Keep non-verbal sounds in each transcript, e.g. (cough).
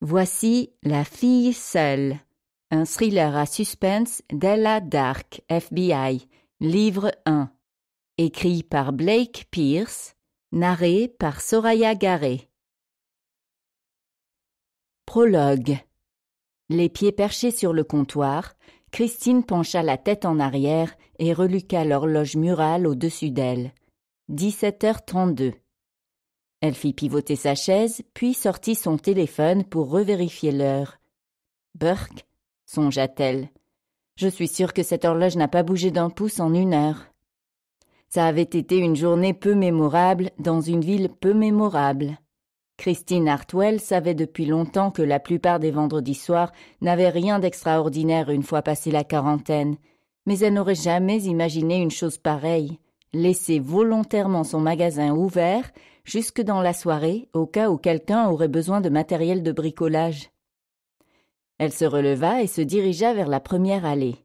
Voici La fille seule, un thriller à suspense d'Ella Dark, FBI, livre 1, écrit par Blake Pierce, narré par Soraya Garay. Prologue. Les pieds perchés sur le comptoir, Christine pencha la tête en arrière et reluqua l'horloge murale au-dessus d'elle. 17h32. Elle fit pivoter sa chaise, puis sortit son téléphone pour revérifier l'heure. Burke, songea-t-elle. Je suis sûre que cette horloge n'a pas bougé d'un pouce en une heure. Ça avait été une journée peu mémorable dans une ville peu mémorable. Christine Hartwell savait depuis longtemps que la plupart des vendredis soirs n'avaient rien d'extraordinaire une fois passée la quarantaine, mais elle n'aurait jamais imaginé une chose pareille. Laisser volontairement son magasin ouvert, jusque dans la soirée, au cas où quelqu'un aurait besoin de matériel de bricolage. Elle se releva et se dirigea vers la première allée.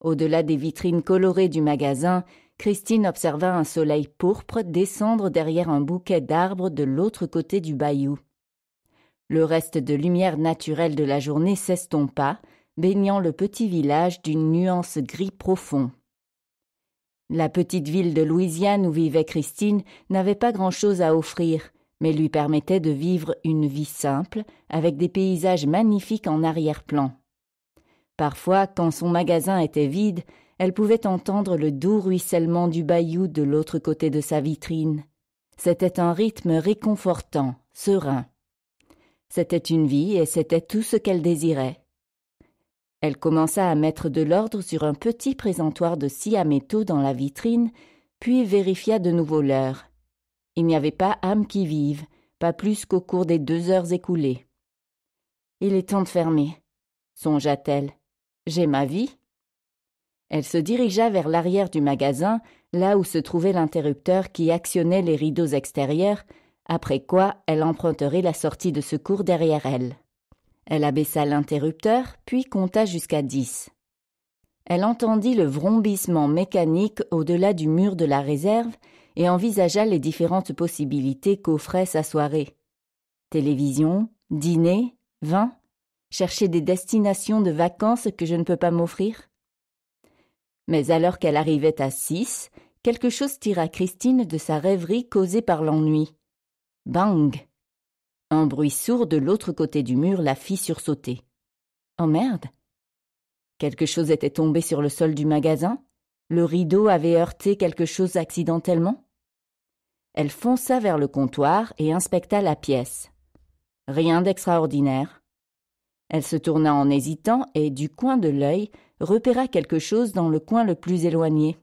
Au-delà des vitrines colorées du magasin, Christine observa un soleil pourpre descendre derrière un bouquet d'arbres de l'autre côté du bayou. Le reste de lumière naturelle de la journée s'estompa, baignant le petit village d'une nuance gris profond. La petite ville de Louisiane où vivait Christine n'avait pas grand-chose à offrir, mais lui permettait de vivre une vie simple, avec des paysages magnifiques en arrière-plan. Parfois, quand son magasin était vide, elle pouvait entendre le doux ruissellement du bayou de l'autre côté de sa vitrine. C'était un rythme réconfortant, serein. C'était une vie et c'était tout ce qu'elle désirait. Elle commença à mettre de l'ordre sur un petit présentoir de scie à métaux dans la vitrine, puis vérifia de nouveau l'heure. Il n'y avait pas âme qui vive, pas plus qu'au cours des deux heures écoulées. Il est temps de fermer, songea-t-elle. J'ai ma vie. Elle se dirigea vers l'arrière du magasin, là où se trouvait l'interrupteur qui actionnait les rideaux extérieurs, après quoi elle emprunterait la sortie de secours derrière elle. Elle abaissa l'interrupteur, puis compta jusqu'à dix. Elle entendit le vrombissement mécanique au-delà du mur de la réserve et envisagea les différentes possibilités qu'offrait sa soirée. Télévision, dîner, vin, chercher des destinations de vacances que je ne peux pas m'offrir. Mais alors qu'elle arrivait à six, quelque chose tira Christine de sa rêverie causée par l'ennui. Bang un bruit sourd de l'autre côté du mur la fit sursauter. Oh merde Quelque chose était tombé sur le sol du magasin Le rideau avait heurté quelque chose accidentellement Elle fonça vers le comptoir et inspecta la pièce. Rien d'extraordinaire. Elle se tourna en hésitant et, du coin de l'œil, repéra quelque chose dans le coin le plus éloigné.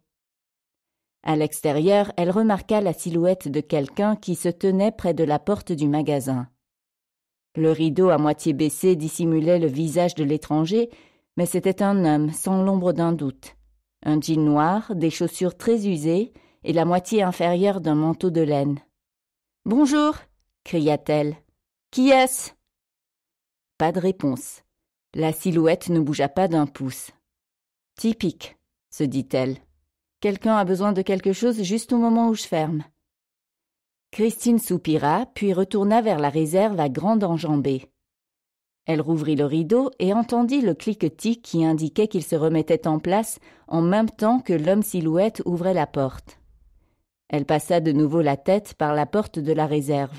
À l'extérieur, elle remarqua la silhouette de quelqu'un qui se tenait près de la porte du magasin. Le rideau à moitié baissé dissimulait le visage de l'étranger, mais c'était un homme, sans l'ombre d'un doute. Un jean noir, des chaussures très usées et la moitié inférieure d'un manteau de laine. Bonjour cria-t-elle. Qui est-ce Pas de réponse. La silhouette ne bougea pas d'un pouce. Typique, se dit-elle. Quelqu'un a besoin de quelque chose juste au moment où je ferme. Christine soupira, puis retourna vers la réserve à grande enjambée. Elle rouvrit le rideau et entendit le cliquetis qui indiquait qu'il se remettait en place en même temps que l'homme silhouette ouvrait la porte. Elle passa de nouveau la tête par la porte de la réserve.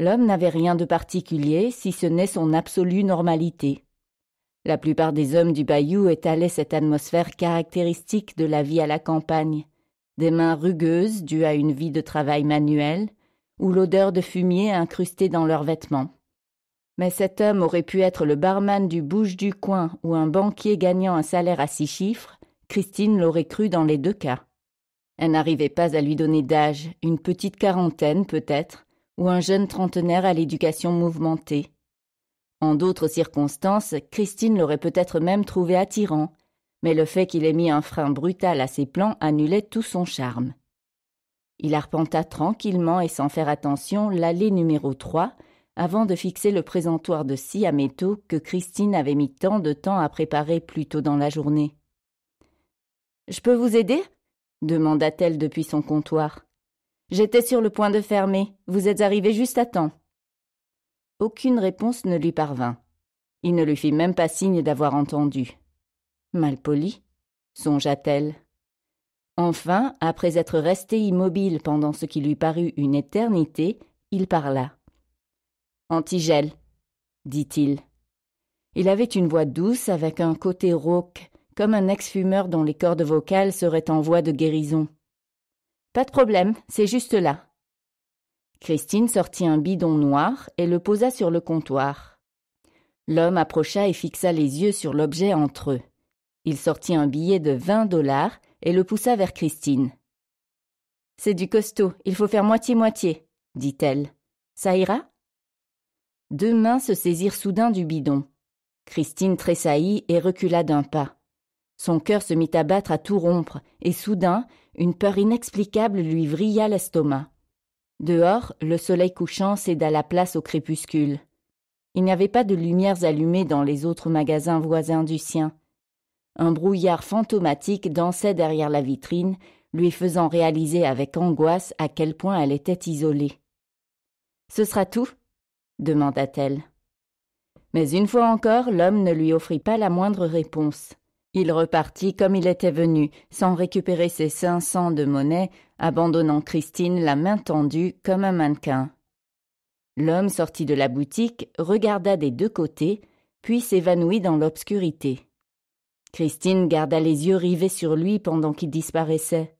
L'homme n'avait rien de particulier, si ce n'est son absolue normalité. La plupart des hommes du bayou étalaient cette atmosphère caractéristique de la vie à la campagne, des mains rugueuses dues à une vie de travail manuel, ou l'odeur de fumier incrustée dans leurs vêtements. Mais cet homme aurait pu être le barman du bouge du coin ou un banquier gagnant un salaire à six chiffres, Christine l'aurait cru dans les deux cas. Elle n'arrivait pas à lui donner d'âge, une petite quarantaine peut-être, ou un jeune trentenaire à l'éducation mouvementée. En d'autres circonstances, Christine l'aurait peut-être même trouvé attirant, mais le fait qu'il ait mis un frein brutal à ses plans annulait tout son charme. Il arpenta tranquillement et sans faire attention l'allée numéro 3 avant de fixer le présentoir de scie à métaux que Christine avait mis tant de temps à préparer plus tôt dans la journée. Je peux vous aider demanda-t-elle depuis son comptoir. J'étais sur le point de fermer. Vous êtes arrivé juste à temps. Aucune réponse ne lui parvint. Il ne lui fit même pas signe d'avoir entendu. Malpoli, songea-t-elle. Enfin, après être resté immobile pendant ce qui lui parut une éternité, il parla. Antigel, dit-il. Il avait une voix douce avec un côté rauque, comme un ex-fumeur dont les cordes vocales seraient en voie de guérison. Pas de problème, c'est juste là. Christine sortit un bidon noir et le posa sur le comptoir. L'homme approcha et fixa les yeux sur l'objet entre eux. Il sortit un billet de vingt dollars et le poussa vers Christine. C'est du costaud, il faut faire moitié-moitié, dit-elle. Ça ira Deux mains se saisirent soudain du bidon. Christine tressaillit et recula d'un pas. Son cœur se mit à battre à tout rompre, et soudain, une peur inexplicable lui vrilla l'estomac. Dehors, le soleil couchant céda la place au crépuscule. Il n'y avait pas de lumières allumées dans les autres magasins voisins du sien, un brouillard fantomatique dansait derrière la vitrine, lui faisant réaliser avec angoisse à quel point elle était isolée. Ce sera tout demanda-t-elle. Mais une fois encore, l'homme ne lui offrit pas la moindre réponse. Il repartit comme il était venu, sans récupérer ses cinq cents de monnaie, abandonnant Christine la main tendue comme un mannequin. L'homme sortit de la boutique, regarda des deux côtés, puis s'évanouit dans l'obscurité. Christine garda les yeux rivés sur lui pendant qu'il disparaissait.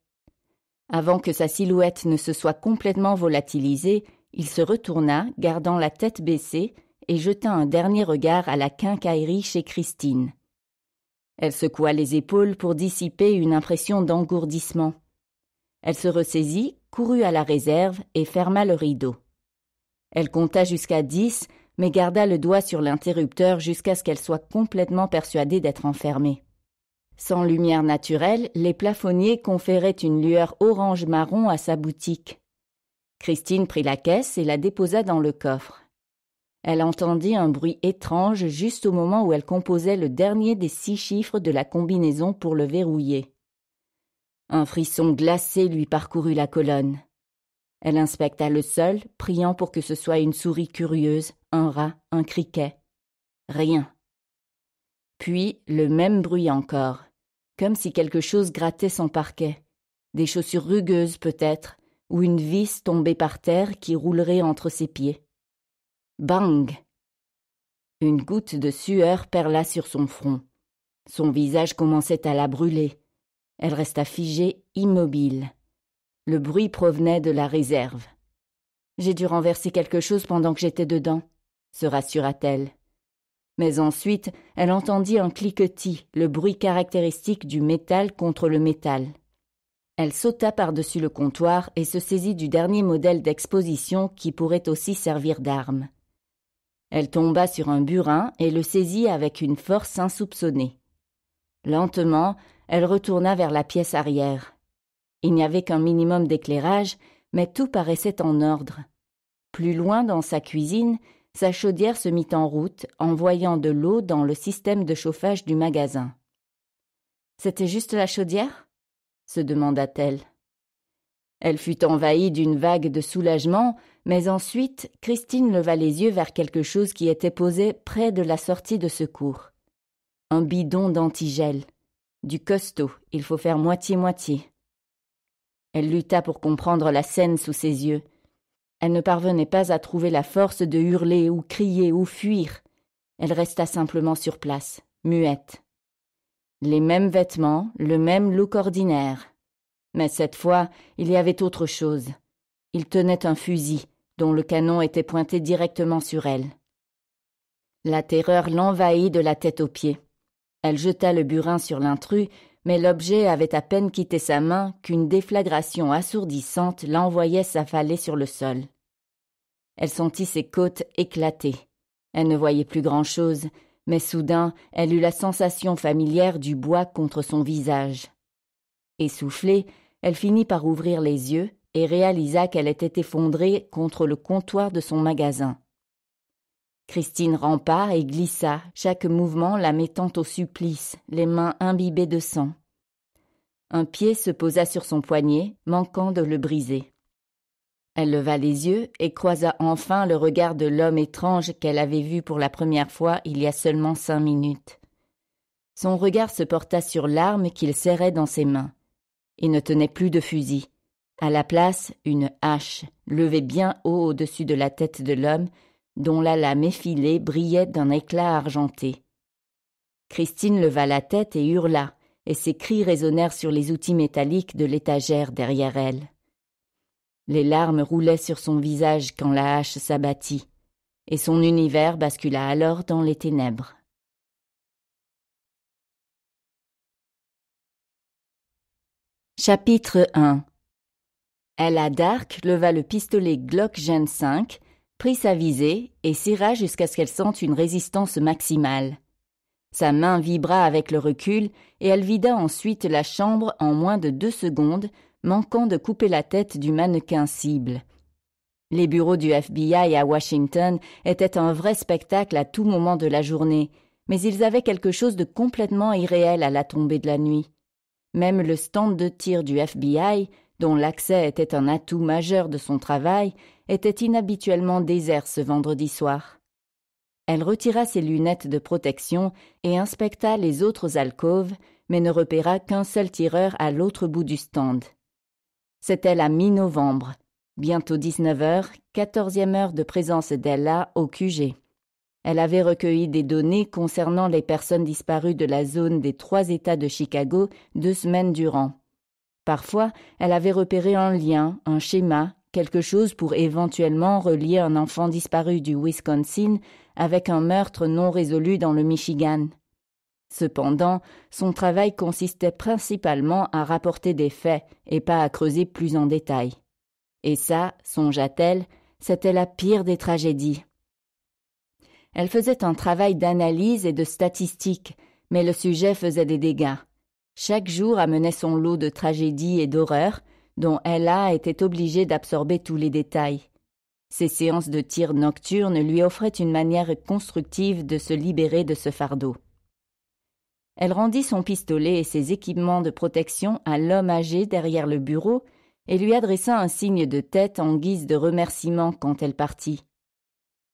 Avant que sa silhouette ne se soit complètement volatilisée, il se retourna, gardant la tête baissée, et jeta un dernier regard à la quincaillerie chez Christine. Elle secoua les épaules pour dissiper une impression d'engourdissement. Elle se ressaisit, courut à la réserve et ferma le rideau. Elle compta jusqu'à dix mais garda le doigt sur l'interrupteur jusqu'à ce qu'elle soit complètement persuadée d'être enfermée. Sans lumière naturelle, les plafonniers conféraient une lueur orange-marron à sa boutique. Christine prit la caisse et la déposa dans le coffre. Elle entendit un bruit étrange juste au moment où elle composait le dernier des six chiffres de la combinaison pour le verrouiller. Un frisson glacé lui parcourut la colonne. Elle inspecta le sol, priant pour que ce soit une souris curieuse, un rat, un criquet. Rien. Puis le même bruit encore, comme si quelque chose grattait son parquet. Des chaussures rugueuses peut-être, ou une vis tombée par terre qui roulerait entre ses pieds. Bang Une goutte de sueur perla sur son front. Son visage commençait à la brûler. Elle resta figée, immobile. Le bruit provenait de la réserve. J'ai dû renverser quelque chose pendant que j'étais dedans, se rassura-t-elle. Mais ensuite, elle entendit un cliquetis, le bruit caractéristique du métal contre le métal. Elle sauta par-dessus le comptoir et se saisit du dernier modèle d'exposition qui pourrait aussi servir d'arme. Elle tomba sur un burin et le saisit avec une force insoupçonnée. Lentement, elle retourna vers la pièce arrière. Il n'y avait qu'un minimum d'éclairage, mais tout paraissait en ordre. Plus loin dans sa cuisine, sa chaudière se mit en route, envoyant de l'eau dans le système de chauffage du magasin. C'était juste la chaudière se demanda-t-elle. Elle fut envahie d'une vague de soulagement, mais ensuite Christine leva les yeux vers quelque chose qui était posé près de la sortie de secours. Un bidon d'antigel. Du costaud, il faut faire moitié-moitié. Elle lutta pour comprendre la scène sous ses yeux. Elle ne parvenait pas à trouver la force de hurler ou crier ou fuir. Elle resta simplement sur place, muette. Les mêmes vêtements, le même look ordinaire. Mais cette fois, il y avait autre chose. Il tenait un fusil, dont le canon était pointé directement sur elle. La terreur l'envahit de la tête aux pieds. Elle jeta le burin sur l'intrus, mais l'objet avait à peine quitté sa main qu'une déflagration assourdissante l'envoyait s'affaler sur le sol. Elle sentit ses côtes éclater. Elle ne voyait plus grand-chose, mais soudain elle eut la sensation familière du bois contre son visage. Essoufflée, elle finit par ouvrir les yeux et réalisa qu'elle était effondrée contre le comptoir de son magasin. Christine rampa et glissa, chaque mouvement la mettant au supplice, les mains imbibées de sang. Un pied se posa sur son poignet, manquant de le briser. Elle leva les yeux et croisa enfin le regard de l'homme étrange qu'elle avait vu pour la première fois il y a seulement cinq minutes. Son regard se porta sur l'arme qu'il serrait dans ses mains. Il ne tenait plus de fusil. À la place, une hache, levée bien haut au-dessus de la tête de l'homme, dont la lame effilée brillait d'un éclat argenté. Christine leva la tête et hurla, et ses cris résonnèrent sur les outils métalliques de l'étagère derrière elle. Les larmes roulaient sur son visage quand la hache s'abattit, et son univers bascula alors dans les ténèbres. Chapitre 1 Ella Dark leva le pistolet Glock Gen 5 prit sa visée et serra jusqu'à ce qu'elle sente une résistance maximale. Sa main vibra avec le recul et elle vida ensuite la chambre en moins de deux secondes, manquant de couper la tête du mannequin cible. Les bureaux du FBI à Washington étaient un vrai spectacle à tout moment de la journée, mais ils avaient quelque chose de complètement irréel à la tombée de la nuit. Même le stand de tir du FBI, dont l'accès était un atout majeur de son travail, était inhabituellement désert ce vendredi soir. Elle retira ses lunettes de protection et inspecta les autres alcôves, mais ne repéra qu'un seul tireur à l'autre bout du stand. C'était la mi-novembre, bientôt 19 heures, quatorzième heure de présence d'Ella au QG. Elle avait recueilli des données concernant les personnes disparues de la zone des trois États de Chicago deux semaines durant. Parfois, elle avait repéré un lien, un schéma, quelque chose pour éventuellement relier un enfant disparu du Wisconsin avec un meurtre non résolu dans le Michigan. Cependant, son travail consistait principalement à rapporter des faits et pas à creuser plus en détail. Et ça, songea-t-elle, c'était la pire des tragédies. Elle faisait un travail d'analyse et de statistique, mais le sujet faisait des dégâts. Chaque jour amenait son lot de tragédies et d'horreurs, dont Ella était obligée d'absorber tous les détails. Ces séances de tir nocturnes lui offraient une manière constructive de se libérer de ce fardeau. Elle rendit son pistolet et ses équipements de protection à l'homme âgé derrière le bureau et lui adressa un signe de tête en guise de remerciement quand elle partit.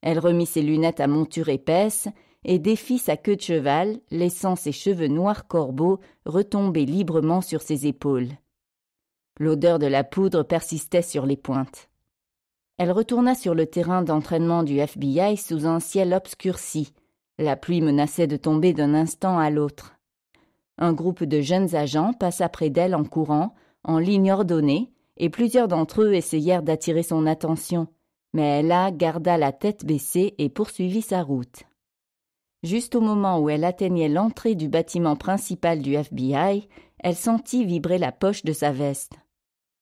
Elle remit ses lunettes à monture épaisse et défit sa queue de cheval, laissant ses cheveux noirs corbeaux retomber librement sur ses épaules. L'odeur de la poudre persistait sur les pointes. Elle retourna sur le terrain d'entraînement du FBI sous un ciel obscurci. La pluie menaçait de tomber d'un instant à l'autre. Un groupe de jeunes agents passa près d'elle en courant, en ligne ordonnée, et plusieurs d'entre eux essayèrent d'attirer son attention. Mais Ella garda la tête baissée et poursuivit sa route. Juste au moment où elle atteignait l'entrée du bâtiment principal du FBI, elle sentit vibrer la poche de sa veste.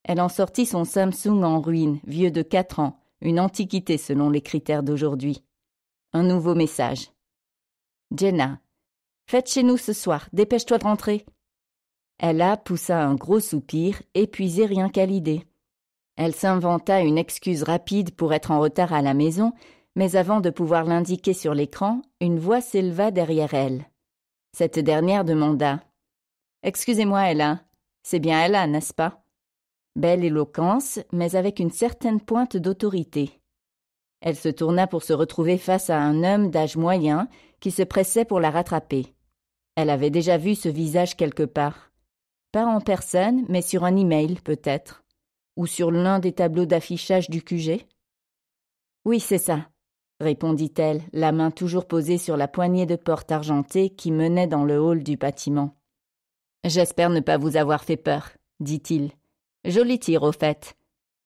Elle en sortit son Samsung en ruine, vieux de quatre ans, une antiquité selon les critères d'aujourd'hui. Un nouveau message. Jenna. Faites chez nous ce soir, dépêche-toi de rentrer. Ella poussa un gros soupir, épuisée rien qu'à l'idée. Elle s'inventa une excuse rapide pour être en retard à la maison, mais avant de pouvoir l'indiquer sur l'écran, une voix s'éleva derrière elle. Cette dernière demanda Excusez-moi, Ella. C'est bien Ella, n'est-ce pas belle éloquence, mais avec une certaine pointe d'autorité. Elle se tourna pour se retrouver face à un homme d'âge moyen qui se pressait pour la rattraper. Elle avait déjà vu ce visage quelque part. Pas en personne, mais sur un email peut-être. Ou sur l'un des tableaux d'affichage du QG. Oui, c'est ça, répondit-elle, la main toujours posée sur la poignée de porte argentée qui menait dans le hall du bâtiment. J'espère ne pas vous avoir fait peur, dit-il. Joli tir, au fait.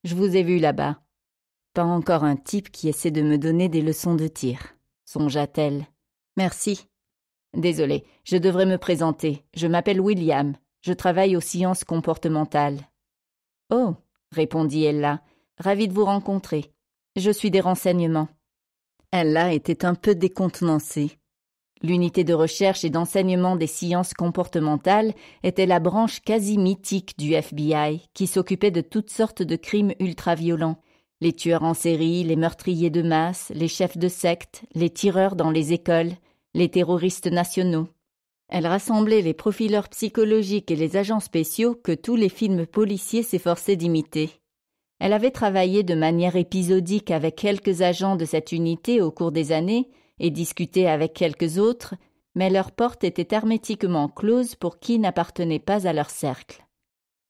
Je vous ai vu là-bas. Pas encore un type qui essaie de me donner des leçons de tir, songea-t-elle. Merci. Désolée, je devrais me présenter. Je m'appelle William. Je travaille aux sciences comportementales. Oh, répondit Ella, ravie de vous rencontrer. Je suis des renseignements. Ella était un peu décontenancée. L'unité de recherche et d'enseignement des sciences comportementales était la branche quasi mythique du FBI qui s'occupait de toutes sortes de crimes ultra-violents. Les tueurs en série, les meurtriers de masse, les chefs de secte, les tireurs dans les écoles, les terroristes nationaux. Elle rassemblait les profileurs psychologiques et les agents spéciaux que tous les films policiers s'efforçaient d'imiter. Elle avait travaillé de manière épisodique avec quelques agents de cette unité au cours des années, et discuter avec quelques autres, mais leurs portes étaient hermétiquement closes pour qui n'appartenait pas à leur cercle.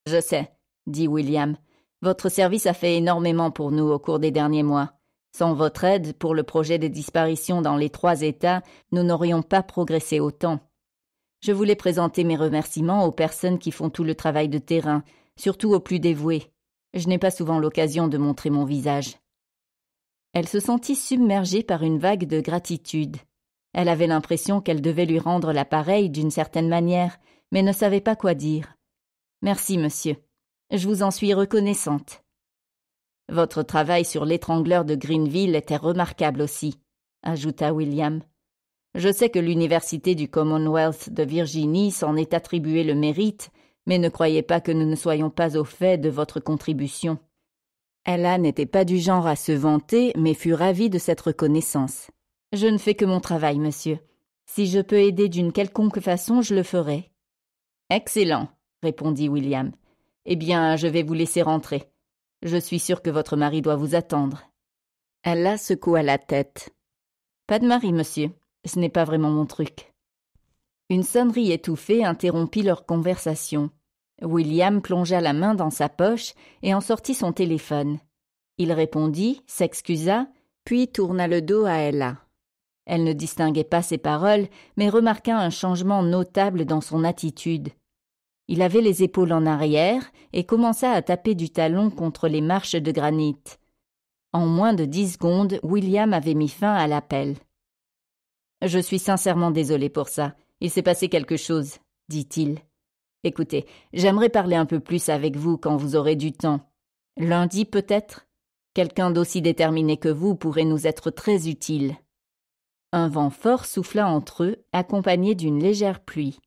Je sais, dit William. Votre service a fait énormément pour nous au cours des derniers mois. Sans votre aide pour le projet de disparition dans les trois États, nous n'aurions pas progressé autant. Je voulais présenter mes remerciements aux personnes qui font tout le travail de terrain, surtout aux plus dévoués. Je n'ai pas souvent l'occasion de montrer mon visage. Elle se sentit submergée par une vague de gratitude. Elle avait l'impression qu'elle devait lui rendre l'appareil d'une certaine manière, mais ne savait pas quoi dire. Merci, monsieur. Je vous en suis reconnaissante. Votre travail sur l'étrangleur de Greenville était remarquable aussi, ajouta William. Je sais que l'Université du Commonwealth de Virginie s'en est attribué le mérite, mais ne croyez pas que nous ne soyons pas au fait de votre contribution. Ella n'était pas du genre à se vanter, mais fut ravie de cette reconnaissance. Je ne fais que mon travail, monsieur. Si je peux aider d'une quelconque façon, je le ferai. Excellent, répondit William. Eh bien, je vais vous laisser rentrer. Je suis sûr que votre mari doit vous attendre. Ella secoua la tête. Pas de mari, monsieur. Ce n'est pas vraiment mon truc. Une sonnerie étouffée interrompit leur conversation. William plongea la main dans sa poche et en sortit son téléphone. Il répondit, s'excusa, puis tourna le dos à Ella. Elle ne distinguait pas ses paroles, mais remarqua un changement notable dans son attitude. Il avait les épaules en arrière et commença à taper du talon contre les marches de granit. En moins de dix secondes, William avait mis fin à l'appel. Je suis sincèrement désolé pour ça. Il s'est passé quelque chose, dit-il. Écoutez, j'aimerais parler un peu plus avec vous quand vous aurez du temps. Lundi peut-être Quelqu'un d'aussi déterminé que vous pourrait nous être très utile. Un vent fort souffla entre eux, accompagné d'une légère pluie.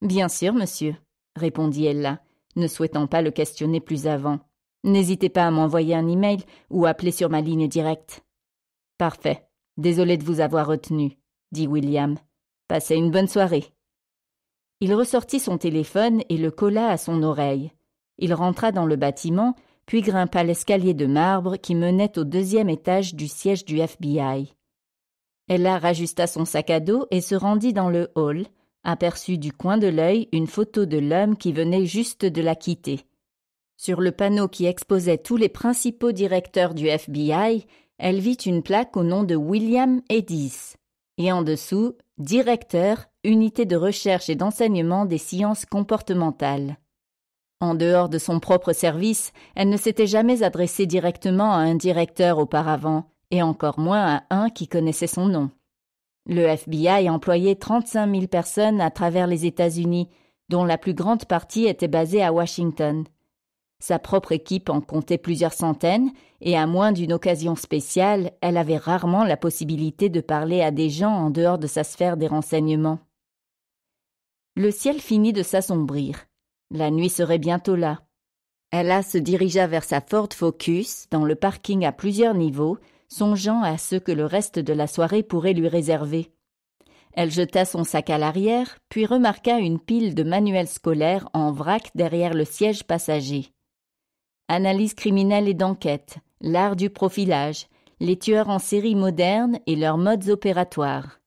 Bien sûr, monsieur, répondit Ella, ne souhaitant pas le questionner plus avant. N'hésitez pas à m'envoyer un e-mail ou appeler sur ma ligne directe. Parfait. Désolé de vous avoir retenu, dit William. Passez une bonne soirée. Il ressortit son téléphone et le colla à son oreille. Il rentra dans le bâtiment, puis grimpa l'escalier de marbre qui menait au deuxième étage du siège du FBI. Ella rajusta son sac à dos et se rendit dans le hall, aperçut du coin de l'œil une photo de l'homme qui venait juste de la quitter. Sur le panneau qui exposait tous les principaux directeurs du FBI, elle vit une plaque au nom de William Edis, et en dessous, directeur Unité de recherche et d'enseignement des sciences comportementales. En dehors de son propre service, elle ne s'était jamais adressée directement à un directeur auparavant, et encore moins à un qui connaissait son nom. Le FBI employait 35 000 personnes à travers les États-Unis, dont la plus grande partie était basée à Washington. Sa propre équipe en comptait plusieurs centaines, et à moins d'une occasion spéciale, elle avait rarement la possibilité de parler à des gens en dehors de sa sphère des renseignements. Le ciel finit de s'assombrir. La nuit serait bientôt là. Ella se dirigea vers sa Ford Focus, dans le parking à plusieurs niveaux, songeant à ce que le reste de la soirée pourrait lui réserver. Elle jeta son sac à l'arrière, puis remarqua une pile de manuels scolaires en vrac derrière le siège passager. Analyse criminelle et d'enquête, l'art du profilage, les tueurs en série modernes et leurs modes opératoires.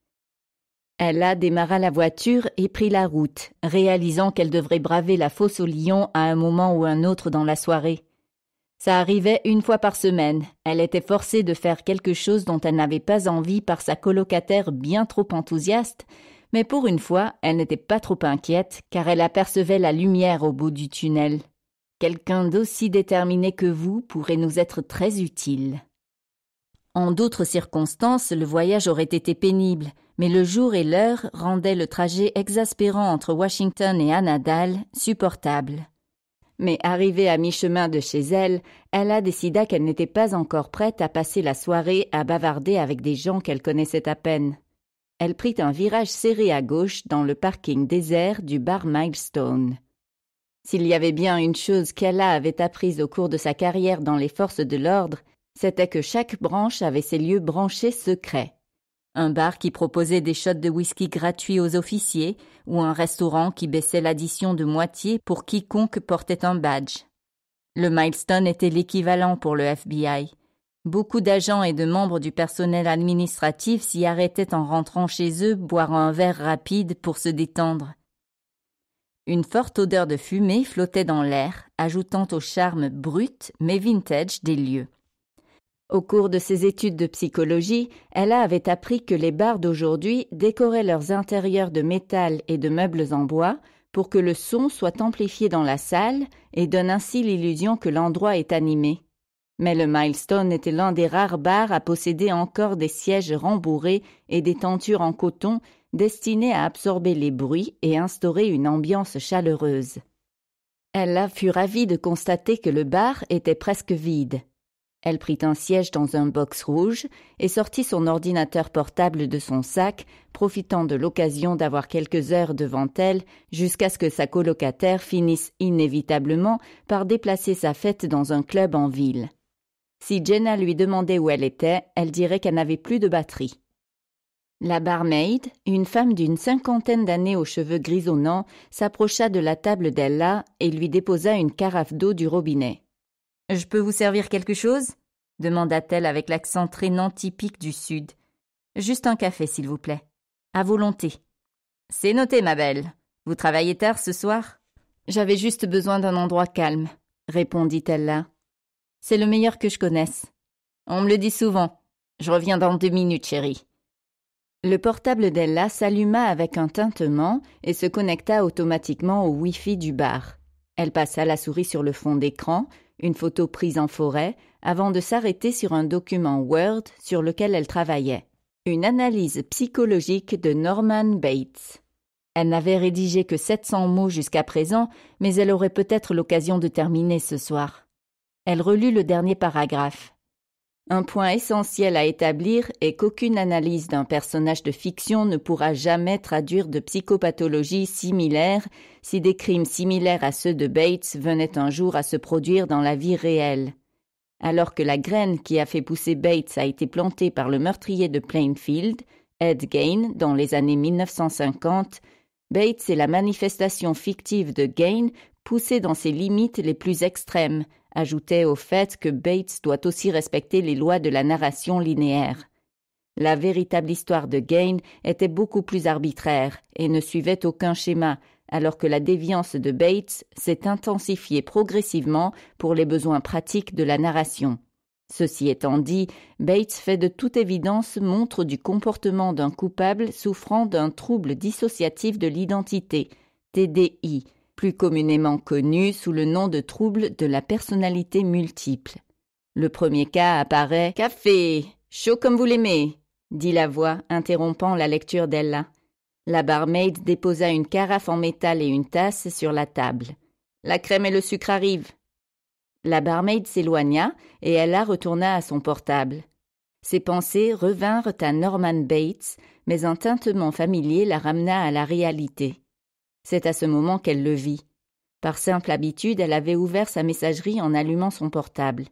Ella démarra la voiture et prit la route, réalisant qu'elle devrait braver la fosse au lion à un moment ou un autre dans la soirée. Ça arrivait une fois par semaine. Elle était forcée de faire quelque chose dont elle n'avait pas envie par sa colocataire bien trop enthousiaste, mais pour une fois, elle n'était pas trop inquiète car elle apercevait la lumière au bout du tunnel. Quelqu'un d'aussi déterminé que vous pourrait nous être très utile. En d'autres circonstances, le voyage aurait été pénible, mais le jour et l'heure rendaient le trajet exaspérant entre Washington et Annadale supportable. Mais arrivée à mi-chemin de chez elle, Ella décida qu'elle n'était pas encore prête à passer la soirée à bavarder avec des gens qu'elle connaissait à peine. Elle prit un virage serré à gauche dans le parking désert du bar Milestone. S'il y avait bien une chose qu'Ella avait apprise au cours de sa carrière dans les forces de l'ordre, c'était que chaque branche avait ses lieux branchés secrets un bar qui proposait des shots de whisky gratuits aux officiers, ou un restaurant qui baissait l'addition de moitié pour quiconque portait un badge. Le milestone était l'équivalent pour le FBI. Beaucoup d'agents et de membres du personnel administratif s'y arrêtaient en rentrant chez eux boire un verre rapide pour se détendre. Une forte odeur de fumée flottait dans l'air, ajoutant au charme brut mais vintage des lieux. Au cours de ses études de psychologie, Ella avait appris que les bars d'aujourd'hui décoraient leurs intérieurs de métal et de meubles en bois pour que le son soit amplifié dans la salle et donne ainsi l'illusion que l'endroit est animé. Mais le Milestone était l'un des rares bars à posséder encore des sièges rembourrés et des tentures en coton destinées à absorber les bruits et instaurer une ambiance chaleureuse. Ella fut ravie de constater que le bar était presque vide. Elle prit un siège dans un box rouge et sortit son ordinateur portable de son sac, profitant de l'occasion d'avoir quelques heures devant elle jusqu'à ce que sa colocataire finisse inévitablement par déplacer sa fête dans un club en ville. Si Jenna lui demandait où elle était, elle dirait qu'elle n'avait plus de batterie. La barmaid, une femme d'une cinquantaine d'années aux cheveux grisonnants, s'approcha de la table d'Ella et lui déposa une carafe d'eau du robinet. Je peux vous servir quelque chose demanda-t-elle avec l'accent traînant typique du Sud. Juste un café, s'il vous plaît. À volonté. C'est noté, ma belle. Vous travaillez tard ce soir J'avais juste besoin d'un endroit calme, répondit-elle C'est le meilleur que je connaisse. On me le dit souvent. Je reviens dans deux minutes, chérie. Le portable d'Ella s'alluma avec un tintement et se connecta automatiquement au Wi-Fi du bar. Elle passa la souris sur le fond d'écran, une photo prise en forêt, avant de s'arrêter sur un document Word sur lequel elle travaillait. Une analyse psychologique de Norman Bates. Elle n'avait rédigé que 700 mots jusqu'à présent, mais elle aurait peut-être l'occasion de terminer ce soir. Elle relut le dernier paragraphe. Un point essentiel à établir est qu'aucune analyse d'un personnage de fiction ne pourra jamais traduire de psychopathologie similaire si des crimes similaires à ceux de Bates venaient un jour à se produire dans la vie réelle. Alors que la graine qui a fait pousser Bates a été plantée par le meurtrier de Plainfield, Ed Gain, dans les années 1950, Bates est la manifestation fictive de Gain poussée dans ses limites les plus extrêmes, ajoutait au fait que Bates doit aussi respecter les lois de la narration linéaire. La véritable histoire de Gain était beaucoup plus arbitraire et ne suivait aucun schéma, alors que la déviance de Bates s'est intensifiée progressivement pour les besoins pratiques de la narration. Ceci étant dit, Bates fait de toute évidence montre du comportement d'un coupable souffrant d'un trouble dissociatif de l'identité, TDI, plus communément connu sous le nom de trouble de la personnalité multiple. Le premier cas apparaît Café Chaud comme vous l'aimez dit la voix, interrompant la lecture d'Ella. La barmaid déposa une carafe en métal et une tasse sur la table. La crème et le sucre arrivent. La barmaid s'éloigna et Ella retourna à son portable. Ses pensées revinrent à Norman Bates, mais un tintement familier la ramena à la réalité. C'est à ce moment qu'elle le vit. Par simple habitude, elle avait ouvert sa messagerie en allumant son portable.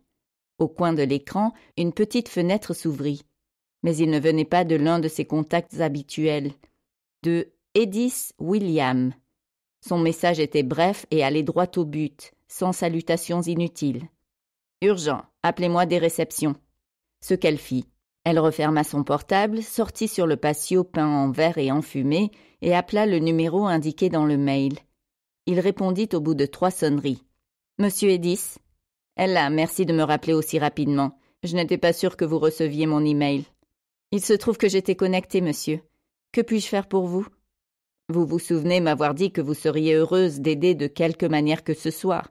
Au coin de l'écran, une petite fenêtre s'ouvrit. Mais il ne venait pas de l'un de ses contacts habituels, de Edith William. Son message était bref et allait droit au but, sans salutations inutiles. Urgent, appelez-moi des réceptions. Ce qu'elle fit. Elle referma son portable, sortit sur le patio peint en vert et enfumé, et appela le numéro indiqué dans le mail. Il répondit au bout de trois sonneries. Monsieur Edis Elle merci de me rappeler aussi rapidement. Je n'étais pas sûre que vous receviez mon email. Il se trouve que j'étais connecté, monsieur. Que puis-je faire pour vous Vous vous souvenez m'avoir dit que vous seriez heureuse d'aider de quelque manière que ce soit.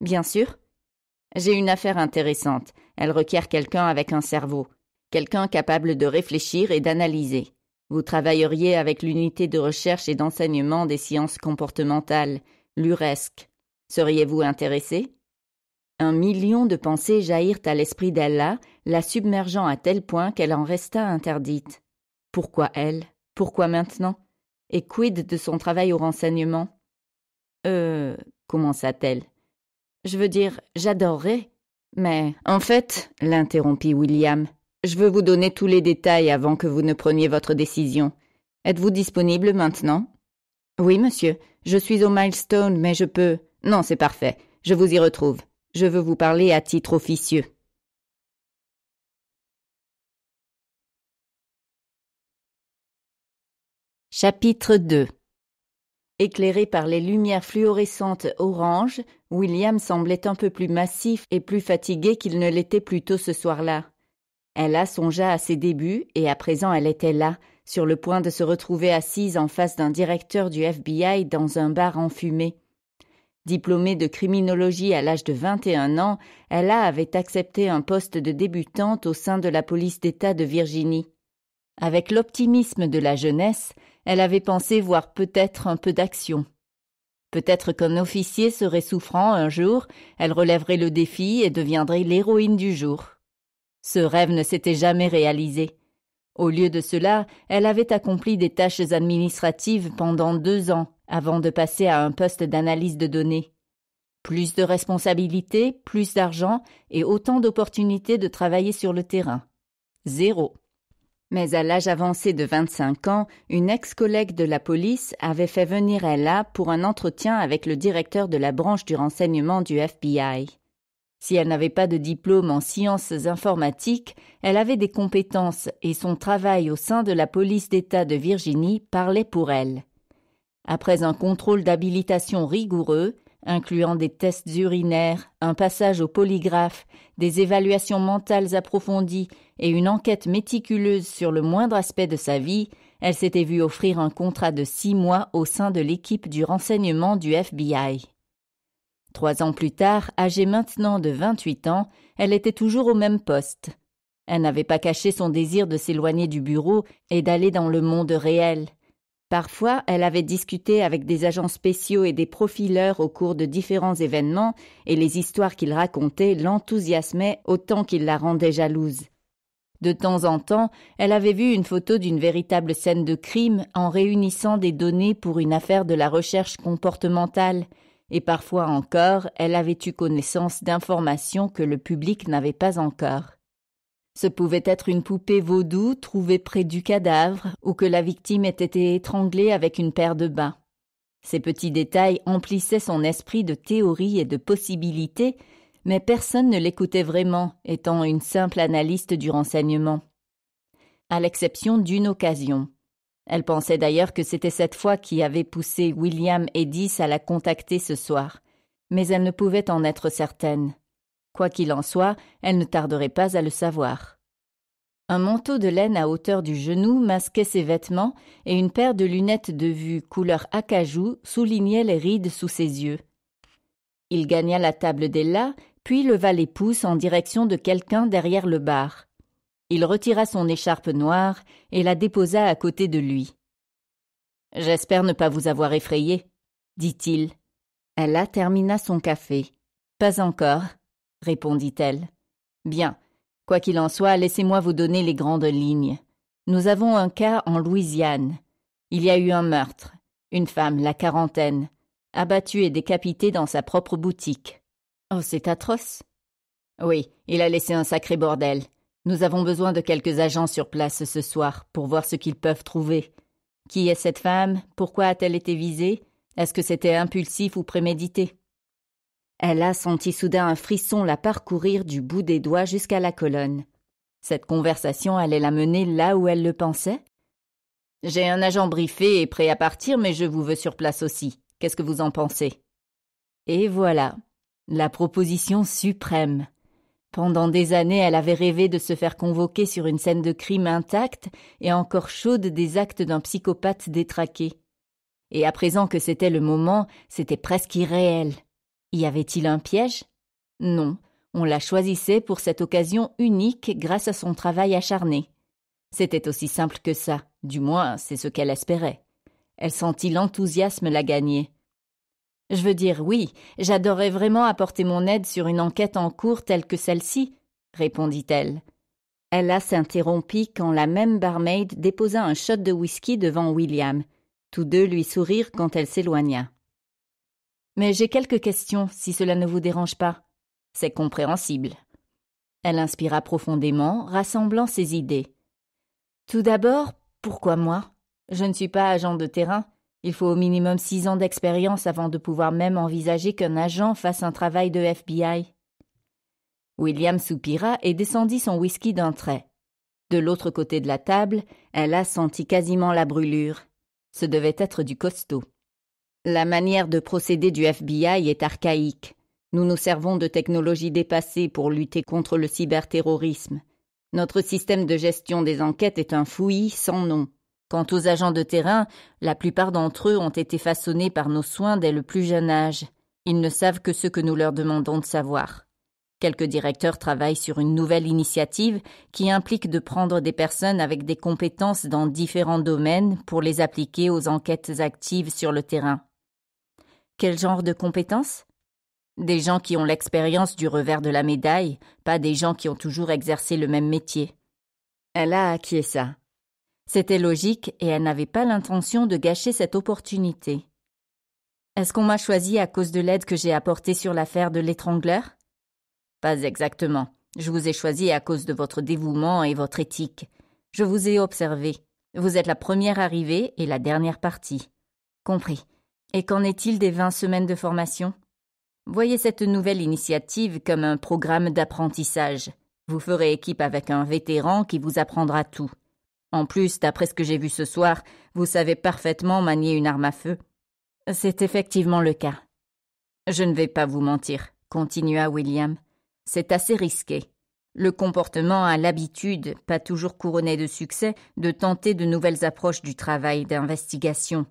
Bien sûr. J'ai une affaire intéressante. Elle requiert quelqu'un avec un cerveau quelqu'un capable de réfléchir et d'analyser. Vous travailleriez avec l'unité de recherche et d'enseignement des sciences comportementales, l'URESC. Seriez-vous intéressé Un million de pensées jaillirent à l'esprit d'Ella, la submergeant à tel point qu'elle en resta interdite. Pourquoi elle Pourquoi maintenant Et quid de son travail au renseignement Euh. commença-t-elle. Je veux dire, j'adorerais. Mais en fait, l'interrompit William, je veux vous donner tous les détails avant que vous ne preniez votre décision. Êtes-vous disponible maintenant Oui, monsieur. Je suis au milestone, mais je peux. Non, c'est parfait. Je vous y retrouve. Je veux vous parler à titre officieux. Chapitre 2 Éclairé par les lumières fluorescentes orange, William semblait un peu plus massif et plus fatigué qu'il ne l'était plus tôt ce soir-là. Ella songea à ses débuts, et à présent elle était là, sur le point de se retrouver assise en face d'un directeur du FBI dans un bar enfumé. Diplômée de criminologie à l'âge de 21 ans, Ella avait accepté un poste de débutante au sein de la police d'État de Virginie. Avec l'optimisme de la jeunesse, elle avait pensé voir peut-être un peu d'action. Peut-être qu'un officier serait souffrant un jour, elle relèverait le défi et deviendrait l'héroïne du jour. Ce rêve ne s'était jamais réalisé. Au lieu de cela, elle avait accompli des tâches administratives pendant deux ans avant de passer à un poste d'analyse de données. Plus de responsabilités, plus d'argent et autant d'opportunités de travailler sur le terrain. Zéro. Mais à l'âge avancé de 25 ans, une ex-collègue de la police avait fait venir Ella pour un entretien avec le directeur de la branche du renseignement du FBI. Si elle n'avait pas de diplôme en sciences informatiques, elle avait des compétences et son travail au sein de la police d'État de Virginie parlait pour elle. Après un contrôle d'habilitation rigoureux, incluant des tests urinaires, un passage au polygraphe, des évaluations mentales approfondies et une enquête méticuleuse sur le moindre aspect de sa vie, elle s'était vue offrir un contrat de six mois au sein de l'équipe du renseignement du FBI. Trois ans plus tard, âgée maintenant de 28 ans, elle était toujours au même poste. Elle n'avait pas caché son désir de s'éloigner du bureau et d'aller dans le monde réel. Parfois, elle avait discuté avec des agents spéciaux et des profileurs au cours de différents événements, et les histoires qu'ils racontaient l'enthousiasmaient autant qu'ils la rendaient jalouse. De temps en temps, elle avait vu une photo d'une véritable scène de crime en réunissant des données pour une affaire de la recherche comportementale, et parfois encore elle avait eu connaissance d'informations que le public n'avait pas encore. Ce pouvait être une poupée vaudou trouvée près du cadavre ou que la victime ait été étranglée avec une paire de bas. Ces petits détails emplissaient son esprit de théories et de possibilités, mais personne ne l'écoutait vraiment, étant une simple analyste du renseignement. À l'exception d'une occasion. Elle pensait d'ailleurs que c'était cette fois qui avait poussé William Edis à la contacter ce soir. Mais elle ne pouvait en être certaine. Quoi qu'il en soit, elle ne tarderait pas à le savoir. Un manteau de laine à hauteur du genou masquait ses vêtements et une paire de lunettes de vue couleur acajou soulignait les rides sous ses yeux. Il gagna la table d'Ella, puis leva les pouces en direction de quelqu'un derrière le bar. Il retira son écharpe noire et la déposa à côté de lui. J'espère ne pas vous avoir effrayé, dit-il. Ella termina son café. Pas encore, répondit-elle. Bien. Quoi qu'il en soit, laissez-moi vous donner les grandes lignes. Nous avons un cas en Louisiane. Il y a eu un meurtre. Une femme, la quarantaine, abattue et décapitée dans sa propre boutique. Oh, c'est atroce. Oui, il a laissé un sacré bordel. Nous avons besoin de quelques agents sur place ce soir pour voir ce qu'ils peuvent trouver. Qui est cette femme Pourquoi a-t-elle été visée Est-ce que c'était impulsif ou prémédité Elle a senti soudain un frisson la parcourir du bout des doigts jusqu'à la colonne. Cette conversation allait la mener là où elle le pensait J'ai un agent briefé et prêt à partir, mais je vous veux sur place aussi. Qu'est-ce que vous en pensez Et voilà, la proposition suprême. Pendant des années, elle avait rêvé de se faire convoquer sur une scène de crime intacte et encore chaude des actes d'un psychopathe détraqué. Et à présent que c'était le moment, c'était presque irréel. Y avait-il un piège Non, on la choisissait pour cette occasion unique grâce à son travail acharné. C'était aussi simple que ça, du moins c'est ce qu'elle espérait. Elle sentit l'enthousiasme la gagner. Je veux dire, oui, j'adorerais vraiment apporter mon aide sur une enquête en cours telle que celle-ci, répondit-elle. Ella s'interrompit quand la même barmaid déposa un shot de whisky devant William. Tous deux lui sourirent quand elle s'éloigna. Mais j'ai quelques questions, si cela ne vous dérange pas. C'est compréhensible. Elle inspira profondément, rassemblant ses idées. Tout d'abord, pourquoi moi Je ne suis pas agent de terrain, il faut au minimum six ans d'expérience avant de pouvoir même envisager qu'un agent fasse un travail de FBI. William soupira et descendit son whisky d'un trait. De l'autre côté de la table, elle a quasiment la brûlure. Ce devait être du costaud. La manière de procéder du FBI est archaïque. Nous nous servons de technologies dépassées pour lutter contre le cyberterrorisme. Notre système de gestion des enquêtes est un fouillis sans nom. Quant aux agents de terrain, la plupart d'entre eux ont été façonnés par nos soins dès le plus jeune âge. Ils ne savent que ce que nous leur demandons de savoir. Quelques directeurs travaillent sur une nouvelle initiative qui implique de prendre des personnes avec des compétences dans différents domaines pour les appliquer aux enquêtes actives sur le terrain. Quel genre de compétences Des gens qui ont l'expérience du revers de la médaille, pas des gens qui ont toujours exercé le même métier. Elle a acquis ça. C'était logique et elle n'avait pas l'intention de gâcher cette opportunité. Est-ce qu'on m'a choisi à cause de l'aide que j'ai apportée sur l'affaire de l'étrangleur Pas exactement. Je vous ai choisi à cause de votre dévouement et votre éthique. Je vous ai observé. Vous êtes la première arrivée et la dernière partie. Compris. Et qu'en est-il des vingt semaines de formation Voyez cette nouvelle initiative comme un programme d'apprentissage. Vous ferez équipe avec un vétéran qui vous apprendra tout. En plus, d'après ce que j'ai vu ce soir, vous savez parfaitement manier une arme à feu. C'est effectivement le cas. Je ne vais pas vous mentir, continua William. C'est assez risqué. Le comportement a l'habitude, pas toujours couronné de succès, de tenter de nouvelles approches du travail d'investigation.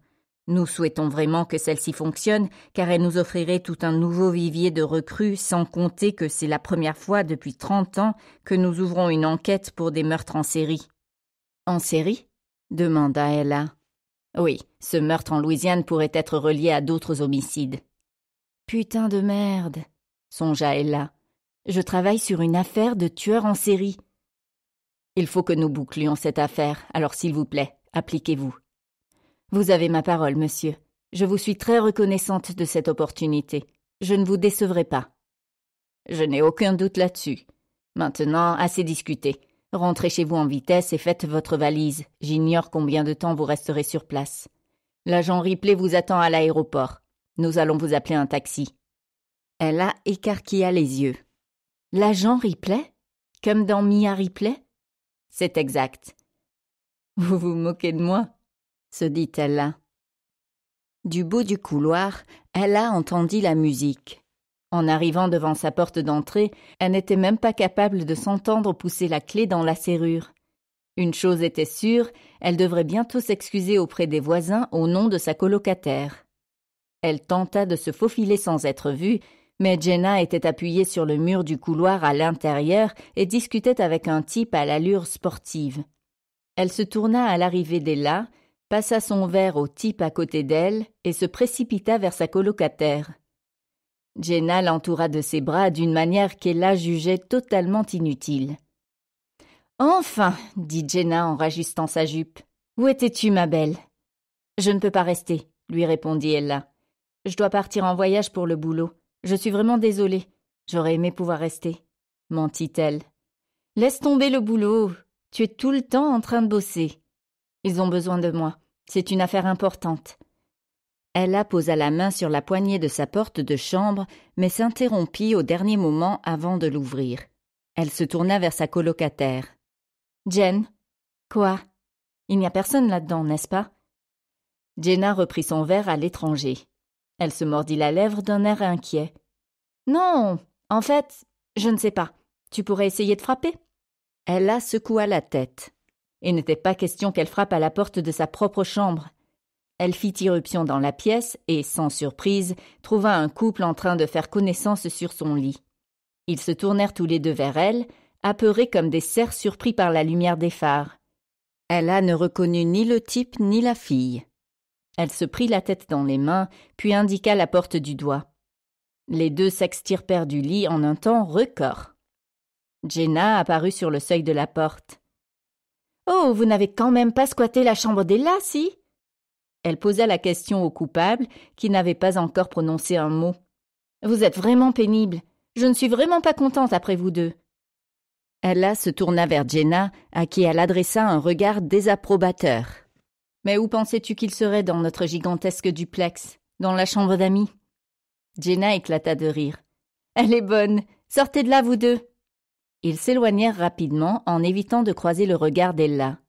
Nous souhaitons vraiment que celle-ci fonctionne, car elle nous offrirait tout un nouveau vivier de recrues, sans compter que c'est la première fois depuis trente ans que nous ouvrons une enquête pour des meurtres en série. En série demanda Ella. Oui, ce meurtre en Louisiane pourrait être relié à d'autres homicides. Putain de merde, songea Ella. Je travaille sur une affaire de tueur en série. Il faut que nous bouclions cette affaire, alors s'il vous plaît, appliquez-vous. Vous avez ma parole, monsieur. Je vous suis très reconnaissante de cette opportunité. Je ne vous décevrai pas. Je n'ai aucun doute là-dessus. Maintenant, assez discuté. Rentrez chez vous en vitesse et faites votre valise. J'ignore combien de temps vous resterez sur place. L'agent Ripley vous attend à l'aéroport. Nous allons vous appeler un taxi. Elle écarquilla les yeux. L'agent Ripley Comme dans Mia Ripley C'est exact. Vous vous moquez de moi se dit-elle Du bout du couloir, Ella entendit la musique. En arrivant devant sa porte d'entrée, elle n'était même pas capable de s'entendre pousser la clé dans la serrure. Une chose était sûre, elle devrait bientôt s'excuser auprès des voisins au nom de sa colocataire. Elle tenta de se faufiler sans être vue, mais Jenna était appuyée sur le mur du couloir à l'intérieur et discutait avec un type à l'allure sportive. Elle se tourna à l'arrivée d'Ella, passa son verre au type à côté d'elle et se précipita vers sa colocataire. Jenna l'entoura de ses bras d'une manière qu'Ella jugeait totalement inutile. Enfin, dit Jenna en rajustant sa jupe. Où étais-tu, ma belle Je ne peux pas rester, lui répondit Ella. Je dois partir en voyage pour le boulot. Je suis vraiment désolée. J'aurais aimé pouvoir rester, mentit-elle. Laisse tomber le boulot. Tu es tout le temps en train de bosser. Ils ont besoin de moi. C'est une affaire importante. Ella posa la main sur la poignée de sa porte de chambre, mais s'interrompit au dernier moment avant de l'ouvrir. Elle se tourna vers sa colocataire. Jen. Quoi? Il n'y a personne là-dedans, n'est-ce pas? Jenna reprit son verre à l'étranger. Elle se mordit la lèvre d'un air inquiet. Non. En fait, je ne sais pas. Tu pourrais essayer de frapper? Ella secoua la tête. Il n'était pas question qu'elle frappe à la porte de sa propre chambre. Elle fit irruption dans la pièce et, sans surprise, trouva un couple en train de faire connaissance sur son lit. Ils se tournèrent tous les deux vers elle, apeurés comme des cerfs surpris par la lumière des phares. Ella ne reconnut ni le type ni la fille. Elle se prit la tête dans les mains, puis indiqua la porte du doigt. Les deux s'extirpèrent du lit en un temps record. Jenna apparut sur le seuil de la porte. Oh, vous n'avez quand même pas squatté la chambre d'Ella, si elle posa la question au coupable, qui n'avait pas encore prononcé un mot. Vous êtes vraiment pénible. Je ne suis vraiment pas contente après vous deux. Ella se tourna vers Jenna, à qui elle adressa un regard désapprobateur. Mais où pensais-tu qu'il serait dans notre gigantesque duplex Dans la chambre d'amis Jenna éclata de rire. Elle est bonne. Sortez de là, vous deux. Ils s'éloignèrent rapidement en évitant de croiser le regard d'Ella.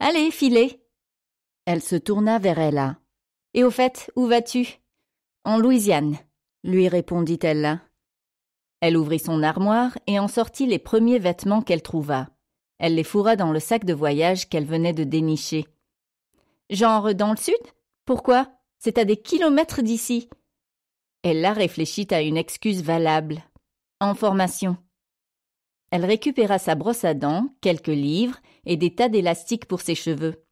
Allez, filez. Elle se tourna vers Ella. Et au fait, où vas-tu En Louisiane, lui répondit Ella. Elle ouvrit son armoire et en sortit les premiers vêtements qu'elle trouva. Elle les fourra dans le sac de voyage qu'elle venait de dénicher. Genre dans le sud Pourquoi C'est à des kilomètres d'ici. Ella réfléchit à une excuse valable. En formation. Elle récupéra sa brosse à dents, quelques livres et des tas d'élastiques pour ses cheveux.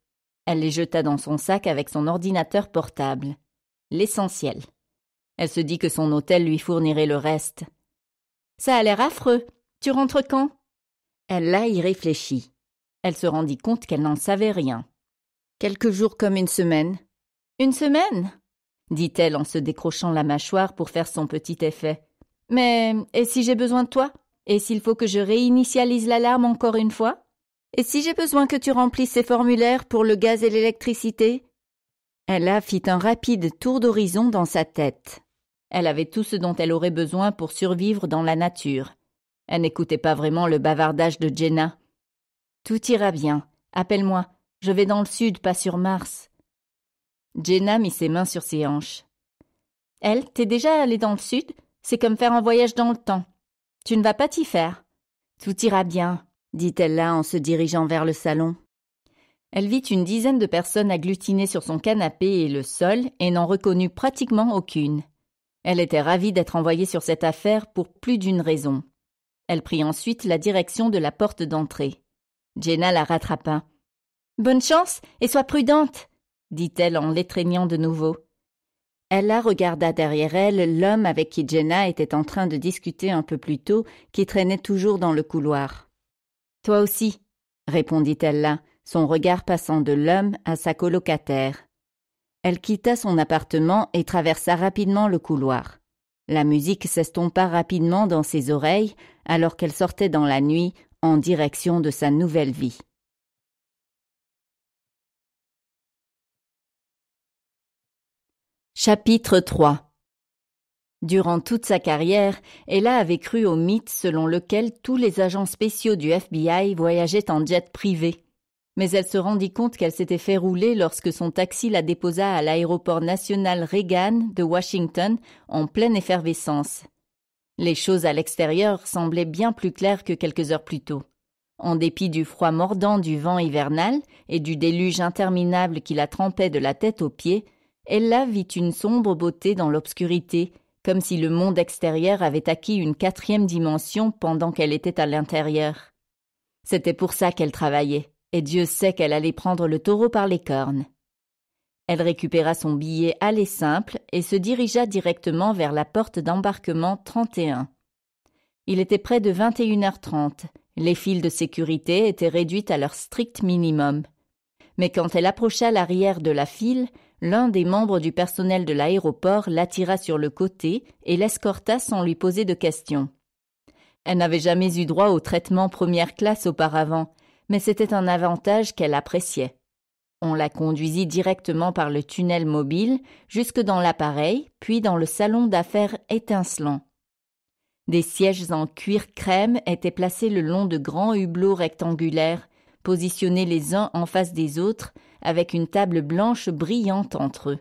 Elle les jeta dans son sac avec son ordinateur portable. L'essentiel. Elle se dit que son hôtel lui fournirait le reste. Ça a l'air affreux. Tu rentres quand Elle là y réfléchit. Elle se rendit compte qu'elle n'en savait rien. Quelques jours comme une semaine. Une semaine dit-elle en se décrochant la mâchoire pour faire son petit effet. Mais et si j'ai besoin de toi Et s'il faut que je réinitialise l'alarme encore une fois et si j'ai besoin que tu remplisses ces formulaires pour le gaz et l'électricité Ella fit un rapide tour d'horizon dans sa tête. Elle avait tout ce dont elle aurait besoin pour survivre dans la nature. Elle n'écoutait pas vraiment le bavardage de Jenna. Tout ira bien. Appelle-moi. Je vais dans le sud, pas sur Mars. Jenna mit ses mains sur ses hanches. Elle, t'es déjà allée dans le sud C'est comme faire un voyage dans le temps. Tu ne vas pas t'y faire. Tout ira bien dit-elle là en se dirigeant vers le salon. Elle vit une dizaine de personnes agglutinées sur son canapé et le sol et n'en reconnut pratiquement aucune. Elle était ravie d'être envoyée sur cette affaire pour plus d'une raison. Elle prit ensuite la direction de la porte d'entrée. Jenna la rattrapa. Bonne chance et sois prudente, dit-elle en l'étreignant de nouveau. Ella regarda derrière elle l'homme avec qui Jenna était en train de discuter un peu plus tôt, qui traînait toujours dans le couloir. Toi aussi, répondit-elle là, son regard passant de l'homme à sa colocataire. Elle quitta son appartement et traversa rapidement le couloir. La musique s'estompa rapidement dans ses oreilles alors qu'elle sortait dans la nuit en direction de sa nouvelle vie. Chapitre 3 Durant toute sa carrière, Ella avait cru au mythe selon lequel tous les agents spéciaux du FBI voyageaient en jet privé. Mais elle se rendit compte qu'elle s'était fait rouler lorsque son taxi la déposa à l'aéroport national Reagan de Washington en pleine effervescence. Les choses à l'extérieur semblaient bien plus claires que quelques heures plus tôt. En dépit du froid mordant du vent hivernal et du déluge interminable qui la trempait de la tête aux pieds, Ella vit une sombre beauté dans l'obscurité comme si le monde extérieur avait acquis une quatrième dimension pendant qu'elle était à l'intérieur. C'était pour ça qu'elle travaillait, et Dieu sait qu'elle allait prendre le taureau par les cornes. Elle récupéra son billet aller simple et se dirigea directement vers la porte d'embarquement 31. Il était près de 21h30. Les files de sécurité étaient réduites à leur strict minimum. Mais quand elle approcha l'arrière de la file, l'un des membres du personnel de l'aéroport l'attira sur le côté et l'escorta sans lui poser de questions. Elle n'avait jamais eu droit au traitement première classe auparavant, mais c'était un avantage qu'elle appréciait. On la conduisit directement par le tunnel mobile jusque dans l'appareil, puis dans le salon d'affaires étincelant. Des sièges en cuir crème étaient placés le long de grands hublots rectangulaires, positionnés les uns en face des autres, avec une table blanche brillante entre eux.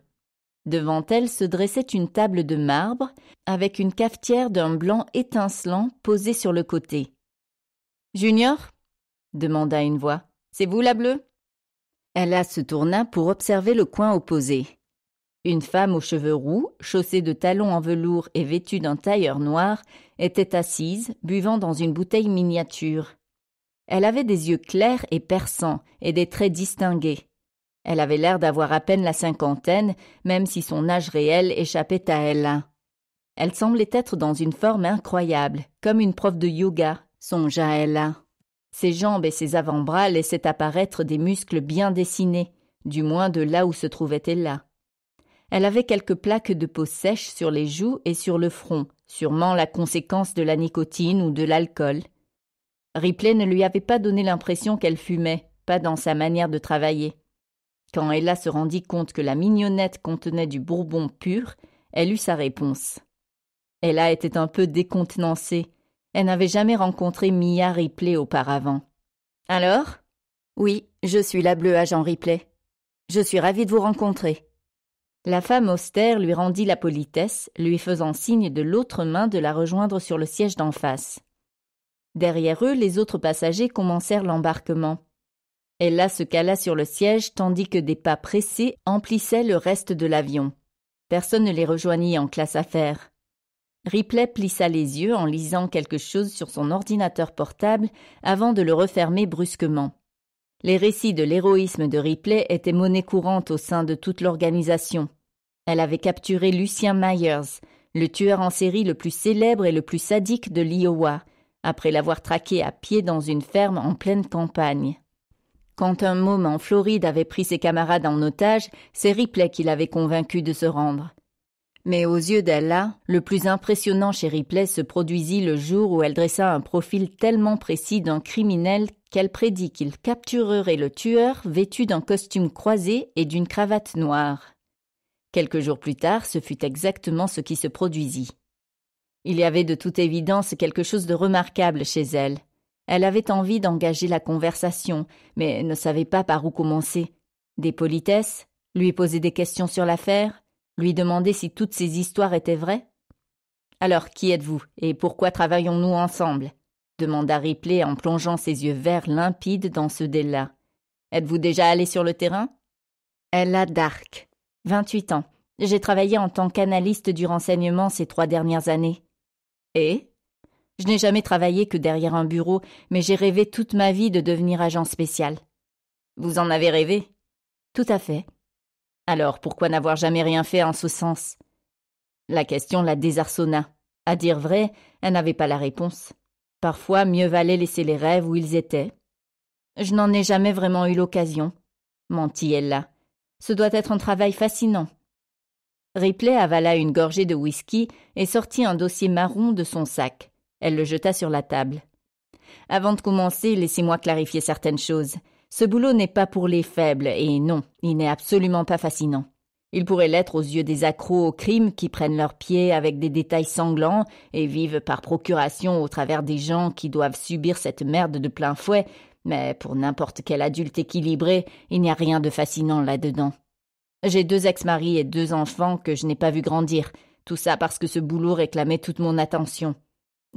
Devant elle se dressait une table de marbre, avec une cafetière d'un blanc étincelant posée sur le côté. Junior demanda une voix. C'est vous la bleue Ella se tourna pour observer le coin opposé. Une femme aux cheveux roux, chaussée de talons en velours et vêtue d'un tailleur noir, était assise, buvant dans une bouteille miniature. Elle avait des yeux clairs et perçants et des traits distingués. Elle avait l'air d'avoir à peine la cinquantaine, même si son âge réel échappait à elle. Elle semblait être dans une forme incroyable, comme une prof de yoga, songea elle. Ses jambes et ses avant-bras laissaient apparaître des muscles bien dessinés, du moins de là où se trouvait Ella. Elle avait quelques plaques de peau sèche sur les joues et sur le front, sûrement la conséquence de la nicotine ou de l'alcool. Ripley ne lui avait pas donné l'impression qu'elle fumait, pas dans sa manière de travailler. Quand Ella se rendit compte que la mignonnette contenait du bourbon pur, elle eut sa réponse. Ella était un peu décontenancée. Elle n'avait jamais rencontré Mia Ripley auparavant. Alors Oui, je suis la bleue agent Ripley. Je suis ravie de vous rencontrer. La femme austère lui rendit la politesse, lui faisant signe de l'autre main de la rejoindre sur le siège d'en face. Derrière eux, les autres passagers commencèrent l'embarquement. Ella se cala sur le siège tandis que des pas pressés emplissaient le reste de l'avion. Personne ne les rejoignit en classe affaires. Ripley plissa les yeux en lisant quelque chose sur son ordinateur portable avant de le refermer brusquement. Les récits de l'héroïsme de Ripley étaient monnaie courante au sein de toute l'organisation. Elle avait capturé Lucien Myers, le tueur en série le plus célèbre et le plus sadique de l'Iowa, après l'avoir traqué à pied dans une ferme en pleine campagne. Quand un môme en Floride avait pris ses camarades en otage, c'est Ripley qui l'avait convaincu de se rendre. Mais aux yeux d'Ella, le plus impressionnant chez Ripley se produisit le jour où elle dressa un profil tellement précis d'un criminel qu'elle prédit qu'il capturerait le tueur vêtu d'un costume croisé et d'une cravate noire. Quelques jours plus tard, ce fut exactement ce qui se produisit. Il y avait de toute évidence quelque chose de remarquable chez elle. Elle avait envie d'engager la conversation, mais ne savait pas par où commencer. Des politesses, lui poser des questions sur l'affaire, lui demander si toutes ces histoires étaient vraies. Alors qui êtes-vous et pourquoi travaillons-nous ensemble demanda Ripley en plongeant ses yeux verts limpides dans ceux d'Ella. Êtes-vous déjà allé sur le terrain Ella Dark, 28 ans. J'ai travaillé en tant qu'analyste du renseignement ces trois dernières années. Et je n'ai jamais travaillé que derrière un bureau, mais j'ai rêvé toute ma vie de devenir agent spécial. Vous en avez rêvé Tout à fait. Alors pourquoi n'avoir jamais rien fait en ce sens La question la désarçonna. À dire vrai, elle n'avait pas la réponse. Parfois, mieux valait laisser les rêves où ils étaient. Je n'en ai jamais vraiment eu l'occasion, mentit Ella. Ce doit être un travail fascinant. Ripley avala une gorgée de whisky et sortit un dossier marron de son sac. Elle le jeta sur la table. Avant de commencer, laissez-moi clarifier certaines choses. Ce boulot n'est pas pour les faibles, et non, il n'est absolument pas fascinant. Il pourrait l'être aux yeux des accros au crime qui prennent leurs pieds avec des détails sanglants et vivent par procuration au travers des gens qui doivent subir cette merde de plein fouet, mais pour n'importe quel adulte équilibré, il n'y a rien de fascinant là-dedans. J'ai deux ex-maris et deux enfants que je n'ai pas vu grandir, tout ça parce que ce boulot réclamait toute mon attention.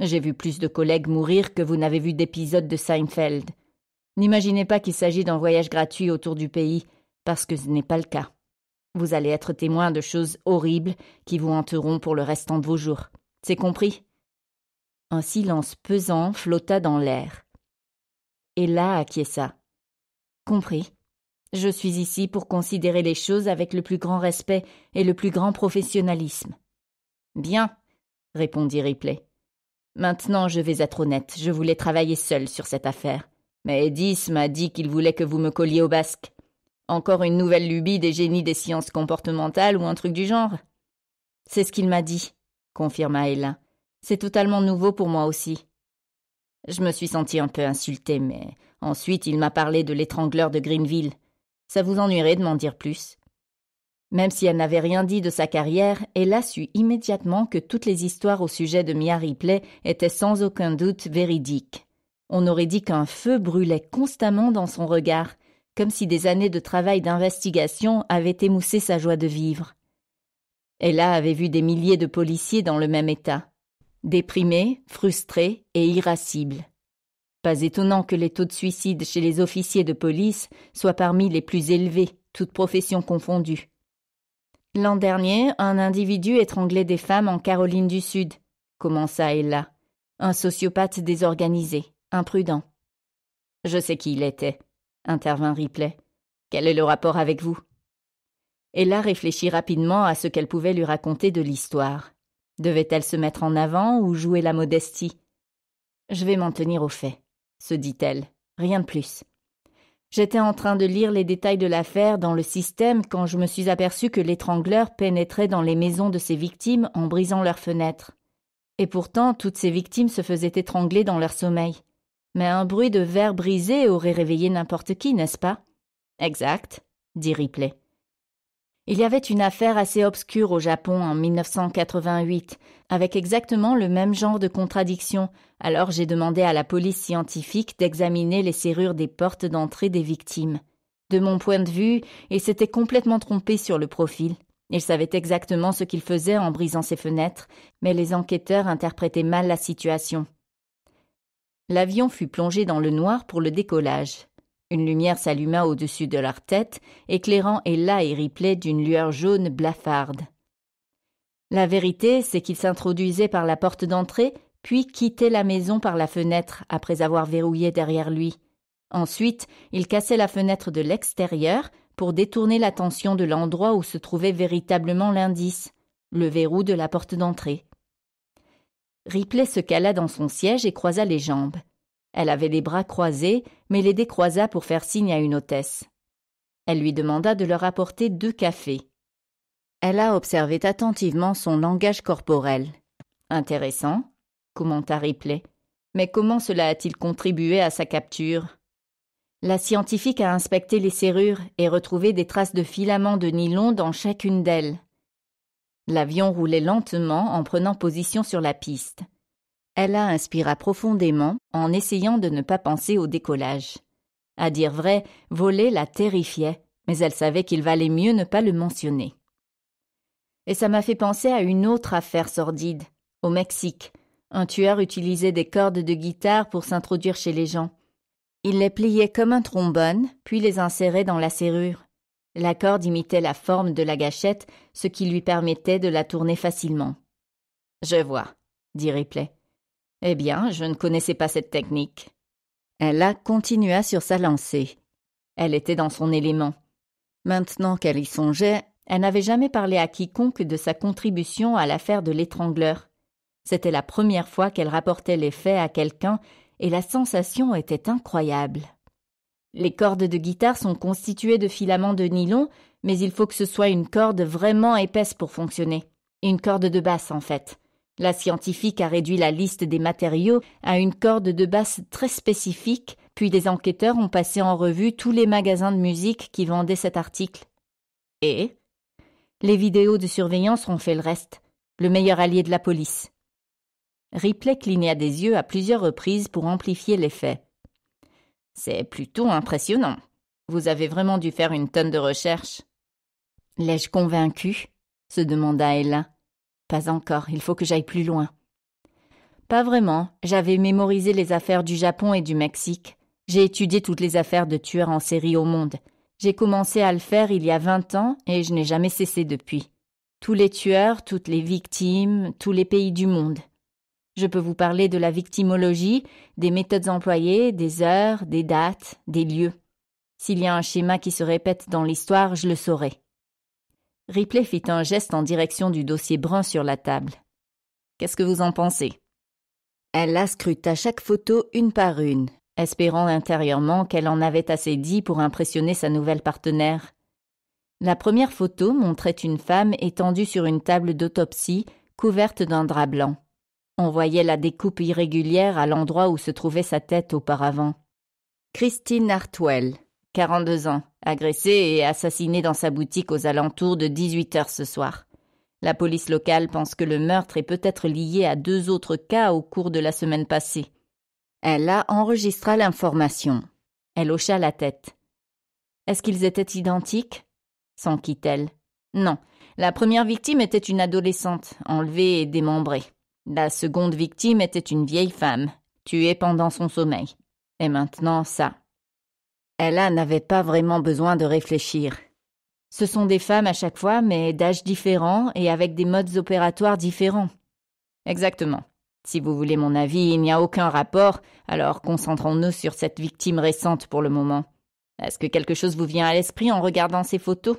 J'ai vu plus de collègues mourir que vous n'avez vu d'épisodes de Seinfeld. N'imaginez pas qu'il s'agit d'un voyage gratuit autour du pays, parce que ce n'est pas le cas. Vous allez être témoin de choses horribles qui vous hanteront pour le restant de vos jours. C'est compris Un silence pesant flotta dans l'air. Et Ella acquiesça. Compris. Je suis ici pour considérer les choses avec le plus grand respect et le plus grand professionnalisme. Bien, répondit Ripley. Maintenant, je vais être honnête, je voulais travailler seul sur cette affaire. Mais Edis m'a dit qu'il voulait que vous me colliez au basque. Encore une nouvelle lubie des génies des sciences comportementales ou un truc du genre C'est ce qu'il m'a dit, confirma Ella. C'est totalement nouveau pour moi aussi. Je me suis sentie un peu insultée, mais ensuite il m'a parlé de l'étrangleur de Greenville. Ça vous ennuierait de m'en dire plus même si elle n'avait rien dit de sa carrière, Ella sut immédiatement que toutes les histoires au sujet de Mia Ripley étaient sans aucun doute véridiques. On aurait dit qu'un feu brûlait constamment dans son regard, comme si des années de travail d'investigation avaient émoussé sa joie de vivre. Ella avait vu des milliers de policiers dans le même état, déprimés, frustrés et irascibles. Pas étonnant que les taux de suicide chez les officiers de police soient parmi les plus élevés, toutes professions confondues. L'an dernier, un individu étranglait des femmes en Caroline du Sud, commença Ella. Un sociopathe désorganisé, imprudent. Je sais qui il était, intervint Ripley. Quel est le rapport avec vous Ella réfléchit rapidement à ce qu'elle pouvait lui raconter de l'histoire. Devait-elle se mettre en avant ou jouer la modestie Je vais m'en tenir aux faits, se dit-elle, rien de plus. J'étais en train de lire les détails de l'affaire dans le système quand je me suis aperçu que l'étrangleur pénétrait dans les maisons de ses victimes en brisant leurs fenêtres. Et pourtant, toutes ces victimes se faisaient étrangler dans leur sommeil. Mais un bruit de verre brisé aurait réveillé n'importe qui, n'est-ce pas Exact, dit Ripley. Il y avait une affaire assez obscure au Japon en 1988, avec exactement le même genre de contradiction, alors j'ai demandé à la police scientifique d'examiner les serrures des portes d'entrée des victimes. De mon point de vue, il s'était complètement trompé sur le profil. Il savait exactement ce qu'il faisait en brisant ces fenêtres, mais les enquêteurs interprétaient mal la situation. L'avion fut plongé dans le noir pour le décollage. Une lumière s'alluma au-dessus de leur tête, éclairant Ella et Ripley d'une lueur jaune blafarde. La vérité, c'est qu'ils s'introduisaient par la porte d'entrée, puis quittaient la maison par la fenêtre après avoir verrouillé derrière lui. Ensuite, ils cassaient la fenêtre de l'extérieur pour détourner l'attention de l'endroit où se trouvait véritablement l'indice, le verrou de la porte d'entrée. Ripley se cala dans son siège et croisa les jambes. Elle avait les bras croisés, mais les décroisa pour faire signe à une hôtesse. Elle lui demanda de leur apporter deux cafés. Elle a observé attentivement son langage corporel. Intéressant, commenta Ripley. Mais comment cela a-t-il contribué à sa capture La scientifique a inspecté les serrures et retrouvé des traces de filaments de nylon dans chacune d'elles. L'avion roulait lentement en prenant position sur la piste. Ella inspira profondément en essayant de ne pas penser au décollage. À dire vrai, voler la terrifiait, mais elle savait qu'il valait mieux ne pas le mentionner. Et ça m'a fait penser à une autre affaire sordide, au Mexique. Un tueur utilisait des cordes de guitare pour s'introduire chez les gens. Il les pliait comme un trombone, puis les insérait dans la serrure. La corde imitait la forme de la gâchette, ce qui lui permettait de la tourner facilement. Je vois, dit Ripley. Eh bien, je ne connaissais pas cette technique. Ella continua sur sa lancée. Elle était dans son élément. Maintenant qu'elle y songeait, elle n'avait jamais parlé à quiconque de sa contribution à l'affaire de l'étrangleur. C'était la première fois qu'elle rapportait les faits à quelqu'un et la sensation était incroyable. Les cordes de guitare sont constituées de filaments de nylon, mais il faut que ce soit une corde vraiment épaisse pour fonctionner. Une corde de basse, en fait. La scientifique a réduit la liste des matériaux à une corde de basse très spécifique, puis des enquêteurs ont passé en revue tous les magasins de musique qui vendaient cet article. Et Les vidéos de surveillance ont fait le reste, le meilleur allié de la police. Ripley cligna des yeux à plusieurs reprises pour amplifier l'effet. C'est plutôt impressionnant. Vous avez vraiment dû faire une tonne de recherches. L'ai-je convaincu se demanda Ella. Pas encore, il faut que j'aille plus loin. Pas vraiment, j'avais mémorisé les affaires du Japon et du Mexique. J'ai étudié toutes les affaires de tueurs en série au monde. J'ai commencé à le faire il y a vingt ans et je n'ai jamais cessé depuis. Tous les tueurs, toutes les victimes, tous les pays du monde. Je peux vous parler de la victimologie, des méthodes employées, des heures, des dates, des lieux. S'il y a un schéma qui se répète dans l'histoire, je le saurai. Ripley fit un geste en direction du dossier brun sur la table. Qu'est-ce que vous en pensez Elle la scruta chaque photo une par une, espérant intérieurement qu'elle en avait assez dit pour impressionner sa nouvelle partenaire. La première photo montrait une femme étendue sur une table d'autopsie, couverte d'un drap blanc. On voyait la découpe irrégulière à l'endroit où se trouvait sa tête auparavant. Christine Hartwell, 42 ans, agressé et assassiné dans sa boutique aux alentours de 18 heures ce soir. La police locale pense que le meurtre est peut-être lié à deux autres cas au cours de la semaine passée. Elle a enregistré l'information. Elle hocha la tête. Est-ce qu'ils étaient identiques s'enquit-elle. Non. La première victime était une adolescente, enlevée et démembrée. La seconde victime était une vieille femme, tuée pendant son sommeil. Et maintenant ça. Ella n'avait pas vraiment besoin de réfléchir. Ce sont des femmes à chaque fois, mais d'âge différents et avec des modes opératoires différents. Exactement. Si vous voulez mon avis, il n'y a aucun rapport, alors concentrons-nous sur cette victime récente pour le moment. Est-ce que quelque chose vous vient à l'esprit en regardant ces photos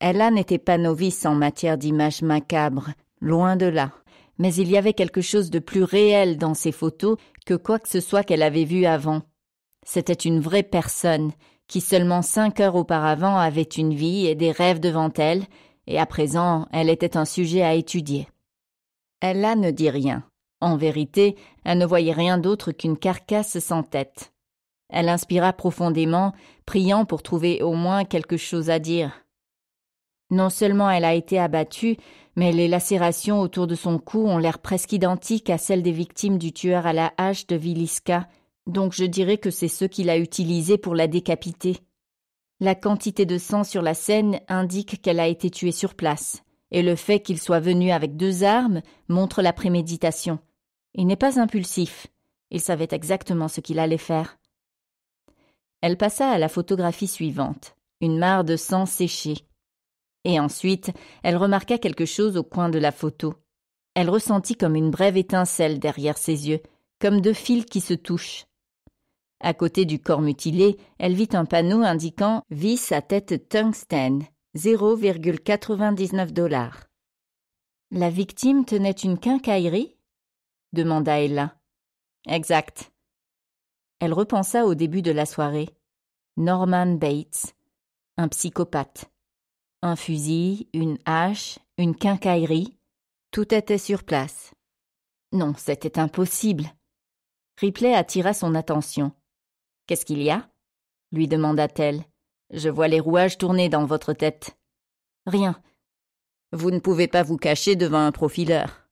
Ella n'était pas novice en matière d'images macabres, loin de là. Mais il y avait quelque chose de plus réel dans ces photos que quoi que ce soit qu'elle avait vu avant. C'était une vraie personne, qui seulement cinq heures auparavant avait une vie et des rêves devant elle, et à présent elle était un sujet à étudier. Ella ne dit rien. En vérité, elle ne voyait rien d'autre qu'une carcasse sans tête. Elle inspira profondément, priant pour trouver au moins quelque chose à dire. Non seulement elle a été abattue, mais les lacérations autour de son cou ont l'air presque identiques à celles des victimes du tueur à la hache de Viliska, donc je dirais que c'est ce qu'il a utilisé pour la décapiter. La quantité de sang sur la scène indique qu'elle a été tuée sur place, et le fait qu'il soit venu avec deux armes montre la préméditation. Il n'est pas impulsif, il savait exactement ce qu'il allait faire. Elle passa à la photographie suivante, une mare de sang séché. Et ensuite, elle remarqua quelque chose au coin de la photo. Elle ressentit comme une brève étincelle derrière ses yeux, comme deux fils qui se touchent. À côté du corps mutilé, elle vit un panneau indiquant vis à tête tungstène, 0,99 dollars. La victime tenait une quincaillerie demanda Ella. Exact. Elle repensa au début de la soirée. Norman Bates, un psychopathe. Un fusil, une hache, une quincaillerie, tout était sur place. Non, c'était impossible. Ripley attira son attention. Qu'est-ce qu'il y a lui demanda-t-elle. Je vois les rouages tourner dans votre tête. Rien. Vous ne pouvez pas vous cacher devant un profileur.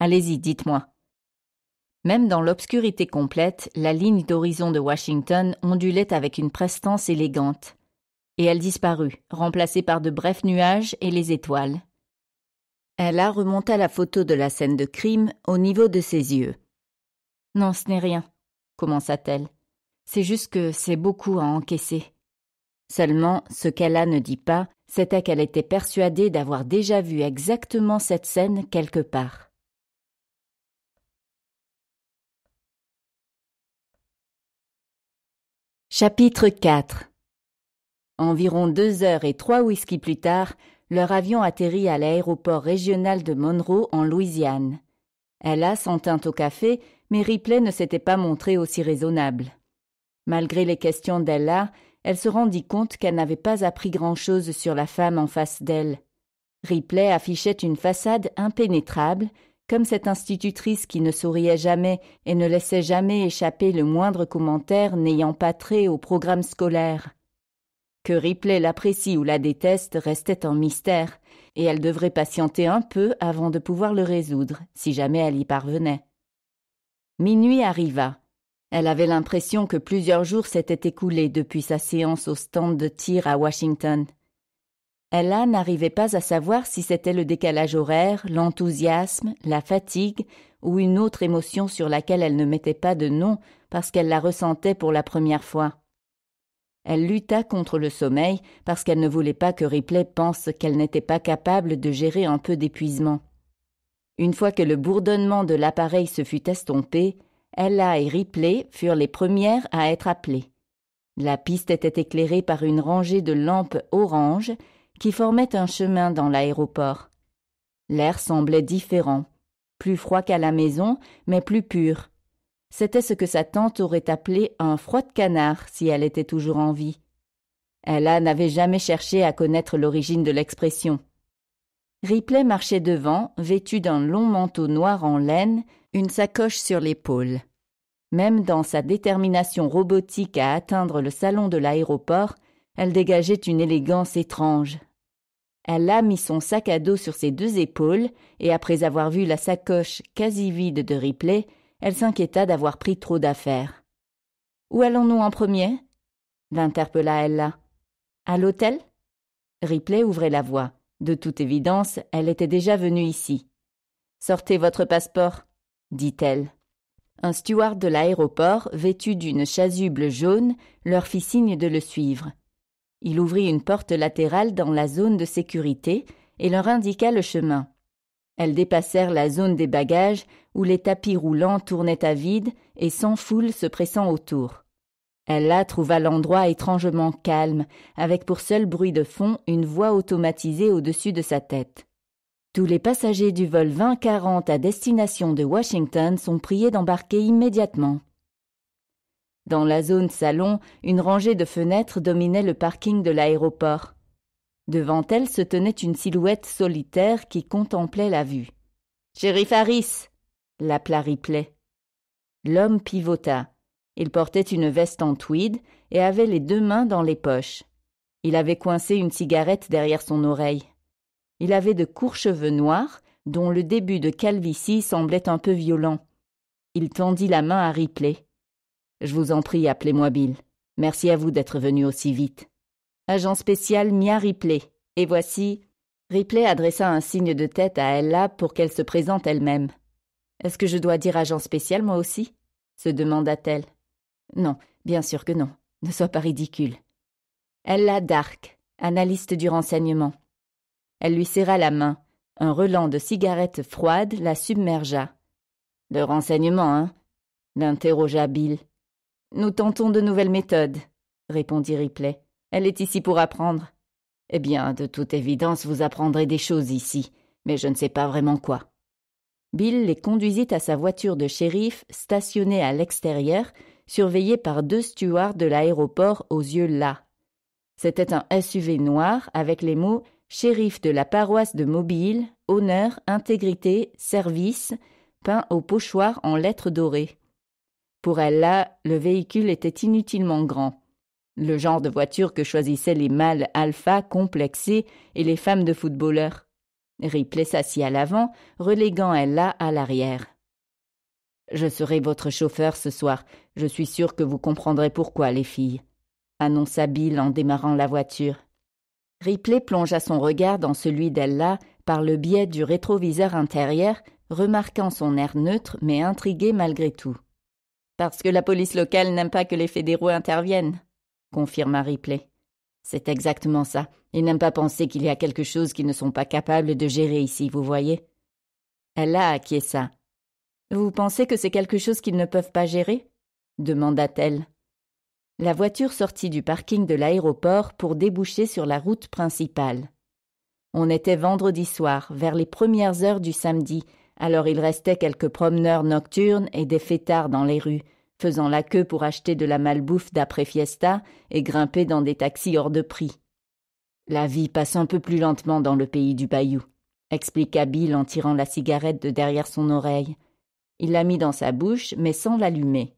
Allez-y, dites-moi. Même dans l'obscurité complète, la ligne d'horizon de Washington ondulait avec une prestance élégante. Et elle disparut, remplacée par de brefs nuages et les étoiles. Ella remonta la photo de la scène de crime au niveau de ses yeux. Non, ce n'est rien, commença-t-elle. C'est juste que c'est beaucoup à encaisser. Seulement, ce qu'Ella ne dit pas, c'était qu'elle était persuadée d'avoir déjà vu exactement cette scène quelque part. Chapitre 4 Environ deux heures et trois whisky plus tard, leur avion atterrit à l'aéroport régional de Monroe en Louisiane. Ella s'en tint au café, mais Ripley ne s'était pas montré aussi raisonnable. Malgré les questions d'Ella, elle se rendit compte qu'elle n'avait pas appris grand-chose sur la femme en face d'elle. Ripley affichait une façade impénétrable, comme cette institutrice qui ne souriait jamais et ne laissait jamais échapper le moindre commentaire n'ayant pas trait au programme scolaire. Que Ripley l'apprécie ou la déteste restait un mystère, et elle devrait patienter un peu avant de pouvoir le résoudre, si jamais elle y parvenait. Minuit arriva. Elle avait l'impression que plusieurs jours s'étaient écoulés depuis sa séance au stand de tir à Washington. Ella n'arrivait pas à savoir si c'était le décalage horaire, l'enthousiasme, la fatigue ou une autre émotion sur laquelle elle ne mettait pas de nom parce qu'elle la ressentait pour la première fois. Elle lutta contre le sommeil parce qu'elle ne voulait pas que Ripley pense qu'elle n'était pas capable de gérer un peu d'épuisement. Une fois que le bourdonnement de l'appareil se fut estompé, Ella et Ripley furent les premières à être appelées. La piste était éclairée par une rangée de lampes orange qui formaient un chemin dans l'aéroport. L'air semblait différent, plus froid qu'à la maison, mais plus pur. C'était ce que sa tante aurait appelé un froid de canard si elle était toujours en vie. Ella n'avait jamais cherché à connaître l'origine de l'expression. Ripley marchait devant, vêtu d'un long manteau noir en laine, une sacoche sur l'épaule. Même dans sa détermination robotique à atteindre le salon de l'aéroport, elle dégageait une élégance étrange. Elle a mis son sac à dos sur ses deux épaules, et après avoir vu la sacoche quasi vide de Ripley, elle s'inquiéta d'avoir pris trop d'affaires. Où allons-nous en premier l'interpella Ella. À l'hôtel Ripley ouvrait la voie. De toute évidence, elle était déjà venue ici. Sortez votre passeport, dit-elle. Un steward de l'aéroport, vêtu d'une chasuble jaune, leur fit signe de le suivre. Il ouvrit une porte latérale dans la zone de sécurité et leur indiqua le chemin. Elles dépassèrent la zone des bagages où les tapis roulants tournaient à vide et sans foule se pressant autour. Elle là trouva l'endroit étrangement calme, avec pour seul bruit de fond une voix automatisée au-dessus de sa tête. Tous les passagers du vol 2040 à destination de Washington sont priés d'embarquer immédiatement. Dans la zone salon, une rangée de fenêtres dominait le parking de l'aéroport. Devant elle se tenait une silhouette solitaire qui contemplait la vue. Sheriff Harris l'appela Ripley. L'homme pivota. Il portait une veste en tweed et avait les deux mains dans les poches. Il avait coincé une cigarette derrière son oreille. Il avait de courts cheveux noirs, dont le début de calvitie semblait un peu violent. Il tendit la main à Ripley. Je vous en prie, appelez-moi Bill. Merci à vous d'être venu aussi vite. Agent spécial Mia Ripley. Et voici. Ripley adressa un signe de tête à Ella pour qu'elle se présente elle-même. Est-ce que je dois dire agent spécial moi aussi se demanda-t-elle. Non, bien sûr que non. Ne sois pas ridicule. Ella Dark, analyste du renseignement. Elle lui serra la main. Un relent de cigarette froide la submergea. De renseignements, hein l'interrogea Bill. Nous tentons de nouvelles méthodes, répondit Ripley. Elle est ici pour apprendre. Eh bien, de toute évidence, vous apprendrez des choses ici, mais je ne sais pas vraiment quoi. Bill les conduisit à sa voiture de shérif stationnée à l'extérieur, surveillée par deux stewards de l'aéroport aux yeux là. C'était un SUV noir avec les mots shérif de la paroisse de Mobile, honneur, intégrité, service, peint au pochoir en lettres dorées. Pour elle là, le véhicule était inutilement grand. Le genre de voiture que choisissaient les mâles alpha complexés et les femmes de footballeurs. Ripley s'assit à l'avant, reléguant elle-là à l'arrière. Je serai votre chauffeur ce soir. Je suis sûr que vous comprendrez pourquoi, les filles, annonça Bill en démarrant la voiture. Ripley plongea son regard dans celui d'Ella par le biais du rétroviseur intérieur, remarquant son air neutre mais intrigué malgré tout. Parce que la police locale n'aime pas que les fédéraux interviennent, confirma Ripley. C'est exactement ça. Ils n'aiment pas penser qu'il y a quelque chose qu'ils ne sont pas capables de gérer ici, vous voyez. Ella acquiesça. Vous pensez que c'est quelque chose qu'ils ne peuvent pas gérer demanda-t-elle. La voiture sortit du parking de l'aéroport pour déboucher sur la route principale. On était vendredi soir, vers les premières heures du samedi, alors il restait quelques promeneurs nocturnes et des fêtards dans les rues, faisant la queue pour acheter de la malbouffe d'après fiesta et grimper dans des taxis hors de prix. La vie passe un peu plus lentement dans le pays du Bayou, expliqua Bill en tirant la cigarette de derrière son oreille. Il la mit dans sa bouche, mais sans l'allumer.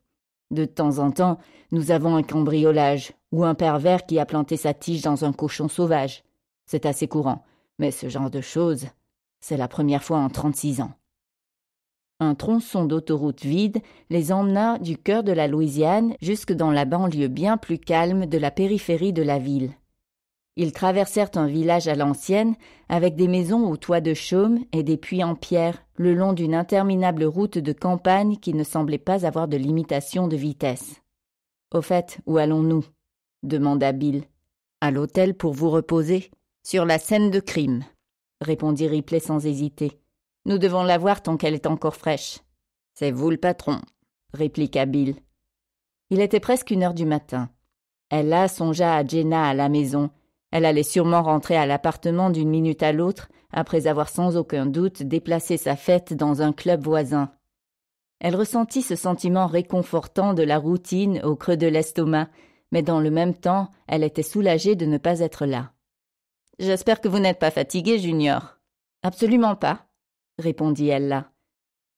De temps en temps, nous avons un cambriolage ou un pervers qui a planté sa tige dans un cochon sauvage. C'est assez courant, mais ce genre de choses, c'est la première fois en trente-six ans. Un tronçon d'autoroute vide les emmena du cœur de la Louisiane jusque dans la banlieue bien plus calme de la périphérie de la ville. Ils traversèrent un village à l'ancienne, avec des maisons aux toits de chaume et des puits en pierre, le long d'une interminable route de campagne qui ne semblait pas avoir de limitation de vitesse. Au fait, où allons-nous demanda Bill. À l'hôtel pour vous reposer Sur la scène de crime, répondit Ripley sans hésiter. Nous devons la voir tant qu'elle est encore fraîche. C'est vous le patron, répliqua Bill. Il était presque une heure du matin. Ella songea à Jenna à la maison elle allait sûrement rentrer à l'appartement d'une minute à l'autre, après avoir sans aucun doute déplacé sa fête dans un club voisin. Elle ressentit ce sentiment réconfortant de la routine au creux de l'estomac, mais dans le même temps, elle était soulagée de ne pas être là. J'espère que vous n'êtes pas fatigué, Junior. Absolument pas, répondit elle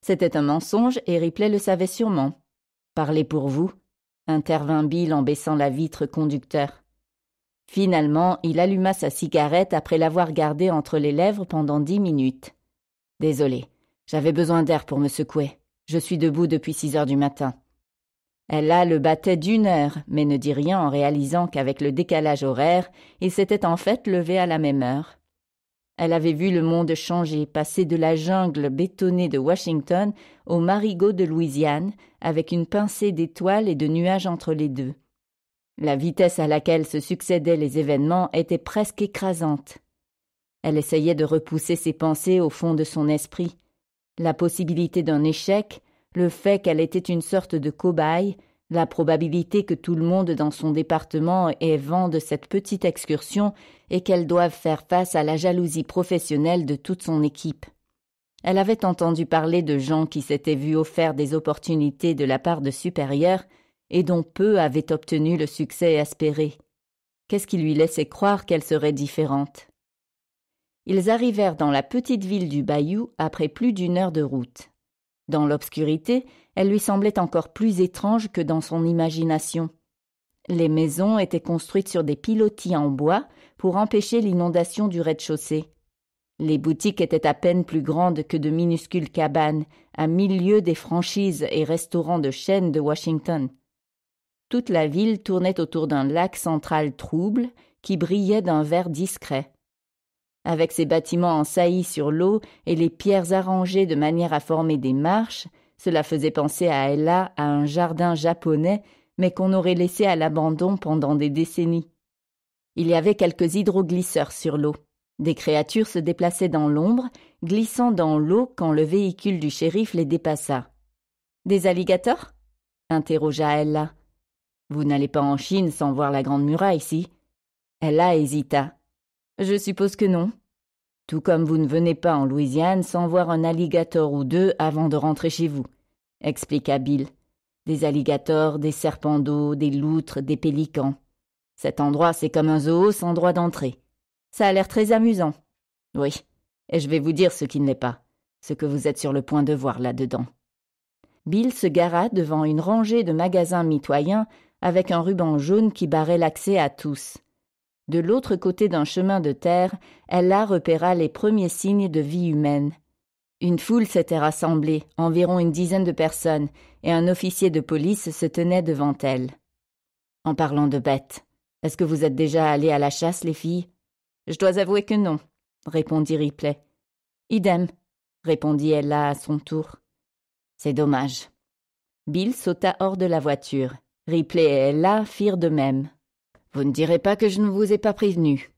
C'était un mensonge et Ripley le savait sûrement. Parlez pour vous, intervint Bill en baissant la vitre conducteur. Finalement, il alluma sa cigarette après l'avoir gardée entre les lèvres pendant dix minutes. Désolé, j'avais besoin d'air pour me secouer. Je suis debout depuis six heures du matin. Ella le battait d'une heure, mais ne dit rien en réalisant qu'avec le décalage horaire, il s'était en fait levé à la même heure. Elle avait vu le monde changer, passer de la jungle bétonnée de Washington au marigot de Louisiane, avec une pincée d'étoiles et de nuages entre les deux. La vitesse à laquelle se succédaient les événements était presque écrasante. Elle essayait de repousser ses pensées au fond de son esprit. La possibilité d'un échec, le fait qu'elle était une sorte de cobaye, la probabilité que tout le monde dans son département ait vent de cette petite excursion et qu'elle doive faire face à la jalousie professionnelle de toute son équipe. Elle avait entendu parler de gens qui s'étaient vus offert des opportunités de la part de supérieurs et dont peu avaient obtenu le succès espéré. Qu'est-ce qui lui laissait croire qu'elle serait différente Ils arrivèrent dans la petite ville du Bayou après plus d'une heure de route. Dans l'obscurité, elle lui semblait encore plus étrange que dans son imagination. Les maisons étaient construites sur des pilotis en bois pour empêcher l'inondation du rez-de-chaussée. Les boutiques étaient à peine plus grandes que de minuscules cabanes, à mille lieues des franchises et restaurants de chaîne de Washington. Toute la ville tournait autour d'un lac central trouble qui brillait d'un vert discret. Avec ses bâtiments en saillie sur l'eau et les pierres arrangées de manière à former des marches, cela faisait penser à Ella à un jardin japonais, mais qu'on aurait laissé à l'abandon pendant des décennies. Il y avait quelques hydroglisseurs sur l'eau. Des créatures se déplaçaient dans l'ombre, glissant dans l'eau quand le véhicule du shérif les dépassa. Des alligators interrogea Ella, vous n'allez pas en Chine sans voir la Grande Muraille, si Ella hésita. Je suppose que non. Tout comme vous ne venez pas en Louisiane sans voir un alligator ou deux avant de rentrer chez vous, expliqua Bill. Des alligators, des serpents d'eau, des loutres, des pélicans. Cet endroit, c'est comme un zoo sans droit d'entrée. Ça a l'air très amusant. Oui, et je vais vous dire ce qui n'est pas, ce que vous êtes sur le point de voir là-dedans. Bill se gara devant une rangée de magasins mitoyens avec un ruban jaune qui barrait l'accès à tous. De l'autre côté d'un chemin de terre, Ella repéra les premiers signes de vie humaine. Une foule s'était rassemblée, environ une dizaine de personnes, et un officier de police se tenait devant elle. En parlant de bêtes, est-ce que vous êtes déjà allé à la chasse, les filles Je dois avouer que non, répondit Ripley. Idem, répondit Ella à son tour. C'est dommage. Bill sauta hors de la voiture. Ripley et Ella firent de même. Vous ne direz pas que je ne vous ai pas prévenu.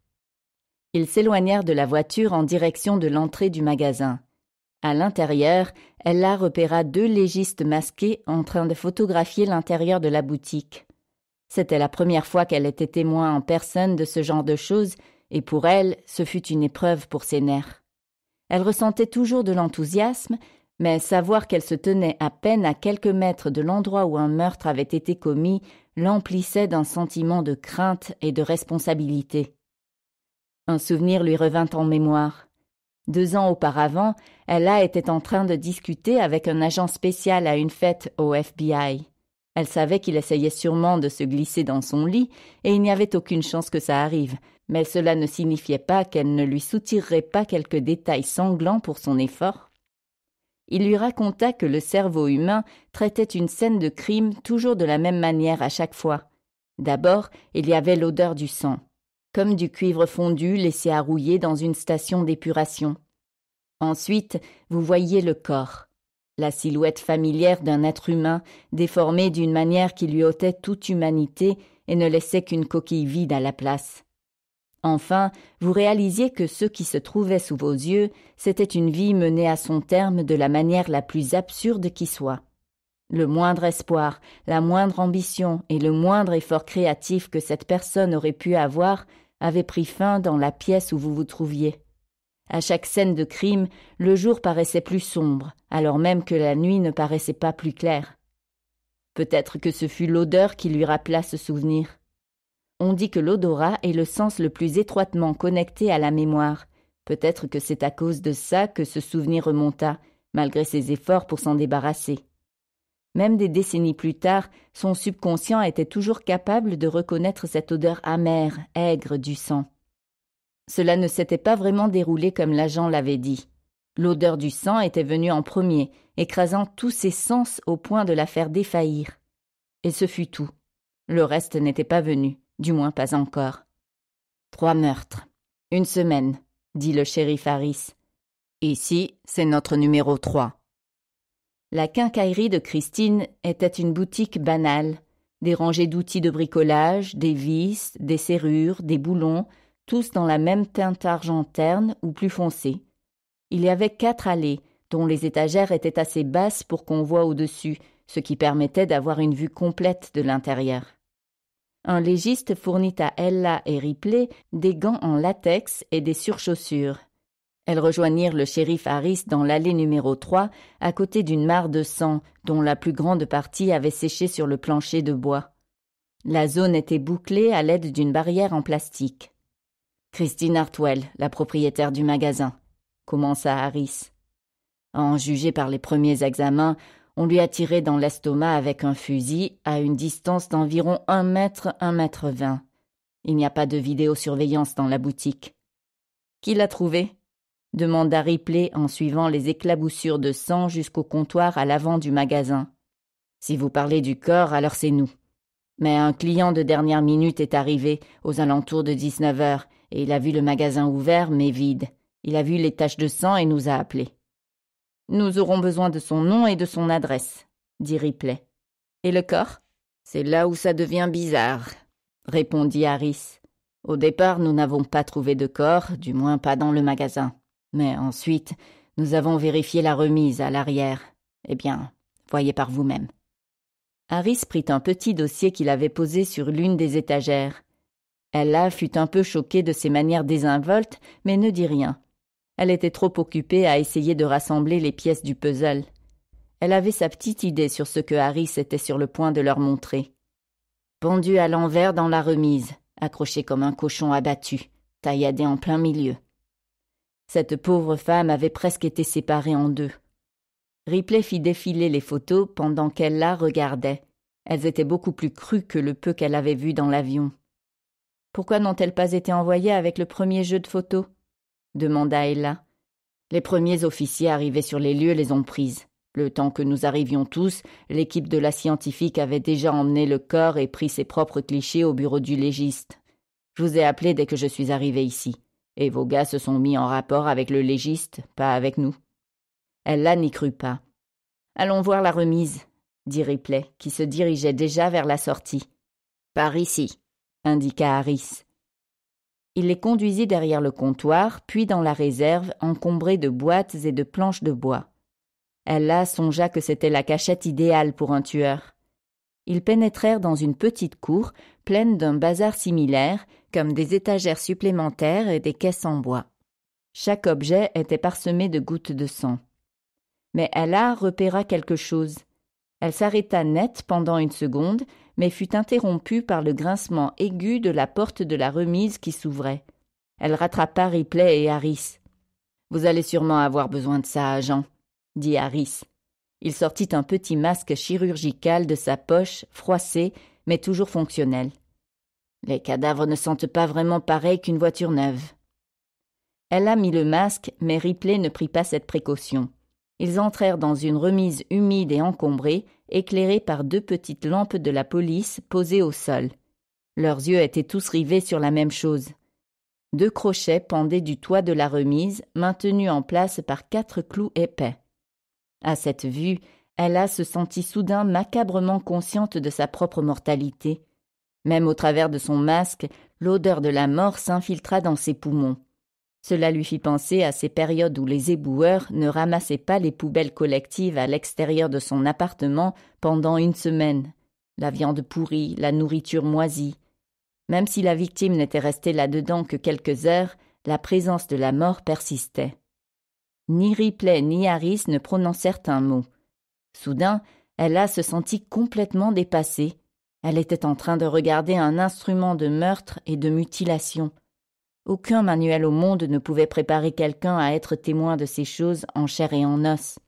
Ils s'éloignèrent de la voiture en direction de l'entrée du magasin. À l'intérieur, Ella repéra deux légistes masqués en train de photographier l'intérieur de la boutique. C'était la première fois qu'elle était témoin en personne de ce genre de choses, et pour elle, ce fut une épreuve pour ses nerfs. Elle ressentait toujours de l'enthousiasme, mais savoir qu'elle se tenait à peine à quelques mètres de l'endroit où un meurtre avait été commis l'emplissait d'un sentiment de crainte et de responsabilité. Un souvenir lui revint en mémoire. Deux ans auparavant, Ella était en train de discuter avec un agent spécial à une fête au FBI. Elle savait qu'il essayait sûrement de se glisser dans son lit, et il n'y avait aucune chance que ça arrive, mais cela ne signifiait pas qu'elle ne lui soutirerait pas quelques détails sanglants pour son effort il lui raconta que le cerveau humain traitait une scène de crime toujours de la même manière à chaque fois. D'abord, il y avait l'odeur du sang, comme du cuivre fondu laissé à rouiller dans une station d'épuration. Ensuite, vous voyez le corps, la silhouette familière d'un être humain déformé d'une manière qui lui ôtait toute humanité et ne laissait qu'une coquille vide à la place. Enfin, vous réalisiez que ce qui se trouvait sous vos yeux, c'était une vie menée à son terme de la manière la plus absurde qui soit. Le moindre espoir, la moindre ambition et le moindre effort créatif que cette personne aurait pu avoir avaient pris fin dans la pièce où vous vous trouviez. À chaque scène de crime, le jour paraissait plus sombre, alors même que la nuit ne paraissait pas plus claire. Peut-être que ce fut l'odeur qui lui rappela ce souvenir. On dit que l'odorat est le sens le plus étroitement connecté à la mémoire. Peut-être que c'est à cause de ça que ce souvenir remonta, malgré ses efforts pour s'en débarrasser. Même des décennies plus tard, son subconscient était toujours capable de reconnaître cette odeur amère, aigre du sang. Cela ne s'était pas vraiment déroulé comme l'agent l'avait dit. L'odeur du sang était venue en premier, écrasant tous ses sens au point de la faire défaillir. Et ce fut tout. Le reste n'était pas venu du moins pas encore. Trois meurtres. Une semaine, dit le shérif Harris. Ici, c'est notre numéro trois. La quincaillerie de Christine était une boutique banale, des rangées d'outils de bricolage, des vis, des serrures, des boulons, tous dans la même teinte argenterne ou plus foncée. Il y avait quatre allées, dont les étagères étaient assez basses pour qu'on voie au-dessus, ce qui permettait d'avoir une vue complète de l'intérieur. Un légiste fournit à Ella et Ripley des gants en latex et des surchaussures. Elles rejoignirent le shérif Harris dans l'allée numéro 3, à côté d'une mare de sang dont la plus grande partie avait séché sur le plancher de bois. La zone était bouclée à l'aide d'une barrière en plastique. Christine Hartwell, la propriétaire du magasin, commença Harris. en juger par les premiers examens, on lui a tiré dans l'estomac avec un fusil à une distance d'environ un mètre, un mètre vingt. Il n'y a pas de vidéosurveillance dans la boutique. Qui l'a trouvé demanda Ripley en suivant les éclaboussures de sang jusqu'au comptoir à l'avant du magasin. Si vous parlez du corps, alors c'est nous. Mais un client de dernière minute est arrivé aux alentours de dix-neuf heures et il a vu le magasin ouvert mais vide. Il a vu les taches de sang et nous a appelés. Nous aurons besoin de son nom et de son adresse, dit Ripley. Et le corps C'est là où ça devient bizarre, répondit Harris. Au départ, nous n'avons pas trouvé de corps, du moins pas dans le magasin. Mais ensuite, nous avons vérifié la remise à l'arrière. Eh bien, voyez par vous-même. Harris prit un petit dossier qu'il avait posé sur l'une des étagères. Ella fut un peu choquée de ses manières désinvoltes, mais ne dit rien. Elle était trop occupée à essayer de rassembler les pièces du puzzle. Elle avait sa petite idée sur ce que Harris était sur le point de leur montrer. Pendu à l'envers dans la remise, accroché comme un cochon abattu, tailladé en plein milieu. Cette pauvre femme avait presque été séparée en deux. Ripley fit défiler les photos pendant qu'elle la regardait. Elles étaient beaucoup plus crues que le peu qu'elle avait vu dans l'avion. Pourquoi n'ont-elles pas été envoyées avec le premier jeu de photos demanda Ella. Les premiers officiers arrivés sur les lieux les ont prises. Le temps que nous arrivions tous, l'équipe de la scientifique avait déjà emmené le corps et pris ses propres clichés au bureau du légiste. Je vous ai appelé dès que je suis arrivé ici. Et vos gars se sont mis en rapport avec le légiste, pas avec nous. Ella n'y crut pas. Allons voir la remise, dit Ripley, qui se dirigeait déjà vers la sortie. Par ici, indiqua Harris. Il les conduisit derrière le comptoir, puis dans la réserve, encombrée de boîtes et de planches de bois. Ella songea que c'était la cachette idéale pour un tueur. Ils pénétrèrent dans une petite cour, pleine d'un bazar similaire, comme des étagères supplémentaires et des caisses en bois. Chaque objet était parsemé de gouttes de sang. Mais Ella repéra quelque chose. Elle s'arrêta net pendant une seconde, mais fut interrompue par le grincement aigu de la porte de la remise qui s'ouvrait. Elle rattrapa Ripley et Harris. Vous allez sûrement avoir besoin de ça, agent, dit Harris. Il sortit un petit masque chirurgical de sa poche, froissé, mais toujours fonctionnel. Les cadavres ne sentent pas vraiment pareil qu'une voiture neuve. Elle a mis le masque, mais Ripley ne prit pas cette précaution. Ils entrèrent dans une remise humide et encombrée, éclairée par deux petites lampes de la police posées au sol. Leurs yeux étaient tous rivés sur la même chose. Deux crochets pendaient du toit de la remise, maintenus en place par quatre clous épais. À cette vue, Ella se sentit soudain macabrement consciente de sa propre mortalité. Même au travers de son masque, l'odeur de la mort s'infiltra dans ses poumons. Cela lui fit penser à ces périodes où les éboueurs ne ramassaient pas les poubelles collectives à l'extérieur de son appartement pendant une semaine. La viande pourrie, la nourriture moisie. Même si la victime n'était restée là-dedans que quelques heures, la présence de la mort persistait. Ni Ripley ni Harris ne prononcèrent un mot. Soudain, Ella se sentit complètement dépassée. Elle était en train de regarder un instrument de meurtre et de mutilation. Aucun manuel au monde ne pouvait préparer quelqu'un à être témoin de ces choses en chair et en os.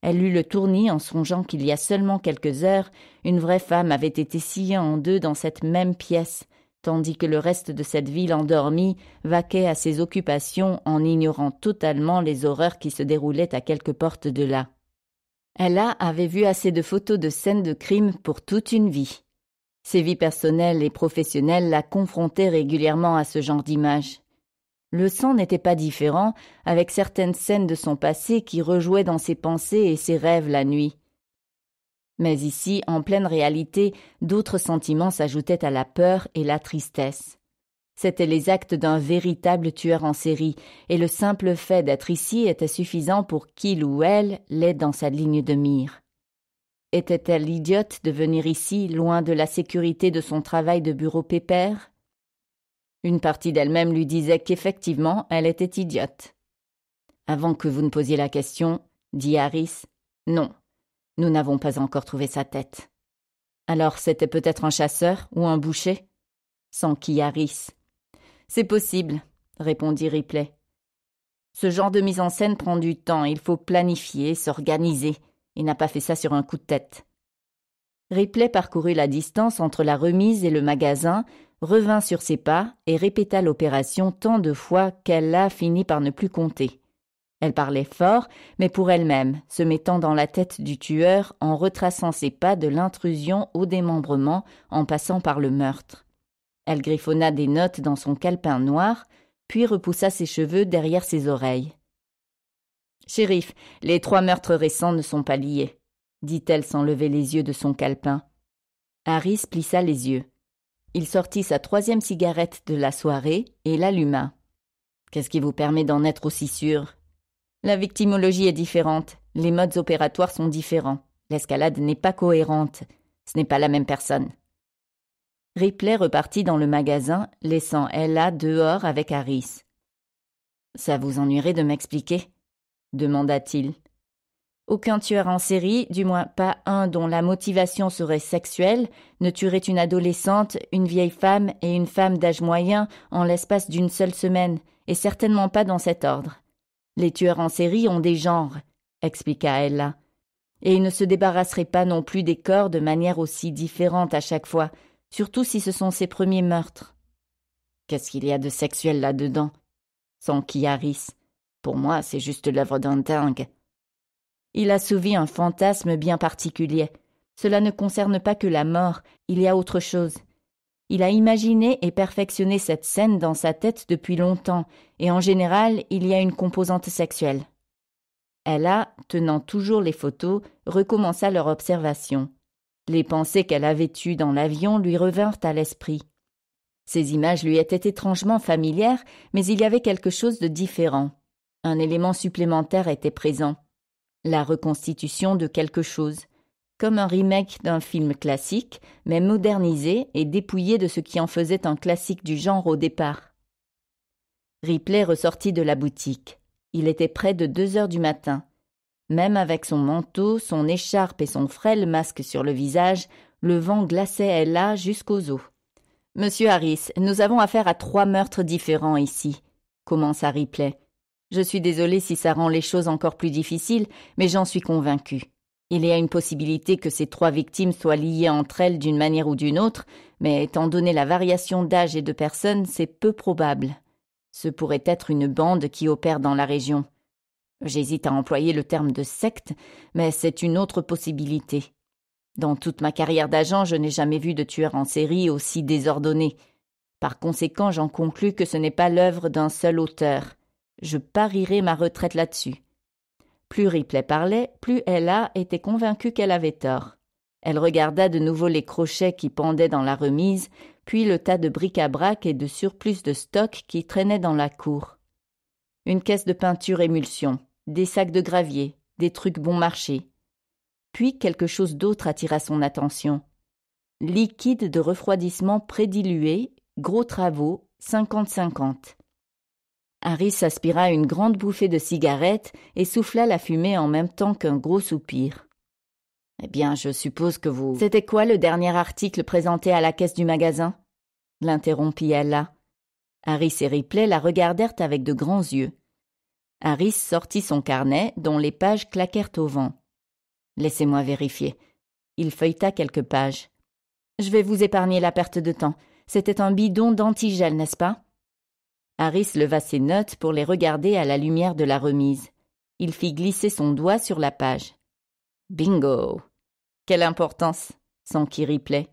Elle eut le tournis en songeant qu'il y a seulement quelques heures, une vraie femme avait été sciée en deux dans cette même pièce, tandis que le reste de cette ville endormie vaquait à ses occupations en ignorant totalement les horreurs qui se déroulaient à quelques portes de là. Ella avait vu assez de photos de scènes de crime pour toute une vie. Ses vies personnelles et professionnelles la confrontaient régulièrement à ce genre d'image. Le sang n'était pas différent, avec certaines scènes de son passé qui rejouaient dans ses pensées et ses rêves la nuit. Mais ici, en pleine réalité, d'autres sentiments s'ajoutaient à la peur et la tristesse. C'étaient les actes d'un véritable tueur en série, et le simple fait d'être ici était suffisant pour qu'il ou elle l'ait dans sa ligne de mire. Était-elle idiote de venir ici, loin de la sécurité de son travail de bureau pépère Une partie d'elle-même lui disait qu'effectivement, elle était idiote. Avant que vous ne posiez la question, dit Harris, non, nous n'avons pas encore trouvé sa tête. Alors c'était peut-être un chasseur ou un boucher Sans qui Harris. C'est possible, répondit Ripley. Ce genre de mise en scène prend du temps, il faut planifier, s'organiser. Il n'a pas fait ça sur un coup de tête. Ripley parcourut la distance entre la remise et le magasin, revint sur ses pas et répéta l'opération tant de fois qu'elle l'a fini par ne plus compter. Elle parlait fort, mais pour elle-même, se mettant dans la tête du tueur en retraçant ses pas de l'intrusion au démembrement en passant par le meurtre. Elle griffonna des notes dans son calepin noir, puis repoussa ses cheveux derrière ses oreilles. Shérif, les trois meurtres récents ne sont pas liés, dit-elle sans lever les yeux de son calepin. Harris plissa les yeux. Il sortit sa troisième cigarette de la soirée et l'alluma. Qu'est-ce qui vous permet d'en être aussi sûr La victimologie est différente, les modes opératoires sont différents, l'escalade n'est pas cohérente, ce n'est pas la même personne. Ripley repartit dans le magasin, laissant Ella dehors avec Harris. Ça vous ennuierait de m'expliquer demanda-t-il. Aucun tueur en série, du moins pas un dont la motivation serait sexuelle, ne tuerait une adolescente, une vieille femme et une femme d'âge moyen en l'espace d'une seule semaine, et certainement pas dans cet ordre. Les tueurs en série ont des genres, expliqua Ella. Et ils ne se débarrasseraient pas non plus des corps de manière aussi différente à chaque fois, surtout si ce sont ses premiers meurtres. Qu'est-ce qu'il y a de sexuel là-dedans s'enquit Harris. Pour moi, c'est juste l'œuvre d'un dingue. Il a souvi un fantasme bien particulier. Cela ne concerne pas que la mort, il y a autre chose. Il a imaginé et perfectionné cette scène dans sa tête depuis longtemps, et en général, il y a une composante sexuelle. Elle a, tenant toujours les photos, recommença leur observation. Les pensées qu'elle avait eues dans l'avion lui revinrent à l'esprit. Ces images lui étaient étrangement familières, mais il y avait quelque chose de différent. Un élément supplémentaire était présent, la reconstitution de quelque chose, comme un remake d'un film classique, mais modernisé et dépouillé de ce qui en faisait un classique du genre au départ. Ripley ressortit de la boutique. Il était près de deux heures du matin. Même avec son manteau, son écharpe et son frêle masque sur le visage, le vent glaçait là jusqu'aux os. Monsieur Harris, nous avons affaire à trois meurtres différents ici, commença Ripley. Je suis désolée si ça rend les choses encore plus difficiles, mais j'en suis convaincue. Il y a une possibilité que ces trois victimes soient liées entre elles d'une manière ou d'une autre, mais étant donné la variation d'âge et de personnes, c'est peu probable. Ce pourrait être une bande qui opère dans la région. J'hésite à employer le terme de secte, mais c'est une autre possibilité. Dans toute ma carrière d'agent, je n'ai jamais vu de tueur en série aussi désordonné. Par conséquent, j'en conclus que ce n'est pas l'œuvre d'un seul auteur. Je parierai ma retraite là-dessus. Plus Ripley parlait, plus Ella était convaincue qu'elle avait tort. Elle regarda de nouveau les crochets qui pendaient dans la remise, puis le tas de bric-à-brac et de surplus de stock qui traînait dans la cour. Une caisse de peinture émulsion, des sacs de gravier, des trucs bon marché. Puis quelque chose d'autre attira son attention. Liquide de refroidissement prédilué, gros travaux, 50-50. Harris aspira une grande bouffée de cigarette et souffla la fumée en même temps qu'un gros soupir. Eh bien, je suppose que vous. C'était quoi le dernier article présenté à la caisse du magasin l'interrompit Ella. Harris et Ripley la regardèrent avec de grands yeux. Harris sortit son carnet, dont les pages claquèrent au vent. Laissez-moi vérifier. Il feuilleta quelques pages. Je vais vous épargner la perte de temps. C'était un bidon d'antigel, n'est-ce pas Harris leva ses notes pour les regarder à la lumière de la remise. Il fit glisser son doigt sur la page. Bingo Quelle importance qui Ripley.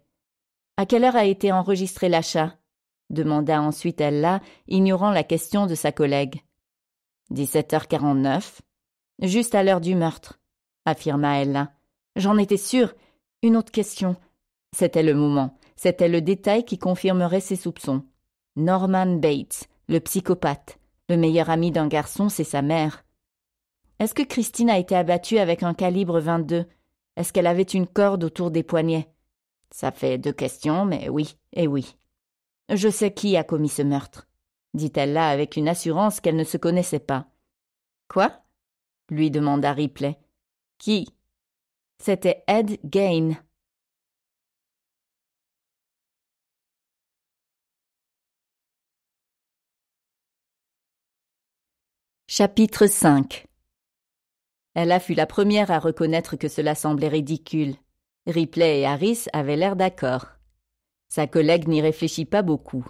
À quelle heure a été enregistré l'achat demanda ensuite Ella, ignorant la question de sa collègue. heures quarante-neuf. Juste à l'heure du meurtre, affirma Ella. J'en étais sûre. Une autre question. C'était le moment. C'était le détail qui confirmerait ses soupçons. Norman Bates, le psychopathe. Le meilleur ami d'un garçon, c'est sa mère. Est-ce que Christine a été abattue avec un calibre 22 Est-ce qu'elle avait une corde autour des poignets Ça fait deux questions, mais oui, et oui. Je sais qui a commis ce meurtre, dit-elle là avec une assurance qu'elle ne se connaissait pas. Quoi lui demanda Ripley. Qui C'était Ed Gain, Chapitre 5 Ella fut la première à reconnaître que cela semblait ridicule. Ripley et Harris avaient l'air d'accord. Sa collègue n'y réfléchit pas beaucoup.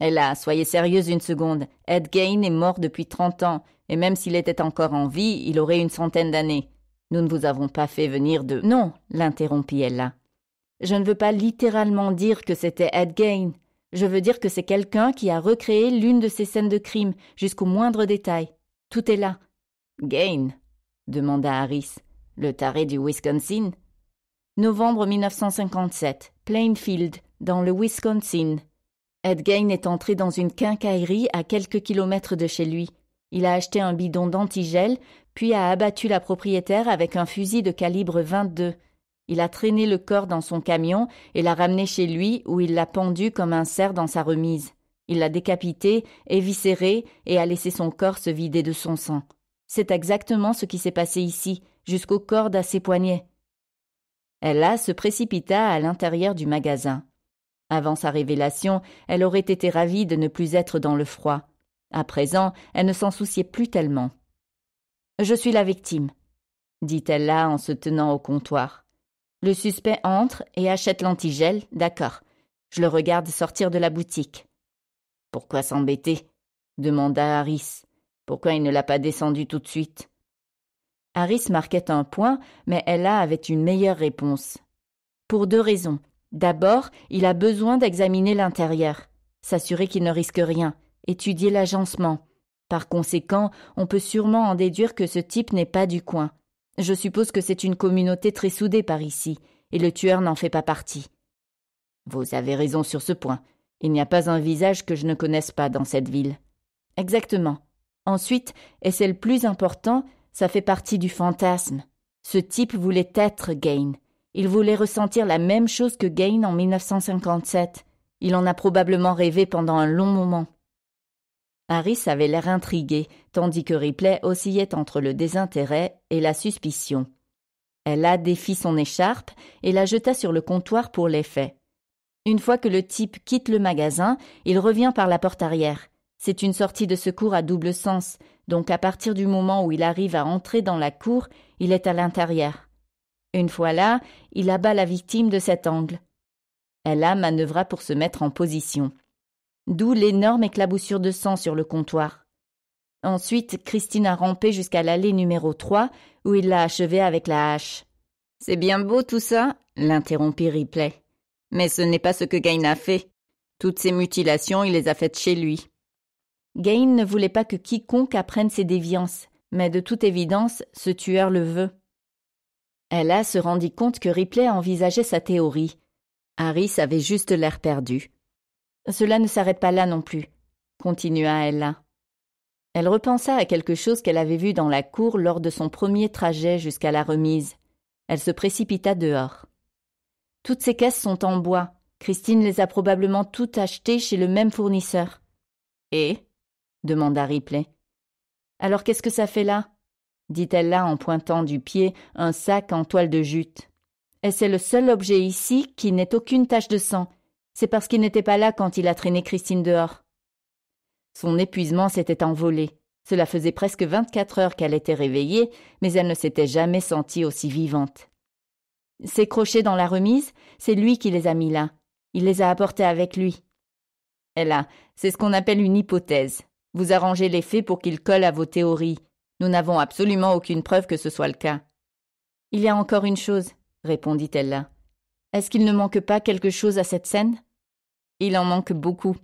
Ella, soyez sérieuse une seconde. Ed Gain est mort depuis trente ans, et même s'il était encore en vie, il aurait une centaine d'années. Nous ne vous avons pas fait venir de. Non, l'interrompit Ella. Je ne veux pas littéralement dire que c'était Ed Gain. Je veux dire que c'est quelqu'un qui a recréé l'une de ces scènes de crime, jusqu'au moindre détail. Tout est là. Gain demanda Harris. Le taré du Wisconsin Novembre 1957, Plainfield, dans le Wisconsin. Ed Gain est entré dans une quincaillerie à quelques kilomètres de chez lui. Il a acheté un bidon d'antigel, puis a abattu la propriétaire avec un fusil de calibre 22. Il a traîné le corps dans son camion et l'a ramené chez lui où il l'a pendu comme un cerf dans sa remise. Il l'a décapité, éviscéré et a laissé son corps se vider de son sang. C'est exactement ce qui s'est passé ici, jusqu'aux cordes à ses poignets. Ella se précipita à l'intérieur du magasin. Avant sa révélation, elle aurait été ravie de ne plus être dans le froid. À présent, elle ne s'en souciait plus tellement. Je suis la victime, dit-elle en se tenant au comptoir. Le suspect entre et achète l'antigel, d'accord. Je le regarde sortir de la boutique. Pourquoi s'embêter demanda Harris. Pourquoi il ne l'a pas descendu tout de suite Harris marquait un point, mais Ella avait une meilleure réponse. Pour deux raisons. D'abord, il a besoin d'examiner l'intérieur, s'assurer qu'il ne risque rien, étudier l'agencement. Par conséquent, on peut sûrement en déduire que ce type n'est pas du coin. Je suppose que c'est une communauté très soudée par ici, et le tueur n'en fait pas partie. Vous avez raison sur ce point. Il n'y a pas un visage que je ne connaisse pas dans cette ville. Exactement. Ensuite, et c'est le plus important, ça fait partie du fantasme. Ce type voulait être Gain. Il voulait ressentir la même chose que Gain en 1957. Il en a probablement rêvé pendant un long moment. Harris avait l'air intrigué, tandis que Ripley oscillait entre le désintérêt et la suspicion. Elle a défit son écharpe et la jeta sur le comptoir pour l'effet. Une fois que le type quitte le magasin, il revient par la porte arrière. C'est une sortie de secours à double sens, donc à partir du moment où il arrive à entrer dans la cour, il est à l'intérieur. Une fois là, il abat la victime de cet angle. Elle a manœuvra pour se mettre en position d'où l'énorme éclaboussure de sang sur le comptoir. Ensuite, Christine a rampé jusqu'à l'allée numéro 3, où il l'a achevée avec la hache. C'est bien beau tout ça, l'interrompit Ripley. Mais ce n'est pas ce que Gain a fait. Toutes ces mutilations, il les a faites chez lui. Gain ne voulait pas que quiconque apprenne ses déviances, mais de toute évidence, ce tueur le veut. Ella se rendit compte que Ripley envisageait sa théorie. Harris avait juste l'air perdu. Cela ne s'arrête pas là non plus, continua Ella. Elle repensa à quelque chose qu'elle avait vu dans la cour lors de son premier trajet jusqu'à la remise. Elle se précipita dehors. Toutes ces caisses sont en bois. Christine les a probablement toutes achetées chez le même fournisseur. Et demanda Ripley. Alors qu'est-ce que ça fait là dit-elle en pointant du pied un sac en toile de jute. Et c'est le seul objet ici qui n'ait aucune tache de sang c'est parce qu'il n'était pas là quand il a traîné Christine dehors. Son épuisement s'était envolé. Cela faisait presque vingt-quatre heures qu'elle était réveillée, mais elle ne s'était jamais sentie aussi vivante. Ses crochets dans la remise, c'est lui qui les a mis là. Il les a apportés avec lui. Ella, c'est ce qu'on appelle une hypothèse. Vous arrangez les faits pour qu'ils collent à vos théories. Nous n'avons absolument aucune preuve que ce soit le cas. Il y a encore une chose, répondit-elle Est-ce qu'il ne manque pas quelque chose à cette scène il en manque beaucoup,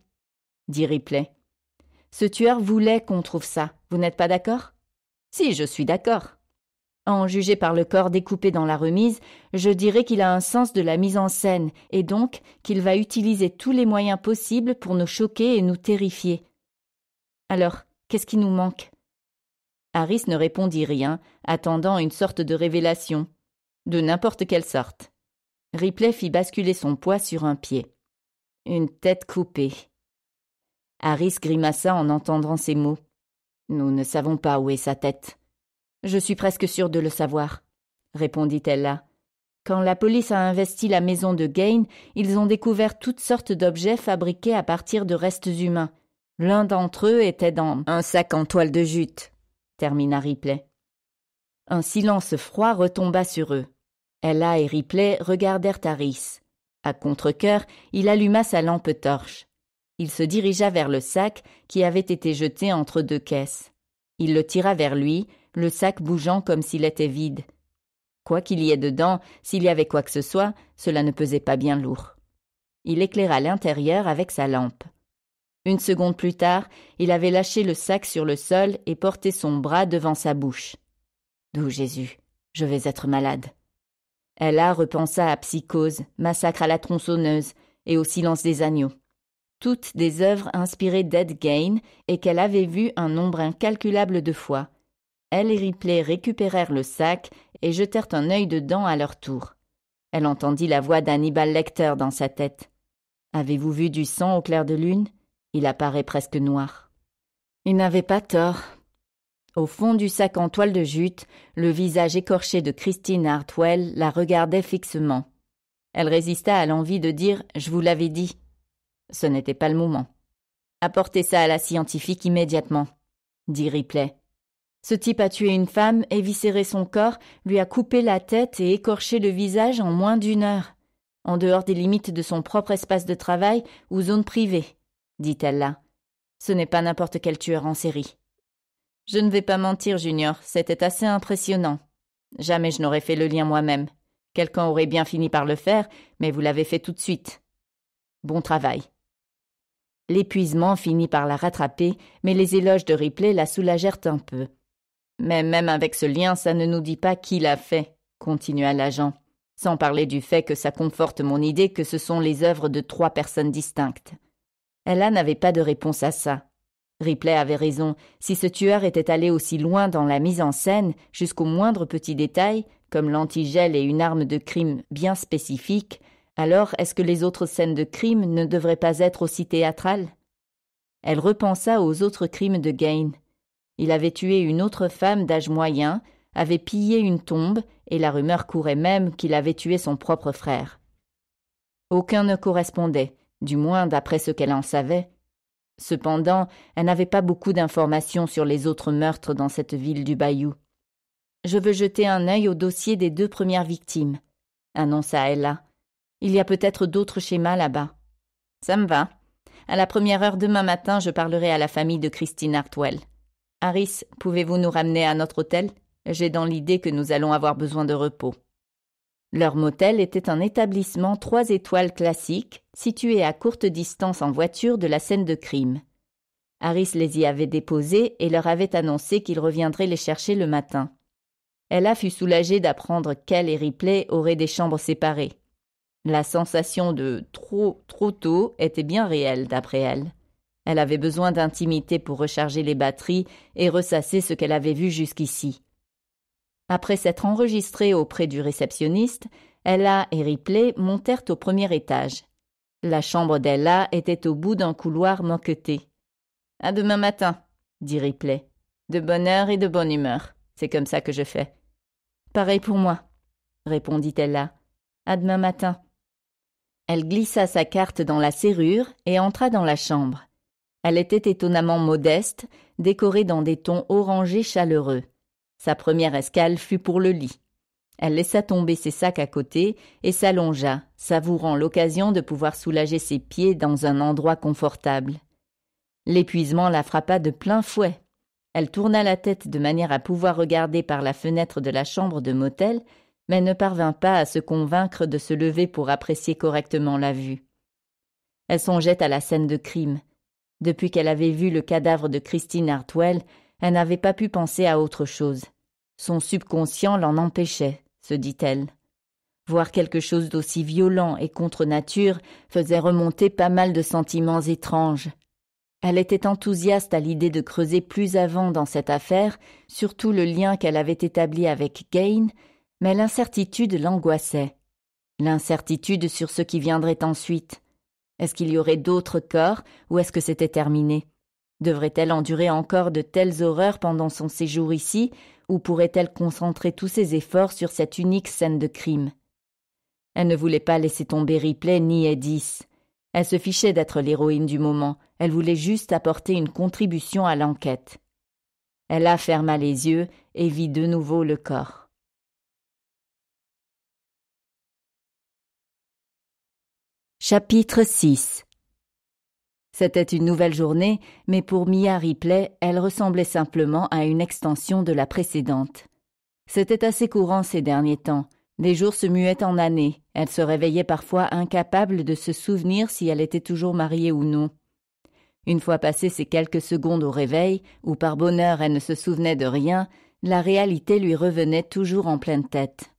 dit Ripley. Ce tueur voulait qu'on trouve ça. Vous n'êtes pas d'accord Si, je suis d'accord. En juger par le corps découpé dans la remise, je dirais qu'il a un sens de la mise en scène, et donc qu'il va utiliser tous les moyens possibles pour nous choquer et nous terrifier. Alors, qu'est-ce qui nous manque Harris ne répondit rien, attendant une sorte de révélation. De n'importe quelle sorte. Ripley fit basculer son poids sur un pied. Une tête coupée. Harris grimaça en entendant ces mots. Nous ne savons pas où est sa tête. Je suis presque sûre de le savoir, répondit Ella. Quand la police a investi la maison de Gain, ils ont découvert toutes sortes d'objets fabriqués à partir de restes humains. L'un d'entre eux était dans un sac en toile de jute, termina Ripley. Un silence froid retomba sur eux. Ella et Ripley regardèrent Harris. À contre il alluma sa lampe torche. Il se dirigea vers le sac qui avait été jeté entre deux caisses. Il le tira vers lui, le sac bougeant comme s'il était vide. Quoi qu'il y ait dedans, s'il y avait quoi que ce soit, cela ne pesait pas bien lourd. Il éclaira l'intérieur avec sa lampe. Une seconde plus tard, il avait lâché le sac sur le sol et porté son bras devant sa bouche. D'où Jésus, je vais être malade. Ella repensa à Psychose, Massacre à la tronçonneuse et au silence des agneaux. Toutes des œuvres inspirées d'Ed Gain et qu'elle avait vues un nombre incalculable de fois. Elle et Ripley récupérèrent le sac et jetèrent un œil dedans à leur tour. Elle entendit la voix d'Hannibal Lecter dans sa tête. Avez-vous vu du sang au clair de lune Il apparaît presque noir. Il n'avait pas tort. Au fond du sac en toile de jute, le visage écorché de Christine Hartwell la regardait fixement. Elle résista à l'envie de dire Je vous l'avais dit. Ce n'était pas le moment. Apportez ça à la scientifique immédiatement, dit Ripley. Ce type a tué une femme, éviscéré son corps, lui a coupé la tête et écorché le visage en moins d'une heure, en dehors des limites de son propre espace de travail ou zone privée, dit-elle là. Ce n'est pas n'importe quel tueur en série. Je ne vais pas mentir, Junior, c'était assez impressionnant. Jamais je n'aurais fait le lien moi-même. Quelqu'un aurait bien fini par le faire, mais vous l'avez fait tout de suite. Bon travail. L'épuisement finit par la rattraper, mais les éloges de Ripley la soulagèrent un peu. Mais même avec ce lien, ça ne nous dit pas qui l'a fait, continua l'agent, sans parler du fait que ça conforte mon idée que ce sont les œuvres de trois personnes distinctes. Ella n'avait pas de réponse à ça. Ripley avait raison. Si ce tueur était allé aussi loin dans la mise en scène, jusqu'au moindre petit détail, comme l'antigel et une arme de crime bien spécifique, alors est-ce que les autres scènes de crime ne devraient pas être aussi théâtrales Elle repensa aux autres crimes de Gain. Il avait tué une autre femme d'âge moyen, avait pillé une tombe, et la rumeur courait même qu'il avait tué son propre frère. Aucun ne correspondait, du moins d'après ce qu'elle en savait, Cependant, elle n'avait pas beaucoup d'informations sur les autres meurtres dans cette ville du Bayou. Je veux jeter un œil au dossier des deux premières victimes, annonça Ella. Il y a peut-être d'autres schémas là-bas. Ça me va. À la première heure demain matin, je parlerai à la famille de Christine Hartwell. Harris, pouvez-vous nous ramener à notre hôtel J'ai dans l'idée que nous allons avoir besoin de repos. Leur motel était un établissement trois étoiles classique, situé à courte distance en voiture de la scène de crime. Harris les y avait déposés et leur avait annoncé qu'il reviendrait les chercher le matin. Ella fut soulagée d'apprendre qu'elle et Ripley auraient des chambres séparées. La sensation de trop, trop tôt était bien réelle d'après elle. Elle avait besoin d'intimité pour recharger les batteries et ressasser ce qu'elle avait vu jusqu'ici. Après s'être enregistrée auprès du réceptionniste, Ella et Ripley montèrent au premier étage. La chambre d'Ella était au bout d'un couloir moqueté. À demain matin, dit Ripley. De bonne heure et de bonne humeur. C'est comme ça que je fais. Pareil pour moi, répondit Ella. À demain matin. Elle glissa sa carte dans la serrure et entra dans la chambre. Elle était étonnamment modeste, décorée dans des tons orangés chaleureux. Sa première escale fut pour le lit. Elle laissa tomber ses sacs à côté et s'allongea, savourant l'occasion de pouvoir soulager ses pieds dans un endroit confortable. L'épuisement la frappa de plein fouet. Elle tourna la tête de manière à pouvoir regarder par la fenêtre de la chambre de motel, mais ne parvint pas à se convaincre de se lever pour apprécier correctement la vue. Elle songeait à la scène de crime. Depuis qu'elle avait vu le cadavre de Christine Hartwell, elle n'avait pas pu penser à autre chose. Son subconscient l'en empêchait, se dit-elle. Voir quelque chose d'aussi violent et contre nature faisait remonter pas mal de sentiments étranges. Elle était enthousiaste à l'idée de creuser plus avant dans cette affaire, surtout le lien qu'elle avait établi avec Gain, mais l'incertitude l'angoissait. L'incertitude sur ce qui viendrait ensuite. Est-ce qu'il y aurait d'autres corps ou est-ce que c'était terminé Devrait-elle endurer encore de telles horreurs pendant son séjour ici où pourrait-elle concentrer tous ses efforts sur cette unique scène de crime Elle ne voulait pas laisser tomber Ripley ni Edis. Elle se fichait d'être l'héroïne du moment, elle voulait juste apporter une contribution à l'enquête. Ella ferma les yeux et vit de nouveau le corps. Chapitre 6 c'était une nouvelle journée, mais pour Mia Ripley, elle ressemblait simplement à une extension de la précédente. C'était assez courant ces derniers temps. Les jours se muaient en années. Elle se réveillait parfois incapable de se souvenir si elle était toujours mariée ou non. Une fois passées ces quelques secondes au réveil, où par bonheur elle ne se souvenait de rien, la réalité lui revenait toujours en pleine tête.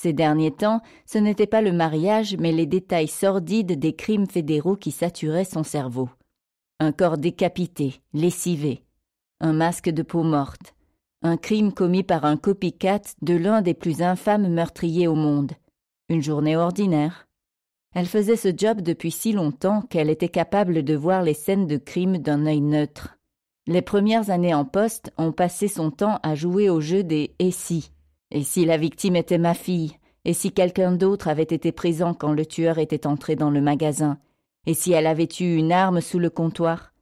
Ces derniers temps, ce n'était pas le mariage, mais les détails sordides des crimes fédéraux qui saturaient son cerveau. Un corps décapité, lessivé, un masque de peau morte, un crime commis par un copycat de l'un des plus infâmes meurtriers au monde. Une journée ordinaire. Elle faisait ce job depuis si longtemps qu'elle était capable de voir les scènes de crime d'un œil neutre. Les premières années en poste, ont passé son temps à jouer au jeu des « et si ». Et si la victime était ma fille Et si quelqu'un d'autre avait été présent quand le tueur était entré dans le magasin Et si elle avait eu une arme sous le comptoir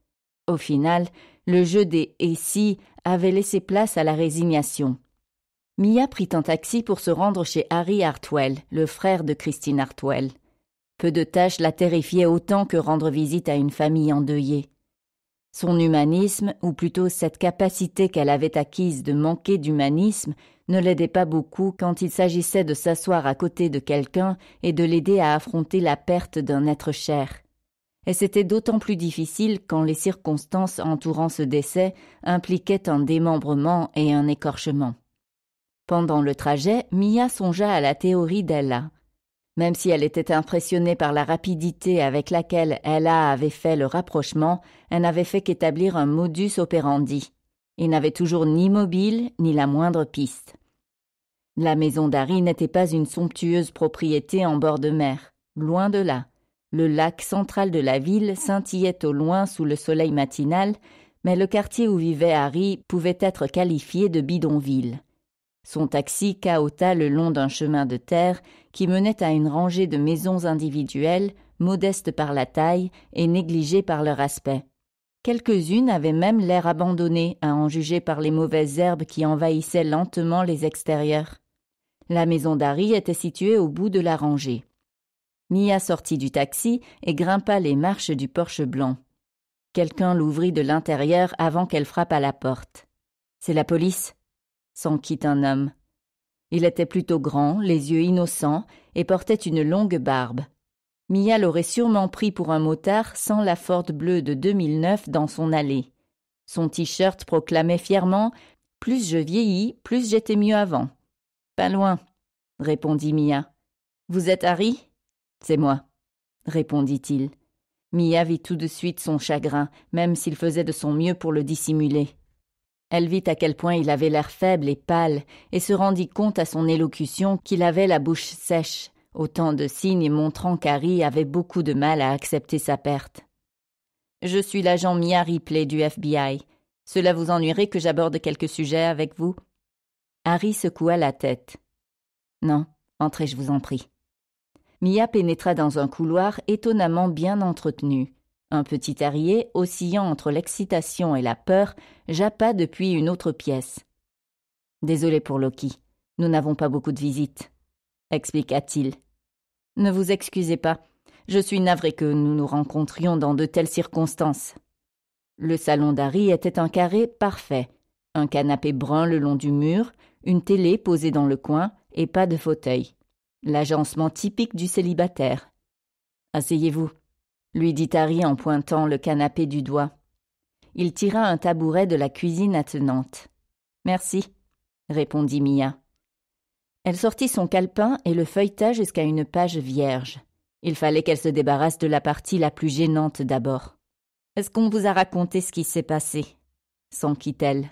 Au final, le jeu des « et si » avait laissé place à la résignation. Mia prit un taxi pour se rendre chez Harry Hartwell, le frère de Christine Hartwell. Peu de tâches la terrifiaient autant que rendre visite à une famille endeuillée. Son humanisme, ou plutôt cette capacité qu'elle avait acquise de manquer d'humanisme, ne l'aidait pas beaucoup quand il s'agissait de s'asseoir à côté de quelqu'un et de l'aider à affronter la perte d'un être cher. Et c'était d'autant plus difficile quand les circonstances entourant ce décès impliquaient un démembrement et un écorchement. Pendant le trajet, Mia songea à la théorie d'Ella. Même si elle était impressionnée par la rapidité avec laquelle Ella avait fait le rapprochement, elle n'avait fait qu'établir un modus operandi et n'avait toujours ni mobile ni la moindre piste. La maison d'Harry n'était pas une somptueuse propriété en bord de mer, loin de là. Le lac central de la ville scintillait au loin sous le soleil matinal, mais le quartier où vivait Harry pouvait être qualifié de bidonville. Son taxi cahota le long d'un chemin de terre qui menait à une rangée de maisons individuelles, modestes par la taille et négligées par leur aspect. Quelques-unes avaient même l'air abandonnées, à en juger par les mauvaises herbes qui envahissaient lentement les extérieurs. La maison d'Harry était située au bout de la rangée. Mia sortit du taxi et grimpa les marches du porche blanc. Quelqu'un l'ouvrit de l'intérieur avant qu'elle frappe à la porte. C'est la police s'enquit un homme. Il était plutôt grand, les yeux innocents, et portait une longue barbe. Mia l'aurait sûrement pris pour un motard sans la Ford bleue de 2009 dans son allée. Son t-shirt proclamait fièrement Plus je vieillis, plus j'étais mieux avant. Pas loin, répondit Mia. Vous êtes Harry C'est moi, répondit-il. Mia vit tout de suite son chagrin, même s'il faisait de son mieux pour le dissimuler. Elle vit à quel point il avait l'air faible et pâle, et se rendit compte à son élocution qu'il avait la bouche sèche autant de signes montrant qu'Harry avait beaucoup de mal à accepter sa perte. Je suis l'agent Mia Ripley du FBI. Cela vous ennuierait que j'aborde quelques sujets avec vous Harry secoua la tête. Non, entrez, je vous en prie. Mia pénétra dans un couloir étonnamment bien entretenu. Un petit arrière, oscillant entre l'excitation et la peur, jappa depuis une autre pièce. Désolé pour Loki, nous n'avons pas beaucoup de visites, expliqua-t-il. Ne vous excusez pas. Je suis navré que nous nous rencontrions dans de telles circonstances. Le salon d'Harry était un carré parfait. Un canapé brun le long du mur, une télé posée dans le coin et pas de fauteuil. L'agencement typique du célibataire. Asseyez-vous, lui dit Harry en pointant le canapé du doigt. Il tira un tabouret de la cuisine attenante. Merci, répondit Mia. Elle sortit son calepin et le feuilleta jusqu'à une page vierge. Il fallait qu'elle se débarrasse de la partie la plus gênante d'abord. Est-ce qu'on vous a raconté ce qui s'est passé s'enquit-elle.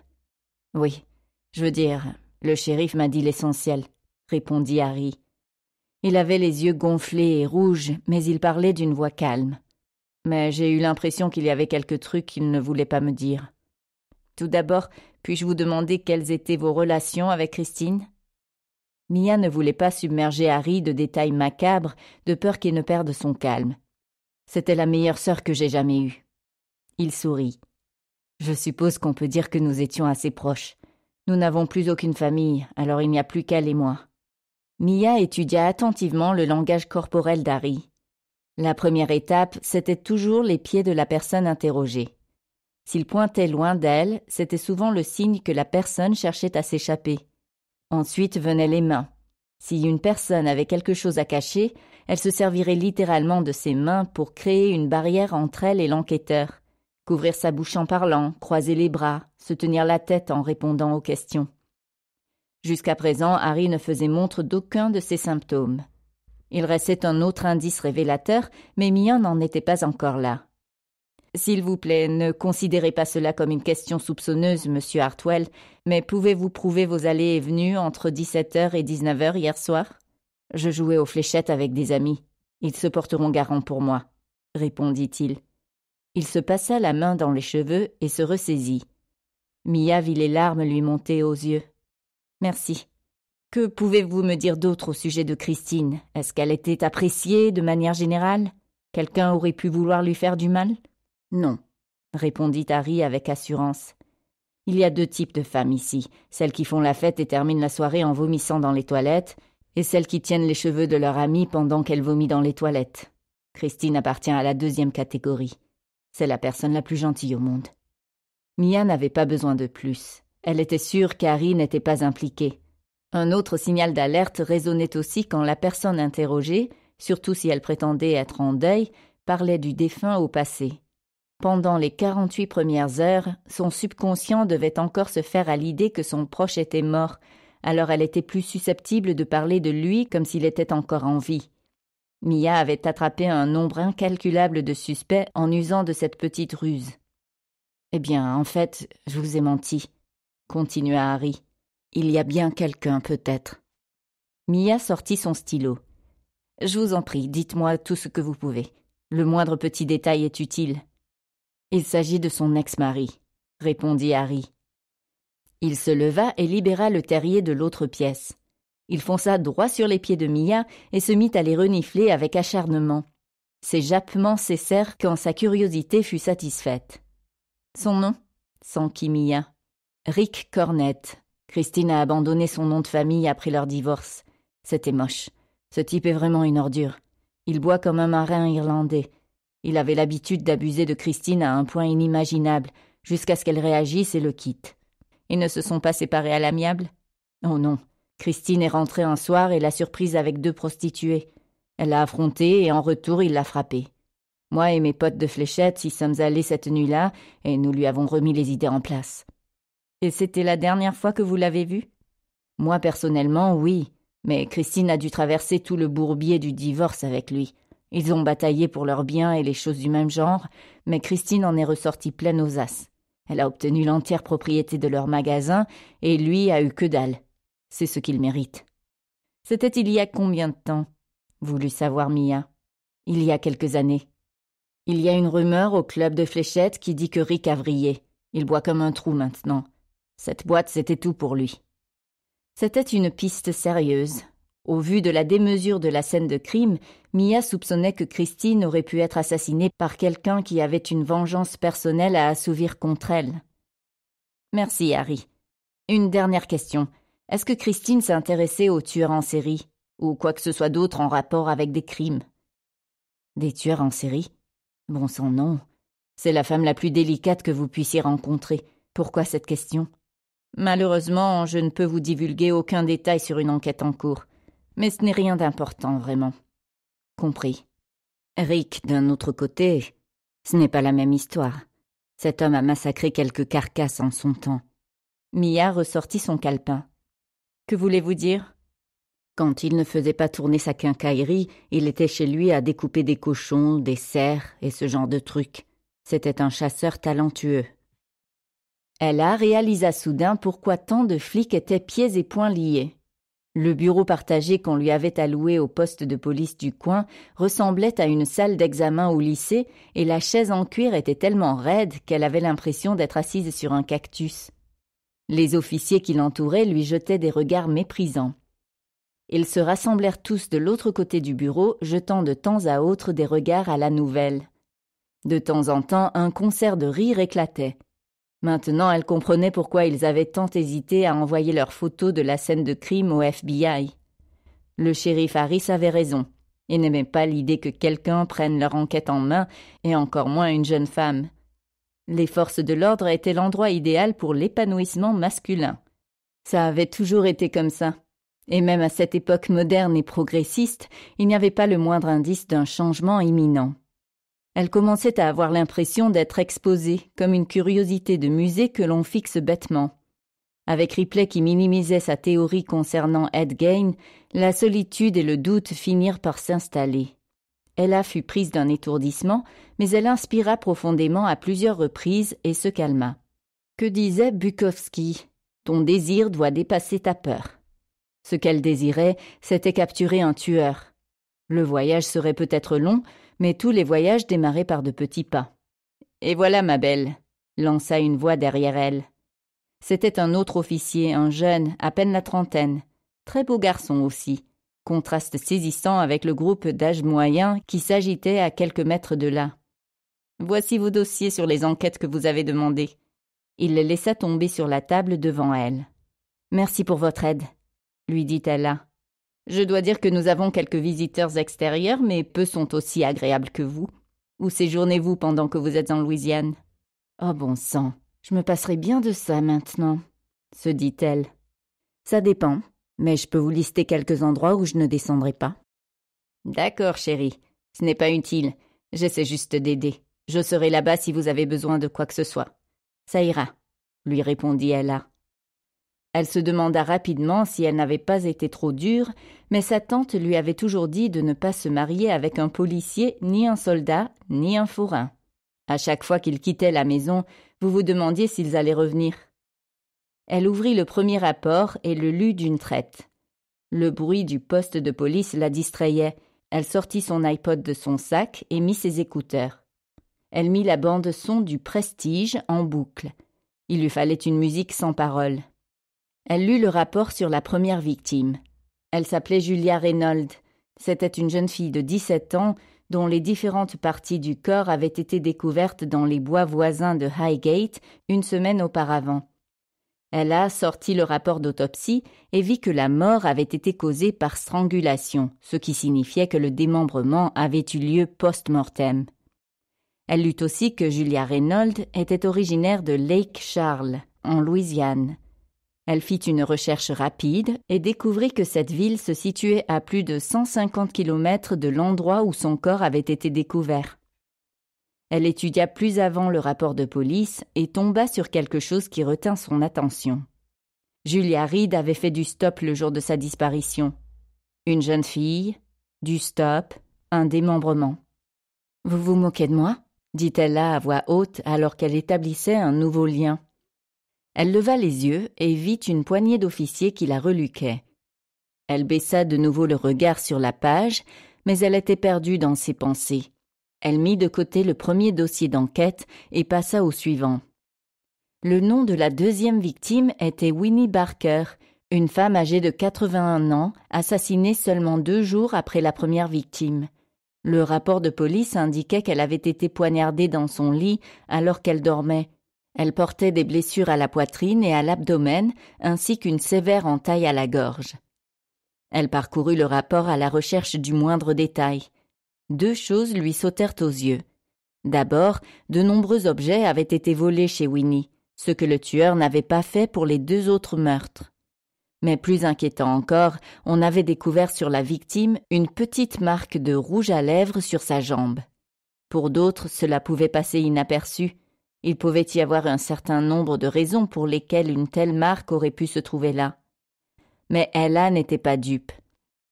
Oui, je veux dire, le shérif m'a dit l'essentiel, répondit Harry. Il avait les yeux gonflés et rouges, mais il parlait d'une voix calme. Mais j'ai eu l'impression qu'il y avait quelque truc qu'il ne voulait pas me dire. Tout d'abord, puis-je vous demander quelles étaient vos relations avec Christine Mia ne voulait pas submerger Harry de détails macabres, de peur qu'il ne perde son calme. C'était la meilleure sœur que j'ai jamais eue. Il sourit. Je suppose qu'on peut dire que nous étions assez proches. Nous n'avons plus aucune famille, alors il n'y a plus qu'elle et moi. Mia étudia attentivement le langage corporel d'Harry. La première étape, c'était toujours les pieds de la personne interrogée. S'il pointait loin d'elle, c'était souvent le signe que la personne cherchait à s'échapper. Ensuite venaient les mains. Si une personne avait quelque chose à cacher, elle se servirait littéralement de ses mains pour créer une barrière entre elle et l'enquêteur. Couvrir sa bouche en parlant, croiser les bras, se tenir la tête en répondant aux questions. Jusqu'à présent, Harry ne faisait montre d'aucun de ces symptômes. Il restait un autre indice révélateur, mais Mian n'en était pas encore là. S'il vous plaît, ne considérez pas cela comme une question soupçonneuse, monsieur Hartwell, mais pouvez-vous prouver vos allées et venues entre 17h et 19h hier soir Je jouais aux fléchettes avec des amis. Ils se porteront garant pour moi, répondit-il. Il se passa la main dans les cheveux et se ressaisit. Mia vit les larmes lui monter aux yeux. Merci. Que pouvez-vous me dire d'autre au sujet de Christine Est-ce qu'elle était appréciée de manière générale Quelqu'un aurait pu vouloir lui faire du mal non, répondit Harry avec assurance. Il y a deux types de femmes ici, celles qui font la fête et terminent la soirée en vomissant dans les toilettes, et celles qui tiennent les cheveux de leur amie pendant qu'elle vomit dans les toilettes. Christine appartient à la deuxième catégorie. C'est la personne la plus gentille au monde. Mia n'avait pas besoin de plus. Elle était sûre qu'Harry n'était pas impliqué. Un autre signal d'alerte résonnait aussi quand la personne interrogée, surtout si elle prétendait être en deuil, parlait du défunt au passé. Pendant les quarante-huit premières heures, son subconscient devait encore se faire à l'idée que son proche était mort, alors elle était plus susceptible de parler de lui comme s'il était encore en vie. Mia avait attrapé un nombre incalculable de suspects en usant de cette petite ruse. Eh bien, en fait, je vous ai menti, continua Harry. Il y a bien quelqu'un, peut-être. Mia sortit son stylo. Je vous en prie, dites-moi tout ce que vous pouvez. Le moindre petit détail est utile. Il s'agit de son ex-mari, répondit Harry. Il se leva et libéra le terrier de l'autre pièce. Il fonça droit sur les pieds de Mia et se mit à les renifler avec acharnement. Ses jappements cessèrent quand sa curiosité fut satisfaite. Son nom s'enquit Mia. Rick Cornette. Christine a abandonné son nom de famille après leur divorce. C'était moche. Ce type est vraiment une ordure. Il boit comme un marin irlandais. Il avait l'habitude d'abuser de Christine à un point inimaginable, jusqu'à ce qu'elle réagisse et le quitte. Ils ne se sont pas séparés à l'amiable Oh non. Christine est rentrée un soir et l'a surprise avec deux prostituées. Elle l'a affrontée et en retour il l'a frappée. Moi et mes potes de fléchettes y sommes allés cette nuit-là et nous lui avons remis les idées en place. Et c'était la dernière fois que vous l'avez vue Moi personnellement, oui, mais Christine a dû traverser tout le bourbier du divorce avec lui. Ils ont bataillé pour leurs biens et les choses du même genre, mais Christine en est ressortie pleine aux as. Elle a obtenu l'entière propriété de leur magasin, et lui a eu que dalle. C'est ce qu'il mérite. C'était il y a combien de temps voulut savoir Mia. Il y a quelques années. Il y a une rumeur au club de fléchettes qui dit que Rick a vrillé. Il boit comme un trou maintenant. Cette boîte, c'était tout pour lui. C'était une piste sérieuse, au vu de la démesure de la scène de crime, Mia soupçonnait que Christine aurait pu être assassinée par quelqu'un qui avait une vengeance personnelle à assouvir contre elle. Merci, Harry. Une dernière question. Est-ce que Christine s'intéressait aux tueurs en série, ou quoi que ce soit d'autre en rapport avec des crimes Des tueurs en série Bon sang, non. C'est la femme la plus délicate que vous puissiez rencontrer. Pourquoi cette question Malheureusement, je ne peux vous divulguer aucun détail sur une enquête en cours. Mais ce n'est rien d'important, vraiment. Compris. Rick, d'un autre côté, ce n'est pas la même histoire. Cet homme a massacré quelques carcasses en son temps. Mia ressortit son calepin. Que voulez-vous dire Quand il ne faisait pas tourner sa quincaillerie, il était chez lui à découper des cochons, des cerfs et ce genre de trucs. C'était un chasseur talentueux. Ella réalisa soudain pourquoi tant de flics étaient pieds et poings liés. Le bureau partagé qu'on lui avait alloué au poste de police du coin ressemblait à une salle d'examen au lycée et la chaise en cuir était tellement raide qu'elle avait l'impression d'être assise sur un cactus. Les officiers qui l'entouraient lui jetaient des regards méprisants. Ils se rassemblèrent tous de l'autre côté du bureau, jetant de temps à autre des regards à la nouvelle. De temps en temps, un concert de rire éclatait. Maintenant, elle comprenait pourquoi ils avaient tant hésité à envoyer leurs photos de la scène de crime au FBI. Le shérif Harris avait raison et n'aimait pas l'idée que quelqu'un prenne leur enquête en main, et encore moins une jeune femme. Les forces de l'ordre étaient l'endroit idéal pour l'épanouissement masculin. Ça avait toujours été comme ça. Et même à cette époque moderne et progressiste, il n'y avait pas le moindre indice d'un changement imminent. Elle commençait à avoir l'impression d'être exposée, comme une curiosité de musée que l'on fixe bêtement. Avec Ripley qui minimisait sa théorie concernant Ed Gain, la solitude et le doute finirent par s'installer. Ella fut prise d'un étourdissement, mais elle inspira profondément à plusieurs reprises et se calma. Que disait Bukowski Ton désir doit dépasser ta peur. Ce qu'elle désirait, c'était capturer un tueur. Le voyage serait peut-être long, mais tous les voyages démarraient par de petits pas. Et voilà, ma belle, lança une voix derrière elle. C'était un autre officier, un jeune, à peine la trentaine, très beau garçon aussi, contraste saisissant avec le groupe d'âge moyen qui s'agitait à quelques mètres de là. Voici vos dossiers sur les enquêtes que vous avez demandées. Il les laissa tomber sur la table devant elle. Merci pour votre aide, lui dit-elle je dois dire que nous avons quelques visiteurs extérieurs, mais peu sont aussi agréables que vous. Où séjournez-vous pendant que vous êtes en Louisiane Oh bon sang, je me passerai bien de ça maintenant, se dit-elle. Ça dépend, mais je peux vous lister quelques endroits où je ne descendrai pas. D'accord, chérie. Ce n'est pas utile. J'essaie juste d'aider. Je serai là-bas si vous avez besoin de quoi que ce soit. Ça ira, lui répondit Ella. Elle se demanda rapidement si elle n'avait pas été trop dure, mais sa tante lui avait toujours dit de ne pas se marier avec un policier, ni un soldat, ni un forain. À chaque fois qu'ils quittaient la maison, vous vous demandiez s'ils allaient revenir. Elle ouvrit le premier rapport et le lut d'une traite. Le bruit du poste de police la distrayait. Elle sortit son iPod de son sac et mit ses écouteurs. Elle mit la bande son du Prestige en boucle. Il lui fallait une musique sans paroles. Elle lut le rapport sur la première victime. Elle s'appelait Julia Reynolds. C'était une jeune fille de 17 ans dont les différentes parties du corps avaient été découvertes dans les bois voisins de Highgate une semaine auparavant. Elle a sorti le rapport d'autopsie et vit que la mort avait été causée par strangulation, ce qui signifiait que le démembrement avait eu lieu post-mortem. Elle lut aussi que Julia Reynolds était originaire de Lake Charles, en Louisiane. Elle fit une recherche rapide et découvrit que cette ville se situait à plus de 150 kilomètres de l'endroit où son corps avait été découvert. Elle étudia plus avant le rapport de police et tomba sur quelque chose qui retint son attention. Julia Reed avait fait du stop le jour de sa disparition. Une jeune fille, du stop, un démembrement. Vous vous moquez de moi dit-elle là à voix haute alors qu'elle établissait un nouveau lien. Elle leva les yeux et vit une poignée d'officiers qui la reluquaient. Elle baissa de nouveau le regard sur la page, mais elle était perdue dans ses pensées. Elle mit de côté le premier dossier d'enquête et passa au suivant. Le nom de la deuxième victime était Winnie Barker, une femme âgée de 81 ans, assassinée seulement deux jours après la première victime. Le rapport de police indiquait qu'elle avait été poignardée dans son lit alors qu'elle dormait, elle portait des blessures à la poitrine et à l'abdomen, ainsi qu'une sévère entaille à la gorge. Elle parcourut le rapport à la recherche du moindre détail. Deux choses lui sautèrent aux yeux. D'abord, de nombreux objets avaient été volés chez Winnie, ce que le tueur n'avait pas fait pour les deux autres meurtres. Mais plus inquiétant encore, on avait découvert sur la victime une petite marque de rouge à lèvres sur sa jambe. Pour d'autres, cela pouvait passer inaperçu, il pouvait y avoir un certain nombre de raisons pour lesquelles une telle marque aurait pu se trouver là. Mais Ella n'était pas dupe.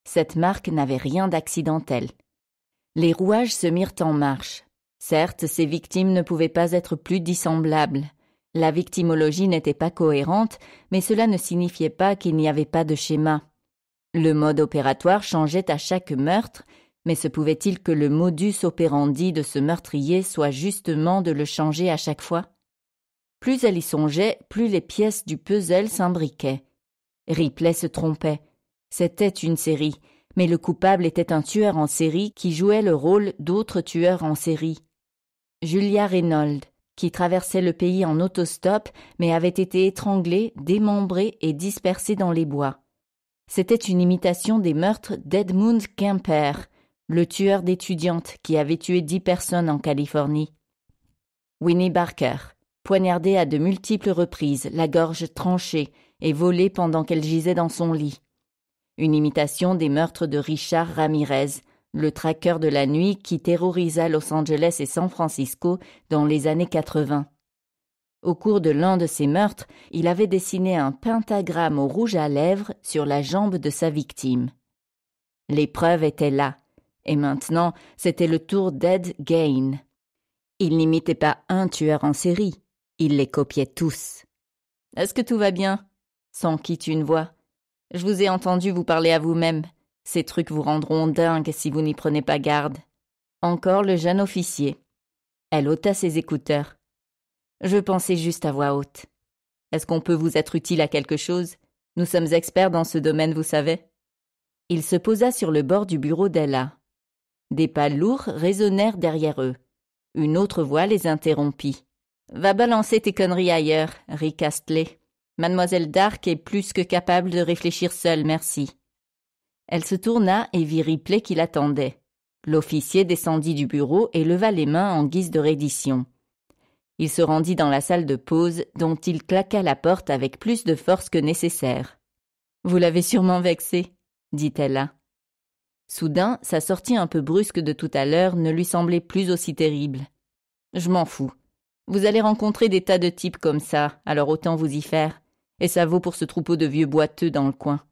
Cette marque n'avait rien d'accidentel. Les rouages se mirent en marche. Certes, ces victimes ne pouvaient pas être plus dissemblables. La victimologie n'était pas cohérente, mais cela ne signifiait pas qu'il n'y avait pas de schéma. Le mode opératoire changeait à chaque meurtre, mais se pouvait-il que le modus operandi de ce meurtrier soit justement de le changer à chaque fois Plus elle y songeait, plus les pièces du puzzle s'imbriquaient. Ripley se trompait. C'était une série, mais le coupable était un tueur en série qui jouait le rôle d'autres tueurs en série. Julia Reynolds, qui traversait le pays en autostop, mais avait été étranglée, démembrée et dispersée dans les bois. C'était une imitation des meurtres d'Edmund Kemper, le tueur d'étudiantes qui avait tué dix personnes en Californie. Winnie Barker, poignardée à de multiples reprises, la gorge tranchée et volée pendant qu'elle gisait dans son lit. Une imitation des meurtres de Richard Ramirez, le traqueur de la nuit qui terrorisa Los Angeles et San Francisco dans les années 80. Au cours de l'un de ces meurtres, il avait dessiné un pentagramme au rouge à lèvres sur la jambe de sa victime. L'épreuve était là, et maintenant, c'était le tour d'Ed Gain. Il n'imitait pas un tueur en série, il les copiait tous. Est-ce que tout va bien s'enquit une voix. Je vous ai entendu vous parler à vous-même. Ces trucs vous rendront dingue si vous n'y prenez pas garde. Encore le jeune officier. Elle ôta ses écouteurs. Je pensais juste à voix haute. Est-ce qu'on peut vous être utile à quelque chose Nous sommes experts dans ce domaine, vous savez. Il se posa sur le bord du bureau d'Ella. Des pas lourds résonnèrent derrière eux. Une autre voix les interrompit. Va balancer tes conneries ailleurs, rit Castley. « Mademoiselle Dark est plus que capable de réfléchir seule, merci. Elle se tourna et vit Ripley qui l'attendait. L'officier descendit du bureau et leva les mains en guise de reddition. Il se rendit dans la salle de pause, dont il claqua la porte avec plus de force que nécessaire. Vous l'avez sûrement vexé, dit-elle Soudain, sa sortie un peu brusque de tout à l'heure ne lui semblait plus aussi terrible. Je m'en fous. Vous allez rencontrer des tas de types comme ça, alors autant vous y faire. Et ça vaut pour ce troupeau de vieux boiteux dans le coin.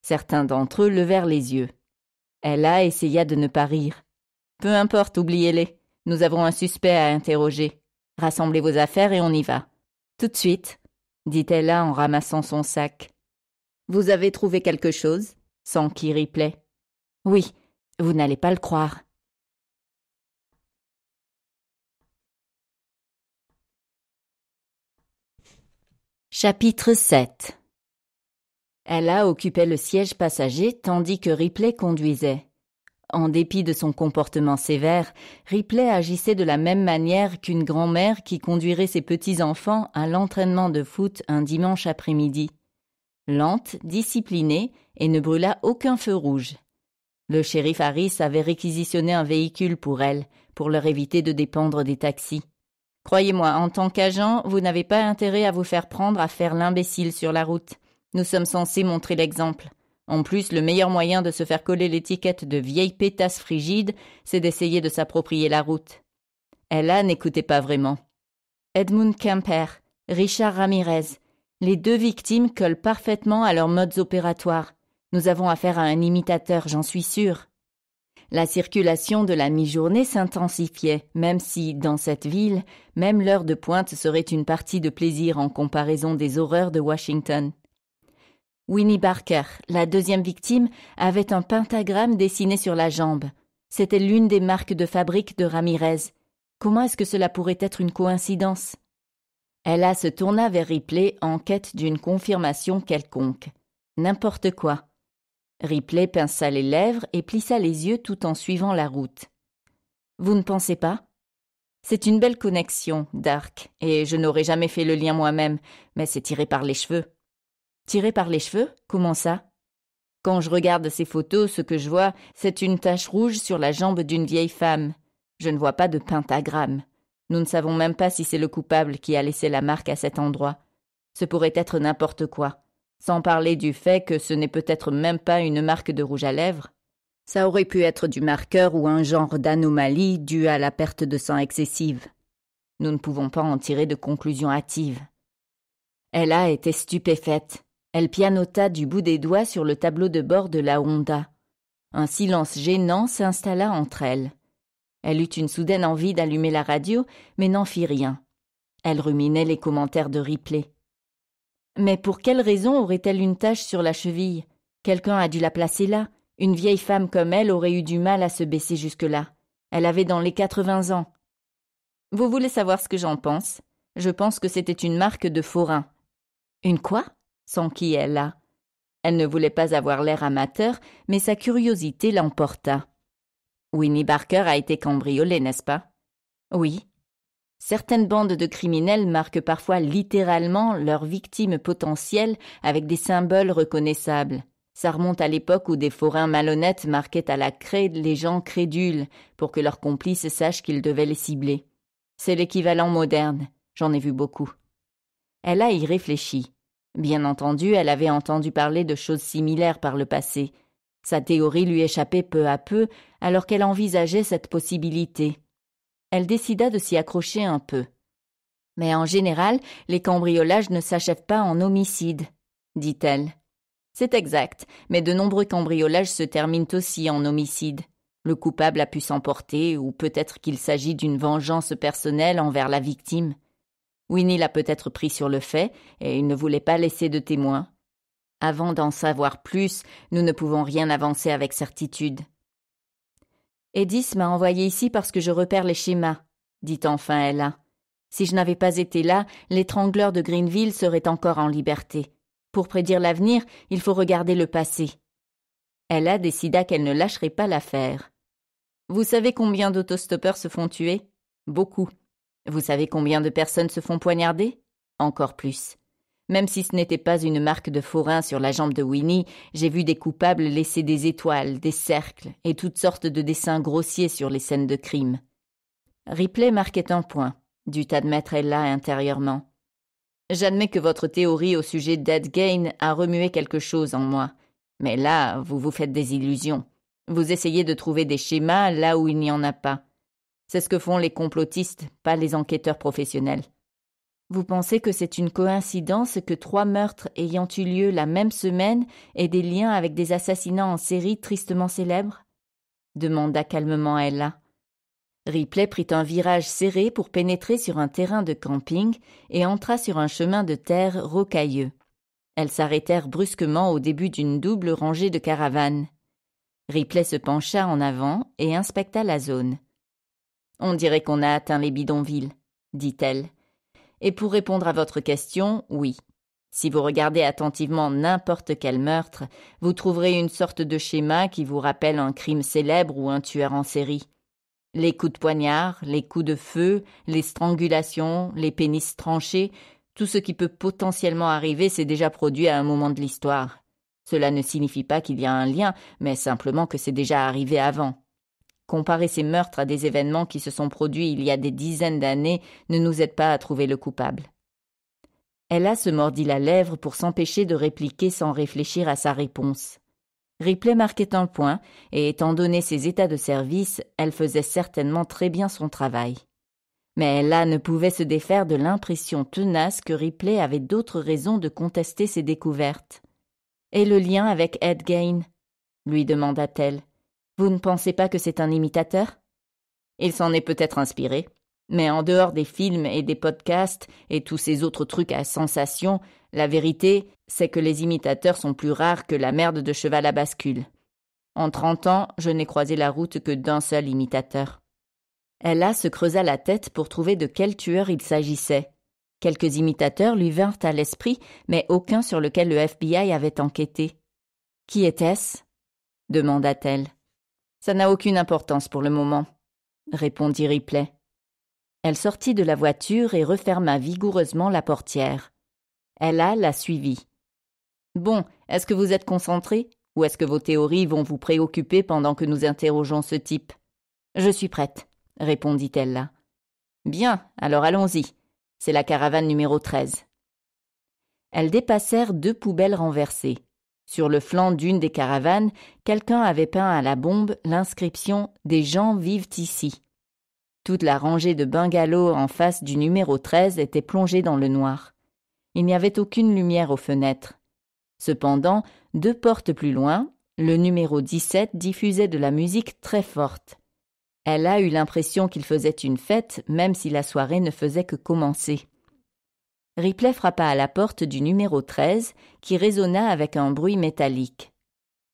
Certains d'entre eux levèrent les yeux. Ella essaya de ne pas rire. Peu importe, oubliez-les. Nous avons un suspect à interroger. Rassemblez vos affaires et on y va. Tout de suite, dit Ella en ramassant son sac. Vous avez trouvé quelque chose? qui Ripley. Oui, vous n'allez pas le croire. Chapitre 7 Ella occupait le siège passager tandis que Ripley conduisait. En dépit de son comportement sévère, Ripley agissait de la même manière qu'une grand-mère qui conduirait ses petits-enfants à l'entraînement de foot un dimanche après-midi. Lente, disciplinée et ne brûla aucun feu rouge. Le shérif Harris avait réquisitionné un véhicule pour elle, pour leur éviter de dépendre des taxis. Croyez-moi, en tant qu'agent, vous n'avez pas intérêt à vous faire prendre à faire l'imbécile sur la route. Nous sommes censés montrer l'exemple. En plus, le meilleur moyen de se faire coller l'étiquette de vieille pétasse frigide, c'est d'essayer de s'approprier la route. Ella n'écoutait pas vraiment. Edmund Kemper, Richard Ramirez, les deux victimes collent parfaitement à leurs modes opératoires. Nous avons affaire à un imitateur, j'en suis sûr. La circulation de la mi-journée s'intensifiait, même si, dans cette ville, même l'heure de pointe serait une partie de plaisir en comparaison des horreurs de Washington. Winnie Barker, la deuxième victime, avait un pentagramme dessiné sur la jambe. C'était l'une des marques de fabrique de Ramirez. Comment est-ce que cela pourrait être une coïncidence Ella se tourna vers Ripley en quête d'une confirmation quelconque. N'importe quoi. Ripley pinça les lèvres et plissa les yeux tout en suivant la route. Vous ne pensez pas C'est une belle connexion, Dark, et je n'aurais jamais fait le lien moi-même, mais c'est tiré par les cheveux. Tiré par les cheveux Comment ça Quand je regarde ces photos, ce que je vois, c'est une tache rouge sur la jambe d'une vieille femme. Je ne vois pas de pentagramme. Nous ne savons même pas si c'est le coupable qui a laissé la marque à cet endroit. Ce pourrait être n'importe quoi. Sans parler du fait que ce n'est peut-être même pas une marque de rouge à lèvres. Ça aurait pu être du marqueur ou un genre d'anomalie due à la perte de sang excessive. Nous ne pouvons pas en tirer de conclusion hâtive. Ella était stupéfaite. Elle pianota du bout des doigts sur le tableau de bord de la Honda. Un silence gênant s'installa entre elles. Elle eut une soudaine envie d'allumer la radio, mais n'en fit rien. Elle ruminait les commentaires de Ripley. Mais pour quelle raison aurait-elle une tache sur la cheville Quelqu'un a dû la placer là. Une vieille femme comme elle aurait eu du mal à se baisser jusque-là. Elle avait dans les quatre-vingts ans. Vous voulez savoir ce que j'en pense Je pense que c'était une marque de forain. Une quoi Sans qui elle a. Elle ne voulait pas avoir l'air amateur, mais sa curiosité l'emporta. Winnie Barker a été cambriolée, n'est-ce pas Oui, Certaines bandes de criminels marquent parfois littéralement leurs victimes potentielles avec des symboles reconnaissables. Ça remonte à l'époque où des forains malhonnêtes marquaient à la craie les gens crédules pour que leurs complices sachent qu'ils devaient les cibler. C'est l'équivalent moderne. J'en ai vu beaucoup. Elle a y réfléchi. Bien entendu, elle avait entendu parler de choses similaires par le passé. Sa théorie lui échappait peu à peu alors qu'elle envisageait cette possibilité elle décida de s'y accrocher un peu. Mais en général, les cambriolages ne s'achèvent pas en homicide, dit-elle. C'est exact, mais de nombreux cambriolages se terminent aussi en homicide. Le coupable a pu s'emporter, ou peut-être qu'il s'agit d'une vengeance personnelle envers la victime. Winnie l'a peut-être pris sur le fait, et il ne voulait pas laisser de témoin. Avant d'en savoir plus, nous ne pouvons rien avancer avec certitude. « Edith m'a envoyé ici parce que je repère les schémas, dit enfin Ella. Si je n'avais pas été là, l'étrangleur de Greenville serait encore en liberté. Pour prédire l'avenir, il faut regarder le passé. Ella décida qu'elle ne lâcherait pas l'affaire. Vous savez combien d'autostoppeurs se font tuer Beaucoup. Vous savez combien de personnes se font poignarder Encore plus. Même si ce n'était pas une marque de forain sur la jambe de Winnie, j'ai vu des coupables laisser des étoiles, des cercles et toutes sortes de dessins grossiers sur les scènes de crime. Ripley marquait un point, dut admettre Ella intérieurement. J'admets que votre théorie au sujet d'Ed Gain a remué quelque chose en moi. Mais là, vous vous faites des illusions. Vous essayez de trouver des schémas là où il n'y en a pas. C'est ce que font les complotistes, pas les enquêteurs professionnels. Vous pensez que c'est une coïncidence que trois meurtres ayant eu lieu la même semaine aient des liens avec des assassinats en série tristement célèbres demanda calmement Ella. Ripley prit un virage serré pour pénétrer sur un terrain de camping et entra sur un chemin de terre rocailleux. Elles s'arrêtèrent brusquement au début d'une double rangée de caravanes. Ripley se pencha en avant et inspecta la zone. On dirait qu'on a atteint les bidonvilles, dit-elle. Et pour répondre à votre question, oui. Si vous regardez attentivement n'importe quel meurtre, vous trouverez une sorte de schéma qui vous rappelle un crime célèbre ou un tueur en série. Les coups de poignard, les coups de feu, les strangulations, les pénis tranchés, tout ce qui peut potentiellement arriver s'est déjà produit à un moment de l'histoire. Cela ne signifie pas qu'il y a un lien, mais simplement que c'est déjà arrivé avant. Comparer ces meurtres à des événements qui se sont produits il y a des dizaines d'années ne nous aide pas à trouver le coupable. Ella se mordit la lèvre pour s'empêcher de répliquer sans réfléchir à sa réponse. Ripley marquait un point, et étant donné ses états de service, elle faisait certainement très bien son travail. Mais Ella ne pouvait se défaire de l'impression tenace que Ripley avait d'autres raisons de contester ses découvertes. Et le lien avec Ed Gain lui demanda-t-elle. Vous ne pensez pas que c'est un imitateur Il s'en est peut-être inspiré. Mais en dehors des films et des podcasts et tous ces autres trucs à sensation, la vérité, c'est que les imitateurs sont plus rares que la merde de cheval à bascule. En trente ans, je n'ai croisé la route que d'un seul imitateur. Ella se creusa la tête pour trouver de quel tueur il s'agissait. Quelques imitateurs lui vinrent à l'esprit, mais aucun sur lequel le FBI avait enquêté. Qui était-ce demanda-t-elle. Ça n'a aucune importance pour le moment, répondit Ripley. Elle sortit de la voiture et referma vigoureusement la portière. Ella la suivit. Bon, est-ce que vous êtes concentré ou est-ce que vos théories vont vous préoccuper pendant que nous interrogeons ce type Je suis prête, répondit Ella. Bien, alors allons-y. C'est la caravane numéro 13. Elles dépassèrent deux poubelles renversées. Sur le flanc d'une des caravanes, quelqu'un avait peint à la bombe l'inscription Des gens vivent ici. Toute la rangée de bungalows en face du numéro 13 était plongée dans le noir. Il n'y avait aucune lumière aux fenêtres. Cependant, deux portes plus loin, le numéro 17 diffusait de la musique très forte. Elle a eu l'impression qu'il faisait une fête, même si la soirée ne faisait que commencer. Ripley frappa à la porte du numéro 13, qui résonna avec un bruit métallique.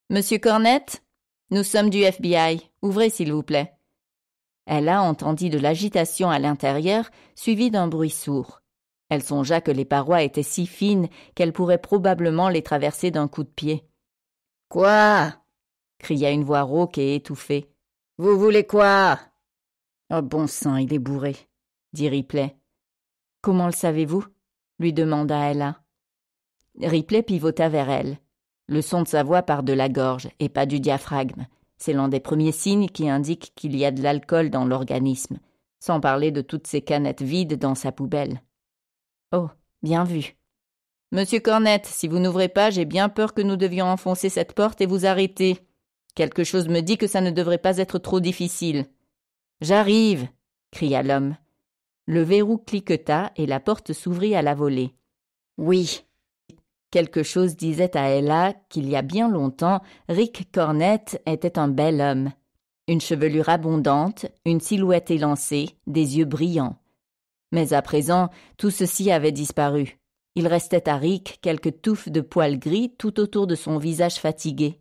Monsieur Cornette Nous sommes du FBI. Ouvrez, s'il vous plaît. Ella entendit de l'agitation à l'intérieur, suivie d'un bruit sourd. Elle songea que les parois étaient si fines qu'elle pourrait probablement les traverser d'un coup de pied. Quoi cria une voix rauque et étouffée. Vous voulez quoi Oh bon sang, il est bourré, dit Ripley. Comment le savez-vous lui demanda Ella. Ripley pivota vers elle. Le son de sa voix part de la gorge et pas du diaphragme. C'est l'un des premiers signes qui indique qu'il y a de l'alcool dans l'organisme, sans parler de toutes ces canettes vides dans sa poubelle. Oh, bien vu. Monsieur Cornette, si vous n'ouvrez pas, j'ai bien peur que nous devions enfoncer cette porte et vous arrêter. Quelque chose me dit que ça ne devrait pas être trop difficile. J'arrive, cria l'homme. Le verrou cliqueta et la porte s'ouvrit à la volée. Oui. Quelque chose disait à Ella qu'il y a bien longtemps, Rick Cornette était un bel homme. Une chevelure abondante, une silhouette élancée, des yeux brillants. Mais à présent, tout ceci avait disparu. Il restait à Rick quelques touffes de poils gris tout autour de son visage fatigué.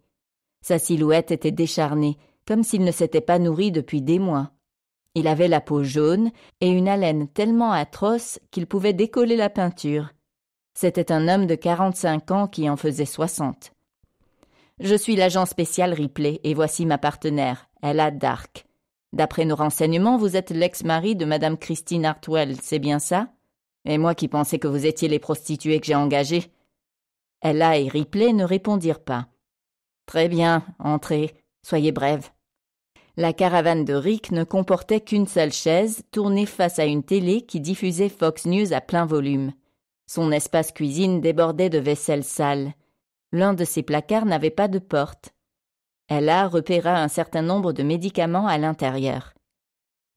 Sa silhouette était décharnée, comme s'il ne s'était pas nourri depuis des mois. Il avait la peau jaune et une haleine tellement atroce qu'il pouvait décoller la peinture. C'était un homme de quarante-cinq ans qui en faisait soixante. Je suis l'agent spécial Ripley et voici ma partenaire, Ella Dark. D'après nos renseignements, vous êtes l'ex-mari de Madame Christine Hartwell, c'est bien ça Et moi qui pensais que vous étiez les prostituées que j'ai engagées. Ella et Ripley ne répondirent pas. Très bien, entrez, soyez brève. La caravane de Rick ne comportait qu'une seule chaise, tournée face à une télé qui diffusait Fox News à plein volume. Son espace cuisine débordait de vaisselle sale. L'un de ses placards n'avait pas de porte. Ella repéra un certain nombre de médicaments à l'intérieur.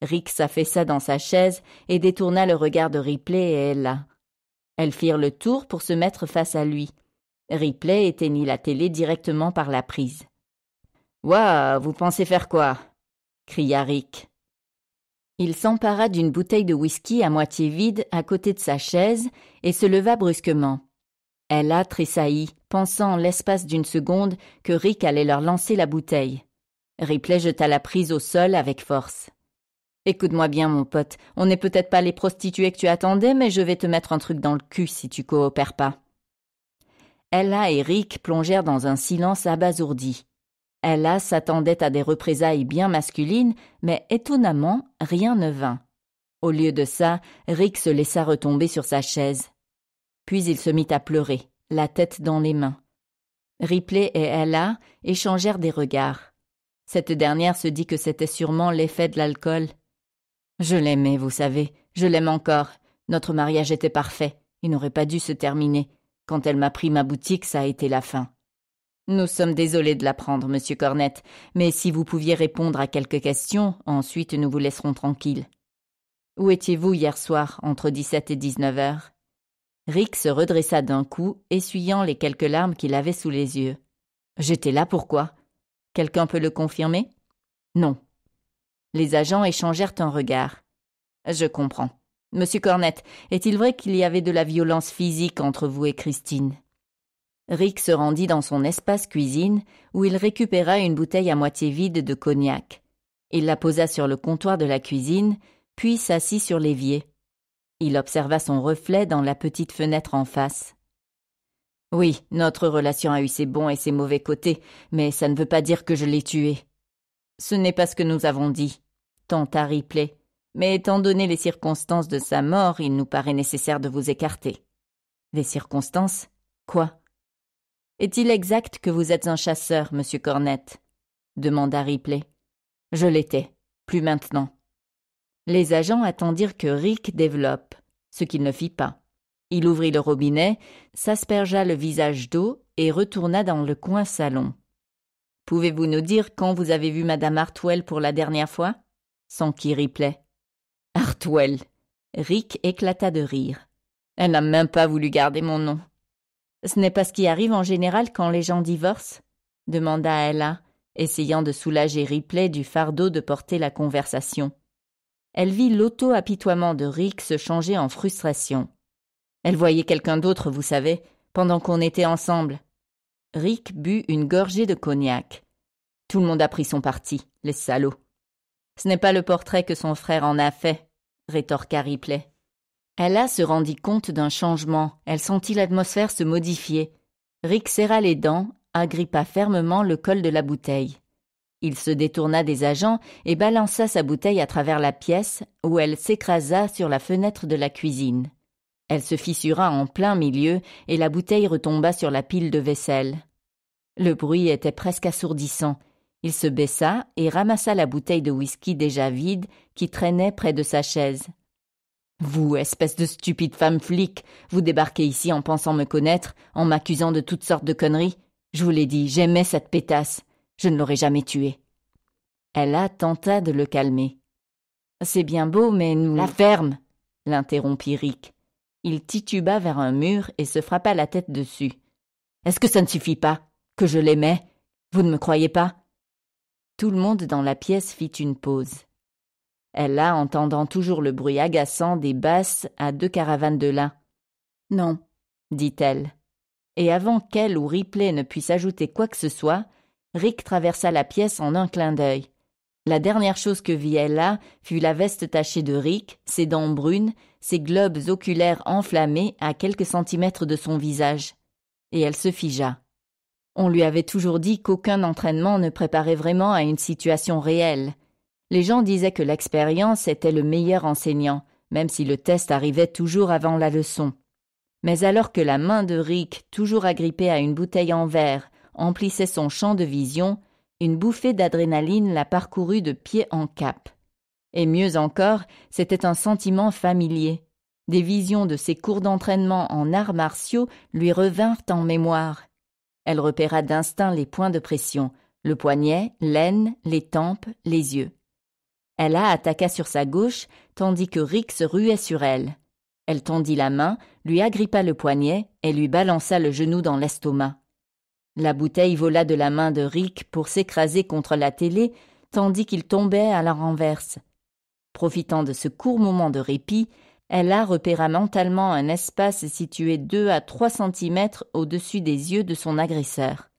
Rick s'affaissa dans sa chaise et détourna le regard de Ripley et Ella. Elles firent le tour pour se mettre face à lui. Ripley éteignit la télé directement par la prise. Waouh, vous pensez faire quoi cria Rick. Il s'empara d'une bouteille de whisky à moitié vide à côté de sa chaise et se leva brusquement. Ella tressaillit, pensant en l'espace d'une seconde que Rick allait leur lancer la bouteille. Ripley jeta la prise au sol avec force. Écoute-moi bien, mon pote, on n'est peut-être pas les prostituées que tu attendais, mais je vais te mettre un truc dans le cul si tu coopères pas. Ella et Rick plongèrent dans un silence abasourdi. Ella s'attendait à des représailles bien masculines, mais étonnamment, rien ne vint. Au lieu de ça, Rick se laissa retomber sur sa chaise. Puis il se mit à pleurer, la tête dans les mains. Ripley et Ella échangèrent des regards. Cette dernière se dit que c'était sûrement l'effet de l'alcool. Je l'aimais, vous savez, je l'aime encore. Notre mariage était parfait, il n'aurait pas dû se terminer. Quand elle m'a pris ma boutique, ça a été la fin. Nous sommes désolés de l'apprendre, monsieur Cornette, mais si vous pouviez répondre à quelques questions, ensuite nous vous laisserons tranquille. Où étiez-vous hier soir, entre 17 et 19 heures Rick se redressa d'un coup, essuyant les quelques larmes qu'il avait sous les yeux. J'étais là pourquoi Quelqu'un peut le confirmer Non. Les agents échangèrent un regard. Je comprends. Monsieur Cornette, est-il vrai qu'il y avait de la violence physique entre vous et Christine Rick se rendit dans son espace cuisine où il récupéra une bouteille à moitié vide de cognac. Il la posa sur le comptoir de la cuisine, puis s'assit sur l'évier. Il observa son reflet dans la petite fenêtre en face. Oui, notre relation a eu ses bons et ses mauvais côtés, mais ça ne veut pas dire que je l'ai tué. Ce n'est pas ce que nous avons dit, tenta Ripley. Mais étant donné les circonstances de sa mort, il nous paraît nécessaire de vous écarter. Les circonstances Quoi est-il exact que vous êtes un chasseur, monsieur Cornette demanda Ripley. Je l'étais, plus maintenant. Les agents attendirent que Rick développe, ce qu'il ne fit pas. Il ouvrit le robinet, s'aspergea le visage d'eau et retourna dans le coin salon. Pouvez-vous nous dire quand vous avez vu Madame Hartwell pour la dernière fois s'enquit Ripley. Hartwell Rick éclata de rire. Elle n'a même pas voulu garder mon nom. Ce n'est pas ce qui arrive en général quand les gens divorcent demanda Ella, essayant de soulager Ripley du fardeau de porter la conversation. Elle vit l'auto-apitoiement de Rick se changer en frustration. Elle voyait quelqu'un d'autre, vous savez, pendant qu'on était ensemble. Rick but une gorgée de cognac. Tout le monde a pris son parti, les salauds. Ce n'est pas le portrait que son frère en a fait, rétorqua Ripley. Ella se rendit compte d'un changement, elle sentit l'atmosphère se modifier. Rick serra les dents, agrippa fermement le col de la bouteille. Il se détourna des agents et balança sa bouteille à travers la pièce, où elle s'écrasa sur la fenêtre de la cuisine. Elle se fissura en plein milieu et la bouteille retomba sur la pile de vaisselle. Le bruit était presque assourdissant. Il se baissa et ramassa la bouteille de whisky déjà vide qui traînait près de sa chaise. Vous, espèce de stupide femme flic, vous débarquez ici en pensant me connaître, en m'accusant de toutes sortes de conneries. Je vous l'ai dit, j'aimais cette pétasse. Je ne l'aurais jamais tuée. Ella tenta de le calmer. C'est bien beau, mais nous. La ferme l'interrompit Rick. Il tituba vers un mur et se frappa la tête dessus. Est-ce que ça ne suffit pas Que je l'aimais Vous ne me croyez pas Tout le monde dans la pièce fit une pause. Elle entendant toujours le bruit agaçant des basses à deux caravanes de lin. Non, dit-elle. Et avant qu'elle ou Ripley ne puisse ajouter quoi que ce soit, Rick traversa la pièce en un clin d'œil. La dernière chose que vit Ella fut la veste tachée de Rick, ses dents brunes, ses globes oculaires enflammés à quelques centimètres de son visage. Et elle se figea. On lui avait toujours dit qu'aucun entraînement ne préparait vraiment à une situation réelle. Les gens disaient que l'expérience était le meilleur enseignant, même si le test arrivait toujours avant la leçon. Mais alors que la main de Rick, toujours agrippée à une bouteille en verre, emplissait son champ de vision, une bouffée d'adrénaline la parcourut de pied en cap. Et mieux encore, c'était un sentiment familier. Des visions de ses cours d'entraînement en arts martiaux lui revinrent en mémoire. Elle repéra d'instinct les points de pression, le poignet, l'aine, les tempes, les yeux. Ella attaqua sur sa gauche, tandis que Rick se ruait sur elle. Elle tendit la main, lui agrippa le poignet et lui balança le genou dans l'estomac. La bouteille vola de la main de Rick pour s'écraser contre la télé, tandis qu'il tombait à la renverse. Profitant de ce court moment de répit, Ella repéra mentalement un espace situé deux à trois centimètres au-dessus des yeux de son agresseur.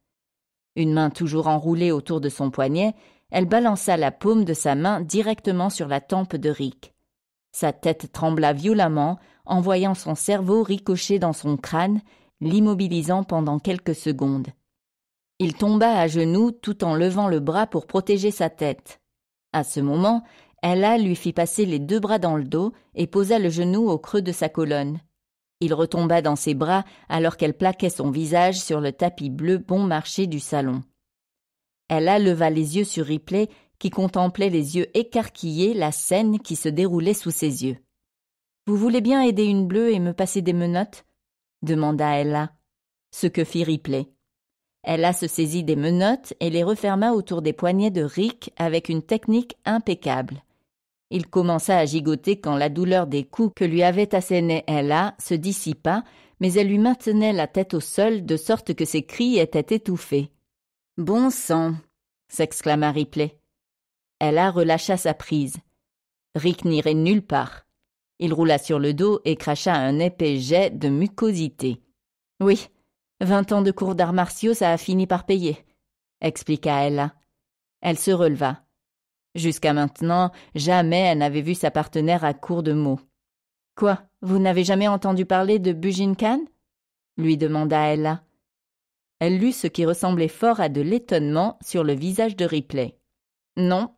Une main toujours enroulée autour de son poignet, elle balança la paume de sa main directement sur la tempe de Rick. Sa tête trembla violemment, en voyant son cerveau ricocher dans son crâne, l'immobilisant pendant quelques secondes. Il tomba à genoux tout en levant le bras pour protéger sa tête. À ce moment, Ella lui fit passer les deux bras dans le dos et posa le genou au creux de sa colonne. Il retomba dans ses bras alors qu'elle plaquait son visage sur le tapis bleu bon marché du salon. Ella leva les yeux sur Ripley, qui contemplait les yeux écarquillés la scène qui se déroulait sous ses yeux. Vous voulez bien aider une bleue et me passer des menottes demanda Ella. Ce que fit Ripley. Ella se saisit des menottes et les referma autour des poignets de Rick avec une technique impeccable. Il commença à gigoter quand la douleur des coups que lui avait assénés Ella se dissipa, mais elle lui maintenait la tête au sol de sorte que ses cris étaient étouffés. Bon sang s'exclama Ripley. Ella relâcha sa prise. Rick n'irait nulle part. Il roula sur le dos et cracha un épais jet de mucosité. Oui, vingt ans de cours d'arts martiaux, ça a fini par payer, expliqua Ella. Elle se releva. Jusqu'à maintenant, jamais elle n'avait vu sa partenaire à court de mots. Quoi, vous n'avez jamais entendu parler de Bujinkan lui demanda Ella. Elle lut ce qui ressemblait fort à de l'étonnement sur le visage de Ripley. Non,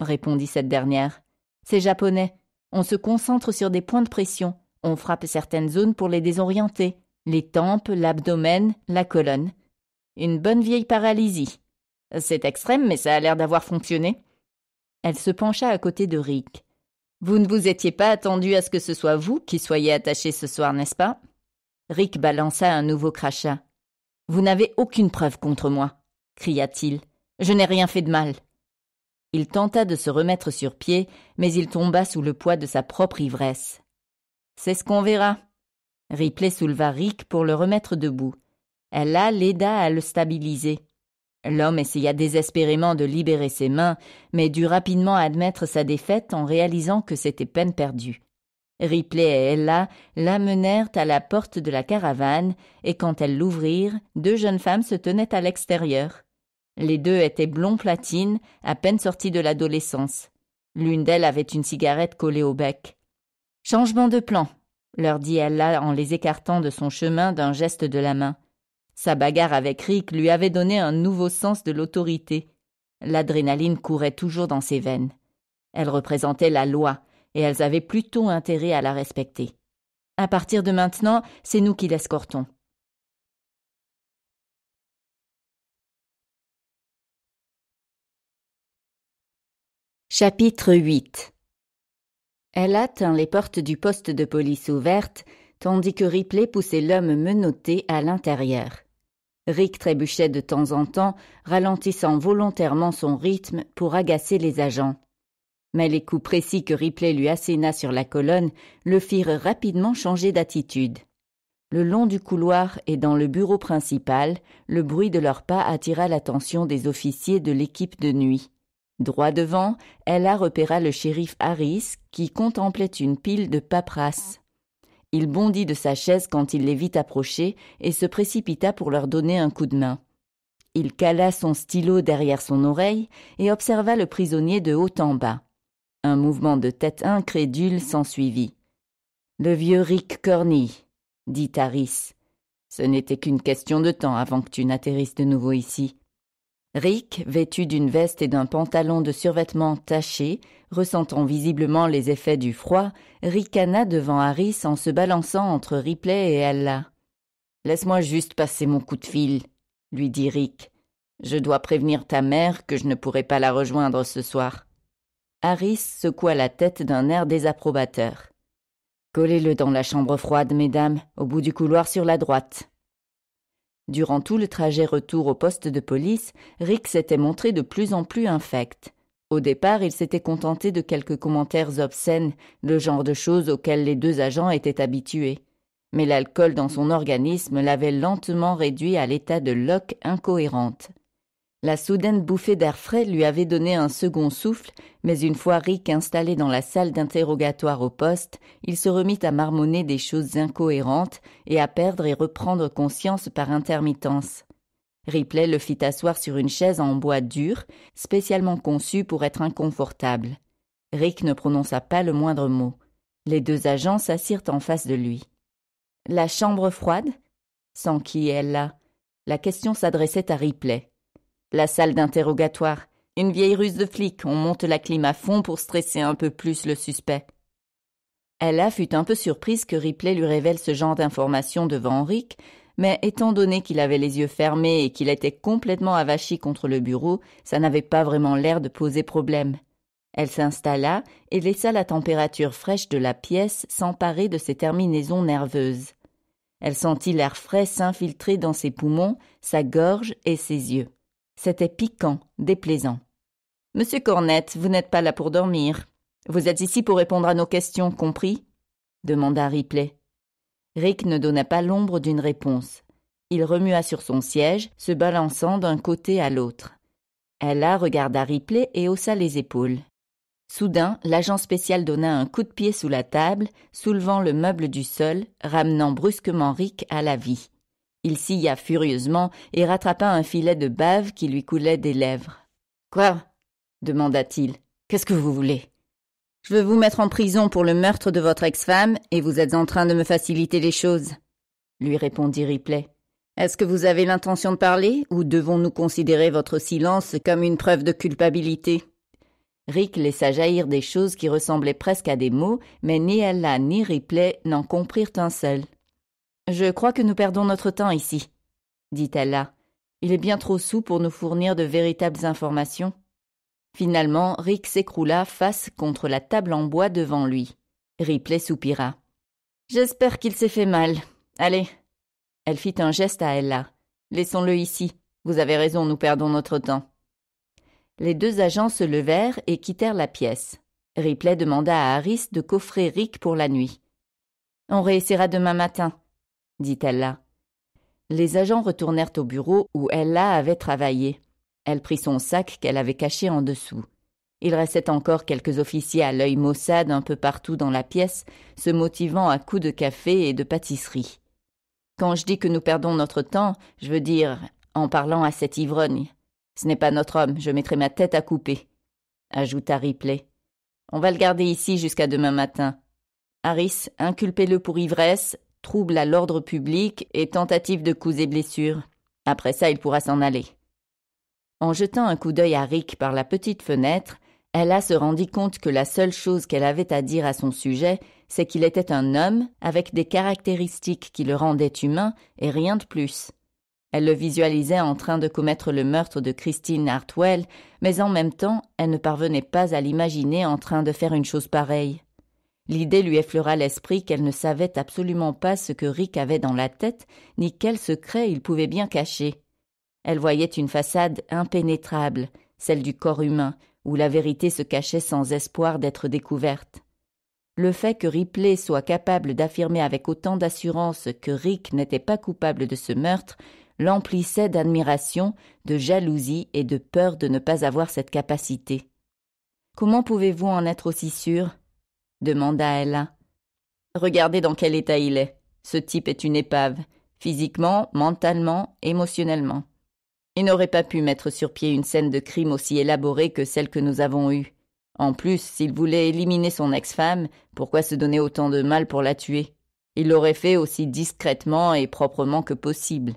répondit cette dernière. C'est japonais. On se concentre sur des points de pression. On frappe certaines zones pour les désorienter. Les tempes, l'abdomen, la colonne. Une bonne vieille paralysie. C'est extrême, mais ça a l'air d'avoir fonctionné. Elle se pencha à côté de Rick. Vous ne vous étiez pas attendu à ce que ce soit vous qui soyez attaché ce soir, n'est-ce pas Rick balança un nouveau crachat. Vous n'avez aucune preuve contre moi, cria-t-il. Je n'ai rien fait de mal. Il tenta de se remettre sur pied, mais il tomba sous le poids de sa propre ivresse. C'est ce qu'on verra. Ripley souleva Rick pour le remettre debout. Ella l'aida à le stabiliser. L'homme essaya désespérément de libérer ses mains, mais dut rapidement admettre sa défaite en réalisant que c'était peine perdue. Ripley et Ella l'amenèrent à la porte de la caravane, et quand elles l'ouvrirent, deux jeunes femmes se tenaient à l'extérieur. Les deux étaient blonds platine, à peine sorties de l'adolescence. L'une d'elles avait une cigarette collée au bec. Changement de plan, leur dit Ella en les écartant de son chemin d'un geste de la main. Sa bagarre avec Rick lui avait donné un nouveau sens de l'autorité. L'adrénaline courait toujours dans ses veines. Elle représentait la loi, et elles avaient plutôt intérêt à la respecter. À partir de maintenant, c'est nous qui l'escortons. Chapitre 8 Elle atteint les portes du poste de police ouvertes, tandis que Ripley poussait l'homme menotté à l'intérieur. Rick trébuchait de temps en temps, ralentissant volontairement son rythme pour agacer les agents mais les coups précis que Ripley lui asséna sur la colonne le firent rapidement changer d'attitude. Le long du couloir et dans le bureau principal, le bruit de leurs pas attira l'attention des officiers de l'équipe de nuit. Droit devant, Ella repéra le shérif Harris qui contemplait une pile de paperasses. Il bondit de sa chaise quand il les vit approcher et se précipita pour leur donner un coup de main. Il cala son stylo derrière son oreille et observa le prisonnier de haut en bas. Un mouvement de tête incrédule s'ensuivit. Le vieux Rick Corny, dit Harris. Ce n'était qu'une question de temps avant que tu n'atterrisses de nouveau ici. Rick, vêtu d'une veste et d'un pantalon de survêtement taché, ressentant visiblement les effets du froid, ricana devant Harris en se balançant entre Ripley et Allah. Laisse-moi juste passer mon coup de fil, lui dit Rick. Je dois prévenir ta mère que je ne pourrai pas la rejoindre ce soir. Harris secoua la tête d'un air désapprobateur. Collez-le dans la chambre froide, mesdames, au bout du couloir sur la droite. Durant tout le trajet retour au poste de police, Rick s'était montré de plus en plus infect. Au départ, il s'était contenté de quelques commentaires obscènes, le genre de choses auxquelles les deux agents étaient habitués. Mais l'alcool dans son organisme l'avait lentement réduit à l'état de loque incohérente. La soudaine bouffée d'air frais lui avait donné un second souffle, mais une fois Rick installé dans la salle d'interrogatoire au poste, il se remit à marmonner des choses incohérentes et à perdre et reprendre conscience par intermittence. Ripley le fit asseoir sur une chaise en bois dur, spécialement conçue pour être inconfortable. Rick ne prononça pas le moindre mot. Les deux agents s'assirent en face de lui. La chambre froide Sans qui elle là. La question s'adressait à Ripley. La salle d'interrogatoire. Une vieille ruse de flic, on monte la clim à fond pour stresser un peu plus le suspect. Ella fut un peu surprise que Ripley lui révèle ce genre d'informations devant Henrique, mais étant donné qu'il avait les yeux fermés et qu'il était complètement avachi contre le bureau, ça n'avait pas vraiment l'air de poser problème. Elle s'installa et laissa la température fraîche de la pièce s'emparer de ses terminaisons nerveuses. Elle sentit l'air frais s'infiltrer dans ses poumons, sa gorge et ses yeux. C'était piquant, déplaisant. Monsieur Cornette, vous n'êtes pas là pour dormir. Vous êtes ici pour répondre à nos questions, compris demanda Ripley. Rick ne donna pas l'ombre d'une réponse. Il remua sur son siège, se balançant d'un côté à l'autre. Ella regarda Ripley et haussa les épaules. Soudain, l'agent spécial donna un coup de pied sous la table, soulevant le meuble du sol, ramenant brusquement Rick à la vie. Il silla furieusement et rattrapa un filet de bave qui lui coulait des lèvres. Quoi demanda-t-il. Qu'est-ce que vous voulez Je veux vous mettre en prison pour le meurtre de votre ex-femme et vous êtes en train de me faciliter les choses, lui répondit Ripley. Est-ce que vous avez l'intention de parler ou devons-nous considérer votre silence comme une preuve de culpabilité Rick laissa jaillir des choses qui ressemblaient presque à des mots, mais ni Ella ni Ripley n'en comprirent un seul. Je crois que nous perdons notre temps ici, dit Ella. « Il est bien trop saoul pour nous fournir de véritables informations. Finalement, Rick s'écroula face contre la table en bois devant lui. Ripley soupira. J'espère qu'il s'est fait mal. Allez. Elle fit un geste à Ella. Laissons-le ici. Vous avez raison, nous perdons notre temps. Les deux agents se levèrent et quittèrent la pièce. Ripley demanda à Harris de coffrer Rick pour la nuit. On réussira demain matin, dit Ella. Les agents retournèrent au bureau où Ella avait travaillé. Elle prit son sac qu'elle avait caché en dessous. Il restait encore quelques officiers à l'œil maussade un peu partout dans la pièce, se motivant à coups de café et de pâtisserie. Quand je dis que nous perdons notre temps, je veux dire en parlant à cet ivrogne. Ce n'est pas notre homme, je mettrai ma tête à couper, ajouta Ripley. On va le garder ici jusqu'à demain matin. Harris, inculpez-le pour ivresse, trouble à l'ordre public et tentative de coups et blessures. Après ça, il pourra s'en aller. En jetant un coup d'œil à Rick par la petite fenêtre, Ella se rendit compte que la seule chose qu'elle avait à dire à son sujet, c'est qu'il était un homme avec des caractéristiques qui le rendaient humain et rien de plus. Elle le visualisait en train de commettre le meurtre de Christine Hartwell, mais en même temps, elle ne parvenait pas à l'imaginer en train de faire une chose pareille. L'idée lui effleura l'esprit qu'elle ne savait absolument pas ce que Rick avait dans la tête, ni quel secret il pouvait bien cacher. Elle voyait une façade impénétrable, celle du corps humain, où la vérité se cachait sans espoir d'être découverte. Le fait que Ripley soit capable d'affirmer avec autant d'assurance que Rick n'était pas coupable de ce meurtre l'emplissait d'admiration, de jalousie et de peur de ne pas avoir cette capacité. Comment pouvez-vous en être aussi sûr demanda Ella. Regardez dans quel état il est. Ce type est une épave, physiquement, mentalement, émotionnellement. Il n'aurait pas pu mettre sur pied une scène de crime aussi élaborée que celle que nous avons eue. En plus, s'il voulait éliminer son ex-femme, pourquoi se donner autant de mal pour la tuer Il l'aurait fait aussi discrètement et proprement que possible.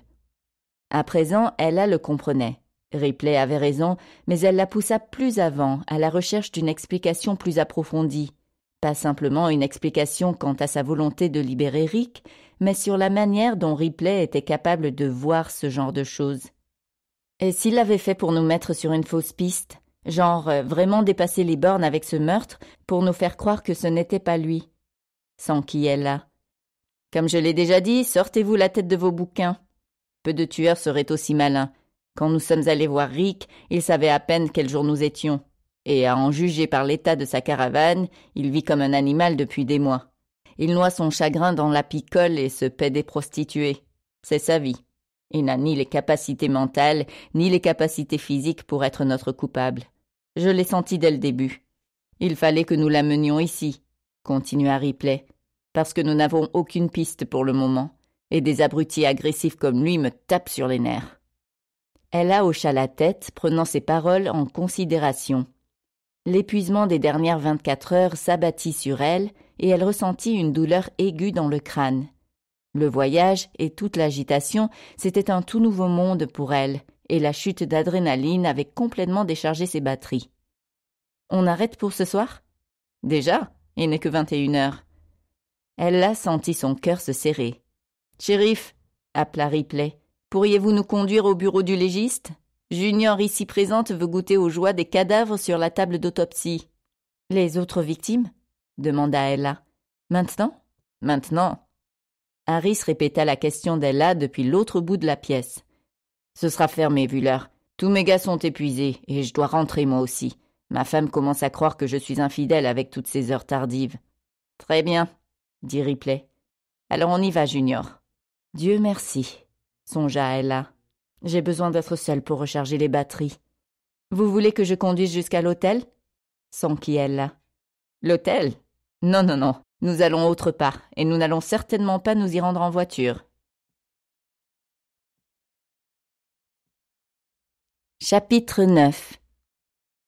À présent, Ella le comprenait. Ripley avait raison, mais elle la poussa plus avant, à la recherche d'une explication plus approfondie. Pas simplement une explication quant à sa volonté de libérer Rick, mais sur la manière dont Ripley était capable de voir ce genre de choses. Et s'il l'avait fait pour nous mettre sur une fausse piste, genre euh, vraiment dépasser les bornes avec ce meurtre pour nous faire croire que ce n'était pas lui, sans qui est là. Comme je l'ai déjà dit, sortez-vous la tête de vos bouquins. Peu de tueurs seraient aussi malins. Quand nous sommes allés voir Rick, il savait à peine quel jour nous étions et à en juger par l'état de sa caravane, il vit comme un animal depuis des mois. Il noie son chagrin dans la picole et se paie des prostituées. C'est sa vie. Il n'a ni les capacités mentales, ni les capacités physiques pour être notre coupable. Je l'ai senti dès le début. Il fallait que nous l'amenions ici, continua Ripley, parce que nous n'avons aucune piste pour le moment, et des abrutis agressifs comme lui me tapent sur les nerfs. Elle hocha la tête, prenant ses paroles en considération. L'épuisement des dernières vingt-quatre heures s'abattit sur elle et elle ressentit une douleur aiguë dans le crâne. Le voyage et toute l'agitation, c'était un tout nouveau monde pour elle, et la chute d'adrénaline avait complètement déchargé ses batteries. On arrête pour ce soir Déjà, il n'est que vingt et une heures. Elle a sentit son cœur se serrer. Shérif, appela Ripley, pourriez-vous nous conduire au bureau du légiste Junior ici présente veut goûter aux joies des cadavres sur la table d'autopsie. Les autres victimes demanda Ella. Maintenant Maintenant. Harris répéta la question d'Ella depuis l'autre bout de la pièce. Ce sera fermé, vu l'heure. Tous mes gars sont épuisés, et je dois rentrer moi aussi. Ma femme commence à croire que je suis infidèle avec toutes ces heures tardives. Très bien, dit Ripley. Alors on y va, Junior. Dieu merci, songea Ella. J'ai besoin d'être seule pour recharger les batteries. Vous voulez que je conduise jusqu'à l'hôtel elle L'hôtel Non, non, non. Nous allons autre part, et nous n'allons certainement pas nous y rendre en voiture. Chapitre 9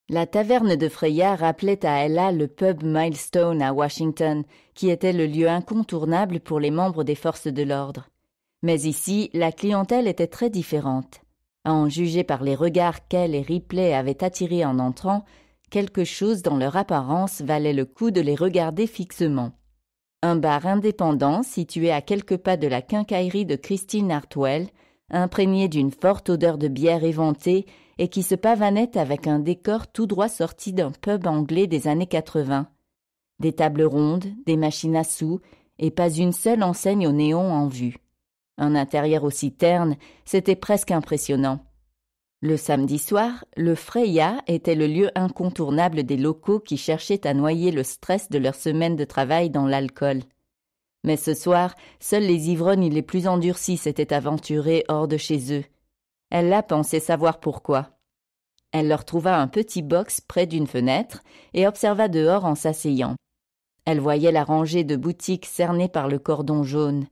La taverne de Freya rappelait à Ella le pub Milestone à Washington, qui était le lieu incontournable pour les membres des forces de l'ordre. Mais ici, la clientèle était très différente. À en juger par les regards qu'elle et Ripley avaient attirés en entrant, quelque chose dans leur apparence valait le coup de les regarder fixement. Un bar indépendant situé à quelques pas de la quincaillerie de Christine Hartwell, imprégné d'une forte odeur de bière éventée et qui se pavanait avec un décor tout droit sorti d'un pub anglais des années 80. Des tables rondes, des machines à sous, et pas une seule enseigne au néon en vue. Un intérieur aussi terne, c'était presque impressionnant. Le samedi soir, le Freya était le lieu incontournable des locaux qui cherchaient à noyer le stress de leur semaine de travail dans l'alcool. Mais ce soir, seuls les ivrognes les plus endurcis s'étaient aventurés hors de chez eux. Elle la pensait savoir pourquoi. Elle leur trouva un petit box près d'une fenêtre et observa dehors en s'asseyant. Elle voyait la rangée de boutiques cernées par le cordon jaune.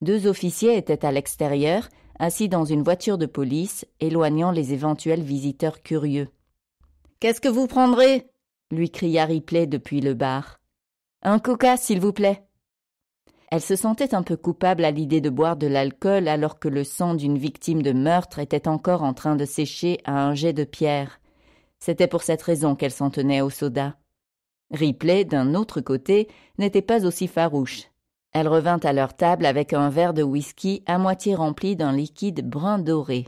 Deux officiers étaient à l'extérieur, assis dans une voiture de police, éloignant les éventuels visiteurs curieux. Qu'est-ce que vous prendrez lui cria Ripley depuis le bar. Un coca, s'il vous plaît. Elle se sentait un peu coupable à l'idée de boire de l'alcool alors que le sang d'une victime de meurtre était encore en train de sécher à un jet de pierre. C'était pour cette raison qu'elle s'en tenait au soda. Ripley, d'un autre côté, n'était pas aussi farouche. Elle revint à leur table avec un verre de whisky à moitié rempli d'un liquide brun doré.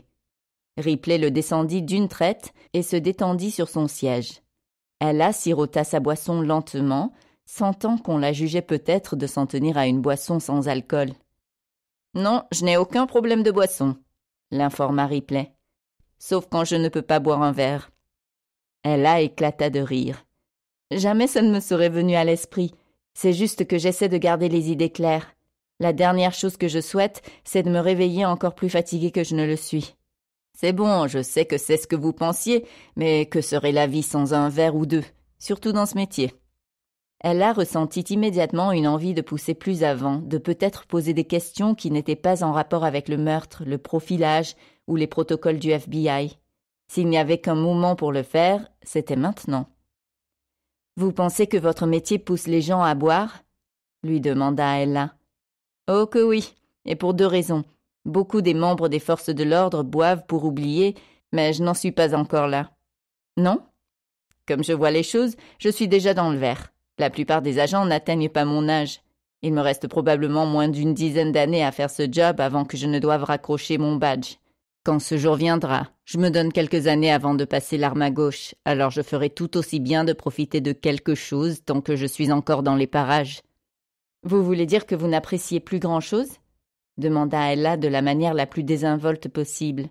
Ripley le descendit d'une traite et se détendit sur son siège. Ella sirota sa boisson lentement, sentant qu'on la jugeait peut-être de s'en tenir à une boisson sans alcool. Non, je n'ai aucun problème de boisson, l'informa Ripley. Sauf quand je ne peux pas boire un verre. Ella éclata de rire. Jamais ça ne me serait venu à l'esprit. C'est juste que j'essaie de garder les idées claires. La dernière chose que je souhaite, c'est de me réveiller encore plus fatigué que je ne le suis. C'est bon, je sais que c'est ce que vous pensiez, mais que serait la vie sans un verre ou deux, surtout dans ce métier Elle a ressenti immédiatement une envie de pousser plus avant, de peut-être poser des questions qui n'étaient pas en rapport avec le meurtre, le profilage ou les protocoles du FBI. S'il n'y avait qu'un moment pour le faire, c'était maintenant. Vous pensez que votre métier pousse les gens à boire lui demanda Ella. Oh que oui, et pour deux raisons. Beaucoup des membres des forces de l'ordre boivent pour oublier, mais je n'en suis pas encore là. Non Comme je vois les choses, je suis déjà dans le verre. La plupart des agents n'atteignent pas mon âge. Il me reste probablement moins d'une dizaine d'années à faire ce job avant que je ne doive raccrocher mon badge. Quand ce jour viendra, je me donne quelques années avant de passer l'arme à gauche, alors je ferai tout aussi bien de profiter de quelque chose tant que je suis encore dans les parages. Vous voulez dire que vous n'appréciez plus grand-chose demanda Ella de la manière la plus désinvolte possible.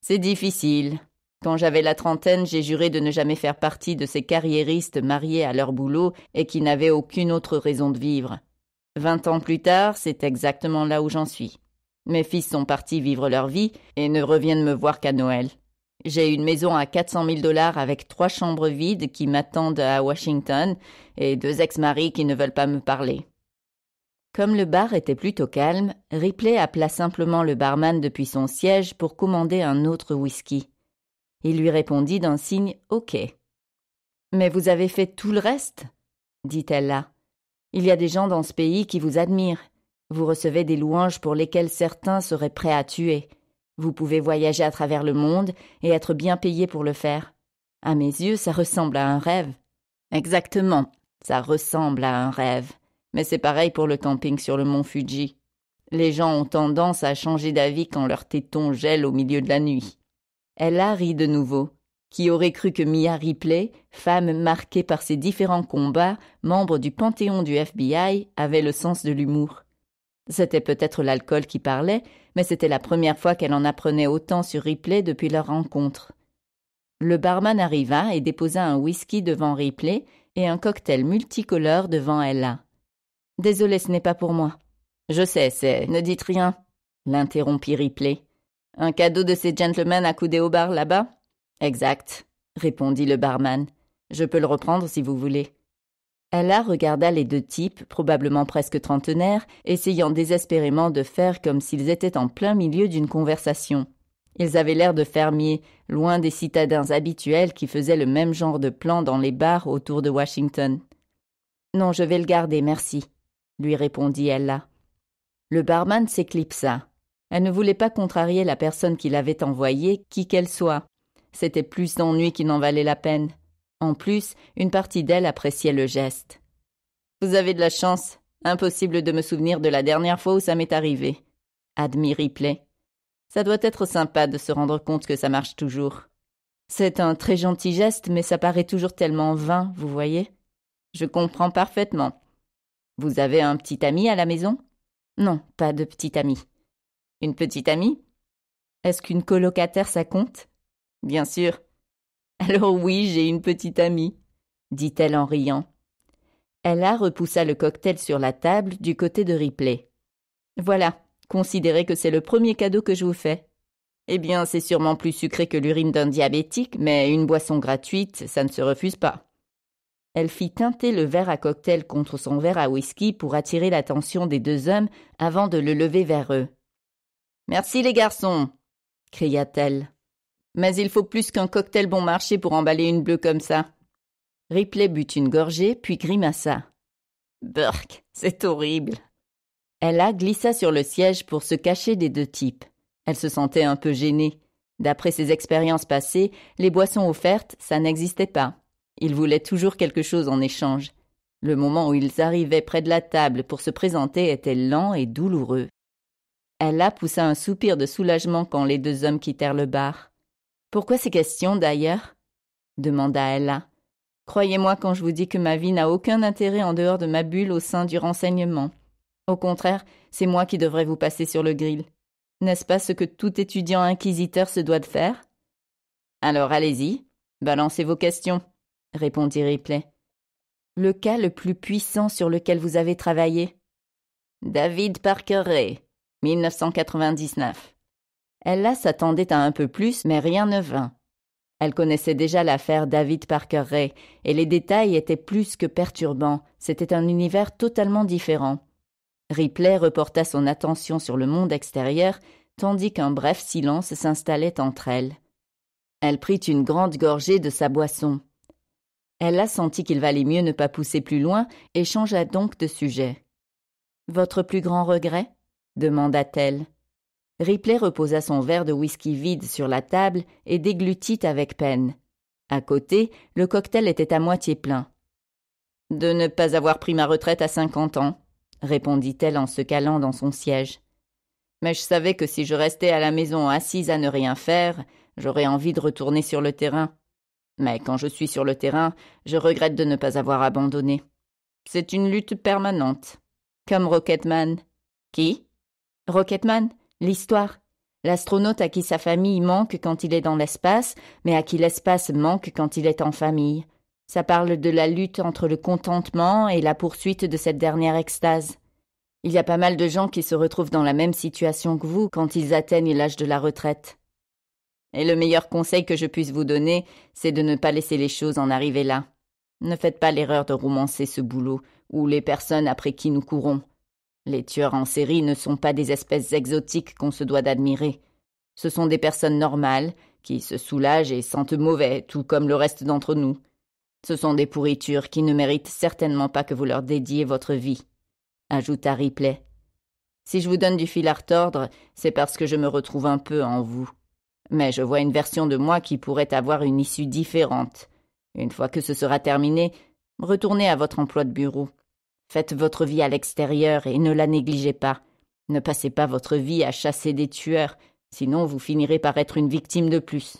C'est difficile. Quand j'avais la trentaine, j'ai juré de ne jamais faire partie de ces carriéristes mariés à leur boulot et qui n'avaient aucune autre raison de vivre. Vingt ans plus tard, c'est exactement là où j'en suis. Mes fils sont partis vivre leur vie et ne reviennent me voir qu'à Noël. J'ai une maison à cent mille dollars avec trois chambres vides qui m'attendent à Washington et deux ex-maris qui ne veulent pas me parler. Comme le bar était plutôt calme, Ripley appela simplement le barman depuis son siège pour commander un autre whisky. Il lui répondit d'un signe OK. Mais vous avez fait tout le reste dit-elle là. Il y a des gens dans ce pays qui vous admirent vous recevez des louanges pour lesquelles certains seraient prêts à tuer. Vous pouvez voyager à travers le monde et être bien payé pour le faire. À mes yeux, ça ressemble à un rêve. Exactement, ça ressemble à un rêve. Mais c'est pareil pour le camping sur le mont Fuji. Les gens ont tendance à changer d'avis quand leurs tétons gèlent au milieu de la nuit. Elle rit de nouveau. Qui aurait cru que Mia Ripley, femme marquée par ses différents combats, membre du panthéon du FBI, avait le sens de l'humour c'était peut-être l'alcool qui parlait, mais c'était la première fois qu'elle en apprenait autant sur Ripley depuis leur rencontre. Le barman arriva et déposa un whisky devant Ripley et un cocktail multicolore devant Ella. Désolé, ce n'est pas pour moi. Je sais, c'est. Ne dites rien, l'interrompit Ripley. Un cadeau de ces gentlemen accoudés au bar là-bas Exact, répondit le barman. Je peux le reprendre si vous voulez. Ella regarda les deux types, probablement presque trentenaires, essayant désespérément de faire comme s'ils étaient en plein milieu d'une conversation. Ils avaient l'air de fermiers, loin des citadins habituels qui faisaient le même genre de plan dans les bars autour de Washington. Non, je vais le garder, merci, lui répondit Ella. Le barman s'éclipsa. Elle ne voulait pas contrarier la personne qui l'avait envoyée, qui qu'elle soit. C'était plus d'ennui qu'il n'en valait la peine. En plus, une partie d'elle appréciait le geste. Vous avez de la chance. Impossible de me souvenir de la dernière fois où ça m'est arrivé. Admis Ripley. Ça doit être sympa de se rendre compte que ça marche toujours. C'est un très gentil geste, mais ça paraît toujours tellement vain, vous voyez. Je comprends parfaitement. Vous avez un petit ami à la maison Non, pas de petit ami. Une petite amie Est-ce qu'une colocataire ça compte Bien sûr. Alors oui, j'ai une petite amie, dit-elle en riant. Ella repoussa le cocktail sur la table du côté de Ripley. Voilà, considérez que c'est le premier cadeau que je vous fais. Eh bien, c'est sûrement plus sucré que l'urine d'un diabétique, mais une boisson gratuite, ça ne se refuse pas. Elle fit teinter le verre à cocktail contre son verre à whisky pour attirer l'attention des deux hommes avant de le lever vers eux. Merci les garçons, cria-t-elle. Mais il faut plus qu'un cocktail bon marché pour emballer une bleue comme ça. Ripley but une gorgée, puis grimaça. Burk, c'est horrible. Ella glissa sur le siège pour se cacher des deux types. Elle se sentait un peu gênée. D'après ses expériences passées, les boissons offertes, ça n'existait pas. Ils voulaient toujours quelque chose en échange. Le moment où ils arrivaient près de la table pour se présenter était lent et douloureux. Ella poussa un soupir de soulagement quand les deux hommes quittèrent le bar. Pourquoi ces questions, d'ailleurs demanda Ella. Croyez-moi quand je vous dis que ma vie n'a aucun intérêt en dehors de ma bulle au sein du renseignement. Au contraire, c'est moi qui devrais vous passer sur le grill. N'est-ce pas ce que tout étudiant inquisiteur se doit de faire Alors allez-y, balancez vos questions, répondit Ripley. Le cas le plus puissant sur lequel vous avez travaillé David Parker 1999. Ella s'attendait à un peu plus, mais rien ne vint. Elle connaissait déjà l'affaire David Parker Ray, et les détails étaient plus que perturbants, c'était un univers totalement différent. Ripley reporta son attention sur le monde extérieur, tandis qu'un bref silence s'installait entre elles. Elle prit une grande gorgée de sa boisson. Elle sentit qu'il valait mieux ne pas pousser plus loin et changea donc de sujet. Votre plus grand regret demanda-t-elle. Ripley reposa son verre de whisky vide sur la table et déglutit avec peine. À côté, le cocktail était à moitié plein. De ne pas avoir pris ma retraite à cinquante ans, répondit-elle en se calant dans son siège. Mais je savais que si je restais à la maison assise à ne rien faire, j'aurais envie de retourner sur le terrain. Mais quand je suis sur le terrain, je regrette de ne pas avoir abandonné. C'est une lutte permanente. Comme Rocketman. Qui Rocketman L'histoire. L'astronaute à qui sa famille manque quand il est dans l'espace, mais à qui l'espace manque quand il est en famille. Ça parle de la lutte entre le contentement et la poursuite de cette dernière extase. Il y a pas mal de gens qui se retrouvent dans la même situation que vous quand ils atteignent l'âge de la retraite. Et le meilleur conseil que je puisse vous donner, c'est de ne pas laisser les choses en arriver là. Ne faites pas l'erreur de romancer ce boulot ou les personnes après qui nous courons. Les tueurs en série ne sont pas des espèces exotiques qu'on se doit d'admirer. Ce sont des personnes normales qui se soulagent et sentent mauvais, tout comme le reste d'entre nous. Ce sont des pourritures qui ne méritent certainement pas que vous leur dédiez votre vie, ajouta Ripley. Si je vous donne du fil à retordre, c'est parce que je me retrouve un peu en vous. Mais je vois une version de moi qui pourrait avoir une issue différente. Une fois que ce sera terminé, retournez à votre emploi de bureau Faites votre vie à l'extérieur et ne la négligez pas. Ne passez pas votre vie à chasser des tueurs, sinon vous finirez par être une victime de plus.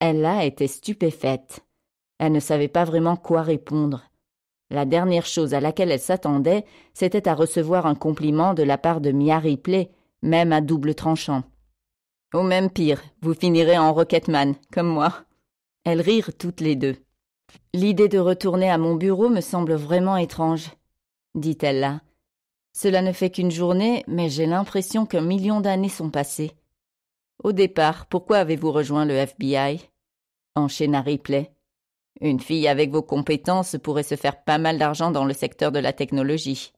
Ella était stupéfaite. Elle ne savait pas vraiment quoi répondre. La dernière chose à laquelle elle s'attendait, c'était à recevoir un compliment de la part de Mia Ripley, même à double tranchant. Au même pire, vous finirez en Rocketman, comme moi. Elles rirent toutes les deux. L'idée de retourner à mon bureau me semble vraiment étrange, dit-elle là. Cela ne fait qu'une journée, mais j'ai l'impression qu'un million d'années sont passées. Au départ, pourquoi avez-vous rejoint le FBI enchaîna Ripley. Une fille avec vos compétences pourrait se faire pas mal d'argent dans le secteur de la technologie.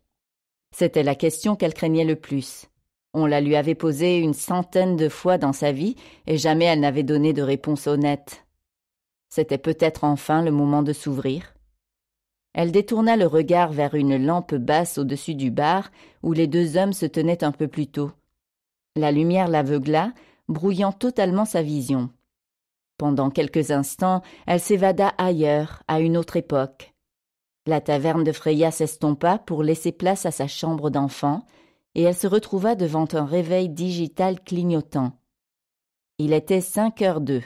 C'était la question qu'elle craignait le plus. On la lui avait posée une centaine de fois dans sa vie, et jamais elle n'avait donné de réponse honnête. C'était peut-être enfin le moment de s'ouvrir. Elle détourna le regard vers une lampe basse au-dessus du bar où les deux hommes se tenaient un peu plus tôt. La lumière l'aveugla, brouillant totalement sa vision. Pendant quelques instants, elle s'évada ailleurs, à une autre époque. La taverne de Freya s'estompa pour laisser place à sa chambre d'enfant, et elle se retrouva devant un réveil digital clignotant. Il était cinq heures d'eux.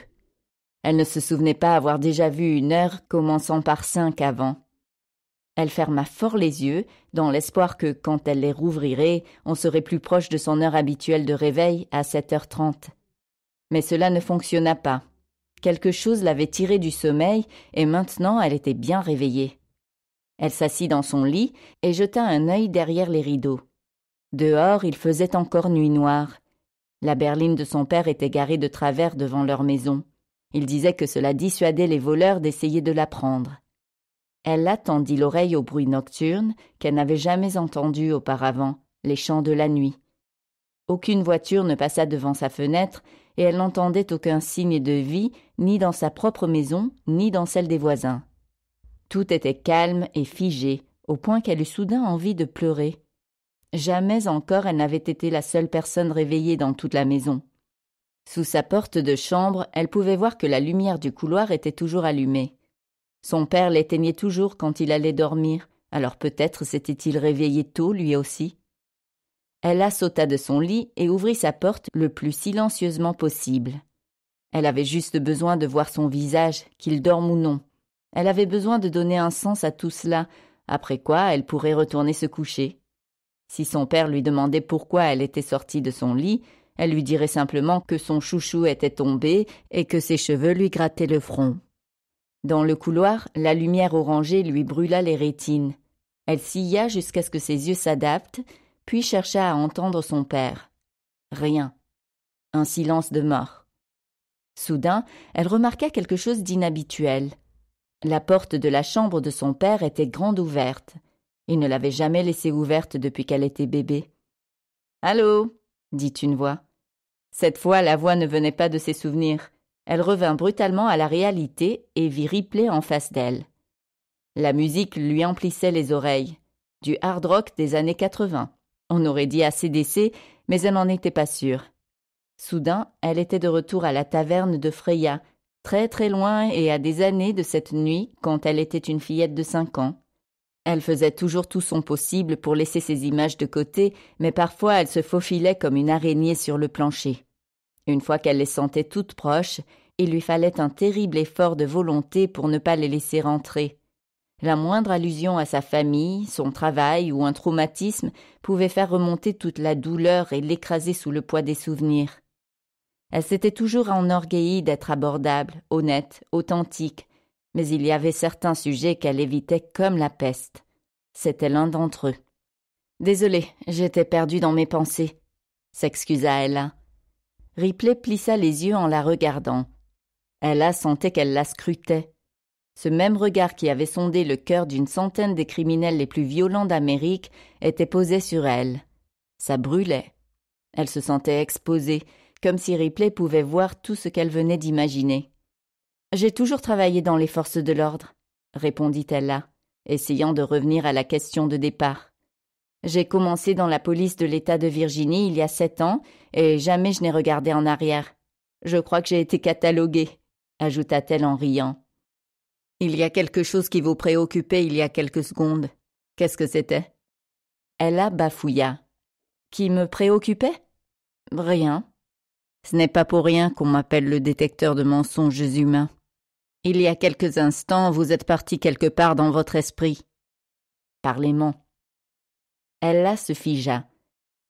Elle ne se souvenait pas avoir déjà vu une heure commençant par cinq avant. Elle ferma fort les yeux, dans l'espoir que, quand elle les rouvrirait, on serait plus proche de son heure habituelle de réveil à sept heures trente. Mais cela ne fonctionna pas. Quelque chose l'avait tirée du sommeil, et maintenant elle était bien réveillée. Elle s'assit dans son lit et jeta un œil derrière les rideaux. Dehors, il faisait encore nuit noire. La berline de son père était garée de travers devant leur maison. Il disait que cela dissuadait les voleurs d'essayer de la prendre. Elle attendit l'oreille au bruit nocturne qu'elle n'avait jamais entendu auparavant, les chants de la nuit. Aucune voiture ne passa devant sa fenêtre, et elle n'entendait aucun signe de vie, ni dans sa propre maison, ni dans celle des voisins. Tout était calme et figé, au point qu'elle eut soudain envie de pleurer. Jamais encore elle n'avait été la seule personne réveillée dans toute la maison. Sous sa porte de chambre, elle pouvait voir que la lumière du couloir était toujours allumée. Son père l'éteignait toujours quand il allait dormir, alors peut-être s'était-il réveillé tôt lui aussi. Ella sauta de son lit et ouvrit sa porte le plus silencieusement possible. Elle avait juste besoin de voir son visage, qu'il dorme ou non. Elle avait besoin de donner un sens à tout cela, après quoi elle pourrait retourner se coucher. Si son père lui demandait pourquoi elle était sortie de son lit, elle lui dirait simplement que son chouchou était tombé et que ses cheveux lui grattaient le front. Dans le couloir, la lumière orangée lui brûla les rétines. Elle silla jusqu'à ce que ses yeux s'adaptent, puis chercha à entendre son père. Rien. Un silence de mort. Soudain, elle remarqua quelque chose d'inhabituel. La porte de la chambre de son père était grande ouverte. Il ne l'avait jamais laissée ouverte depuis qu'elle était bébé. Allô dit une voix. Cette fois, la voix ne venait pas de ses souvenirs. Elle revint brutalement à la réalité et vit Ripley en face d'elle. La musique lui emplissait les oreilles. Du hard rock des années 80. On aurait dit ACDC, mais elle n'en était pas sûre. Soudain, elle était de retour à la taverne de Freya, très très loin et à des années de cette nuit quand elle était une fillette de cinq ans. Elle faisait toujours tout son possible pour laisser ses images de côté, mais parfois elle se faufilait comme une araignée sur le plancher. Une fois qu'elle les sentait toutes proches, il lui fallait un terrible effort de volonté pour ne pas les laisser entrer. La moindre allusion à sa famille, son travail ou un traumatisme pouvait faire remonter toute la douleur et l'écraser sous le poids des souvenirs. Elle s'était toujours enorgueillie d'être abordable, honnête, authentique, mais il y avait certains sujets qu'elle évitait comme la peste. C'était l'un d'entre eux. Désolée, j'étais perdue dans mes pensées, s'excusa Ella. Ripley plissa les yeux en la regardant. Ella sentait qu'elle la scrutait. Ce même regard qui avait sondé le cœur d'une centaine des criminels les plus violents d'Amérique était posé sur elle. Ça brûlait. Elle se sentait exposée, comme si Ripley pouvait voir tout ce qu'elle venait d'imaginer. J'ai toujours travaillé dans les forces de l'ordre, répondit Ella, essayant de revenir à la question de départ. J'ai commencé dans la police de l'État de Virginie il y a sept ans, et jamais je n'ai regardé en arrière. Je crois que j'ai été cataloguée, ajouta-t-elle en riant. Il y a quelque chose qui vous préoccupait il y a quelques secondes. Qu'est-ce que c'était Ella bafouilla. Qui me préoccupait Rien, ce n'est pas pour rien qu'on m'appelle le détecteur de mensonges humains. Il y a quelques instants, vous êtes parti quelque part dans votre esprit. Parlez-moi. Elle-là se figea.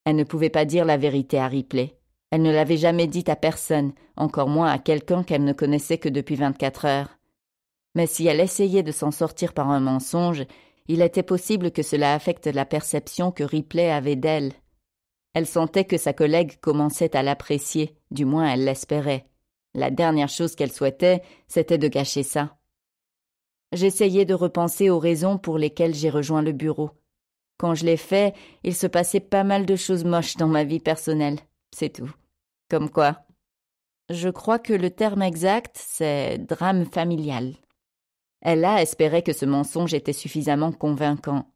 Elle ne pouvait pas dire la vérité à Ripley. Elle ne l'avait jamais dite à personne, encore moins à quelqu'un qu'elle ne connaissait que depuis vingt-quatre heures. Mais si elle essayait de s'en sortir par un mensonge, il était possible que cela affecte la perception que Ripley avait d'elle. Elle sentait que sa collègue commençait à l'apprécier. Du moins, elle l'espérait. La dernière chose qu'elle souhaitait, c'était de gâcher ça. J'essayais de repenser aux raisons pour lesquelles j'ai rejoint le bureau. Quand je l'ai fait, il se passait pas mal de choses moches dans ma vie personnelle. C'est tout. Comme quoi. Je crois que le terme exact, c'est drame familial. Ella espérait que ce mensonge était suffisamment convaincant.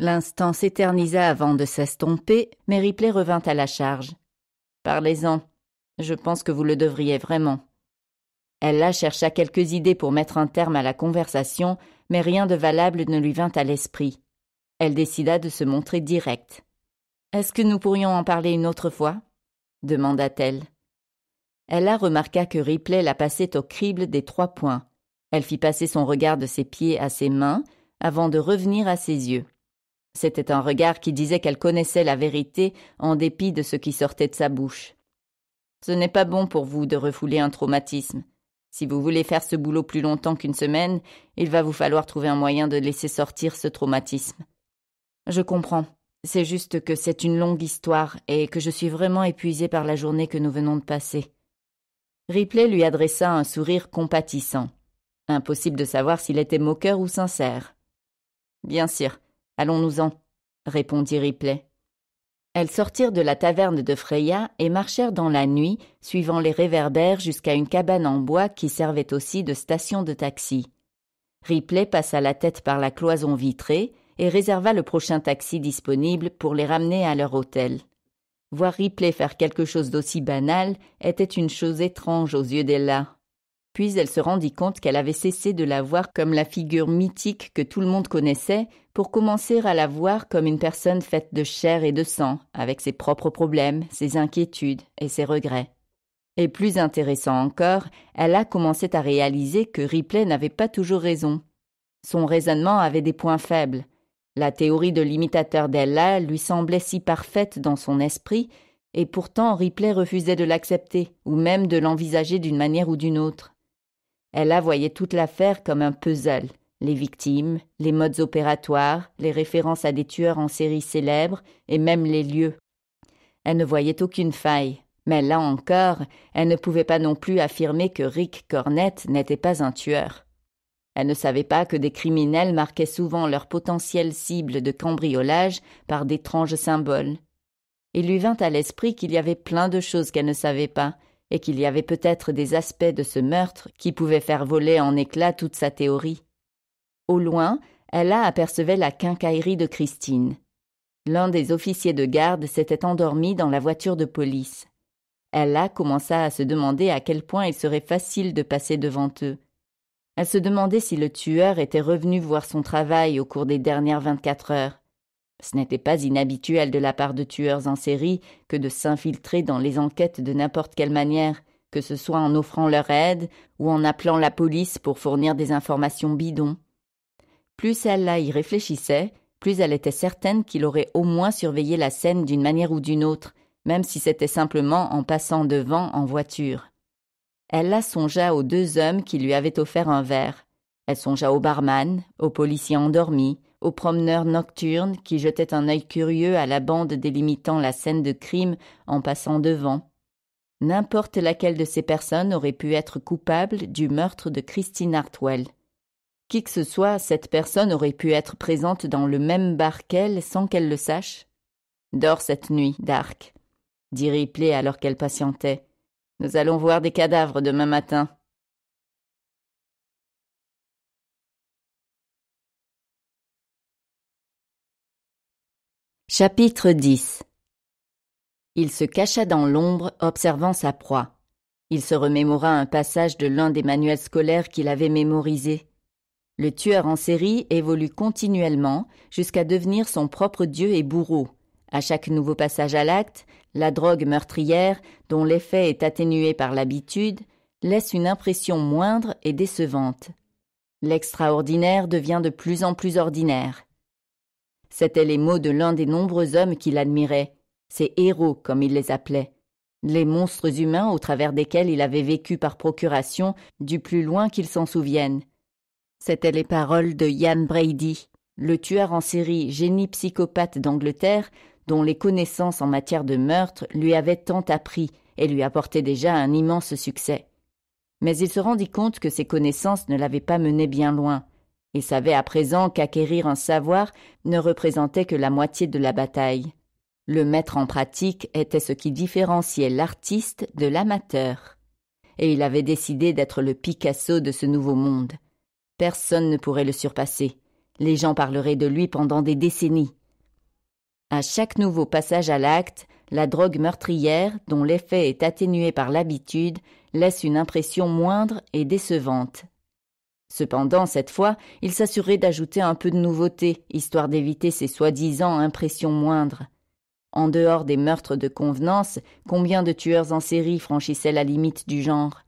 L'instant s'éternisa avant de s'estomper, mais Ripley revint à la charge. Parlez-en, je pense que vous le devriez vraiment. Ella chercha quelques idées pour mettre un terme à la conversation, mais rien de valable ne lui vint à l'esprit. Elle décida de se montrer directe. Est-ce que nous pourrions en parler une autre fois demanda-t-elle. Ella remarqua que Ripley la passait au crible des trois points. Elle fit passer son regard de ses pieds à ses mains avant de revenir à ses yeux. C'était un regard qui disait qu'elle connaissait la vérité en dépit de ce qui sortait de sa bouche. Ce n'est pas bon pour vous de refouler un traumatisme. Si vous voulez faire ce boulot plus longtemps qu'une semaine, il va vous falloir trouver un moyen de laisser sortir ce traumatisme. Je comprends. C'est juste que c'est une longue histoire et que je suis vraiment épuisé par la journée que nous venons de passer. Ripley lui adressa un sourire compatissant. Impossible de savoir s'il était moqueur ou sincère. Bien sûr, allons-nous-en, répondit Ripley. Elles sortirent de la taverne de Freya et marchèrent dans la nuit, suivant les réverbères jusqu'à une cabane en bois qui servait aussi de station de taxi. Ripley passa la tête par la cloison vitrée et réserva le prochain taxi disponible pour les ramener à leur hôtel. Voir Ripley faire quelque chose d'aussi banal était une chose étrange aux yeux d'Ella. Puis elle se rendit compte qu'elle avait cessé de la voir comme la figure mythique que tout le monde connaissait pour commencer à la voir comme une personne faite de chair et de sang, avec ses propres problèmes, ses inquiétudes et ses regrets. Et plus intéressant encore, elle a commencé à réaliser que Ripley n'avait pas toujours raison. Son raisonnement avait des points faibles. La théorie de l'imitateur d'Ella lui semblait si parfaite dans son esprit, et pourtant Ripley refusait de l'accepter, ou même de l'envisager d'une manière ou d'une autre. Ella voyait toute l'affaire comme un puzzle. Les victimes, les modes opératoires, les références à des tueurs en série célèbres et même les lieux. Elle ne voyait aucune faille. Mais là encore, elle ne pouvait pas non plus affirmer que Rick Cornette n'était pas un tueur. Elle ne savait pas que des criminels marquaient souvent leur potentielle cible de cambriolage par d'étranges symboles. Il lui vint à l'esprit qu'il y avait plein de choses qu'elle ne savait pas, et qu'il y avait peut-être des aspects de ce meurtre qui pouvaient faire voler en éclats toute sa théorie. Au loin, Ella apercevait la quincaillerie de Christine. L'un des officiers de garde s'était endormi dans la voiture de police. Ella commença à se demander à quel point il serait facile de passer devant eux. Elle se demandait si le tueur était revenu voir son travail au cours des dernières vingt-quatre heures. Ce n'était pas inhabituel de la part de tueurs en série que de s'infiltrer dans les enquêtes de n'importe quelle manière, que ce soit en offrant leur aide ou en appelant la police pour fournir des informations bidons. Plus elle-là y réfléchissait, plus elle était certaine qu'il aurait au moins surveillé la scène d'une manière ou d'une autre, même si c'était simplement en passant devant en voiture. elle la songea aux deux hommes qui lui avaient offert un verre. Elle songea au barman, au policier endormi, aux promeneurs nocturnes qui jetaient un œil curieux à la bande délimitant la scène de crime en passant devant. N'importe laquelle de ces personnes aurait pu être coupable du meurtre de Christine Hartwell. Qui que ce soit, cette personne aurait pu être présente dans le même bar qu'elle sans qu'elle le sache. Dors cette nuit, Dark, dit Ripley alors qu'elle patientait. Nous allons voir des cadavres demain matin. Chapitre 10 Il se cacha dans l'ombre, observant sa proie. Il se remémora un passage de l'un des manuels scolaires qu'il avait mémorisé. Le tueur en série évolue continuellement jusqu'à devenir son propre dieu et bourreau. À chaque nouveau passage à l'acte, la drogue meurtrière, dont l'effet est atténué par l'habitude, laisse une impression moindre et décevante. L'extraordinaire devient de plus en plus ordinaire. C'étaient les mots de l'un des nombreux hommes qu'il admirait, ses héros comme il les appelait, les monstres humains au travers desquels il avait vécu par procuration du plus loin qu'il s'en souvienne. C'étaient les paroles de Ian Brady, le tueur en série génie psychopathe d'Angleterre, dont les connaissances en matière de meurtre lui avaient tant appris et lui apportaient déjà un immense succès. Mais il se rendit compte que ses connaissances ne l'avaient pas mené bien loin. Il savait à présent qu'acquérir un savoir ne représentait que la moitié de la bataille. Le mettre en pratique était ce qui différenciait l'artiste de l'amateur. Et il avait décidé d'être le Picasso de ce nouveau monde. Personne ne pourrait le surpasser. Les gens parleraient de lui pendant des décennies. À chaque nouveau passage à l'acte, la drogue meurtrière, dont l'effet est atténué par l'habitude, laisse une impression moindre et décevante. Cependant, cette fois, il s'assurait d'ajouter un peu de nouveauté, histoire d'éviter ces soi-disant impressions moindres. En dehors des meurtres de convenance, combien de tueurs en série franchissaient la limite du genre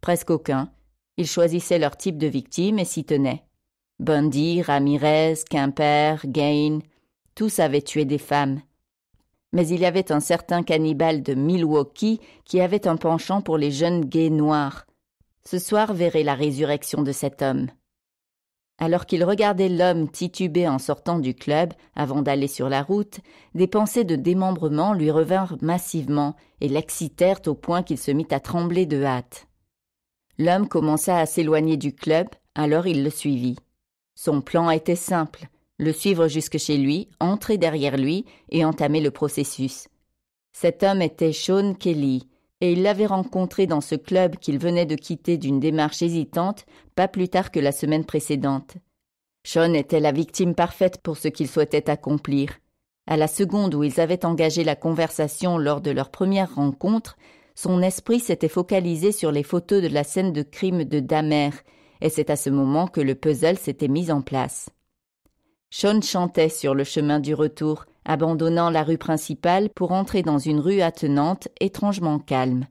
Presque aucun. Ils choisissaient leur type de victime et s'y tenaient. Bundy, Ramirez, Quimper, Gain, tous avaient tué des femmes. Mais il y avait un certain cannibale de Milwaukee qui avait un penchant pour les jeunes gays noirs, ce soir verrait la résurrection de cet homme. Alors qu'il regardait l'homme titubé en sortant du club avant d'aller sur la route, des pensées de démembrement lui revinrent massivement et l'excitèrent au point qu'il se mit à trembler de hâte. L'homme commença à s'éloigner du club, alors il le suivit. Son plan était simple le suivre jusque chez lui, entrer derrière lui et entamer le processus. Cet homme était Sean Kelly, et il l'avait rencontré dans ce club qu'il venait de quitter d'une démarche hésitante pas plus tard que la semaine précédente. Sean était la victime parfaite pour ce qu'il souhaitait accomplir. À la seconde où ils avaient engagé la conversation lors de leur première rencontre, son esprit s'était focalisé sur les photos de la scène de crime de Damer, et c'est à ce moment que le puzzle s'était mis en place. Sean chantait sur le chemin du retour, abandonnant la rue principale pour entrer dans une rue attenante étrangement calme.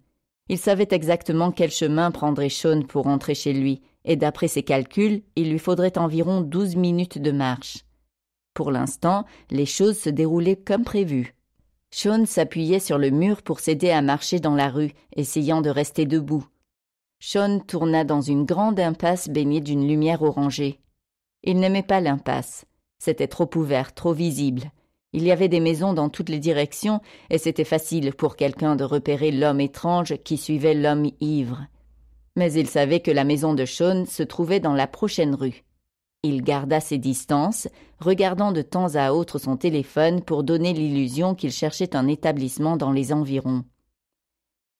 Il savait exactement quel chemin prendrait Sean pour rentrer chez lui, et d'après ses calculs, il lui faudrait environ douze minutes de marche. Pour l'instant, les choses se déroulaient comme prévu. Sean s'appuyait sur le mur pour s'aider à marcher dans la rue, essayant de rester debout. Sean tourna dans une grande impasse baignée d'une lumière orangée. Il n'aimait pas l'impasse. C'était trop ouvert, trop visible. Il y avait des maisons dans toutes les directions, et c'était facile pour quelqu'un de repérer l'homme étrange qui suivait l'homme ivre. Mais il savait que la maison de Sean se trouvait dans la prochaine rue. Il garda ses distances, regardant de temps à autre son téléphone pour donner l'illusion qu'il cherchait un établissement dans les environs.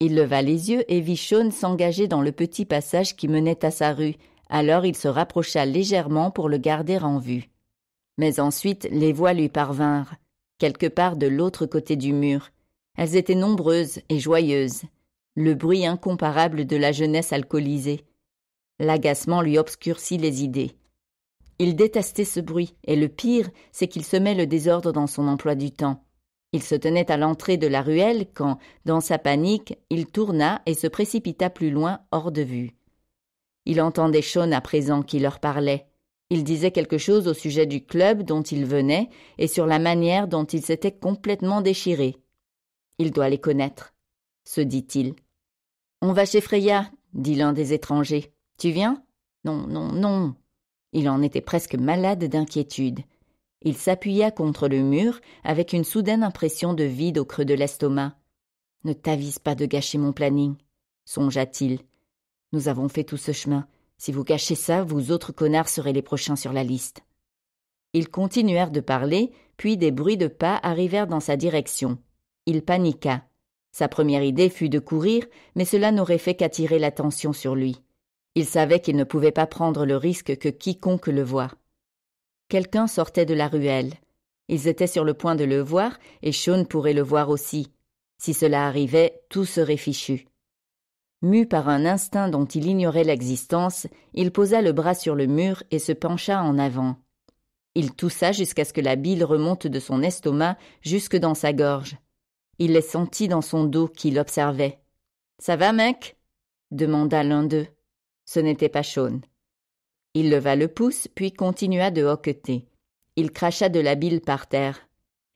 Il leva les yeux et vit Sean s'engager dans le petit passage qui menait à sa rue, alors il se rapprocha légèrement pour le garder en vue. Mais ensuite les voix lui parvinrent quelque part de l'autre côté du mur. Elles étaient nombreuses et joyeuses. Le bruit incomparable de la jeunesse alcoolisée. L'agacement lui obscurcit les idées. Il détestait ce bruit, et le pire, c'est qu'il semait le désordre dans son emploi du temps. Il se tenait à l'entrée de la ruelle quand, dans sa panique, il tourna et se précipita plus loin hors de vue. Il entendait Shaun à présent qui leur parlait. Il disait quelque chose au sujet du club dont il venait et sur la manière dont il s'était complètement déchiré. Il doit les connaître, se dit-il. On va chez Freya, dit l'un des étrangers. Tu viens Non, non, non. Il en était presque malade d'inquiétude. Il s'appuya contre le mur avec une soudaine impression de vide au creux de l'estomac. Ne t'avise pas de gâcher mon planning, songea-t-il. Nous avons fait tout ce chemin. Si vous cachez ça, vous autres connards serez les prochains sur la liste. Ils continuèrent de parler, puis des bruits de pas arrivèrent dans sa direction. Il paniqua. Sa première idée fut de courir, mais cela n'aurait fait qu'attirer l'attention sur lui. Il savait qu'il ne pouvait pas prendre le risque que quiconque le voie. Quelqu'un sortait de la ruelle. Ils étaient sur le point de le voir, et Sean pourrait le voir aussi. Si cela arrivait, tout serait fichu. Mu par un instinct dont il ignorait l'existence, il posa le bras sur le mur et se pencha en avant. Il toussa jusqu'à ce que la bile remonte de son estomac jusque dans sa gorge. Il les sentit dans son dos qui l'observait. Ça va, mec demanda l'un d'eux. Ce n'était pas Sean. Il leva le pouce, puis continua de hoqueter. Il cracha de la bile par terre.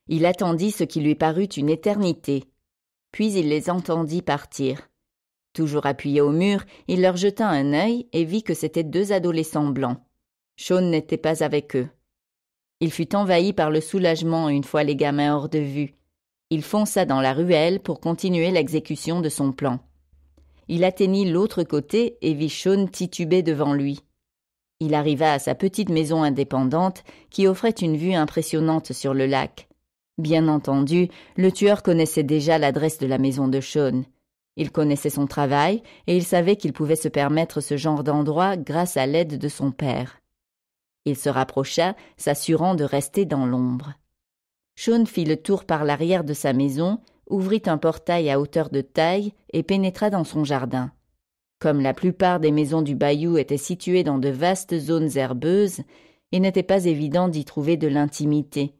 Il attendit ce qui lui parut une éternité. Puis il les entendit partir. Toujours appuyé au mur, il leur jeta un œil et vit que c'étaient deux adolescents blancs. Sean n'était pas avec eux. Il fut envahi par le soulagement une fois les gamins hors de vue. Il fonça dans la ruelle pour continuer l'exécution de son plan. Il atteignit l'autre côté et vit Sean tituber devant lui. Il arriva à sa petite maison indépendante qui offrait une vue impressionnante sur le lac. Bien entendu, le tueur connaissait déjà l'adresse de la maison de Sean. Il connaissait son travail et il savait qu'il pouvait se permettre ce genre d'endroit grâce à l'aide de son père. Il se rapprocha, s'assurant de rester dans l'ombre. Sean fit le tour par l'arrière de sa maison, ouvrit un portail à hauteur de taille et pénétra dans son jardin. Comme la plupart des maisons du bayou étaient situées dans de vastes zones herbeuses, il n'était pas évident d'y trouver de l'intimité.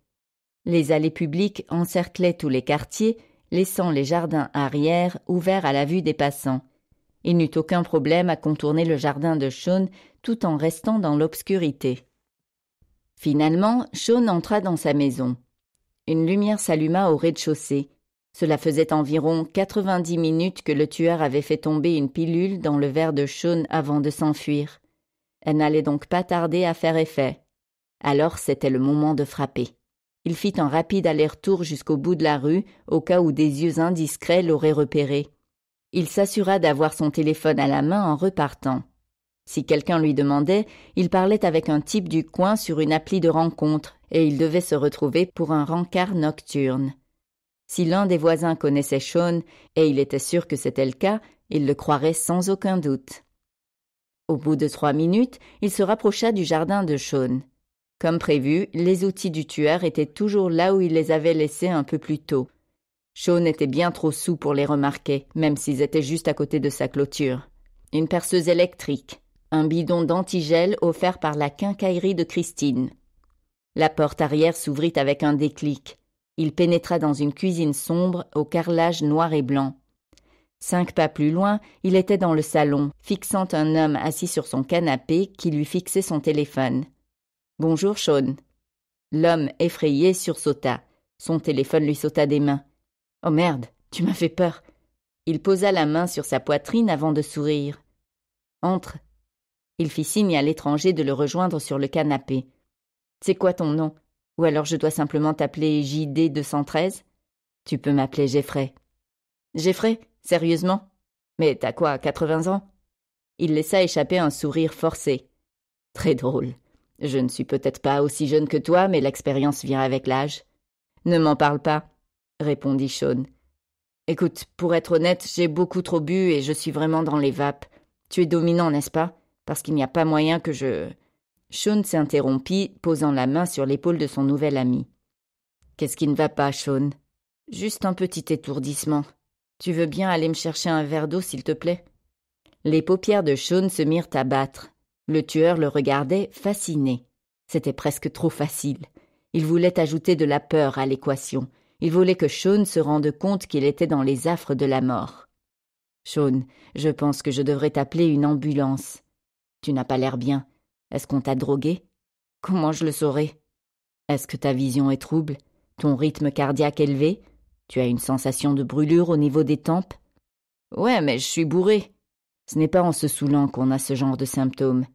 Les allées publiques encerclaient tous les quartiers laissant les jardins arrière ouverts à la vue des passants. Il n'eut aucun problème à contourner le jardin de Sean tout en restant dans l'obscurité. Finalement, Sean entra dans sa maison. Une lumière s'alluma au rez-de-chaussée. Cela faisait environ 90 minutes que le tueur avait fait tomber une pilule dans le verre de Sean avant de s'enfuir. Elle n'allait donc pas tarder à faire effet. Alors c'était le moment de frapper. Il fit un rapide aller-retour jusqu'au bout de la rue, au cas où des yeux indiscrets l'auraient repéré. Il s'assura d'avoir son téléphone à la main en repartant. Si quelqu'un lui demandait, il parlait avec un type du coin sur une appli de rencontre, et il devait se retrouver pour un rencard nocturne. Si l'un des voisins connaissait Sean, et il était sûr que c'était le cas, il le croirait sans aucun doute. Au bout de trois minutes, il se rapprocha du jardin de Sean. Comme prévu, les outils du tueur étaient toujours là où il les avait laissés un peu plus tôt. Sean était bien trop sous pour les remarquer, même s'ils étaient juste à côté de sa clôture. Une perceuse électrique, un bidon d'antigel offert par la quincaillerie de Christine. La porte arrière s'ouvrit avec un déclic. Il pénétra dans une cuisine sombre au carrelage noir et blanc. Cinq pas plus loin, il était dans le salon, fixant un homme assis sur son canapé qui lui fixait son téléphone. Bonjour, Sean. L'homme effrayé sursauta. Son téléphone lui sauta des mains. Oh merde, tu m'as fait peur. Il posa la main sur sa poitrine avant de sourire. Entre. Il fit signe à l'étranger de le rejoindre sur le canapé. C'est quoi ton nom Ou alors je dois simplement t'appeler JD 213 Tu peux m'appeler Jeffrey. »« Jeffrey Sérieusement Mais t'as quoi, 80 ans Il laissa échapper un sourire forcé. Très drôle. Je ne suis peut-être pas aussi jeune que toi, mais l'expérience vient avec l'âge. Ne m'en parle pas, répondit Sean. Écoute, pour être honnête, j'ai beaucoup trop bu et je suis vraiment dans les vapes. Tu es dominant, n'est-ce pas Parce qu'il n'y a pas moyen que je. Sean s'interrompit, posant la main sur l'épaule de son nouvel ami. Qu'est-ce qui ne va pas, Sean Juste un petit étourdissement. Tu veux bien aller me chercher un verre d'eau, s'il te plaît Les paupières de Sean se mirent à battre, le tueur le regardait, fasciné. C'était presque trop facile. Il voulait ajouter de la peur à l'équation. Il voulait que Sean se rende compte qu'il était dans les affres de la mort. Sean, je pense que je devrais t'appeler une ambulance. Tu n'as pas l'air bien. Est-ce qu'on t'a drogué Comment je le saurais Est-ce que ta vision est trouble Ton rythme cardiaque élevé Tu as une sensation de brûlure au niveau des tempes Ouais, mais je suis bourré. Ce n'est pas en se saoulant qu'on a ce genre de symptômes.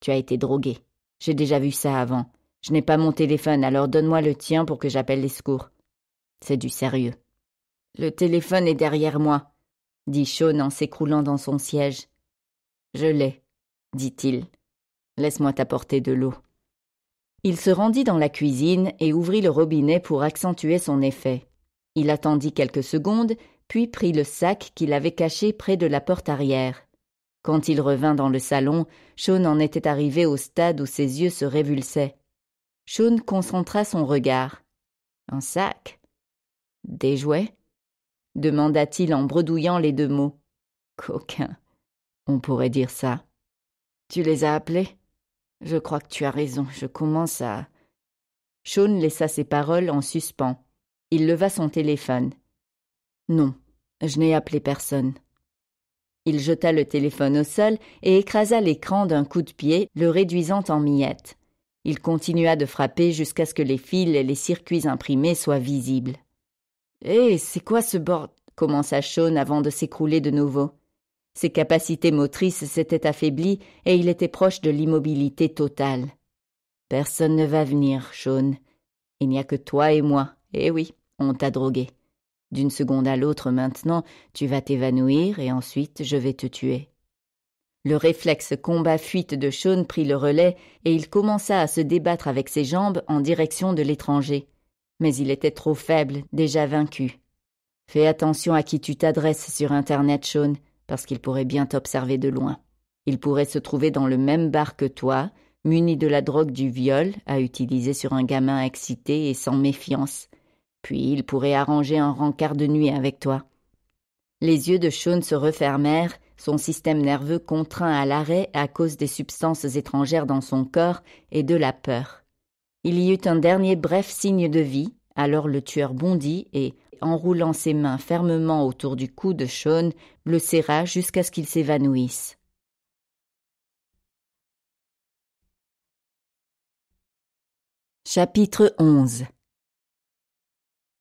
Tu as été drogué. J'ai déjà vu ça avant. Je n'ai pas mon téléphone, alors donne-moi le tien pour que j'appelle les secours. C'est du sérieux. Le téléphone est derrière moi, dit Sean en s'écroulant dans son siège. Je l'ai, dit-il. Laisse-moi t'apporter de l'eau. Il se rendit dans la cuisine et ouvrit le robinet pour accentuer son effet. Il attendit quelques secondes, puis prit le sac qu'il avait caché près de la porte arrière. Quand il revint dans le salon, Sean en était arrivé au stade où ses yeux se révulsaient. Sean concentra son regard. Un sac Des jouets demanda-t-il en bredouillant les deux mots. Coquin, on pourrait dire ça. Tu les as appelés Je crois que tu as raison, je commence à. Sean laissa ses paroles en suspens. Il leva son téléphone. Non, je n'ai appelé personne. Il jeta le téléphone au sol et écrasa l'écran d'un coup de pied, le réduisant en miettes. Il continua de frapper jusqu'à ce que les fils et les circuits imprimés soient visibles. Hé, eh, c'est quoi ce bord commença Sean avant de s'écrouler de nouveau. Ses capacités motrices s'étaient affaiblies et il était proche de l'immobilité totale. Personne ne va venir, Sean. Il n'y a que toi et moi. Eh oui, on t'a drogué. D'une seconde à l'autre maintenant, tu vas t'évanouir et ensuite je vais te tuer. Le réflexe combat-fuite de Sean prit le relais et il commença à se débattre avec ses jambes en direction de l'étranger. Mais il était trop faible, déjà vaincu. Fais attention à qui tu t'adresses sur Internet, Sean, parce qu'il pourrait bien t'observer de loin. Il pourrait se trouver dans le même bar que toi, muni de la drogue du viol à utiliser sur un gamin excité et sans méfiance. Puis il pourrait arranger un rencard de nuit avec toi. Les yeux de Sean se refermèrent, son système nerveux contraint à l'arrêt à cause des substances étrangères dans son corps et de la peur. Il y eut un dernier bref signe de vie, alors le tueur bondit et, enroulant ses mains fermement autour du cou de Sean, le serra jusqu'à ce qu'il s'évanouisse. Chapitre 11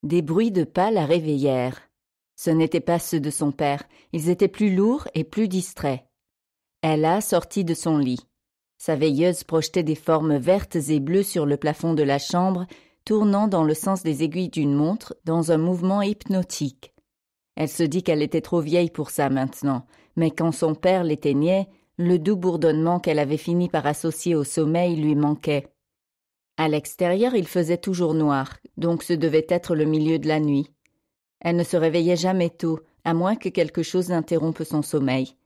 des bruits de pas la réveillèrent. Ce n'étaient pas ceux de son père, ils étaient plus lourds et plus distraits. Ella sortit de son lit. Sa veilleuse projetait des formes vertes et bleues sur le plafond de la chambre, tournant dans le sens des aiguilles d'une montre dans un mouvement hypnotique. Elle se dit qu'elle était trop vieille pour ça maintenant, mais quand son père l'éteignait, le doux bourdonnement qu'elle avait fini par associer au sommeil lui manquait. À l'extérieur, il faisait toujours noir, donc ce devait être le milieu de la nuit. Elle ne se réveillait jamais tôt, à moins que quelque chose n'interrompe son sommeil.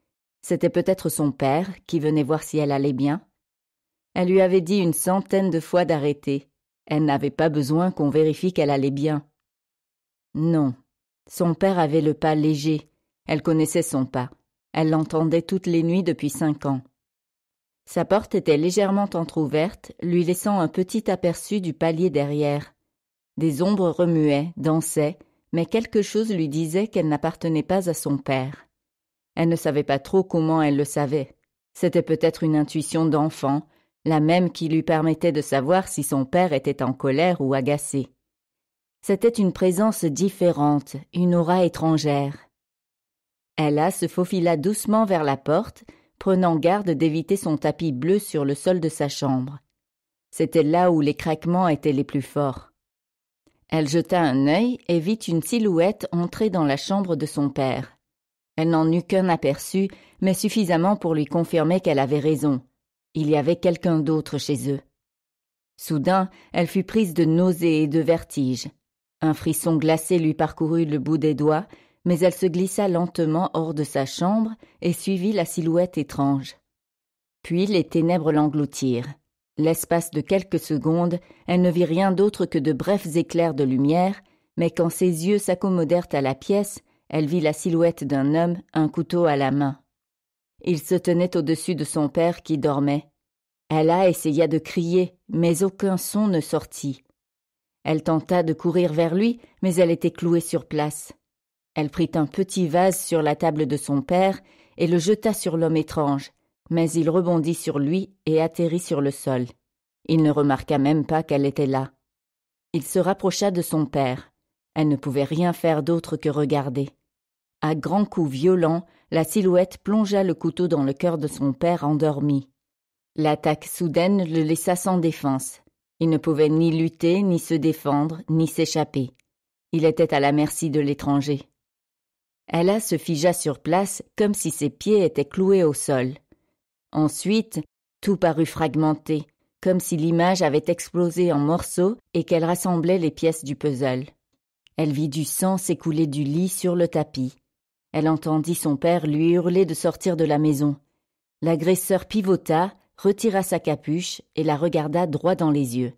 C'était peut-être son père, qui venait voir si elle allait bien. Elle lui avait dit une centaine de fois d'arrêter. Elle n'avait pas besoin qu'on vérifie qu'elle allait bien. Non. Son père avait le pas léger. Elle connaissait son pas. Elle l'entendait toutes les nuits depuis cinq ans. Sa porte était légèrement entr'ouverte, lui laissant un petit aperçu du palier derrière. Des ombres remuaient, dansaient, mais quelque chose lui disait qu'elle n'appartenait pas à son père. Elle ne savait pas trop comment elle le savait. C'était peut-être une intuition d'enfant, la même qui lui permettait de savoir si son père était en colère ou agacé. C'était une présence différente, une aura étrangère. Ella se faufila doucement vers la porte, prenant garde d'éviter son tapis bleu sur le sol de sa chambre. C'était là où les craquements étaient les plus forts. Elle jeta un œil et vit une silhouette entrer dans la chambre de son père. Elle n'en eut qu'un aperçu, mais suffisamment pour lui confirmer qu'elle avait raison. Il y avait quelqu'un d'autre chez eux. Soudain, elle fut prise de nausées et de vertige. Un frisson glacé lui parcourut le bout des doigts, mais elle se glissa lentement hors de sa chambre et suivit la silhouette étrange. Puis les ténèbres l'engloutirent. L'espace de quelques secondes, elle ne vit rien d'autre que de brefs éclairs de lumière, mais quand ses yeux s'accommodèrent à la pièce, elle vit la silhouette d'un homme, un couteau à la main. Il se tenait au-dessus de son père qui dormait. Ella essaya de crier, mais aucun son ne sortit. Elle tenta de courir vers lui, mais elle était clouée sur place. Elle prit un petit vase sur la table de son père et le jeta sur l'homme étrange, mais il rebondit sur lui et atterrit sur le sol. Il ne remarqua même pas qu'elle était là. Il se rapprocha de son père. Elle ne pouvait rien faire d'autre que regarder. À grands coups violents, la silhouette plongea le couteau dans le cœur de son père endormi. L'attaque soudaine le laissa sans défense. Il ne pouvait ni lutter, ni se défendre, ni s'échapper. Il était à la merci de l'étranger. Ella se figea sur place comme si ses pieds étaient cloués au sol. Ensuite, tout parut fragmenté, comme si l'image avait explosé en morceaux et qu'elle rassemblait les pièces du puzzle. Elle vit du sang s'écouler du lit sur le tapis. Elle entendit son père lui hurler de sortir de la maison. L'agresseur pivota, retira sa capuche et la regarda droit dans les yeux.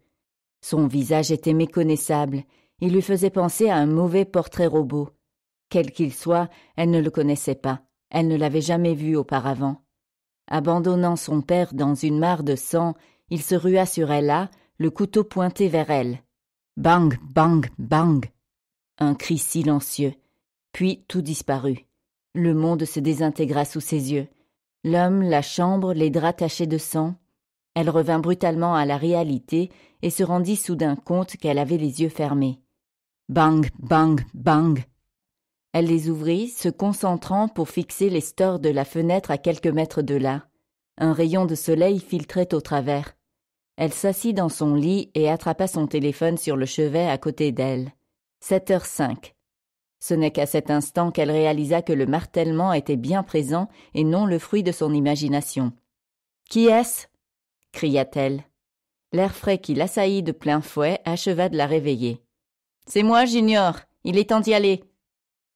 Son visage était méconnaissable, il lui faisait penser à un mauvais portrait robot quel qu'il soit, elle ne le connaissait pas, elle ne l'avait jamais vu auparavant. Abandonnant son père dans une mare de sang, il se rua sur Ella, le couteau pointé vers elle. Bang, bang, bang. Un cri silencieux. Puis tout disparut. Le monde se désintégra sous ses yeux. L'homme, la chambre, les draps tachés de sang. Elle revint brutalement à la réalité et se rendit soudain compte qu'elle avait les yeux fermés. Bang, bang, bang. Elle les ouvrit, se concentrant pour fixer les stores de la fenêtre à quelques mètres de là. Un rayon de soleil filtrait au travers. Elle s'assit dans son lit et attrapa son téléphone sur le chevet à côté d'elle. Sept heures cinq. Ce n'est qu'à cet instant qu'elle réalisa que le martèlement était bien présent et non le fruit de son imagination. Qui est-ce cria-t-elle. L'air frais qui l'assaillit de plein fouet acheva de la réveiller. C'est moi, Junior. Il est temps d'y aller.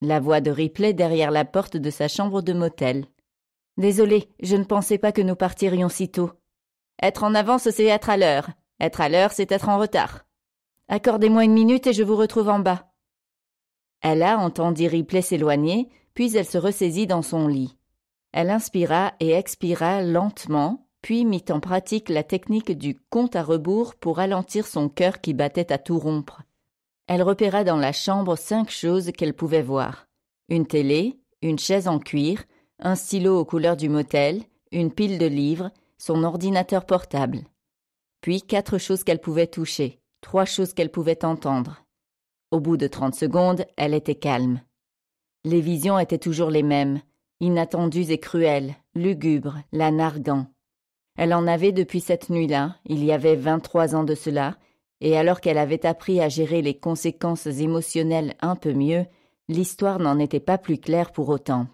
La voix de Ripley derrière la porte de sa chambre de motel. Désolé, je ne pensais pas que nous partirions si tôt. Être en avance, c'est être à l'heure. Être à l'heure, c'est être en retard. Accordez-moi une minute et je vous retrouve en bas. Ella entendit Ripley s'éloigner, puis elle se ressaisit dans son lit. Elle inspira et expira lentement, puis mit en pratique la technique du compte à rebours pour ralentir son cœur qui battait à tout rompre elle repéra dans la chambre cinq choses qu'elle pouvait voir. Une télé, une chaise en cuir, un stylo aux couleurs du motel, une pile de livres, son ordinateur portable. Puis quatre choses qu'elle pouvait toucher, trois choses qu'elle pouvait entendre. Au bout de trente secondes, elle était calme. Les visions étaient toujours les mêmes, inattendues et cruelles, lugubres, la narguant. Elle en avait depuis cette nuit-là, il y avait vingt-trois ans de cela, et alors qu'elle avait appris à gérer les conséquences émotionnelles un peu mieux, l'histoire n'en était pas plus claire pour autant.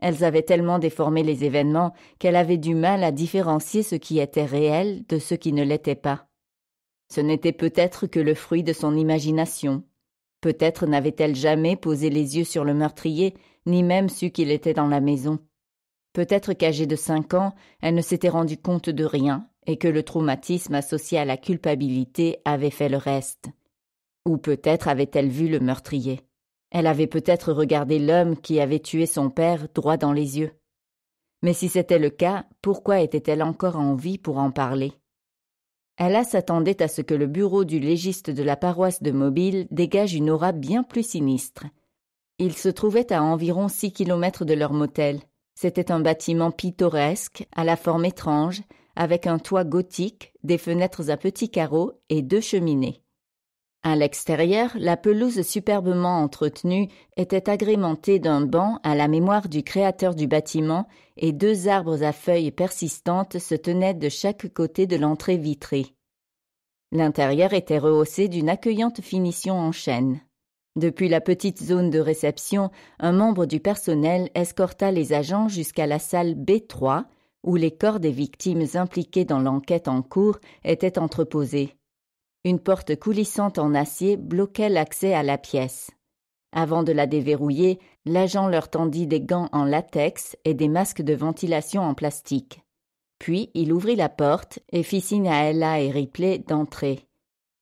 Elles avaient tellement déformé les événements qu'elle avait du mal à différencier ce qui était réel de ce qui ne l'était pas. Ce n'était peut-être que le fruit de son imagination. Peut-être n'avait-elle jamais posé les yeux sur le meurtrier, ni même su qu'il était dans la maison. Peut-être qu'âgée de cinq ans, elle ne s'était rendue compte de rien, et que le traumatisme associé à la culpabilité avait fait le reste. Ou peut-être avait-elle vu le meurtrier. Elle avait peut-être regardé l'homme qui avait tué son père droit dans les yeux. Mais si c'était le cas, pourquoi était-elle encore en vie pour en parler Ella s'attendait à ce que le bureau du légiste de la paroisse de Mobile dégage une aura bien plus sinistre. Il se trouvait à environ six kilomètres de leur motel. C'était un bâtiment pittoresque, à la forme étrange, avec un toit gothique, des fenêtres à petits carreaux et deux cheminées. À l'extérieur, la pelouse superbement entretenue était agrémentée d'un banc à la mémoire du créateur du bâtiment et deux arbres à feuilles persistantes se tenaient de chaque côté de l'entrée vitrée. L'intérieur était rehaussé d'une accueillante finition en chêne. Depuis la petite zone de réception, un membre du personnel escorta les agents jusqu'à la salle B3, où les corps des victimes impliquées dans l'enquête en cours étaient entreposés. Une porte coulissante en acier bloquait l'accès à la pièce. Avant de la déverrouiller, l'agent leur tendit des gants en latex et des masques de ventilation en plastique. Puis il ouvrit la porte et fit signe à Ella et Ripley d'entrer.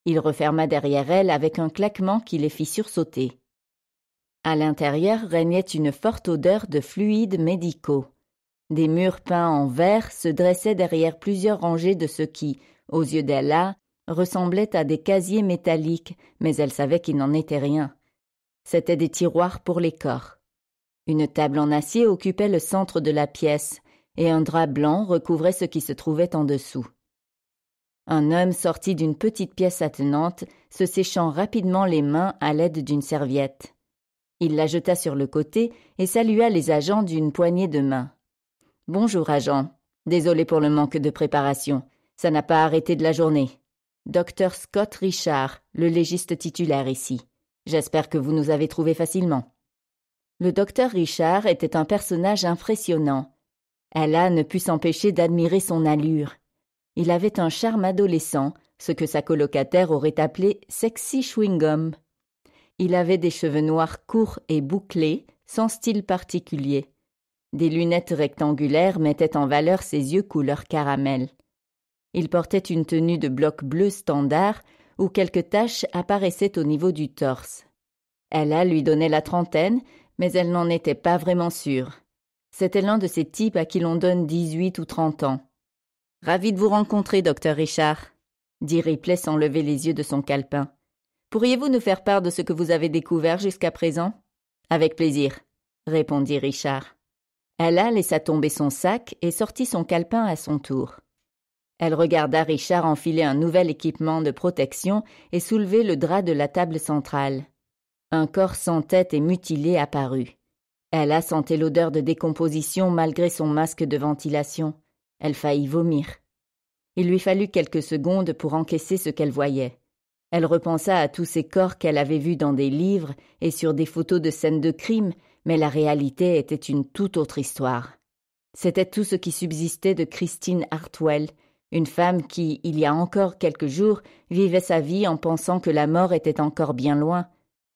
Il referma derrière elle avec un claquement qui les fit sursauter. À l'intérieur régnait une forte odeur de fluides médicaux. Des murs peints en vert se dressaient derrière plusieurs rangées de ce qui, aux yeux d'Ella, ressemblait à des casiers métalliques, mais elle savait qu'il n'en était rien. C'étaient des tiroirs pour les corps. Une table en acier occupait le centre de la pièce, et un drap blanc recouvrait ce qui se trouvait en dessous. Un homme sortit d'une petite pièce attenante, se séchant rapidement les mains à l'aide d'une serviette. Il la jeta sur le côté et salua les agents d'une poignée de main. Bonjour, agent. Désolé pour le manque de préparation. Ça n'a pas arrêté de la journée. Docteur Scott Richard, le légiste titulaire ici. J'espère que vous nous avez trouvés facilement. Le docteur Richard était un personnage impressionnant. Ella ne put s'empêcher d'admirer son allure. Il avait un charme adolescent, ce que sa colocataire aurait appelé sexy chewing-gum. Il avait des cheveux noirs courts et bouclés, sans style particulier. Des lunettes rectangulaires mettaient en valeur ses yeux couleur caramel. Il portait une tenue de bloc bleu standard où quelques taches apparaissaient au niveau du torse. Ella lui donnait la trentaine, mais elle n'en était pas vraiment sûre. C'était l'un de ces types à qui l'on donne dix-huit ou trente ans. Ravi de vous rencontrer, docteur Richard, dit Ripley sans lever les yeux de son calepin. Pourriez-vous nous faire part de ce que vous avez découvert jusqu'à présent Avec plaisir, répondit Richard. Elle laissa tomber son sac et sortit son calepin à son tour. Elle regarda Richard enfiler un nouvel équipement de protection et soulever le drap de la table centrale. Un corps sans tête et mutilé apparut. Ella sentait l'odeur de décomposition malgré son masque de ventilation. Elle faillit vomir. Il lui fallut quelques secondes pour encaisser ce qu'elle voyait. Elle repensa à tous ces corps qu'elle avait vus dans des livres et sur des photos de scènes de crime mais la réalité était une toute autre histoire. C'était tout ce qui subsistait de Christine Hartwell, une femme qui, il y a encore quelques jours, vivait sa vie en pensant que la mort était encore bien loin.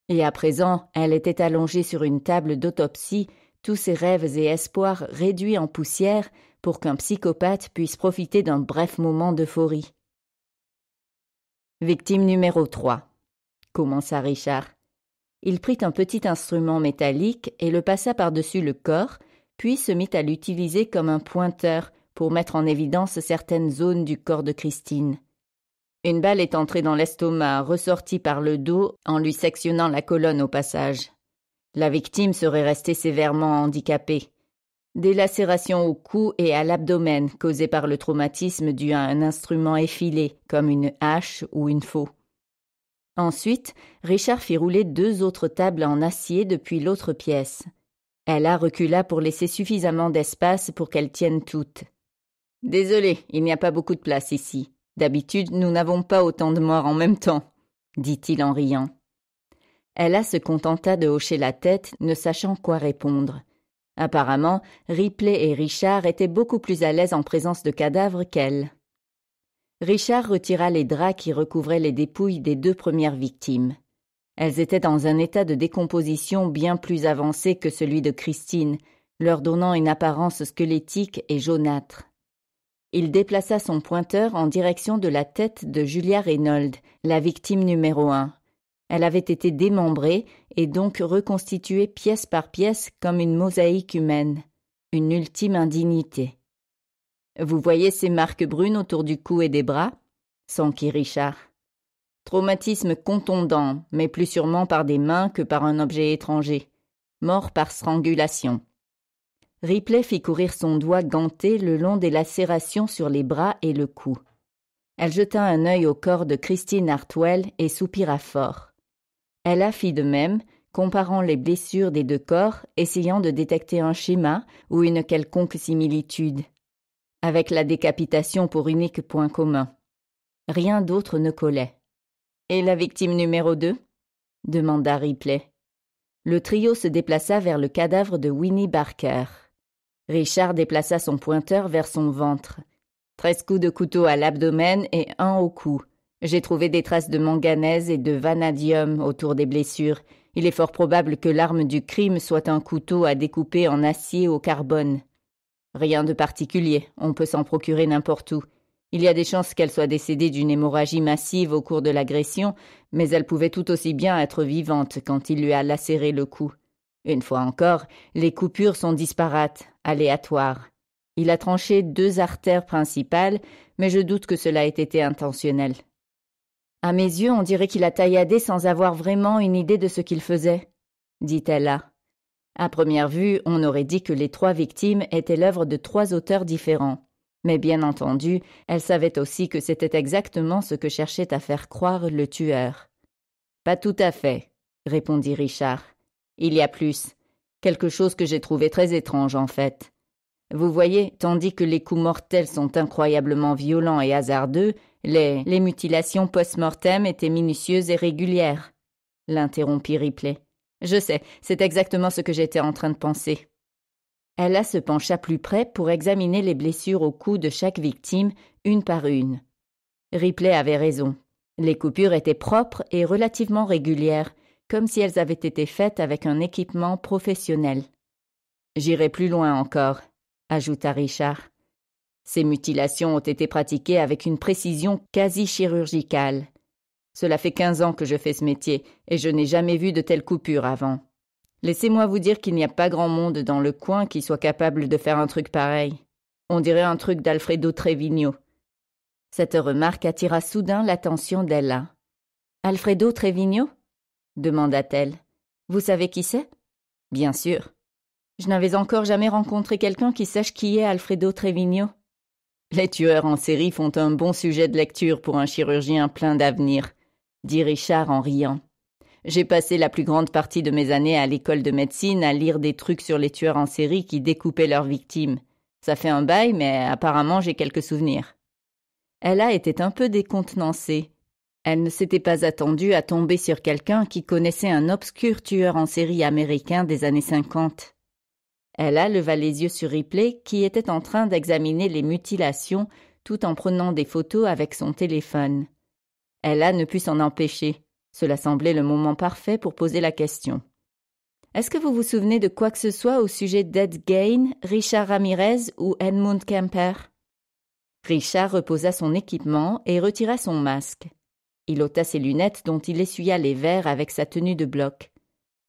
Et à présent, elle était allongée sur une table d'autopsie, tous ses rêves et espoirs réduits en poussière pour qu'un psychopathe puisse profiter d'un bref moment d'euphorie. Victime numéro 3, commença Richard il prit un petit instrument métallique et le passa par-dessus le corps, puis se mit à l'utiliser comme un pointeur pour mettre en évidence certaines zones du corps de Christine. Une balle est entrée dans l'estomac, ressortie par le dos en lui sectionnant la colonne au passage. La victime serait restée sévèrement handicapée. Des lacérations au cou et à l'abdomen causées par le traumatisme dû à un instrument effilé, comme une hache ou une faux. Ensuite, Richard fit rouler deux autres tables en acier depuis l'autre pièce. Ella recula pour laisser suffisamment d'espace pour qu'elles tiennent toutes. Désolé, il n'y a pas beaucoup de place ici. D'habitude, nous n'avons pas autant de morts en même temps, dit-il en riant. Ella se contenta de hocher la tête, ne sachant quoi répondre. Apparemment, Ripley et Richard étaient beaucoup plus à l'aise en présence de cadavres qu'elle. Richard retira les draps qui recouvraient les dépouilles des deux premières victimes. Elles étaient dans un état de décomposition bien plus avancé que celui de Christine, leur donnant une apparence squelettique et jaunâtre. Il déplaça son pointeur en direction de la tête de Julia Reynolds, la victime numéro un. Elle avait été démembrée et donc reconstituée pièce par pièce comme une mosaïque humaine. Une ultime indignité. Vous voyez ces marques brunes autour du cou et des bras s'enquit Richard. Traumatisme contondant, mais plus sûrement par des mains que par un objet étranger. Mort par strangulation. Ripley fit courir son doigt ganté le long des lacérations sur les bras et le cou. Elle jeta un œil au corps de Christine Hartwell et soupira fort. Ella fit de même, comparant les blessures des deux corps, essayant de détecter un schéma ou une quelconque similitude avec la décapitation pour unique point commun. Rien d'autre ne collait. Et la victime numéro deux ?» demanda Ripley. Le trio se déplaça vers le cadavre de Winnie Barker. Richard déplaça son pointeur vers son ventre. Treize coups de couteau à l'abdomen et un au cou. J'ai trouvé des traces de manganèse et de vanadium autour des blessures. Il est fort probable que l'arme du crime soit un couteau à découper en acier au carbone. Rien de particulier, on peut s'en procurer n'importe où. Il y a des chances qu'elle soit décédée d'une hémorragie massive au cours de l'agression, mais elle pouvait tout aussi bien être vivante quand il lui a lacéré le cou. Une fois encore, les coupures sont disparates, aléatoires. Il a tranché deux artères principales, mais je doute que cela ait été intentionnel. À mes yeux, on dirait qu'il a tailladé sans avoir vraiment une idée de ce qu'il faisait, dit-elle à première vue, on aurait dit que les trois victimes étaient l'œuvre de trois auteurs différents. Mais bien entendu, elle savait aussi que c'était exactement ce que cherchait à faire croire le tueur. Pas tout à fait, répondit Richard. Il y a plus. Quelque chose que j'ai trouvé très étrange, en fait. Vous voyez, tandis que les coups mortels sont incroyablement violents et hasardeux, les, les mutilations post-mortem étaient minutieuses et régulières, l'interrompit Ripley. Je sais, c'est exactement ce que j'étais en train de penser. Ella se pencha plus près pour examiner les blessures au cou de chaque victime, une par une. Ripley avait raison. Les coupures étaient propres et relativement régulières, comme si elles avaient été faites avec un équipement professionnel. J'irai plus loin encore, ajouta Richard. Ces mutilations ont été pratiquées avec une précision quasi chirurgicale. Cela fait quinze ans que je fais ce métier, et je n'ai jamais vu de telle coupure avant. Laissez-moi vous dire qu'il n'y a pas grand monde dans le coin qui soit capable de faire un truc pareil. On dirait un truc d'Alfredo Trevigno. » Cette remarque attira soudain l'attention d'Ella. Alfredo Trevigno demanda-t-elle. Vous savez qui c'est Bien sûr. Je n'avais encore jamais rencontré quelqu'un qui sache qui est Alfredo Trevigno. »« Les tueurs en série font un bon sujet de lecture pour un chirurgien plein d'avenir dit Richard en riant. J'ai passé la plus grande partie de mes années à l'école de médecine à lire des trucs sur les tueurs en série qui découpaient leurs victimes. Ça fait un bail, mais apparemment j'ai quelques souvenirs. Ella était un peu décontenancée. Elle ne s'était pas attendue à tomber sur quelqu'un qui connaissait un obscur tueur en série américain des années 50. Ella leva les yeux sur Ripley qui était en train d'examiner les mutilations tout en prenant des photos avec son téléphone. Ella ne put s'en empêcher. Cela semblait le moment parfait pour poser la question. Est-ce que vous vous souvenez de quoi que ce soit au sujet d'Ed Gain, Richard Ramirez ou Edmund Kemper Richard reposa son équipement et retira son masque. Il ôta ses lunettes dont il essuya les verres avec sa tenue de bloc.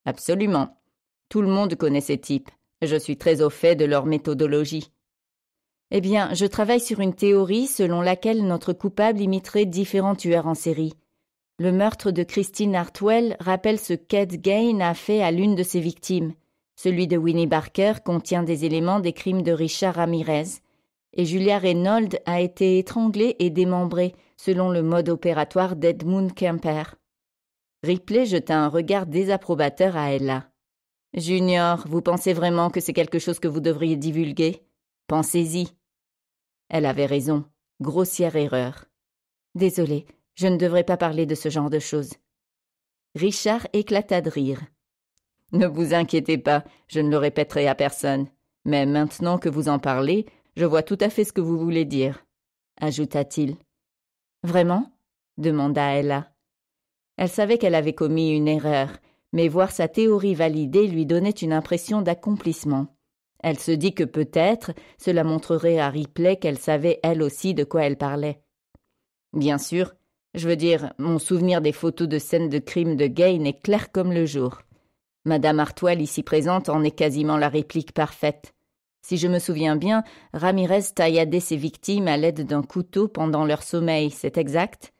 Absolument. Tout le monde connaît ces types. Je suis très au fait de leur méthodologie. Eh bien, je travaille sur une théorie selon laquelle notre coupable imiterait différents tueurs en série. Le meurtre de Christine Hartwell rappelle ce qu'Ed Gain a fait à l'une de ses victimes. Celui de Winnie Barker contient des éléments des crimes de Richard Ramirez. Et Julia Reynolds a été étranglée et démembrée, selon le mode opératoire d'Edmund Kemper. Ripley jeta un regard désapprobateur à Ella. Junior, vous pensez vraiment que c'est quelque chose que vous devriez divulguer Pensez-y, elle avait raison. Grossière erreur. Désolée, je ne devrais pas parler de ce genre de choses. Richard éclata de rire. Ne vous inquiétez pas, je ne le répéterai à personne. Mais maintenant que vous en parlez, je vois tout à fait ce que vous voulez dire, ajouta-t-il. Vraiment demanda Ella. Elle savait qu'elle avait commis une erreur, mais voir sa théorie validée lui donnait une impression d'accomplissement. Elle se dit que peut-être cela montrerait à Ripley qu'elle savait elle aussi de quoi elle parlait. Bien sûr, je veux dire, mon souvenir des photos de scènes de crime de Gain est clair comme le jour. Madame Artois, ici présente, en est quasiment la réplique parfaite. Si je me souviens bien, Ramirez tailladait ses victimes à l'aide d'un couteau pendant leur sommeil, c'est exact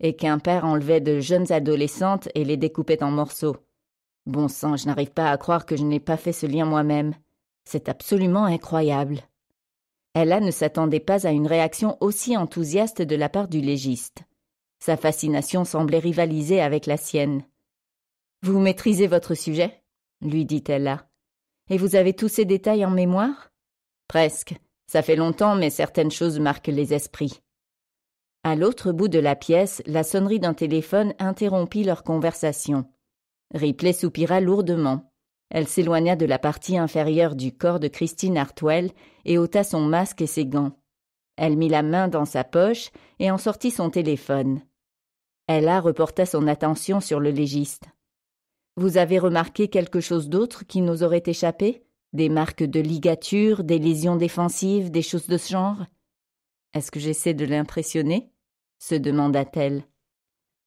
Et qu'un père enlevait de jeunes adolescentes et les découpait en morceaux. Bon sang, je n'arrive pas à croire que je n'ai pas fait ce lien moi-même. C'est absolument incroyable. Ella ne s'attendait pas à une réaction aussi enthousiaste de la part du légiste. Sa fascination semblait rivaliser avec la sienne. Vous maîtrisez votre sujet lui dit Ella. Et vous avez tous ces détails en mémoire Presque. Ça fait longtemps, mais certaines choses marquent les esprits. À l'autre bout de la pièce, la sonnerie d'un téléphone interrompit leur conversation. Ripley soupira lourdement. Elle s'éloigna de la partie inférieure du corps de Christine Hartwell et ôta son masque et ses gants. Elle mit la main dans sa poche et en sortit son téléphone. Ella reporta son attention sur le légiste. Vous avez remarqué quelque chose d'autre qui nous aurait échappé Des marques de ligature, des lésions défensives, des choses de ce genre Est-ce que j'essaie de l'impressionner se demanda-t-elle.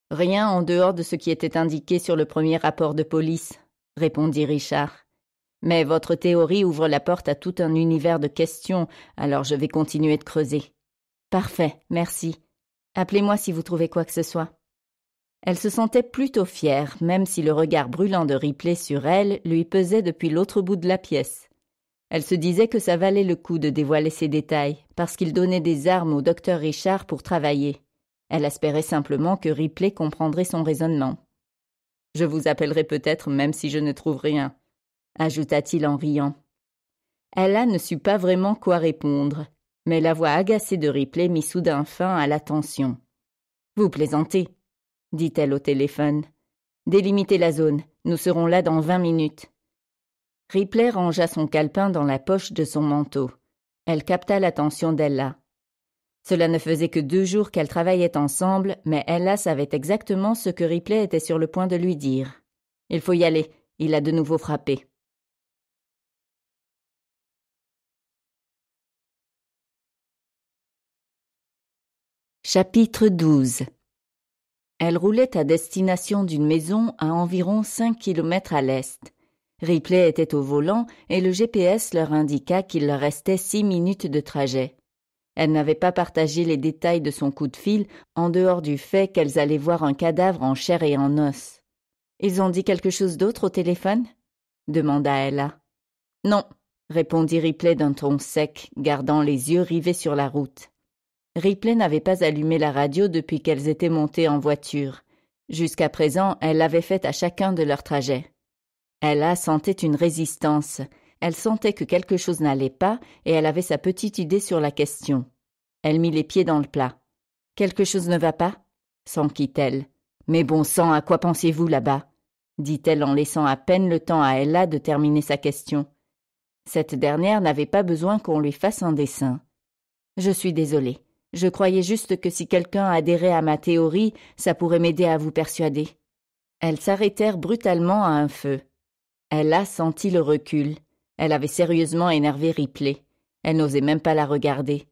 Rien en dehors de ce qui était indiqué sur le premier rapport de police, répondit Richard. Mais votre théorie ouvre la porte à tout un univers de questions, alors je vais continuer de creuser. Parfait, merci. Appelez-moi si vous trouvez quoi que ce soit. Elle se sentait plutôt fière, même si le regard brûlant de Ripley sur elle lui pesait depuis l'autre bout de la pièce. Elle se disait que ça valait le coup de dévoiler ces détails, parce qu'il donnait des armes au docteur Richard pour travailler. Elle espérait simplement que Ripley comprendrait son raisonnement. Je vous appellerai peut-être même si je ne trouve rien, ajouta-t-il en riant. Ella ne sut pas vraiment quoi répondre, mais la voix agacée de Ripley mit soudain fin à l'attention. Vous plaisantez, dit-elle au téléphone. Délimitez la zone, nous serons là dans vingt minutes. Ripley rangea son calepin dans la poche de son manteau. Elle capta l'attention d'Ella. Cela ne faisait que deux jours qu'elles travaillaient ensemble, mais Ella savait exactement ce que Ripley était sur le point de lui dire. Il faut y aller, il a de nouveau frappé. Chapitre 12 Elle roulait à destination d'une maison à environ 5 kilomètres à l'est. Ripley était au volant et le GPS leur indiqua qu'il leur restait six minutes de trajet. Elle n'avait pas partagé les détails de son coup de fil, en dehors du fait qu'elles allaient voir un cadavre en chair et en os. Ils ont dit quelque chose d'autre au téléphone demanda Ella. Non, répondit Ripley d'un ton sec, gardant les yeux rivés sur la route. Ripley n'avait pas allumé la radio depuis qu'elles étaient montées en voiture. Jusqu'à présent, elle l'avait fait à chacun de leurs trajets. Ella sentait une résistance. Elle sentait que quelque chose n'allait pas et elle avait sa petite idée sur la question. Elle mit les pieds dans le plat. Quelque chose ne va pas s'enquit-elle. Mais bon sang, à quoi pensez-vous là-bas dit-elle en laissant à peine le temps à Ella de terminer sa question. Cette dernière n'avait pas besoin qu'on lui fasse un dessin. Je suis désolée. Je croyais juste que si quelqu'un adhérait à ma théorie, ça pourrait m'aider à vous persuader. Elles s'arrêtèrent brutalement à un feu. Ella sentit le recul. Elle avait sérieusement énervé Ripley. Elle n'osait même pas la regarder.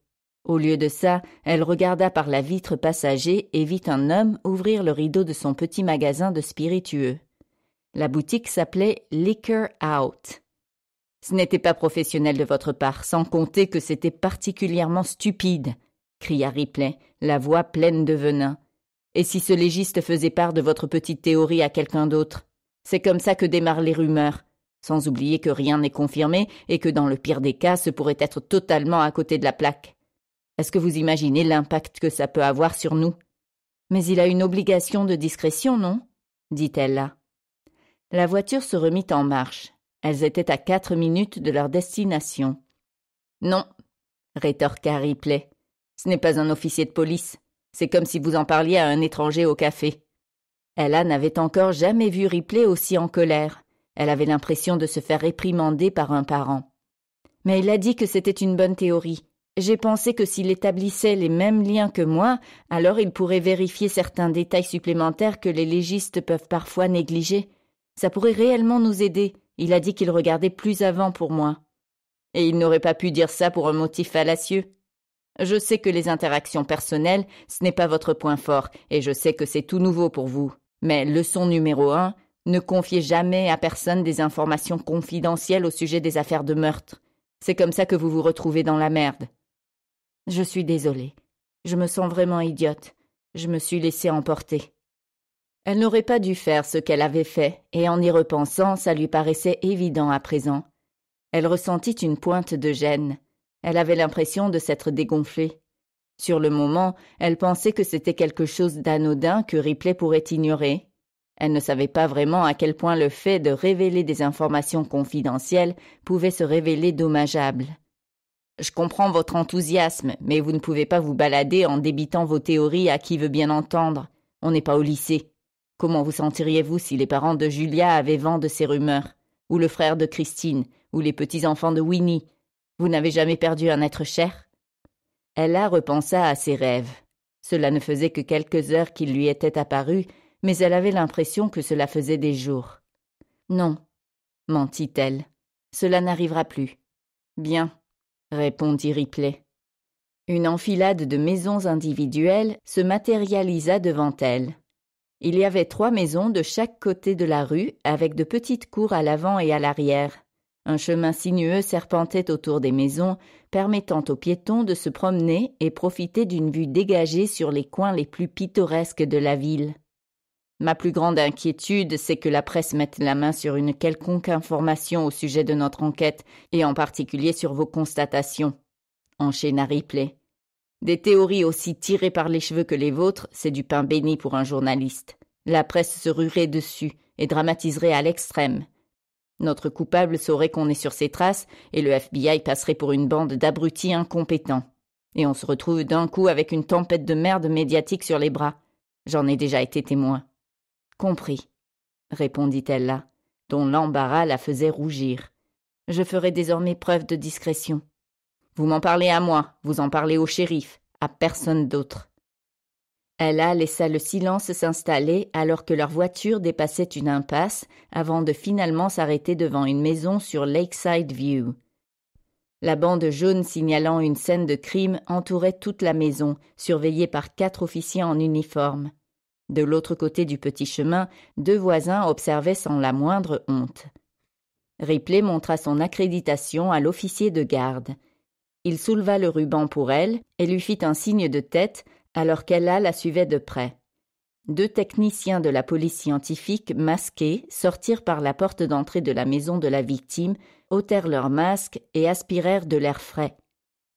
Au lieu de ça, elle regarda par la vitre passager et vit un homme ouvrir le rideau de son petit magasin de spiritueux. La boutique s'appelait Liquor Out. Ce n'était pas professionnel de votre part, sans compter que c'était particulièrement stupide, cria Ripley, la voix pleine de venin. Et si ce légiste faisait part de votre petite théorie à quelqu'un d'autre C'est comme ça que démarrent les rumeurs. Sans oublier que rien n'est confirmé et que dans le pire des cas, ce pourrait être totalement à côté de la plaque. Est-ce que vous imaginez l'impact que ça peut avoir sur nous Mais il a une obligation de discrétion, non dit-elle La voiture se remit en marche. Elles étaient à quatre minutes de leur destination. Non, rétorqua Ripley. Ce n'est pas un officier de police. C'est comme si vous en parliez à un étranger au café. Ella n'avait encore jamais vu Ripley aussi en colère. Elle avait l'impression de se faire réprimander par un parent. Mais il a dit que c'était une bonne théorie. J'ai pensé que s'il établissait les mêmes liens que moi, alors il pourrait vérifier certains détails supplémentaires que les légistes peuvent parfois négliger. Ça pourrait réellement nous aider. Il a dit qu'il regardait plus avant pour moi. Et il n'aurait pas pu dire ça pour un motif fallacieux. Je sais que les interactions personnelles, ce n'est pas votre point fort, et je sais que c'est tout nouveau pour vous. Mais leçon numéro un, ne confiez jamais à personne des informations confidentielles au sujet des affaires de meurtre. C'est comme ça que vous vous retrouvez dans la merde. Je suis désolée. Je me sens vraiment idiote. Je me suis laissée emporter. Elle n'aurait pas dû faire ce qu'elle avait fait, et en y repensant, ça lui paraissait évident à présent. Elle ressentit une pointe de gêne. Elle avait l'impression de s'être dégonflée. Sur le moment, elle pensait que c'était quelque chose d'anodin que Ripley pourrait ignorer, elle ne savait pas vraiment à quel point le fait de révéler des informations confidentielles pouvait se révéler dommageable. Je comprends votre enthousiasme, mais vous ne pouvez pas vous balader en débitant vos théories à qui veut bien entendre. On n'est pas au lycée. Comment vous sentiriez-vous si les parents de Julia avaient vent de ces rumeurs Ou le frère de Christine Ou les petits-enfants de Winnie Vous n'avez jamais perdu un être cher Ella repensa à ses rêves. Cela ne faisait que quelques heures qu'il lui était apparu mais elle avait l'impression que cela faisait des jours. Non, mentit-elle, cela n'arrivera plus. Bien, répondit Ripley. Une enfilade de maisons individuelles se matérialisa devant elle. Il y avait trois maisons de chaque côté de la rue, avec de petites cours à l'avant et à l'arrière. Un chemin sinueux serpentait autour des maisons, permettant aux piétons de se promener et profiter d'une vue dégagée sur les coins les plus pittoresques de la ville. Ma plus grande inquiétude, c'est que la presse mette la main sur une quelconque information au sujet de notre enquête, et en particulier sur vos constatations. Enchaîna Ripley. Des théories aussi tirées par les cheveux que les vôtres, c'est du pain béni pour un journaliste. La presse se ruerait dessus et dramatiserait à l'extrême. Notre coupable saurait qu'on est sur ses traces et le FBI passerait pour une bande d'abrutis incompétents. Et on se retrouve d'un coup avec une tempête de merde médiatique sur les bras. J'en ai déjà été témoin. Compris, répondit-elle dont l'embarras la faisait rougir. Je ferai désormais preuve de discrétion. Vous m'en parlez à moi, vous en parlez au shérif, à personne d'autre. Ella laissa le silence s'installer alors que leur voiture dépassait une impasse avant de finalement s'arrêter devant une maison sur Lakeside View. La bande jaune signalant une scène de crime entourait toute la maison, surveillée par quatre officiers en uniforme. De l'autre côté du petit chemin, deux voisins observaient sans la moindre honte. Ripley montra son accréditation à l'officier de garde. Il souleva le ruban pour elle et lui fit un signe de tête alors qu'Ella la suivait de près. Deux techniciens de la police scientifique, masqués, sortirent par la porte d'entrée de la maison de la victime, ôtèrent leurs masques et aspirèrent de l'air frais.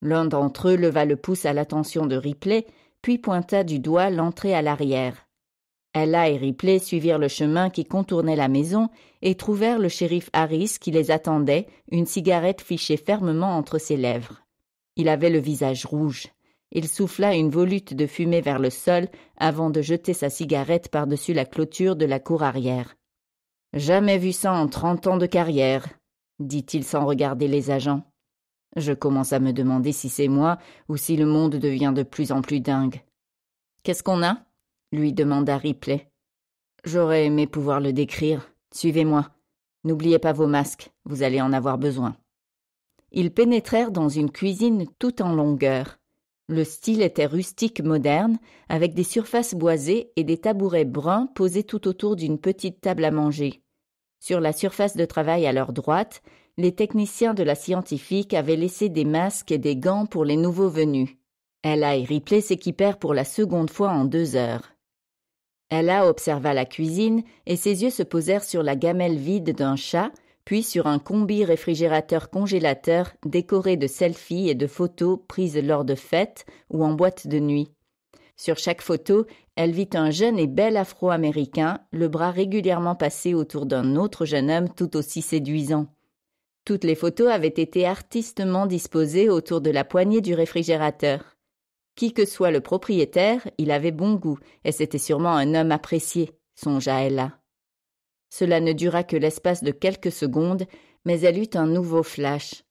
L'un d'entre eux leva le pouce à l'attention de Ripley, puis pointa du doigt l'entrée à l'arrière. Ella et Ripley suivirent le chemin qui contournait la maison et trouvèrent le shérif Harris qui les attendait, une cigarette fichée fermement entre ses lèvres. Il avait le visage rouge. Il souffla une volute de fumée vers le sol avant de jeter sa cigarette par-dessus la clôture de la cour arrière. Jamais vu ça en trente ans de carrière, dit-il sans regarder les agents. Je commence à me demander si c'est moi ou si le monde devient de plus en plus dingue. Qu'est-ce qu'on a lui demanda Ripley. J'aurais aimé pouvoir le décrire. Suivez-moi. N'oubliez pas vos masques, vous allez en avoir besoin. Ils pénétrèrent dans une cuisine toute en longueur. Le style était rustique moderne, avec des surfaces boisées et des tabourets bruns posés tout autour d'une petite table à manger. Sur la surface de travail à leur droite, les techniciens de la scientifique avaient laissé des masques et des gants pour les nouveaux venus. Ella et Ripley s'équipèrent pour la seconde fois en deux heures. Ella observa la cuisine et ses yeux se posèrent sur la gamelle vide d'un chat, puis sur un combi réfrigérateur congélateur décoré de selfies et de photos prises lors de fêtes ou en boîte de nuit. Sur chaque photo, elle vit un jeune et bel Afro-Américain, le bras régulièrement passé autour d'un autre jeune homme tout aussi séduisant. Toutes les photos avaient été artistement disposées autour de la poignée du réfrigérateur. Qui que soit le propriétaire, il avait bon goût, et c'était sûrement un homme apprécié, songea Ella. Cela ne dura que l'espace de quelques secondes, mais elle eut un nouveau flash.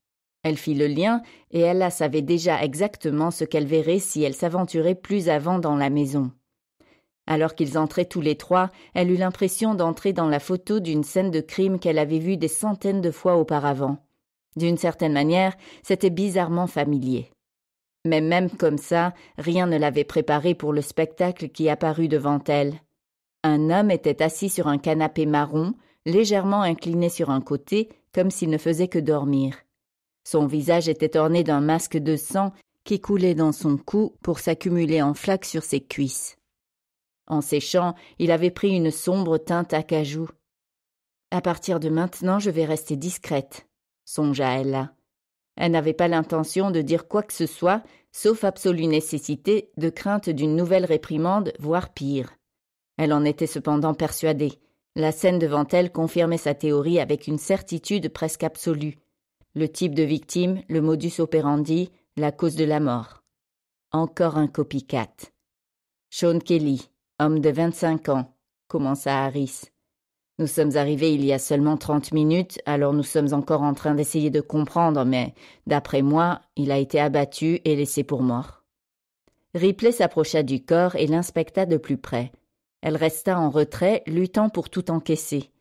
Elle fit le lien, et Ella savait déjà exactement ce qu'elle verrait si elle s'aventurait plus avant dans la maison. Alors qu'ils entraient tous les trois, elle eut l'impression d'entrer dans la photo d'une scène de crime qu'elle avait vue des centaines de fois auparavant. D'une certaine manière, c'était bizarrement familier. Mais même comme ça, rien ne l'avait préparée pour le spectacle qui apparut devant elle. Un homme était assis sur un canapé marron, légèrement incliné sur un côté, comme s'il ne faisait que dormir. Son visage était orné d'un masque de sang qui coulait dans son cou pour s'accumuler en flaques sur ses cuisses. En séchant, il avait pris une sombre teinte acajou. À partir de maintenant, je vais rester discrète, songea Ella. Elle n'avait pas l'intention de dire quoi que ce soit, sauf absolue nécessité, de crainte d'une nouvelle réprimande, voire pire. Elle en était cependant persuadée. La scène devant elle confirmait sa théorie avec une certitude presque absolue. Le type de victime, le modus operandi, la cause de la mort. Encore un copycat. Sean Kelly, homme de vingt-cinq ans, commença Harris. Nous sommes arrivés il y a seulement trente minutes, alors nous sommes encore en train d'essayer de comprendre, mais d'après moi, il a été abattu et laissé pour mort. Ripley s'approcha du corps et l'inspecta de plus près. Elle resta en retrait, luttant pour tout encaisser.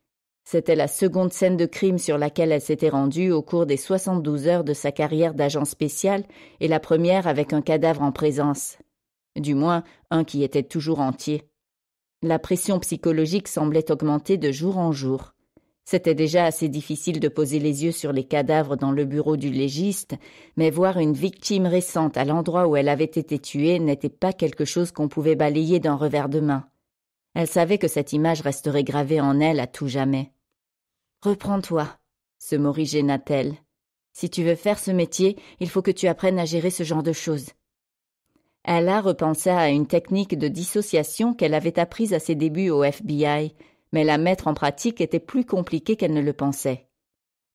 C'était la seconde scène de crime sur laquelle elle s'était rendue au cours des soixante douze heures de sa carrière d'agent spécial et la première avec un cadavre en présence. Du moins, un qui était toujours entier. La pression psychologique semblait augmenter de jour en jour. C'était déjà assez difficile de poser les yeux sur les cadavres dans le bureau du légiste, mais voir une victime récente à l'endroit où elle avait été tuée n'était pas quelque chose qu'on pouvait balayer d'un revers de main. Elle savait que cette image resterait gravée en elle à tout jamais. Reprends-toi, se morigéna-t-elle. Si tu veux faire ce métier, il faut que tu apprennes à gérer ce genre de choses. Ella repensa à une technique de dissociation qu'elle avait apprise à ses débuts au FBI, mais la mettre en pratique était plus compliquée qu'elle ne le pensait.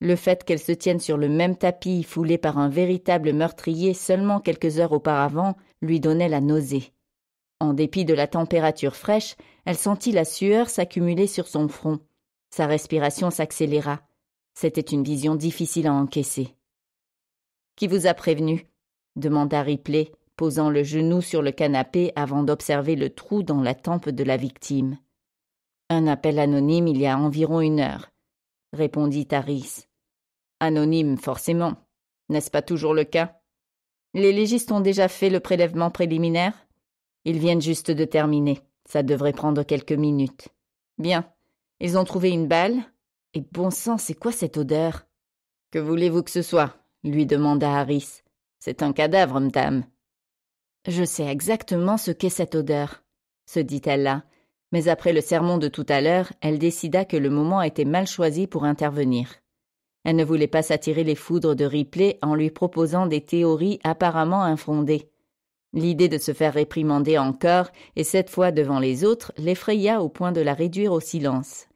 Le fait qu'elle se tienne sur le même tapis foulé par un véritable meurtrier seulement quelques heures auparavant lui donnait la nausée. En dépit de la température fraîche, elle sentit la sueur s'accumuler sur son front. Sa respiration s'accéléra. C'était une vision difficile à encaisser. Qui vous a prévenu demanda Ripley, posant le genou sur le canapé avant d'observer le trou dans la tempe de la victime. Un appel anonyme il y a environ une heure, répondit Harris. « Anonyme, forcément. N'est-ce pas toujours le cas Les légistes ont déjà fait le prélèvement préliminaire Ils viennent juste de terminer. Ça devrait prendre quelques minutes. Bien. Ils ont trouvé une balle. Et bon sang, c'est quoi cette odeur Que voulez-vous que ce soit lui demanda Harris. C'est un cadavre, madame. Je sais exactement ce qu'est cette odeur, se dit-elle là, mais après le sermon de tout à l'heure, elle décida que le moment était mal choisi pour intervenir. Elle ne voulait pas s'attirer les foudres de Ripley en lui proposant des théories apparemment infondées. L'idée de se faire réprimander encore, et cette fois devant les autres, l'effraya au point de la réduire au silence.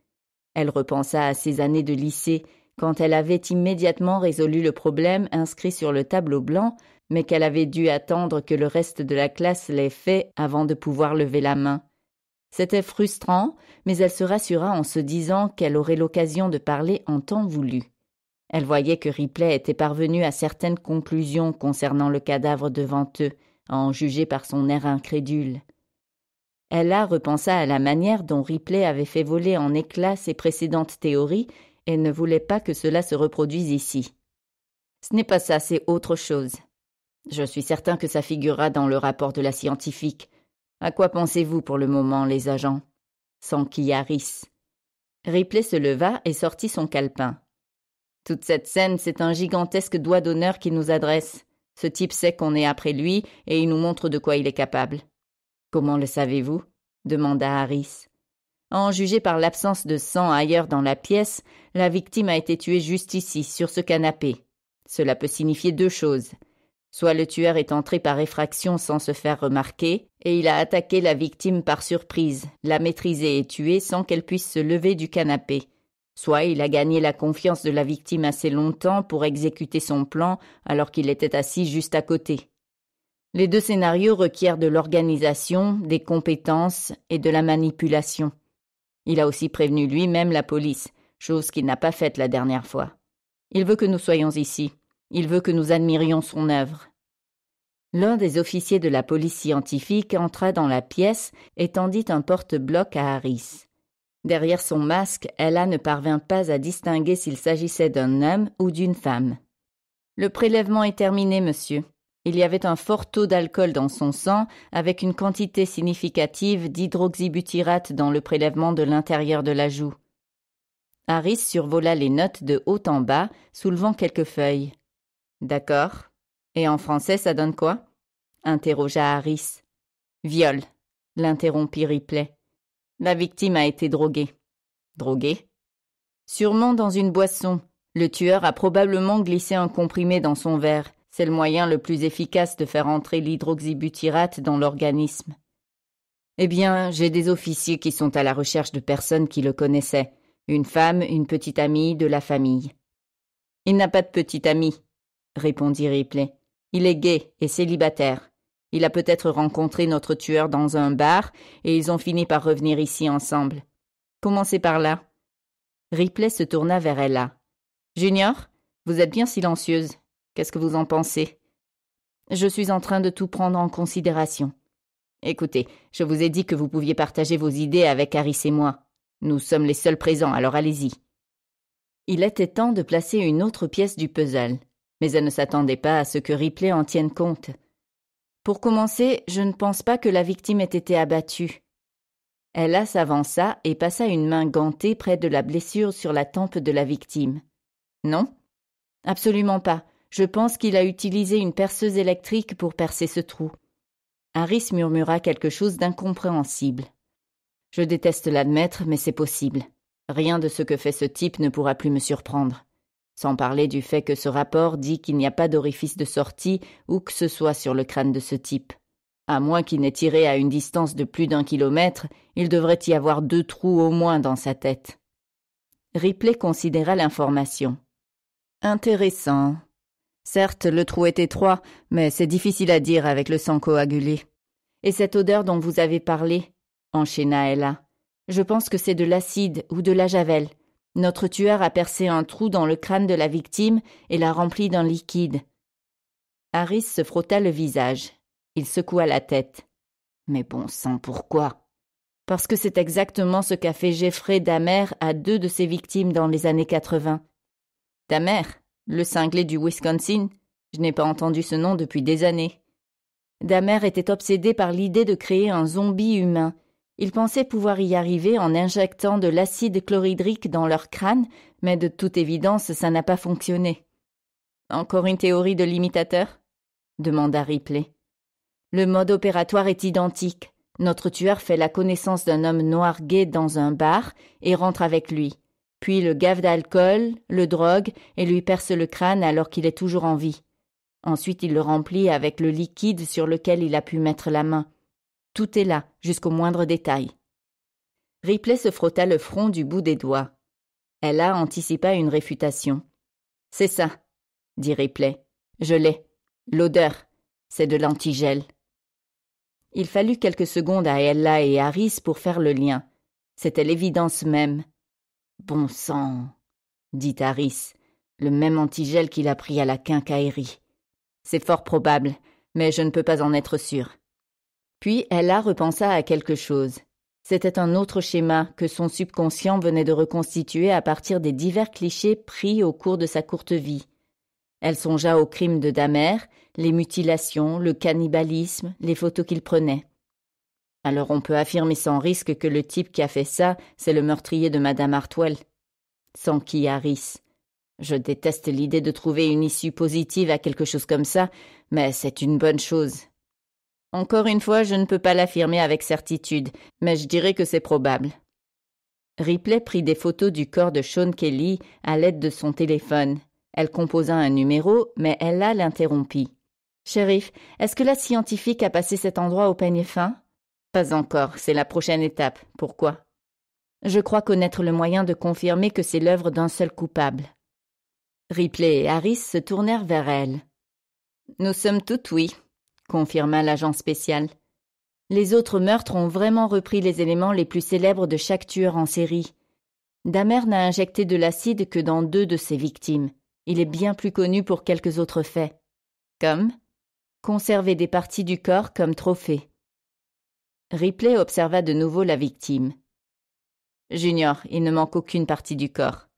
Elle repensa à ses années de lycée, quand elle avait immédiatement résolu le problème inscrit sur le tableau blanc mais qu'elle avait dû attendre que le reste de la classe l'ait fait avant de pouvoir lever la main. C'était frustrant, mais elle se rassura en se disant qu'elle aurait l'occasion de parler en temps voulu. Elle voyait que Ripley était parvenu à certaines conclusions concernant le cadavre devant eux, à en juger par son air incrédule. Ella repensa à la manière dont Ripley avait fait voler en éclats ses précédentes théories et ne voulait pas que cela se reproduise ici. Ce n'est pas ça, c'est autre chose. Je suis certain que ça figurera dans le rapport de la scientifique. À quoi pensez-vous pour le moment, les agents Sans qui, Harris ?» Ripley se leva et sortit son calepin. Toute cette scène, c'est un gigantesque doigt d'honneur qui nous adresse. Ce type sait qu'on est après lui et il nous montre de quoi il est capable. Comment le savez-vous demanda Harris. En juger par l'absence de sang ailleurs dans la pièce, la victime a été tuée juste ici, sur ce canapé. Cela peut signifier deux choses. Soit le tueur est entré par effraction sans se faire remarquer, et il a attaqué la victime par surprise, l'a maîtrisée et tuée sans qu'elle puisse se lever du canapé. Soit il a gagné la confiance de la victime assez longtemps pour exécuter son plan alors qu'il était assis juste à côté. Les deux scénarios requièrent de l'organisation, des compétences et de la manipulation. Il a aussi prévenu lui-même la police, chose qu'il n'a pas faite la dernière fois. Il veut que nous soyons ici, il veut que nous admirions son œuvre. L'un des officiers de la police scientifique entra dans la pièce et tendit un porte-bloc à Harris. Derrière son masque, Ella ne parvint pas à distinguer s'il s'agissait d'un homme ou d'une femme. Le prélèvement est terminé, monsieur. Il y avait un fort taux d'alcool dans son sang, avec une quantité significative d'hydroxybutyrate dans le prélèvement de l'intérieur de la joue. Harris survola les notes de haut en bas, soulevant quelques feuilles. D'accord. Et en français, ça donne quoi interrogea Harris. Viol, l'interrompit Ripley. La victime a été droguée. Droguée Sûrement dans une boisson. Le tueur a probablement glissé un comprimé dans son verre. C'est le moyen le plus efficace de faire entrer l'hydroxybutyrate dans l'organisme. Eh bien, j'ai des officiers qui sont à la recherche de personnes qui le connaissaient. Une femme, une petite amie, de la famille. Il n'a pas de petite amie, répondit Ripley. Il est gai et célibataire. Il a peut-être rencontré notre tueur dans un bar et ils ont fini par revenir ici ensemble. Commencez par là. Ripley se tourna vers Ella. Junior, vous êtes bien silencieuse. Qu'est-ce que vous en pensez Je suis en train de tout prendre en considération. Écoutez, je vous ai dit que vous pouviez partager vos idées avec Harris et moi. Nous sommes les seuls présents, alors allez-y. Il était temps de placer une autre pièce du puzzle mais elle ne s'attendait pas à ce que Ripley en tienne compte. Pour commencer, je ne pense pas que la victime ait été abattue. Ella s'avança et passa une main gantée près de la blessure sur la tempe de la victime. Non Absolument pas. Je pense qu'il a utilisé une perceuse électrique pour percer ce trou. Harris murmura quelque chose d'incompréhensible. Je déteste l'admettre, mais c'est possible. Rien de ce que fait ce type ne pourra plus me surprendre. Sans parler du fait que ce rapport dit qu'il n'y a pas d'orifice de sortie ou que ce soit sur le crâne de ce type. À moins qu'il n'ait tiré à une distance de plus d'un kilomètre, il devrait y avoir deux trous au moins dans sa tête. Ripley considéra l'information. Intéressant. Certes, le trou est étroit, mais c'est difficile à dire avec le sang coagulé. Et cette odeur dont vous avez parlé, enchaîna Ella, je pense que c'est de l'acide ou de la javel. Notre tueur a percé un trou dans le crâne de la victime et l'a rempli d'un liquide. Harris se frotta le visage. Il secoua la tête. Mais bon sang, pourquoi Parce que c'est exactement ce qu'a fait Jeffrey Damer à deux de ses victimes dans les années 80. Damer, le cinglé du Wisconsin, je n'ai pas entendu ce nom depuis des années. Damer était obsédé par l'idée de créer un zombie humain ils pensaient pouvoir y arriver en injectant de l'acide chlorhydrique dans leur crâne, mais de toute évidence, ça n'a pas fonctionné. Encore une théorie de l'imitateur demanda Ripley. Le mode opératoire est identique. Notre tueur fait la connaissance d'un homme noir gay dans un bar et rentre avec lui. Puis le gave d'alcool, le drogue et lui perce le crâne alors qu'il est toujours en vie. Ensuite, il le remplit avec le liquide sur lequel il a pu mettre la main. Tout est là, jusqu'au moindre détail. Ripley se frotta le front du bout des doigts. Ella anticipa une réfutation. C'est ça, dit Ripley. Je l'ai. L'odeur, c'est de l'antigel. Il fallut quelques secondes à Ella et Harris pour faire le lien. C'était l'évidence même. Bon sang, dit Harris, le même antigel qu'il a pris à la quincaillerie. C'est fort probable, mais je ne peux pas en être sûr. Puis Ella repensa à quelque chose. C'était un autre schéma que son subconscient venait de reconstituer à partir des divers clichés pris au cours de sa courte vie. Elle songea aux crimes de Damer, les mutilations, le cannibalisme, les photos qu'il prenait. Alors on peut affirmer sans risque que le type qui a fait ça, c'est le meurtrier de Madame Hartwell. Sans qui Harris. Je déteste l'idée de trouver une issue positive à quelque chose comme ça, mais c'est une bonne chose. Encore une fois, je ne peux pas l'affirmer avec certitude, mais je dirais que c'est probable. Ripley prit des photos du corps de Sean Kelly à l'aide de son téléphone. Elle composa un numéro, mais Ella l'interrompit. Sheriff, est-ce que la scientifique a passé cet endroit au peigne fin Pas encore, c'est la prochaine étape. Pourquoi Je crois connaître le moyen de confirmer que c'est l'œuvre d'un seul coupable. Ripley et Harris se tournèrent vers elle. Nous sommes toutes oui, confirma l'agent spécial. Les autres meurtres ont vraiment repris les éléments les plus célèbres de chaque tueur en série. Damer n'a injecté de l'acide que dans deux de ses victimes. Il est bien plus connu pour quelques autres faits. Comme conserver des parties du corps comme trophée. » Ripley observa de nouveau la victime. Junior, il ne manque aucune partie du corps.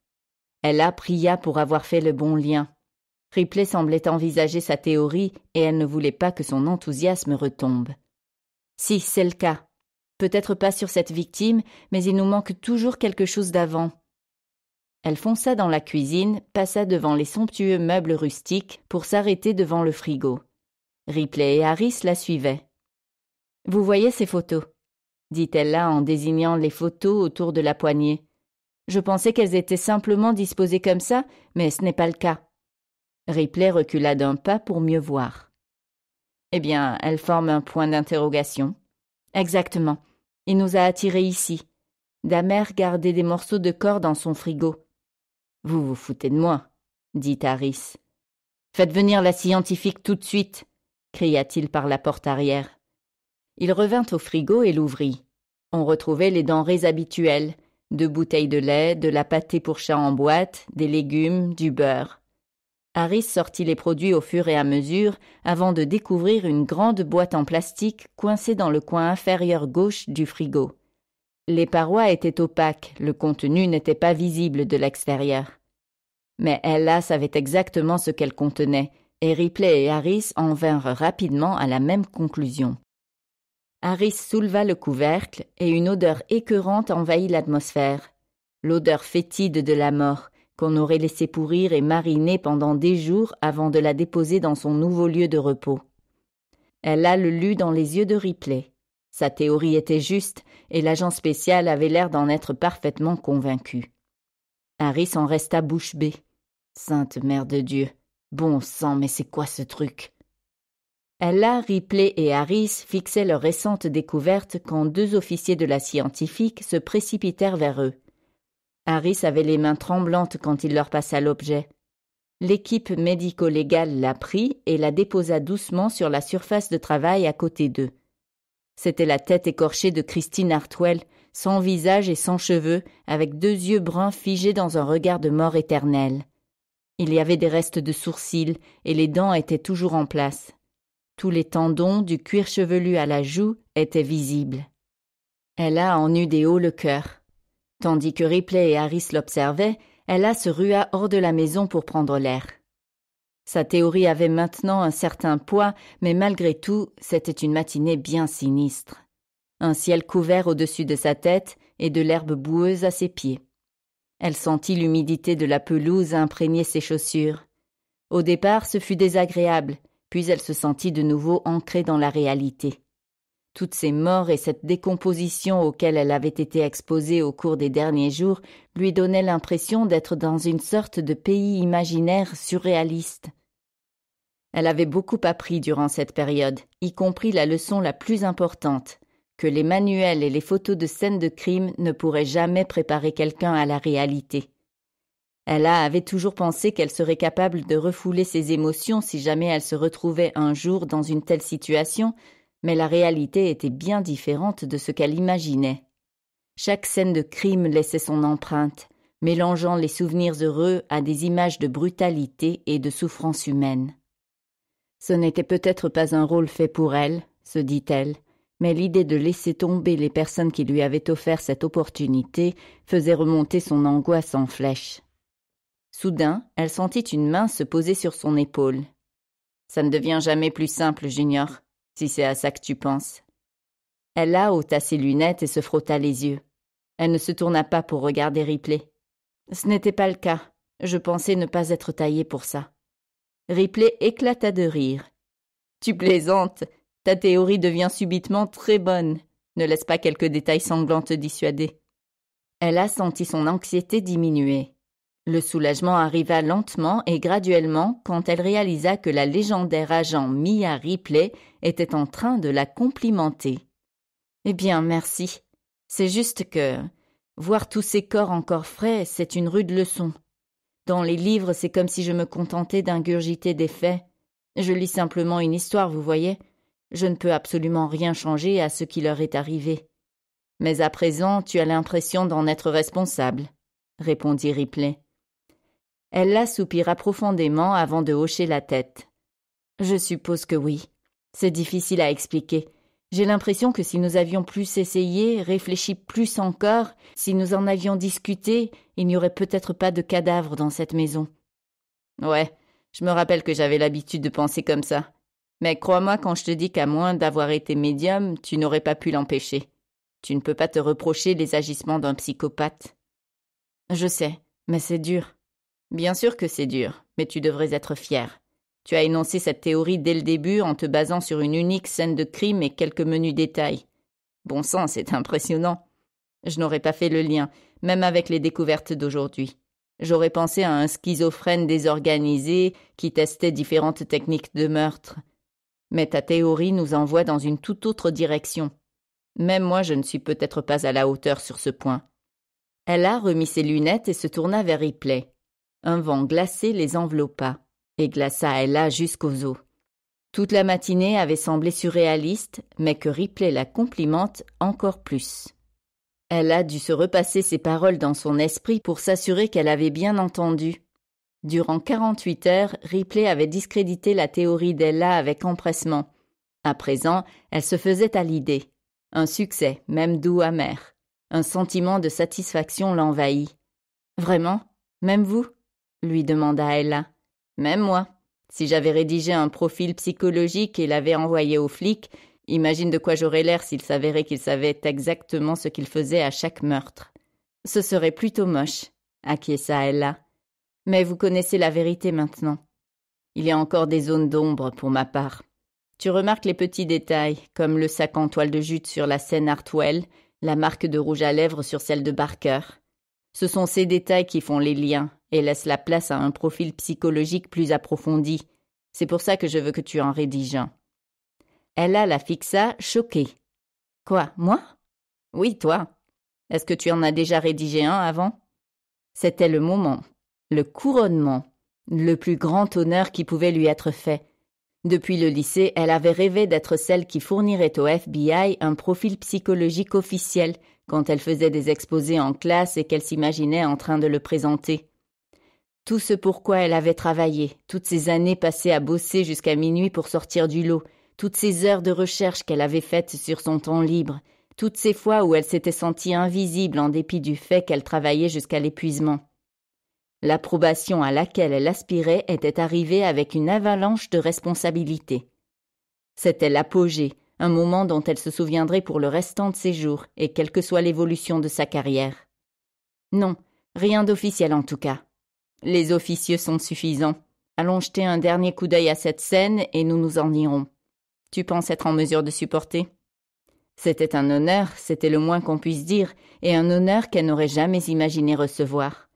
Elle pria pour avoir fait le bon lien. Ripley semblait envisager sa théorie et elle ne voulait pas que son enthousiasme retombe. Si, c'est le cas. Peut-être pas sur cette victime, mais il nous manque toujours quelque chose d'avant. Elle fonça dans la cuisine, passa devant les somptueux meubles rustiques pour s'arrêter devant le frigo. Ripley et Harris la suivaient. Vous voyez ces photos dit-elle là en désignant les photos autour de la poignée. Je pensais qu'elles étaient simplement disposées comme ça, mais ce n'est pas le cas. Ripley recula d'un pas pour mieux voir. Eh bien, elle forme un point d'interrogation. Exactement. Il nous a attirés ici. Damer gardait des morceaux de corps dans son frigo. Vous vous foutez de moi, dit Harris. Faites venir la scientifique tout de suite, cria-t-il par la porte arrière. Il revint au frigo et l'ouvrit. On retrouvait les denrées habituelles deux bouteilles de lait, de la pâtée pour chat en boîte, des légumes, du beurre. Harris sortit les produits au fur et à mesure avant de découvrir une grande boîte en plastique coincée dans le coin inférieur gauche du frigo. Les parois étaient opaques, le contenu n'était pas visible de l'extérieur. Mais Ella savait exactement ce qu'elle contenait, et Ripley et Harris en vinrent rapidement à la même conclusion. Harris souleva le couvercle, et une odeur écœurante envahit l'atmosphère. L'odeur fétide de la mort, qu'on aurait laissé pourrir et mariner pendant des jours avant de la déposer dans son nouveau lieu de repos. Elle a le lu dans les yeux de Ripley. Sa théorie était juste, et l'agent spécial avait l'air d'en être parfaitement convaincu. Harris en resta bouche bée. Sainte Mère de Dieu. Bon sang, mais c'est quoi ce truc? Ella, Ripley et Harris fixaient leur récente découverte quand deux officiers de la scientifique se précipitèrent vers eux. Harris avait les mains tremblantes quand il leur passa l'objet. L'équipe médico-légale la prit et la déposa doucement sur la surface de travail à côté d'eux. C'était la tête écorchée de Christine Hartwell, sans visage et sans cheveux, avec deux yeux bruns figés dans un regard de mort éternelle. Il y avait des restes de sourcils et les dents étaient toujours en place. Tous les tendons, du cuir chevelu à la joue, étaient visibles. Elle a en eut des hauts le cœur. Tandis que Ripley et Harris l'observaient, Ella se rua hors de la maison pour prendre l'air. Sa théorie avait maintenant un certain poids, mais malgré tout, c'était une matinée bien sinistre. Un ciel couvert au-dessus de sa tête et de l'herbe boueuse à ses pieds. Elle sentit l'humidité de la pelouse imprégner ses chaussures. Au départ, ce fut désagréable, puis elle se sentit de nouveau ancrée dans la réalité. Toutes ces morts et cette décomposition auxquelles elle avait été exposée au cours des derniers jours lui donnaient l'impression d'être dans une sorte de pays imaginaire surréaliste. Elle avait beaucoup appris durant cette période, y compris la leçon la plus importante que les manuels et les photos de scènes de crime ne pourraient jamais préparer quelqu'un à la réalité. Ella avait toujours pensé qu'elle serait capable de refouler ses émotions si jamais elle se retrouvait un jour dans une telle situation, mais la réalité était bien différente de ce qu'elle imaginait. Chaque scène de crime laissait son empreinte, mélangeant les souvenirs heureux à des images de brutalité et de souffrance humaine. Ce n'était peut-être pas un rôle fait pour elle, se dit-elle, mais l'idée de laisser tomber les personnes qui lui avaient offert cette opportunité faisait remonter son angoisse en flèche. Soudain, elle sentit une main se poser sur son épaule. Ça ne devient jamais plus simple, Junior si c'est à ça que tu penses. Elle ôta ses lunettes et se frotta les yeux. Elle ne se tourna pas pour regarder Ripley. Ce n'était pas le cas. Je pensais ne pas être taillée pour ça. Ripley éclata de rire. Tu plaisantes. Ta théorie devient subitement très bonne. Ne laisse pas quelques détails sanglants te dissuader. Elle a son anxiété diminuer. Le soulagement arriva lentement et graduellement quand elle réalisa que la légendaire agent Mia Ripley était en train de la complimenter. Eh bien, merci. C'est juste que voir tous ces corps encore frais, c'est une rude leçon. Dans les livres, c'est comme si je me contentais d'ingurgiter des faits. Je lis simplement une histoire, vous voyez. Je ne peux absolument rien changer à ce qui leur est arrivé. Mais à présent, tu as l'impression d'en être responsable, répondit Ripley. Elle soupira profondément avant de hocher la tête. Je suppose que oui. C'est difficile à expliquer. J'ai l'impression que si nous avions plus essayé, réfléchi plus encore, si nous en avions discuté, il n'y aurait peut-être pas de cadavre dans cette maison. Ouais, je me rappelle que j'avais l'habitude de penser comme ça. Mais crois-moi quand je te dis qu'à moins d'avoir été médium, tu n'aurais pas pu l'empêcher. Tu ne peux pas te reprocher les agissements d'un psychopathe. Je sais, mais c'est dur. Bien sûr que c'est dur, mais tu devrais être fier. Tu as énoncé cette théorie dès le début en te basant sur une unique scène de crime et quelques menus détails. Bon sang, c'est impressionnant. Je n'aurais pas fait le lien, même avec les découvertes d'aujourd'hui. J'aurais pensé à un schizophrène désorganisé qui testait différentes techniques de meurtre. Mais ta théorie nous envoie dans une toute autre direction. Même moi, je ne suis peut-être pas à la hauteur sur ce point. Elle a ses lunettes et se tourna vers Ripley. Un vent glacé les enveloppa et glaça Ella jusqu'aux os. Toute la matinée avait semblé surréaliste, mais que Ripley la complimente encore plus. Elle a dû se repasser ses paroles dans son esprit pour s'assurer qu'elle avait bien entendu. Durant quarante-huit heures, Ripley avait discrédité la théorie d'Ella avec empressement. À présent, elle se faisait à l'idée. Un succès, même doux amer. Un sentiment de satisfaction l'envahit. Vraiment Même vous lui demanda Ella. Même moi. Si j'avais rédigé un profil psychologique et l'avais envoyé aux flics, imagine de quoi j'aurais l'air s'il s'avérait qu'il savait exactement ce qu'il faisait à chaque meurtre. Ce serait plutôt moche, acquiesça Ella. Mais vous connaissez la vérité maintenant. Il y a encore des zones d'ombre pour ma part. Tu remarques les petits détails, comme le sac en toile de jute sur la scène Artwell, la marque de rouge à lèvres sur celle de Barker. Ce sont ces détails qui font les liens et laissent la place à un profil psychologique plus approfondi. C'est pour ça que je veux que tu en rédiges un. Ella la fixa, choquée. Quoi, moi Oui, toi. Est-ce que tu en as déjà rédigé un avant C'était le moment, le couronnement, le plus grand honneur qui pouvait lui être fait. Depuis le lycée, elle avait rêvé d'être celle qui fournirait au FBI un profil psychologique officiel quand elle faisait des exposés en classe et qu'elle s'imaginait en train de le présenter. Tout ce pourquoi elle avait travaillé, toutes ces années passées à bosser jusqu'à minuit pour sortir du lot, toutes ces heures de recherche qu'elle avait faites sur son temps libre, toutes ces fois où elle s'était sentie invisible en dépit du fait qu'elle travaillait jusqu'à l'épuisement. L'approbation à laquelle elle aspirait était arrivée avec une avalanche de responsabilités. C'était l'apogée, un moment dont elle se souviendrait pour le restant de ses jours, et quelle que soit l'évolution de sa carrière. Non, rien d'officiel en tout cas. Les officieux sont suffisants. Allons jeter un dernier coup d'œil à cette scène et nous nous en irons. Tu penses être en mesure de supporter C'était un honneur, c'était le moins qu'on puisse dire, et un honneur qu'elle n'aurait jamais imaginé recevoir.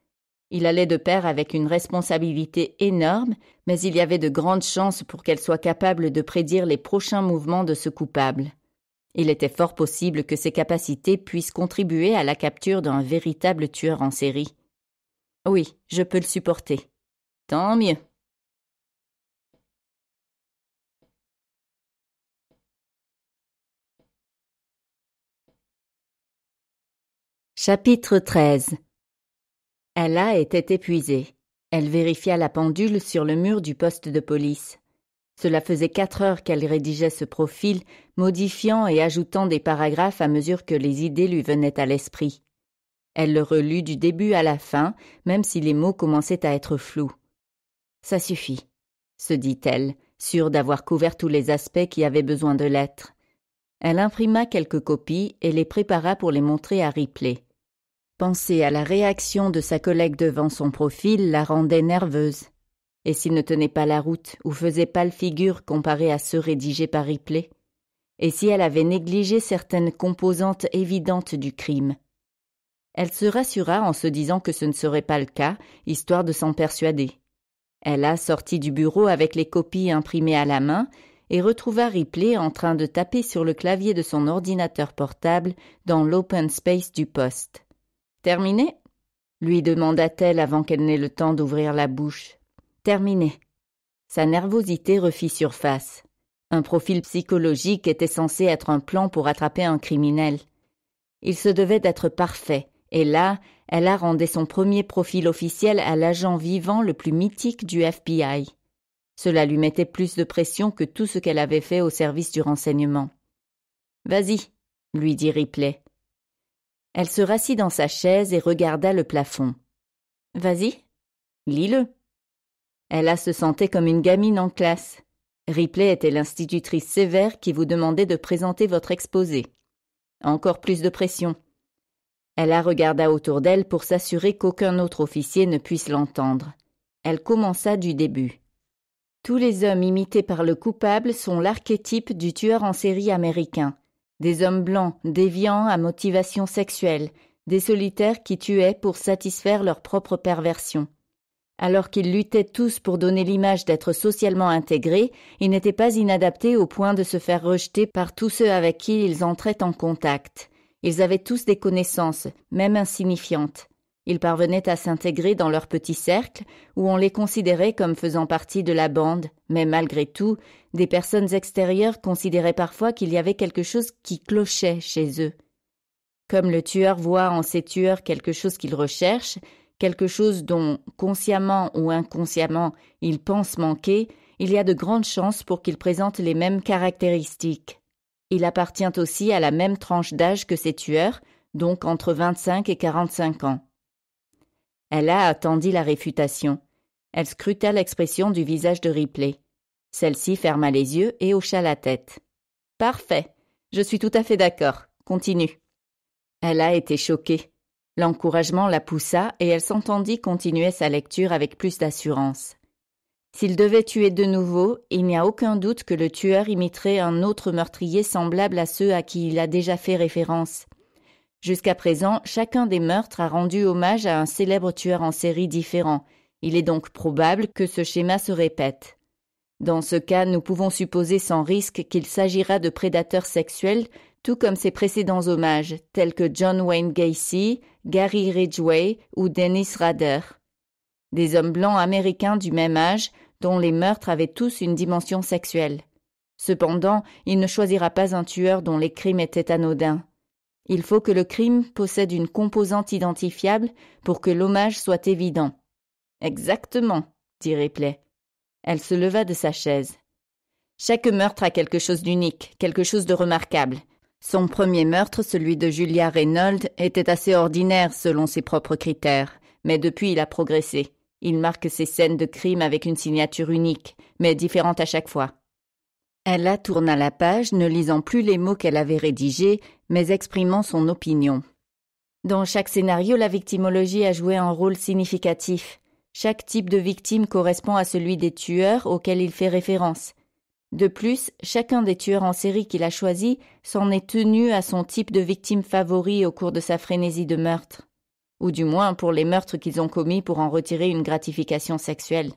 Il allait de pair avec une responsabilité énorme, mais il y avait de grandes chances pour qu'elle soit capable de prédire les prochains mouvements de ce coupable. Il était fort possible que ses capacités puissent contribuer à la capture d'un véritable tueur en série. Oui, je peux le supporter. Tant mieux. Chapitre 13 Ella était épuisée. Elle vérifia la pendule sur le mur du poste de police. Cela faisait quatre heures qu'elle rédigeait ce profil, modifiant et ajoutant des paragraphes à mesure que les idées lui venaient à l'esprit. Elle le relut du début à la fin, même si les mots commençaient à être flous. Ça suffit, se dit-elle, sûre d'avoir couvert tous les aspects qui avaient besoin de l'être. Elle imprima quelques copies et les prépara pour les montrer à Ripley. Penser à la réaction de sa collègue devant son profil la rendait nerveuse. Et s'il ne tenait pas la route ou faisait pâle figure comparé à ceux rédigés par Ripley Et si elle avait négligé certaines composantes évidentes du crime Elle se rassura en se disant que ce ne serait pas le cas, histoire de s'en persuader. Elle a sorti du bureau avec les copies imprimées à la main et retrouva Ripley en train de taper sur le clavier de son ordinateur portable dans l'open space du poste. Terminé lui demanda-t-elle avant qu'elle n'ait le temps d'ouvrir la bouche. Terminé. Sa nervosité refit surface. Un profil psychologique était censé être un plan pour attraper un criminel. Il se devait d'être parfait, et là, elle a rendu son premier profil officiel à l'agent vivant le plus mythique du FBI. Cela lui mettait plus de pression que tout ce qu'elle avait fait au service du renseignement. Vas-y, lui dit Ripley. Elle se rassit dans sa chaise et regarda le plafond. Vas-y, lis-le. Ella se sentait comme une gamine en classe. Ripley était l'institutrice sévère qui vous demandait de présenter votre exposé. Encore plus de pression. Ella regarda autour d'elle pour s'assurer qu'aucun autre officier ne puisse l'entendre. Elle commença du début. Tous les hommes imités par le coupable sont l'archétype du tueur en série américain des hommes blancs, déviants à motivation sexuelle, des solitaires qui tuaient pour satisfaire leur propre perversion. Alors qu'ils luttaient tous pour donner l'image d'être socialement intégrés, ils n'étaient pas inadaptés au point de se faire rejeter par tous ceux avec qui ils entraient en contact. Ils avaient tous des connaissances, même insignifiantes. Ils parvenaient à s'intégrer dans leur petit cercle, où on les considérait comme faisant partie de la bande, mais malgré tout, des personnes extérieures considéraient parfois qu'il y avait quelque chose qui clochait chez eux. Comme le tueur voit en ses tueurs quelque chose qu'il recherche, quelque chose dont, consciemment ou inconsciemment, il pense manquer, il y a de grandes chances pour qu'il présente les mêmes caractéristiques. Il appartient aussi à la même tranche d'âge que ses tueurs, donc entre 25 et 45 ans. Elle attendit la réfutation. Elle scruta l'expression du visage de Ripley. Celle-ci ferma les yeux et hocha la tête. Parfait. Je suis tout à fait d'accord. Continue. Elle a été choquée. L'encouragement la poussa et elle s'entendit continuer sa lecture avec plus d'assurance. S'il devait tuer de nouveau, il n'y a aucun doute que le tueur imiterait un autre meurtrier semblable à ceux à qui il a déjà fait référence. Jusqu'à présent, chacun des meurtres a rendu hommage à un célèbre tueur en série différent. Il est donc probable que ce schéma se répète. Dans ce cas, nous pouvons supposer sans risque qu'il s'agira de prédateurs sexuels, tout comme ses précédents hommages, tels que John Wayne Gacy, Gary Ridgway ou Dennis Rader. Des hommes blancs américains du même âge, dont les meurtres avaient tous une dimension sexuelle. Cependant, il ne choisira pas un tueur dont les crimes étaient anodins. Il faut que le crime possède une composante identifiable pour que l'hommage soit évident. Exactement, dit Ripley. Elle se leva de sa chaise. Chaque meurtre a quelque chose d'unique, quelque chose de remarquable. Son premier meurtre, celui de Julia Reynolds, était assez ordinaire selon ses propres critères, mais depuis il a progressé. Il marque ses scènes de crime avec une signature unique, mais différente à chaque fois. Ella tourna la page, ne lisant plus les mots qu'elle avait rédigés, mais exprimant son opinion. Dans chaque scénario, la victimologie a joué un rôle significatif. Chaque type de victime correspond à celui des tueurs auxquels il fait référence. De plus, chacun des tueurs en série qu'il a choisi s'en est tenu à son type de victime favori au cours de sa frénésie de meurtre, ou du moins pour les meurtres qu'ils ont commis pour en retirer une gratification sexuelle.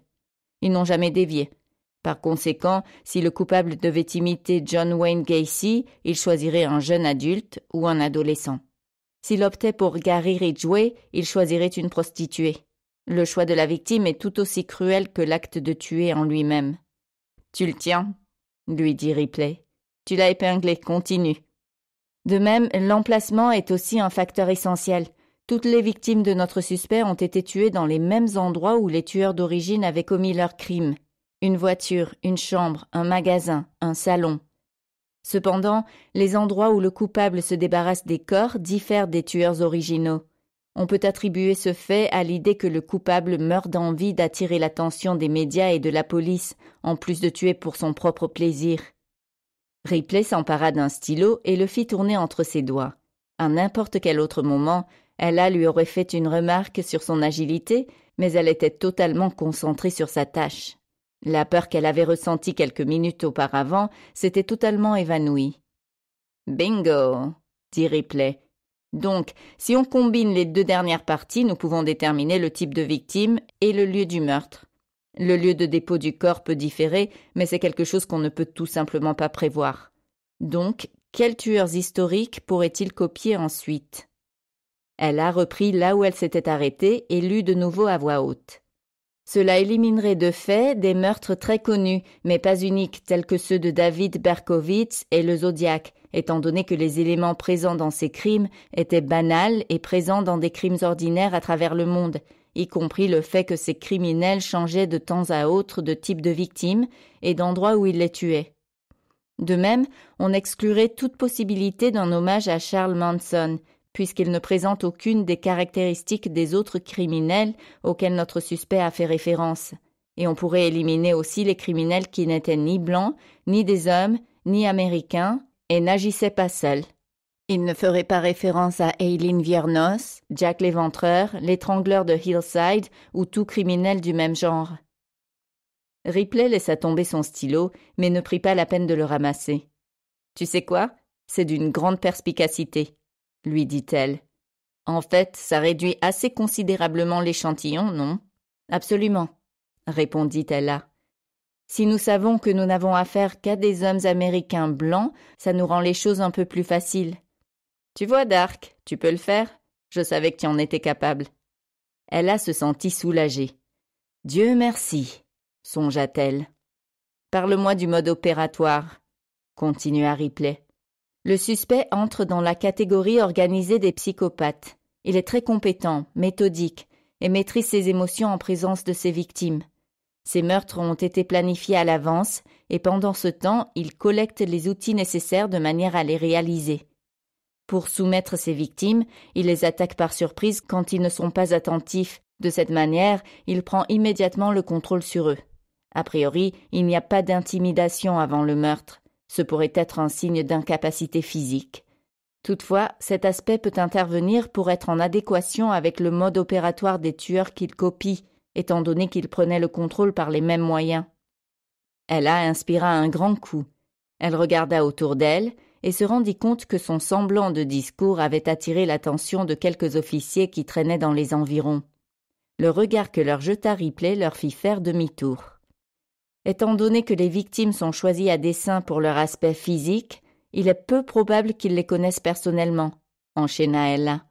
Ils n'ont jamais dévié. Par conséquent, si le coupable devait imiter John Wayne Gacy, il choisirait un jeune adulte ou un adolescent. S'il optait pour Gary Ridgway, il choisirait une prostituée. Le choix de la victime est tout aussi cruel que l'acte de tuer en lui-même. Tu le tiens, lui dit Ripley. Tu l'as épinglé, continue. De même, l'emplacement est aussi un facteur essentiel. Toutes les victimes de notre suspect ont été tuées dans les mêmes endroits où les tueurs d'origine avaient commis leurs crimes, une voiture, une chambre, un magasin, un salon. Cependant, les endroits où le coupable se débarrasse des corps diffèrent des tueurs originaux. On peut attribuer ce fait à l'idée que le coupable meurt d'envie d'attirer l'attention des médias et de la police, en plus de tuer pour son propre plaisir. Ripley s'empara d'un stylo et le fit tourner entre ses doigts. À n'importe quel autre moment, Ella lui aurait fait une remarque sur son agilité, mais elle était totalement concentrée sur sa tâche. La peur qu'elle avait ressentie quelques minutes auparavant s'était totalement évanouie. Bingo dit Ripley. Donc, si on combine les deux dernières parties, nous pouvons déterminer le type de victime et le lieu du meurtre. Le lieu de dépôt du corps peut différer, mais c'est quelque chose qu'on ne peut tout simplement pas prévoir. Donc, quels tueurs historiques pourraient il copier ensuite Elle a repris là où elle s'était arrêtée et lut de nouveau à voix haute. Cela éliminerait de fait des meurtres très connus, mais pas uniques, tels que ceux de David Berkowitz et le Zodiac, étant donné que les éléments présents dans ces crimes étaient banals et présents dans des crimes ordinaires à travers le monde, y compris le fait que ces criminels changeaient de temps à autre de type de victime et d'endroit où ils les tuaient. De même, on exclurait toute possibilité d'un hommage à Charles Manson, puisqu'il ne présente aucune des caractéristiques des autres criminels auxquels notre suspect a fait référence. Et on pourrait éliminer aussi les criminels qui n'étaient ni blancs, ni des hommes, ni américains, et n'agissaient pas seuls. Il ne ferait pas référence à Aileen Viernos, Jack l'éventreur, l'étrangleur de Hillside ou tout criminel du même genre. Ripley laissa tomber son stylo, mais ne prit pas la peine de le ramasser. Tu sais quoi C'est d'une grande perspicacité lui dit-elle. En fait, ça réduit assez considérablement l'échantillon, non Absolument, répondit Ella. Si nous savons que nous n'avons affaire qu'à des hommes américains blancs, ça nous rend les choses un peu plus faciles. Tu vois, Dark, tu peux le faire. Je savais que tu en étais capable. Ella se sentit soulagée. Dieu merci, songea-t-elle. Parle-moi du mode opératoire, continua Ripley. Le suspect entre dans la catégorie organisée des psychopathes. Il est très compétent, méthodique, et maîtrise ses émotions en présence de ses victimes. Ses meurtres ont été planifiés à l'avance, et pendant ce temps, il collecte les outils nécessaires de manière à les réaliser. Pour soumettre ses victimes, il les attaque par surprise quand ils ne sont pas attentifs. De cette manière, il prend immédiatement le contrôle sur eux. A priori, il n'y a pas d'intimidation avant le meurtre. Ce pourrait être un signe d'incapacité physique. Toutefois, cet aspect peut intervenir pour être en adéquation avec le mode opératoire des tueurs qu'il copie, étant donné qu'il prenait le contrôle par les mêmes moyens. Ella inspira un grand coup. Elle regarda autour d'elle et se rendit compte que son semblant de discours avait attiré l'attention de quelques officiers qui traînaient dans les environs. Le regard que leur jeta Ripley leur fit faire demi-tour. Étant donné que les victimes sont choisies à dessein pour leur aspect physique, il est peu probable qu'ils les connaissent personnellement, enchaîna Ella.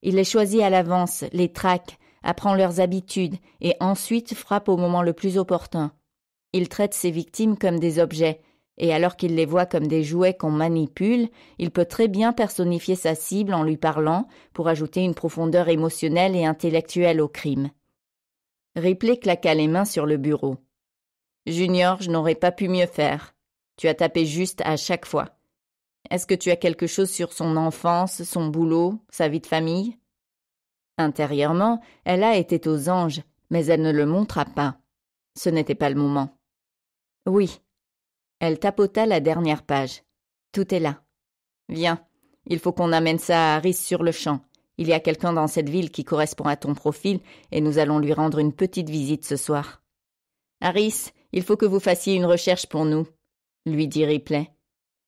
Il les choisit à l'avance, les traque, apprend leurs habitudes et ensuite frappe au moment le plus opportun. Il traite ses victimes comme des objets, et alors qu'il les voit comme des jouets qu'on manipule, il peut très bien personnifier sa cible en lui parlant pour ajouter une profondeur émotionnelle et intellectuelle au crime. Ripley claqua les mains sur le bureau. Junior, je n'aurais pas pu mieux faire. Tu as tapé juste à chaque fois. Est-ce que tu as quelque chose sur son enfance, son boulot, sa vie de famille Intérieurement, elle a été aux anges, mais elle ne le montra pas. Ce n'était pas le moment. Oui. Elle tapota la dernière page. Tout est là. Viens, il faut qu'on amène ça à Harris sur le champ. Il y a quelqu'un dans cette ville qui correspond à ton profil et nous allons lui rendre une petite visite ce soir. Harris, il faut que vous fassiez une recherche pour nous, lui dit Ripley.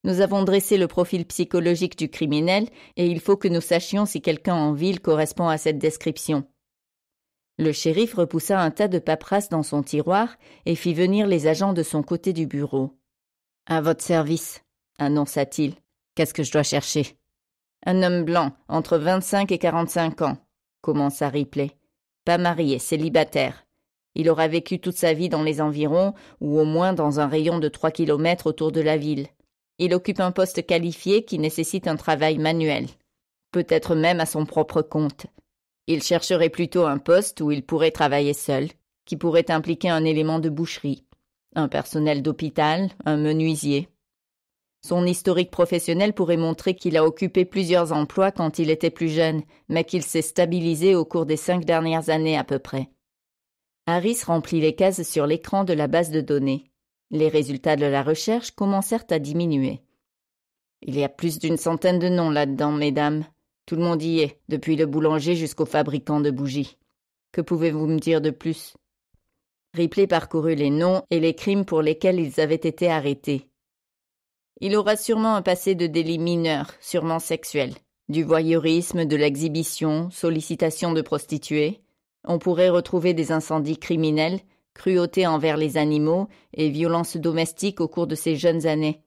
Nous avons dressé le profil psychologique du criminel et il faut que nous sachions si quelqu'un en ville correspond à cette description. Le shérif repoussa un tas de paperasses dans son tiroir et fit venir les agents de son côté du bureau. À votre service, annonça-t-il. Qu'est-ce que je dois chercher Un homme blanc, entre vingt-cinq et quarante-cinq ans, commença Ripley. Pas marié, célibataire, il aura vécu toute sa vie dans les environs, ou au moins dans un rayon de trois kilomètres autour de la ville. Il occupe un poste qualifié qui nécessite un travail manuel, peut-être même à son propre compte. Il chercherait plutôt un poste où il pourrait travailler seul, qui pourrait impliquer un élément de boucherie, un personnel d'hôpital, un menuisier. Son historique professionnel pourrait montrer qu'il a occupé plusieurs emplois quand il était plus jeune, mais qu'il s'est stabilisé au cours des cinq dernières années à peu près. Harris remplit les cases sur l'écran de la base de données. Les résultats de la recherche commencèrent à diminuer. Il y a plus d'une centaine de noms là-dedans, mesdames. Tout le monde y est, depuis le boulanger jusqu'au fabricant de bougies. Que pouvez-vous me dire de plus Ripley parcourut les noms et les crimes pour lesquels ils avaient été arrêtés. Il aura sûrement un passé de délit mineurs, sûrement sexuel. Du voyeurisme, de l'exhibition, sollicitation de prostituées, on pourrait retrouver des incendies criminels, cruauté envers les animaux et violences domestiques au cours de ses jeunes années.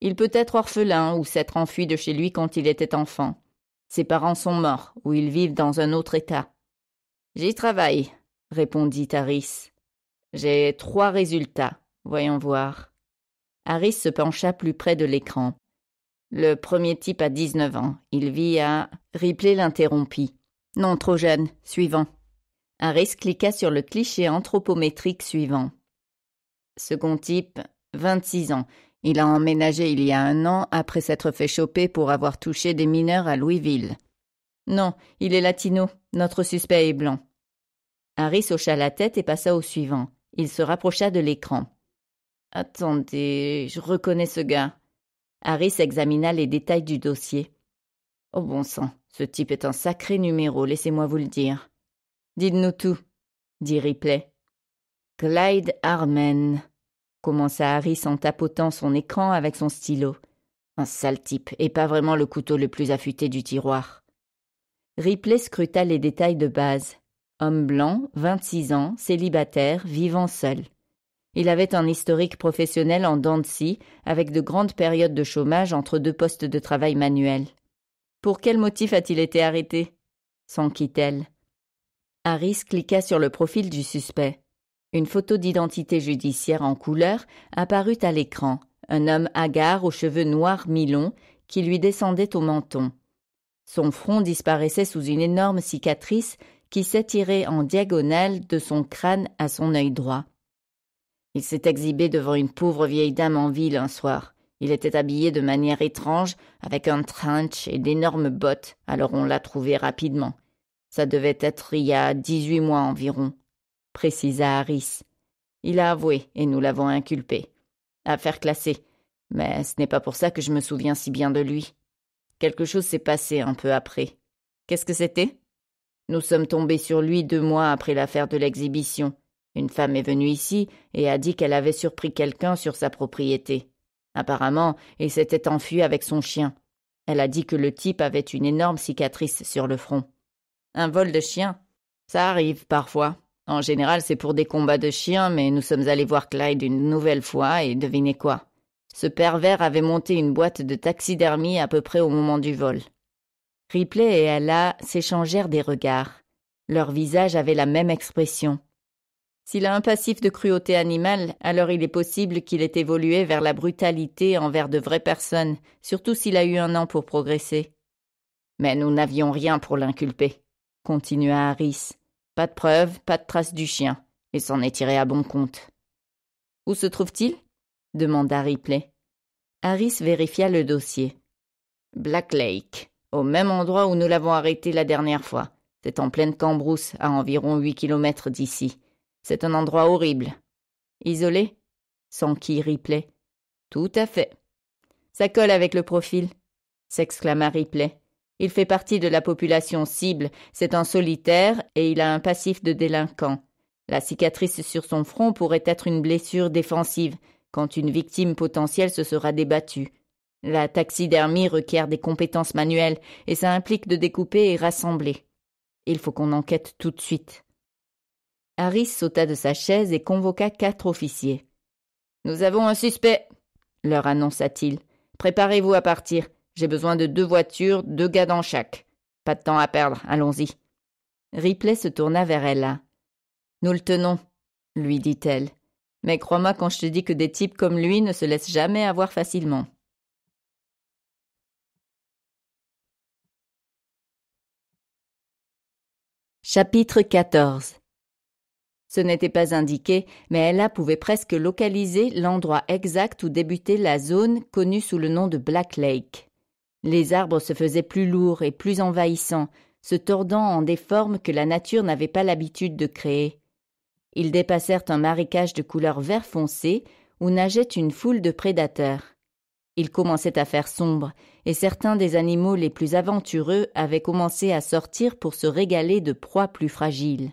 Il peut être orphelin ou s'être enfui de chez lui quand il était enfant. Ses parents sont morts ou ils vivent dans un autre état. J'y travaille, répondit Harris. J'ai trois résultats. Voyons voir. Harris se pencha plus près de l'écran. Le premier type a 19 ans. Il vit à. Ripley l'interrompit. Non, trop jeune. Suivant. Harris cliqua sur le cliché anthropométrique suivant. Second type, 26 ans. Il a emménagé il y a un an après s'être fait choper pour avoir touché des mineurs à Louisville. Non, il est latino. Notre suspect est blanc. Harris hocha la tête et passa au suivant. Il se rapprocha de l'écran. Attendez, je reconnais ce gars. Harris examina les détails du dossier. Oh bon sang, ce type est un sacré numéro, laissez-moi vous le dire. Dites-nous tout, dit Ripley. Clyde Armen, commença Harris en tapotant son écran avec son stylo. Un sale type, et pas vraiment le couteau le plus affûté du tiroir. Ripley scruta les détails de base. Homme blanc, 26 ans, célibataire, vivant seul. Il avait un historique professionnel en Dancy, avec de grandes périodes de chômage entre deux postes de travail manuels. « Pour quel motif a-t-il été arrêté s'enquit-elle. Harris cliqua sur le profil du suspect. Une photo d'identité judiciaire en couleur apparut à l'écran, un homme hagard aux cheveux noirs mi-longs qui lui descendait au menton. Son front disparaissait sous une énorme cicatrice qui s'étirait en diagonale de son crâne à son œil droit. Il s'est exhibé devant une pauvre vieille dame en ville un soir. Il était habillé de manière étrange, avec un trench et d'énormes bottes, alors on l'a trouvé rapidement. Ça devait être il y a dix-huit mois environ, précisa Harris. Il a avoué et nous l'avons inculpé. Affaire classée. Mais ce n'est pas pour ça que je me souviens si bien de lui. Quelque chose s'est passé un peu après. Qu'est-ce que c'était Nous sommes tombés sur lui deux mois après l'affaire de l'exhibition. Une femme est venue ici et a dit qu'elle avait surpris quelqu'un sur sa propriété. Apparemment, il s'était enfui avec son chien. Elle a dit que le type avait une énorme cicatrice sur le front. Un vol de chien. Ça arrive parfois. En général, c'est pour des combats de chiens, mais nous sommes allés voir Clyde une nouvelle fois et devinez quoi Ce pervers avait monté une boîte de taxidermie à peu près au moment du vol. Ripley et Ella s'échangèrent des regards. Leurs visages avaient la même expression. S'il a un passif de cruauté animale, alors il est possible qu'il ait évolué vers la brutalité envers de vraies personnes, surtout s'il a eu un an pour progresser. Mais nous n'avions rien pour l'inculper continua Harris. Pas de preuves, pas de traces du chien, et s'en est tiré à bon compte. Où se trouve-t-il demanda Ripley. Harris vérifia le dossier. Black Lake, au même endroit où nous l'avons arrêté la dernière fois. C'est en pleine Cambrousse, à environ huit kilomètres d'ici. C'est un endroit horrible. Isolé qui, Ripley. Tout à fait. Ça colle avec le profil, s'exclama Ripley. Il fait partie de la population cible, c'est un solitaire et il a un passif de délinquant. La cicatrice sur son front pourrait être une blessure défensive quand une victime potentielle se sera débattue. La taxidermie requiert des compétences manuelles et ça implique de découper et rassembler. Il faut qu'on enquête tout de suite. Harris sauta de sa chaise et convoqua quatre officiers. Nous avons un suspect, leur annonça-t-il. Préparez-vous à partir. J'ai besoin de deux voitures, deux gars dans chaque. Pas de temps à perdre, allons-y. Ripley se tourna vers Ella. Nous le tenons, lui dit-elle. Mais crois-moi quand je te dis que des types comme lui ne se laissent jamais avoir facilement. Chapitre 14 Ce n'était pas indiqué, mais Ella pouvait presque localiser l'endroit exact où débutait la zone connue sous le nom de Black Lake. Les arbres se faisaient plus lourds et plus envahissants, se tordant en des formes que la nature n'avait pas l'habitude de créer. Ils dépassèrent un marécage de couleur vert foncé où nageait une foule de prédateurs. Il commençait à faire sombre, et certains des animaux les plus aventureux avaient commencé à sortir pour se régaler de proies plus fragiles.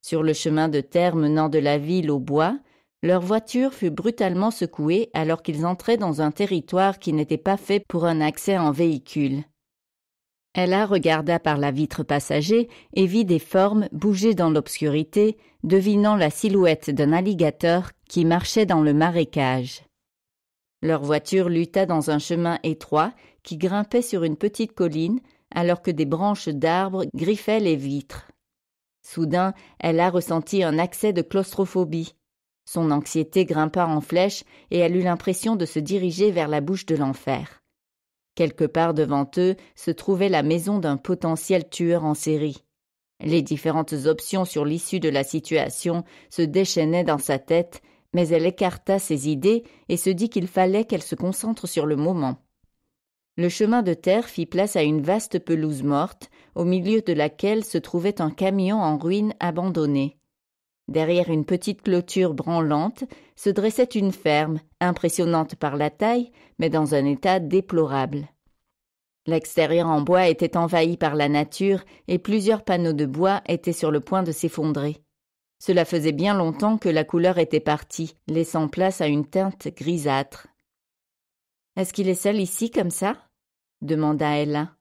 Sur le chemin de terre menant de la ville au bois, leur voiture fut brutalement secouée alors qu'ils entraient dans un territoire qui n'était pas fait pour un accès en véhicule. Ella regarda par la vitre passager et vit des formes bouger dans l'obscurité, devinant la silhouette d'un alligator qui marchait dans le marécage. Leur voiture lutta dans un chemin étroit qui grimpait sur une petite colline alors que des branches d'arbres griffaient les vitres. Soudain, Ella ressentit un accès de claustrophobie. Son anxiété grimpa en flèche et elle eut l'impression de se diriger vers la bouche de l'enfer. Quelque part devant eux se trouvait la maison d'un potentiel tueur en série. Les différentes options sur l'issue de la situation se déchaînaient dans sa tête, mais elle écarta ses idées et se dit qu'il fallait qu'elle se concentre sur le moment. Le chemin de terre fit place à une vaste pelouse morte, au milieu de laquelle se trouvait un camion en ruine abandonné. Derrière une petite clôture branlante se dressait une ferme, impressionnante par la taille, mais dans un état déplorable. L'extérieur en bois était envahi par la nature et plusieurs panneaux de bois étaient sur le point de s'effondrer. Cela faisait bien longtemps que la couleur était partie, laissant place à une teinte grisâtre. Est-ce qu'il est seul ici comme ça demanda Ella.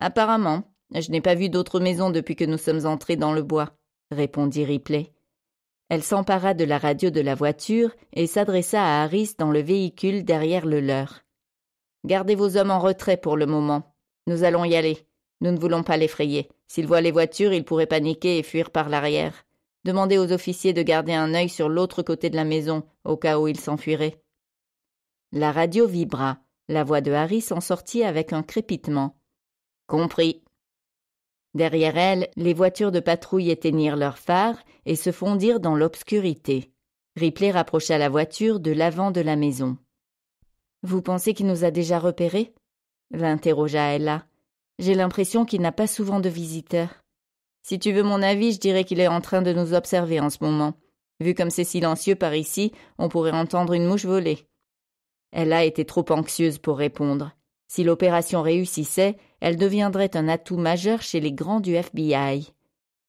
Apparemment, je n'ai pas vu d'autres maisons depuis que nous sommes entrés dans le bois, répondit Ripley. Elle s'empara de la radio de la voiture et s'adressa à Harris dans le véhicule derrière le leur. Gardez vos hommes en retrait pour le moment. Nous allons y aller. Nous ne voulons pas l'effrayer. S'ils voient les voitures, ils pourraient paniquer et fuir par l'arrière. Demandez aux officiers de garder un œil sur l'autre côté de la maison, au cas où ils s'enfuiraient. La radio vibra. La voix de Harris en sortit avec un crépitement. Compris, Derrière elle, les voitures de patrouille éteignirent leurs phares et se fondirent dans l'obscurité. Ripley rapprocha la voiture de l'avant de la maison. Vous pensez qu'il nous a déjà repérés l'interrogea Ella. J'ai l'impression qu'il n'a pas souvent de visiteurs. Si tu veux mon avis, je dirais qu'il est en train de nous observer en ce moment. Vu comme c'est silencieux par ici, on pourrait entendre une mouche voler. Ella était trop anxieuse pour répondre. Si l'opération réussissait, elle deviendrait un atout majeur chez les grands du FBI.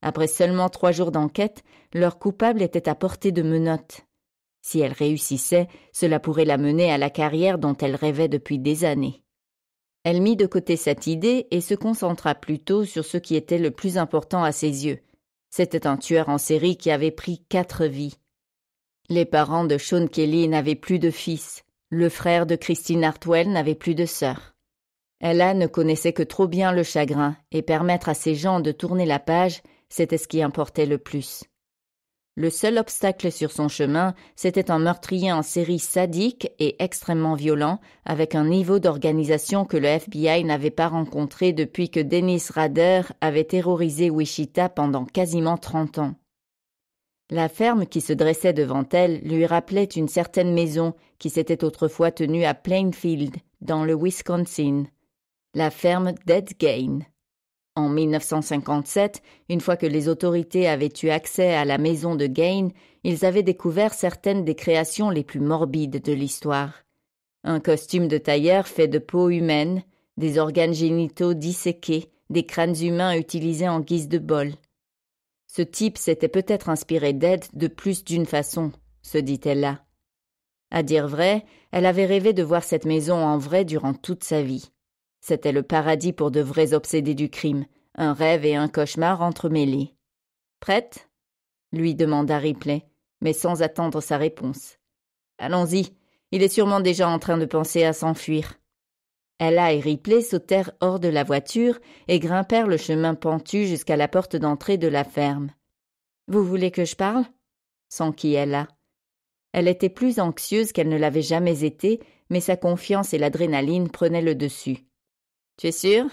Après seulement trois jours d'enquête, leur coupable était à portée de menottes. Si elle réussissait, cela pourrait la mener à la carrière dont elle rêvait depuis des années. Elle mit de côté cette idée et se concentra plutôt sur ce qui était le plus important à ses yeux. C'était un tueur en série qui avait pris quatre vies. Les parents de Sean Kelly n'avaient plus de fils. Le frère de Christine Hartwell n'avait plus de sœur. Ella ne connaissait que trop bien le chagrin, et permettre à ses gens de tourner la page, c'était ce qui importait le plus. Le seul obstacle sur son chemin, c'était un meurtrier en série sadique et extrêmement violent, avec un niveau d'organisation que le FBI n'avait pas rencontré depuis que Dennis Rader avait terrorisé Wichita pendant quasiment trente ans. La ferme qui se dressait devant elle lui rappelait une certaine maison qui s'était autrefois tenue à Plainfield, dans le Wisconsin, la ferme Gain. En 1957, une fois que les autorités avaient eu accès à la maison de Gain, ils avaient découvert certaines des créations les plus morbides de l'histoire. Un costume de tailleur fait de peau humaine, des organes génitaux disséqués, des crânes humains utilisés en guise de bol. Ce type s'était peut-être inspiré d'Ed de plus d'une façon, se dit-elle là. À dire vrai, elle avait rêvé de voir cette maison en vrai durant toute sa vie. C'était le paradis pour de vrais obsédés du crime, un rêve et un cauchemar entremêlés. Prête lui demanda Ripley, mais sans attendre sa réponse. Allons-y, il est sûrement déjà en train de penser à s'enfuir. Ella et Ripley sautèrent hors de la voiture et grimpèrent le chemin pentu jusqu'à la porte d'entrée de la ferme. Vous voulez que je parle s'enquit Ella. Elle était plus anxieuse qu'elle ne l'avait jamais été, mais sa confiance et l'adrénaline prenaient le dessus. Tu es sûr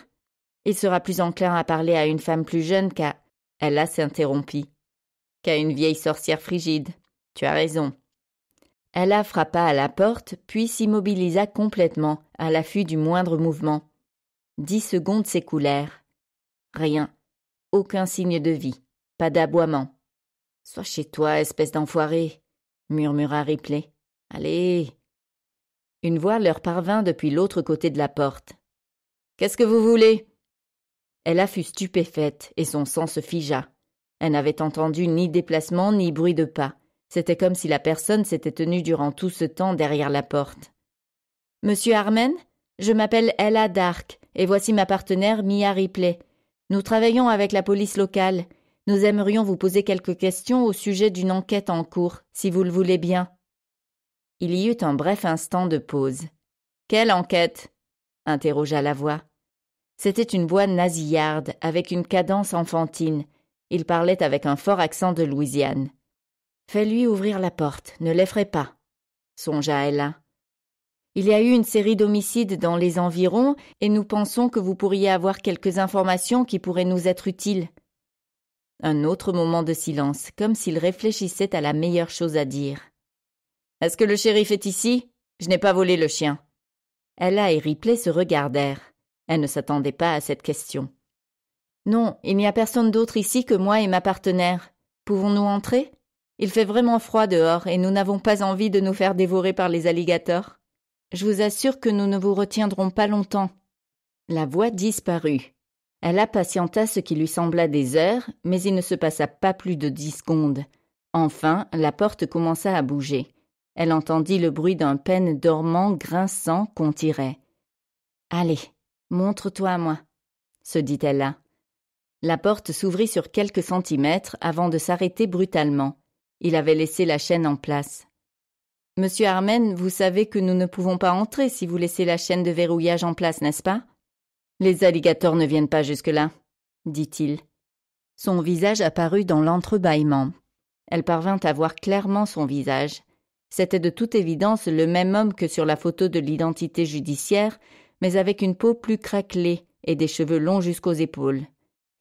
Il sera plus enclin à parler à une femme plus jeune qu'à. Ella s'interrompit. Qu'à une vieille sorcière frigide. Tu as raison. Ella frappa à la porte, puis s'immobilisa complètement, à l'affût du moindre mouvement. Dix secondes s'écoulèrent. Rien. Aucun signe de vie. Pas d'aboiement. Sois chez toi, espèce d'enfoiré, murmura Ripley. Allez. Une voix leur parvint depuis l'autre côté de la porte. Qu'est-ce que vous voulez Ella fut stupéfaite et son sang se figea. Elle n'avait entendu ni déplacement ni bruit de pas. C'était comme si la personne s'était tenue durant tout ce temps derrière la porte. Monsieur Armen, je m'appelle Ella Dark et voici ma partenaire Mia Ripley. Nous travaillons avec la police locale. Nous aimerions vous poser quelques questions au sujet d'une enquête en cours, si vous le voulez bien. Il y eut un bref instant de pause. Quelle enquête interrogea la voix. C'était une voix nasillarde, avec une cadence enfantine. Il parlait avec un fort accent de Louisiane. Fais-lui ouvrir la porte, ne l'effraie pas, songea Ella. Il y a eu une série d'homicides dans les environs et nous pensons que vous pourriez avoir quelques informations qui pourraient nous être utiles. Un autre moment de silence, comme s'il réfléchissait à la meilleure chose à dire. Est-ce que le shérif est ici Je n'ai pas volé le chien. Ella et Ripley se regardèrent. Elle ne s'attendait pas à cette question. Non, il n'y a personne d'autre ici que moi et ma partenaire. Pouvons-nous entrer Il fait vraiment froid dehors et nous n'avons pas envie de nous faire dévorer par les alligators. Je vous assure que nous ne vous retiendrons pas longtemps. La voix disparut. Elle impatienta ce qui lui sembla des heures, mais il ne se passa pas plus de dix secondes. Enfin, la porte commença à bouger. Elle entendit le bruit d'un peine dormant grinçant qu'on tirait. Allez, Montre-toi à moi, se dit-elle là. La porte s'ouvrit sur quelques centimètres avant de s'arrêter brutalement. Il avait laissé la chaîne en place. Monsieur Armen, vous savez que nous ne pouvons pas entrer si vous laissez la chaîne de verrouillage en place, n'est-ce pas Les alligators ne viennent pas jusque-là, dit-il. Son visage apparut dans l'entrebâillement. Elle parvint à voir clairement son visage. C'était de toute évidence le même homme que sur la photo de l'identité judiciaire, mais avec une peau plus craquelée et des cheveux longs jusqu'aux épaules.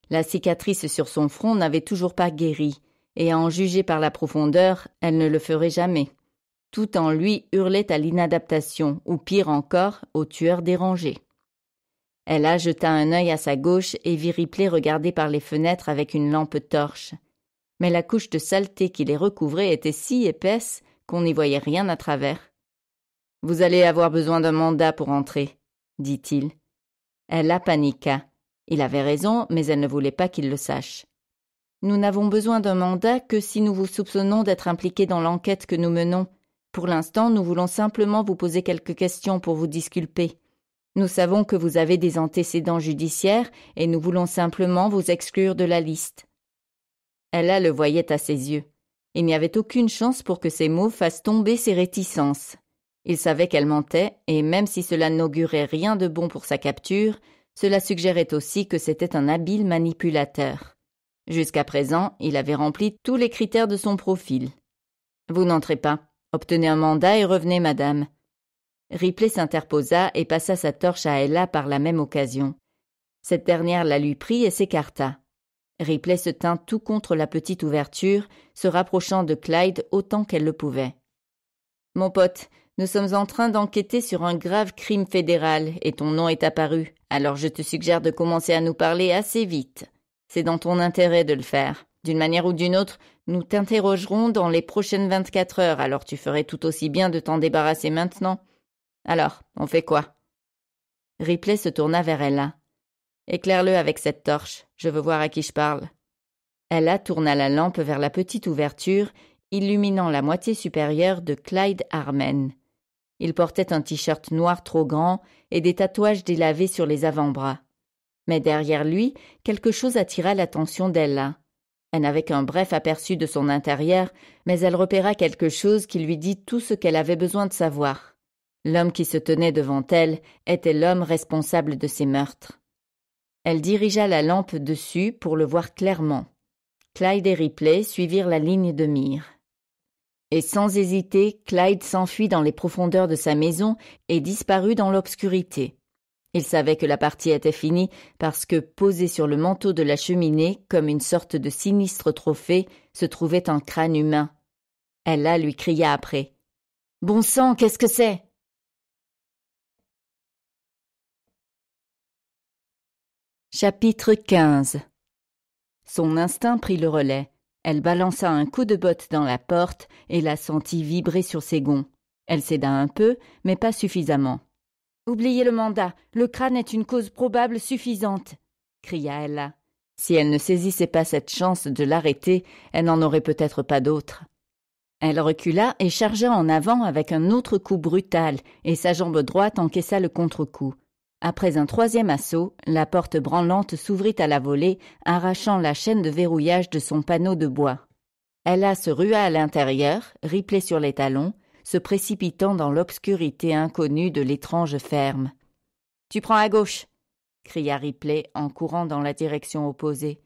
La cicatrice sur son front n'avait toujours pas guéri, et à en juger par la profondeur, elle ne le ferait jamais. Tout en lui hurlait à l'inadaptation, ou pire encore, au tueur dérangé. Elle jeta un œil à sa gauche et vit Ripley regarder par les fenêtres avec une lampe torche. Mais la couche de saleté qui les recouvrait était si épaisse qu'on n'y voyait rien à travers. Vous allez avoir besoin d'un mandat pour entrer, dit-il. Elle la paniqua. Il avait raison, mais elle ne voulait pas qu'il le sache. Nous n'avons besoin d'un mandat que si nous vous soupçonnons d'être impliqué dans l'enquête que nous menons. Pour l'instant, nous voulons simplement vous poser quelques questions pour vous disculper. Nous savons que vous avez des antécédents judiciaires et nous voulons simplement vous exclure de la liste. Ella le voyait à ses yeux. Il n'y avait aucune chance pour que ces mots fassent tomber ses réticences. Il savait qu'elle mentait, et même si cela n'augurait rien de bon pour sa capture, cela suggérait aussi que c'était un habile manipulateur. Jusqu'à présent, il avait rempli tous les critères de son profil. Vous n'entrez pas. Obtenez un mandat et revenez, madame. Ripley s'interposa et passa sa torche à Ella par la même occasion. Cette dernière la lui prit et s'écarta. Ripley se tint tout contre la petite ouverture, se rapprochant de Clyde autant qu'elle le pouvait. Mon pote, nous sommes en train d'enquêter sur un grave crime fédéral et ton nom est apparu. Alors je te suggère de commencer à nous parler assez vite. C'est dans ton intérêt de le faire. D'une manière ou d'une autre, nous t'interrogerons dans les prochaines 24 heures, alors tu ferais tout aussi bien de t'en débarrasser maintenant. Alors, on fait quoi Ripley se tourna vers Ella. Éclaire-le avec cette torche, je veux voir à qui je parle. Ella tourna la lampe vers la petite ouverture, illuminant la moitié supérieure de Clyde Armen. Il portait un t-shirt noir trop grand et des tatouages délavés sur les avant-bras. Mais derrière lui, quelque chose attira l'attention d'Ella. Elle n'avait qu'un bref aperçu de son intérieur, mais elle repéra quelque chose qui lui dit tout ce qu'elle avait besoin de savoir. L'homme qui se tenait devant elle était l'homme responsable de ces meurtres. Elle dirigea la lampe dessus pour le voir clairement. Clyde et Ripley suivirent la ligne de mire. Et sans hésiter, Clyde s'enfuit dans les profondeurs de sa maison et disparut dans l'obscurité. Il savait que la partie était finie parce que, posé sur le manteau de la cheminée, comme une sorte de sinistre trophée, se trouvait un crâne humain. Ella lui cria après. Bon sang, qu'est-ce que c'est? Chapitre 15 Son instinct prit le relais. Elle balança un coup de botte dans la porte et la sentit vibrer sur ses gonds. Elle céda un peu, mais pas suffisamment. Oubliez le mandat, le crâne est une cause probable suffisante, cria cria-t-elle. Si elle ne saisissait pas cette chance de l'arrêter, elle n'en aurait peut-être pas d'autre. Elle recula et chargea en avant avec un autre coup brutal, et sa jambe droite encaissa le contre-coup. Après un troisième assaut, la porte branlante s'ouvrit à la volée, arrachant la chaîne de verrouillage de son panneau de bois. Ella se rua à l'intérieur, Ripley sur les talons, se précipitant dans l'obscurité inconnue de l'étrange ferme. Tu prends à gauche cria Ripley en courant dans la direction opposée.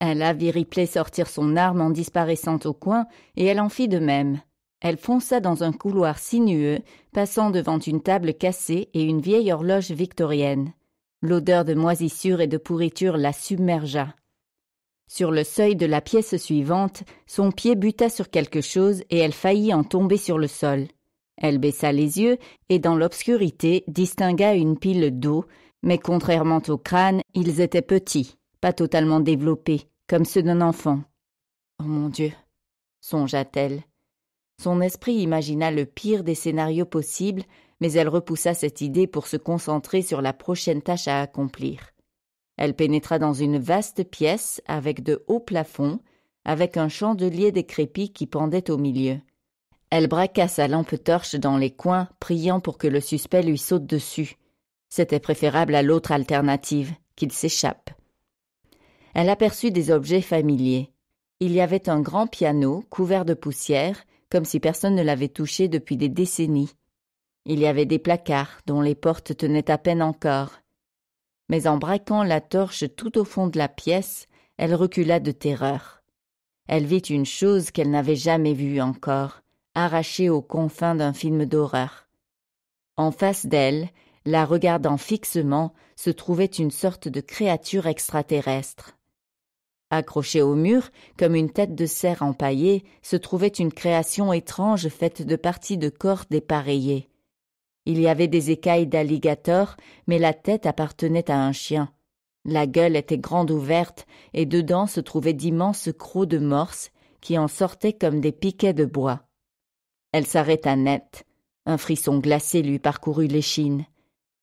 Ella vit Ripley sortir son arme en disparaissant au coin, et elle en fit de même. Elle fonça dans un couloir sinueux, passant devant une table cassée et une vieille horloge victorienne. L'odeur de moisissure et de pourriture la submergea. Sur le seuil de la pièce suivante, son pied buta sur quelque chose et elle faillit en tomber sur le sol. Elle baissa les yeux et dans l'obscurité distingua une pile d'eau, mais contrairement au crâne, ils étaient petits, pas totalement développés, comme ceux d'un enfant. Oh mon Dieu, songea-t-elle. Son esprit imagina le pire des scénarios possibles, mais elle repoussa cette idée pour se concentrer sur la prochaine tâche à accomplir. Elle pénétra dans une vaste pièce avec de hauts plafonds, avec un chandelier décrépit qui pendait au milieu. Elle braqua sa lampe torche dans les coins, priant pour que le suspect lui saute dessus. C'était préférable à l'autre alternative, qu'il s'échappe. Elle aperçut des objets familiers. Il y avait un grand piano couvert de poussière comme si personne ne l'avait touchée depuis des décennies. Il y avait des placards dont les portes tenaient à peine encore. Mais en braquant la torche tout au fond de la pièce, elle recula de terreur. Elle vit une chose qu'elle n'avait jamais vue encore, arrachée aux confins d'un film d'horreur. En face d'elle, la regardant fixement, se trouvait une sorte de créature extraterrestre. Accrochée au mur, comme une tête de cerf empaillée, se trouvait une création étrange faite de parties de corps dépareillées. Il y avait des écailles d'alligator, mais la tête appartenait à un chien. La gueule était grande ouverte, et dedans se trouvaient d'immenses crocs de morse qui en sortaient comme des piquets de bois. Elle s'arrêta net. Un frisson glacé lui parcourut l'échine.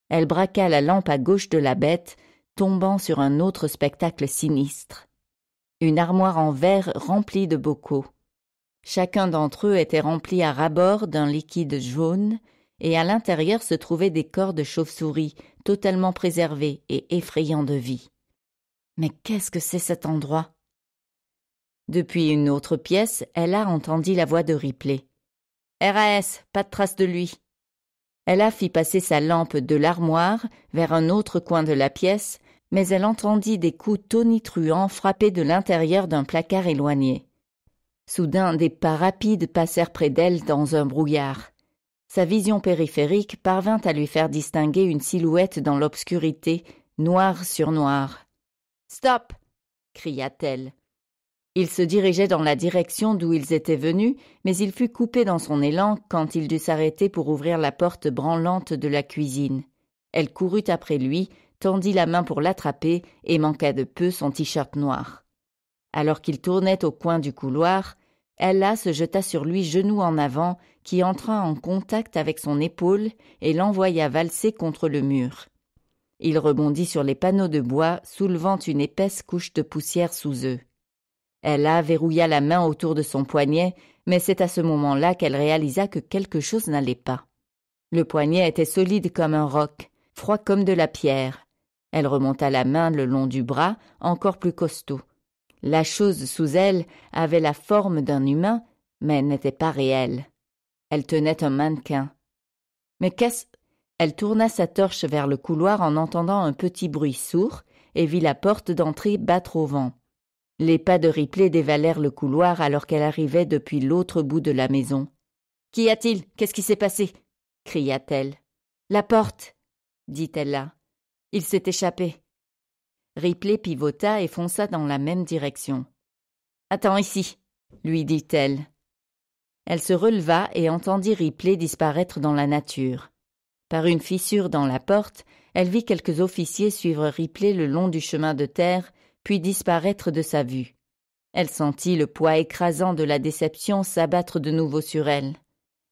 Elle braqua la lampe à gauche de la bête, tombant sur un autre spectacle sinistre une armoire en verre remplie de bocaux. Chacun d'entre eux était rempli à ras-bord d'un liquide jaune, et à l'intérieur se trouvaient des corps de chauves-souris, totalement préservés et effrayants de vie. Mais qu'est-ce que c'est cet endroit Depuis une autre pièce, Ella entendit la voix de Ripley. RAS, pas de trace de lui. Ella a fit passer sa lampe de l'armoire vers un autre coin de la pièce, mais elle entendit des coups tonitruants frapper de l'intérieur d'un placard éloigné. Soudain, des pas rapides passèrent près d'elle dans un brouillard. Sa vision périphérique parvint à lui faire distinguer une silhouette dans l'obscurité, noire sur noire. « Stop cria-t-elle. Il se dirigeait dans la direction d'où ils étaient venus, mais il fut coupé dans son élan quand il dut s'arrêter pour ouvrir la porte branlante de la cuisine. Elle courut après lui, tendit la main pour l'attraper et manqua de peu son t-shirt noir. Alors qu'il tournait au coin du couloir, Ella se jeta sur lui genou en avant, qui entra en contact avec son épaule et l'envoya valser contre le mur. Il rebondit sur les panneaux de bois, soulevant une épaisse couche de poussière sous eux. Ella verrouilla la main autour de son poignet, mais c'est à ce moment-là qu'elle réalisa que quelque chose n'allait pas. Le poignet était solide comme un roc, froid comme de la pierre, elle remonta la main le long du bras, encore plus costaud. La chose sous elle avait la forme d'un humain, mais n'était pas réelle. Elle tenait un mannequin. Mais qu'est-ce Elle tourna sa torche vers le couloir en entendant un petit bruit sourd et vit la porte d'entrée battre au vent. Les pas de Ripley dévalèrent le couloir alors qu'elle arrivait depuis l'autre bout de la maison. Qu'y a-t-il Qu'est-ce qui s'est passé cria-t-elle. La porte dit-elle là. Il s'est échappé. Ripley pivota et fonça dans la même direction. Attends ici, lui dit-elle. Elle se releva et entendit Ripley disparaître dans la nature. Par une fissure dans la porte, elle vit quelques officiers suivre Ripley le long du chemin de terre, puis disparaître de sa vue. Elle sentit le poids écrasant de la déception s'abattre de nouveau sur elle.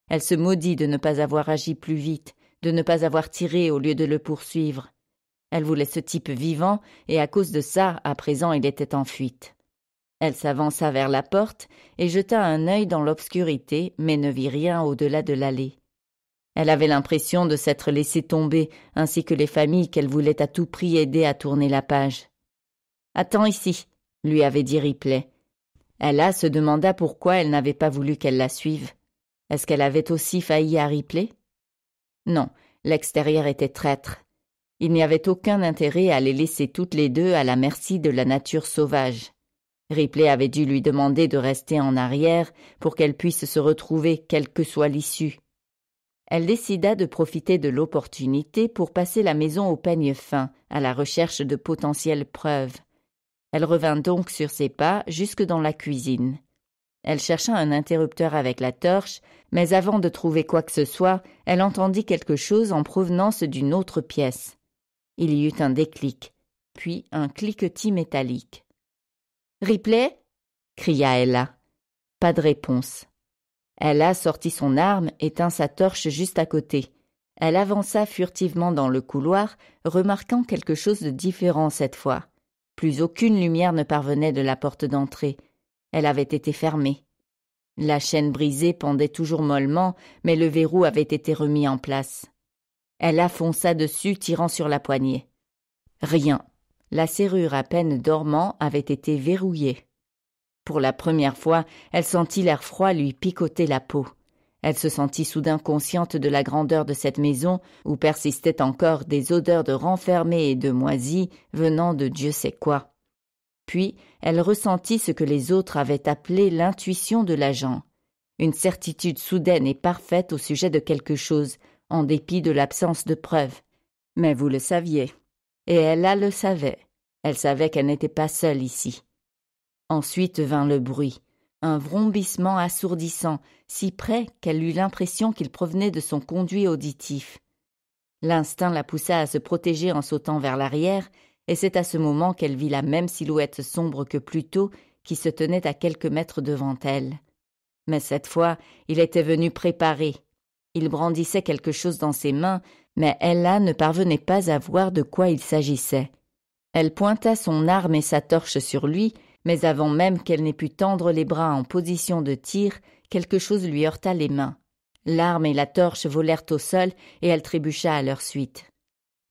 Elle se maudit de ne pas avoir agi plus vite, de ne pas avoir tiré au lieu de le poursuivre. Elle voulait ce type vivant, et à cause de ça, à présent, il était en fuite. Elle s'avança vers la porte et jeta un œil dans l'obscurité, mais ne vit rien au-delà de l'allée. Elle avait l'impression de s'être laissée tomber, ainsi que les familles qu'elle voulait à tout prix aider à tourner la page. Attends ici, lui avait dit Ripley. Ella se demanda pourquoi elle n'avait pas voulu qu'elle la suive. Est-ce qu'elle avait aussi failli à Ripley Non, l'extérieur était traître, il n'y avait aucun intérêt à les laisser toutes les deux à la merci de la nature sauvage. Ripley avait dû lui demander de rester en arrière pour qu'elle puisse se retrouver quelle que soit l'issue. Elle décida de profiter de l'opportunité pour passer la maison au peigne fin, à la recherche de potentielles preuves. Elle revint donc sur ses pas jusque dans la cuisine. Elle chercha un interrupteur avec la torche, mais avant de trouver quoi que ce soit, elle entendit quelque chose en provenance d'une autre pièce. Il y eut un déclic, puis un cliquetis métallique. Ripley cria Ella. Pas de réponse. Ella sortit son arme, éteint sa torche juste à côté. Elle avança furtivement dans le couloir, remarquant quelque chose de différent cette fois. Plus aucune lumière ne parvenait de la porte d'entrée. Elle avait été fermée. La chaîne brisée pendait toujours mollement, mais le verrou avait été remis en place. Elle affonça dessus, tirant sur la poignée. Rien. La serrure à peine dormant avait été verrouillée. Pour la première fois, elle sentit l'air froid lui picoter la peau. Elle se sentit soudain consciente de la grandeur de cette maison où persistaient encore des odeurs de renfermé et de moisi venant de Dieu sait quoi. Puis elle ressentit ce que les autres avaient appelé l'intuition de l'agent, une certitude soudaine et parfaite au sujet de quelque chose, en dépit de l'absence de preuves. Mais vous le saviez. Et elle le savait. Elle savait qu'elle n'était pas seule ici. Ensuite vint le bruit, un vrombissement assourdissant, si près qu'elle eut l'impression qu'il provenait de son conduit auditif. L'instinct la poussa à se protéger en sautant vers l'arrière, et c'est à ce moment qu'elle vit la même silhouette sombre que plus tôt qui se tenait à quelques mètres devant elle. Mais cette fois, il était venu préparer. Il brandissait quelque chose dans ses mains, mais Ella ne parvenait pas à voir de quoi il s'agissait. Elle pointa son arme et sa torche sur lui, mais avant même qu'elle n'ait pu tendre les bras en position de tir, quelque chose lui heurta les mains. L'arme et la torche volèrent au sol et elle trébucha à leur suite.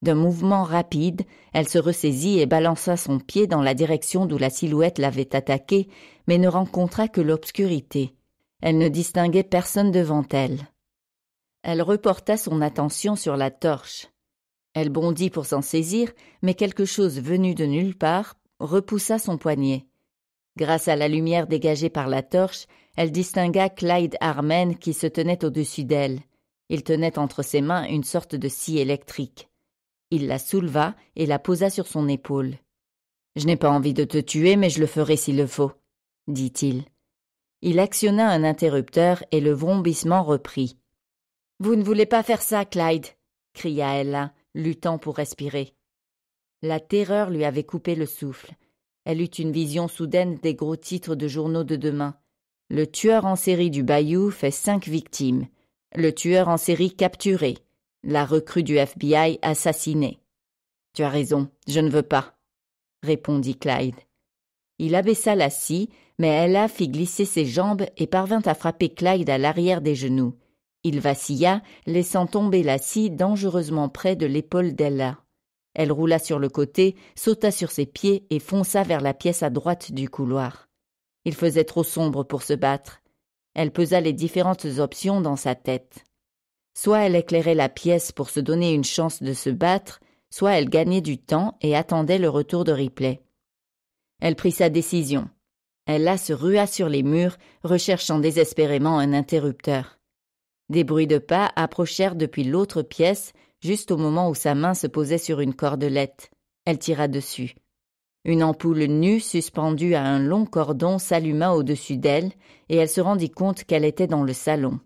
D'un mouvement rapide, elle se ressaisit et balança son pied dans la direction d'où la silhouette l'avait attaquée, mais ne rencontra que l'obscurité. Elle ne distinguait personne devant elle elle reporta son attention sur la torche. Elle bondit pour s'en saisir, mais quelque chose venu de nulle part repoussa son poignet. Grâce à la lumière dégagée par la torche, elle distingua Clyde Armen qui se tenait au-dessus d'elle. Il tenait entre ses mains une sorte de scie électrique. Il la souleva et la posa sur son épaule. Je n'ai pas envie de te tuer, mais je le ferai s'il le faut, dit-il. Il actionna un interrupteur et le vrombissement reprit. Vous ne voulez pas faire ça, Clyde cria Ella, luttant pour respirer. La terreur lui avait coupé le souffle. Elle eut une vision soudaine des gros titres de journaux de demain. Le tueur en série du Bayou fait cinq victimes. Le tueur en série capturé. La recrue du FBI assassinée. Tu as raison, je ne veux pas, répondit Clyde. Il abaissa la scie, mais Ella fit glisser ses jambes et parvint à frapper Clyde à l'arrière des genoux. Il vacilla, laissant tomber la scie dangereusement près de l'épaule d'Ella. Elle roula sur le côté, sauta sur ses pieds et fonça vers la pièce à droite du couloir. Il faisait trop sombre pour se battre. Elle pesa les différentes options dans sa tête. Soit elle éclairait la pièce pour se donner une chance de se battre, soit elle gagnait du temps et attendait le retour de Ripley. Elle prit sa décision. Ella se rua sur les murs, recherchant désespérément un interrupteur. Des bruits de pas approchèrent depuis l'autre pièce, juste au moment où sa main se posait sur une cordelette. Elle tira dessus. Une ampoule nue suspendue à un long cordon s'alluma au-dessus d'elle, et elle se rendit compte qu'elle était dans le salon.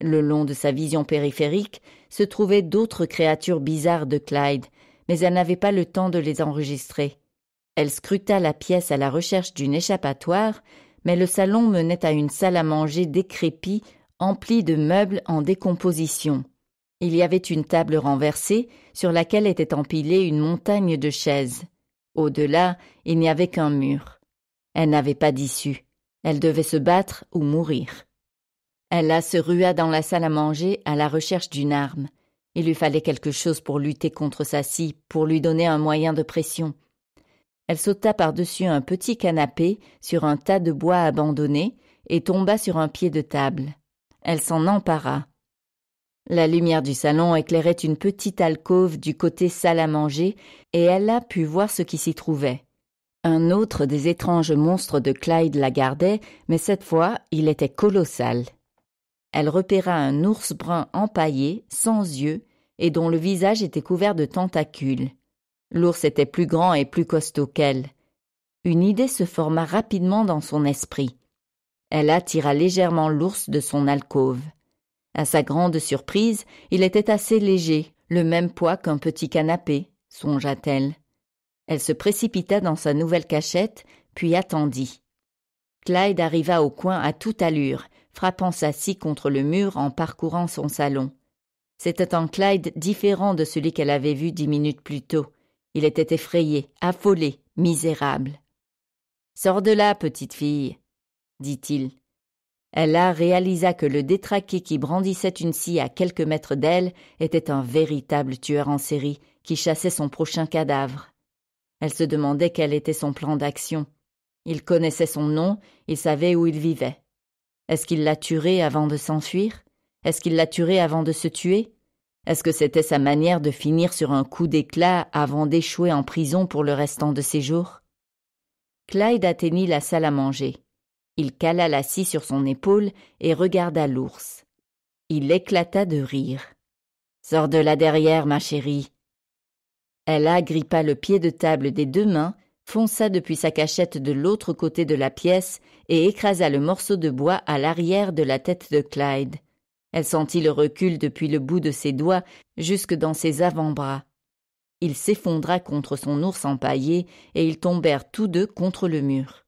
Le long de sa vision périphérique se trouvaient d'autres créatures bizarres de Clyde, mais elle n'avait pas le temps de les enregistrer. Elle scruta la pièce à la recherche d'une échappatoire, mais le salon menait à une salle à manger décrépie emplie de meubles en décomposition. Il y avait une table renversée sur laquelle était empilée une montagne de chaises. Au-delà, il n'y avait qu'un mur. Elle n'avait pas d'issue. Elle devait se battre ou mourir. Ella se rua dans la salle à manger à la recherche d'une arme. Il lui fallait quelque chose pour lutter contre sa scie, pour lui donner un moyen de pression. Elle sauta par-dessus un petit canapé sur un tas de bois abandonné et tomba sur un pied de table elle s'en empara. La lumière du salon éclairait une petite alcôve du côté salle à manger, et elle a pu voir ce qui s'y trouvait. Un autre des étranges monstres de Clyde la gardait, mais cette fois il était colossal. Elle repéra un ours brun empaillé, sans yeux, et dont le visage était couvert de tentacules. L'ours était plus grand et plus costaud qu'elle. Une idée se forma rapidement dans son esprit. Elle attira légèrement l'ours de son alcôve. À sa grande surprise, il était assez léger, le même poids qu'un petit canapé, songea-t-elle. Elle se précipita dans sa nouvelle cachette, puis attendit. Clyde arriva au coin à toute allure, frappant sa scie contre le mur en parcourant son salon. C'était un Clyde différent de celui qu'elle avait vu dix minutes plus tôt. Il était effrayé, affolé, misérable. Sors de là, petite fille, dit-il. Ella réalisa que le détraqué qui brandissait une scie à quelques mètres d'elle était un véritable tueur en série qui chassait son prochain cadavre. Elle se demandait quel était son plan d'action. Il connaissait son nom, il savait où il vivait. Est-ce qu'il l'a tué avant de s'enfuir Est-ce qu'il l'a tué avant de se tuer Est-ce que c'était sa manière de finir sur un coup d'éclat avant d'échouer en prison pour le restant de ses jours Clyde atteignit la salle à manger. Il cala la scie sur son épaule et regarda l'ours. Il éclata de rire. Sors de là derrière, ma chérie. Elle agrippa le pied de table des deux mains, fonça depuis sa cachette de l'autre côté de la pièce et écrasa le morceau de bois à l'arrière de la tête de Clyde. Elle sentit le recul depuis le bout de ses doigts jusque dans ses avant-bras. Il s'effondra contre son ours empaillé et ils tombèrent tous deux contre le mur.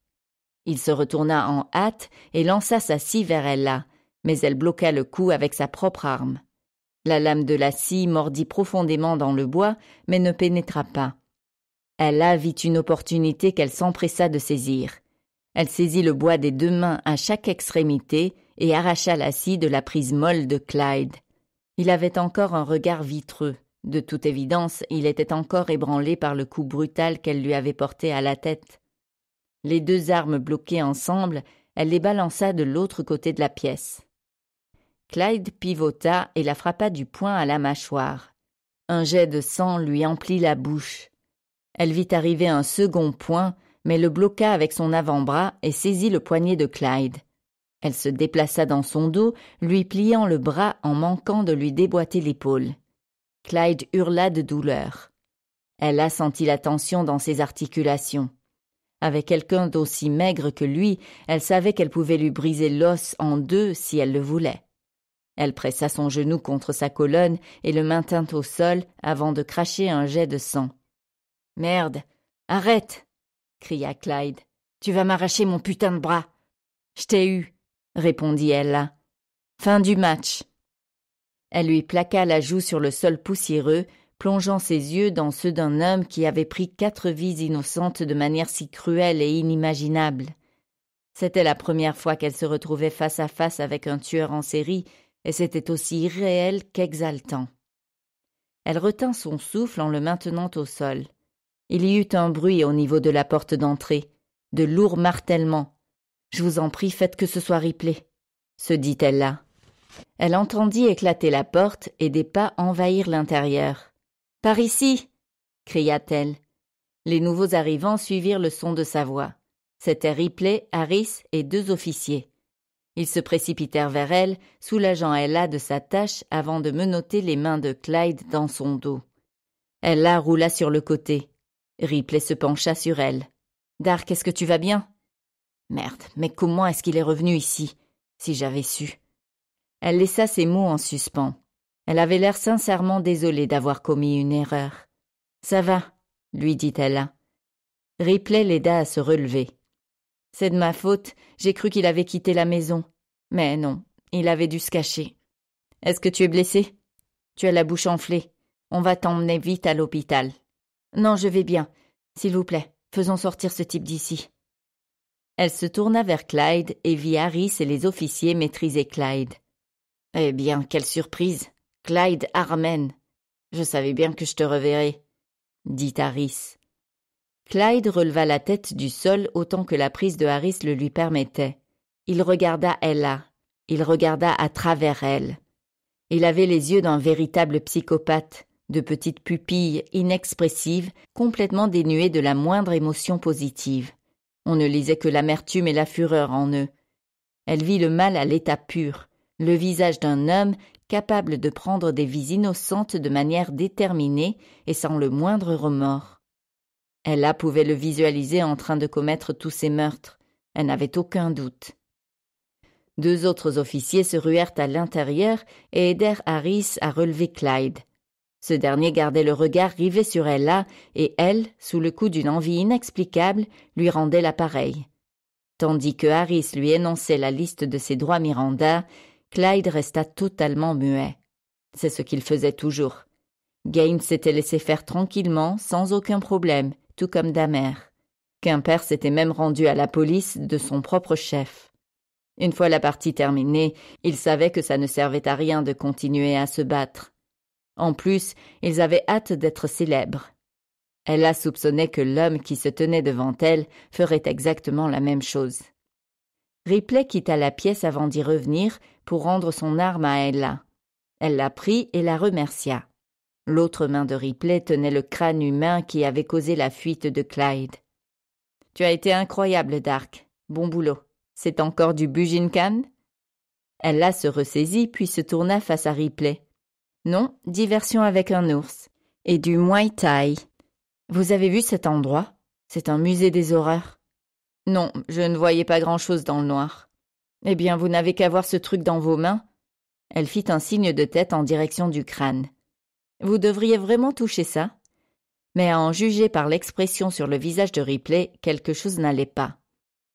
Il se retourna en hâte et lança sa scie vers Ella, mais elle bloqua le coup avec sa propre arme. La lame de la scie mordit profondément dans le bois, mais ne pénétra pas. Ella vit une opportunité qu'elle s'empressa de saisir. Elle saisit le bois des deux mains à chaque extrémité et arracha la scie de la prise molle de Clyde. Il avait encore un regard vitreux. De toute évidence, il était encore ébranlé par le coup brutal qu'elle lui avait porté à la tête. Les deux armes bloquées ensemble, elle les balança de l'autre côté de la pièce. Clyde pivota et la frappa du poing à la mâchoire. Un jet de sang lui emplit la bouche. Elle vit arriver un second poing, mais le bloqua avec son avant-bras et saisit le poignet de Clyde. Elle se déplaça dans son dos, lui pliant le bras en manquant de lui déboîter l'épaule. Clyde hurla de douleur. Elle a senti la tension dans ses articulations. Avec quelqu'un d'aussi maigre que lui, elle savait qu'elle pouvait lui briser l'os en deux si elle le voulait. Elle pressa son genou contre sa colonne et le maintint au sol avant de cracher un jet de sang. Merde. Arrête. cria Clyde. Tu vas m'arracher mon putain de bras. Je t'ai eu, répondit Ella. Fin du match. Elle lui plaqua la joue sur le sol poussiéreux, plongeant ses yeux dans ceux d'un homme qui avait pris quatre vies innocentes de manière si cruelle et inimaginable. C'était la première fois qu'elle se retrouvait face à face avec un tueur en série, et c'était aussi réel qu'exaltant. Elle retint son souffle en le maintenant au sol. Il y eut un bruit au niveau de la porte d'entrée, de lourds martèlements. Je vous en prie, faites que ce soit Ripley, se dit-elle là. Elle entendit éclater la porte et des pas envahir l'intérieur. Par ici cria-t-elle. Les nouveaux arrivants suivirent le son de sa voix. C'étaient Ripley, Harris et deux officiers. Ils se précipitèrent vers elle, soulageant Ella de sa tâche avant de menotter les mains de Clyde dans son dos. Ella roula sur le côté. Ripley se pencha sur elle. Dark, est-ce que tu vas bien Merde, mais comment est-ce qu'il est revenu ici Si j'avais su. Elle laissa ses mots en suspens. Elle avait l'air sincèrement désolée d'avoir commis une erreur. Ça va, lui dit-elle. Ripley l'aida à se relever. C'est de ma faute, j'ai cru qu'il avait quitté la maison. Mais non, il avait dû se cacher. Est-ce que tu es blessé Tu as la bouche enflée. On va t'emmener vite à l'hôpital. Non, je vais bien. S'il vous plaît, faisons sortir ce type d'ici. Elle se tourna vers Clyde et vit Harris et les officiers maîtriser Clyde. Eh bien, quelle surprise Clyde Armen, Je savais bien que je te reverrais, dit Harris. Clyde releva la tête du sol autant que la prise de Harris le lui permettait. Il regarda Ella. Il regarda à travers elle. Il avait les yeux d'un véritable psychopathe, de petites pupilles inexpressives, complètement dénuées de la moindre émotion positive. On ne lisait que l'amertume et la fureur en eux. Elle vit le mal à l'état pur le visage d'un homme capable de prendre des vies innocentes de manière déterminée et sans le moindre remords. Ella pouvait le visualiser en train de commettre tous ces meurtres. Elle n'avait aucun doute. Deux autres officiers se ruèrent à l'intérieur et aidèrent Harris à relever Clyde. Ce dernier gardait le regard rivé sur Ella et elle, sous le coup d'une envie inexplicable, lui rendait l'appareil. Tandis que Harris lui énonçait la liste de ses droits Miranda, Clyde resta totalement muet. C'est ce qu'il faisait toujours. Gaines s'était laissé faire tranquillement, sans aucun problème, tout comme Damer. Quimper s'était même rendu à la police de son propre chef. Une fois la partie terminée, il savait que ça ne servait à rien de continuer à se battre. En plus, ils avaient hâte d'être célèbres. Ella soupçonnait que l'homme qui se tenait devant elle ferait exactement la même chose. Ripley quitta la pièce avant d'y revenir pour rendre son arme à Ella. Elle la prit et la remercia. L'autre main de Ripley tenait le crâne humain qui avait causé la fuite de Clyde. Tu as été incroyable, Dark. Bon boulot. C'est encore du Bujinkan Ella se ressaisit puis se tourna face à Ripley. Non, diversion avec un ours. Et du Muay Thai. Vous avez vu cet endroit C'est un musée des horreurs. Non, je ne voyais pas grand-chose dans le noir. Eh bien, vous n'avez qu'à voir ce truc dans vos mains. Elle fit un signe de tête en direction du crâne. Vous devriez vraiment toucher ça Mais à en juger par l'expression sur le visage de Ripley, quelque chose n'allait pas.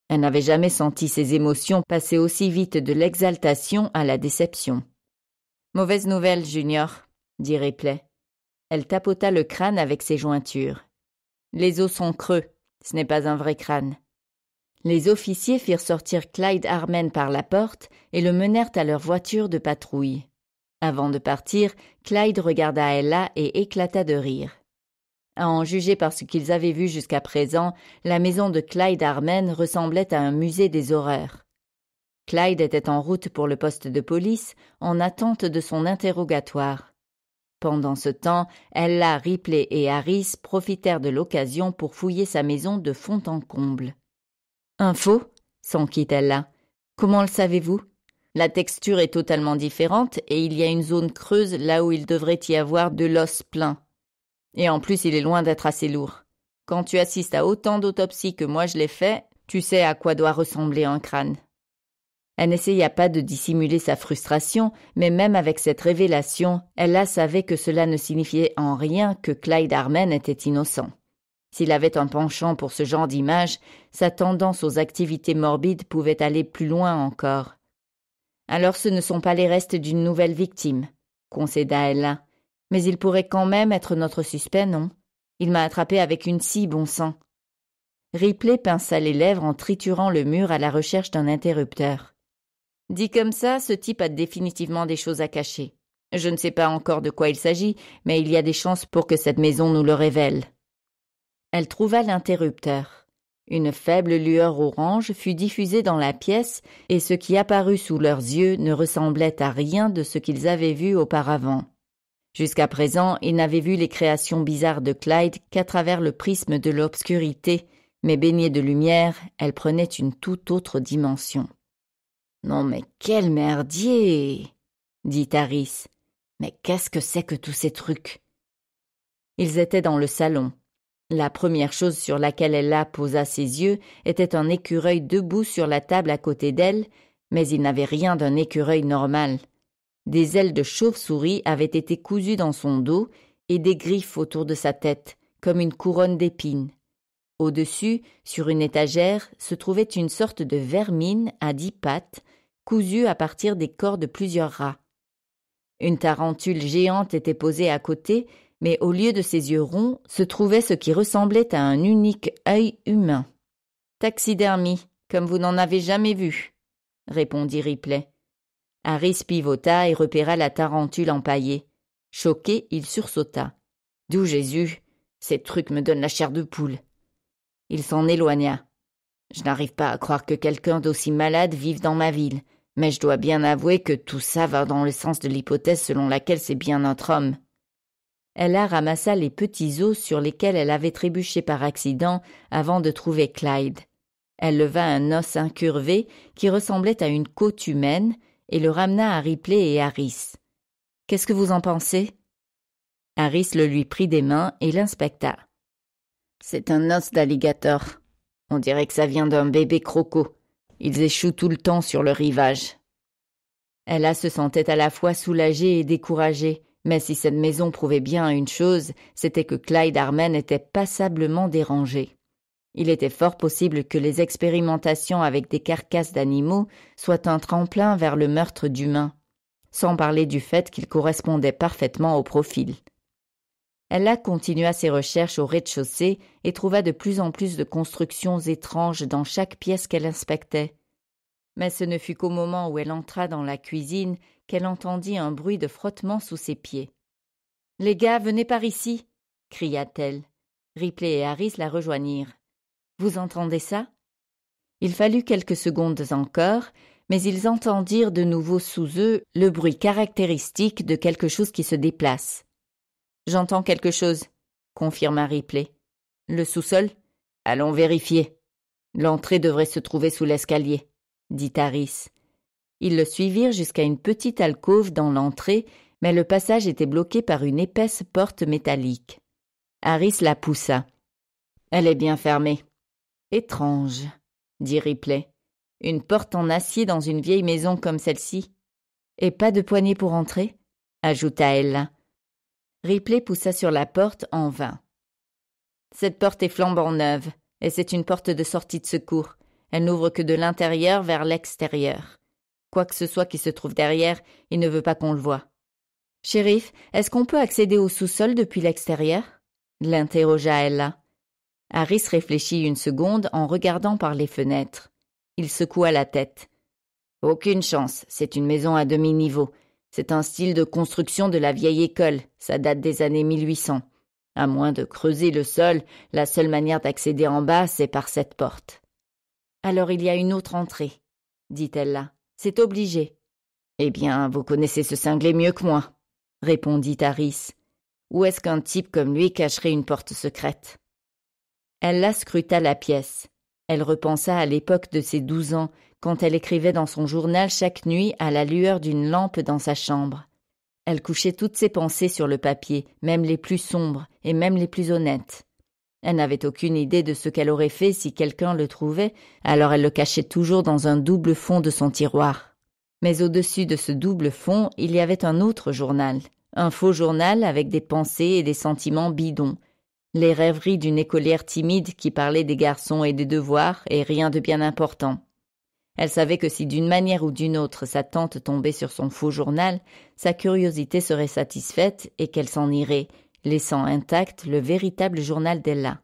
Elle n'avait jamais senti ses émotions passer aussi vite de l'exaltation à la déception. Mauvaise nouvelle, Junior, dit Ripley. Elle tapota le crâne avec ses jointures. Les os sont creux, ce n'est pas un vrai crâne. Les officiers firent sortir Clyde Armen par la porte et le menèrent à leur voiture de patrouille. Avant de partir, Clyde regarda Ella et éclata de rire. À en juger par ce qu'ils avaient vu jusqu'à présent, la maison de Clyde Armen ressemblait à un musée des horreurs. Clyde était en route pour le poste de police, en attente de son interrogatoire. Pendant ce temps, Ella, Ripley et Harris profitèrent de l'occasion pour fouiller sa maison de fond en comble. Un faux s'enquit-elle Comment le savez-vous La texture est totalement différente et il y a une zone creuse là où il devrait y avoir de l'os plein. Et en plus, il est loin d'être assez lourd. Quand tu assistes à autant d'autopsies que moi je l'ai fait, tu sais à quoi doit ressembler un crâne. Elle n'essaya pas de dissimuler sa frustration, mais même avec cette révélation, Ella savait que cela ne signifiait en rien que Clyde Armen était innocent. S'il avait un penchant pour ce genre d'image, sa tendance aux activités morbides pouvait aller plus loin encore. Alors ce ne sont pas les restes d'une nouvelle victime, concéda Ella. Mais il pourrait quand même être notre suspect, non Il m'a attrapé avec une si bon sang. Ripley pinça les lèvres en triturant le mur à la recherche d'un interrupteur. Dit comme ça, ce type a définitivement des choses à cacher. Je ne sais pas encore de quoi il s'agit, mais il y a des chances pour que cette maison nous le révèle. Elle trouva l'interrupteur. Une faible lueur orange fut diffusée dans la pièce, et ce qui apparut sous leurs yeux ne ressemblait à rien de ce qu'ils avaient vu auparavant. Jusqu'à présent, ils n'avaient vu les créations bizarres de Clyde qu'à travers le prisme de l'obscurité, mais baignées de lumière, elle prenait une toute autre dimension. Non mais quel merdier dit Harris. Mais qu'est-ce que c'est que tous ces trucs Ils étaient dans le salon. La première chose sur laquelle Ella posa ses yeux était un écureuil debout sur la table à côté d'elle, mais il n'avait rien d'un écureuil normal. Des ailes de chauve-souris avaient été cousues dans son dos et des griffes autour de sa tête, comme une couronne d'épines. Au-dessus, sur une étagère, se trouvait une sorte de vermine à dix pattes, cousue à partir des corps de plusieurs rats. Une tarentule géante était posée à côté, mais au lieu de ses yeux ronds se trouvait ce qui ressemblait à un unique œil humain. Taxidermie, comme vous n'en avez jamais vu, répondit Ripley. Harris pivota et repéra la tarentule empaillée. Choqué, il sursauta. D'où Jésus Ces trucs me donnent la chair de poule. Il s'en éloigna. Je n'arrive pas à croire que quelqu'un d'aussi malade vive dans ma ville, mais je dois bien avouer que tout ça va dans le sens de l'hypothèse selon laquelle c'est bien notre homme. Ella ramassa les petits os sur lesquels elle avait trébuché par accident avant de trouver Clyde. Elle leva un os incurvé qui ressemblait à une côte humaine et le ramena à Ripley et Harris. Qu'est-ce que vous en pensez Harris le lui prit des mains et l'inspecta. C'est un os d'alligator. On dirait que ça vient d'un bébé croco. Ils échouent tout le temps sur le rivage. Ella se sentait à la fois soulagée et découragée. Mais si cette maison prouvait bien une chose, c'était que Clyde Armen était passablement dérangé. Il était fort possible que les expérimentations avec des carcasses d'animaux soient un tremplin vers le meurtre d'humains, sans parler du fait qu'il correspondait parfaitement au profil. Ella continua ses recherches au rez-de-chaussée et trouva de plus en plus de constructions étranges dans chaque pièce qu'elle inspectait. Mais ce ne fut qu'au moment où elle entra dans la cuisine qu'elle entendit un bruit de frottement sous ses pieds. Les gars, venez par ici cria-t-elle. Ripley et Harris la rejoignirent. Vous entendez ça Il fallut quelques secondes encore, mais ils entendirent de nouveau sous eux le bruit caractéristique de quelque chose qui se déplace. J'entends quelque chose, confirma Ripley. Le sous-sol Allons vérifier. L'entrée devrait se trouver sous l'escalier, dit Harris. Ils le suivirent jusqu'à une petite alcôve dans l'entrée, mais le passage était bloqué par une épaisse porte métallique. Harris la poussa. Elle est bien fermée. Étrange, dit Ripley. Une porte en acier dans une vieille maison comme celle-ci. Et pas de poignée pour entrer ajouta elle. Ripley poussa sur la porte en vain. Cette porte est flambant neuve, et c'est une porte de sortie de secours. Elle n'ouvre que de l'intérieur vers l'extérieur. Quoi que ce soit qui se trouve derrière, il ne veut pas qu'on le voie. Shérif, est-ce qu'on peut accéder au sous-sol depuis l'extérieur l'interrogea Ella. Harris réfléchit une seconde en regardant par les fenêtres. Il secoua la tête. Aucune chance, c'est une maison à demi-niveau. C'est un style de construction de la vieille école, ça date des années 1800. À moins de creuser le sol, la seule manière d'accéder en bas, c'est par cette porte. Alors il y a une autre entrée, dit-elle c'est obligé. Eh bien, vous connaissez ce cinglé mieux que moi, répondit Harris. Où est-ce qu'un type comme lui cacherait une porte secrète Elle la scruta la pièce. Elle repensa à l'époque de ses douze ans, quand elle écrivait dans son journal chaque nuit à la lueur d'une lampe dans sa chambre. Elle couchait toutes ses pensées sur le papier, même les plus sombres et même les plus honnêtes. Elle n'avait aucune idée de ce qu'elle aurait fait si quelqu'un le trouvait, alors elle le cachait toujours dans un double fond de son tiroir. Mais au-dessus de ce double fond, il y avait un autre journal, un faux journal avec des pensées et des sentiments bidons, les rêveries d'une écolière timide qui parlait des garçons et des devoirs et rien de bien important. Elle savait que si d'une manière ou d'une autre sa tante tombait sur son faux journal, sa curiosité serait satisfaite et qu'elle s'en irait, laissant intact le véritable journal d'Ella.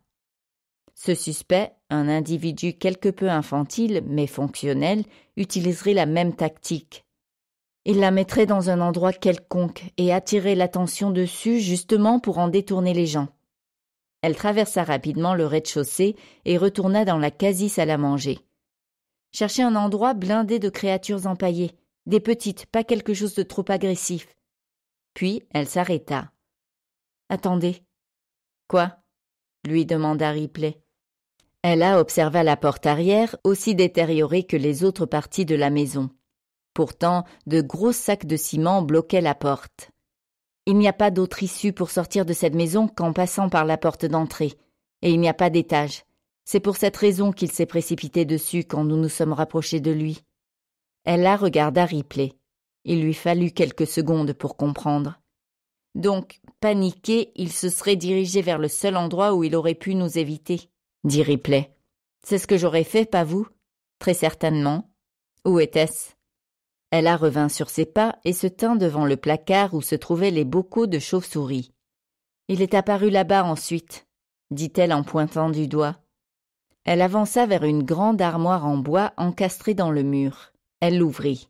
Ce suspect, un individu quelque peu infantile mais fonctionnel, utiliserait la même tactique. Il la mettrait dans un endroit quelconque et attirait l'attention dessus justement pour en détourner les gens. Elle traversa rapidement le rez-de-chaussée et retourna dans la quasi-salle à manger. Chercher un endroit blindé de créatures empaillées, des petites, pas quelque chose de trop agressif. Puis elle s'arrêta. Attendez. Quoi lui demanda Ripley. Ella observa la porte arrière, aussi détériorée que les autres parties de la maison. Pourtant, de gros sacs de ciment bloquaient la porte. Il n'y a pas d'autre issue pour sortir de cette maison qu'en passant par la porte d'entrée, et il n'y a pas d'étage. C'est pour cette raison qu'il s'est précipité dessus quand nous nous sommes rapprochés de lui. Ella regarda Ripley. Il lui fallut quelques secondes pour comprendre. Donc, paniqué, il se serait dirigé vers le seul endroit où il aurait pu nous éviter, dit Ripley. C'est ce que j'aurais fait, pas vous Très certainement. Où était-ce Ella revint sur ses pas et se tint devant le placard où se trouvaient les bocaux de chauve-souris. Il est apparu là-bas ensuite, dit-elle en pointant du doigt. Elle avança vers une grande armoire en bois encastrée dans le mur. Elle l'ouvrit.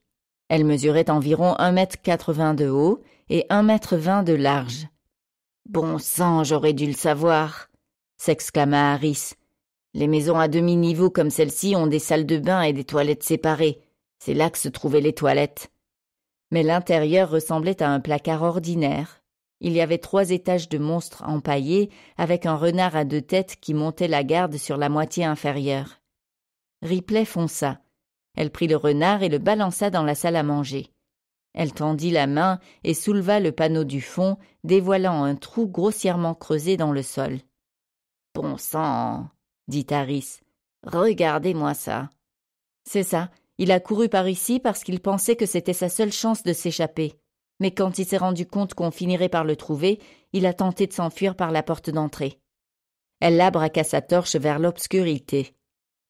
Elle mesurait environ un mètre quatre-vingts de haut et un mètre vingt de large. Bon sang, j'aurais dû le savoir, s'exclama Harris. Les maisons à demi-niveau comme celle-ci ont des salles de bain et des toilettes séparées. C'est là que se trouvaient les toilettes. Mais l'intérieur ressemblait à un placard ordinaire. Il y avait trois étages de monstres empaillés, avec un renard à deux têtes qui montait la garde sur la moitié inférieure. Ripley fonça. Elle prit le renard et le balança dans la salle à manger. Elle tendit la main et souleva le panneau du fond, dévoilant un trou grossièrement creusé dans le sol. Bon sang dit Harris. Regardez-moi ça. C'est ça. Il a couru par ici parce qu'il pensait que c'était sa seule chance de s'échapper. Mais quand il s'est rendu compte qu'on finirait par le trouver, il a tenté de s'enfuir par la porte d'entrée. Elle la braqua sa torche vers l'obscurité.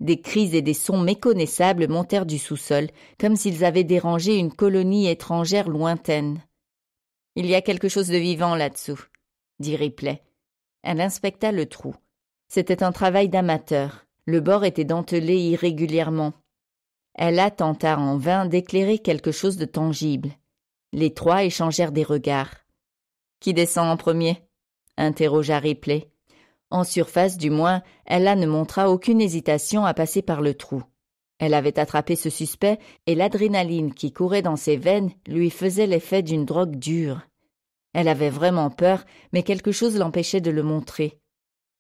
Des cris et des sons méconnaissables montèrent du sous-sol, comme s'ils avaient dérangé une colonie étrangère lointaine. Il y a quelque chose de vivant là-dessous, dit Ripley. Elle inspecta le trou. C'était un travail d'amateur. Le bord était dentelé irrégulièrement. Elle tenta en vain d'éclairer quelque chose de tangible. Les trois échangèrent des regards. Qui descend en premier interrogea Ripley. En surface, du moins, Ella ne montra aucune hésitation à passer par le trou. Elle avait attrapé ce suspect, et l'adrénaline qui courait dans ses veines lui faisait l'effet d'une drogue dure. Elle avait vraiment peur, mais quelque chose l'empêchait de le montrer.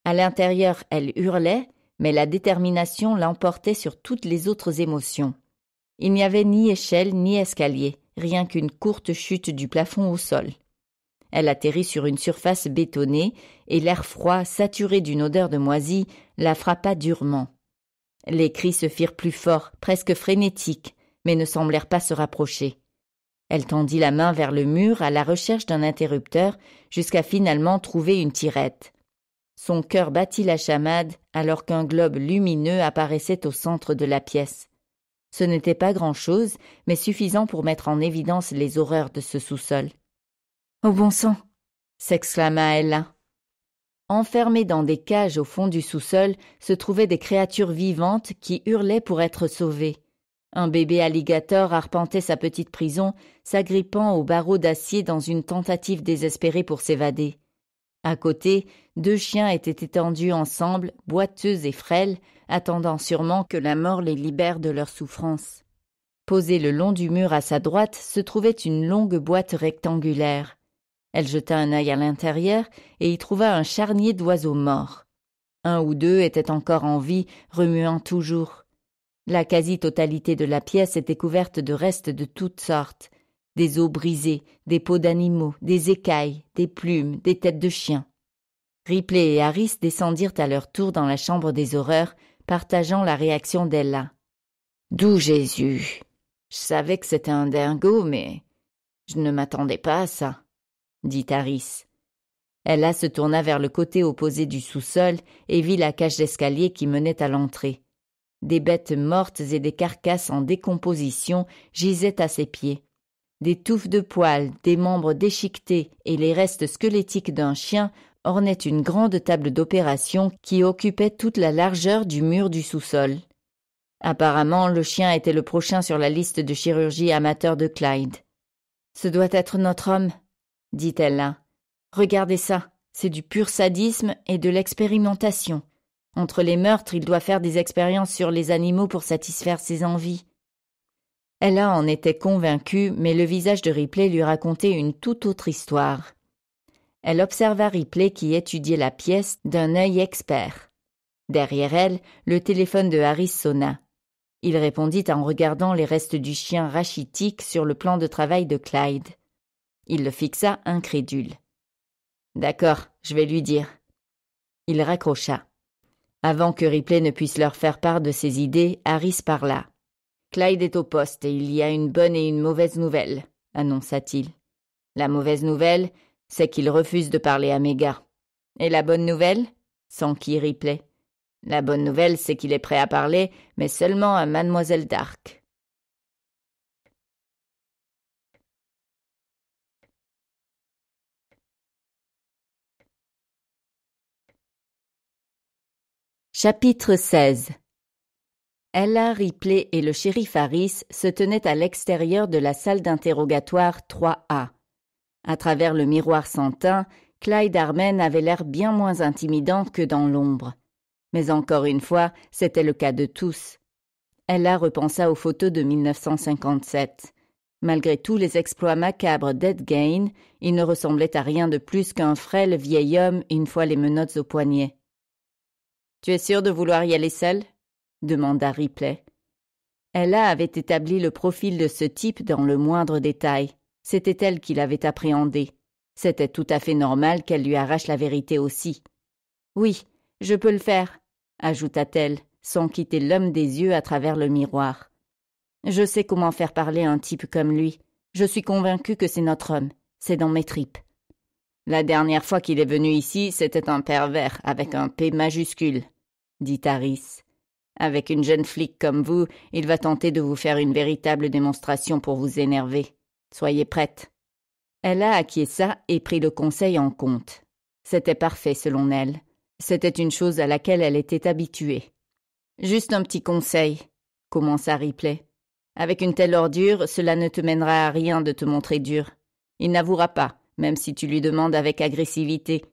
À l'intérieur, elle hurlait, mais la détermination l'emportait sur toutes les autres émotions. Il n'y avait ni échelle ni escalier, rien qu'une courte chute du plafond au sol. Elle atterrit sur une surface bétonnée, et l'air froid, saturé d'une odeur de moisie, la frappa durement. Les cris se firent plus forts, presque frénétiques, mais ne semblèrent pas se rapprocher. Elle tendit la main vers le mur à la recherche d'un interrupteur, jusqu'à finalement trouver une tirette. Son cœur battit la chamade alors qu'un globe lumineux apparaissait au centre de la pièce. Ce n'était pas grand-chose, mais suffisant pour mettre en évidence les horreurs de ce sous-sol. Au bon sang s'exclama Ella. Enfermées dans des cages au fond du sous-sol se trouvaient des créatures vivantes qui hurlaient pour être sauvées. Un bébé alligator arpentait sa petite prison, s'agrippant aux barreaux d'acier dans une tentative désespérée pour s'évader. À côté, deux chiens étaient étendus ensemble, boiteux et frêles, attendant sûrement que la mort les libère de leur souffrance. Posée le long du mur à sa droite se trouvait une longue boîte rectangulaire. Elle jeta un œil à l'intérieur et y trouva un charnier d'oiseaux morts. Un ou deux étaient encore en vie, remuant toujours. La quasi-totalité de la pièce était couverte de restes de toutes sortes des os brisés, des peaux d'animaux, des écailles, des plumes, des têtes de chiens. Ripley et Harris descendirent à leur tour dans la chambre des horreurs, partageant la réaction d'Ella. D'où Jésus Je savais que c'était un dingo, mais je ne m'attendais pas à ça dit Harris. Ella se tourna vers le côté opposé du sous-sol et vit la cage d'escalier qui menait à l'entrée. Des bêtes mortes et des carcasses en décomposition gisaient à ses pieds. Des touffes de poils, des membres déchiquetés et les restes squelettiques d'un chien ornaient une grande table d'opération qui occupait toute la largeur du mur du sous-sol. Apparemment, le chien était le prochain sur la liste de chirurgie amateur de Clyde. Ce doit être notre homme, dit-elle Regardez ça, c'est du pur sadisme et de l'expérimentation. Entre les meurtres, il doit faire des expériences sur les animaux pour satisfaire ses envies. Ella en était convaincue, mais le visage de Ripley lui racontait une toute autre histoire. Elle observa Ripley qui étudiait la pièce d'un œil expert. Derrière elle, le téléphone de Harris sonna. Il répondit en regardant les restes du chien rachitique sur le plan de travail de Clyde. Il le fixa incrédule. D'accord, je vais lui dire. Il raccrocha. Avant que Ripley ne puisse leur faire part de ses idées, Harris parla. Clyde est au poste et il y a une bonne et une mauvaise nouvelle, annonça-t-il. La mauvaise nouvelle, c'est qu'il refuse de parler à Méga. Et la bonne nouvelle s'enquit Ripley. La bonne nouvelle, c'est qu'il est prêt à parler, mais seulement à Mademoiselle Dark. Chapitre 16 Ella Ripley et le shérif Harris se tenaient à l'extérieur de la salle d'interrogatoire 3A. À travers le miroir sans teint, Clyde Armen avait l'air bien moins intimidant que dans l'ombre. Mais encore une fois, c'était le cas de tous. Ella repensa aux photos de 1957. Malgré tous les exploits macabres d'Ed Gain, il ne ressemblait à rien de plus qu'un frêle vieil homme une fois les menottes au poignet. Tu es sûre de vouloir y aller seule demanda Ripley. Ella avait établi le profil de ce type dans le moindre détail. C'était elle qui l'avait appréhendé. C'était tout à fait normal qu'elle lui arrache la vérité aussi. Oui, je peux le faire, ajouta-t-elle, sans quitter l'homme des yeux à travers le miroir. Je sais comment faire parler un type comme lui. Je suis convaincue que c'est notre homme. C'est dans mes tripes. La dernière fois qu'il est venu ici, c'était un pervers avec un P majuscule dit Harris. Avec une jeune flic comme vous, il va tenter de vous faire une véritable démonstration pour vous énerver. Soyez prête. Elle a acquiesça et prit le conseil en compte. C'était parfait selon elle. C'était une chose à laquelle elle était habituée. Juste un petit conseil, commença Ripley. Avec une telle ordure, cela ne te mènera à rien de te montrer dur. Il n'avouera pas, même si tu lui demandes avec agressivité.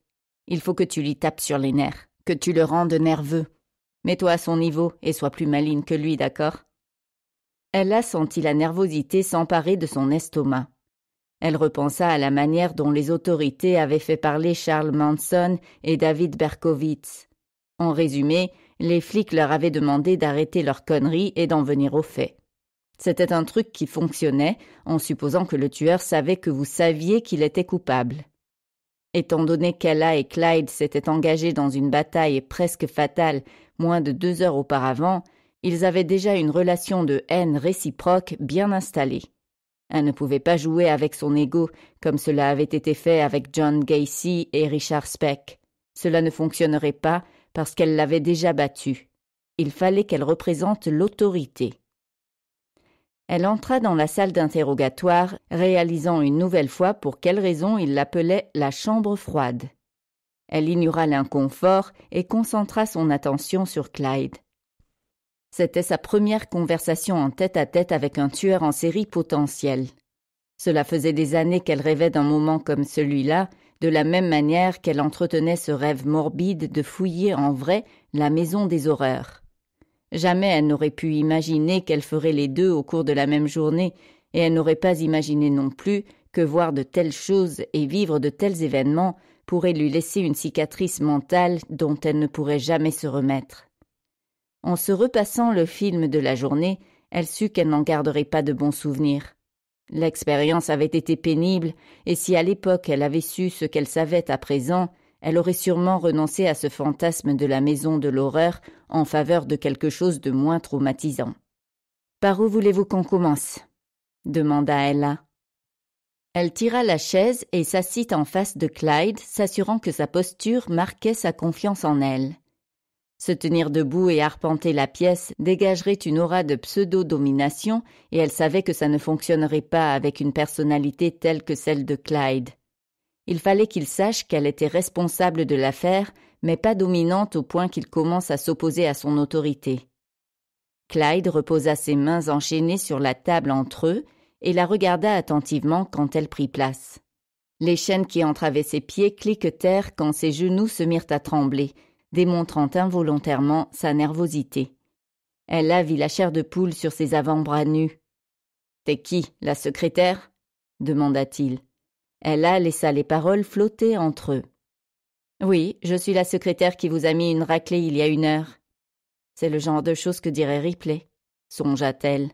Il faut que tu lui tapes sur les nerfs que tu le rendes nerveux. Mets-toi à son niveau et sois plus maligne que lui, d'accord Elle sentit la nervosité s'emparer de son estomac. Elle repensa à la manière dont les autorités avaient fait parler Charles Manson et David Berkowitz. En résumé, les flics leur avaient demandé d'arrêter leurs conneries et d'en venir au fait. C'était un truc qui fonctionnait, en supposant que le tueur savait que vous saviez qu'il était coupable. Étant donné qu'Ella et Clyde s'étaient engagés dans une bataille presque fatale moins de deux heures auparavant, ils avaient déjà une relation de haine réciproque bien installée. Elle ne pouvait pas jouer avec son ego comme cela avait été fait avec John Gacy et Richard Speck. Cela ne fonctionnerait pas parce qu'elle l'avait déjà battu. Il fallait qu'elle représente l'autorité. Elle entra dans la salle d'interrogatoire, réalisant une nouvelle fois pour quelle raison il l'appelait la chambre froide. Elle ignora l'inconfort et concentra son attention sur Clyde. C'était sa première conversation en tête-à-tête avec un tueur en série potentiel. Cela faisait des années qu'elle rêvait d'un moment comme celui-là, de la même manière qu'elle entretenait ce rêve morbide de fouiller en vrai la maison des horreurs. Jamais elle n'aurait pu imaginer qu'elle ferait les deux au cours de la même journée, et elle n'aurait pas imaginé non plus que voir de telles choses et vivre de tels événements pourrait lui laisser une cicatrice mentale dont elle ne pourrait jamais se remettre. En se repassant le film de la journée, elle sut qu'elle n'en garderait pas de bons souvenirs. L'expérience avait été pénible, et si à l'époque elle avait su ce qu'elle savait à présent, elle aurait sûrement renoncé à ce fantasme de la maison de l'horreur en faveur de quelque chose de moins traumatisant. Par où voulez-vous qu'on commence demanda Ella. Elle tira la chaise et s'assit en face de Clyde, s'assurant que sa posture marquait sa confiance en elle. Se tenir debout et arpenter la pièce dégagerait une aura de pseudo-domination, et elle savait que ça ne fonctionnerait pas avec une personnalité telle que celle de Clyde. Il fallait qu'il sache qu'elle était responsable de l'affaire, mais pas dominante au point qu'il commence à s'opposer à son autorité. Clyde reposa ses mains enchaînées sur la table entre eux et la regarda attentivement quand elle prit place. Les chaînes qui entravaient ses pieds cliquetèrent quand ses genoux se mirent à trembler, démontrant involontairement sa nervosité. Elle vit la chair de poule sur ses avant-bras nus. T'es qui, la secrétaire demanda-t-il. Ella laissa les paroles flotter entre eux. Oui, je suis la secrétaire qui vous a mis une raclée il y a une heure. C'est le genre de choses que dirait Ripley, songea-t-elle.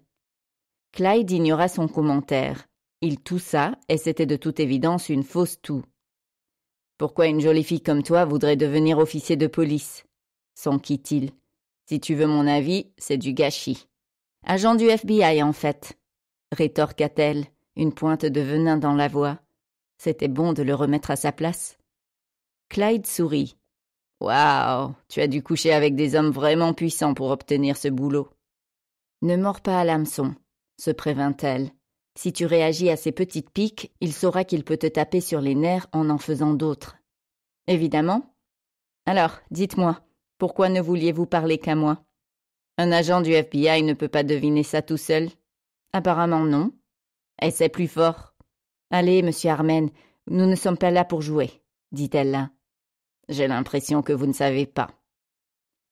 Clyde ignora son commentaire. Il toussa, et c'était de toute évidence une fausse toux. Pourquoi une jolie fille comme toi voudrait devenir officier de police s'enquit-il. Si tu veux mon avis, c'est du gâchis. Agent du FBI, en fait, rétorqua-t-elle, une pointe de venin dans la voix. C'était bon de le remettre à sa place. Clyde sourit. Waouh, tu as dû coucher avec des hommes vraiment puissants pour obtenir ce boulot. Ne mords pas à l'hameçon, se prévint-elle. Si tu réagis à ces petites piques, il saura qu'il peut te taper sur les nerfs en en faisant d'autres. Évidemment. Alors, dites-moi, pourquoi ne vouliez-vous parler qu'à moi Un agent du FBI ne peut pas deviner ça tout seul Apparemment non. Et c'est plus fort Allez, monsieur Armen, nous ne sommes pas là pour jouer, dit-elle J'ai l'impression que vous ne savez pas.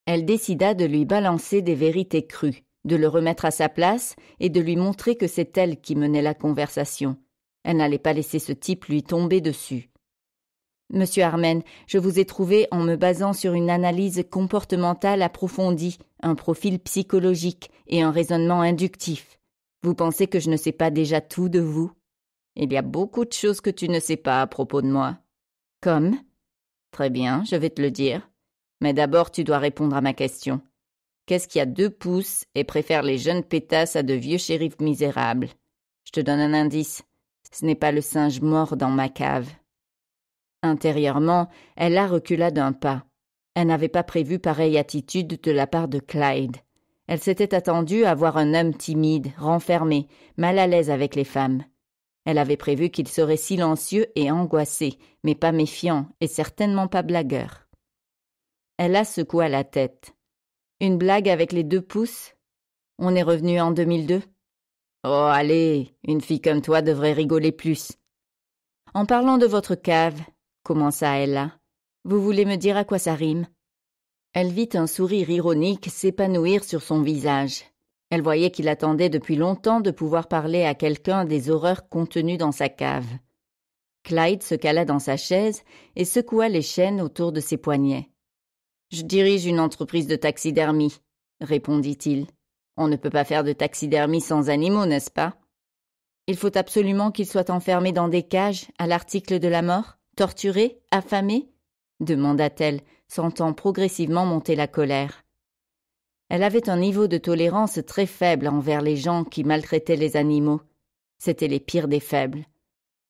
Elle décida de lui balancer des vérités crues, de le remettre à sa place et de lui montrer que c'est elle qui menait la conversation. Elle n'allait pas laisser ce type lui tomber dessus. Monsieur Armen, je vous ai trouvé en me basant sur une analyse comportementale approfondie, un profil psychologique et un raisonnement inductif. Vous pensez que je ne sais pas déjà tout de vous il y a beaucoup de choses que tu ne sais pas à propos de moi. Comme Très bien, je vais te le dire. Mais d'abord, tu dois répondre à ma question. Qu'est-ce qui a deux pouces et préfère les jeunes pétasses à de vieux shérifs misérables Je te donne un indice. Ce n'est pas le singe mort dans ma cave. Intérieurement, Ella recula d'un pas. Elle n'avait pas prévu pareille attitude de la part de Clyde. Elle s'était attendue à voir un homme timide, renfermé, mal à l'aise avec les femmes. Elle avait prévu qu'il serait silencieux et angoissé, mais pas méfiant et certainement pas blagueur. Elle a secoua la tête. Une blague avec les deux pouces On est revenu en 2002 Oh, allez, une fille comme toi devrait rigoler plus. En parlant de votre cave, commença Ella, vous voulez me dire à quoi ça rime Elle vit un sourire ironique s'épanouir sur son visage. Elle voyait qu'il attendait depuis longtemps de pouvoir parler à quelqu'un des horreurs contenues dans sa cave. Clyde se cala dans sa chaise et secoua les chaînes autour de ses poignets. Je dirige une entreprise de taxidermie, répondit-il. On ne peut pas faire de taxidermie sans animaux, n'est-ce pas Il faut absolument qu'ils soient enfermés dans des cages, à l'article de la mort, torturés, affamés demanda-t-elle, sentant progressivement monter la colère. Elle avait un niveau de tolérance très faible envers les gens qui maltraitaient les animaux. C'était les pires des faibles.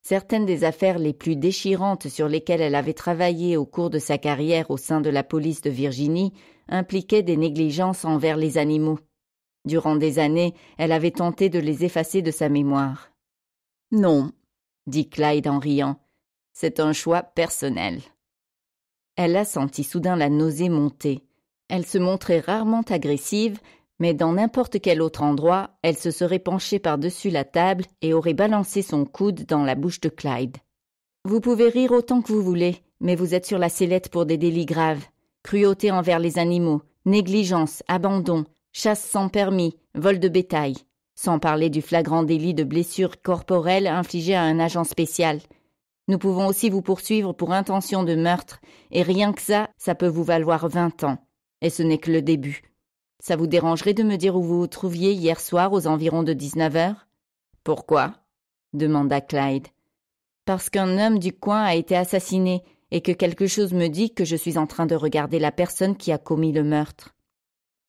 Certaines des affaires les plus déchirantes sur lesquelles elle avait travaillé au cours de sa carrière au sein de la police de Virginie impliquaient des négligences envers les animaux. Durant des années, elle avait tenté de les effacer de sa mémoire. Non, dit Clyde en riant, c'est un choix personnel. Elle a senti soudain la nausée monter. Elle se montrait rarement agressive, mais dans n'importe quel autre endroit, elle se serait penchée par-dessus la table et aurait balancé son coude dans la bouche de Clyde. Vous pouvez rire autant que vous voulez, mais vous êtes sur la sellette pour des délits graves. Cruauté envers les animaux, négligence, abandon, chasse sans permis, vol de bétail. Sans parler du flagrant délit de blessure corporelle infligée à un agent spécial. Nous pouvons aussi vous poursuivre pour intention de meurtre, et rien que ça, ça peut vous valoir vingt ans. Et ce n'est que le début. Ça vous dérangerait de me dire où vous vous trouviez hier soir aux environs de dix-neuf heures Pourquoi demanda Clyde. Parce qu'un homme du coin a été assassiné et que quelque chose me dit que je suis en train de regarder la personne qui a commis le meurtre.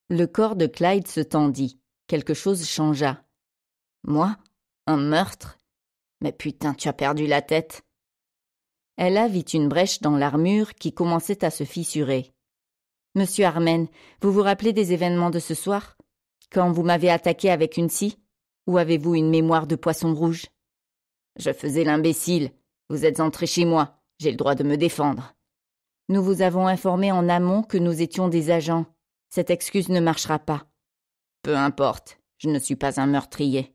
Le corps de Clyde se tendit. Quelque chose changea. Moi Un meurtre Mais putain, tu as perdu la tête. Ella vit une brèche dans l'armure qui commençait à se fissurer. Monsieur Armen, vous vous rappelez des événements de ce soir Quand vous m'avez attaqué avec une scie Ou avez-vous une mémoire de poisson rouge Je faisais l'imbécile. Vous êtes entré chez moi. J'ai le droit de me défendre. Nous vous avons informé en amont que nous étions des agents. Cette excuse ne marchera pas. Peu importe. Je ne suis pas un meurtrier.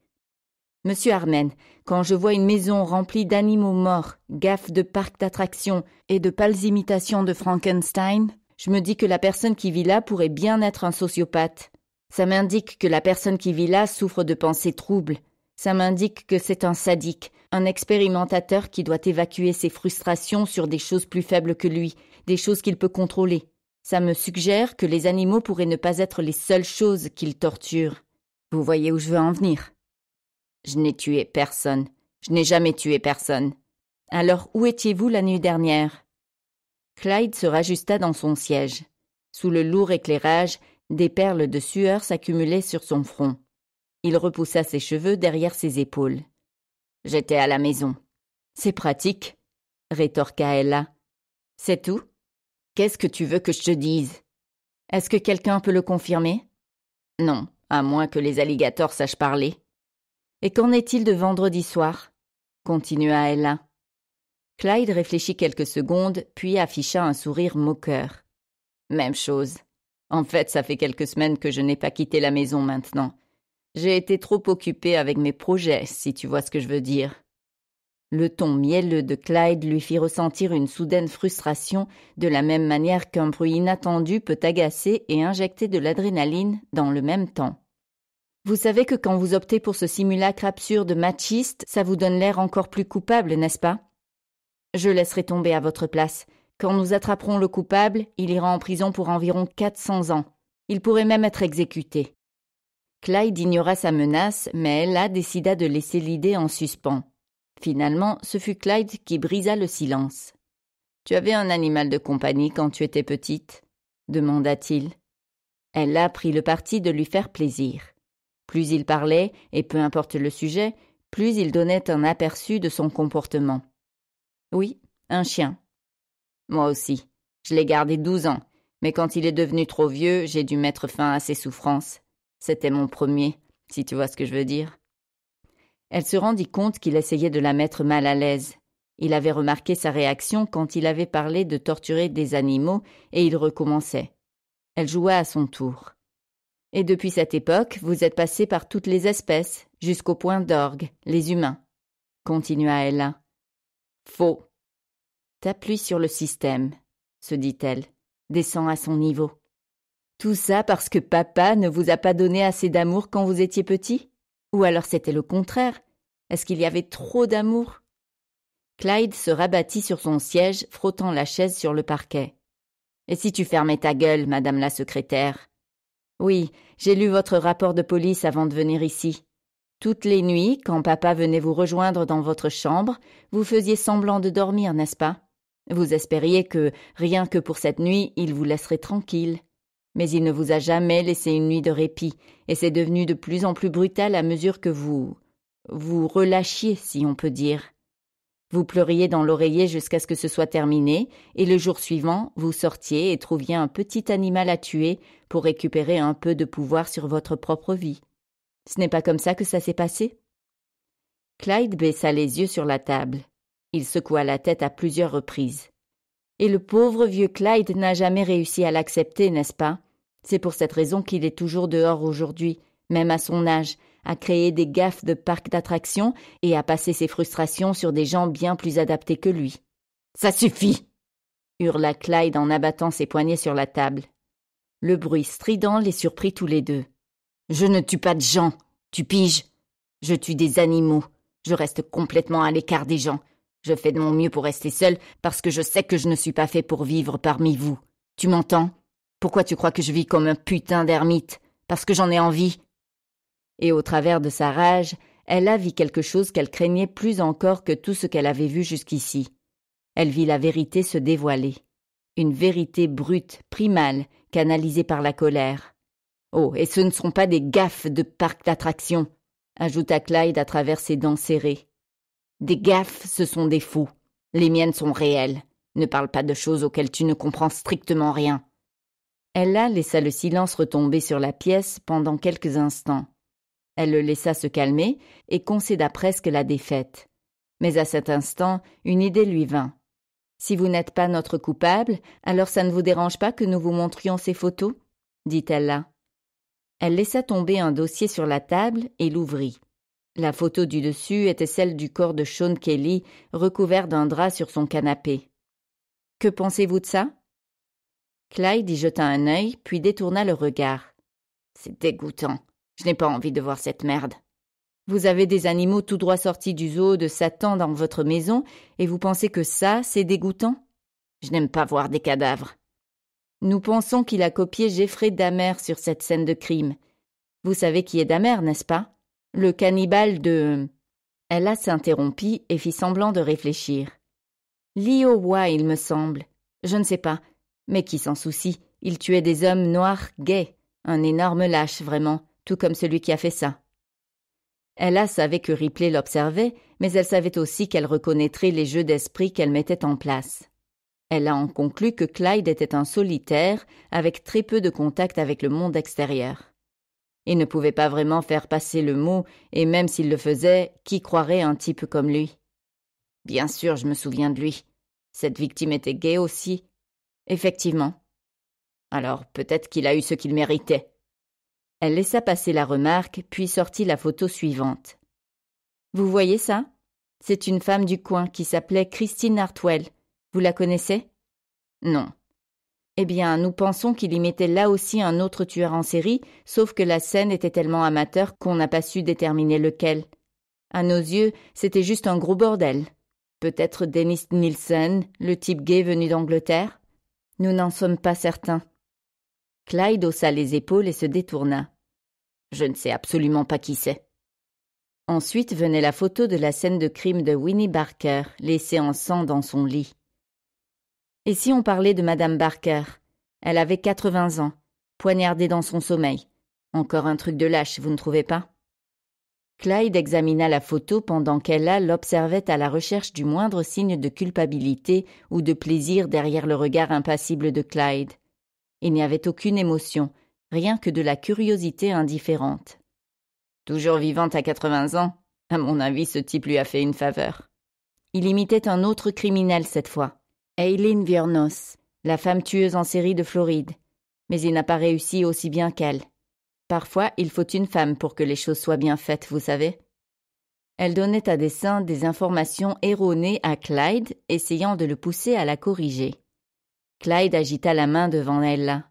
Monsieur Armen, quand je vois une maison remplie d'animaux morts, gaffes de parcs d'attractions et de pâles imitations de Frankenstein, je me dis que la personne qui vit là pourrait bien être un sociopathe. Ça m'indique que la personne qui vit là souffre de pensées troubles. Ça m'indique que c'est un sadique, un expérimentateur qui doit évacuer ses frustrations sur des choses plus faibles que lui, des choses qu'il peut contrôler. Ça me suggère que les animaux pourraient ne pas être les seules choses qu'il torturent. Vous voyez où je veux en venir Je n'ai tué personne. Je n'ai jamais tué personne. Alors où étiez-vous la nuit dernière Clyde se rajusta dans son siège. Sous le lourd éclairage, des perles de sueur s'accumulaient sur son front. Il repoussa ses cheveux derrière ses épaules. J'étais à la maison. C'est pratique, rétorqua Ella. C'est tout Qu'est-ce que tu veux que je te dise Est-ce que quelqu'un peut le confirmer Non, à moins que les alligators sachent parler. Et qu'en est-il de vendredi soir continua Ella. Clyde réfléchit quelques secondes, puis afficha un sourire moqueur. Même chose. En fait, ça fait quelques semaines que je n'ai pas quitté la maison maintenant. J'ai été trop occupé avec mes projets, si tu vois ce que je veux dire. Le ton mielleux de Clyde lui fit ressentir une soudaine frustration, de la même manière qu'un bruit inattendu peut agacer et injecter de l'adrénaline dans le même temps. Vous savez que quand vous optez pour ce simulacre absurde machiste, ça vous donne l'air encore plus coupable, n'est-ce pas je laisserai tomber à votre place. Quand nous attraperons le coupable, il ira en prison pour environ 400 ans. Il pourrait même être exécuté. Clyde ignora sa menace, mais Ella décida de laisser l'idée en suspens. Finalement, ce fut Clyde qui brisa le silence. Tu avais un animal de compagnie quand tu étais petite demanda-t-il. Ella prit le parti de lui faire plaisir. Plus il parlait, et peu importe le sujet, plus il donnait un aperçu de son comportement. Oui, un chien. Moi aussi. Je l'ai gardé douze ans, mais quand il est devenu trop vieux, j'ai dû mettre fin à ses souffrances. C'était mon premier, si tu vois ce que je veux dire. Elle se rendit compte qu'il essayait de la mettre mal à l'aise. Il avait remarqué sa réaction quand il avait parlé de torturer des animaux et il recommençait. Elle joua à son tour. Et depuis cette époque, vous êtes passé par toutes les espèces, jusqu'au point d'orgue, les humains. Continua Ella. Faux. T'appuies sur le système, se dit-elle, descend à son niveau. Tout ça parce que papa ne vous a pas donné assez d'amour quand vous étiez petit Ou alors c'était le contraire Est-ce qu'il y avait trop d'amour Clyde se rabattit sur son siège, frottant la chaise sur le parquet. Et si tu fermais ta gueule, madame la secrétaire Oui, j'ai lu votre rapport de police avant de venir ici. Toutes les nuits, quand papa venait vous rejoindre dans votre chambre, vous faisiez semblant de dormir, n'est-ce pas Vous espériez que, rien que pour cette nuit, il vous laisserait tranquille. Mais il ne vous a jamais laissé une nuit de répit, et c'est devenu de plus en plus brutal à mesure que vous vous relâchiez, si on peut dire. Vous pleuriez dans l'oreiller jusqu'à ce que ce soit terminé, et le jour suivant, vous sortiez et trouviez un petit animal à tuer pour récupérer un peu de pouvoir sur votre propre vie. Ce n'est pas comme ça que ça s'est passé Clyde baissa les yeux sur la table. Il secoua la tête à plusieurs reprises. Et le pauvre vieux Clyde n'a jamais réussi à l'accepter, n'est-ce pas C'est pour cette raison qu'il est toujours dehors aujourd'hui, même à son âge, à créer des gaffes de parcs d'attractions et à passer ses frustrations sur des gens bien plus adaptés que lui. Ça suffit hurla Clyde en abattant ses poignets sur la table. Le bruit strident les surprit tous les deux. Je ne tue pas de gens, tu piges. Je tue des animaux. Je reste complètement à l'écart des gens. Je fais de mon mieux pour rester seul parce que je sais que je ne suis pas fait pour vivre parmi vous. Tu m'entends Pourquoi tu crois que je vis comme un putain d'ermite Parce que j'en ai envie. Et au travers de sa rage, elle vit quelque chose qu'elle craignait plus encore que tout ce qu'elle avait vu jusqu'ici. Elle vit la vérité se dévoiler. Une vérité brute, primale, canalisée par la colère. Oh, et ce ne sont pas des gaffes de parc d'attractions, ajouta Clyde à travers ses dents serrées. Des gaffes, ce sont des fous. Les miennes sont réelles. Ne parle pas de choses auxquelles tu ne comprends strictement rien. Ella laissa le silence retomber sur la pièce pendant quelques instants. Elle le laissa se calmer et concéda presque la défaite. Mais à cet instant, une idée lui vint. Si vous n'êtes pas notre coupable, alors ça ne vous dérange pas que nous vous montrions ces photos dit Ella. Elle laissa tomber un dossier sur la table et l'ouvrit. La photo du dessus était celle du corps de Sean Kelly recouvert d'un drap sur son canapé. Que pensez-vous de ça Clyde y jeta un œil, puis détourna le regard. C'est dégoûtant. Je n'ai pas envie de voir cette merde. Vous avez des animaux tout droit sortis du zoo de Satan dans votre maison, et vous pensez que ça, c'est dégoûtant Je n'aime pas voir des cadavres. Nous pensons qu'il a copié Geoffrey Damer sur cette scène de crime. Vous savez qui est Damer, n'est-ce pas Le cannibale de. Ella s'interrompit et fit semblant de réfléchir. Liowa, il me semble. Je ne sais pas. Mais qui s'en soucie Il tuait des hommes noirs gays. Un énorme lâche, vraiment, tout comme celui qui a fait ça. Ella savait que Ripley l'observait, mais elle savait aussi qu'elle reconnaîtrait les jeux d'esprit qu'elle mettait en place. Elle a en conclu que Clyde était un solitaire, avec très peu de contact avec le monde extérieur. Il ne pouvait pas vraiment faire passer le mot, et même s'il le faisait, qui croirait un type comme lui Bien sûr, je me souviens de lui. Cette victime était gaie aussi. Effectivement. Alors peut-être qu'il a eu ce qu'il méritait. Elle laissa passer la remarque, puis sortit la photo suivante. Vous voyez ça C'est une femme du coin qui s'appelait Christine Hartwell. Vous la connaissez Non. Eh bien, nous pensons qu'il y mettait là aussi un autre tueur en série, sauf que la scène était tellement amateur qu'on n'a pas su déterminer lequel. À nos yeux, c'était juste un gros bordel. Peut-être Dennis Nielsen, le type gay venu d'Angleterre Nous n'en sommes pas certains. Clyde haussa les épaules et se détourna. Je ne sais absolument pas qui c'est. Ensuite venait la photo de la scène de crime de Winnie Barker, laissée en sang dans son lit. Et si on parlait de Madame Barker Elle avait 80 ans, poignardée dans son sommeil. Encore un truc de lâche, vous ne trouvez pas Clyde examina la photo pendant qu'Ella l'observait à la recherche du moindre signe de culpabilité ou de plaisir derrière le regard impassible de Clyde. Il n'y avait aucune émotion, rien que de la curiosité indifférente. Toujours vivante à 80 ans, à mon avis, ce type lui a fait une faveur. Il imitait un autre criminel cette fois, Aileen Viernos, la femme tueuse en série de Floride. Mais il n'a pas réussi aussi bien qu'elle. Parfois, il faut une femme pour que les choses soient bien faites, vous savez. Elle donnait à dessein des informations erronées à Clyde, essayant de le pousser à la corriger. Clyde agita la main devant elle.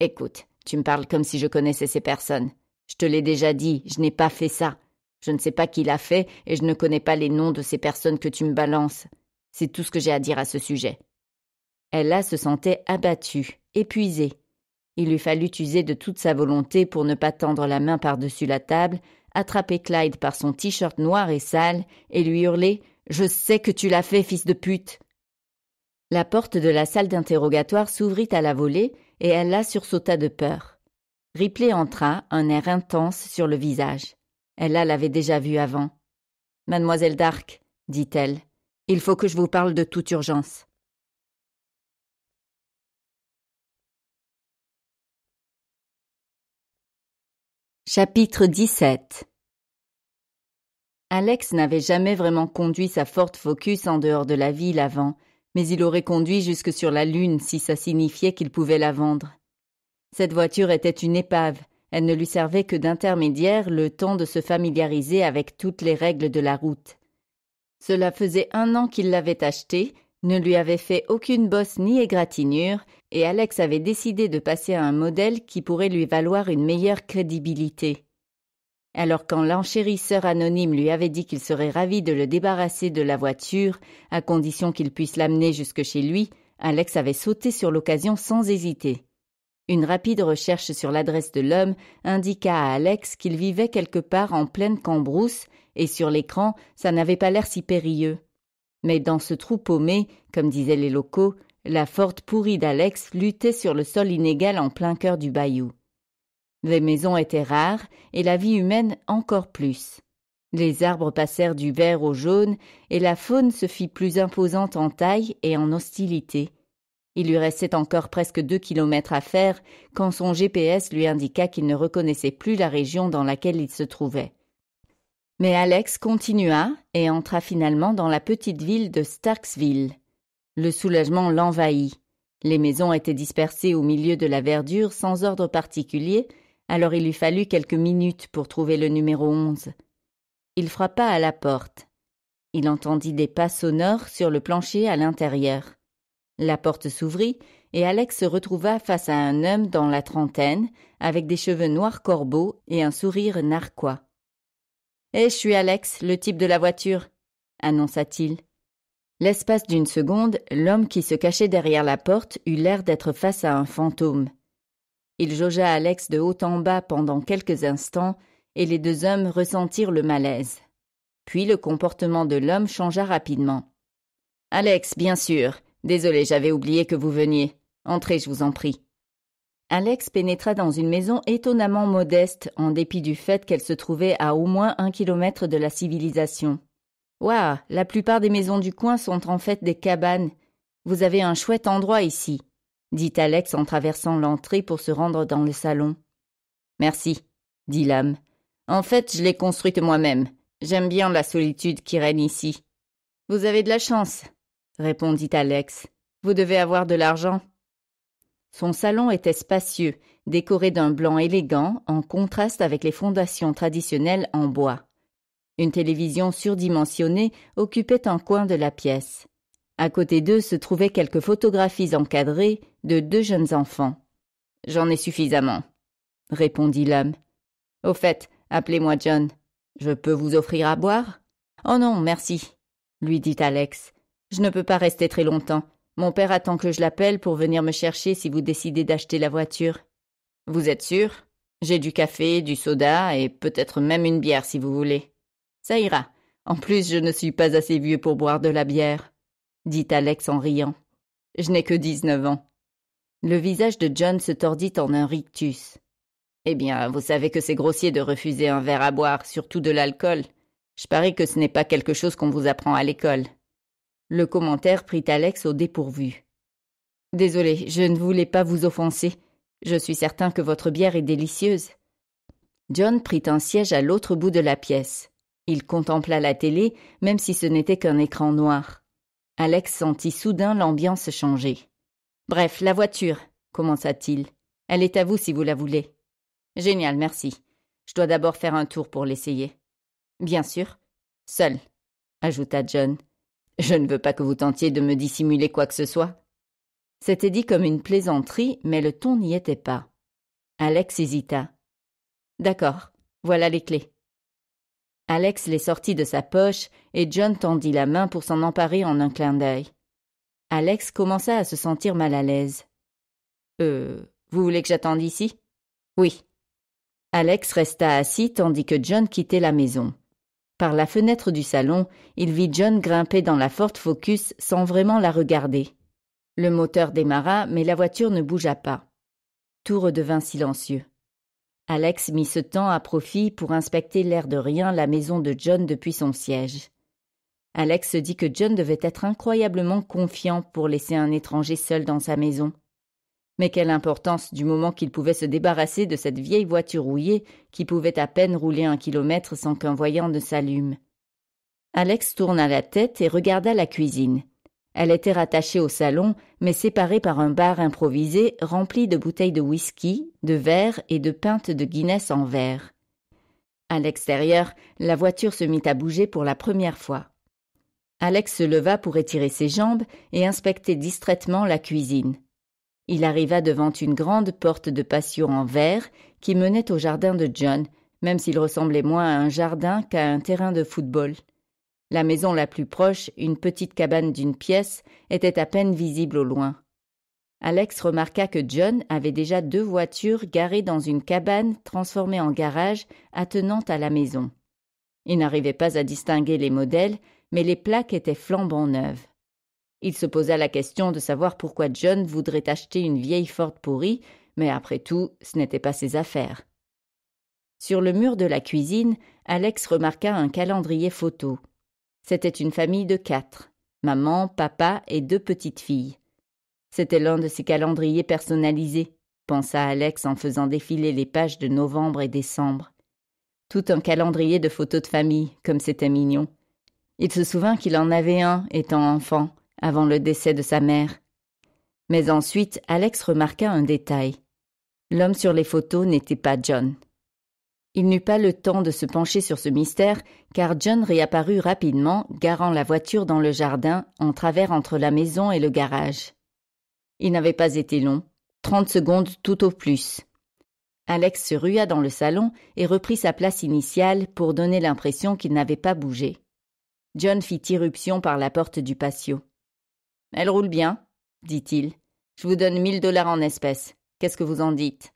Écoute, tu me parles comme si je connaissais ces personnes. Je te l'ai déjà dit, je n'ai pas fait ça. Je ne sais pas qui l'a fait et je ne connais pas les noms de ces personnes que tu me balances. C'est tout ce que j'ai à dire à ce sujet. Ella se sentait abattue, épuisée. Il lui fallut user de toute sa volonté pour ne pas tendre la main par-dessus la table, attraper Clyde par son t-shirt noir et sale et lui hurler Je sais que tu l'as fait, fils de pute La porte de la salle d'interrogatoire s'ouvrit à la volée et Ella sursauta de peur. Ripley entra, un air intense sur le visage. Ella l'avait déjà vu avant. Mademoiselle Dark, dit-elle, il faut que je vous parle de toute urgence. Chapitre 17 Alex n'avait jamais vraiment conduit sa Forte Focus en dehors de la ville avant, mais il aurait conduit jusque sur la Lune si ça signifiait qu'il pouvait la vendre. Cette voiture était une épave, elle ne lui servait que d'intermédiaire le temps de se familiariser avec toutes les règles de la route. Cela faisait un an qu'il l'avait acheté, ne lui avait fait aucune bosse ni égratignure, et Alex avait décidé de passer à un modèle qui pourrait lui valoir une meilleure crédibilité. Alors quand l'enchérisseur anonyme lui avait dit qu'il serait ravi de le débarrasser de la voiture, à condition qu'il puisse l'amener jusque chez lui, Alex avait sauté sur l'occasion sans hésiter. Une rapide recherche sur l'adresse de l'homme indiqua à Alex qu'il vivait quelque part en pleine cambrousse et sur l'écran, ça n'avait pas l'air si périlleux. Mais dans ce trou paumé, comme disaient les locaux, la forte pourrie d'Alex luttait sur le sol inégal en plein cœur du bayou. Les maisons étaient rares et la vie humaine encore plus. Les arbres passèrent du vert au jaune et la faune se fit plus imposante en taille et en hostilité. Il lui restait encore presque deux kilomètres à faire quand son GPS lui indiqua qu'il ne reconnaissait plus la région dans laquelle il se trouvait. Mais Alex continua et entra finalement dans la petite ville de Starksville. Le soulagement l'envahit. Les maisons étaient dispersées au milieu de la verdure sans ordre particulier, alors il lui fallut quelques minutes pour trouver le numéro 11. Il frappa à la porte. Il entendit des pas sonores sur le plancher à l'intérieur. La porte s'ouvrit et Alex se retrouva face à un homme dans la trentaine, avec des cheveux noirs corbeaux et un sourire narquois. « Eh, je suis Alex, le type de la voiture, annonça-t-il. L'espace d'une seconde, l'homme qui se cachait derrière la porte eut l'air d'être face à un fantôme. Il jaugea Alex de haut en bas pendant quelques instants, et les deux hommes ressentirent le malaise. Puis le comportement de l'homme changea rapidement. Alex, bien sûr. Désolé, j'avais oublié que vous veniez. Entrez, je vous en prie. Alex pénétra dans une maison étonnamment modeste, en dépit du fait qu'elle se trouvait à au moins un kilomètre de la civilisation. Waouh, la plupart des maisons du coin sont en fait des cabanes. Vous avez un chouette endroit ici, dit Alex en traversant l'entrée pour se rendre dans le salon. Merci, dit l'âme. En fait, je l'ai construite moi-même. J'aime bien la solitude qui règne ici. Vous avez de la chance, répondit Alex. Vous devez avoir de l'argent. Son salon était spacieux, décoré d'un blanc élégant en contraste avec les fondations traditionnelles en bois. Une télévision surdimensionnée occupait un coin de la pièce. À côté d'eux se trouvaient quelques photographies encadrées de deux jeunes enfants. J'en ai suffisamment, répondit l'homme. Au fait, appelez-moi John. Je peux vous offrir à boire Oh non, merci, lui dit Alex. Je ne peux pas rester très longtemps. Mon père attend que je l'appelle pour venir me chercher si vous décidez d'acheter la voiture. Vous êtes sûr J'ai du café, du soda et peut-être même une bière si vous voulez. Ça ira. En plus, je ne suis pas assez vieux pour boire de la bière, dit Alex en riant. Je n'ai que dix-neuf ans. Le visage de John se tordit en un rictus. Eh bien, vous savez que c'est grossier de refuser un verre à boire, surtout de l'alcool. Je parie que ce n'est pas quelque chose qu'on vous apprend à l'école. Le commentaire prit Alex au dépourvu. Désolé, je ne voulais pas vous offenser. Je suis certain que votre bière est délicieuse. John prit un siège à l'autre bout de la pièce. Il contempla la télé, même si ce n'était qu'un écran noir. Alex sentit soudain l'ambiance changer. Bref, la voiture, commença-t-il. Elle est à vous si vous la voulez. Génial, merci. Je dois d'abord faire un tour pour l'essayer. Bien sûr. Seul, ajouta John. Je ne veux pas que vous tentiez de me dissimuler quoi que ce soit. C'était dit comme une plaisanterie, mais le ton n'y était pas. Alex hésita. D'accord, voilà les clés. Alex les sortit de sa poche et John tendit la main pour s'en emparer en un clin d'œil. Alex commença à se sentir mal à l'aise. Euh, vous voulez que j'attende ici Oui. Alex resta assis tandis que John quittait la maison. Par la fenêtre du salon, il vit John grimper dans la forte Focus sans vraiment la regarder. Le moteur démarra, mais la voiture ne bougea pas. Tout redevint silencieux. Alex mit ce temps à profit pour inspecter l'air de rien la maison de John depuis son siège. Alex se dit que John devait être incroyablement confiant pour laisser un étranger seul dans sa maison. Mais quelle importance du moment qu'il pouvait se débarrasser de cette vieille voiture rouillée qui pouvait à peine rouler un kilomètre sans qu'un voyant ne s'allume. Alex tourna la tête et regarda la cuisine. Elle était rattachée au salon, mais séparée par un bar improvisé rempli de bouteilles de whisky, de verre et de pintes de Guinness en verre. À l'extérieur, la voiture se mit à bouger pour la première fois. Alex se leva pour étirer ses jambes et inspecter distraitement la cuisine. Il arriva devant une grande porte de patio en verre qui menait au jardin de John, même s'il ressemblait moins à un jardin qu'à un terrain de football. La maison la plus proche, une petite cabane d'une pièce, était à peine visible au loin. Alex remarqua que John avait déjà deux voitures garées dans une cabane transformée en garage attenant à la maison. Il n'arrivait pas à distinguer les modèles, mais les plaques étaient flambant neuves. Il se posa la question de savoir pourquoi John voudrait acheter une vieille Ford pourrie, mais après tout, ce n'était pas ses affaires. Sur le mur de la cuisine, Alex remarqua un calendrier photo. C'était une famille de quatre maman, papa et deux petites filles. C'était l'un de ces calendriers personnalisés, pensa Alex en faisant défiler les pages de novembre et décembre. Tout un calendrier de photos de famille, comme c'était mignon. Il se souvint qu'il en avait un étant enfant, avant le décès de sa mère. Mais ensuite, Alex remarqua un détail. L'homme sur les photos n'était pas John. Il n'eut pas le temps de se pencher sur ce mystère, car John réapparut rapidement, garant la voiture dans le jardin, en travers entre la maison et le garage. Il n'avait pas été long, trente secondes tout au plus. Alex se rua dans le salon et reprit sa place initiale pour donner l'impression qu'il n'avait pas bougé. John fit irruption par la porte du patio. Elle roule bien, dit-il. Je vous donne mille dollars en espèces. Qu'est-ce que vous en dites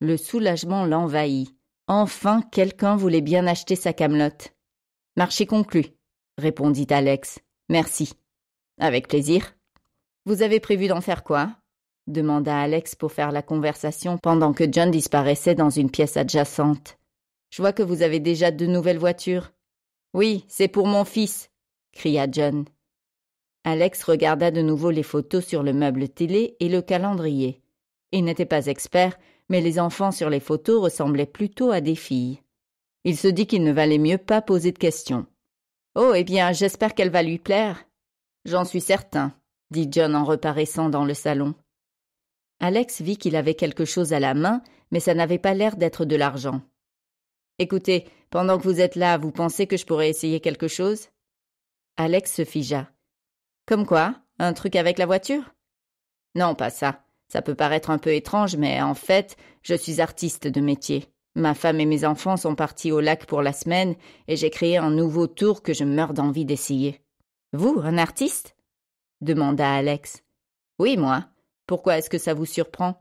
Le soulagement l'envahit. Enfin, quelqu'un voulait bien acheter sa camelote. Marché conclu, répondit Alex. Merci. Avec plaisir. Vous avez prévu d'en faire quoi demanda Alex pour faire la conversation pendant que John disparaissait dans une pièce adjacente. Je vois que vous avez déjà de nouvelles voitures. Oui, c'est pour mon fils, cria John. Alex regarda de nouveau les photos sur le meuble télé et le calendrier. Il n'était pas expert, mais les enfants sur les photos ressemblaient plutôt à des filles. Il se dit qu'il ne valait mieux pas poser de questions. Oh, eh bien, j'espère qu'elle va lui plaire. J'en suis certain, dit John en reparaissant dans le salon. Alex vit qu'il avait quelque chose à la main, mais ça n'avait pas l'air d'être de l'argent. Écoutez, pendant que vous êtes là, vous pensez que je pourrais essayer quelque chose Alex se figea. Comme quoi Un truc avec la voiture Non, pas ça. Ça peut paraître un peu étrange, mais en fait, je suis artiste de métier. Ma femme et mes enfants sont partis au lac pour la semaine et j'ai créé un nouveau tour que je meurs d'envie d'essayer. Vous, un artiste demanda Alex. Oui, moi. Pourquoi est-ce que ça vous surprend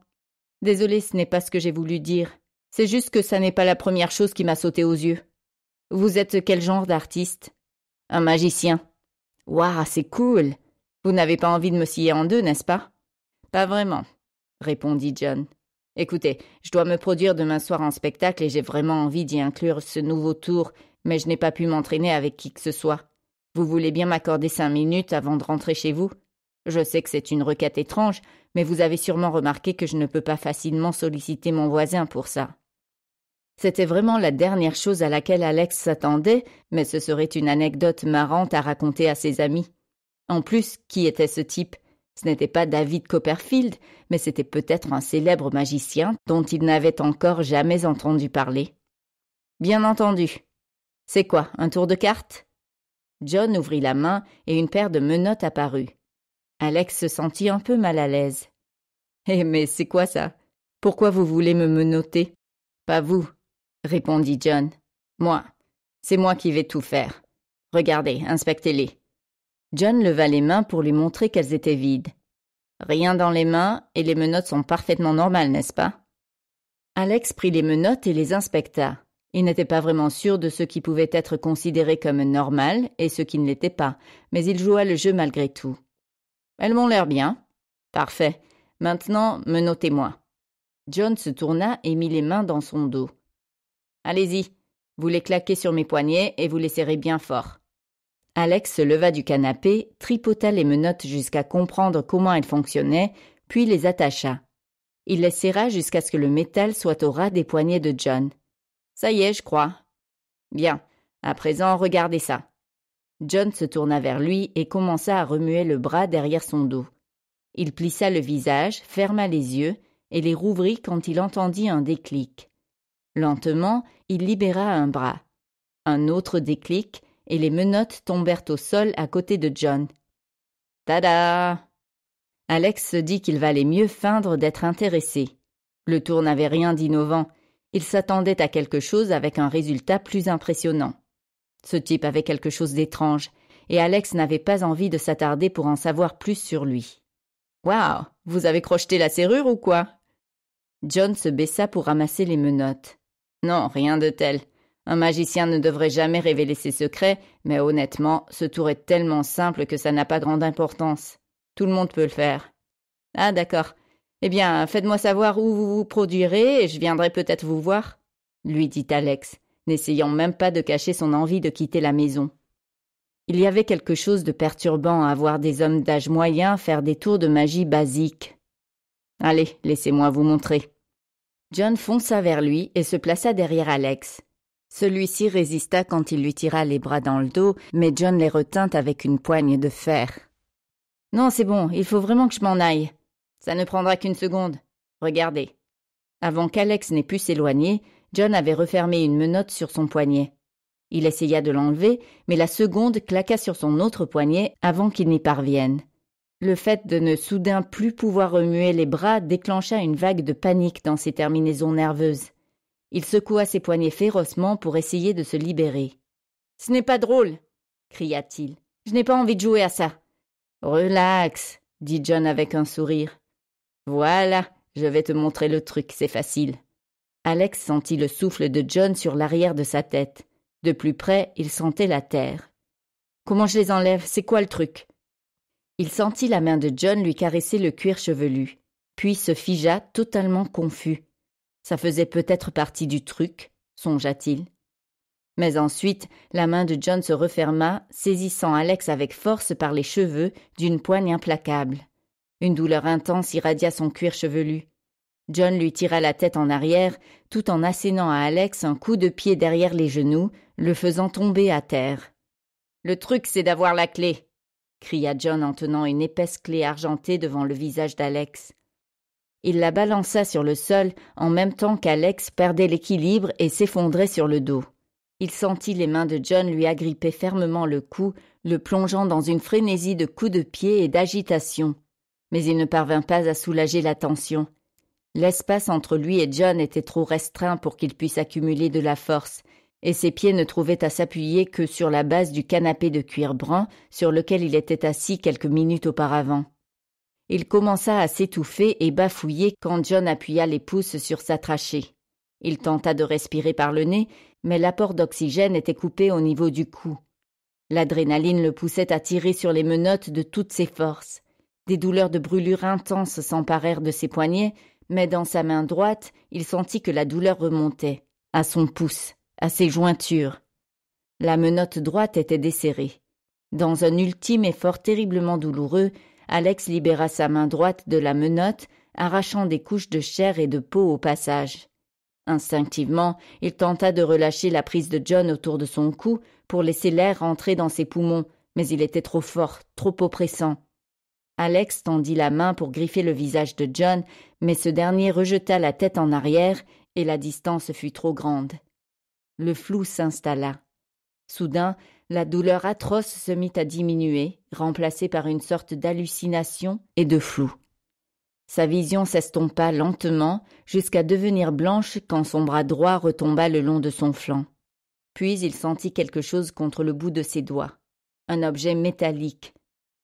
Désolé, ce n'est pas ce que j'ai voulu dire. C'est juste que ça n'est pas la première chose qui m'a sauté aux yeux. Vous êtes quel genre d'artiste Un magicien, Waouh, c'est cool Vous n'avez pas envie de me scier en deux, n'est-ce pas Pas vraiment, répondit John. Écoutez, je dois me produire demain soir en spectacle et j'ai vraiment envie d'y inclure ce nouveau tour, mais je n'ai pas pu m'entraîner avec qui que ce soit. Vous voulez bien m'accorder cinq minutes avant de rentrer chez vous Je sais que c'est une requête étrange, mais vous avez sûrement remarqué que je ne peux pas facilement solliciter mon voisin pour ça. C'était vraiment la dernière chose à laquelle Alex s'attendait, mais ce serait une anecdote marrante à raconter à ses amis. En plus, qui était ce type Ce n'était pas David Copperfield, mais c'était peut-être un célèbre magicien dont il n'avait encore jamais entendu parler. Bien entendu. C'est quoi, un tour de cartes John ouvrit la main et une paire de menottes apparut. Alex se sentit un peu mal à l'aise. Eh mais c'est quoi ça Pourquoi vous voulez me menotter Pas vous, répondit John. Moi, c'est moi qui vais tout faire. Regardez, inspectez-les. John leva les mains pour lui montrer qu'elles étaient vides. Rien dans les mains, et les menottes sont parfaitement normales, n'est-ce pas Alex prit les menottes et les inspecta. Il n'était pas vraiment sûr de ce qui pouvait être considéré comme normal et ce qui ne l'était pas, mais il joua le jeu malgré tout. Elles m'ont l'air bien. Parfait. Maintenant, menotez moi John se tourna et mit les mains dans son dos. Allez-y. Vous les claquez sur mes poignets et vous les serrez bien fort. Alex se leva du canapé, tripota les menottes jusqu'à comprendre comment elles fonctionnaient, puis les attacha. Il les serra jusqu'à ce que le métal soit au ras des poignets de John. Ça y est, je crois. Bien. À présent, regardez ça. John se tourna vers lui et commença à remuer le bras derrière son dos. Il plissa le visage, ferma les yeux et les rouvrit quand il entendit un déclic. Lentement, il libéra un bras. Un autre déclic, et les menottes tombèrent au sol à côté de John. Tada Alex se dit qu'il valait mieux feindre d'être intéressé. Le tour n'avait rien d'innovant. Il s'attendait à quelque chose avec un résultat plus impressionnant. Ce type avait quelque chose d'étrange, et Alex n'avait pas envie de s'attarder pour en savoir plus sur lui. Waouh Vous avez crocheté la serrure ou quoi John se baissa pour ramasser les menottes. Non, rien de tel. Un magicien ne devrait jamais révéler ses secrets, mais honnêtement, ce tour est tellement simple que ça n'a pas grande importance. Tout le monde peut le faire. Ah, d'accord. Eh bien, faites-moi savoir où vous vous produirez et je viendrai peut-être vous voir, lui dit Alex, n'essayant même pas de cacher son envie de quitter la maison. Il y avait quelque chose de perturbant à voir des hommes d'âge moyen faire des tours de magie basiques. Allez, laissez-moi vous montrer. John fonça vers lui et se plaça derrière Alex. Celui-ci résista quand il lui tira les bras dans le dos, mais John les retint avec une poigne de fer. Non, c'est bon, il faut vraiment que je m'en aille. Ça ne prendra qu'une seconde. Regardez. Avant qu'Alex n'ait pu s'éloigner, John avait refermé une menotte sur son poignet. Il essaya de l'enlever, mais la seconde claqua sur son autre poignet avant qu'il n'y parvienne. Le fait de ne soudain plus pouvoir remuer les bras déclencha une vague de panique dans ses terminaisons nerveuses. Il secoua ses poignets férocement pour essayer de se libérer. Ce n'est pas drôle, cria-t-il. Je n'ai pas envie de jouer à ça. Relax, dit John avec un sourire. Voilà, je vais te montrer le truc, c'est facile. Alex sentit le souffle de John sur l'arrière de sa tête. De plus près, il sentait la terre. Comment je les enlève C'est quoi le truc il sentit la main de John lui caresser le cuir chevelu, puis se figea totalement confus. Ça faisait peut-être partie du truc, songea-t-il. Mais ensuite, la main de John se referma, saisissant Alex avec force par les cheveux d'une poigne implacable. Une douleur intense irradia son cuir chevelu. John lui tira la tête en arrière, tout en assénant à Alex un coup de pied derrière les genoux, le faisant tomber à terre. Le truc, c'est d'avoir la clé, cria John en tenant une épaisse clé argentée devant le visage d'Alex. Il la balança sur le sol en même temps qu'Alex perdait l'équilibre et s'effondrait sur le dos. Il sentit les mains de John lui agripper fermement le cou, le plongeant dans une frénésie de coups de pied et d'agitation. Mais il ne parvint pas à soulager la tension. L'espace entre lui et John était trop restreint pour qu'il puisse accumuler de la force, et ses pieds ne trouvaient à s'appuyer que sur la base du canapé de cuir brun sur lequel il était assis quelques minutes auparavant. Il commença à s'étouffer et bafouiller quand John appuya les pouces sur sa trachée. Il tenta de respirer par le nez, mais l'apport d'oxygène était coupé au niveau du cou. L'adrénaline le poussait à tirer sur les menottes de toutes ses forces. Des douleurs de brûlure intenses s'emparèrent de ses poignets, mais dans sa main droite, il sentit que la douleur remontait, à son pouce à ses jointures. La menotte droite était desserrée. Dans un ultime effort terriblement douloureux, Alex libéra sa main droite de la menotte, arrachant des couches de chair et de peau au passage. Instinctivement, il tenta de relâcher la prise de John autour de son cou pour laisser l'air entrer dans ses poumons, mais il était trop fort, trop oppressant. Alex tendit la main pour griffer le visage de John, mais ce dernier rejeta la tête en arrière et la distance fut trop grande. Le flou s'installa. Soudain, la douleur atroce se mit à diminuer, remplacée par une sorte d'hallucination et de flou. Sa vision s'estompa lentement jusqu'à devenir blanche quand son bras droit retomba le long de son flanc. Puis il sentit quelque chose contre le bout de ses doigts. Un objet métallique.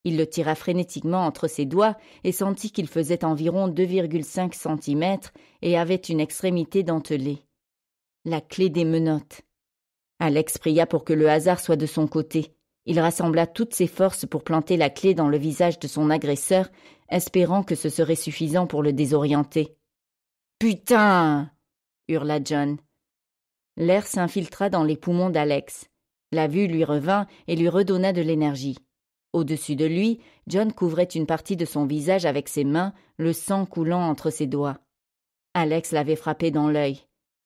Il le tira frénétiquement entre ses doigts et sentit qu'il faisait environ 2,5 cm et avait une extrémité dentelée la clé des menottes. Alex pria pour que le hasard soit de son côté. Il rassembla toutes ses forces pour planter la clé dans le visage de son agresseur, espérant que ce serait suffisant pour le désorienter. Putain hurla John. L'air s'infiltra dans les poumons d'Alex. La vue lui revint et lui redonna de l'énergie. Au-dessus de lui, John couvrait une partie de son visage avec ses mains, le sang coulant entre ses doigts. Alex l'avait frappé dans l'œil.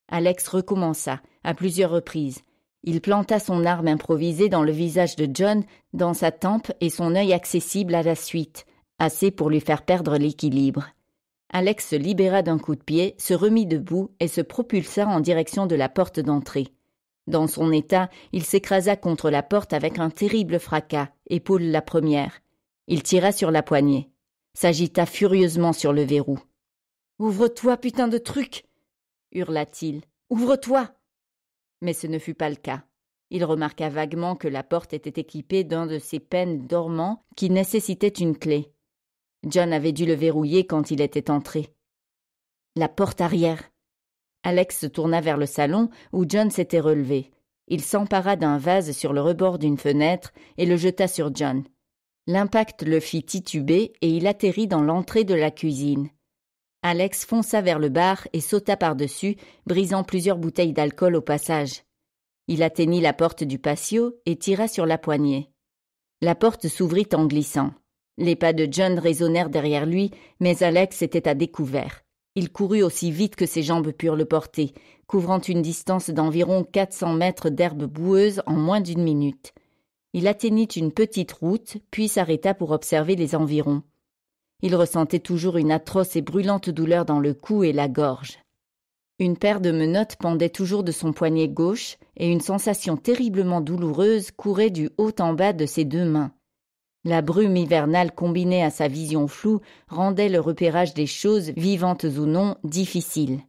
Alex recommença, à plusieurs reprises. Il planta son arme improvisée dans le visage de John, dans sa tempe et son œil accessible à la suite, assez pour lui faire perdre l'équilibre. Alex se libéra d'un coup de pied, se remit debout et se propulsa en direction de la porte d'entrée. Dans son état, il s'écrasa contre la porte avec un terrible fracas, épaule la première. Il tira sur la poignée, s'agita furieusement sur le verrou. Ouvre-toi, putain de truc hurla-t-il. Ouvre-toi Mais ce ne fut pas le cas. Il remarqua vaguement que la porte était équipée d'un de ces peines dormants qui nécessitaient une clé. John avait dû le verrouiller quand il était entré. La porte arrière. Alex se tourna vers le salon où John s'était relevé. Il s'empara d'un vase sur le rebord d'une fenêtre et le jeta sur John. L'impact le fit tituber et il atterrit dans l'entrée de la cuisine. Alex fonça vers le bar et sauta par-dessus, brisant plusieurs bouteilles d'alcool au passage. Il atteignit la porte du patio et tira sur la poignée. La porte s'ouvrit en glissant. Les pas de John résonnèrent derrière lui, mais Alex était à découvert. Il courut aussi vite que ses jambes purent le porter, couvrant une distance d'environ 400 mètres d'herbe boueuse en moins d'une minute. Il atteignit une petite route, puis s'arrêta pour observer les environs. Il ressentait toujours une atroce et brûlante douleur dans le cou et la gorge. Une paire de menottes pendait toujours de son poignet gauche, et une sensation terriblement douloureuse courait du haut en bas de ses deux mains. La brume hivernale combinée à sa vision floue rendait le repérage des choses, vivantes ou non, difficile.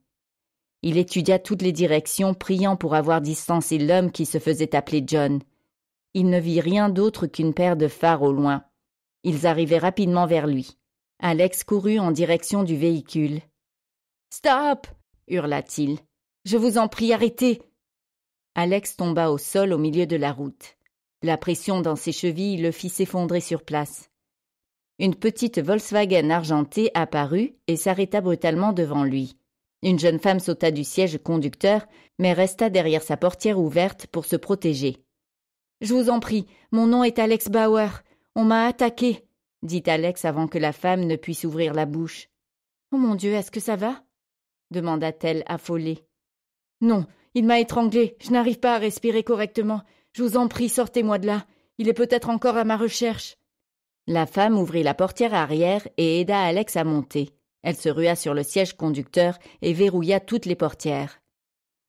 Il étudia toutes les directions, priant pour avoir distancé l'homme qui se faisait appeler John. Il ne vit rien d'autre qu'une paire de phares au loin. Ils arrivaient rapidement vers lui. Alex courut en direction du véhicule. Stop hurla-t-il. Je vous en prie, arrêtez Alex tomba au sol au milieu de la route. La pression dans ses chevilles le fit s'effondrer sur place. Une petite Volkswagen argentée apparut et s'arrêta brutalement devant lui. Une jeune femme sauta du siège conducteur, mais resta derrière sa portière ouverte pour se protéger. Je vous en prie, mon nom est Alex Bauer. On m'a attaqué dit Alex avant que la femme ne puisse ouvrir la bouche. Oh mon Dieu, est-ce que ça va demanda-t-elle affolée. Non, il m'a étranglée, je n'arrive pas à respirer correctement. Je vous en prie, sortez-moi de là. Il est peut-être encore à ma recherche. La femme ouvrit la portière arrière et aida Alex à monter. Elle se rua sur le siège conducteur et verrouilla toutes les portières.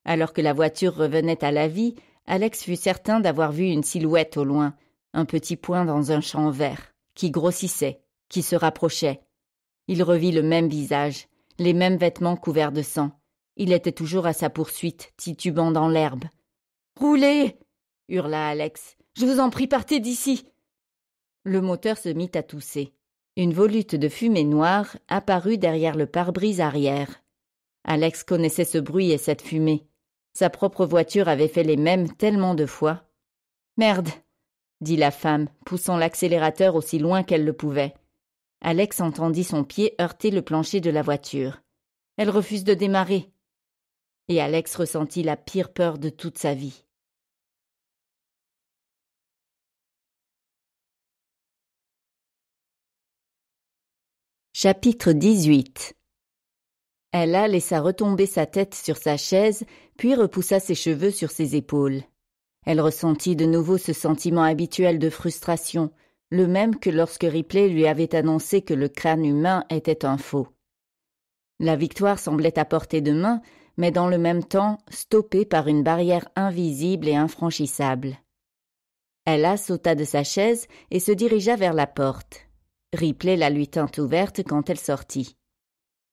Alors que la voiture revenait à la vie, Alex fut certain d'avoir vu une silhouette au loin, un petit point dans un champ vert qui grossissait, qui se rapprochait. Il revit le même visage, les mêmes vêtements couverts de sang. Il était toujours à sa poursuite, titubant dans l'herbe. Roulez hurla Alex. Je vous en prie, partez d'ici. Le moteur se mit à tousser. Une volute de fumée noire apparut derrière le pare-brise arrière. Alex connaissait ce bruit et cette fumée. Sa propre voiture avait fait les mêmes tellement de fois. Merde dit la femme, poussant l'accélérateur aussi loin qu'elle le pouvait. Alex entendit son pied heurter le plancher de la voiture. Elle refuse de démarrer. Et Alex ressentit la pire peur de toute sa vie. Chapitre 18 Ella laissa retomber sa tête sur sa chaise, puis repoussa ses cheveux sur ses épaules. Elle ressentit de nouveau ce sentiment habituel de frustration, le même que lorsque Ripley lui avait annoncé que le crâne humain était un faux. La victoire semblait à portée de main, mais dans le même temps stoppée par une barrière invisible et infranchissable. Ella sauta de sa chaise et se dirigea vers la porte. Ripley la lui tint ouverte quand elle sortit.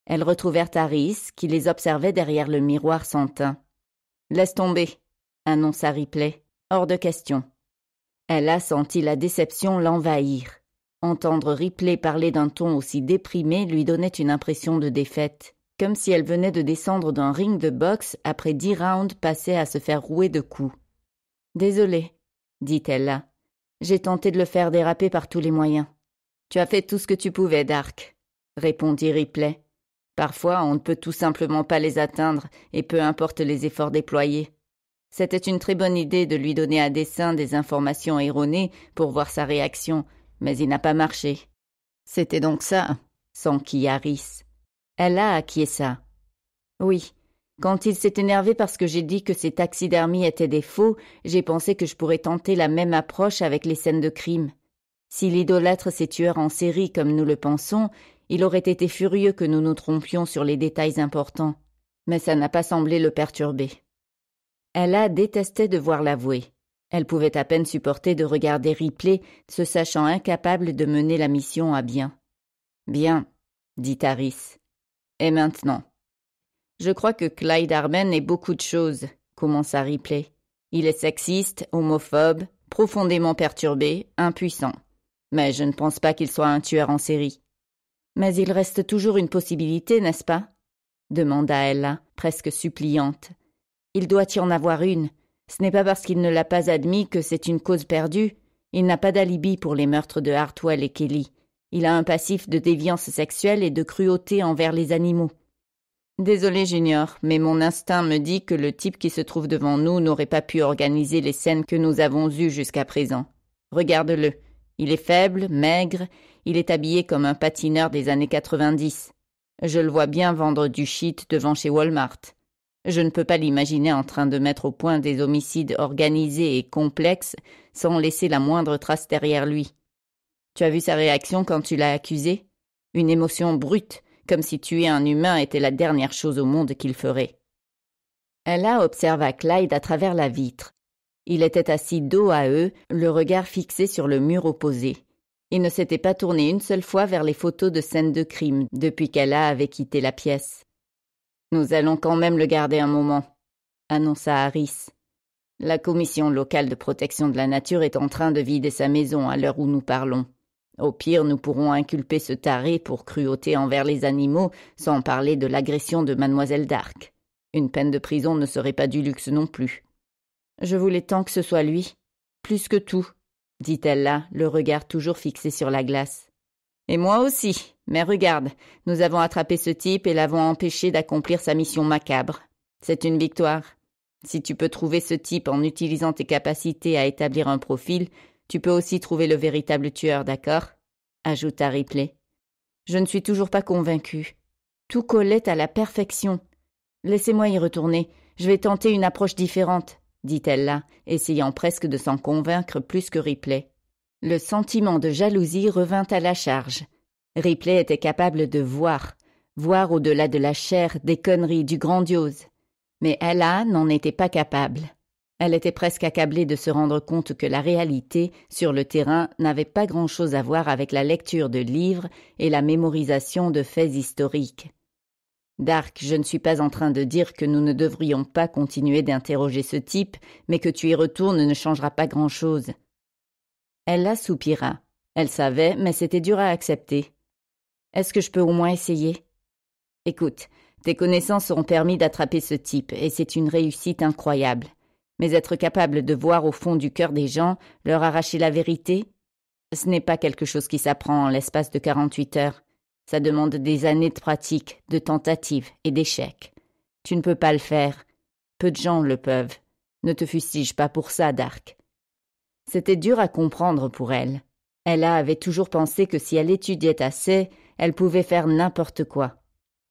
Elles retrouvèrent Harris, qui les observait derrière le miroir sans teint. Laisse tomber, annonça Ripley. Hors de question. Elle a senti la déception l'envahir. Entendre Ripley parler d'un ton aussi déprimé lui donnait une impression de défaite, comme si elle venait de descendre d'un ring de boxe après dix rounds passés à se faire rouer de coups. Désolée, dit-elle J'ai tenté de le faire déraper par tous les moyens. Tu as fait tout ce que tu pouvais, Dark, répondit Ripley. Parfois, on ne peut tout simplement pas les atteindre, et peu importe les efforts déployés. C'était une très bonne idée de lui donner à dessein des informations erronées pour voir sa réaction, mais il n'a pas marché. C'était donc ça, son Kiaris. Elle a acquis ça. Oui. Quand il s'est énervé parce que j'ai dit que ses taxidermies étaient des faux, j'ai pensé que je pourrais tenter la même approche avec les scènes de crime. Si l'idolâtre ses tueurs en série comme nous le pensons, il aurait été furieux que nous nous trompions sur les détails importants. Mais ça n'a pas semblé le perturber. Ella détestait voir l'avouer. Elle pouvait à peine supporter de regarder Ripley, se sachant incapable de mener la mission à bien. Bien, dit Harris. Et maintenant Je crois que Clyde Armen est beaucoup de choses, commença Ripley. Il est sexiste, homophobe, profondément perturbé, impuissant. Mais je ne pense pas qu'il soit un tueur en série. Mais il reste toujours une possibilité, n'est-ce pas demanda Ella, presque suppliante. Il doit y en avoir une. Ce n'est pas parce qu'il ne l'a pas admis que c'est une cause perdue. Il n'a pas d'alibi pour les meurtres de Hartwell et Kelly. Il a un passif de déviance sexuelle et de cruauté envers les animaux. Désolé, Junior, mais mon instinct me dit que le type qui se trouve devant nous n'aurait pas pu organiser les scènes que nous avons eues jusqu'à présent. Regarde-le. Il est faible, maigre, il est habillé comme un patineur des années 90. Je le vois bien vendre du shit devant chez Walmart. Je ne peux pas l'imaginer en train de mettre au point des homicides organisés et complexes sans laisser la moindre trace derrière lui. Tu as vu sa réaction quand tu l'as accusé Une émotion brute, comme si tuer un humain était la dernière chose au monde qu'il ferait. Ella observa Clyde à travers la vitre. Il était assis dos à eux, le regard fixé sur le mur opposé. Il ne s'était pas tourné une seule fois vers les photos de scènes de crime depuis qu'Ella avait quitté la pièce. Nous allons quand même le garder un moment, annonça Harris. La commission locale de protection de la nature est en train de vider sa maison à l'heure où nous parlons. Au pire, nous pourrons inculper ce taré pour cruauté envers les animaux, sans parler de l'agression de mademoiselle Darc. Une peine de prison ne serait pas du luxe non plus. Je voulais tant que ce soit lui. Plus que tout, dit-elle là, le regard toujours fixé sur la glace. Et moi aussi. Mais regarde, nous avons attrapé ce type et l'avons empêché d'accomplir sa mission macabre. C'est une victoire. Si tu peux trouver ce type en utilisant tes capacités à établir un profil, tu peux aussi trouver le véritable tueur, d'accord ajouta Ripley. Je ne suis toujours pas convaincue. Tout collait à la perfection. Laissez-moi y retourner. Je vais tenter une approche différente, dit-elle là, essayant presque de s'en convaincre plus que Ripley. Le sentiment de jalousie revint à la charge. Ripley était capable de voir, voir au-delà de la chair, des conneries, du grandiose. Mais Ella n'en était pas capable. Elle était presque accablée de se rendre compte que la réalité, sur le terrain, n'avait pas grand-chose à voir avec la lecture de livres et la mémorisation de faits historiques. Dark, je ne suis pas en train de dire que nous ne devrions pas continuer d'interroger ce type, mais que tu y retournes ne changera pas grand-chose. Elle soupira. Elle savait, mais c'était dur à accepter. Est-ce que je peux au moins essayer Écoute, tes connaissances ont permis d'attraper ce type, et c'est une réussite incroyable. Mais être capable de voir au fond du cœur des gens, leur arracher la vérité, ce n'est pas quelque chose qui s'apprend en l'espace de quarante-huit heures. Ça demande des années de pratique, de tentatives et d'échecs. Tu ne peux pas le faire. Peu de gens le peuvent. Ne te fustige pas pour ça, Dark. C'était dur à comprendre pour elle. Ella avait toujours pensé que si elle étudiait assez, elle pouvait faire n'importe quoi.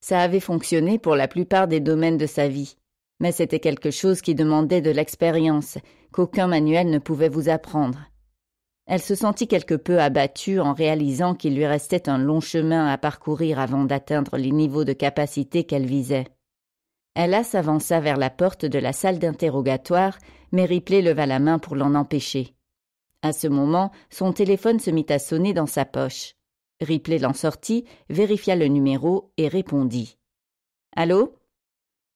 Ça avait fonctionné pour la plupart des domaines de sa vie. Mais c'était quelque chose qui demandait de l'expérience, qu'aucun manuel ne pouvait vous apprendre. Elle se sentit quelque peu abattue en réalisant qu'il lui restait un long chemin à parcourir avant d'atteindre les niveaux de capacité qu'elle visait. Ella s'avança vers la porte de la salle d'interrogatoire, mais Ripley leva la main pour l'en empêcher. À ce moment, son téléphone se mit à sonner dans sa poche. Ripley l'en sortit, vérifia le numéro et répondit. Allô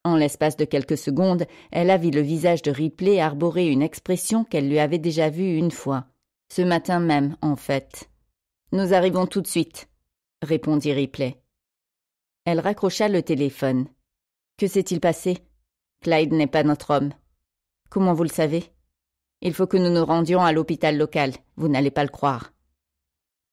En l'espace de quelques secondes, elle a vu le visage de Ripley arborer une expression qu'elle lui avait déjà vue une fois. Ce matin même, en fait. Nous arrivons tout de suite, répondit Ripley. Elle raccrocha le téléphone. Que s'est-il passé Clyde n'est pas notre homme. Comment vous le savez il faut que nous nous rendions à l'hôpital local, vous n'allez pas le croire.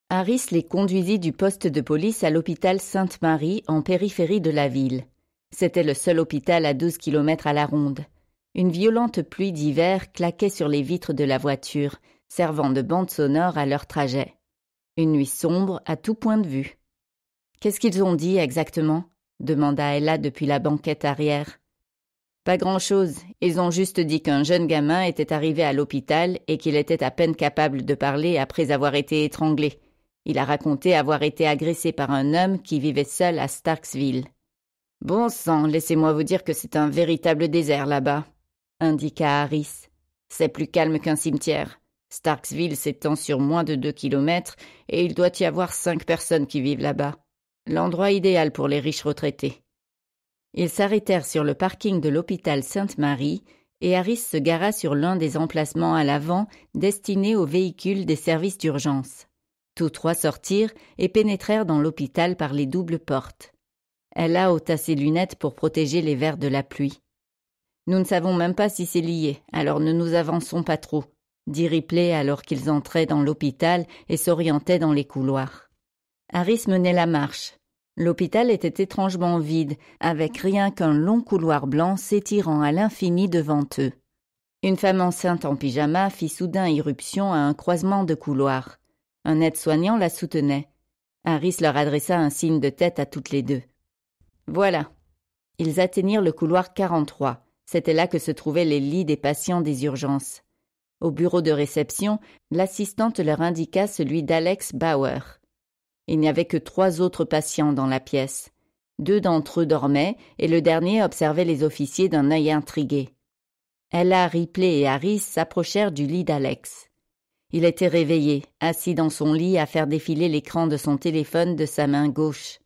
Harris les conduisit du poste de police à l'hôpital Sainte-Marie, en périphérie de la ville. C'était le seul hôpital à douze kilomètres à la ronde. Une violente pluie d'hiver claquait sur les vitres de la voiture, servant de bande sonore à leur trajet. Une nuit sombre à tout point de vue. Qu'est-ce qu'ils ont dit exactement demanda Ella depuis la banquette arrière. Pas grand-chose. Ils ont juste dit qu'un jeune gamin était arrivé à l'hôpital et qu'il était à peine capable de parler après avoir été étranglé. Il a raconté avoir été agressé par un homme qui vivait seul à Starksville. Bon sang, laissez-moi vous dire que c'est un véritable désert là-bas, indiqua Harris. C'est plus calme qu'un cimetière. Starksville s'étend sur moins de deux kilomètres et il doit y avoir cinq personnes qui vivent là-bas. L'endroit idéal pour les riches retraités. Ils s'arrêtèrent sur le parking de l'hôpital Sainte-Marie et Harris se gara sur l'un des emplacements à l'avant destinés aux véhicules des services d'urgence. Tous trois sortirent et pénétrèrent dans l'hôpital par les doubles portes. Ella ôta ses lunettes pour protéger les verres de la pluie. Nous ne savons même pas si c'est lié, alors ne nous avançons pas trop, dit Ripley alors qu'ils entraient dans l'hôpital et s'orientaient dans les couloirs. Harris menait la marche, L'hôpital était étrangement vide, avec rien qu'un long couloir blanc s'étirant à l'infini devant eux. Une femme enceinte en pyjama fit soudain irruption à un croisement de couloirs. Un aide-soignant la soutenait. Harris leur adressa un signe de tête à toutes les deux. Voilà. Ils atteignirent le couloir 43. C'était là que se trouvaient les lits des patients des urgences. Au bureau de réception, l'assistante leur indiqua celui d'Alex Bauer. Il n'y avait que trois autres patients dans la pièce. Deux d'entre eux dormaient et le dernier observait les officiers d'un œil intrigué. Ella Ripley et Harris s'approchèrent du lit d'Alex. Il était réveillé, assis dans son lit à faire défiler l'écran de son téléphone de sa main gauche.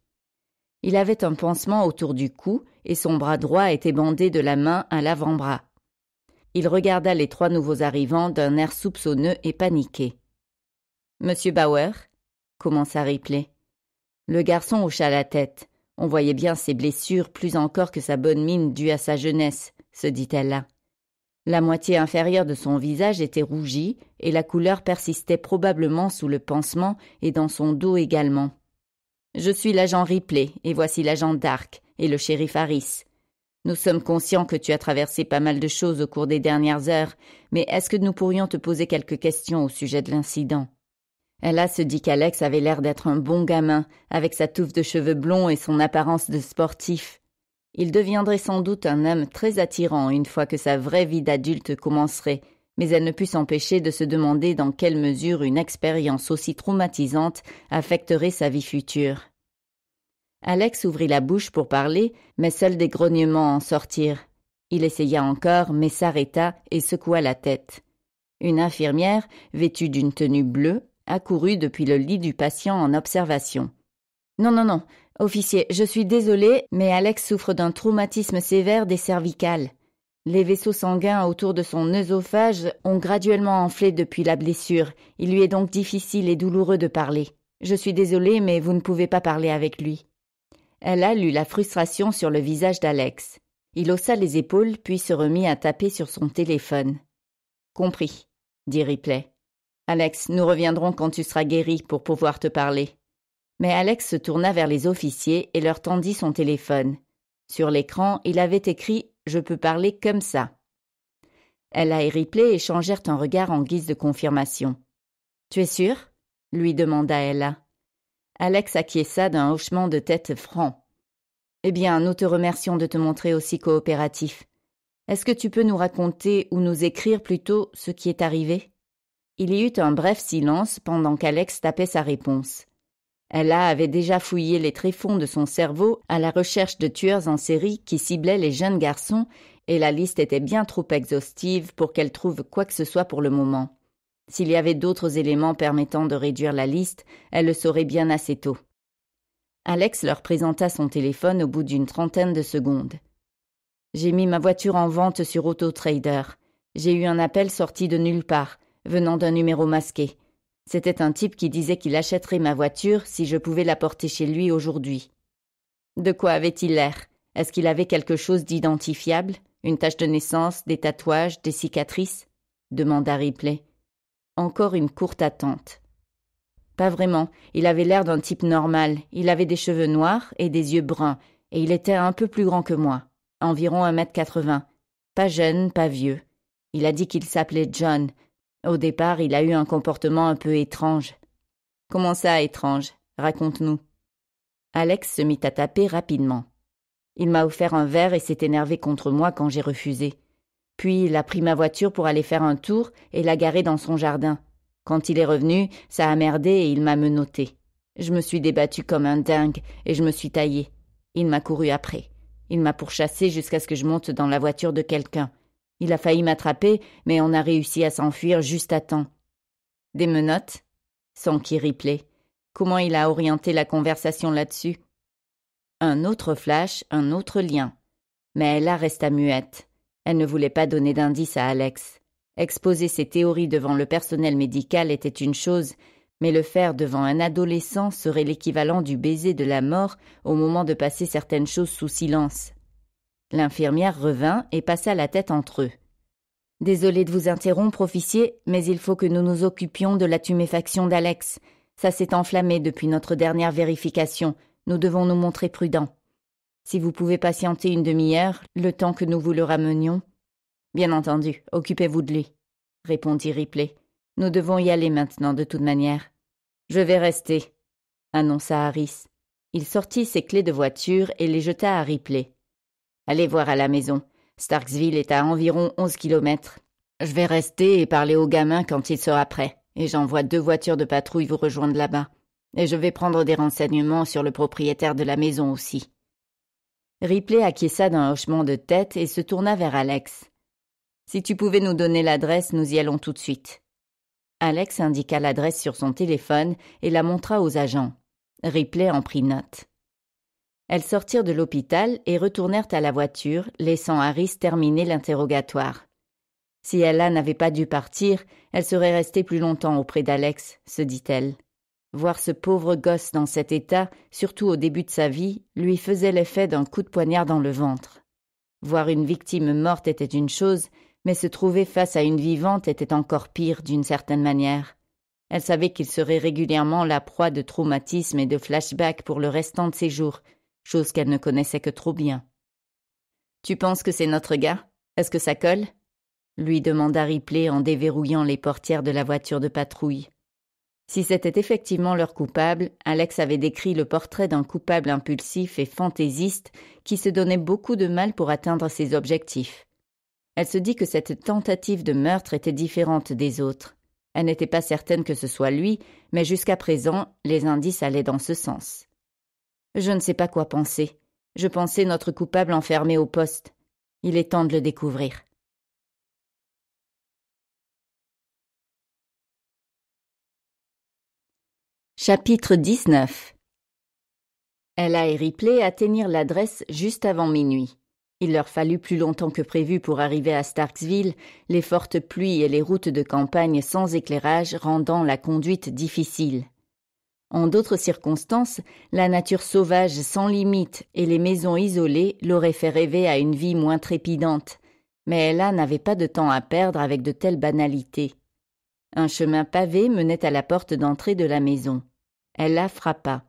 Il avait un pansement autour du cou et son bras droit était bandé de la main à l'avant-bras. Il regarda les trois nouveaux arrivants d'un air soupçonneux et paniqué. Monsieur Bauer commença Ripley. Le garçon hocha la tête. On voyait bien ses blessures plus encore que sa bonne mine due à sa jeunesse, se dit-elle là. La moitié inférieure de son visage était rougie et la couleur persistait probablement sous le pansement et dans son dos également. Je suis l'agent Ripley et voici l'agent Dark et le shérif Harris. Nous sommes conscients que tu as traversé pas mal de choses au cours des dernières heures, mais est-ce que nous pourrions te poser quelques questions au sujet de l'incident Ella se dit qu'Alex avait l'air d'être un bon gamin, avec sa touffe de cheveux blonds et son apparence de sportif. Il deviendrait sans doute un homme très attirant une fois que sa vraie vie d'adulte commencerait, mais elle ne put s'empêcher de se demander dans quelle mesure une expérience aussi traumatisante affecterait sa vie future. Alex ouvrit la bouche pour parler, mais seuls des grognements en sortirent. Il essaya encore, mais s'arrêta et secoua la tête. Une infirmière, vêtue d'une tenue bleue, accouru depuis le lit du patient en observation. Non, non, non, officier, je suis désolé, mais Alex souffre d'un traumatisme sévère des cervicales. Les vaisseaux sanguins autour de son œsophage ont graduellement enflé depuis la blessure. Il lui est donc difficile et douloureux de parler. Je suis désolé, mais vous ne pouvez pas parler avec lui. Elle a lu la frustration sur le visage d'Alex. Il haussa les épaules, puis se remit à taper sur son téléphone. Compris, dit Ripley. Alex, nous reviendrons quand tu seras guéri pour pouvoir te parler. Mais Alex se tourna vers les officiers et leur tendit son téléphone. Sur l'écran, il avait écrit Je peux parler comme ça. Ella et Ripley échangèrent un regard en guise de confirmation. Tu es sûr lui demanda Ella. Alex acquiesça d'un hochement de tête franc. Eh bien, nous te remercions de te montrer aussi coopératif. Est-ce que tu peux nous raconter ou nous écrire plutôt ce qui est arrivé il y eut un bref silence pendant qu'Alex tapait sa réponse. Ella avait déjà fouillé les tréfonds de son cerveau à la recherche de tueurs en série qui ciblaient les jeunes garçons, et la liste était bien trop exhaustive pour qu'elle trouve quoi que ce soit pour le moment. S'il y avait d'autres éléments permettant de réduire la liste, elle le saurait bien assez tôt. Alex leur présenta son téléphone au bout d'une trentaine de secondes. J'ai mis ma voiture en vente sur Auto Trader. J'ai eu un appel sorti de nulle part venant d'un numéro masqué. C'était un type qui disait qu'il achèterait ma voiture si je pouvais la porter chez lui aujourd'hui. De quoi avait-il l'air Est-ce qu'il avait quelque chose d'identifiable Une tache de naissance, des tatouages, des cicatrices demanda Ripley. Encore une courte attente. Pas vraiment, il avait l'air d'un type normal, il avait des cheveux noirs et des yeux bruns, et il était un peu plus grand que moi, environ un mètre quatre-vingts. Pas jeune, pas vieux. Il a dit qu'il s'appelait John, au départ, il a eu un comportement un peu étrange. Comment ça, étrange Raconte-nous. Alex se mit à taper rapidement. Il m'a offert un verre et s'est énervé contre moi quand j'ai refusé. Puis il a pris ma voiture pour aller faire un tour et l'a garée dans son jardin. Quand il est revenu, ça a merdé et il m'a menotté. Je me suis débattu comme un dingue et je me suis taillé. Il m'a couru après. Il m'a pourchassé jusqu'à ce que je monte dans la voiture de quelqu'un. Il a failli m'attraper, mais on a réussi à s'enfuir juste à temps. Des menottes Sans qui Ripley. Comment il a orienté la conversation là-dessus Un autre flash, un autre lien. Mais Ella resta muette. Elle ne voulait pas donner d'indice à Alex. Exposer ses théories devant le personnel médical était une chose, mais le faire devant un adolescent serait l'équivalent du baiser de la mort au moment de passer certaines choses sous silence. L'infirmière revint et passa la tête entre eux. Désolé de vous interrompre, officier, mais il faut que nous nous occupions de la tuméfaction d'Alex. Ça s'est enflammé depuis notre dernière vérification. Nous devons nous montrer prudents. Si vous pouvez patienter une demi-heure, le temps que nous vous le ramenions. Bien entendu, occupez-vous de lui, répondit Ripley. Nous devons y aller maintenant de toute manière. Je vais rester, annonça Harris. Il sortit ses clés de voiture et les jeta à Ripley. Allez voir à la maison. Starksville est à environ onze kilomètres. Je vais rester et parler au gamin quand il sera prêt. Et j'envoie deux voitures de patrouille vous rejoindre là-bas. Et je vais prendre des renseignements sur le propriétaire de la maison aussi. Ripley acquiesça d'un hochement de tête et se tourna vers Alex. Si tu pouvais nous donner l'adresse, nous y allons tout de suite. Alex indiqua l'adresse sur son téléphone et la montra aux agents. Ripley en prit note. Elles sortirent de l'hôpital et retournèrent à la voiture, laissant Harris terminer l'interrogatoire. Si Ella n'avait pas dû partir, elle serait restée plus longtemps auprès d'Alex, se dit-elle. Voir ce pauvre gosse dans cet état, surtout au début de sa vie, lui faisait l'effet d'un coup de poignard dans le ventre. Voir une victime morte était une chose, mais se trouver face à une vivante était encore pire d'une certaine manière. Elle savait qu'il serait régulièrement la proie de traumatismes et de flashbacks pour le restant de ses jours, chose qu'elle ne connaissait que trop bien. Tu penses que c'est notre gars Est-ce que ça colle lui demanda Ripley en déverrouillant les portières de la voiture de patrouille. Si c'était effectivement leur coupable, Alex avait décrit le portrait d'un coupable impulsif et fantaisiste qui se donnait beaucoup de mal pour atteindre ses objectifs. Elle se dit que cette tentative de meurtre était différente des autres. Elle n'était pas certaine que ce soit lui, mais jusqu'à présent, les indices allaient dans ce sens. Je ne sais pas quoi penser. Je pensais notre coupable enfermé au poste. Il est temps de le découvrir. Chapitre 19 Ella et Ripley atteignirent l'adresse juste avant minuit. Il leur fallut plus longtemps que prévu pour arriver à Starksville, les fortes pluies et les routes de campagne sans éclairage rendant la conduite difficile. En d'autres circonstances, la nature sauvage sans limite et les maisons isolées l'auraient fait rêver à une vie moins trépidante. Mais Ella n'avait pas de temps à perdre avec de telles banalités. Un chemin pavé menait à la porte d'entrée de la maison. Ella frappa.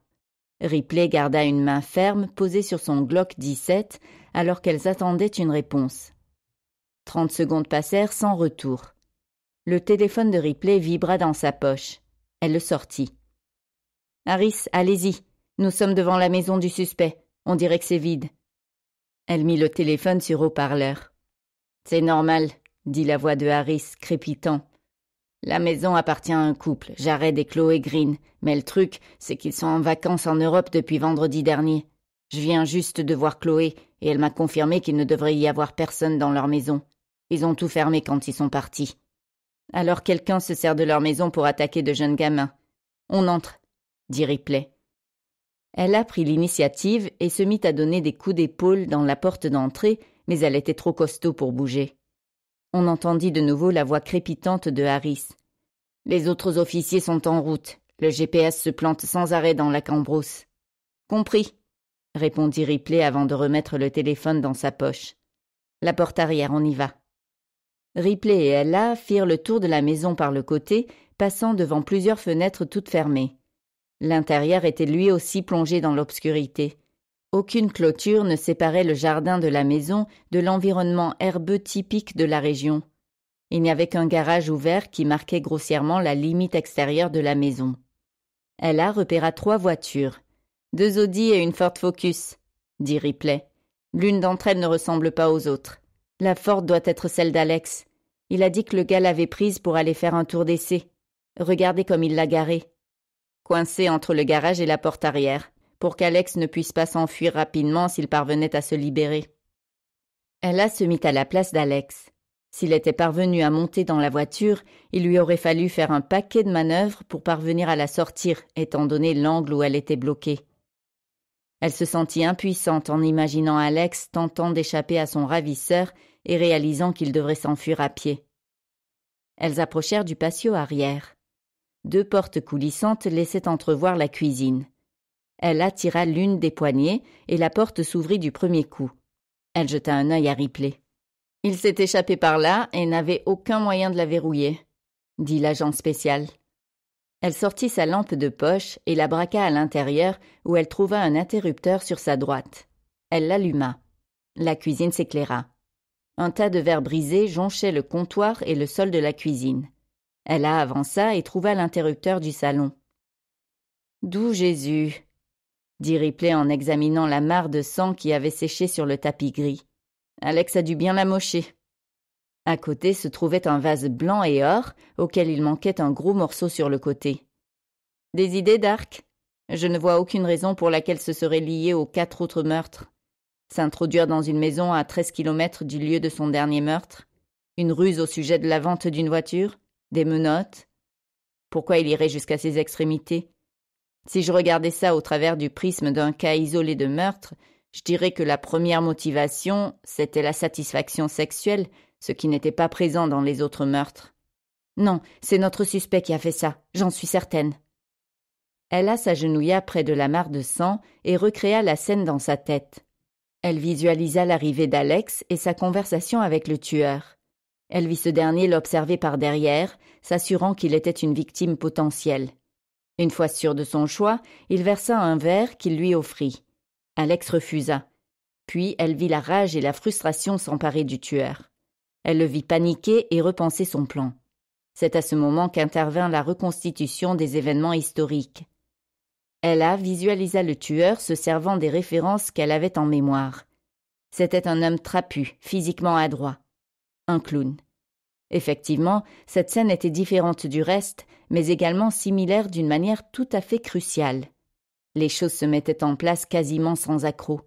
Ripley garda une main ferme posée sur son Glock 17 alors qu'elles attendaient une réponse. Trente secondes passèrent sans retour. Le téléphone de Ripley vibra dans sa poche. Elle le sortit. Harris, allez-y. Nous sommes devant la maison du suspect. On dirait que c'est vide. Elle mit le téléphone sur haut-parleur. C'est normal, dit la voix de Harris, crépitant. La maison appartient à un couple, Jared et Chloé Green, mais le truc, c'est qu'ils sont en vacances en Europe depuis vendredi dernier. Je viens juste de voir Chloé, et elle m'a confirmé qu'il ne devrait y avoir personne dans leur maison. Ils ont tout fermé quand ils sont partis. Alors quelqu'un se sert de leur maison pour attaquer de jeunes gamins. On entre, dit Ripley. Elle prit l'initiative et se mit à donner des coups d'épaule dans la porte d'entrée, mais elle était trop costaud pour bouger. On entendit de nouveau la voix crépitante de Harris. Les autres officiers sont en route. Le GPS se plante sans arrêt dans la cambrousse. Compris, répondit Ripley avant de remettre le téléphone dans sa poche. La porte arrière, on y va. Ripley et Ella firent le tour de la maison par le côté, passant devant plusieurs fenêtres toutes fermées. L'intérieur était lui aussi plongé dans l'obscurité. Aucune clôture ne séparait le jardin de la maison de l'environnement herbeux typique de la région. Il n'y avait qu'un garage ouvert qui marquait grossièrement la limite extérieure de la maison. Ella repéra trois voitures. Deux Audi et une Ford Focus, dit Ripley. L'une d'entre elles ne ressemble pas aux autres. La Ford doit être celle d'Alex. Il a dit que le gars l'avait prise pour aller faire un tour d'essai. Regardez comme il l'a garée coincé entre le garage et la porte arrière, pour qu'Alex ne puisse pas s'enfuir rapidement s'il parvenait à se libérer. Ella se mit à la place d'Alex. S'il était parvenu à monter dans la voiture, il lui aurait fallu faire un paquet de manœuvres pour parvenir à la sortir, étant donné l'angle où elle était bloquée. Elle se sentit impuissante en imaginant Alex tentant d'échapper à son ravisseur et réalisant qu'il devrait s'enfuir à pied. Elles approchèrent du patio arrière. Deux portes coulissantes laissaient entrevoir la cuisine. Elle attira l'une des poignées et la porte s'ouvrit du premier coup. Elle jeta un œil à Ripley. Il s'est échappé par là et n'avait aucun moyen de la verrouiller, dit l'agent spécial. Elle sortit sa lampe de poche et la braqua à l'intérieur où elle trouva un interrupteur sur sa droite. Elle l'alluma. La cuisine s'éclaira. Un tas de verres brisés jonchait le comptoir et le sol de la cuisine. Elle avança et trouva l'interrupteur du salon. D'où Jésus dit Ripley en examinant la mare de sang qui avait séché sur le tapis gris. Alex a dû bien la mocher. À côté se trouvait un vase blanc et or auquel il manquait un gros morceau sur le côté. Des idées, d'arc Je ne vois aucune raison pour laquelle ce serait lié aux quatre autres meurtres. S'introduire dans une maison à treize kilomètres du lieu de son dernier meurtre Une ruse au sujet de la vente d'une voiture des menottes. Pourquoi il irait jusqu'à ses extrémités Si je regardais ça au travers du prisme d'un cas isolé de meurtre, je dirais que la première motivation, c'était la satisfaction sexuelle, ce qui n'était pas présent dans les autres meurtres. Non, c'est notre suspect qui a fait ça, j'en suis certaine. Ella s'agenouilla près de la mare de sang et recréa la scène dans sa tête. Elle visualisa l'arrivée d'Alex et sa conversation avec le tueur. Elle vit ce dernier l'observer par derrière, s'assurant qu'il était une victime potentielle. Une fois sûr de son choix, il versa un verre qu'il lui offrit. Alex refusa. Puis elle vit la rage et la frustration s'emparer du tueur. Elle le vit paniquer et repenser son plan. C'est à ce moment qu'intervint la reconstitution des événements historiques. Ella visualisa le tueur se servant des références qu'elle avait en mémoire. C'était un homme trapu, physiquement adroit un clown. Effectivement, cette scène était différente du reste, mais également similaire d'une manière tout à fait cruciale. Les choses se mettaient en place quasiment sans accroc.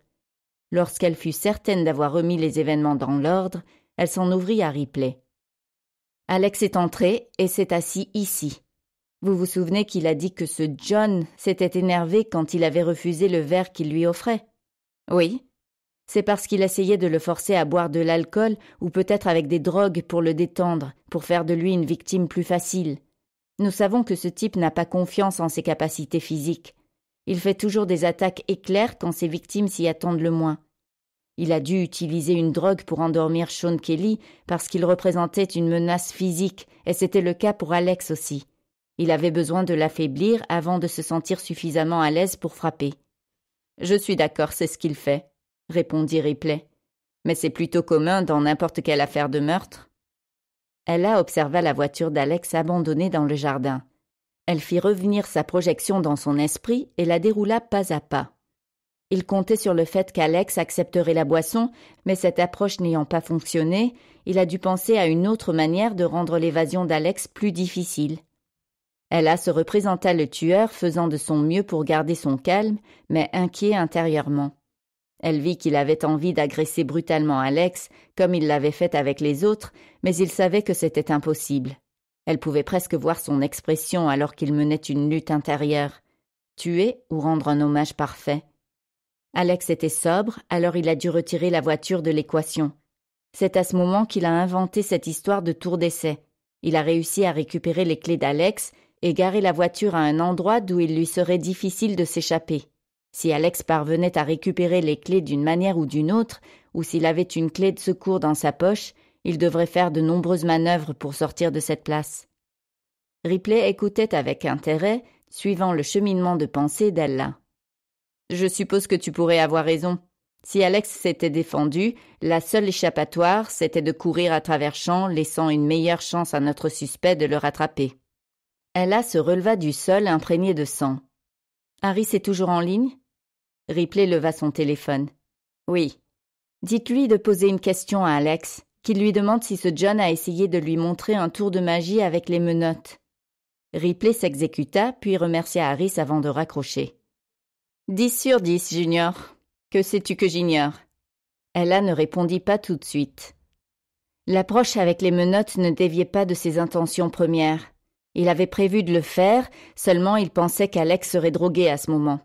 Lorsqu'elle fut certaine d'avoir remis les événements dans l'ordre, elle s'en ouvrit à Ripley. Alex est entré et s'est assis ici. Vous vous souvenez qu'il a dit que ce John s'était énervé quand il avait refusé le verre qu'il lui offrait Oui, c'est parce qu'il essayait de le forcer à boire de l'alcool ou peut-être avec des drogues pour le détendre, pour faire de lui une victime plus facile. Nous savons que ce type n'a pas confiance en ses capacités physiques. Il fait toujours des attaques éclairs quand ses victimes s'y attendent le moins. Il a dû utiliser une drogue pour endormir Sean Kelly parce qu'il représentait une menace physique, et c'était le cas pour Alex aussi. Il avait besoin de l'affaiblir avant de se sentir suffisamment à l'aise pour frapper. Je suis d'accord, c'est ce qu'il fait répondit Ripley. Mais c'est plutôt commun dans n'importe quelle affaire de meurtre. Ella observa la voiture d'Alex abandonnée dans le jardin. Elle fit revenir sa projection dans son esprit et la déroula pas à pas. Il comptait sur le fait qu'Alex accepterait la boisson, mais cette approche n'ayant pas fonctionné, il a dû penser à une autre manière de rendre l'évasion d'Alex plus difficile. Ella se représenta le tueur faisant de son mieux pour garder son calme, mais inquiet intérieurement. Elle vit qu'il avait envie d'agresser brutalement Alex, comme il l'avait fait avec les autres, mais il savait que c'était impossible. Elle pouvait presque voir son expression alors qu'il menait une lutte intérieure. Tuer ou rendre un hommage parfait. Alex était sobre, alors il a dû retirer la voiture de l'équation. C'est à ce moment qu'il a inventé cette histoire de tour d'essai. Il a réussi à récupérer les clés d'Alex et garer la voiture à un endroit d'où il lui serait difficile de s'échapper. Si Alex parvenait à récupérer les clés d'une manière ou d'une autre, ou s'il avait une clé de secours dans sa poche, il devrait faire de nombreuses manœuvres pour sortir de cette place. Ripley écoutait avec intérêt, suivant le cheminement de pensée d'Ella. Je suppose que tu pourrais avoir raison. Si Alex s'était défendu, la seule échappatoire, c'était de courir à travers champs, laissant une meilleure chance à notre suspect de le rattraper. Ella se releva du sol imprégné de sang. Harry est toujours en ligne Ripley leva son téléphone. Oui. Dites-lui de poser une question à Alex, qu'il lui demande si ce John a essayé de lui montrer un tour de magie avec les menottes. Ripley s'exécuta, puis remercia Harris avant de raccrocher. Dix sur dix, Junior. Que sais-tu que j'ignore Ella ne répondit pas tout de suite. L'approche avec les menottes ne déviait pas de ses intentions premières. Il avait prévu de le faire, seulement il pensait qu'Alex serait drogué à ce moment.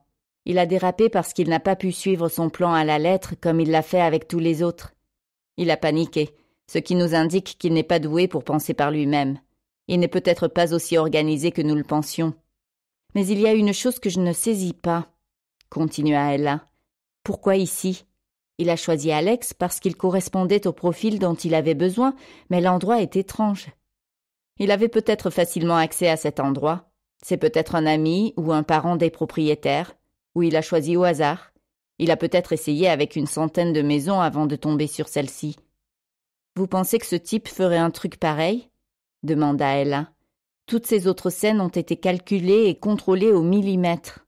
Il a dérapé parce qu'il n'a pas pu suivre son plan à la lettre comme il l'a fait avec tous les autres. Il a paniqué, ce qui nous indique qu'il n'est pas doué pour penser par lui-même. Il n'est peut-être pas aussi organisé que nous le pensions. Mais il y a une chose que je ne saisis pas, continua Ella. Pourquoi ici Il a choisi Alex parce qu'il correspondait au profil dont il avait besoin, mais l'endroit est étrange. Il avait peut-être facilement accès à cet endroit. C'est peut-être un ami ou un parent des propriétaires il a choisi au hasard. Il a peut-être essayé avec une centaine de maisons avant de tomber sur celle-ci. Vous pensez que ce type ferait un truc pareil demanda Ella. Toutes ces autres scènes ont été calculées et contrôlées au millimètre.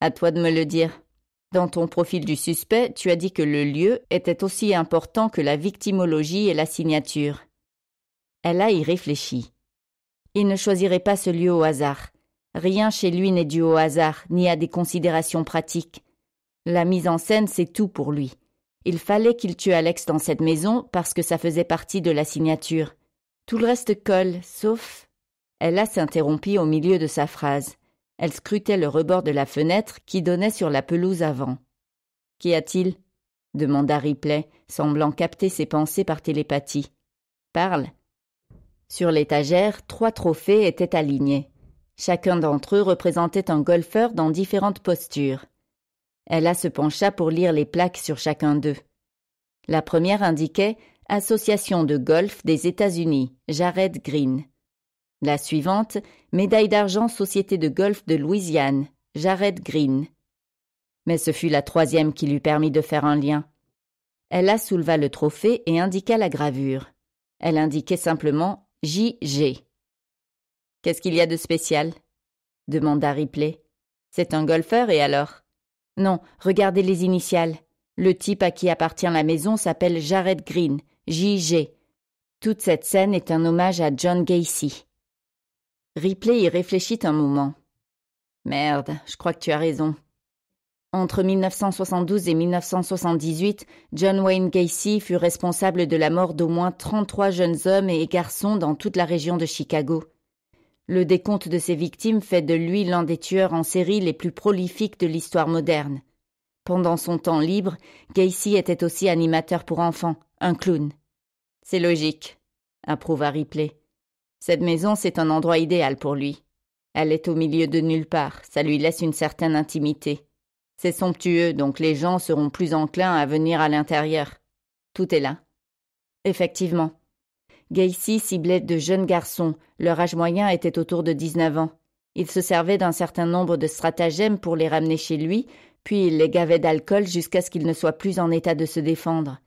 À toi de me le dire. Dans ton profil du suspect, tu as dit que le lieu était aussi important que la victimologie et la signature. Ella y réfléchit. Il ne choisirait pas ce lieu au hasard. Rien chez lui n'est dû au hasard, ni à des considérations pratiques. La mise en scène, c'est tout pour lui. Il fallait qu'il tue Alex dans cette maison parce que ça faisait partie de la signature. Tout le reste colle, sauf. Ella s'interrompit au milieu de sa phrase. Elle scrutait le rebord de la fenêtre qui donnait sur la pelouse avant. Qu'y a-t-il demanda Ripley, semblant capter ses pensées par télépathie. Parle. Sur l'étagère, trois trophées étaient alignés. Chacun d'entre eux représentait un golfeur dans différentes postures. Ella se pencha pour lire les plaques sur chacun d'eux. La première indiquait Association de golf des États-Unis, Jared Green. La suivante, Médaille d'argent Société de golf de Louisiane, Jared Green. Mais ce fut la troisième qui lui permit de faire un lien. Ella souleva le trophée et indiqua la gravure. Elle indiquait simplement JG. Qu'est-ce qu'il y a de spécial demanda Ripley. C'est un golfeur et alors Non, regardez les initiales. Le type à qui appartient la maison s'appelle Jared Green, JG. Toute cette scène est un hommage à John Gacy. Ripley y réfléchit un moment. Merde, je crois que tu as raison. Entre 1972 et 1978, John Wayne Gacy fut responsable de la mort d'au moins 33 jeunes hommes et garçons dans toute la région de Chicago. Le décompte de ses victimes fait de lui l'un des tueurs en série les plus prolifiques de l'histoire moderne. Pendant son temps libre, Gacy était aussi animateur pour enfants, un clown. C'est logique, approuva Ripley. Cette maison, c'est un endroit idéal pour lui. Elle est au milieu de nulle part, ça lui laisse une certaine intimité. C'est somptueux, donc les gens seront plus enclins à venir à l'intérieur. Tout est là. Effectivement, Gacy ciblait de jeunes garçons, leur âge moyen était autour de 19 ans. Il se servait d'un certain nombre de stratagèmes pour les ramener chez lui, puis il les gavait d'alcool jusqu'à ce qu'ils ne soient plus en état de se défendre.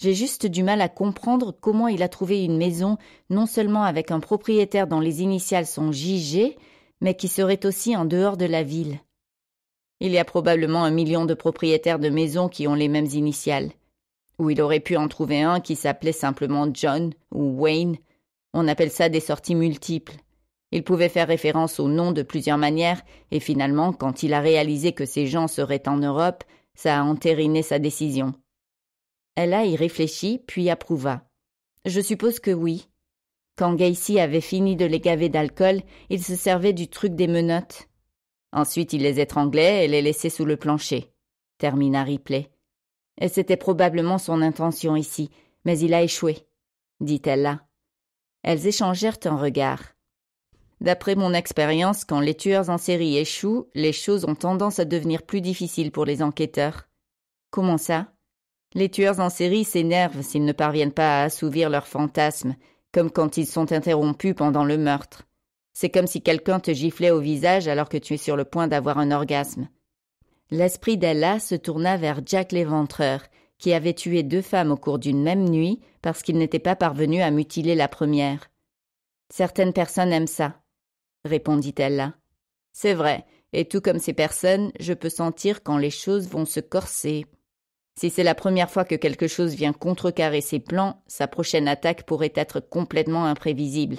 J'ai juste du mal à comprendre comment il a trouvé une maison, non seulement avec un propriétaire dont les initiales sont JG, mais qui serait aussi en dehors de la ville. Il y a probablement un million de propriétaires de maisons qui ont les mêmes initiales ou il aurait pu en trouver un qui s'appelait simplement John ou Wayne. On appelle ça des sorties multiples. Il pouvait faire référence au nom de plusieurs manières, et finalement, quand il a réalisé que ces gens seraient en Europe, ça a entériné sa décision. a y réfléchit, puis approuva. Je suppose que oui. Quand Gacy avait fini de les gaver d'alcool, il se servait du truc des menottes. Ensuite, il les étranglait et les laissait sous le plancher. Termina Ripley. Et c'était probablement son intention ici, mais il a échoué, dit-elle là. Elles échangèrent un regard. D'après mon expérience, quand les tueurs en série échouent, les choses ont tendance à devenir plus difficiles pour les enquêteurs. Comment ça Les tueurs en série s'énervent s'ils ne parviennent pas à assouvir leurs fantasmes, comme quand ils sont interrompus pendant le meurtre. C'est comme si quelqu'un te giflait au visage alors que tu es sur le point d'avoir un orgasme l'esprit d'Ella se tourna vers Jack l'éventreur, qui avait tué deux femmes au cours d'une même nuit parce qu'il n'était pas parvenu à mutiler la première. Certaines personnes aiment ça, répondit Ella. « C'est vrai, et tout comme ces personnes, je peux sentir quand les choses vont se corser. Si c'est la première fois que quelque chose vient contrecarrer ses plans, sa prochaine attaque pourrait être complètement imprévisible.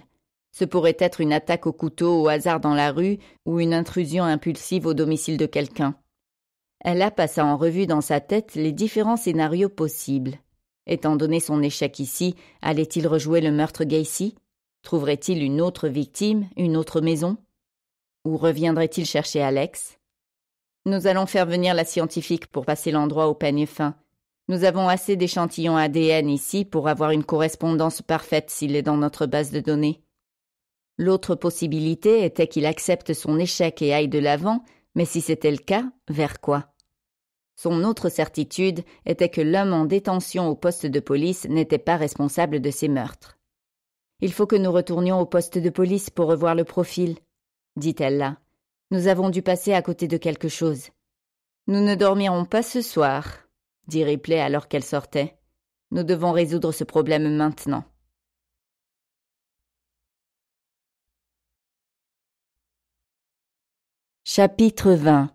Ce pourrait être une attaque au couteau au hasard dans la rue ou une intrusion impulsive au domicile de quelqu'un. Ella passa en revue dans sa tête les différents scénarios possibles. Étant donné son échec ici, allait-il rejouer le meurtre Gacy Trouverait-il une autre victime, une autre maison Ou reviendrait-il chercher Alex Nous allons faire venir la scientifique pour passer l'endroit au peigne fin. Nous avons assez d'échantillons ADN ici pour avoir une correspondance parfaite s'il est dans notre base de données. L'autre possibilité était qu'il accepte son échec et aille de l'avant, mais si c'était le cas, vers quoi son autre certitude était que l'homme en détention au poste de police n'était pas responsable de ces meurtres. Il faut que nous retournions au poste de police pour revoir le profil, dit-elle là. Nous avons dû passer à côté de quelque chose. Nous ne dormirons pas ce soir, dit Ripley alors qu'elle sortait. Nous devons résoudre ce problème maintenant. Chapitre 20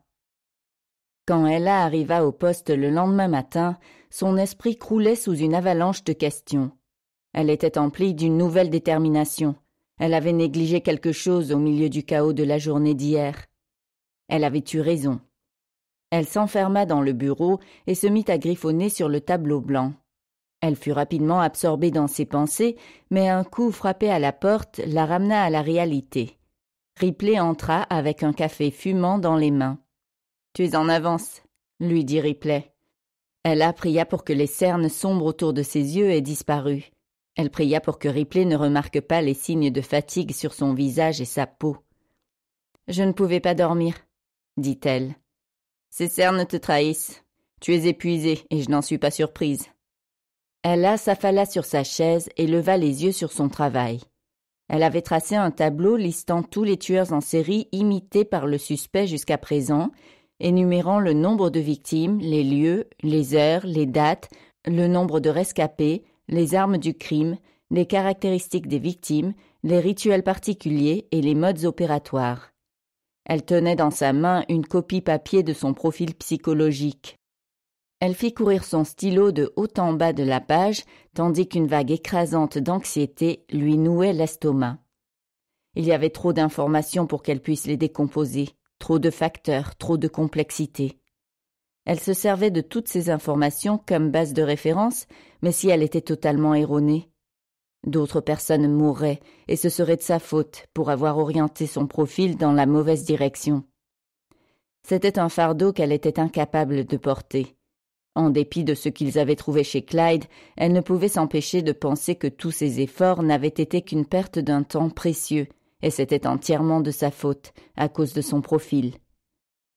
quand Ella arriva au poste le lendemain matin, son esprit croulait sous une avalanche de questions. Elle était emplie d'une nouvelle détermination. Elle avait négligé quelque chose au milieu du chaos de la journée d'hier. Elle avait eu raison. Elle s'enferma dans le bureau et se mit à griffonner sur le tableau blanc. Elle fut rapidement absorbée dans ses pensées, mais un coup frappé à la porte la ramena à la réalité. Ripley entra avec un café fumant dans les mains. Tu es en avance, lui dit Ripley. Ella pria pour que les cernes sombres autour de ses yeux aient disparu. Elle pria pour que Ripley ne remarque pas les signes de fatigue sur son visage et sa peau. Je ne pouvais pas dormir, dit-elle. Ces cernes te trahissent. Tu es épuisée et je n'en suis pas surprise. Ella s'affala sur sa chaise et leva les yeux sur son travail. Elle avait tracé un tableau listant tous les tueurs en série imités par le suspect jusqu'à présent énumérant le nombre de victimes, les lieux, les heures, les dates, le nombre de rescapés, les armes du crime, les caractéristiques des victimes, les rituels particuliers et les modes opératoires. Elle tenait dans sa main une copie papier de son profil psychologique. Elle fit courir son stylo de haut en bas de la page, tandis qu'une vague écrasante d'anxiété lui nouait l'estomac. Il y avait trop d'informations pour qu'elle puisse les décomposer. Trop de facteurs, trop de complexité. Elle se servait de toutes ces informations comme base de référence, mais si elle était totalement erronée, d'autres personnes mourraient, et ce serait de sa faute pour avoir orienté son profil dans la mauvaise direction. C'était un fardeau qu'elle était incapable de porter. En dépit de ce qu'ils avaient trouvé chez Clyde, elle ne pouvait s'empêcher de penser que tous ses efforts n'avaient été qu'une perte d'un temps précieux, et c'était entièrement de sa faute, à cause de son profil.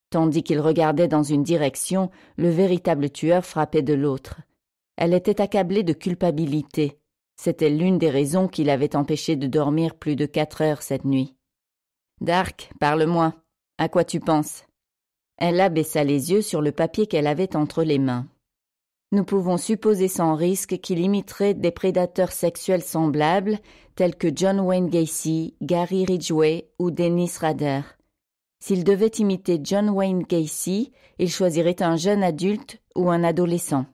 Tandis qu'il regardait dans une direction, le véritable tueur frappait de l'autre. Elle était accablée de culpabilité. C'était l'une des raisons qui l'avait empêchée de dormir plus de quatre heures cette nuit. Dark, parle-moi. À quoi tu penses Elle abaissa les yeux sur le papier qu'elle avait entre les mains. Nous pouvons supposer sans risque qu'il imiterait des prédateurs sexuels semblables tels que John Wayne Gacy, Gary Ridgway ou Dennis Rader. S'il devait imiter John Wayne Gacy, il choisirait un jeune adulte ou un adolescent.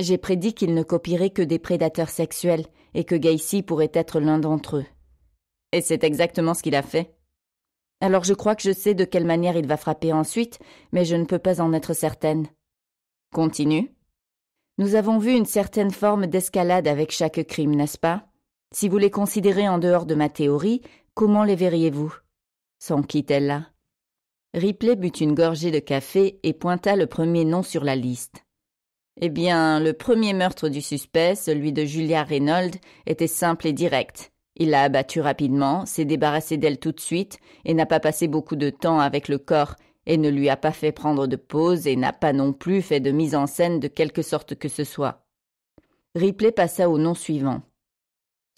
J'ai prédit qu'il ne copierait que des prédateurs sexuels et que Gacy pourrait être l'un d'entre eux. Et c'est exactement ce qu'il a fait. Alors je crois que je sais de quelle manière il va frapper ensuite, mais je ne peux pas en être certaine. Continue. Nous avons vu une certaine forme d'escalade avec chaque crime, n'est-ce pas si vous les considérez en dehors de ma théorie, comment les verriez-vous Sans quitte-elle-là. Ripley but une gorgée de café et pointa le premier nom sur la liste. Eh bien, le premier meurtre du suspect, celui de Julia Reynolds, était simple et direct. Il l'a abattue rapidement, s'est débarrassé d'elle tout de suite et n'a pas passé beaucoup de temps avec le corps et ne lui a pas fait prendre de pause et n'a pas non plus fait de mise en scène de quelque sorte que ce soit. Ripley passa au nom suivant.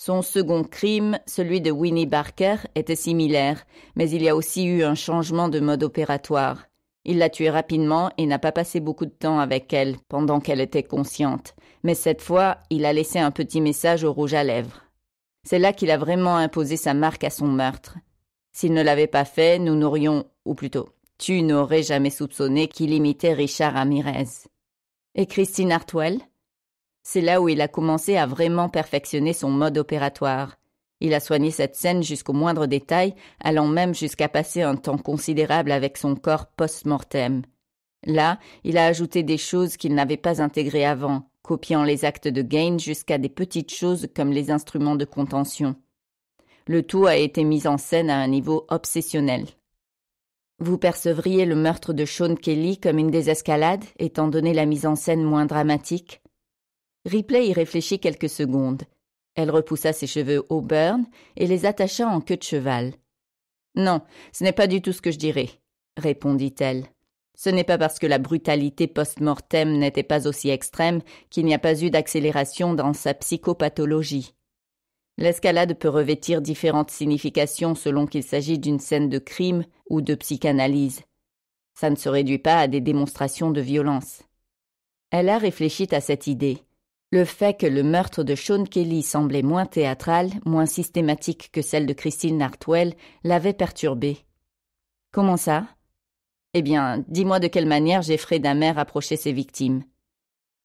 Son second crime, celui de Winnie Barker, était similaire, mais il y a aussi eu un changement de mode opératoire. Il l'a tuée rapidement et n'a pas passé beaucoup de temps avec elle pendant qu'elle était consciente. Mais cette fois, il a laissé un petit message au rouge à lèvres. C'est là qu'il a vraiment imposé sa marque à son meurtre. S'il ne l'avait pas fait, nous n'aurions, ou plutôt, tu n'aurais jamais soupçonné qu'il imitait Richard Ramirez. Et Christine Hartwell c'est là où il a commencé à vraiment perfectionner son mode opératoire. Il a soigné cette scène jusqu'au moindre détail, allant même jusqu'à passer un temps considérable avec son corps post-mortem. Là, il a ajouté des choses qu'il n'avait pas intégrées avant, copiant les actes de Gain jusqu'à des petites choses comme les instruments de contention. Le tout a été mis en scène à un niveau obsessionnel. Vous percevriez le meurtre de Sean Kelly comme une désescalade, étant donné la mise en scène moins dramatique Ripley y réfléchit quelques secondes. Elle repoussa ses cheveux au burn et les attacha en queue de cheval. Non, ce n'est pas du tout ce que je dirais, répondit-elle. Ce n'est pas parce que la brutalité post-mortem n'était pas aussi extrême qu'il n'y a pas eu d'accélération dans sa psychopathologie. L'escalade peut revêtir différentes significations selon qu'il s'agit d'une scène de crime ou de psychanalyse. Ça ne se réduit pas à des démonstrations de violence. Elle a réfléchi à cette idée le fait que le meurtre de Sean Kelly semblait moins théâtral, moins systématique que celle de Christine Hartwell, l'avait perturbé. Comment ça Eh bien, dis-moi de quelle manière Jeffrey d'Amer approchait ses victimes.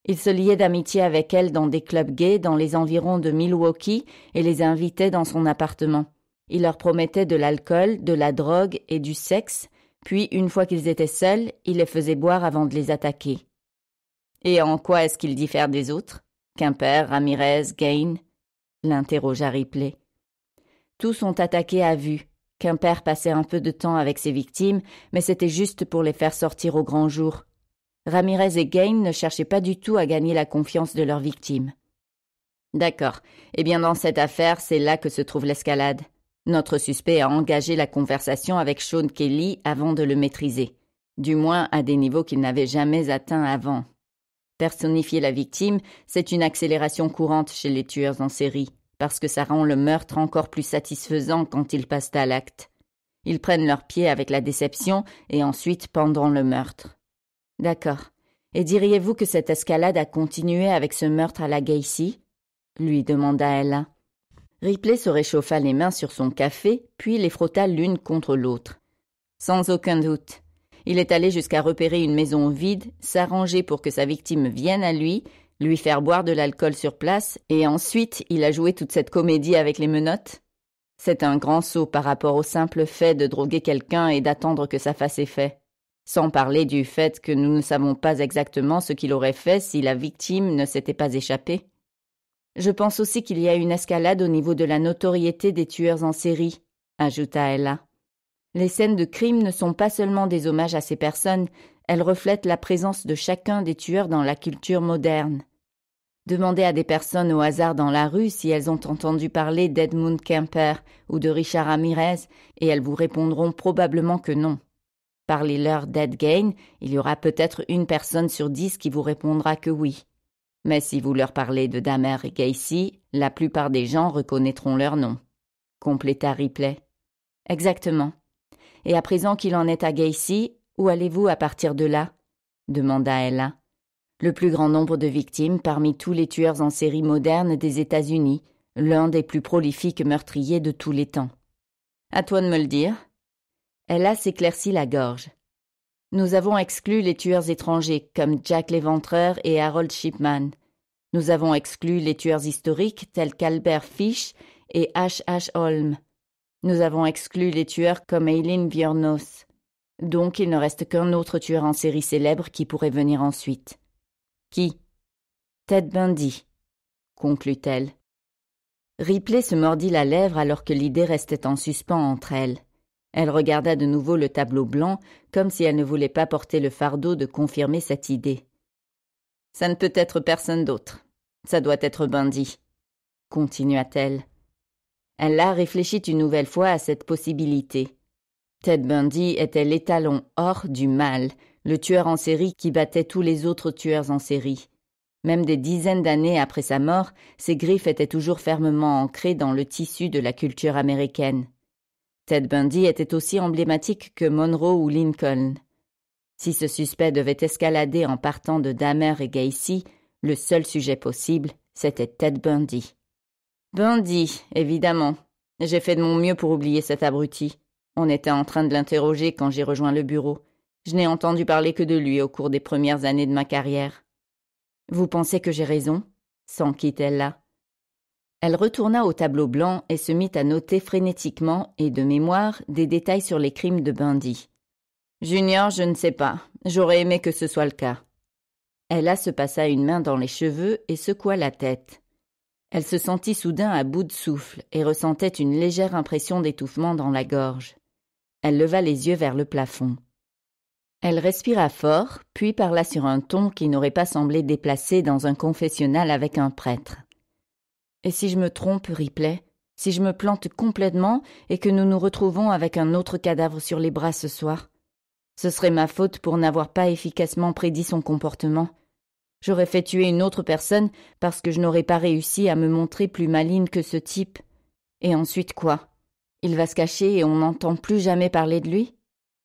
Il se liait d'amitié avec elles dans des clubs gays dans les environs de Milwaukee et les invitait dans son appartement. Il leur promettait de l'alcool, de la drogue et du sexe, puis, une fois qu'ils étaient seuls, il les faisait boire avant de les attaquer. Et en quoi est-ce qu'il diffère des autres Quimper, Ramirez, Gain l'interrogea Ripley. Tous ont attaqués à vue. Quimper passait un peu de temps avec ses victimes, mais c'était juste pour les faire sortir au grand jour. Ramirez et Gain ne cherchaient pas du tout à gagner la confiance de leurs victimes. D'accord. Eh bien, dans cette affaire, c'est là que se trouve l'escalade. Notre suspect a engagé la conversation avec Sean Kelly avant de le maîtriser. Du moins à des niveaux qu'il n'avait jamais atteints avant. Personnifier la victime, c'est une accélération courante chez les tueurs en série, parce que ça rend le meurtre encore plus satisfaisant quand ils passent à l'acte. Ils prennent leur pied avec la déception et ensuite pendront le meurtre. D'accord. Et diriez-vous que cette escalade a continué avec ce meurtre à la Gacy lui demanda Ella. Ripley se réchauffa les mains sur son café, puis les frotta l'une contre l'autre. Sans aucun doute. Il est allé jusqu'à repérer une maison vide, s'arranger pour que sa victime vienne à lui, lui faire boire de l'alcool sur place, et ensuite il a joué toute cette comédie avec les menottes C'est un grand saut par rapport au simple fait de droguer quelqu'un et d'attendre que ça fasse effet. Sans parler du fait que nous ne savons pas exactement ce qu'il aurait fait si la victime ne s'était pas échappée. Je pense aussi qu'il y a une escalade au niveau de la notoriété des tueurs en série, ajouta Ella. Les scènes de crime ne sont pas seulement des hommages à ces personnes, elles reflètent la présence de chacun des tueurs dans la culture moderne. Demandez à des personnes au hasard dans la rue si elles ont entendu parler d'Edmund Kemper ou de Richard Ramirez, et elles vous répondront probablement que non. Parlez-leur d'Ed Gain, il y aura peut-être une personne sur dix qui vous répondra que oui. Mais si vous leur parlez de Damer et Gacy, la plupart des gens reconnaîtront leur nom. Compléta Ripley. Exactement et à présent qu'il en est à Gacy, où allez-vous à partir de là demanda Ella. Le plus grand nombre de victimes parmi tous les tueurs en série modernes des États-Unis, l'un des plus prolifiques meurtriers de tous les temps. À toi de me le dire. Ella s'éclaircit la gorge. Nous avons exclu les tueurs étrangers comme Jack l'Éventreur et Harold Shipman. Nous avons exclu les tueurs historiques tels qu'Albert Fish et H. H. Holm. Nous avons exclu les tueurs comme Eileen Viornos. Donc il ne reste qu'un autre tueur en série célèbre qui pourrait venir ensuite. Qui Ted Bundy, conclut-elle. Ripley se mordit la lèvre alors que l'idée restait en suspens entre elles. Elle regarda de nouveau le tableau blanc, comme si elle ne voulait pas porter le fardeau de confirmer cette idée. Ça ne peut être personne d'autre. Ça doit être Bundy, continua-t-elle. Ella réfléchit une nouvelle fois à cette possibilité. Ted Bundy était l'étalon hors du mal, le tueur en série qui battait tous les autres tueurs en série. Même des dizaines d'années après sa mort, ses griffes étaient toujours fermement ancrées dans le tissu de la culture américaine. Ted Bundy était aussi emblématique que Monroe ou Lincoln. Si ce suspect devait escalader en partant de Dahmer et Gacy, le seul sujet possible, c'était Ted Bundy. Ben « Bundy, évidemment. J'ai fait de mon mieux pour oublier cet abruti. On était en train de l'interroger quand j'ai rejoint le bureau. Je n'ai entendu parler que de lui au cours des premières années de ma carrière. Vous pensez que j'ai raison s'enquit-elle là. Elle retourna au tableau blanc et se mit à noter frénétiquement et de mémoire des détails sur les crimes de Bundy. Junior, je ne sais pas. J'aurais aimé que ce soit le cas. Ella se passa une main dans les cheveux et secoua la tête. Elle se sentit soudain à bout de souffle et ressentait une légère impression d'étouffement dans la gorge. Elle leva les yeux vers le plafond. Elle respira fort, puis parla sur un ton qui n'aurait pas semblé déplacé dans un confessionnal avec un prêtre. Et si je me trompe, Ripley, si je me plante complètement et que nous nous retrouvons avec un autre cadavre sur les bras ce soir, ce serait ma faute pour n'avoir pas efficacement prédit son comportement. J'aurais fait tuer une autre personne parce que je n'aurais pas réussi à me montrer plus maligne que ce type. Et ensuite quoi Il va se cacher et on n'entend plus jamais parler de lui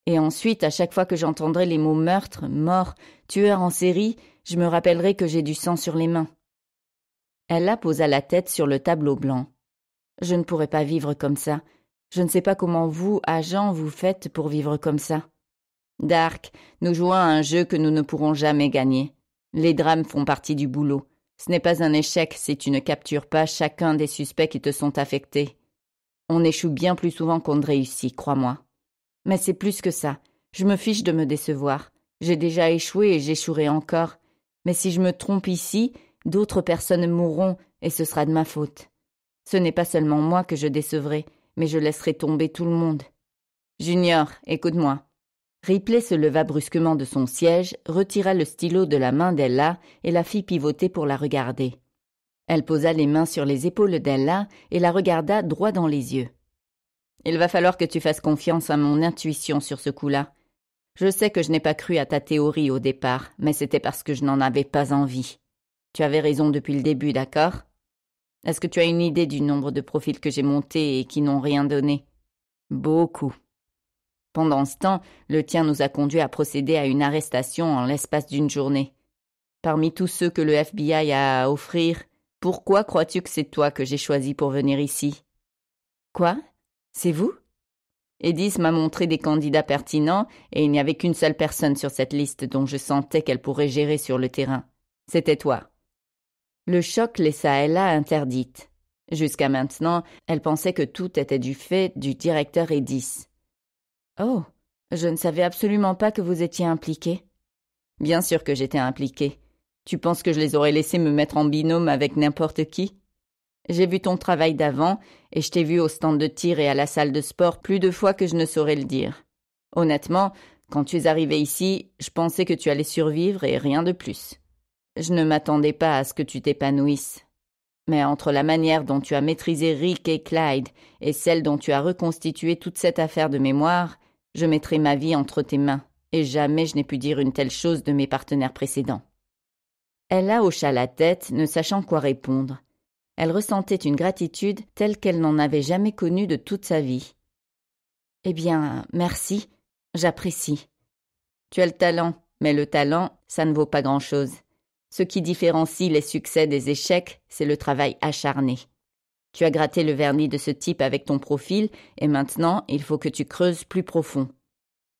Et ensuite, à chaque fois que j'entendrai les mots meurtre, mort, tueur en série, je me rappellerai que j'ai du sang sur les mains. Elle la posa la tête sur le tableau blanc. Je ne pourrai pas vivre comme ça. Je ne sais pas comment vous, agents, vous faites pour vivre comme ça. Dark, nous jouons à un jeu que nous ne pourrons jamais gagner. Les drames font partie du boulot. Ce n'est pas un échec si tu ne captures pas chacun des suspects qui te sont affectés. On échoue bien plus souvent qu'on ne réussit, crois-moi. Mais c'est plus que ça. Je me fiche de me décevoir. J'ai déjà échoué et j'échouerai encore. Mais si je me trompe ici, d'autres personnes mourront et ce sera de ma faute. Ce n'est pas seulement moi que je décevrai, mais je laisserai tomber tout le monde. Junior, écoute-moi. Ripley se leva brusquement de son siège, retira le stylo de la main d'Ella et la fit pivoter pour la regarder. Elle posa les mains sur les épaules d'Ella et la regarda droit dans les yeux. Il va falloir que tu fasses confiance à mon intuition sur ce coup-là. Je sais que je n'ai pas cru à ta théorie au départ, mais c'était parce que je n'en avais pas envie. Tu avais raison depuis le début, d'accord Est-ce que tu as une idée du nombre de profils que j'ai montés et qui n'ont rien donné Beaucoup. Pendant ce temps, le tien nous a conduits à procéder à une arrestation en l'espace d'une journée. Parmi tous ceux que le FBI a à offrir, pourquoi crois-tu que c'est toi que j'ai choisi pour venir ici Quoi C'est vous Edith m'a montré des candidats pertinents et il n'y avait qu'une seule personne sur cette liste dont je sentais qu'elle pourrait gérer sur le terrain. C'était toi. Le choc laissa Ella interdite. Jusqu'à maintenant, elle pensait que tout était du fait du directeur Edith. Oh, je ne savais absolument pas que vous étiez impliqué. Bien sûr que j'étais impliqué. Tu penses que je les aurais laissés me mettre en binôme avec n'importe qui J'ai vu ton travail d'avant et je t'ai vu au stand de tir et à la salle de sport plus de fois que je ne saurais le dire. Honnêtement, quand tu es arrivé ici, je pensais que tu allais survivre et rien de plus. Je ne m'attendais pas à ce que tu t'épanouisses. Mais entre la manière dont tu as maîtrisé Rick et Clyde et celle dont tu as reconstitué toute cette affaire de mémoire, je mettrai ma vie entre tes mains, et jamais je n'ai pu dire une telle chose de mes partenaires précédents. Elle hocha la tête, ne sachant quoi répondre. Elle ressentait une gratitude telle qu'elle n'en avait jamais connue de toute sa vie. Eh bien, merci, j'apprécie. Tu as le talent, mais le talent, ça ne vaut pas grand-chose. Ce qui différencie les succès des échecs, c'est le travail acharné. Tu as gratté le vernis de ce type avec ton profil, et maintenant il faut que tu creuses plus profond.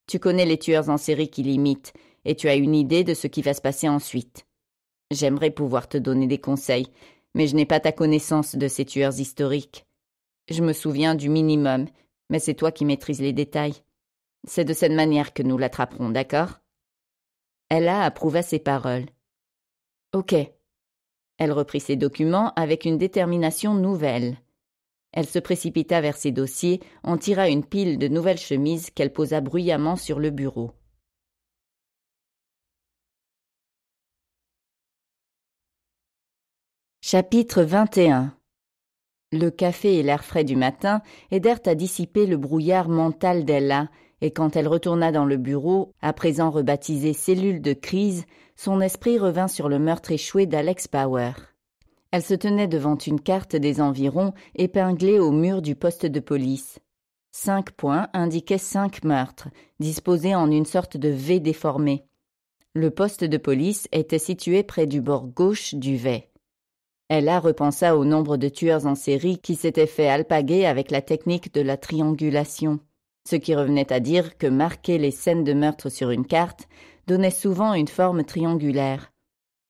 Tu connais les tueurs en série qui l'imitent, et tu as une idée de ce qui va se passer ensuite. J'aimerais pouvoir te donner des conseils, mais je n'ai pas ta connaissance de ces tueurs historiques. Je me souviens du minimum, mais c'est toi qui maîtrises les détails. C'est de cette manière que nous l'attraperons, d'accord Ella approuva ses paroles. Ok, elle reprit ses documents avec une détermination nouvelle. Elle se précipita vers ses dossiers, en tira une pile de nouvelles chemises qu'elle posa bruyamment sur le bureau. Chapitre 21 Le café et l'air frais du matin aidèrent à dissiper le brouillard mental d'Ella, et quand elle retourna dans le bureau, à présent rebaptisé cellule de crise, son esprit revint sur le meurtre échoué d'Alex Power. Elle se tenait devant une carte des environs épinglée au mur du poste de police. Cinq points indiquaient cinq meurtres, disposés en une sorte de V déformé. Le poste de police était situé près du bord gauche du V. Ella repensa au nombre de tueurs en série qui s'étaient fait alpaguer avec la technique de la triangulation, ce qui revenait à dire que marquer les scènes de meurtre sur une carte donnait souvent une forme triangulaire.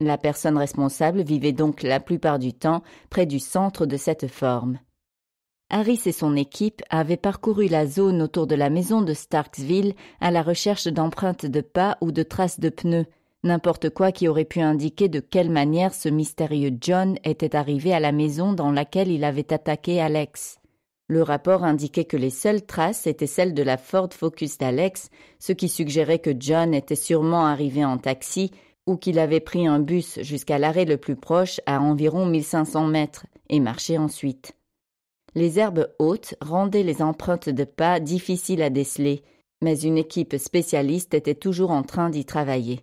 La personne responsable vivait donc la plupart du temps près du centre de cette forme. Harris et son équipe avaient parcouru la zone autour de la maison de Starksville à la recherche d'empreintes de pas ou de traces de pneus, n'importe quoi qui aurait pu indiquer de quelle manière ce mystérieux John était arrivé à la maison dans laquelle il avait attaqué Alex. Le rapport indiquait que les seules traces étaient celles de la Ford Focus d'Alex, ce qui suggérait que John était sûrement arrivé en taxi ou qu'il avait pris un bus jusqu'à l'arrêt le plus proche à environ 1500 mètres et marché ensuite. Les herbes hautes rendaient les empreintes de pas difficiles à déceler, mais une équipe spécialiste était toujours en train d'y travailler.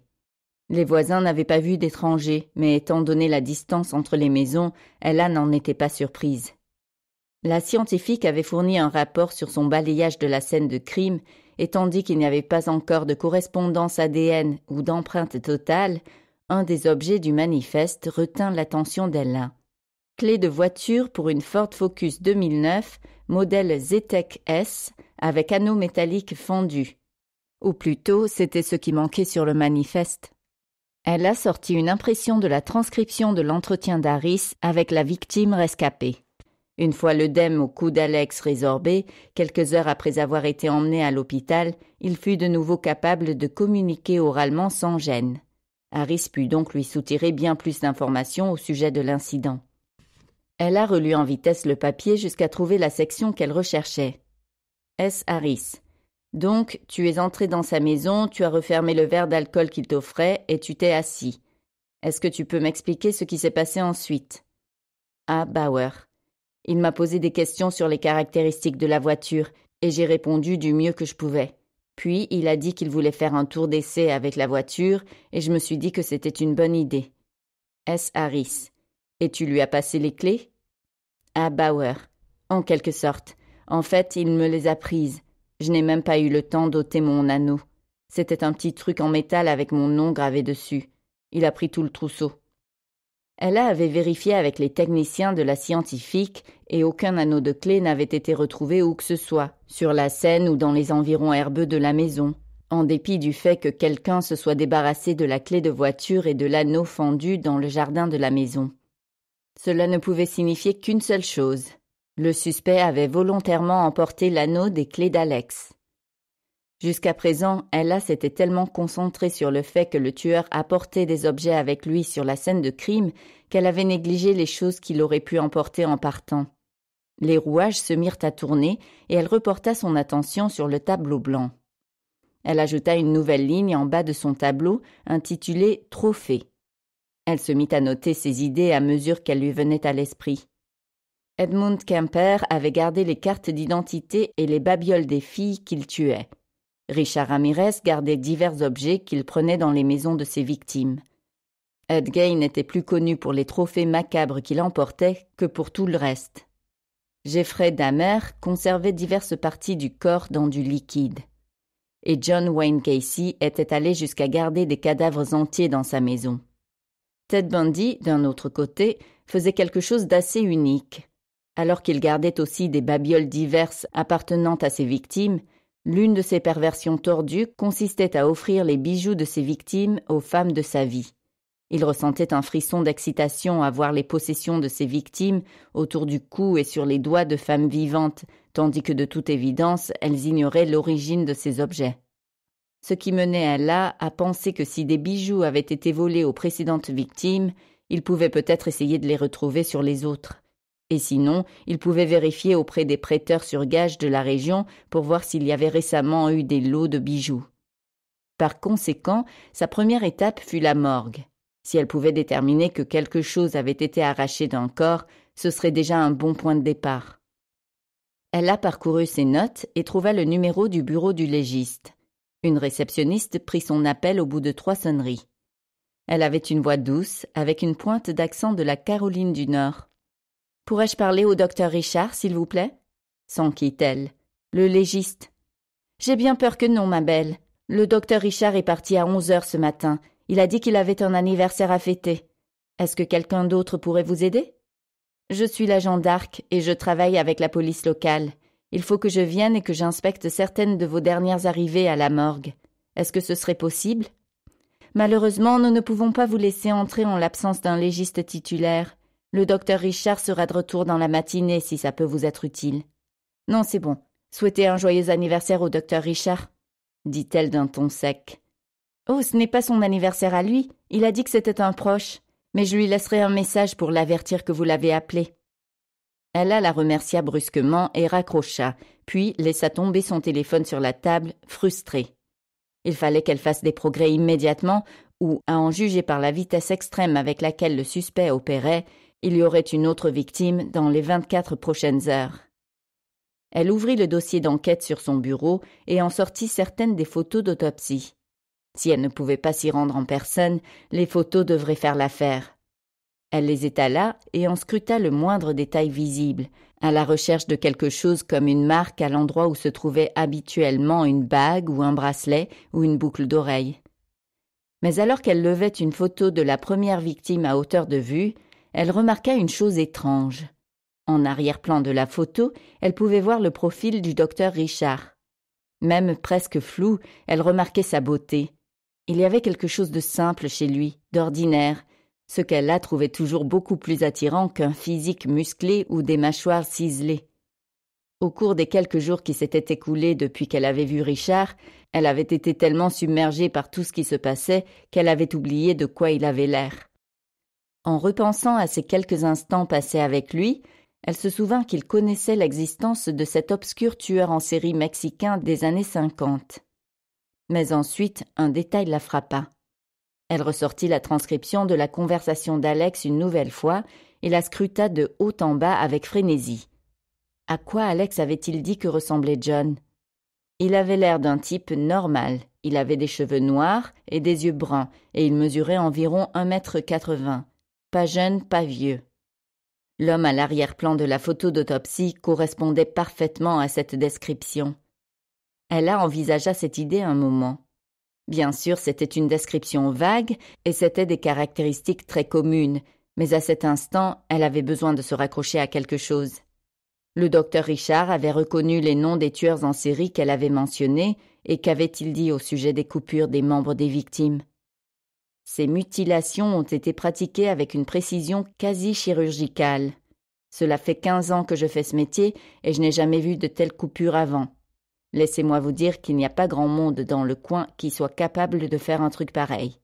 Les voisins n'avaient pas vu d'étrangers, mais étant donné la distance entre les maisons, Ella n'en était pas surprise. La scientifique avait fourni un rapport sur son balayage de la scène de crime, et tandis qu'il n'y avait pas encore de correspondance ADN ou d'empreinte totale, un des objets du manifeste retint l'attention d'Ella. Clé de voiture pour une Ford Focus 2009, modèle ZTEC S, avec anneau métallique fendu. Ou plutôt, c'était ce qui manquait sur le manifeste. Elle a sorti une impression de la transcription de l'entretien d'Aris avec la victime rescapée. Une fois l'œdème au cou d'Alex résorbé, quelques heures après avoir été emmené à l'hôpital, il fut de nouveau capable de communiquer oralement sans gêne. Harris put donc lui soutirer bien plus d'informations au sujet de l'incident. Elle a relu en vitesse le papier jusqu'à trouver la section qu'elle recherchait. S. Harris. Donc, tu es entré dans sa maison, tu as refermé le verre d'alcool qu'il t'offrait et tu t'es assis. Est-ce que tu peux m'expliquer ce qui s'est passé ensuite? A. Bauer. Il m'a posé des questions sur les caractéristiques de la voiture, et j'ai répondu du mieux que je pouvais. Puis il a dit qu'il voulait faire un tour d'essai avec la voiture, et je me suis dit que c'était une bonne idée. S. Harris. Et tu lui as passé les clés À ah, Bauer. En quelque sorte. En fait, il me les a prises. Je n'ai même pas eu le temps d'ôter mon anneau. C'était un petit truc en métal avec mon nom gravé dessus. Il a pris tout le trousseau. Ella avait vérifié avec les techniciens de la scientifique et aucun anneau de clé n'avait été retrouvé où que ce soit, sur la scène ou dans les environs herbeux de la maison, en dépit du fait que quelqu'un se soit débarrassé de la clé de voiture et de l'anneau fendu dans le jardin de la maison. Cela ne pouvait signifier qu'une seule chose. Le suspect avait volontairement emporté l'anneau des clés d'Alex. Jusqu'à présent, Ella s'était tellement concentrée sur le fait que le tueur apportait des objets avec lui sur la scène de crime qu'elle avait négligé les choses qu'il aurait pu emporter en partant. Les rouages se mirent à tourner et elle reporta son attention sur le tableau blanc. Elle ajouta une nouvelle ligne en bas de son tableau intitulée Trophée. Elle se mit à noter ses idées à mesure qu'elles lui venaient à l'esprit. Edmund Kemper avait gardé les cartes d'identité et les babioles des filles qu'il tuait. Richard Ramirez gardait divers objets qu'il prenait dans les maisons de ses victimes. Gein n'était plus connu pour les trophées macabres qu'il emportait que pour tout le reste. Jeffrey Dahmer conservait diverses parties du corps dans du liquide. Et John Wayne Casey était allé jusqu'à garder des cadavres entiers dans sa maison. Ted Bundy, d'un autre côté, faisait quelque chose d'assez unique. Alors qu'il gardait aussi des babioles diverses appartenant à ses victimes, L'une de ses perversions tordues consistait à offrir les bijoux de ses victimes aux femmes de sa vie. Il ressentait un frisson d'excitation à voir les possessions de ses victimes autour du cou et sur les doigts de femmes vivantes, tandis que de toute évidence elles ignoraient l'origine de ces objets. Ce qui menait à là à penser que si des bijoux avaient été volés aux précédentes victimes, il pouvait peut-être essayer de les retrouver sur les autres. Et sinon, il pouvait vérifier auprès des prêteurs sur gage de la région pour voir s'il y avait récemment eu des lots de bijoux. Par conséquent, sa première étape fut la morgue. Si elle pouvait déterminer que quelque chose avait été arraché d'un corps, ce serait déjà un bon point de départ. Elle a parcouru ses notes et trouva le numéro du bureau du légiste. Une réceptionniste prit son appel au bout de trois sonneries. Elle avait une voix douce, avec une pointe d'accent de la Caroline du Nord. Pourrais-je parler au docteur Richard, s'il vous plaît qui, elle Le légiste. J'ai bien peur que non, ma belle. Le docteur Richard est parti à onze heures ce matin. Il a dit qu'il avait un anniversaire à fêter. Est-ce que quelqu'un d'autre pourrait vous aider Je suis l'agent d'Arc et je travaille avec la police locale. Il faut que je vienne et que j'inspecte certaines de vos dernières arrivées à la morgue. Est-ce que ce serait possible Malheureusement, nous ne pouvons pas vous laisser entrer en l'absence d'un légiste titulaire. Le docteur Richard sera de retour dans la matinée si ça peut vous être utile. Non, c'est bon. Souhaitez un joyeux anniversaire au docteur Richard, dit-elle d'un ton sec. Oh, ce n'est pas son anniversaire à lui. Il a dit que c'était un proche. Mais je lui laisserai un message pour l'avertir que vous l'avez appelé. Ella la remercia brusquement et raccrocha, puis laissa tomber son téléphone sur la table, frustrée. Il fallait qu'elle fasse des progrès immédiatement, ou, à en juger par la vitesse extrême avec laquelle le suspect opérait, il y aurait une autre victime dans les vingt-quatre prochaines heures. Elle ouvrit le dossier d'enquête sur son bureau et en sortit certaines des photos d'autopsie. Si elle ne pouvait pas s'y rendre en personne, les photos devraient faire l'affaire. Elle les étala et en scruta le moindre détail visible, à la recherche de quelque chose comme une marque à l'endroit où se trouvait habituellement une bague ou un bracelet ou une boucle d'oreille. Mais alors qu'elle levait une photo de la première victime à hauteur de vue, elle remarqua une chose étrange. En arrière-plan de la photo, elle pouvait voir le profil du docteur Richard. Même presque flou, elle remarquait sa beauté. Il y avait quelque chose de simple chez lui, d'ordinaire, ce qu'elle la trouvait toujours beaucoup plus attirant qu'un physique musclé ou des mâchoires ciselées. Au cours des quelques jours qui s'étaient écoulés depuis qu'elle avait vu Richard, elle avait été tellement submergée par tout ce qui se passait qu'elle avait oublié de quoi il avait l'air. En repensant à ces quelques instants passés avec lui, elle se souvint qu'il connaissait l'existence de cet obscur tueur en série mexicain des années 50. Mais ensuite, un détail la frappa. Elle ressortit la transcription de la conversation d'Alex une nouvelle fois et la scruta de haut en bas avec frénésie. À quoi Alex avait-il dit que ressemblait John Il avait l'air d'un type normal. Il avait des cheveux noirs et des yeux bruns, et il mesurait environ un mètre quatre pas jeune, pas vieux. L'homme à l'arrière-plan de la photo d'autopsie correspondait parfaitement à cette description. Ella envisagea cette idée un moment. Bien sûr, c'était une description vague et c'était des caractéristiques très communes, mais à cet instant, elle avait besoin de se raccrocher à quelque chose. Le docteur Richard avait reconnu les noms des tueurs en série qu'elle avait mentionnés, et qu'avait-il dit au sujet des coupures des membres des victimes ces mutilations ont été pratiquées avec une précision quasi chirurgicale. Cela fait quinze ans que je fais ce métier et je n'ai jamais vu de telles coupures avant. Laissez-moi vous dire qu'il n'y a pas grand monde dans le coin qui soit capable de faire un truc pareil.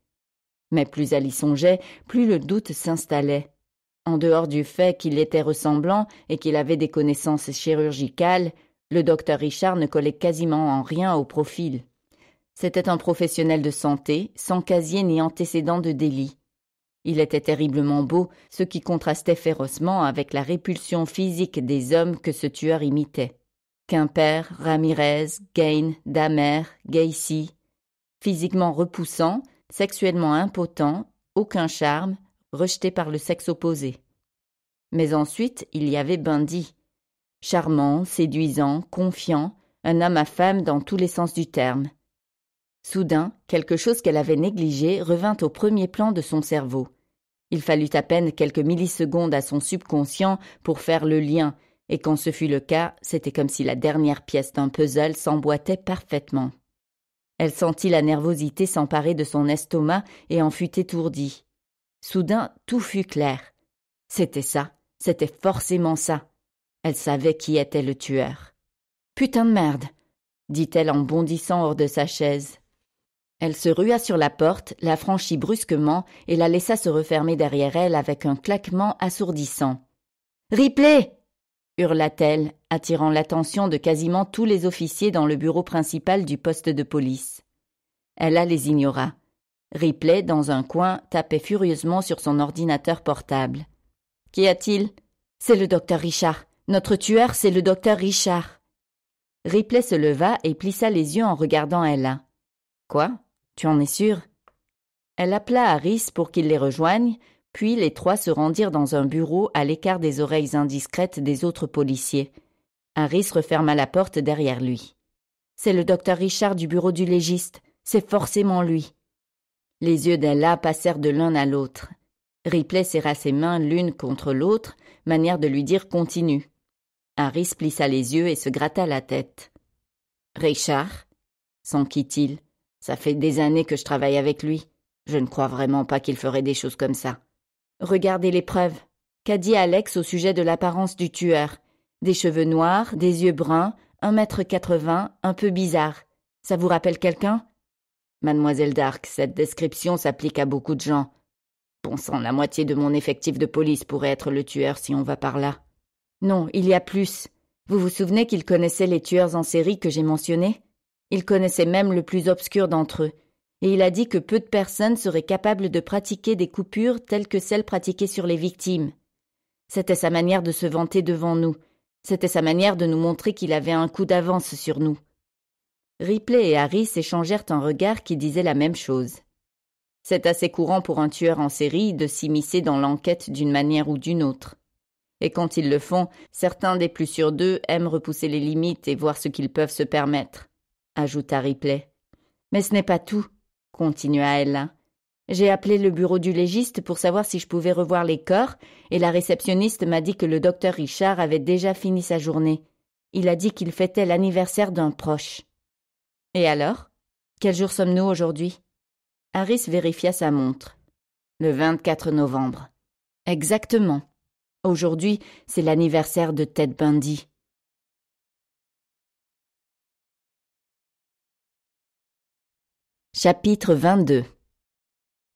Mais plus elle y songeait, plus le doute s'installait. En dehors du fait qu'il était ressemblant et qu'il avait des connaissances chirurgicales, le docteur Richard ne collait quasiment en rien au profil. C'était un professionnel de santé, sans casier ni antécédent de délit. Il était terriblement beau, ce qui contrastait férocement avec la répulsion physique des hommes que ce tueur imitait. Quimper, Ramirez, Gain, Damer, Gacy. Physiquement repoussant, sexuellement impotent, aucun charme, rejeté par le sexe opposé. Mais ensuite, il y avait Bundy. Charmant, séduisant, confiant, un homme à femme dans tous les sens du terme. Soudain, quelque chose qu'elle avait négligé revint au premier plan de son cerveau. Il fallut à peine quelques millisecondes à son subconscient pour faire le lien, et quand ce fut le cas, c'était comme si la dernière pièce d'un puzzle s'emboîtait parfaitement. Elle sentit la nervosité s'emparer de son estomac et en fut étourdie. Soudain, tout fut clair. C'était ça, c'était forcément ça. Elle savait qui était le tueur. Putain de merde, dit-elle en bondissant hors de sa chaise. Elle se rua sur la porte, la franchit brusquement et la laissa se refermer derrière elle avec un claquement assourdissant. Ripley hurla-t-elle, attirant l'attention de quasiment tous les officiers dans le bureau principal du poste de police. Ella les ignora. Ripley, dans un coin, tapait furieusement sur son ordinateur portable. Qu'y a-t-il C'est le docteur Richard. Notre tueur, c'est le docteur Richard. Ripley se leva et plissa les yeux en regardant Ella. Quoi tu en es sûr Elle appela Harris pour qu'il les rejoigne, puis les trois se rendirent dans un bureau à l'écart des oreilles indiscrètes des autres policiers. Harris referma la porte derrière lui. C'est le docteur Richard du bureau du légiste. C'est forcément lui. Les yeux d'Ella passèrent de l'un à l'autre. Ripley serra ses mains l'une contre l'autre, manière de lui dire continue. Harris plissa les yeux et se gratta la tête. Richard s'enquit-il. Ça fait des années que je travaille avec lui. Je ne crois vraiment pas qu'il ferait des choses comme ça. Regardez les preuves. Qu'a dit Alex au sujet de l'apparence du tueur Des cheveux noirs, des yeux bruns, un mètre quatre 80 un peu bizarre. Ça vous rappelle quelqu'un Mademoiselle Dark, cette description s'applique à beaucoup de gens. Bon sang, la moitié de mon effectif de police pourrait être le tueur si on va par là. Non, il y a plus. Vous vous souvenez qu'il connaissait les tueurs en série que j'ai mentionnés il connaissait même le plus obscur d'entre eux, et il a dit que peu de personnes seraient capables de pratiquer des coupures telles que celles pratiquées sur les victimes. C'était sa manière de se vanter devant nous, c'était sa manière de nous montrer qu'il avait un coup d'avance sur nous. Ripley et Harris échangèrent un regard qui disait la même chose. C'est assez courant pour un tueur en série de s'immiscer dans l'enquête d'une manière ou d'une autre. Et quand ils le font, certains des plus sûrs d'eux aiment repousser les limites et voir ce qu'ils peuvent se permettre ajouta Ripley. Mais ce n'est pas tout, continua Ella. J'ai appelé le bureau du légiste pour savoir si je pouvais revoir les corps, et la réceptionniste m'a dit que le docteur Richard avait déjà fini sa journée. Il a dit qu'il fêtait l'anniversaire d'un proche. Et alors Quel jour sommes-nous aujourd'hui Harris vérifia sa montre. Le 24 novembre. Exactement. Aujourd'hui, c'est l'anniversaire de Ted Bundy. Chapitre 22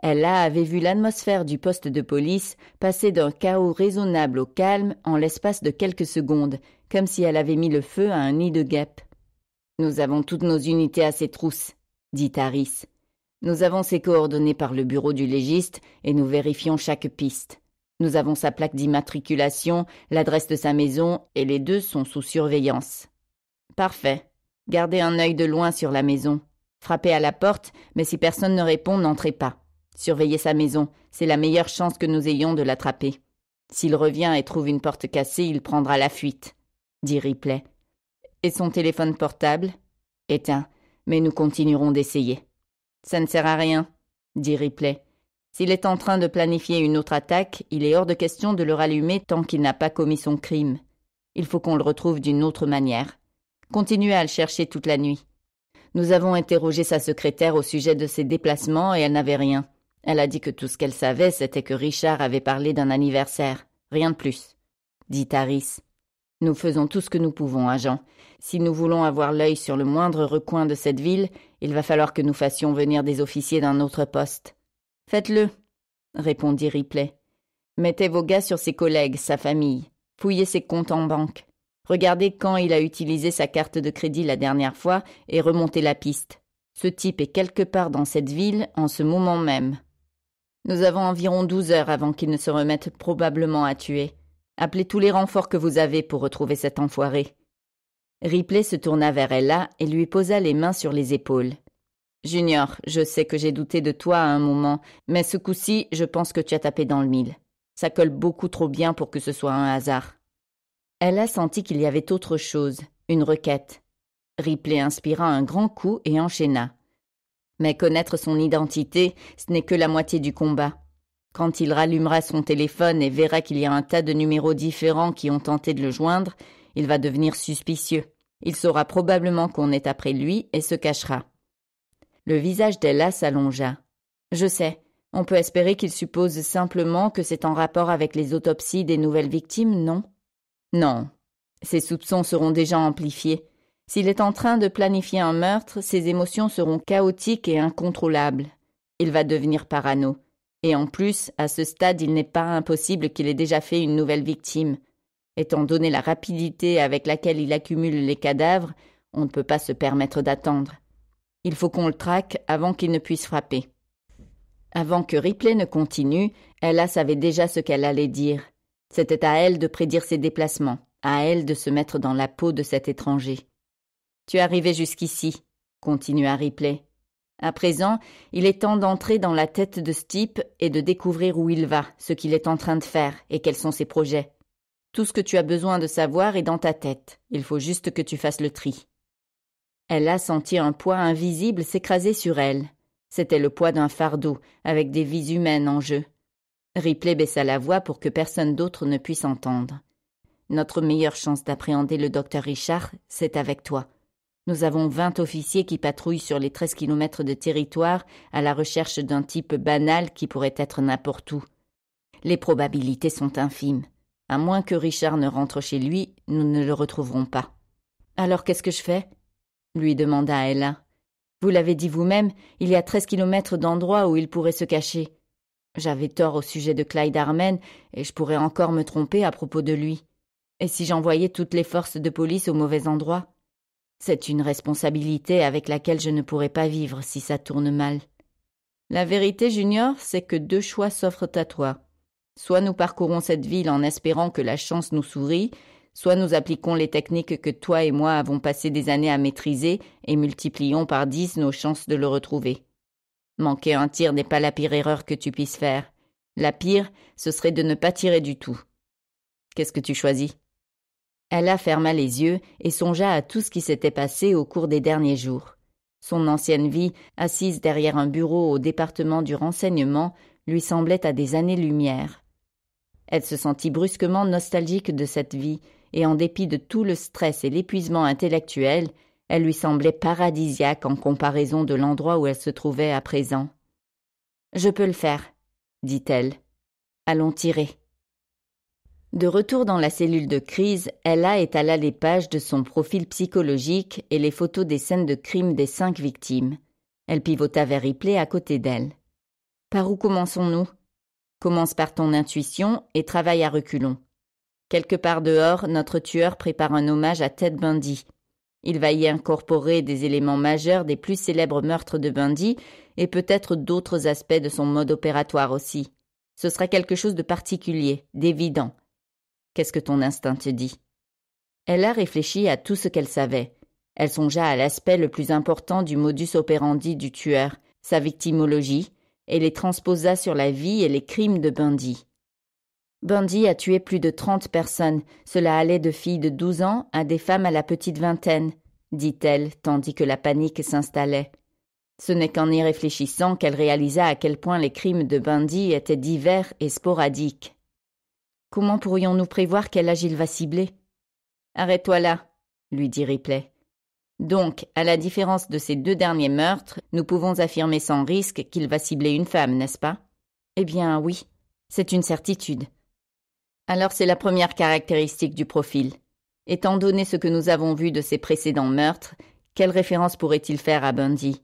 Ella avait vu l'atmosphère du poste de police passer d'un chaos raisonnable au calme en l'espace de quelques secondes, comme si elle avait mis le feu à un nid de guêpes. Nous avons toutes nos unités à ses trousses, dit Harris. Nous avons ses coordonnées par le bureau du légiste et nous vérifions chaque piste. Nous avons sa plaque d'immatriculation, l'adresse de sa maison et les deux sont sous surveillance. Parfait. Gardez un œil de loin sur la maison, Frappez à la porte, mais si personne ne répond, n'entrez pas. Surveillez sa maison, c'est la meilleure chance que nous ayons de l'attraper. S'il revient et trouve une porte cassée, il prendra la fuite, dit Ripley. Et son téléphone portable Éteint, mais nous continuerons d'essayer. Ça ne sert à rien, dit Ripley. S'il est en train de planifier une autre attaque, il est hors de question de le rallumer tant qu'il n'a pas commis son crime. Il faut qu'on le retrouve d'une autre manière. Continuez à le chercher toute la nuit. Nous avons interrogé sa secrétaire au sujet de ses déplacements et elle n'avait rien. Elle a dit que tout ce qu'elle savait, c'était que Richard avait parlé d'un anniversaire. Rien de plus. Dit Harris. Nous faisons tout ce que nous pouvons, agent. Si nous voulons avoir l'œil sur le moindre recoin de cette ville, il va falloir que nous fassions venir des officiers d'un autre poste. Faites-le, répondit Ripley. Mettez vos gars sur ses collègues, sa famille. Fouillez ses comptes en banque. Regardez quand il a utilisé sa carte de crédit la dernière fois et remonté la piste. Ce type est quelque part dans cette ville en ce moment même. Nous avons environ douze heures avant qu'il ne se remette probablement à tuer. Appelez tous les renforts que vous avez pour retrouver cet enfoiré. Ripley se tourna vers Ella et lui posa les mains sur les épaules. Junior, je sais que j'ai douté de toi à un moment, mais ce coup-ci, je pense que tu as tapé dans le mille. Ça colle beaucoup trop bien pour que ce soit un hasard. Elle sentit qu'il y avait autre chose, une requête. Ripley inspira un grand coup et enchaîna. Mais connaître son identité, ce n'est que la moitié du combat. Quand il rallumera son téléphone et verra qu'il y a un tas de numéros différents qui ont tenté de le joindre, il va devenir suspicieux. Il saura probablement qu'on est après lui et se cachera. Le visage d'Ella s'allongea. Je sais, on peut espérer qu'il suppose simplement que c'est en rapport avec les autopsies des nouvelles victimes, non? Non. Ses soupçons seront déjà amplifiés. S'il est en train de planifier un meurtre, ses émotions seront chaotiques et incontrôlables. Il va devenir parano. Et en plus, à ce stade, il n'est pas impossible qu'il ait déjà fait une nouvelle victime. Étant donné la rapidité avec laquelle il accumule les cadavres, on ne peut pas se permettre d'attendre. Il faut qu'on le traque avant qu'il ne puisse frapper. Avant que Ripley ne continue, Ella savait déjà ce qu'elle allait dire. C'était à elle de prédire ses déplacements, à elle de se mettre dans la peau de cet étranger. Tu es arrivé jusqu'ici, continua Ripley. À présent, il est temps d'entrer dans la tête de Stipe et de découvrir où il va, ce qu'il est en train de faire et quels sont ses projets. Tout ce que tu as besoin de savoir est dans ta tête. Il faut juste que tu fasses le tri. Elle a senti un poids invisible s'écraser sur elle. C'était le poids d'un fardeau, avec des vies humaines en jeu. Ripley baissa la voix pour que personne d'autre ne puisse entendre. Notre meilleure chance d'appréhender le docteur Richard, c'est avec toi. Nous avons vingt officiers qui patrouillent sur les treize kilomètres de territoire à la recherche d'un type banal qui pourrait être n'importe où. Les probabilités sont infimes. À moins que Richard ne rentre chez lui, nous ne le retrouverons pas. Alors qu'est-ce que je fais lui demanda Ella. Vous l'avez dit vous-même, il y a treize kilomètres d'endroits où il pourrait se cacher. J'avais tort au sujet de Clyde Armen, et je pourrais encore me tromper à propos de lui. Et si j'envoyais toutes les forces de police au mauvais endroit C'est une responsabilité avec laquelle je ne pourrais pas vivre si ça tourne mal. La vérité, Junior, c'est que deux choix s'offrent à toi. Soit nous parcourons cette ville en espérant que la chance nous sourit, soit nous appliquons les techniques que toi et moi avons passé des années à maîtriser et multiplions par dix nos chances de le retrouver. Manquer un tir n'est pas la pire erreur que tu puisses faire. La pire, ce serait de ne pas tirer du tout. Qu'est-ce que tu choisis Ella ferma les yeux et songea à tout ce qui s'était passé au cours des derniers jours. Son ancienne vie, assise derrière un bureau au département du renseignement, lui semblait à des années-lumière. Elle se sentit brusquement nostalgique de cette vie, et en dépit de tout le stress et l'épuisement intellectuel, elle lui semblait paradisiaque en comparaison de l'endroit où elle se trouvait à présent. Je peux le faire, dit-elle. Allons tirer. De retour dans la cellule de crise, Ella étala les pages de son profil psychologique et les photos des scènes de crime des cinq victimes. Elle pivota vers Ripley à côté d'elle. Par où commençons-nous Commence par ton intuition et travaille à reculons. Quelque part dehors, notre tueur prépare un hommage à Ted Bundy. Il va y incorporer des éléments majeurs des plus célèbres meurtres de Bundy et peut-être d'autres aspects de son mode opératoire aussi. Ce sera quelque chose de particulier, d'évident. Qu'est-ce que ton instinct te dit Elle a réfléchi à tout ce qu'elle savait. Elle songea à l'aspect le plus important du modus operandi du tueur, sa victimologie, et les transposa sur la vie et les crimes de Bundy. Bundy a tué plus de trente personnes. Cela allait de filles de douze ans à des femmes à la petite vingtaine, dit-elle, tandis que la panique s'installait. Ce n'est qu'en y réfléchissant qu'elle réalisa à quel point les crimes de Bundy étaient divers et sporadiques. Comment pourrions-nous prévoir quel âge il va cibler Arrête-toi là, lui dit Ripley. Donc, à la différence de ces deux derniers meurtres, nous pouvons affirmer sans risque qu'il va cibler une femme, n'est-ce pas Eh bien, oui, c'est une certitude. Alors c'est la première caractéristique du profil. Étant donné ce que nous avons vu de ses précédents meurtres, quelle référence pourrait-il faire à Bundy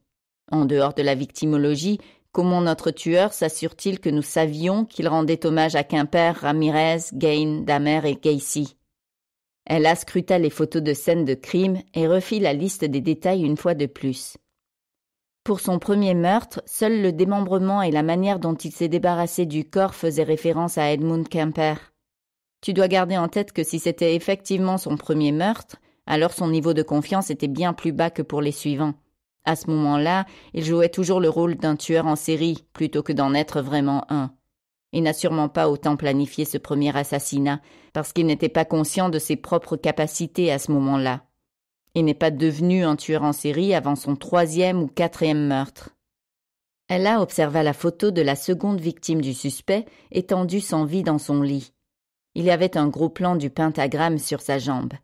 En dehors de la victimologie, comment notre tueur s'assure-t-il que nous savions qu'il rendait hommage à Quimper, Ramirez, Gain, Damer et Casey Elle scruta les photos de scènes de crime et refit la liste des détails une fois de plus. Pour son premier meurtre, seul le démembrement et la manière dont il s'est débarrassé du corps faisaient référence à Edmund Quimper. Tu dois garder en tête que si c'était effectivement son premier meurtre, alors son niveau de confiance était bien plus bas que pour les suivants. À ce moment-là, il jouait toujours le rôle d'un tueur en série plutôt que d'en être vraiment un. Il n'a sûrement pas autant planifié ce premier assassinat parce qu'il n'était pas conscient de ses propres capacités à ce moment-là. Il n'est pas devenu un tueur en série avant son troisième ou quatrième meurtre. Ella observa la photo de la seconde victime du suspect étendue sans vie dans son lit. Il y avait un gros plan du pentagramme sur sa jambe.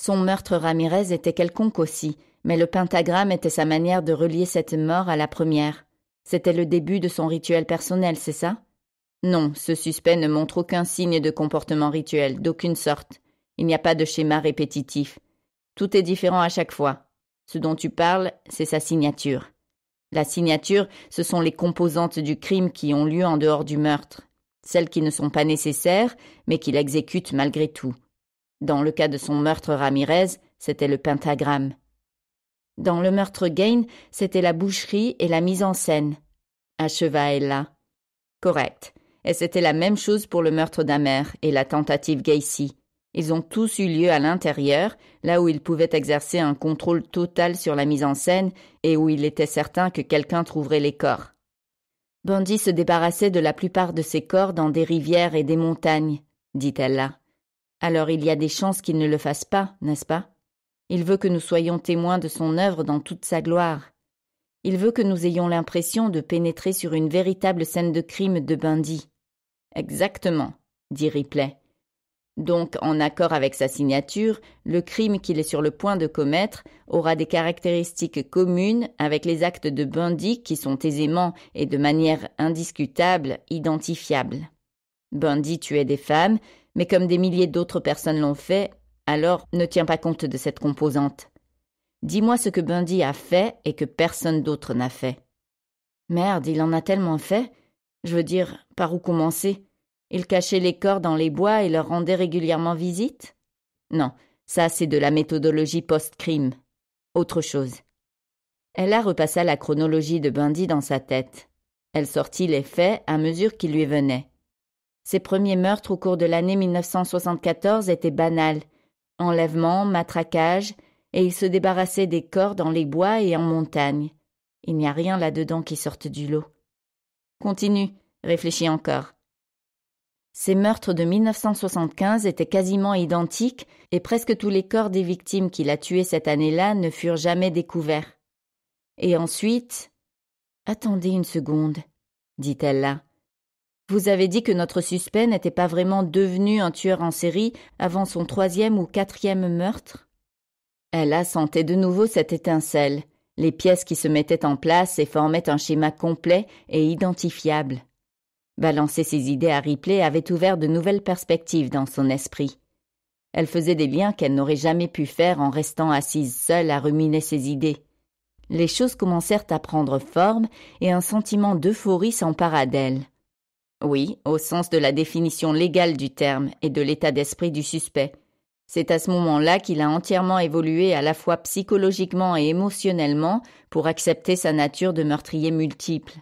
Son meurtre Ramirez était quelconque aussi, mais le pentagramme était sa manière de relier cette mort à la première. C'était le début de son rituel personnel, c'est ça Non, ce suspect ne montre aucun signe de comportement rituel, d'aucune sorte. Il n'y a pas de schéma répétitif. Tout est différent à chaque fois. Ce dont tu parles, c'est sa signature. La signature, ce sont les composantes du crime qui ont lieu en dehors du meurtre celles qui ne sont pas nécessaires, mais qu'il exécute malgré tout. Dans le cas de son meurtre Ramirez, c'était le pentagramme. Dans le meurtre Gain, c'était la boucherie et la mise en scène. Acheva Ella. Correct. Et c'était la même chose pour le meurtre d'Amer et la tentative Gacy. Ils ont tous eu lieu à l'intérieur, là où il pouvait exercer un contrôle total sur la mise en scène et où il était certain que quelqu'un trouverait les corps. Bundy se débarrassait de la plupart de ses corps dans des rivières et des montagnes, dit-elle Alors il y a des chances qu'il ne le fasse pas, n'est-ce pas Il veut que nous soyons témoins de son œuvre dans toute sa gloire. Il veut que nous ayons l'impression de pénétrer sur une véritable scène de crime de Bundy. Exactement, dit Ripley. Donc, en accord avec sa signature, le crime qu'il est sur le point de commettre aura des caractéristiques communes avec les actes de Bundy qui sont aisément et de manière indiscutable identifiables. Bundy tuait des femmes, mais comme des milliers d'autres personnes l'ont fait, alors ne tiens pas compte de cette composante. Dis-moi ce que Bundy a fait et que personne d'autre n'a fait. Merde, il en a tellement fait. Je veux dire, par où commencer il cachait les corps dans les bois et leur rendait régulièrement visite Non, ça c'est de la méthodologie post-crime. Autre chose. Ella repassa la chronologie de Bundy dans sa tête. Elle sortit les faits à mesure qu'ils lui venaient. Ses premiers meurtres au cours de l'année 1974 étaient banals. Enlèvements, matraquages, et il se débarrassait des corps dans les bois et en montagne. Il n'y a rien là-dedans qui sorte du lot. Continue, réfléchis encore. Ces meurtres de 1975 étaient quasiment identiques et presque tous les corps des victimes qu'il a tuées cette année-là ne furent jamais découverts. Et ensuite. Attendez une seconde, dit-elle là. Vous avez dit que notre suspect n'était pas vraiment devenu un tueur en série avant son troisième ou quatrième meurtre Elle a sentait de nouveau cette étincelle. Les pièces qui se mettaient en place et formaient un schéma complet et identifiable. Balancer ses idées à Ripley avait ouvert de nouvelles perspectives dans son esprit. Elle faisait des liens qu'elle n'aurait jamais pu faire en restant assise seule à ruminer ses idées. Les choses commencèrent à prendre forme et un sentiment d'euphorie s'empara d'elle. Oui, au sens de la définition légale du terme et de l'état d'esprit du suspect. C'est à ce moment-là qu'il a entièrement évolué à la fois psychologiquement et émotionnellement pour accepter sa nature de meurtrier multiple.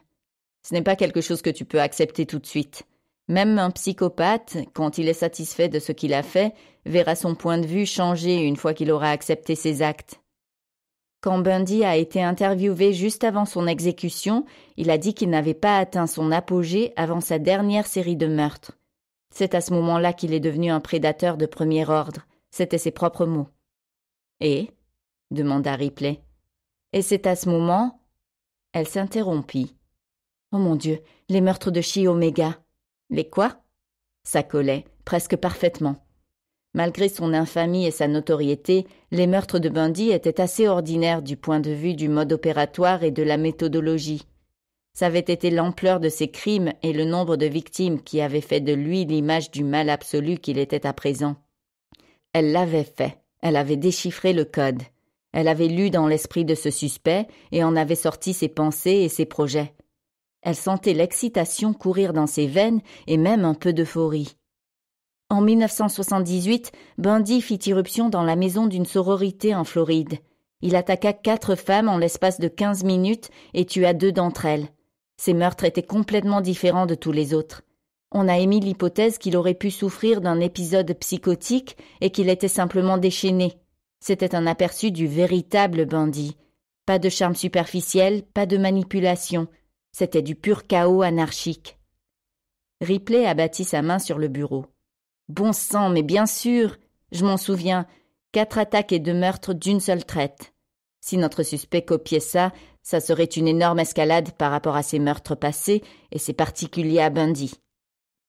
Ce n'est pas quelque chose que tu peux accepter tout de suite. Même un psychopathe, quand il est satisfait de ce qu'il a fait, verra son point de vue changer une fois qu'il aura accepté ses actes. Quand Bundy a été interviewé juste avant son exécution, il a dit qu'il n'avait pas atteint son apogée avant sa dernière série de meurtres. C'est à ce moment-là qu'il est devenu un prédateur de premier ordre. C'était ses propres mots. Et demanda Ripley. Et c'est à ce moment. Elle s'interrompit. Oh mon Dieu, les meurtres de Chi Omega. Les quoi Ça collait, presque parfaitement. Malgré son infamie et sa notoriété, les meurtres de Bundy étaient assez ordinaires du point de vue du mode opératoire et de la méthodologie. Ça avait été l'ampleur de ses crimes et le nombre de victimes qui avaient fait de lui l'image du mal absolu qu'il était à présent. Elle l'avait fait. Elle avait déchiffré le code. Elle avait lu dans l'esprit de ce suspect et en avait sorti ses pensées et ses projets. Elle sentait l'excitation courir dans ses veines et même un peu d'euphorie. En 1978, Bundy fit irruption dans la maison d'une sororité en Floride. Il attaqua quatre femmes en l'espace de quinze minutes et tua deux d'entre elles. Ces meurtres étaient complètement différents de tous les autres. On a émis l'hypothèse qu'il aurait pu souffrir d'un épisode psychotique et qu'il était simplement déchaîné. C'était un aperçu du véritable Bundy. Pas de charme superficiel, pas de manipulation, c'était du pur chaos anarchique. Ripley abattit sa main sur le bureau. Bon sang, mais bien sûr Je m'en souviens. Quatre attaques et deux meurtres d'une seule traite. Si notre suspect copiait ça, ça serait une énorme escalade par rapport à ses meurtres passés et ses particuliers à Bundy.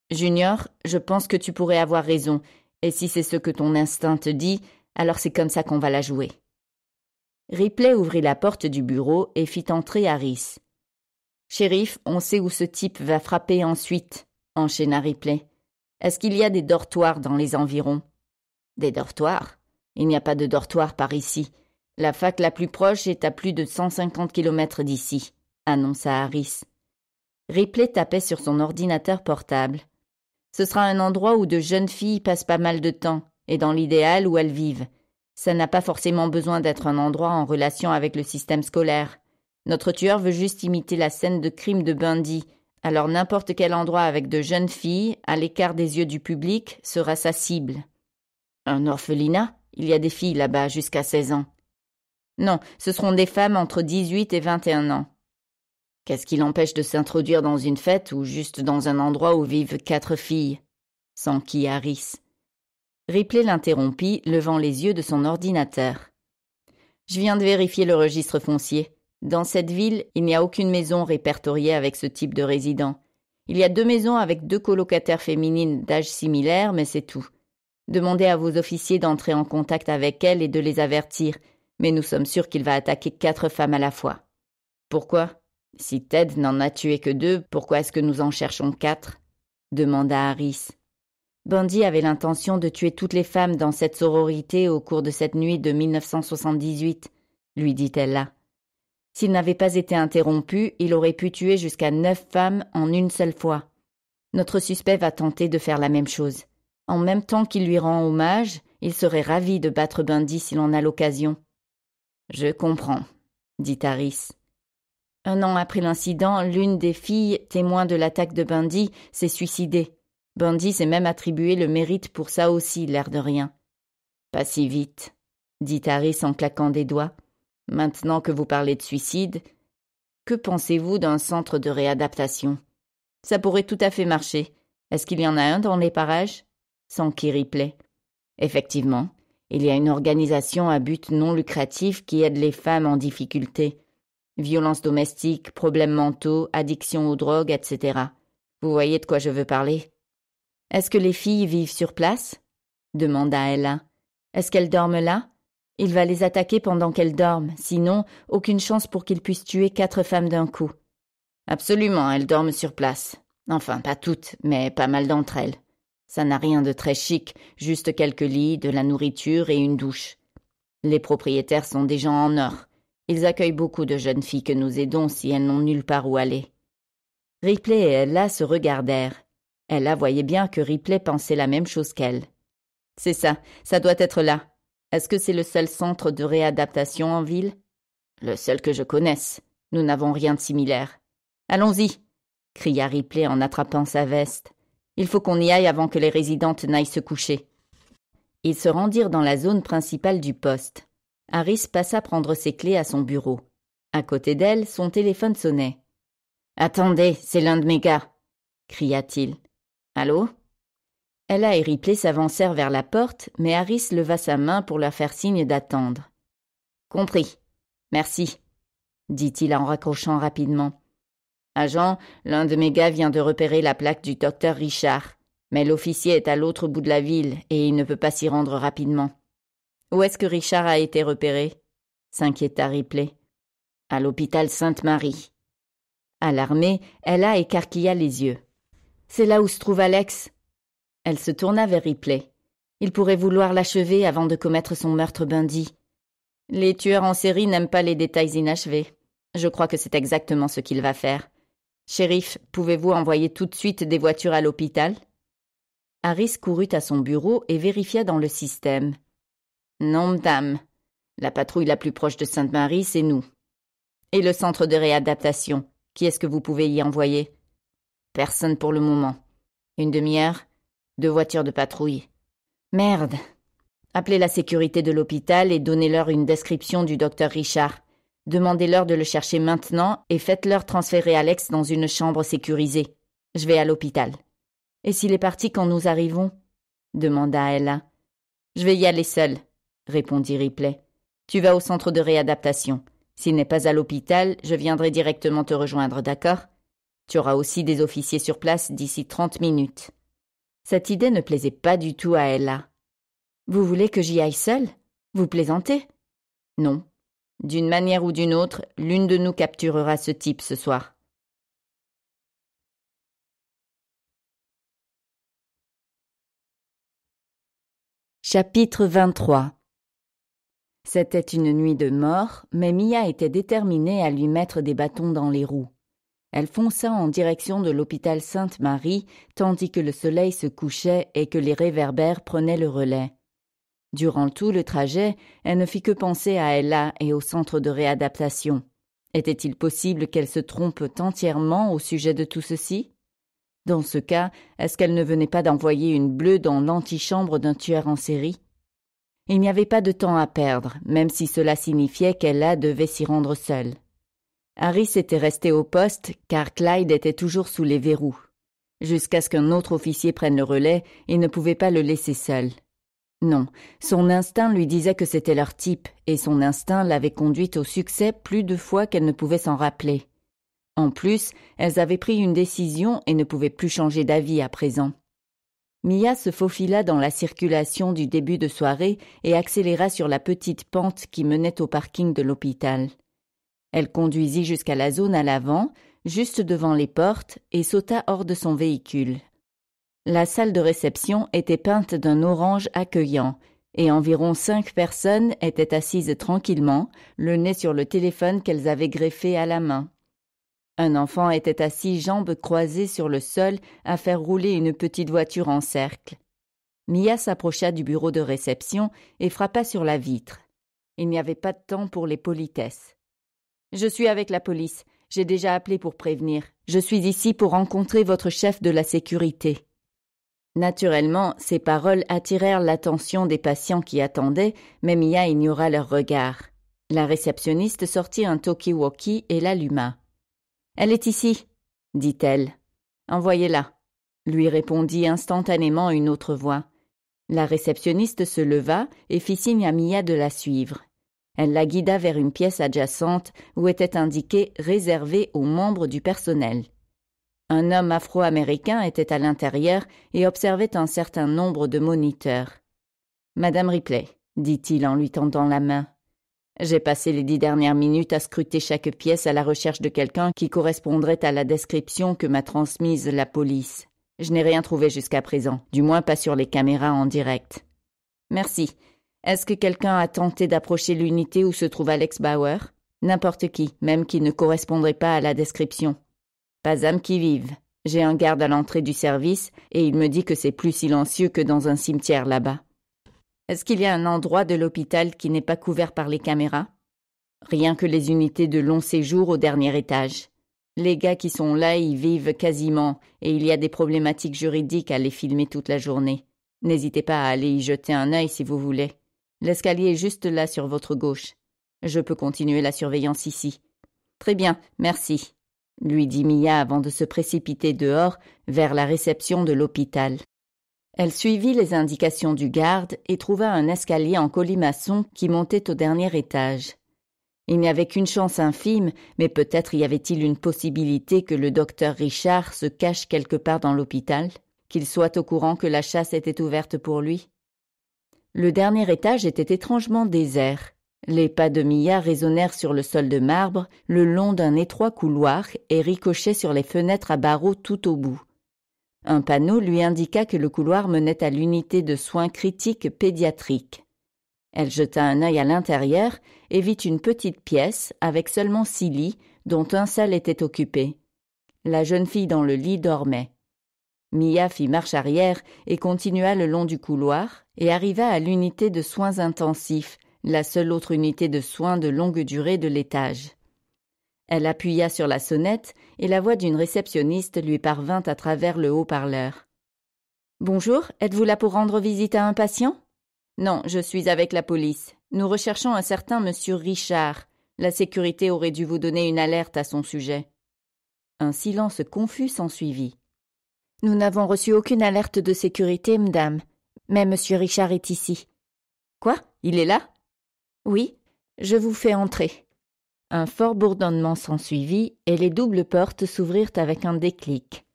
Junior, je pense que tu pourrais avoir raison, et si c'est ce que ton instinct te dit, alors c'est comme ça qu'on va la jouer. Ripley ouvrit la porte du bureau et fit entrer Harris. Shérif, on sait où ce type va frapper ensuite, enchaîna Ripley. Est-ce qu'il y a des dortoirs dans les environs Des dortoirs Il n'y a pas de dortoir par ici. La fac la plus proche est à plus de 150 kilomètres d'ici, annonça Harris. Ripley tapait sur son ordinateur portable. Ce sera un endroit où de jeunes filles passent pas mal de temps, et dans l'idéal où elles vivent. Ça n'a pas forcément besoin d'être un endroit en relation avec le système scolaire. Notre tueur veut juste imiter la scène de crime de Bundy, alors n'importe quel endroit avec de jeunes filles, à l'écart des yeux du public, sera sa cible. Un orphelinat Il y a des filles là-bas jusqu'à 16 ans. Non, ce seront des femmes entre 18 et 21 ans. Qu'est-ce qui l'empêche de s'introduire dans une fête ou juste dans un endroit où vivent quatre filles Sans qui Harris Ripley l'interrompit, levant les yeux de son ordinateur. Je viens de vérifier le registre foncier. Dans cette ville, il n'y a aucune maison répertoriée avec ce type de résident. Il y a deux maisons avec deux colocataires féminines d'âge similaire, mais c'est tout. Demandez à vos officiers d'entrer en contact avec elles et de les avertir, mais nous sommes sûrs qu'il va attaquer quatre femmes à la fois. Pourquoi Si Ted n'en a tué que deux, pourquoi est-ce que nous en cherchons quatre demanda Harris. Bundy avait l'intention de tuer toutes les femmes dans cette sororité au cours de cette nuit de 1978, lui dit-elle là. S'il n'avait pas été interrompu, il aurait pu tuer jusqu'à neuf femmes en une seule fois. Notre suspect va tenter de faire la même chose. En même temps qu'il lui rend hommage, il serait ravi de battre Bundy s'il en a l'occasion. Je comprends, dit Harris. Un an après l'incident, l'une des filles témoin de l'attaque de Bundy s'est suicidée. Bundy s'est même attribué le mérite pour ça aussi, l'air de rien. Pas si vite, dit Harris en claquant des doigts. Maintenant que vous parlez de suicide, que pensez-vous d'un centre de réadaptation Ça pourrait tout à fait marcher. Est-ce qu'il y en a un dans les parages Sans qui Ripley. Effectivement, il y a une organisation à but non lucratif qui aide les femmes en difficulté. Violences domestiques, problèmes mentaux, addiction aux drogues, etc. Vous voyez de quoi je veux parler Est-ce que les filles vivent sur place demanda Ella. Est-ce qu'elles dorment là il va les attaquer pendant qu'elles dorment, sinon, aucune chance pour qu'il puisse tuer quatre femmes d'un coup. Absolument, elles dorment sur place. Enfin, pas toutes, mais pas mal d'entre elles. Ça n'a rien de très chic, juste quelques lits, de la nourriture et une douche. Les propriétaires sont des gens en or. Ils accueillent beaucoup de jeunes filles que nous aidons si elles n'ont nulle part où aller. Ripley et Ella se regardèrent. Ella voyait bien que Ripley pensait la même chose qu'elle. C'est ça, ça doit être là. Est-ce que c'est le seul centre de réadaptation en ville Le seul que je connaisse. Nous n'avons rien de similaire. Allons-y cria Ripley en attrapant sa veste. Il faut qu'on y aille avant que les résidentes n'aillent se coucher. Ils se rendirent dans la zone principale du poste. Harris passa prendre ses clés à son bureau. À côté d'elle, son téléphone sonnait. Attendez, c'est l'un de mes gars cria-t-il. Allô Ella et Ripley s'avancèrent vers la porte, mais Harris leva sa main pour leur faire signe d'attendre. Compris. Merci, dit-il en raccrochant rapidement. Agent, l'un de mes gars vient de repérer la plaque du docteur Richard, mais l'officier est à l'autre bout de la ville et il ne peut pas s'y rendre rapidement. Où est-ce que Richard a été repéré s'inquiéta Ripley. À l'hôpital Sainte-Marie. Alarmée, Ella écarquilla les yeux. C'est là où se trouve Alex, elle se tourna vers Ripley. Il pourrait vouloir l'achever avant de commettre son meurtre Bundy. Les tueurs en série n'aiment pas les détails inachevés. Je crois que c'est exactement ce qu'il va faire. Shérif, pouvez-vous envoyer tout de suite des voitures à l'hôpital Harris courut à son bureau et vérifia dans le système. Non, madame. La patrouille la plus proche de Sainte-Marie, c'est nous. Et le centre de réadaptation, qui est-ce que vous pouvez y envoyer Personne pour le moment. Une demi-heure deux voitures de patrouille. Merde. Appelez la sécurité de l'hôpital et donnez-leur une description du docteur Richard. Demandez-leur de le chercher maintenant et faites-leur transférer Alex dans une chambre sécurisée. Je vais à l'hôpital. Et s'il est parti quand nous arrivons demanda Ella. Je vais y aller seule, répondit Ripley. Tu vas au centre de réadaptation. S'il n'est pas à l'hôpital, je viendrai directement te rejoindre, d'accord Tu auras aussi des officiers sur place d'ici trente minutes. Cette idée ne plaisait pas du tout à Ella. Vous voulez que j'y aille seule Vous plaisantez Non. D'une manière ou d'une autre, l'une de nous capturera ce type ce soir. Chapitre 23 C'était une nuit de mort, mais Mia était déterminée à lui mettre des bâtons dans les roues. Elle fonça en direction de l'hôpital Sainte-Marie, tandis que le soleil se couchait et que les réverbères prenaient le relais. Durant tout le trajet, elle ne fit que penser à Ella et au centre de réadaptation. Était-il possible qu'elle se trompe entièrement au sujet de tout ceci Dans ce cas, est-ce qu'elle ne venait pas d'envoyer une bleue dans l'antichambre d'un tueur en série Il n'y avait pas de temps à perdre, même si cela signifiait qu'Ella devait s'y rendre seule. Harris était resté au poste car Clyde était toujours sous les verrous. Jusqu'à ce qu'un autre officier prenne le relais, et ne pouvait pas le laisser seul. Non, son instinct lui disait que c'était leur type, et son instinct l'avait conduite au succès plus de fois qu'elle ne pouvait s'en rappeler. En plus, elles avaient pris une décision et ne pouvaient plus changer d'avis à présent. Mia se faufila dans la circulation du début de soirée et accéléra sur la petite pente qui menait au parking de l'hôpital. Elle conduisit jusqu'à la zone à l'avant, juste devant les portes, et sauta hors de son véhicule. La salle de réception était peinte d'un orange accueillant, et environ cinq personnes étaient assises tranquillement, le nez sur le téléphone qu'elles avaient greffé à la main. Un enfant était assis jambes croisées sur le sol à faire rouler une petite voiture en cercle. Mia s'approcha du bureau de réception et frappa sur la vitre. Il n'y avait pas de temps pour les politesses. Je suis avec la police. J'ai déjà appelé pour prévenir. Je suis ici pour rencontrer votre chef de la sécurité. Naturellement, ces paroles attirèrent l'attention des patients qui attendaient, mais Mia ignora leur regard. La réceptionniste sortit un talkie-walkie et l'alluma. Elle est ici, dit-elle. Envoyez-la, lui répondit instantanément une autre voix. La réceptionniste se leva et fit signe à Mia de la suivre. Elle la guida vers une pièce adjacente où était indiqué réservé aux membres du personnel. Un homme afro-américain était à l'intérieur et observait un certain nombre de moniteurs. Madame Ripley, dit-il en lui tendant la main. J'ai passé les dix dernières minutes à scruter chaque pièce à la recherche de quelqu'un qui correspondrait à la description que m'a transmise la police. Je n'ai rien trouvé jusqu'à présent, du moins pas sur les caméras en direct. Merci. Est-ce que quelqu'un a tenté d'approcher l'unité où se trouve Alex Bauer N'importe qui, même qui ne correspondrait pas à la description. Pas âme qui vive. J'ai un garde à l'entrée du service et il me dit que c'est plus silencieux que dans un cimetière là-bas. Est-ce qu'il y a un endroit de l'hôpital qui n'est pas couvert par les caméras Rien que les unités de long séjour au dernier étage. Les gars qui sont là y vivent quasiment et il y a des problématiques juridiques à les filmer toute la journée. N'hésitez pas à aller y jeter un œil si vous voulez. L'escalier est juste là sur votre gauche. Je peux continuer la surveillance ici. Très bien, merci, lui dit Mia avant de se précipiter dehors vers la réception de l'hôpital. Elle suivit les indications du garde et trouva un escalier en colimaçon qui montait au dernier étage. Il n'y avait qu'une chance infime, mais peut-être y avait-il une possibilité que le docteur Richard se cache quelque part dans l'hôpital, qu'il soit au courant que la chasse était ouverte pour lui. Le dernier étage était étrangement désert. Les pas de Mia résonnèrent sur le sol de marbre, le long d'un étroit couloir, et ricochaient sur les fenêtres à barreaux tout au bout. Un panneau lui indiqua que le couloir menait à l'unité de soins critiques pédiatriques. Elle jeta un œil à l'intérieur et vit une petite pièce avec seulement six lits, dont un seul était occupé. La jeune fille dans le lit dormait. Mia fit marche arrière et continua le long du couloir et arriva à l'unité de soins intensifs, la seule autre unité de soins de longue durée de l'étage. Elle appuya sur la sonnette et la voix d'une réceptionniste lui parvint à travers le haut-parleur. Bonjour, êtes-vous là pour rendre visite à un patient Non, je suis avec la police. Nous recherchons un certain monsieur Richard. La sécurité aurait dû vous donner une alerte à son sujet. Un silence confus s'ensuivit. Nous n'avons reçu aucune alerte de sécurité, madame. Mais monsieur Richard est ici. Quoi Il est là Oui, je vous fais entrer. Un fort bourdonnement s'ensuivit et les doubles portes s'ouvrirent avec un déclic.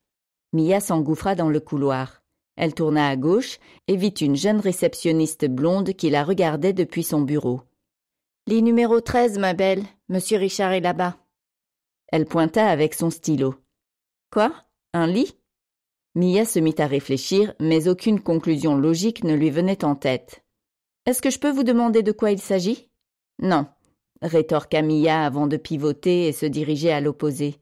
Mia s'engouffra dans le couloir. Elle tourna à gauche et vit une jeune réceptionniste blonde qui la regardait depuis son bureau. Lit numéro 13, ma belle, monsieur Richard est là-bas. Elle pointa avec son stylo. Quoi Un lit Mia se mit à réfléchir, mais aucune conclusion logique ne lui venait en tête. Est-ce que je peux vous demander de quoi il s'agit Non, rétorqua Mia avant de pivoter et se diriger à l'opposé.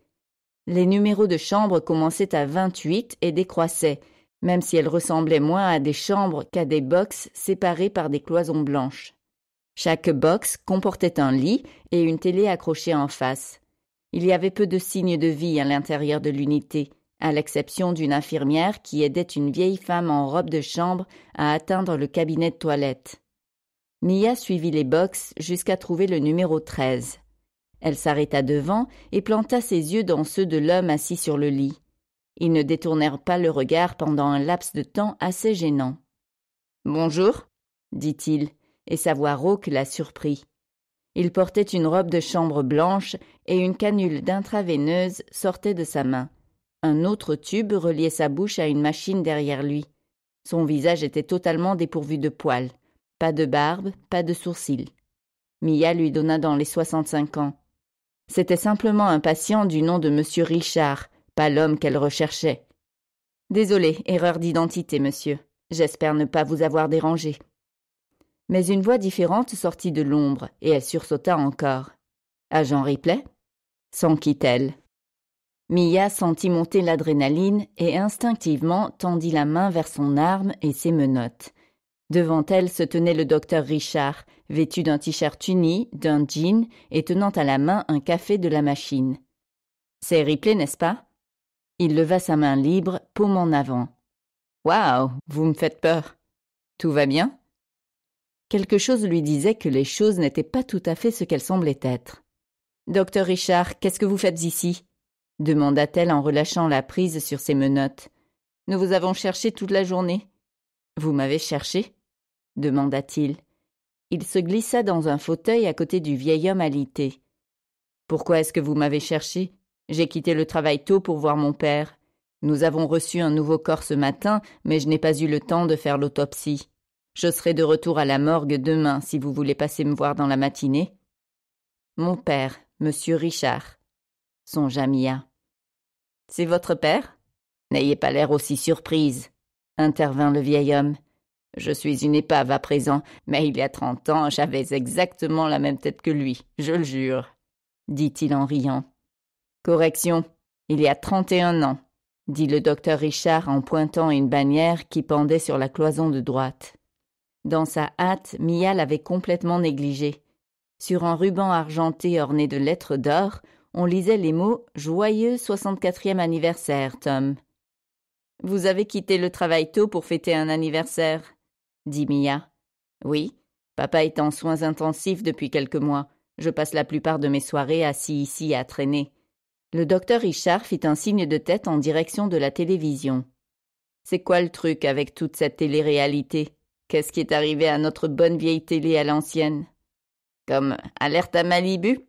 Les numéros de chambres commençaient à vingt-huit et décroissaient, même si elles ressemblaient moins à des chambres qu'à des boxes séparées par des cloisons blanches. Chaque box comportait un lit et une télé accrochée en face. Il y avait peu de signes de vie à l'intérieur de l'unité à l'exception d'une infirmière qui aidait une vieille femme en robe de chambre à atteindre le cabinet de toilette. Mia suivit les boxes jusqu'à trouver le numéro 13. Elle s'arrêta devant et planta ses yeux dans ceux de l'homme assis sur le lit. Ils ne détournèrent pas le regard pendant un laps de temps assez gênant. Bonjour, dit-il, et sa voix rauque la surprit. Il portait une robe de chambre blanche et une canule d'intraveineuse sortait de sa main. Un autre tube reliait sa bouche à une machine derrière lui. Son visage était totalement dépourvu de poils. Pas de barbe, pas de sourcils. Mia lui donna dans les soixante-cinq ans. C'était simplement un patient du nom de M. Richard, pas l'homme qu'elle recherchait. Désolé, erreur d'identité, monsieur. J'espère ne pas vous avoir dérangé. Mais une voix différente sortit de l'ombre, et elle sursauta encore. Agent Ripley s'enquit-elle. Mia sentit monter l'adrénaline et instinctivement tendit la main vers son arme et ses menottes. Devant elle se tenait le docteur Richard, vêtu d'un t-shirt uni, d'un jean et tenant à la main un café de la machine. C'est Ripley, n'est-ce pas Il leva sa main libre, paume en avant. Waouh, vous me faites peur. Tout va bien Quelque chose lui disait que les choses n'étaient pas tout à fait ce qu'elles semblaient être. Docteur Richard, qu'est-ce que vous faites ici demanda-t-elle en relâchant la prise sur ses menottes. Nous vous avons cherché toute la journée. Vous m'avez cherché demanda-t-il. Il se glissa dans un fauteuil à côté du vieil homme alité. Pourquoi est-ce que vous m'avez cherché J'ai quitté le travail tôt pour voir mon père. Nous avons reçu un nouveau corps ce matin, mais je n'ai pas eu le temps de faire l'autopsie. Je serai de retour à la morgue demain si vous voulez passer me voir dans la matinée. Mon père, monsieur Richard, songea Mia. C'est votre père N'ayez pas l'air aussi surprise, intervint le vieil homme. Je suis une épave à présent, mais il y a trente ans, j'avais exactement la même tête que lui, je le jure, dit-il en riant. Correction, il y a trente et un ans, dit le docteur Richard en pointant une bannière qui pendait sur la cloison de droite. Dans sa hâte, Mia l'avait complètement négligée. Sur un ruban argenté orné de lettres d'or, on lisait les mots Joyeux 64e anniversaire, Tom. Vous avez quitté le travail tôt pour fêter un anniversaire, dit Mia. Oui, papa est en soins intensifs depuis quelques mois. Je passe la plupart de mes soirées assis ici à traîner. Le docteur Richard fit un signe de tête en direction de la télévision. C'est quoi le truc avec toute cette télé-réalité Qu'est-ce qui est arrivé à notre bonne vieille télé à l'ancienne Comme Alerte à Malibu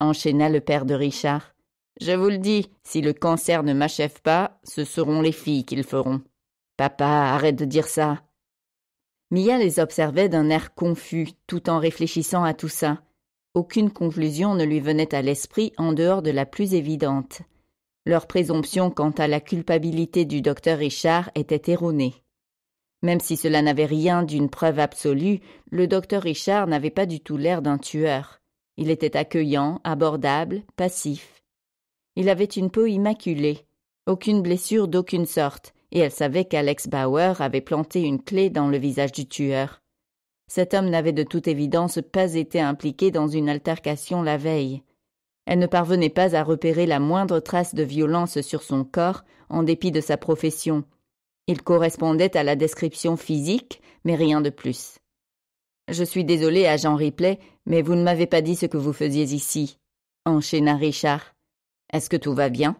enchaîna le père de Richard. Je vous le dis, si le cancer ne m'achève pas, ce seront les filles qui feront. Papa, arrête de dire ça. Mia les observait d'un air confus, tout en réfléchissant à tout ça. Aucune conclusion ne lui venait à l'esprit en dehors de la plus évidente. Leur présomption quant à la culpabilité du docteur Richard était erronée. Même si cela n'avait rien d'une preuve absolue, le docteur Richard n'avait pas du tout l'air d'un tueur. Il était accueillant, abordable, passif. Il avait une peau immaculée, aucune blessure d'aucune sorte, et elle savait qu'Alex Bauer avait planté une clé dans le visage du tueur. Cet homme n'avait de toute évidence pas été impliqué dans une altercation la veille. Elle ne parvenait pas à repérer la moindre trace de violence sur son corps, en dépit de sa profession. Il correspondait à la description physique, mais rien de plus. Je suis désolé, à Jean Ripley, mais vous ne m'avez pas dit ce que vous faisiez ici, enchaîna Richard. Est-ce que tout va bien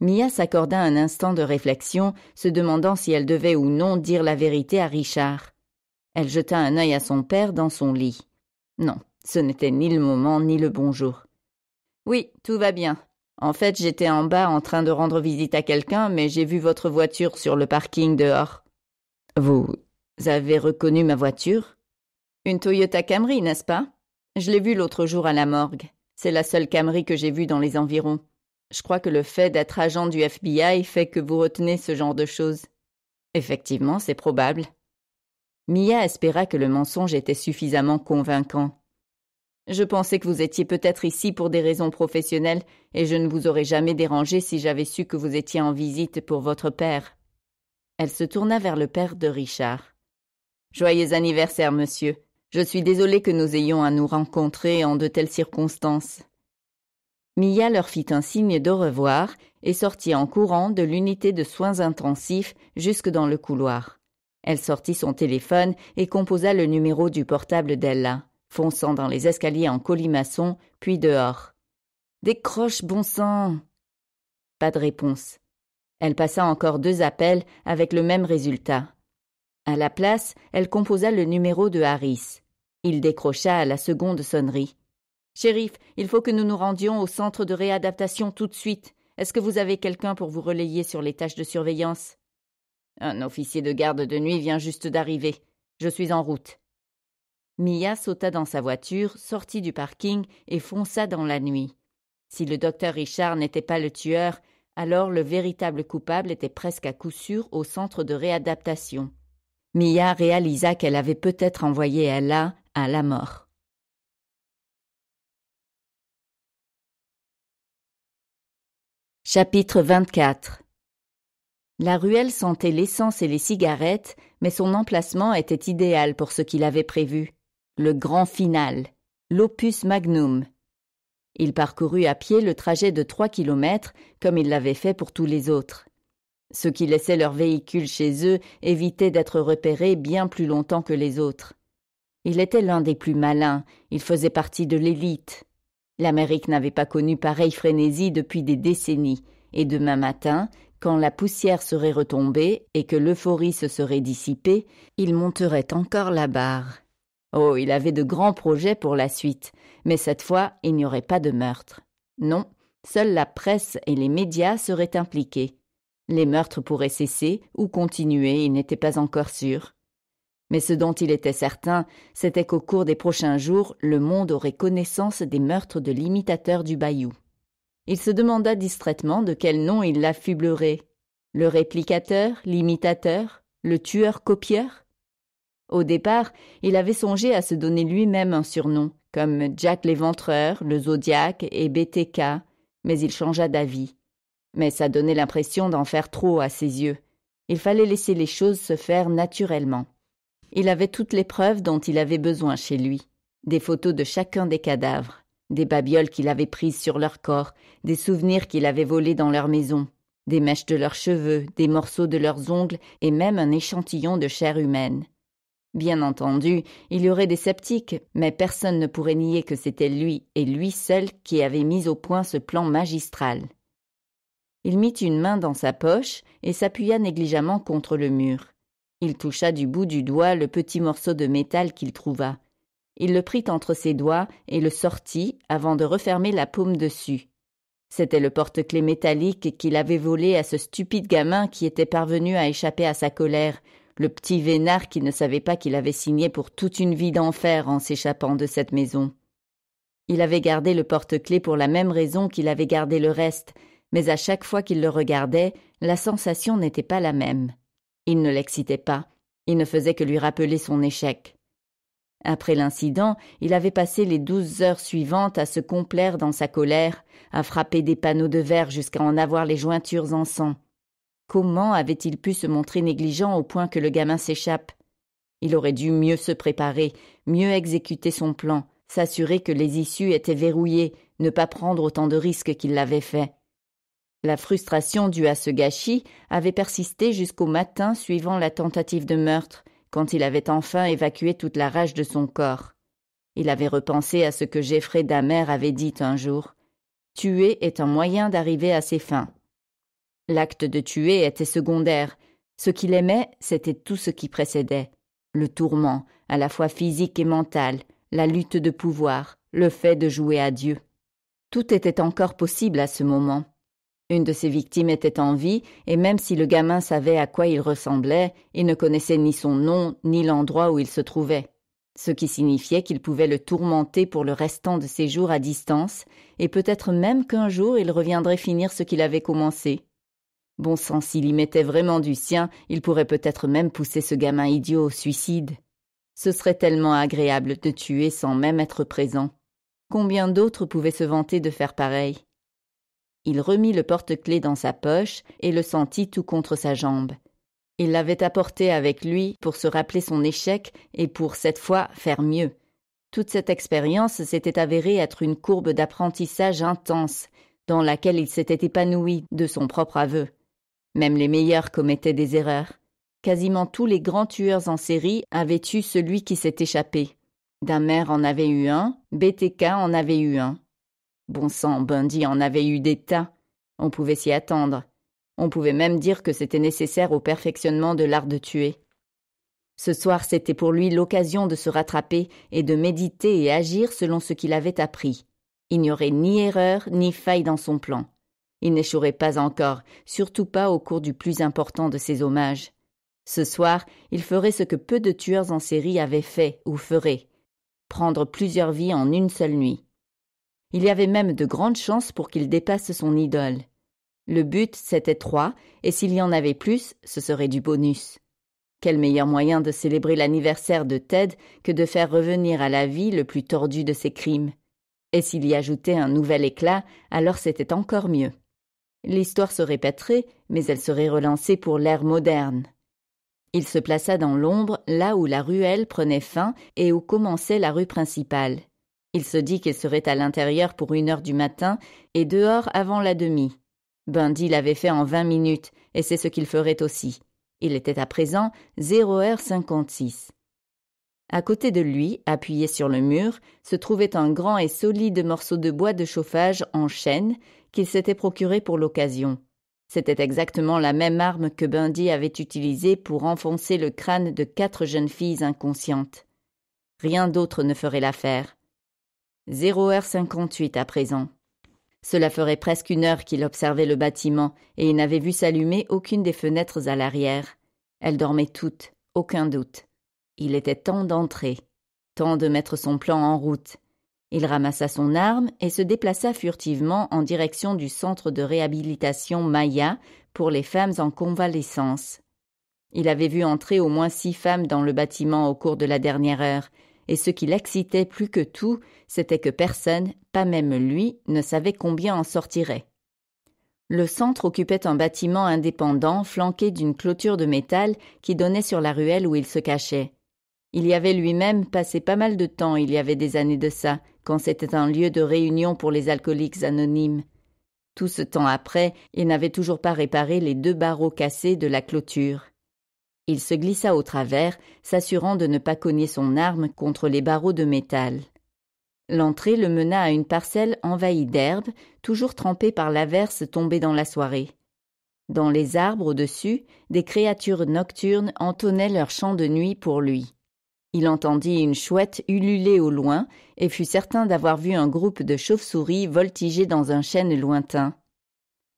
Mia s'accorda un instant de réflexion, se demandant si elle devait ou non dire la vérité à Richard. Elle jeta un œil à son père dans son lit. Non, ce n'était ni le moment ni le bonjour. Oui, tout va bien. En fait, j'étais en bas en train de rendre visite à quelqu'un, mais j'ai vu votre voiture sur le parking dehors. Vous avez reconnu ma voiture une Toyota Camry, n'est-ce pas Je l'ai vue l'autre jour à la morgue. C'est la seule Camry que j'ai vue dans les environs. Je crois que le fait d'être agent du FBI fait que vous retenez ce genre de choses. Effectivement, c'est probable. Mia espéra que le mensonge était suffisamment convaincant. Je pensais que vous étiez peut-être ici pour des raisons professionnelles, et je ne vous aurais jamais dérangé si j'avais su que vous étiez en visite pour votre père. Elle se tourna vers le père de Richard. Joyeux anniversaire, monsieur. Je suis désolée que nous ayons à nous rencontrer en de telles circonstances. Mia leur fit un signe de revoir et sortit en courant de l'unité de soins intensifs jusque dans le couloir. Elle sortit son téléphone et composa le numéro du portable d'Ella, fonçant dans les escaliers en colimaçon, puis dehors. Décroche, bon sang Pas de réponse. Elle passa encore deux appels avec le même résultat. À la place, elle composa le numéro de Harris. Il décrocha à la seconde sonnerie. Shérif, il faut que nous nous rendions au centre de réadaptation tout de suite. Est-ce que vous avez quelqu'un pour vous relayer sur les tâches de surveillance Un officier de garde de nuit vient juste d'arriver. Je suis en route. Mia sauta dans sa voiture, sortit du parking et fonça dans la nuit. Si le docteur Richard n'était pas le tueur, alors le véritable coupable était presque à coup sûr au centre de réadaptation. Mia réalisa qu'elle avait peut-être envoyé Ella à la mort. Chapitre 24 La ruelle sentait l'essence et les cigarettes, mais son emplacement était idéal pour ce qu'il avait prévu. Le grand final, l'opus magnum. Il parcourut à pied le trajet de trois kilomètres, comme il l'avait fait pour tous les autres. Ceux qui laissaient leur véhicule chez eux évitaient d'être repérés bien plus longtemps que les autres. Il était l'un des plus malins, il faisait partie de l'élite. L'Amérique n'avait pas connu pareille frénésie depuis des décennies, et demain matin, quand la poussière serait retombée et que l'euphorie se serait dissipée, il monterait encore la barre. Oh, il avait de grands projets pour la suite, mais cette fois, il n'y aurait pas de meurtre. Non, seule la presse et les médias seraient impliqués. Les meurtres pourraient cesser ou continuer, il n'était pas encore sûr. Mais ce dont il était certain, c'était qu'au cours des prochains jours, le monde aurait connaissance des meurtres de l'imitateur du Bayou. Il se demanda distraitement de quel nom il l'affublerait. Le réplicateur, l'imitateur, le tueur copieur Au départ, il avait songé à se donner lui-même un surnom, comme Jack l'éventreur, le Zodiac et BTK, mais il changea d'avis. Mais ça donnait l'impression d'en faire trop à ses yeux. Il fallait laisser les choses se faire naturellement. Il avait toutes les preuves dont il avait besoin chez lui. Des photos de chacun des cadavres, des babioles qu'il avait prises sur leur corps, des souvenirs qu'il avait volés dans leur maison, des mèches de leurs cheveux, des morceaux de leurs ongles et même un échantillon de chair humaine. Bien entendu, il y aurait des sceptiques, mais personne ne pourrait nier que c'était lui et lui seul qui avait mis au point ce plan magistral. Il mit une main dans sa poche et s'appuya négligemment contre le mur. Il toucha du bout du doigt le petit morceau de métal qu'il trouva. Il le prit entre ses doigts et le sortit avant de refermer la paume dessus. C'était le porte-clés métallique qu'il avait volé à ce stupide gamin qui était parvenu à échapper à sa colère, le petit vénard qui ne savait pas qu'il avait signé pour toute une vie d'enfer en s'échappant de cette maison. Il avait gardé le porte-clés pour la même raison qu'il avait gardé le reste, mais à chaque fois qu'il le regardait, la sensation n'était pas la même. Il ne l'excitait pas, il ne faisait que lui rappeler son échec. Après l'incident, il avait passé les douze heures suivantes à se complaire dans sa colère, à frapper des panneaux de verre jusqu'à en avoir les jointures en sang. Comment avait-il pu se montrer négligent au point que le gamin s'échappe Il aurait dû mieux se préparer, mieux exécuter son plan, s'assurer que les issues étaient verrouillées, ne pas prendre autant de risques qu'il l'avait fait. La frustration due à ce gâchis avait persisté jusqu'au matin suivant la tentative de meurtre, quand il avait enfin évacué toute la rage de son corps. Il avait repensé à ce que Geoffrey Damer avait dit un jour. Tuer est un moyen d'arriver à ses fins. L'acte de tuer était secondaire. Ce qu'il aimait, c'était tout ce qui précédait. Le tourment, à la fois physique et mental, la lutte de pouvoir, le fait de jouer à Dieu. Tout était encore possible à ce moment. Une de ses victimes était en vie, et même si le gamin savait à quoi il ressemblait, il ne connaissait ni son nom, ni l'endroit où il se trouvait. Ce qui signifiait qu'il pouvait le tourmenter pour le restant de ses jours à distance, et peut-être même qu'un jour il reviendrait finir ce qu'il avait commencé. Bon sang, s'il y mettait vraiment du sien, il pourrait peut-être même pousser ce gamin idiot au suicide. Ce serait tellement agréable de tuer sans même être présent. Combien d'autres pouvaient se vanter de faire pareil? Il remit le porte-clés dans sa poche et le sentit tout contre sa jambe. Il l'avait apporté avec lui pour se rappeler son échec et pour cette fois faire mieux. Toute cette expérience s'était avérée être une courbe d'apprentissage intense, dans laquelle il s'était épanoui de son propre aveu. Même les meilleurs commettaient des erreurs. Quasiment tous les grands tueurs en série avaient eu celui qui s'est échappé. Damer en avait eu un, BTK en avait eu un. Bon sang, Bundy en avait eu des tas. On pouvait s'y attendre. On pouvait même dire que c'était nécessaire au perfectionnement de l'art de tuer. Ce soir, c'était pour lui l'occasion de se rattraper et de méditer et agir selon ce qu'il avait appris. Il n'y aurait ni erreur ni faille dans son plan. Il n'échouerait pas encore, surtout pas au cours du plus important de ses hommages. Ce soir, il ferait ce que peu de tueurs en série avaient fait ou feraient prendre plusieurs vies en une seule nuit. Il y avait même de grandes chances pour qu'il dépasse son idole. Le but, c'était trois, et s'il y en avait plus, ce serait du bonus. Quel meilleur moyen de célébrer l'anniversaire de Ted que de faire revenir à la vie le plus tordu de ses crimes. Et s'il y ajoutait un nouvel éclat, alors c'était encore mieux. L'histoire se répéterait, mais elle serait relancée pour l'ère moderne. Il se plaça dans l'ombre, là où la ruelle prenait fin et où commençait la rue principale. Il se dit qu'il serait à l'intérieur pour une heure du matin et dehors avant la demi. Bundy l'avait fait en vingt minutes, et c'est ce qu'il ferait aussi. Il était à présent heure cinquante-six. À côté de lui, appuyé sur le mur, se trouvait un grand et solide morceau de bois de chauffage en chêne qu'il s'était procuré pour l'occasion. C'était exactement la même arme que Bundy avait utilisée pour enfoncer le crâne de quatre jeunes filles inconscientes. Rien d'autre ne ferait l'affaire. 0 heure cinquante-huit à présent. Cela ferait presque une heure qu'il observait le bâtiment, et il n'avait vu s'allumer aucune des fenêtres à l'arrière. Elles dormaient toutes, aucun doute. Il était temps d'entrer, temps de mettre son plan en route. Il ramassa son arme et se déplaça furtivement en direction du centre de réhabilitation Maya pour les femmes en convalescence. Il avait vu entrer au moins six femmes dans le bâtiment au cours de la dernière heure, et ce qui l'excitait plus que tout, c'était que personne, pas même lui, ne savait combien en sortirait. Le centre occupait un bâtiment indépendant flanqué d'une clôture de métal qui donnait sur la ruelle où il se cachait. Il y avait lui-même passé pas mal de temps il y avait des années de ça, quand c'était un lieu de réunion pour les alcooliques anonymes. Tout ce temps après, il n'avait toujours pas réparé les deux barreaux cassés de la clôture. Il se glissa au travers, s'assurant de ne pas cogner son arme contre les barreaux de métal. L'entrée le mena à une parcelle envahie d'herbes, toujours trempée par l'averse tombée dans la soirée. Dans les arbres au-dessus, des créatures nocturnes entonnaient leur chant de nuit pour lui. Il entendit une chouette ululer au loin et fut certain d'avoir vu un groupe de chauves-souris voltiger dans un chêne lointain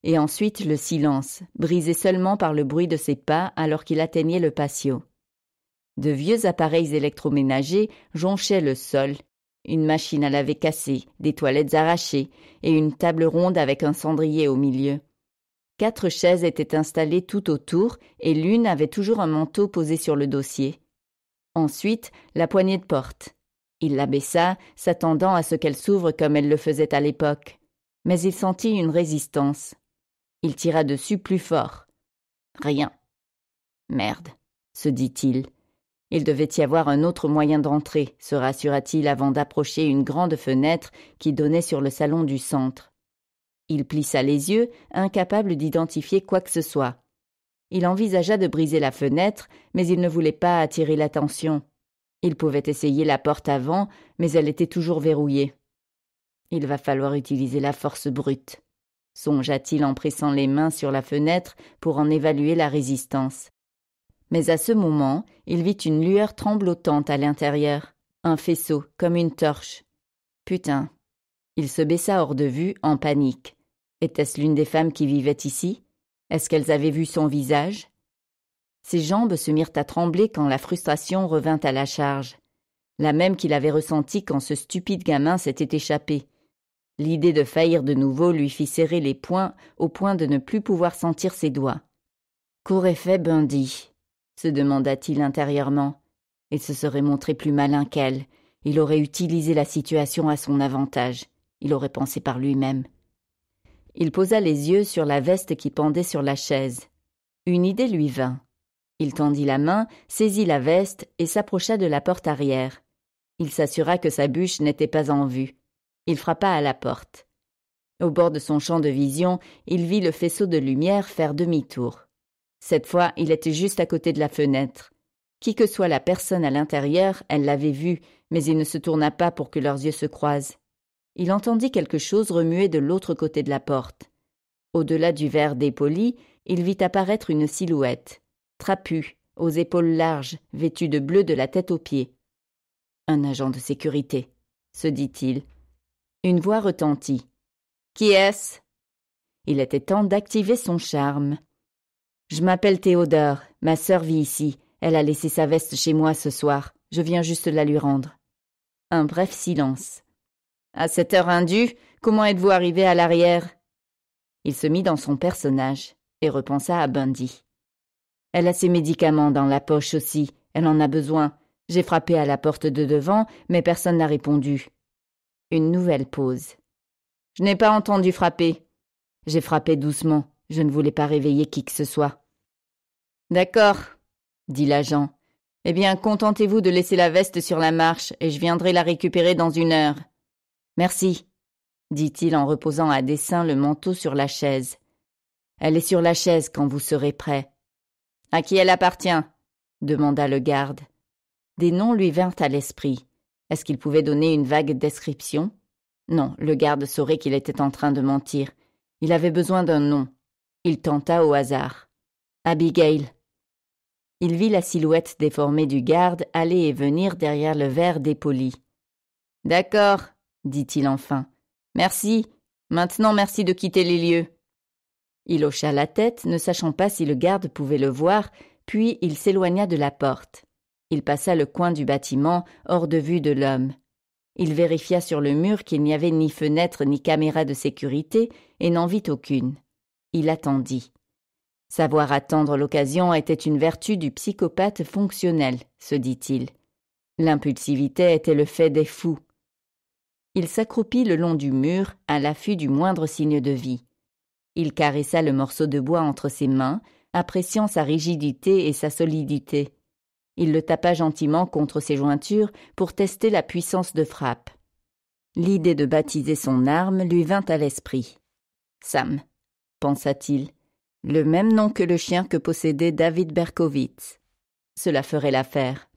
et ensuite le silence, brisé seulement par le bruit de ses pas alors qu'il atteignait le patio. De vieux appareils électroménagers jonchaient le sol, une machine à laver cassée, des toilettes arrachées, et une table ronde avec un cendrier au milieu. Quatre chaises étaient installées tout autour, et l'une avait toujours un manteau posé sur le dossier. Ensuite, la poignée de porte. Il l'abaissa, s'attendant à ce qu'elle s'ouvre comme elle le faisait à l'époque. Mais il sentit une résistance. Il tira dessus plus fort. Rien. Merde, se dit-il. Il devait y avoir un autre moyen d'entrer, se rassura-t-il avant d'approcher une grande fenêtre qui donnait sur le salon du centre. Il plissa les yeux, incapable d'identifier quoi que ce soit. Il envisagea de briser la fenêtre, mais il ne voulait pas attirer l'attention. Il pouvait essayer la porte avant, mais elle était toujours verrouillée. Il va falloir utiliser la force brute songea-t-il en pressant les mains sur la fenêtre pour en évaluer la résistance. Mais à ce moment, il vit une lueur tremblotante à l'intérieur, un faisceau comme une torche. Putain. Il se baissa hors de vue, en panique. Était-ce l'une des femmes qui vivaient ici Est-ce qu'elles avaient vu son visage Ses jambes se mirent à trembler quand la frustration revint à la charge, la même qu'il avait ressentie quand ce stupide gamin s'était échappé, L'idée de faillir de nouveau lui fit serrer les poings au point de ne plus pouvoir sentir ses doigts. Qu'aurait fait Bundy se demanda-t-il intérieurement. Il se serait montré plus malin qu'elle. Il aurait utilisé la situation à son avantage. Il aurait pensé par lui-même. Il posa les yeux sur la veste qui pendait sur la chaise. Une idée lui vint. Il tendit la main, saisit la veste et s'approcha de la porte arrière. Il s'assura que sa bûche n'était pas en vue il frappa à la porte. Au bord de son champ de vision, il vit le faisceau de lumière faire demi-tour. Cette fois, il était juste à côté de la fenêtre. Qui que soit la personne à l'intérieur, elle l'avait vu, mais il ne se tourna pas pour que leurs yeux se croisent. Il entendit quelque chose remuer de l'autre côté de la porte. Au-delà du verre dépoli, il vit apparaître une silhouette, trapue, aux épaules larges, vêtue de bleu de la tête aux pieds. Un agent de sécurité, se dit-il, une voix retentit. Qui est-ce Il était temps d'activer son charme. Je m'appelle Théodore. Ma sœur vit ici. Elle a laissé sa veste chez moi ce soir. Je viens juste la lui rendre. Un bref silence. À cette heure indue, comment êtes-vous arrivé à l'arrière Il se mit dans son personnage et repensa à Bundy. Elle a ses médicaments dans la poche aussi. Elle en a besoin. J'ai frappé à la porte de devant, mais personne n'a répondu. Une nouvelle pause. Je n'ai pas entendu frapper. J'ai frappé doucement. Je ne voulais pas réveiller qui que ce soit. D'accord, dit l'agent. Eh bien, contentez-vous de laisser la veste sur la marche et je viendrai la récupérer dans une heure. Merci, dit-il en reposant à dessein le manteau sur la chaise. Elle est sur la chaise quand vous serez prêt. À qui elle appartient demanda le garde. Des noms lui vinrent à l'esprit. Est-ce qu'il pouvait donner une vague description Non, le garde saurait qu'il était en train de mentir. Il avait besoin d'un nom. Il tenta au hasard. Abigail. Il vit la silhouette déformée du garde aller et venir derrière le verre dépoli. D'accord, dit-il enfin. Merci. Maintenant, merci de quitter les lieux. Il hocha la tête, ne sachant pas si le garde pouvait le voir, puis il s'éloigna de la porte. Il passa le coin du bâtiment, hors de vue de l'homme. Il vérifia sur le mur qu'il n'y avait ni fenêtre ni caméra de sécurité et n'en vit aucune. Il attendit. Savoir attendre l'occasion était une vertu du psychopathe fonctionnel, se dit-il. L'impulsivité était le fait des fous. Il s'accroupit le long du mur, à l'affût du moindre signe de vie. Il caressa le morceau de bois entre ses mains, appréciant sa rigidité et sa solidité. Il le tapa gentiment contre ses jointures pour tester la puissance de frappe. L'idée de baptiser son arme lui vint à l'esprit. Sam, pensa-t-il, le même nom que le chien que possédait David Berkowitz. Cela ferait l'affaire.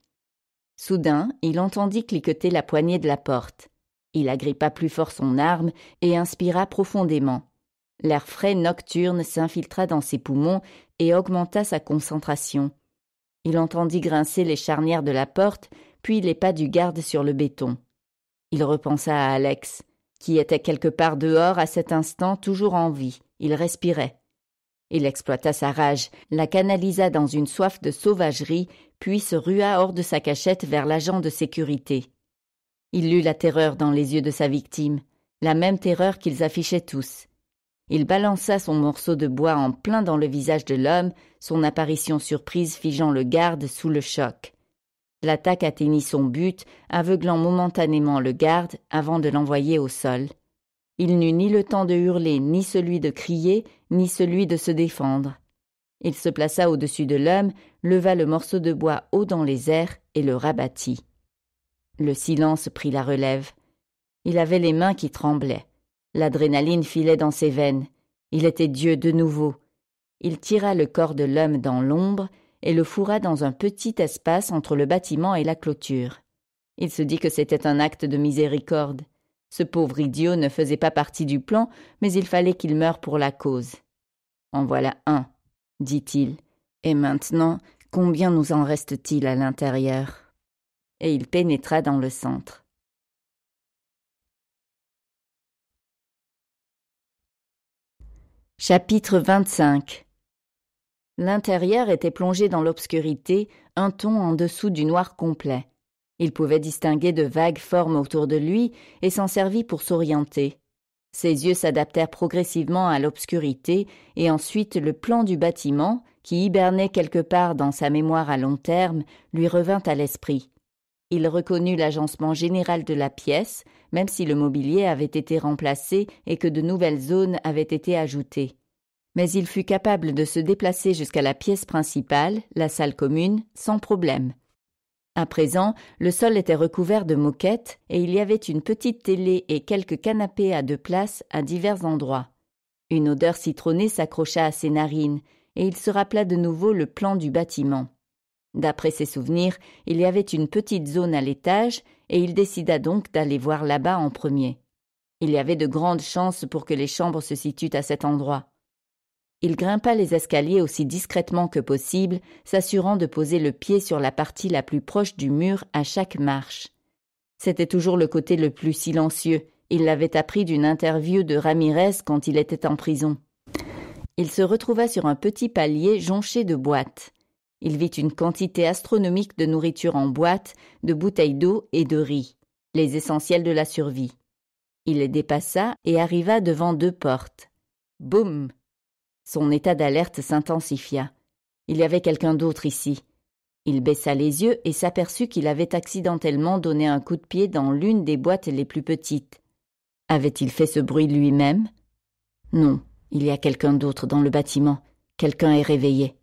Soudain, il entendit cliqueter la poignée de la porte. Il agrippa plus fort son arme et inspira profondément. L'air frais nocturne s'infiltra dans ses poumons et augmenta sa concentration. Il entendit grincer les charnières de la porte, puis les pas du garde sur le béton. Il repensa à Alex, qui était quelque part dehors à cet instant, toujours en vie. Il respirait. Il exploita sa rage, la canalisa dans une soif de sauvagerie, puis se rua hors de sa cachette vers l'agent de sécurité. Il lut la terreur dans les yeux de sa victime, la même terreur qu'ils affichaient tous. Il balança son morceau de bois en plein dans le visage de l'homme, son apparition surprise figeant le garde sous le choc. L'attaque atteignit son but, aveuglant momentanément le garde avant de l'envoyer au sol. Il n'eut ni le temps de hurler, ni celui de crier, ni celui de se défendre. Il se plaça au-dessus de l'homme, leva le morceau de bois haut dans les airs et le rabattit. Le silence prit la relève. Il avait les mains qui tremblaient. L'adrénaline filait dans ses veines. Il était Dieu de nouveau. Il tira le corps de l'homme dans l'ombre et le fourra dans un petit espace entre le bâtiment et la clôture. Il se dit que c'était un acte de miséricorde. Ce pauvre idiot ne faisait pas partie du plan, mais il fallait qu'il meure pour la cause. En voilà un, dit-il. Et maintenant, combien nous en reste-t-il à l'intérieur Et il pénétra dans le centre. Chapitre 25 L'intérieur était plongé dans l'obscurité, un ton en dessous du noir complet. Il pouvait distinguer de vagues formes autour de lui et s'en servit pour s'orienter. Ses yeux s'adaptèrent progressivement à l'obscurité et ensuite le plan du bâtiment, qui hibernait quelque part dans sa mémoire à long terme, lui revint à l'esprit. Il reconnut l'agencement général de la pièce, même si le mobilier avait été remplacé et que de nouvelles zones avaient été ajoutées. Mais il fut capable de se déplacer jusqu'à la pièce principale, la salle commune, sans problème. À présent, le sol était recouvert de moquettes et il y avait une petite télé et quelques canapés à deux places à divers endroits. Une odeur citronnée s'accrocha à ses narines et il se rappela de nouveau le plan du bâtiment. D'après ses souvenirs, il y avait une petite zone à l'étage, et il décida donc d'aller voir là-bas en premier. Il y avait de grandes chances pour que les chambres se situent à cet endroit. Il grimpa les escaliers aussi discrètement que possible, s'assurant de poser le pied sur la partie la plus proche du mur à chaque marche. C'était toujours le côté le plus silencieux, il l'avait appris d'une interview de Ramirez quand il était en prison. Il se retrouva sur un petit palier jonché de boîtes. Il vit une quantité astronomique de nourriture en boîte, de bouteilles d'eau et de riz, les essentiels de la survie. Il les dépassa et arriva devant deux portes. Boum Son état d'alerte s'intensifia. Il y avait quelqu'un d'autre ici. Il baissa les yeux et s'aperçut qu'il avait accidentellement donné un coup de pied dans l'une des boîtes les plus petites. Avait-il fait ce bruit lui-même Non, il y a quelqu'un d'autre dans le bâtiment. Quelqu'un est réveillé.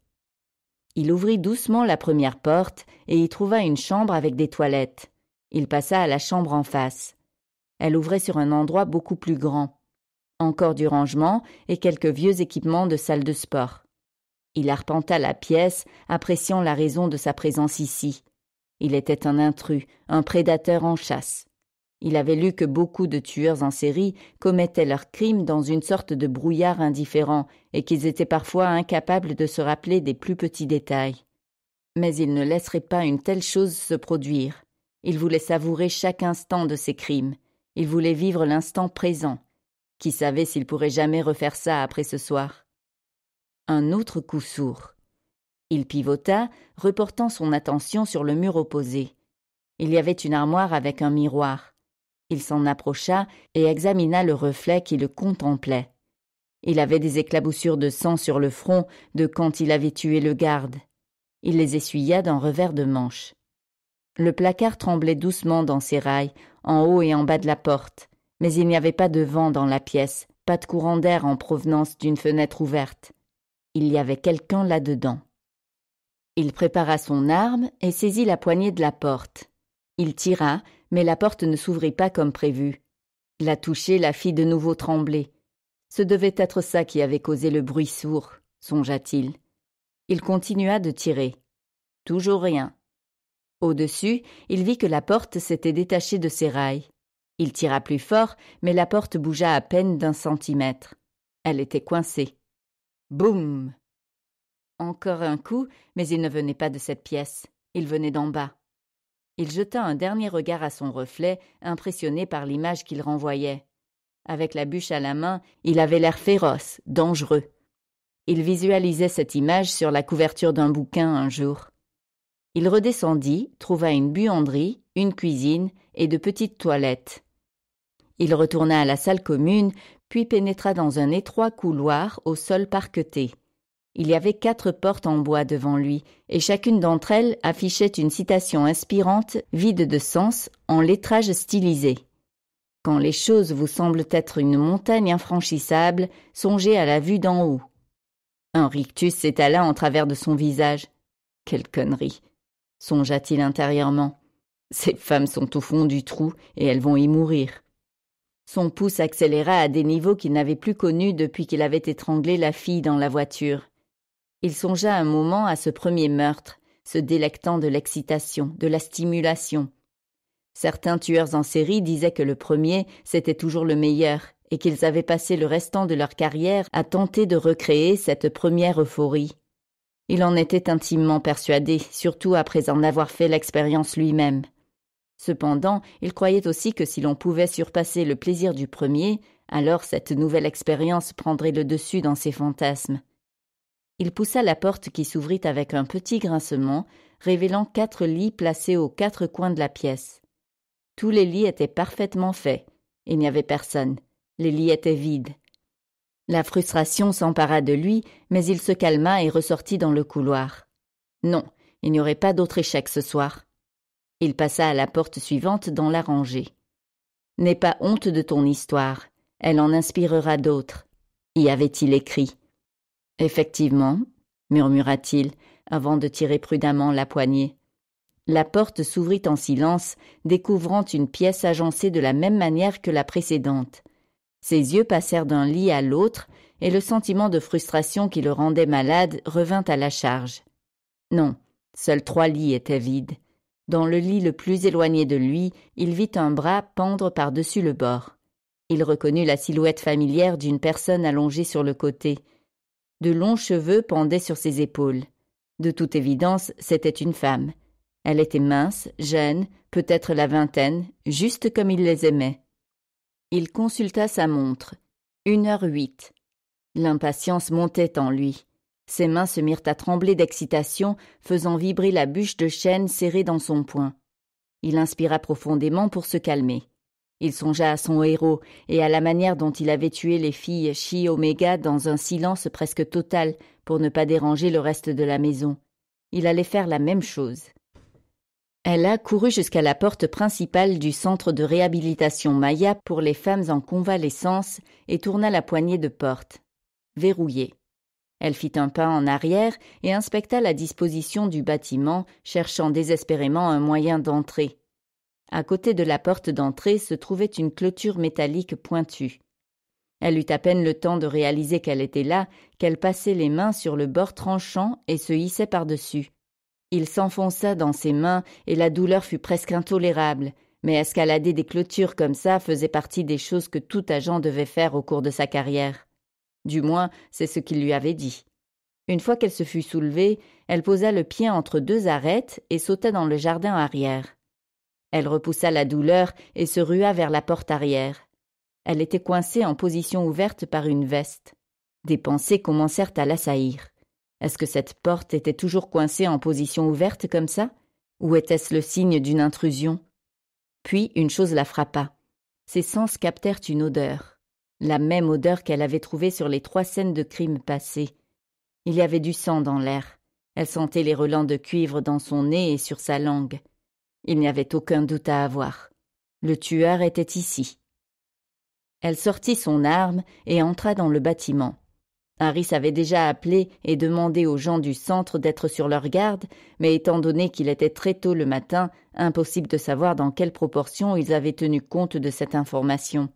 Il ouvrit doucement la première porte et y trouva une chambre avec des toilettes. Il passa à la chambre en face. Elle ouvrait sur un endroit beaucoup plus grand. Encore du rangement et quelques vieux équipements de salle de sport. Il arpenta la pièce, appréciant la raison de sa présence ici. Il était un intrus, un prédateur en chasse. Il avait lu que beaucoup de tueurs en série commettaient leurs crimes dans une sorte de brouillard indifférent et qu'ils étaient parfois incapables de se rappeler des plus petits détails. Mais il ne laisserait pas une telle chose se produire. Il voulait savourer chaque instant de ses crimes. Il voulait vivre l'instant présent. Qui savait s'il pourrait jamais refaire ça après ce soir Un autre coup sourd. Il pivota, reportant son attention sur le mur opposé. Il y avait une armoire avec un miroir. Il s'en approcha et examina le reflet qui le contemplait. Il avait des éclaboussures de sang sur le front de quand il avait tué le garde. Il les essuya d'un revers de manche. Le placard tremblait doucement dans ses rails, en haut et en bas de la porte, mais il n'y avait pas de vent dans la pièce, pas de courant d'air en provenance d'une fenêtre ouverte. Il y avait quelqu'un là-dedans. Il prépara son arme et saisit la poignée de la porte. Il tira, mais la porte ne s'ouvrit pas comme prévu. La toucher la fit de nouveau trembler. Ce devait être ça qui avait causé le bruit sourd, songea-t-il. Il continua de tirer. Toujours rien. Au-dessus, il vit que la porte s'était détachée de ses rails. Il tira plus fort, mais la porte bougea à peine d'un centimètre. Elle était coincée. Boum Encore un coup, mais il ne venait pas de cette pièce. Il venait d'en bas. Il jeta un dernier regard à son reflet, impressionné par l'image qu'il renvoyait. Avec la bûche à la main, il avait l'air féroce, dangereux. Il visualisait cette image sur la couverture d'un bouquin un jour. Il redescendit, trouva une buanderie, une cuisine et de petites toilettes. Il retourna à la salle commune, puis pénétra dans un étroit couloir au sol parqueté. Il y avait quatre portes en bois devant lui, et chacune d'entre elles affichait une citation inspirante, vide de sens, en lettrage stylisé. Quand les choses vous semblent être une montagne infranchissable, songez à la vue d'en haut. Un rictus s'étala en travers de son visage. Quelle connerie songea-t-il intérieurement. Ces femmes sont au fond du trou et elles vont y mourir. Son pouce accéléra à des niveaux qu'il n'avait plus connus depuis qu'il avait étranglé la fille dans la voiture. Il songea un moment à ce premier meurtre, se délectant de l'excitation, de la stimulation. Certains tueurs en série disaient que le premier, c'était toujours le meilleur, et qu'ils avaient passé le restant de leur carrière à tenter de recréer cette première euphorie. Il en était intimement persuadé, surtout après en avoir fait l'expérience lui-même. Cependant, il croyait aussi que si l'on pouvait surpasser le plaisir du premier, alors cette nouvelle expérience prendrait le dessus dans ses fantasmes. Il poussa la porte qui s'ouvrit avec un petit grincement, révélant quatre lits placés aux quatre coins de la pièce. Tous les lits étaient parfaitement faits. Il n'y avait personne. Les lits étaient vides. La frustration s'empara de lui, mais il se calma et ressortit dans le couloir. Non, il n'y aurait pas d'autre échec ce soir. Il passa à la porte suivante dans la rangée. N'aie pas honte de ton histoire, elle en inspirera d'autres. Y avait-il écrit Effectivement, murmura-t-il, avant de tirer prudemment la poignée. La porte s'ouvrit en silence, découvrant une pièce agencée de la même manière que la précédente. Ses yeux passèrent d'un lit à l'autre, et le sentiment de frustration qui le rendait malade revint à la charge. Non, seuls trois lits étaient vides. Dans le lit le plus éloigné de lui, il vit un bras pendre par-dessus le bord. Il reconnut la silhouette familière d'une personne allongée sur le côté. De longs cheveux pendaient sur ses épaules. De toute évidence, c'était une femme. Elle était mince, jeune, peut-être la vingtaine, juste comme il les aimait. Il consulta sa montre. Une heure huit. L'impatience montait en lui. Ses mains se mirent à trembler d'excitation, faisant vibrer la bûche de chêne serrée dans son poing. Il inspira profondément pour se calmer. Il songea à son héros et à la manière dont il avait tué les filles Chi Omega dans un silence presque total pour ne pas déranger le reste de la maison. Il allait faire la même chose. Elle courut jusqu'à la porte principale du centre de réhabilitation Maya pour les femmes en convalescence et tourna la poignée de porte. Verrouillée. Elle fit un pas en arrière et inspecta la disposition du bâtiment, cherchant désespérément un moyen d'entrer. À côté de la porte d'entrée se trouvait une clôture métallique pointue. Elle eut à peine le temps de réaliser qu'elle était là, qu'elle passait les mains sur le bord tranchant et se hissait par-dessus. Il s'enfonça dans ses mains et la douleur fut presque intolérable, mais escalader des clôtures comme ça faisait partie des choses que tout agent devait faire au cours de sa carrière. Du moins, c'est ce qu'il lui avait dit. Une fois qu'elle se fut soulevée, elle posa le pied entre deux arêtes et sauta dans le jardin arrière. Elle repoussa la douleur et se rua vers la porte arrière. Elle était coincée en position ouverte par une veste. Des pensées commencèrent à l'assaillir. Est-ce que cette porte était toujours coincée en position ouverte comme ça Ou était-ce le signe d'une intrusion Puis une chose la frappa. Ses sens captèrent une odeur. La même odeur qu'elle avait trouvée sur les trois scènes de crime passées. Il y avait du sang dans l'air. Elle sentait les relents de cuivre dans son nez et sur sa langue. Il n'y avait aucun doute à avoir. Le tueur était ici. Elle sortit son arme et entra dans le bâtiment. Harris avait déjà appelé et demandé aux gens du centre d'être sur leur garde, mais étant donné qu'il était très tôt le matin, impossible de savoir dans quelle proportion ils avaient tenu compte de cette information.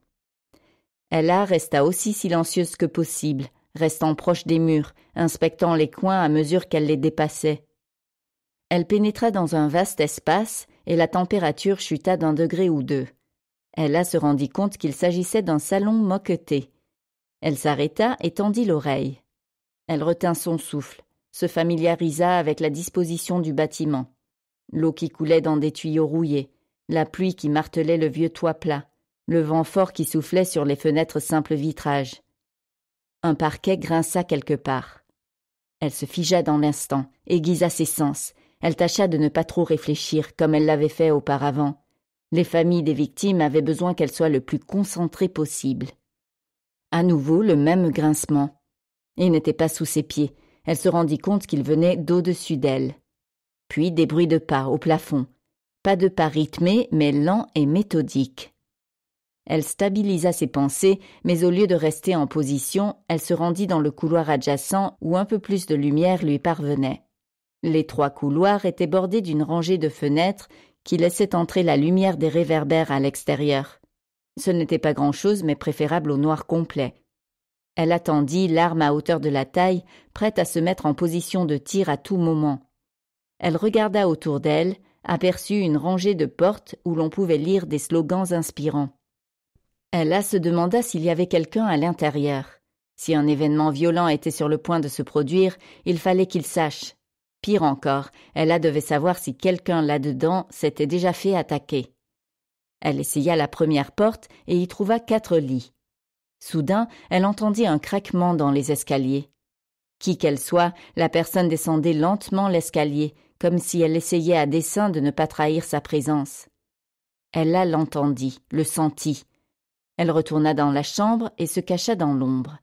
Ella resta aussi silencieuse que possible, restant proche des murs, inspectant les coins à mesure qu'elle les dépassait. Elle pénétra dans un vaste espace et la température chuta d'un degré ou deux. Ella se rendit compte qu'il s'agissait d'un salon moqueté. Elle s'arrêta et tendit l'oreille. Elle retint son souffle, se familiarisa avec la disposition du bâtiment. L'eau qui coulait dans des tuyaux rouillés, la pluie qui martelait le vieux toit plat, le vent fort qui soufflait sur les fenêtres simples vitrages. Un parquet grinça quelque part. Elle se figea dans l'instant, aiguisa ses sens, elle tâcha de ne pas trop réfléchir comme elle l'avait fait auparavant. Les familles des victimes avaient besoin qu'elle soit le plus concentrée possible. À nouveau le même grincement. Il n'était pas sous ses pieds. Elle se rendit compte qu'il venait d'au-dessus d'elle. Puis des bruits de pas au plafond. Pas de pas rythmés, mais lents et méthodiques. Elle stabilisa ses pensées, mais au lieu de rester en position, elle se rendit dans le couloir adjacent où un peu plus de lumière lui parvenait. Les trois couloirs étaient bordés d'une rangée de fenêtres qui laissaient entrer la lumière des réverbères à l'extérieur. Ce n'était pas grand-chose, mais préférable au noir complet. Elle attendit, l'arme à hauteur de la taille, prête à se mettre en position de tir à tout moment. Elle regarda autour d'elle, aperçut une rangée de portes où l'on pouvait lire des slogans inspirants. Ella se demanda s'il y avait quelqu'un à l'intérieur. Si un événement violent était sur le point de se produire, il fallait qu'il sache. Pire encore, Ella devait savoir si quelqu'un là-dedans s'était déjà fait attaquer. Elle essaya la première porte et y trouva quatre lits. Soudain, elle entendit un craquement dans les escaliers. Qui qu'elle soit, la personne descendait lentement l'escalier, comme si elle essayait à dessein de ne pas trahir sa présence. Ella l'entendit, le sentit. Elle retourna dans la chambre et se cacha dans l'ombre.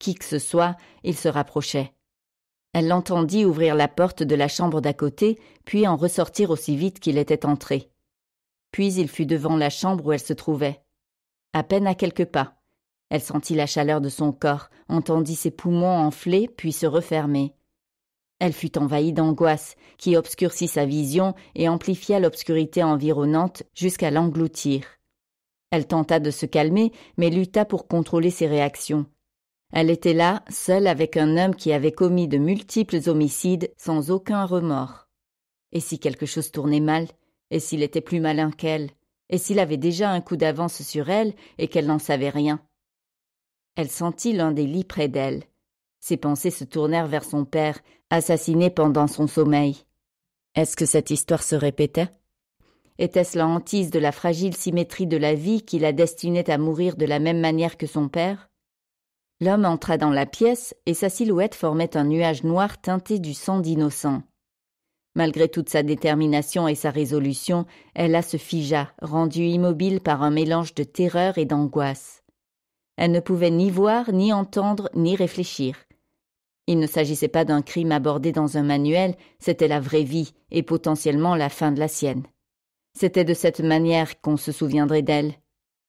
Qui que ce soit, il se rapprochait. Elle l'entendit ouvrir la porte de la chambre d'à côté, puis en ressortir aussi vite qu'il était entré. Puis il fut devant la chambre où elle se trouvait. À peine à quelques pas. Elle sentit la chaleur de son corps, entendit ses poumons enfler, puis se refermer. Elle fut envahie d'angoisse, qui obscurcit sa vision et amplifia l'obscurité environnante jusqu'à l'engloutir. Elle tenta de se calmer, mais lutta pour contrôler ses réactions. Elle était là, seule avec un homme qui avait commis de multiples homicides sans aucun remords. Et si quelque chose tournait mal Et s'il était plus malin qu'elle Et s'il avait déjà un coup d'avance sur elle et qu'elle n'en savait rien Elle sentit l'un des lits près d'elle. Ses pensées se tournèrent vers son père, assassiné pendant son sommeil. Est-ce que cette histoire se répétait Était-ce la hantise de la fragile symétrie de la vie qui la destinait à mourir de la même manière que son père L'homme entra dans la pièce et sa silhouette formait un nuage noir teinté du sang d'innocent. Malgré toute sa détermination et sa résolution, Ella se figea, rendue immobile par un mélange de terreur et d'angoisse. Elle ne pouvait ni voir, ni entendre, ni réfléchir. Il ne s'agissait pas d'un crime abordé dans un manuel, c'était la vraie vie et potentiellement la fin de la sienne. C'était de cette manière qu'on se souviendrait d'elle,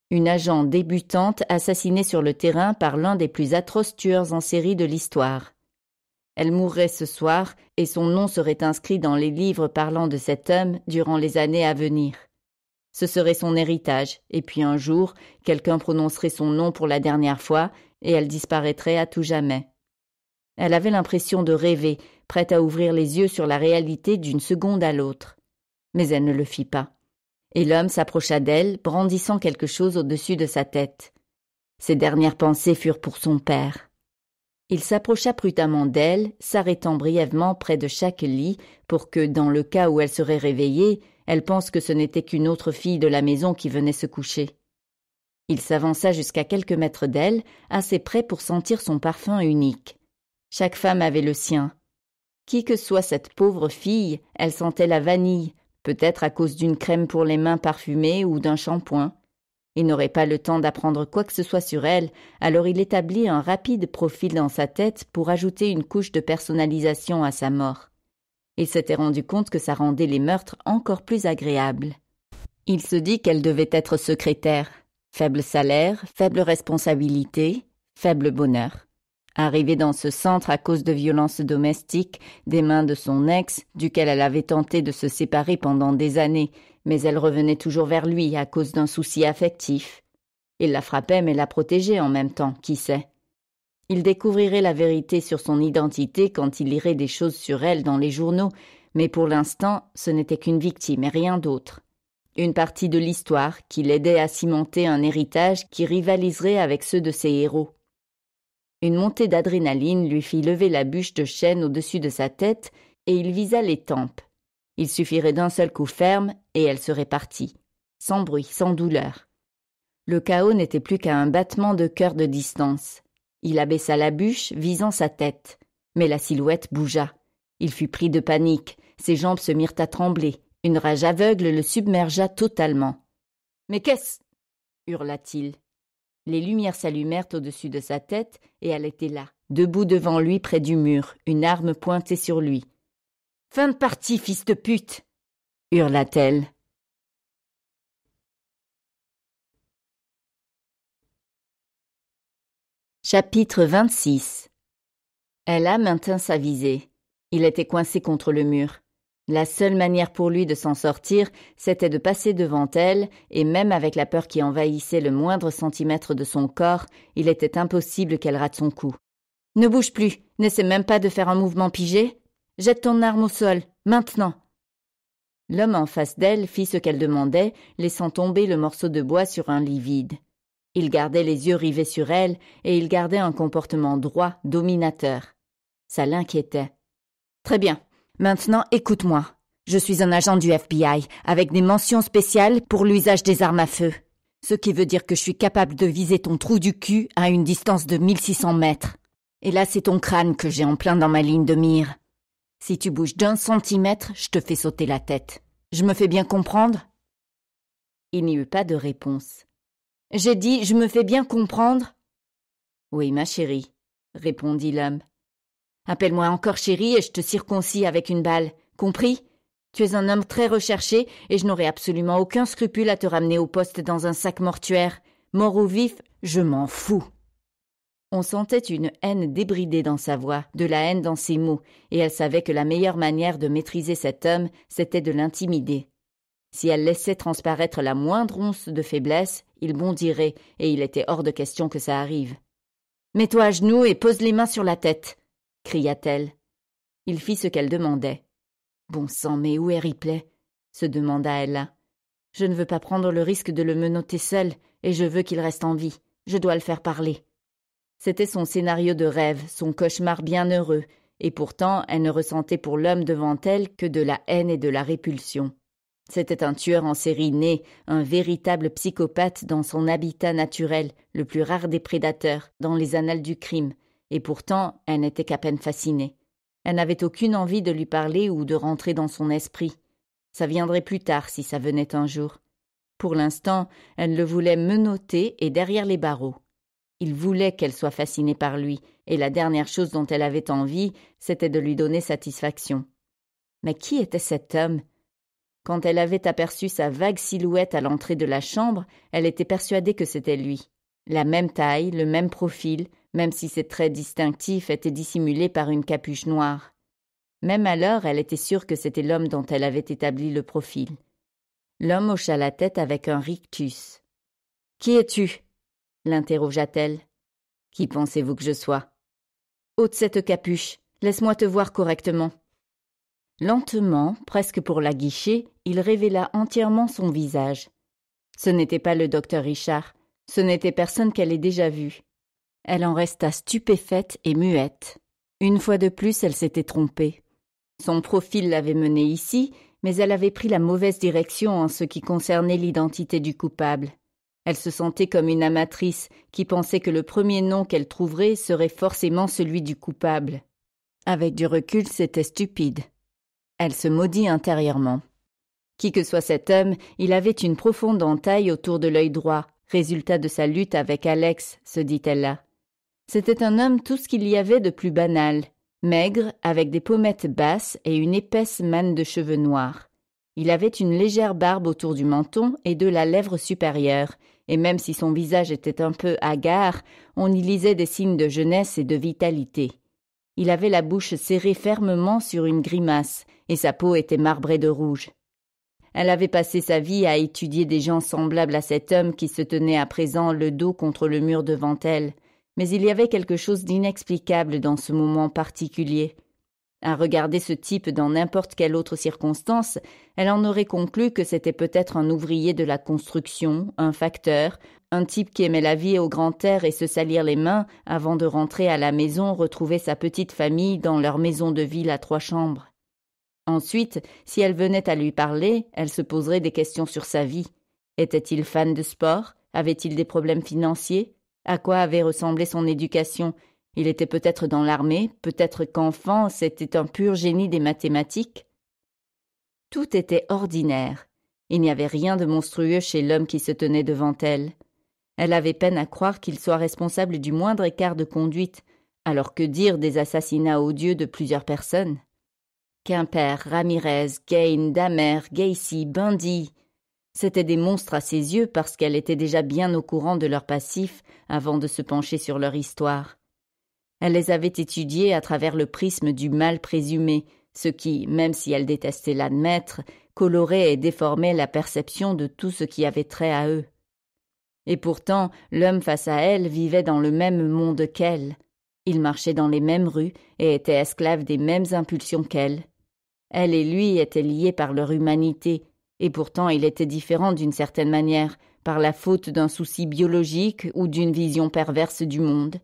une agent débutante assassinée sur le terrain par l'un des plus atroces tueurs en série de l'histoire. Elle mourrait ce soir et son nom serait inscrit dans les livres parlant de cet homme durant les années à venir. Ce serait son héritage, et puis un jour, quelqu'un prononcerait son nom pour la dernière fois, et elle disparaîtrait à tout jamais. Elle avait l'impression de rêver, prête à ouvrir les yeux sur la réalité d'une seconde à l'autre. Mais elle ne le fit pas et l'homme s'approcha d'elle, brandissant quelque chose au-dessus de sa tête. Ses dernières pensées furent pour son père. Il s'approcha prudemment d'elle, s'arrêtant brièvement près de chaque lit pour que, dans le cas où elle serait réveillée, elle pense que ce n'était qu'une autre fille de la maison qui venait se coucher. Il s'avança jusqu'à quelques mètres d'elle, assez près pour sentir son parfum unique. Chaque femme avait le sien. Qui que soit cette pauvre fille, elle sentait la vanille, peut-être à cause d'une crème pour les mains parfumée ou d'un shampoing. Il n'aurait pas le temps d'apprendre quoi que ce soit sur elle, alors il établit un rapide profil dans sa tête pour ajouter une couche de personnalisation à sa mort. Il s'était rendu compte que ça rendait les meurtres encore plus agréables. Il se dit qu'elle devait être secrétaire. Faible salaire, faible responsabilité, faible bonheur. Arrivée dans ce centre à cause de violences domestiques, des mains de son ex, duquel elle avait tenté de se séparer pendant des années, mais elle revenait toujours vers lui à cause d'un souci affectif. Il la frappait mais la protégeait en même temps, qui sait. Il découvrirait la vérité sur son identité quand il lirait des choses sur elle dans les journaux, mais pour l'instant ce n'était qu'une victime et rien d'autre. Une partie de l'histoire qui l'aidait à cimenter un héritage qui rivaliserait avec ceux de ses héros. Une montée d'adrénaline lui fit lever la bûche de chêne au-dessus de sa tête et il visa les tempes. Il suffirait d'un seul coup ferme et elle serait partie, sans bruit, sans douleur. Le chaos n'était plus qu'à un battement de cœur de distance. Il abaissa la bûche, visant sa tête. Mais la silhouette bougea. Il fut pris de panique, ses jambes se mirent à trembler, une rage aveugle le submergea totalement. Mais qu'est-ce hurla-t-il. Les lumières s'allumèrent au-dessus de sa tête, et elle était là, debout devant lui près du mur, une arme pointée sur lui. Fin de partie, fils de pute hurla-t-elle. Chapitre 26 Elle a maintint sa visée. Il était coincé contre le mur. La seule manière pour lui de s'en sortir, c'était de passer devant elle, et même avec la peur qui envahissait le moindre centimètre de son corps, il était impossible qu'elle rate son coup. Ne bouge plus, n'essaie même pas de faire un mouvement pigé. Jette ton arme au sol, maintenant. L'homme en face d'elle fit ce qu'elle demandait, laissant tomber le morceau de bois sur un lit vide. Il gardait les yeux rivés sur elle, et il gardait un comportement droit, dominateur. Ça l'inquiétait. Très bien, Maintenant, écoute-moi. Je suis un agent du FBI, avec des mentions spéciales pour l'usage des armes à feu. Ce qui veut dire que je suis capable de viser ton trou du cul à une distance de 1600 mètres. Et là, c'est ton crâne que j'ai en plein dans ma ligne de mire. Si tu bouges d'un centimètre, je te fais sauter la tête. Je me fais bien comprendre Il n'y eut pas de réponse. J'ai dit Je me fais bien comprendre Oui, ma chérie, répondit l'homme. Appelle-moi encore chérie et je te circoncis avec une balle. Compris Tu es un homme très recherché et je n'aurai absolument aucun scrupule à te ramener au poste dans un sac mortuaire. Mort ou vif, je m'en fous. On sentait une haine débridée dans sa voix, de la haine dans ses mots, et elle savait que la meilleure manière de maîtriser cet homme, c'était de l'intimider. Si elle laissait transparaître la moindre once de faiblesse, il bondirait, et il était hors de question que ça arrive. Mets-toi à genoux et pose les mains sur la tête cria-t-elle. Il fit ce qu'elle demandait. Bon sang, mais où est Ripley se demanda Ella. Je ne veux pas prendre le risque de le menotter seul, et je veux qu'il reste en vie. Je dois le faire parler. C'était son scénario de rêve, son cauchemar bienheureux, et pourtant elle ne ressentait pour l'homme devant elle que de la haine et de la répulsion. C'était un tueur en série né, un véritable psychopathe dans son habitat naturel, le plus rare des prédateurs, dans les annales du crime, et pourtant elle n'était qu'à peine fascinée. Elle n'avait aucune envie de lui parler ou de rentrer dans son esprit. Ça viendrait plus tard si ça venait un jour. Pour l'instant, elle le voulait menotter et derrière les barreaux. Il voulait qu'elle soit fascinée par lui, et la dernière chose dont elle avait envie, c'était de lui donner satisfaction. Mais qui était cet homme Quand elle avait aperçu sa vague silhouette à l'entrée de la chambre, elle était persuadée que c'était lui. La même taille, le même profil, même si ses traits distinctifs étaient dissimulés par une capuche noire. Même alors, elle était sûre que c'était l'homme dont elle avait établi le profil. L'homme hocha la tête avec un rictus. Qui es-tu l'interrogea-t-elle. Qui pensez-vous que je sois Ôte cette capuche, laisse-moi te voir correctement. Lentement, presque pour la guicher, il révéla entièrement son visage. Ce n'était pas le docteur Richard, ce n'était personne qu'elle ait déjà vu. Elle en resta stupéfaite et muette. Une fois de plus, elle s'était trompée. Son profil l'avait menée ici, mais elle avait pris la mauvaise direction en ce qui concernait l'identité du coupable. Elle se sentait comme une amatrice qui pensait que le premier nom qu'elle trouverait serait forcément celui du coupable. Avec du recul, c'était stupide. Elle se maudit intérieurement. Qui que soit cet homme, il avait une profonde entaille autour de l'œil droit, résultat de sa lutte avec Alex, se dit-elle là. C'était un homme tout ce qu'il y avait de plus banal, maigre, avec des pommettes basses et une épaisse manne de cheveux noirs. Il avait une légère barbe autour du menton et de la lèvre supérieure, et même si son visage était un peu hagard, on y lisait des signes de jeunesse et de vitalité. Il avait la bouche serrée fermement sur une grimace, et sa peau était marbrée de rouge. Elle avait passé sa vie à étudier des gens semblables à cet homme qui se tenait à présent le dos contre le mur devant elle, mais il y avait quelque chose d'inexplicable dans ce moment particulier. À regarder ce type dans n'importe quelle autre circonstance, elle en aurait conclu que c'était peut-être un ouvrier de la construction, un facteur, un type qui aimait la vie au grand air et se salir les mains avant de rentrer à la maison retrouver sa petite famille dans leur maison de ville à trois chambres. Ensuite, si elle venait à lui parler, elle se poserait des questions sur sa vie. Était-il fan de sport Avait-il des problèmes financiers À quoi avait ressemblé son éducation Il était peut-être dans l'armée, peut-être qu'enfant, c'était un pur génie des mathématiques. Tout était ordinaire. Il n'y avait rien de monstrueux chez l'homme qui se tenait devant elle. Elle avait peine à croire qu'il soit responsable du moindre écart de conduite, alors que dire des assassinats odieux de plusieurs personnes Quimper, Ramirez, Gain, Damer, Gacy, Bundy. C'étaient des monstres à ses yeux parce qu'elle était déjà bien au courant de leur passif avant de se pencher sur leur histoire. Elle les avait étudiés à travers le prisme du mal présumé, ce qui, même si elle détestait l'admettre, colorait et déformait la perception de tout ce qui avait trait à eux. Et pourtant, l'homme face à elle vivait dans le même monde qu'elle. Il marchait dans les mêmes rues et était esclave des mêmes impulsions qu'elle. Elle et lui étaient liés par leur humanité, et pourtant il était différent d'une certaine manière, par la faute d'un souci biologique ou d'une vision perverse du monde.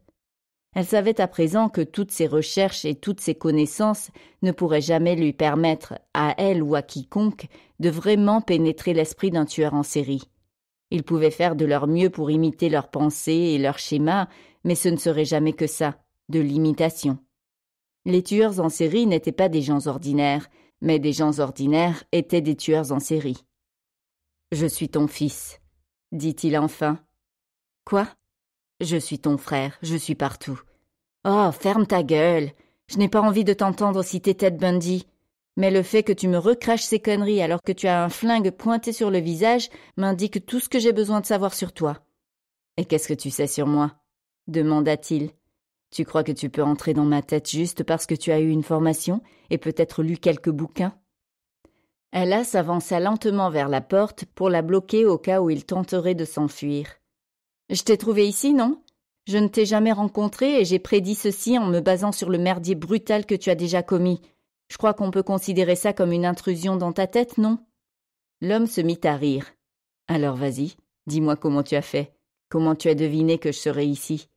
Elle savait à présent que toutes ses recherches et toutes ses connaissances ne pourraient jamais lui permettre, à elle ou à quiconque, de vraiment pénétrer l'esprit d'un tueur en série. Ils pouvaient faire de leur mieux pour imiter leurs pensées et leurs schémas, mais ce ne serait jamais que ça, de l'imitation. Les tueurs en série n'étaient pas des gens ordinaires, mais des gens ordinaires étaient des tueurs en série. Je suis ton fils, dit-il enfin. Quoi Je suis ton frère, je suis partout. Oh, ferme ta gueule Je n'ai pas envie de t'entendre citer Ted Bundy. Mais le fait que tu me recraches ces conneries alors que tu as un flingue pointé sur le visage m'indique tout ce que j'ai besoin de savoir sur toi. Et qu'est-ce que tu sais sur moi demanda-t-il. Tu crois que tu peux entrer dans ma tête juste parce que tu as eu une formation et peut-être lu quelques bouquins Ella s'avança lentement vers la porte pour la bloquer au cas où il tenterait de s'enfuir. Je t'ai trouvé ici, non Je ne t'ai jamais rencontré et j'ai prédit ceci en me basant sur le merdier brutal que tu as déjà commis. Je crois qu'on peut considérer ça comme une intrusion dans ta tête, non L'homme se mit à rire. Alors vas-y, dis-moi comment tu as fait, comment tu as deviné que je serais ici.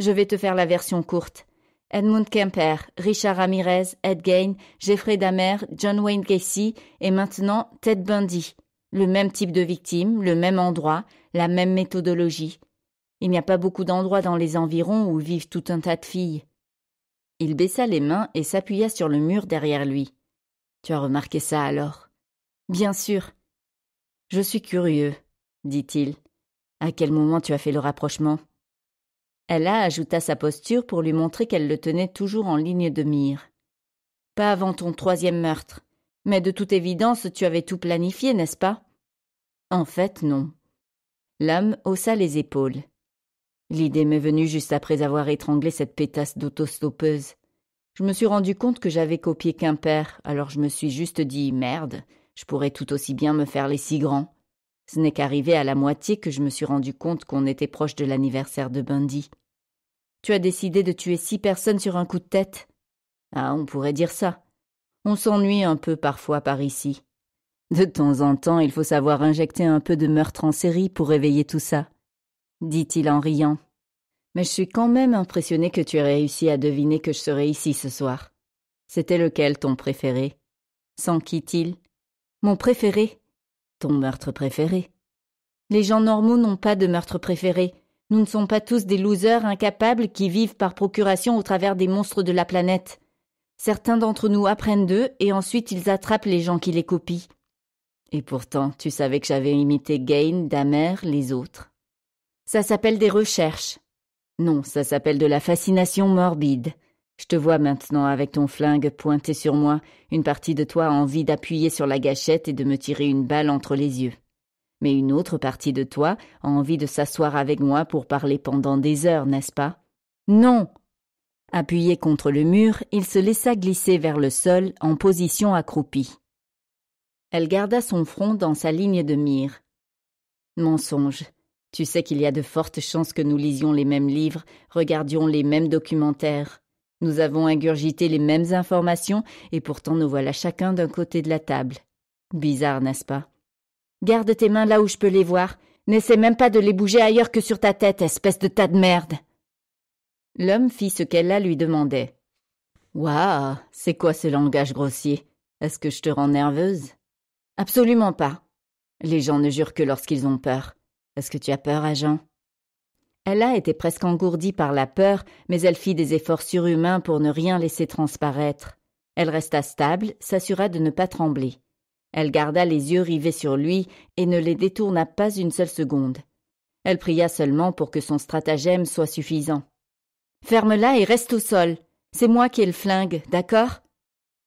Je vais te faire la version courte. Edmund Kemper, Richard Ramirez, Ed Gain, Jeffrey Dahmer, John Wayne Gacy et maintenant Ted Bundy. Le même type de victime, le même endroit, la même méthodologie. Il n'y a pas beaucoup d'endroits dans les environs où vivent tout un tas de filles. Il baissa les mains et s'appuya sur le mur derrière lui. Tu as remarqué ça alors Bien sûr. Je suis curieux, dit-il. À quel moment tu as fait le rapprochement Ella ajouta sa posture pour lui montrer qu'elle le tenait toujours en ligne de mire. Pas avant ton troisième meurtre. Mais de toute évidence, tu avais tout planifié, n'est-ce pas En fait, non. L'homme haussa les épaules. L'idée m'est venue juste après avoir étranglé cette pétasse d'autostoppeuse. Je me suis rendu compte que j'avais copié père, alors je me suis juste dit merde, je pourrais tout aussi bien me faire les si grands. Ce n'est qu'arrivé à la moitié que je me suis rendu compte qu'on était proche de l'anniversaire de Bundy. Tu as décidé de tuer six personnes sur un coup de tête Ah, on pourrait dire ça. On s'ennuie un peu parfois par ici. De temps en temps, il faut savoir injecter un peu de meurtre en série pour réveiller tout ça, dit-il en riant. Mais je suis quand même impressionné que tu aies réussi à deviner que je serais ici ce soir. C'était lequel ton préféré qui, il Mon préféré ton meurtre préféré. Les gens normaux n'ont pas de meurtre préféré. Nous ne sommes pas tous des losers incapables qui vivent par procuration au travers des monstres de la planète. Certains d'entre nous apprennent d'eux et ensuite ils attrapent les gens qui les copient. Et pourtant, tu savais que j'avais imité Gain, Damer, les autres. Ça s'appelle des recherches. Non, ça s'appelle de la fascination morbide. Je te vois maintenant avec ton flingue pointé sur moi, une partie de toi a envie d'appuyer sur la gâchette et de me tirer une balle entre les yeux. Mais une autre partie de toi a envie de s'asseoir avec moi pour parler pendant des heures, n'est-ce pas Non Appuyé contre le mur, il se laissa glisser vers le sol en position accroupie. Elle garda son front dans sa ligne de mire. Mensonge. Tu sais qu'il y a de fortes chances que nous lisions les mêmes livres, regardions les mêmes documentaires. Nous avons ingurgité les mêmes informations, et pourtant nous voilà chacun d'un côté de la table. Bizarre, n'est-ce pas Garde tes mains là où je peux les voir. N'essaie même pas de les bouger ailleurs que sur ta tête, espèce de tas de merde. L'homme fit ce qu'elle-là lui demandait. Waouh, c'est quoi ce langage grossier Est-ce que je te rends nerveuse Absolument pas. Les gens ne jurent que lorsqu'ils ont peur. Est-ce que tu as peur, agent Ella était presque engourdie par la peur, mais elle fit des efforts surhumains pour ne rien laisser transparaître. Elle resta stable, s'assura de ne pas trembler. Elle garda les yeux rivés sur lui et ne les détourna pas une seule seconde. Elle pria seulement pour que son stratagème soit suffisant. Ferme-la et reste au sol. C'est moi qui ai le flingue, d'accord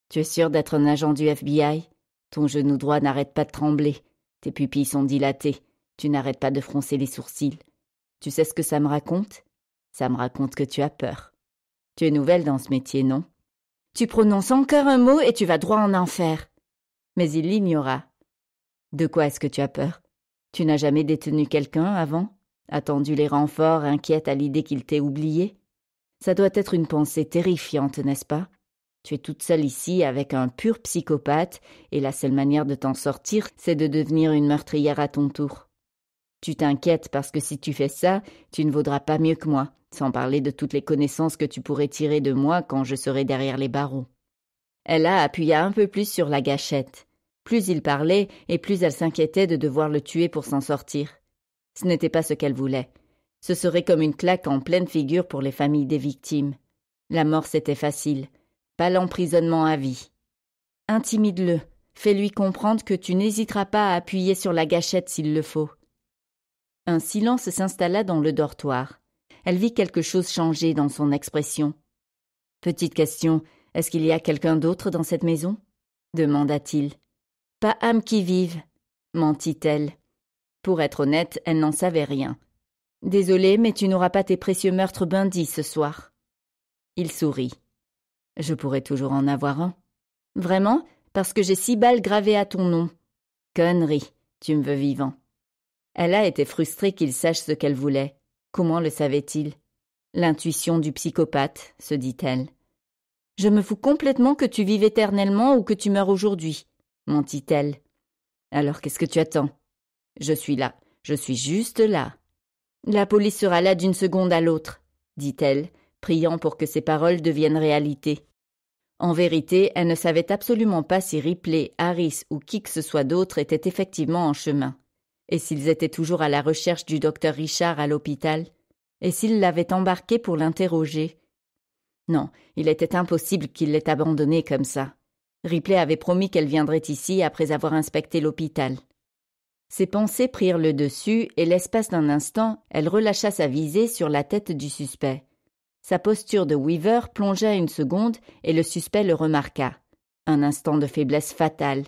Tu es sûr d'être un agent du FBI Ton genou droit n'arrête pas de trembler. Tes pupilles sont dilatées. Tu n'arrêtes pas de froncer les sourcils. Tu sais ce que ça me raconte Ça me raconte que tu as peur. Tu es nouvelle dans ce métier, non Tu prononces encore un mot et tu vas droit en enfer. Mais il l'ignora. De quoi est-ce que tu as peur Tu n'as jamais détenu quelqu'un avant Attendu les renforts, inquiète à l'idée qu'il t'ait oublié Ça doit être une pensée terrifiante, n'est-ce pas tu es toute seule ici avec un pur psychopathe, et la seule manière de t'en sortir, c'est de devenir une meurtrière à ton tour. Tu t'inquiètes parce que si tu fais ça, tu ne vaudras pas mieux que moi, sans parler de toutes les connaissances que tu pourrais tirer de moi quand je serai derrière les barreaux. Ella appuya un peu plus sur la gâchette. Plus il parlait, et plus elle s'inquiétait de devoir le tuer pour s'en sortir. Ce n'était pas ce qu'elle voulait. Ce serait comme une claque en pleine figure pour les familles des victimes. La mort c'était facile, pas l'emprisonnement à vie. Intimide-le, fais-lui comprendre que tu n'hésiteras pas à appuyer sur la gâchette s'il le faut. Un silence s'installa dans le dortoir. Elle vit quelque chose changer dans son expression. Petite question, est-ce qu'il y a quelqu'un d'autre dans cette maison demanda-t-il. Pas âme qui vive, mentit-elle. Pour être honnête, elle n'en savait rien. Désolée, mais tu n'auras pas tes précieux meurtres bindis ce soir. Il sourit. Je pourrais toujours en avoir un. Vraiment Parce que j'ai six balles gravées à ton nom. Connerie, tu me veux vivant. Elle a été frustrée qu'il sache ce qu'elle voulait. Comment le savait-il L'intuition du psychopathe, se dit-elle. Je me fous complètement que tu vives éternellement ou que tu meurs aujourd'hui, mentit-elle. Alors qu'est-ce que tu attends Je suis là, je suis juste là. La police sera là d'une seconde à l'autre, dit-elle, priant pour que ses paroles deviennent réalité. En vérité, elle ne savait absolument pas si Ripley, Harris ou qui que ce soit d'autre était effectivement en chemin. Et s'ils étaient toujours à la recherche du docteur Richard à l'hôpital Et s'ils l'avaient embarqué pour l'interroger Non, il était impossible qu'il l'ait abandonné comme ça. Ripley avait promis qu'elle viendrait ici après avoir inspecté l'hôpital. Ses pensées prirent le dessus et l'espace d'un instant, elle relâcha sa visée sur la tête du suspect. Sa posture de Weaver plongea une seconde et le suspect le remarqua. Un instant de faiblesse fatale.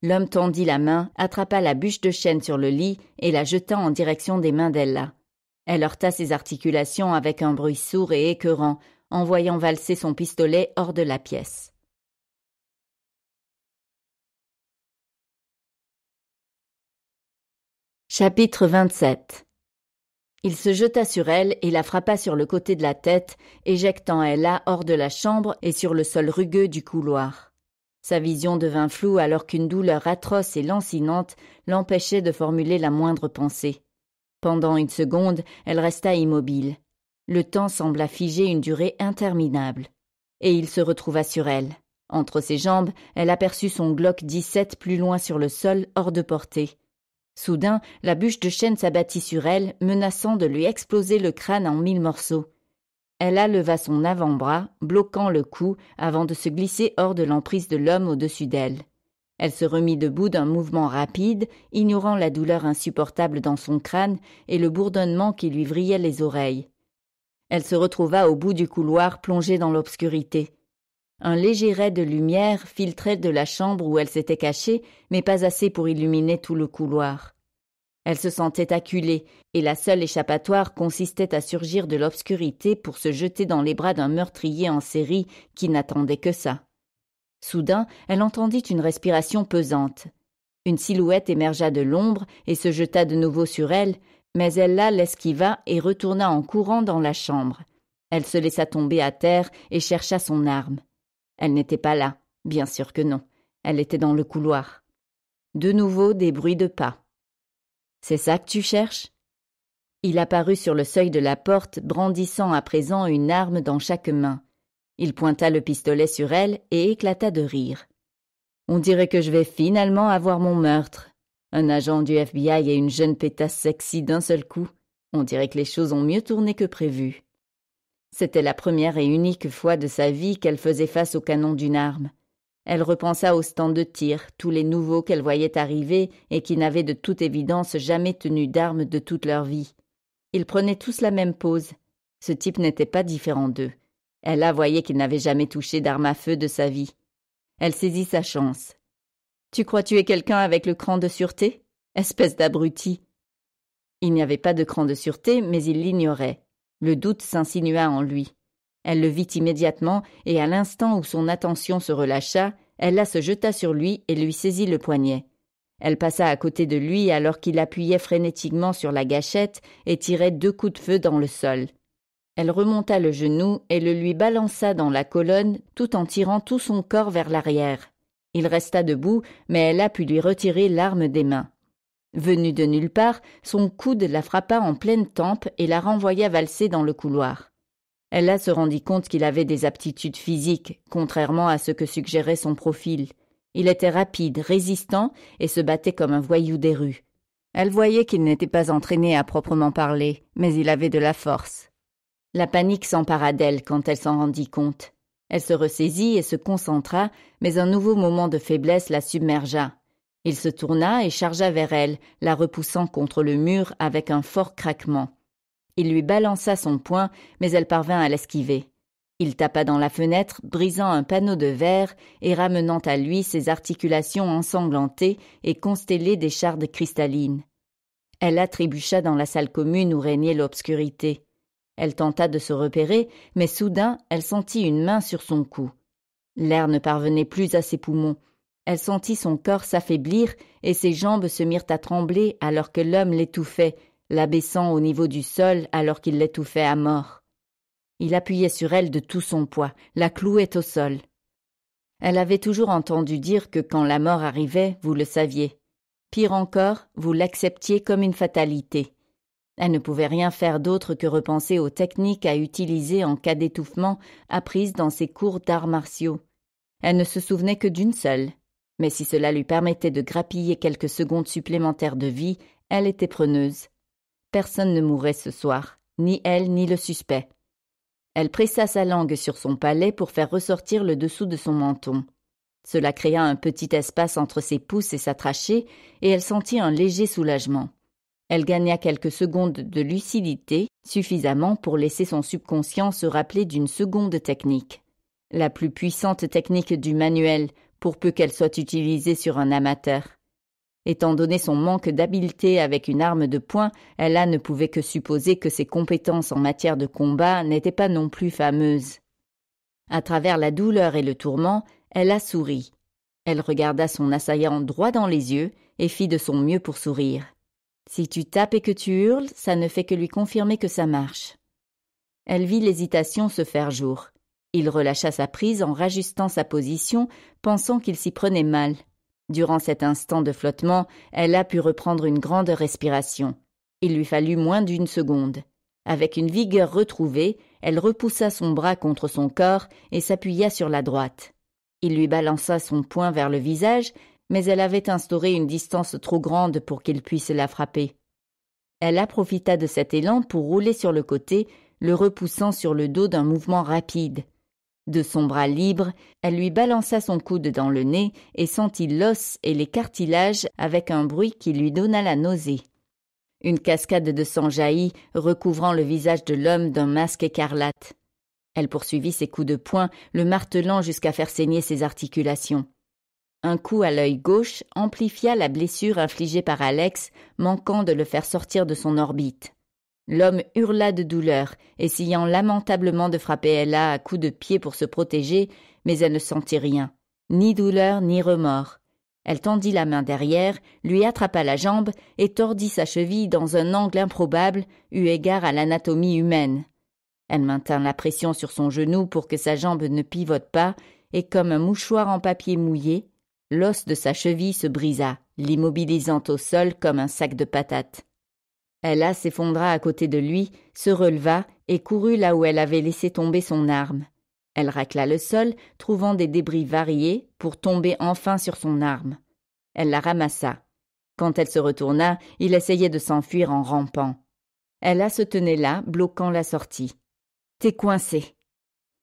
L'homme tendit la main, attrapa la bûche de chêne sur le lit et la jeta en direction des mains d'Ella. Elle heurta ses articulations avec un bruit sourd et écœurant, en voyant valser son pistolet hors de la pièce. Chapitre 27 Il se jeta sur elle et la frappa sur le côté de la tête, éjectant Ella hors de la chambre et sur le sol rugueux du couloir. Sa vision devint floue alors qu'une douleur atroce et lancinante l'empêchait de formuler la moindre pensée. Pendant une seconde, elle resta immobile. Le temps sembla figer une durée interminable. Et il se retrouva sur elle. Entre ses jambes, elle aperçut son Glock 17 plus loin sur le sol, hors de portée. Soudain, la bûche de chêne s'abattit sur elle, menaçant de lui exploser le crâne en mille morceaux. Elle leva son avant-bras, bloquant le cou, avant de se glisser hors de l'emprise de l'homme au-dessus d'elle. Elle se remit debout d'un mouvement rapide, ignorant la douleur insupportable dans son crâne et le bourdonnement qui lui vrillait les oreilles. Elle se retrouva au bout du couloir plongée dans l'obscurité. Un léger ray de lumière filtrait de la chambre où elle s'était cachée, mais pas assez pour illuminer tout le couloir. Elle se sentait acculée, et la seule échappatoire consistait à surgir de l'obscurité pour se jeter dans les bras d'un meurtrier en série qui n'attendait que ça. Soudain, elle entendit une respiration pesante. Une silhouette émergea de l'ombre et se jeta de nouveau sur elle, mais elle la l'esquiva et retourna en courant dans la chambre. Elle se laissa tomber à terre et chercha son arme. Elle n'était pas là, bien sûr que non. Elle était dans le couloir. De nouveau des bruits de pas. C'est ça que tu cherches Il apparut sur le seuil de la porte, brandissant à présent une arme dans chaque main. Il pointa le pistolet sur elle et éclata de rire. On dirait que je vais finalement avoir mon meurtre. Un agent du FBI et une jeune pétasse sexy d'un seul coup. On dirait que les choses ont mieux tourné que prévu. C'était la première et unique fois de sa vie qu'elle faisait face au canon d'une arme. Elle repensa au stand de tir, tous les nouveaux qu'elle voyait arriver et qui n'avaient de toute évidence jamais tenu d'armes de toute leur vie. Ils prenaient tous la même pose. Ce type n'était pas différent d'eux. Elle la voyait qu'il n'avait jamais touché d'arme à feu de sa vie. Elle saisit sa chance. Tu crois tuer quelqu'un avec le cran de sûreté Espèce d'abruti Il n'y avait pas de cran de sûreté, mais il l'ignorait. Le doute s'insinua en lui. Elle le vit immédiatement, et à l'instant où son attention se relâcha, elle la se jeta sur lui et lui saisit le poignet. Elle passa à côté de lui alors qu'il appuyait frénétiquement sur la gâchette et tirait deux coups de feu dans le sol. Elle remonta le genou et le lui balança dans la colonne tout en tirant tout son corps vers l'arrière. Il resta debout, mais elle put pu lui retirer l'arme des mains. Venue de nulle part, son coude la frappa en pleine tempe et la renvoya valser dans le couloir. Ella se rendit compte qu'il avait des aptitudes physiques, contrairement à ce que suggérait son profil. Il était rapide, résistant et se battait comme un voyou des rues. Elle voyait qu'il n'était pas entraîné à proprement parler, mais il avait de la force. La panique s'empara d'elle quand elle s'en rendit compte. Elle se ressaisit et se concentra, mais un nouveau moment de faiblesse la submergea. Il se tourna et chargea vers elle, la repoussant contre le mur avec un fort craquement. Il lui balança son poing, mais elle parvint à l'esquiver. Il tapa dans la fenêtre, brisant un panneau de verre et ramenant à lui ses articulations ensanglantées et constellées d'échardes cristallines. Elle attribucha dans la salle commune où régnait l'obscurité. Elle tenta de se repérer, mais soudain elle sentit une main sur son cou. L'air ne parvenait plus à ses poumons. Elle sentit son corps s'affaiblir et ses jambes se mirent à trembler alors que l'homme l'étouffait, l'abaissant au niveau du sol alors qu'il l'étouffait à mort. Il appuyait sur elle de tout son poids, la clouait au sol. Elle avait toujours entendu dire que quand la mort arrivait, vous le saviez. Pire encore, vous l'acceptiez comme une fatalité. Elle ne pouvait rien faire d'autre que repenser aux techniques à utiliser en cas d'étouffement apprises dans ses cours d'arts martiaux. Elle ne se souvenait que d'une seule. Mais si cela lui permettait de grappiller quelques secondes supplémentaires de vie, elle était preneuse. Personne ne mourait ce soir, ni elle ni le suspect. Elle pressa sa langue sur son palais pour faire ressortir le dessous de son menton. Cela créa un petit espace entre ses pouces et sa trachée, et elle sentit un léger soulagement. Elle gagna quelques secondes de lucidité, suffisamment pour laisser son subconscient se rappeler d'une seconde technique. La plus puissante technique du manuel, pour peu qu'elle soit utilisée sur un amateur. Étant donné son manque d'habileté avec une arme de poing, Ella ne pouvait que supposer que ses compétences en matière de combat n'étaient pas non plus fameuses. À travers la douleur et le tourment, Ella sourit. Elle regarda son assaillant droit dans les yeux et fit de son mieux pour sourire. Si tu tapes et que tu hurles, ça ne fait que lui confirmer que ça marche. Elle vit l'hésitation se faire jour. Il relâcha sa prise en rajustant sa position, pensant qu'il s'y prenait mal. Durant cet instant de flottement, elle a pu reprendre une grande respiration. Il lui fallut moins d'une seconde. Avec une vigueur retrouvée, elle repoussa son bras contre son corps et s'appuya sur la droite. Il lui balança son poing vers le visage, mais elle avait instauré une distance trop grande pour qu'il puisse la frapper. Elle profita de cet élan pour rouler sur le côté, le repoussant sur le dos d'un mouvement rapide. De son bras libre, elle lui balança son coude dans le nez et sentit l'os et les cartilages avec un bruit qui lui donna la nausée. Une cascade de sang jaillit, recouvrant le visage de l'homme d'un masque écarlate. Elle poursuivit ses coups de poing, le martelant jusqu'à faire saigner ses articulations. Un coup à l'œil gauche amplifia la blessure infligée par Alex, manquant de le faire sortir de son orbite. L'homme hurla de douleur, essayant lamentablement de frapper Ella à coups de pied pour se protéger, mais elle ne sentit rien, ni douleur ni remords. Elle tendit la main derrière, lui attrapa la jambe et tordit sa cheville dans un angle improbable, eu égard à l'anatomie humaine. Elle maintint la pression sur son genou pour que sa jambe ne pivote pas, et comme un mouchoir en papier mouillé, l'os de sa cheville se brisa, l'immobilisant au sol comme un sac de patates. Ella s'effondra à côté de lui, se releva et courut là où elle avait laissé tomber son arme. Elle racla le sol, trouvant des débris variés, pour tomber enfin sur son arme. Elle la ramassa. Quand elle se retourna, il essayait de s'enfuir en rampant. Ella se tenait là, bloquant la sortie. T'es coincé.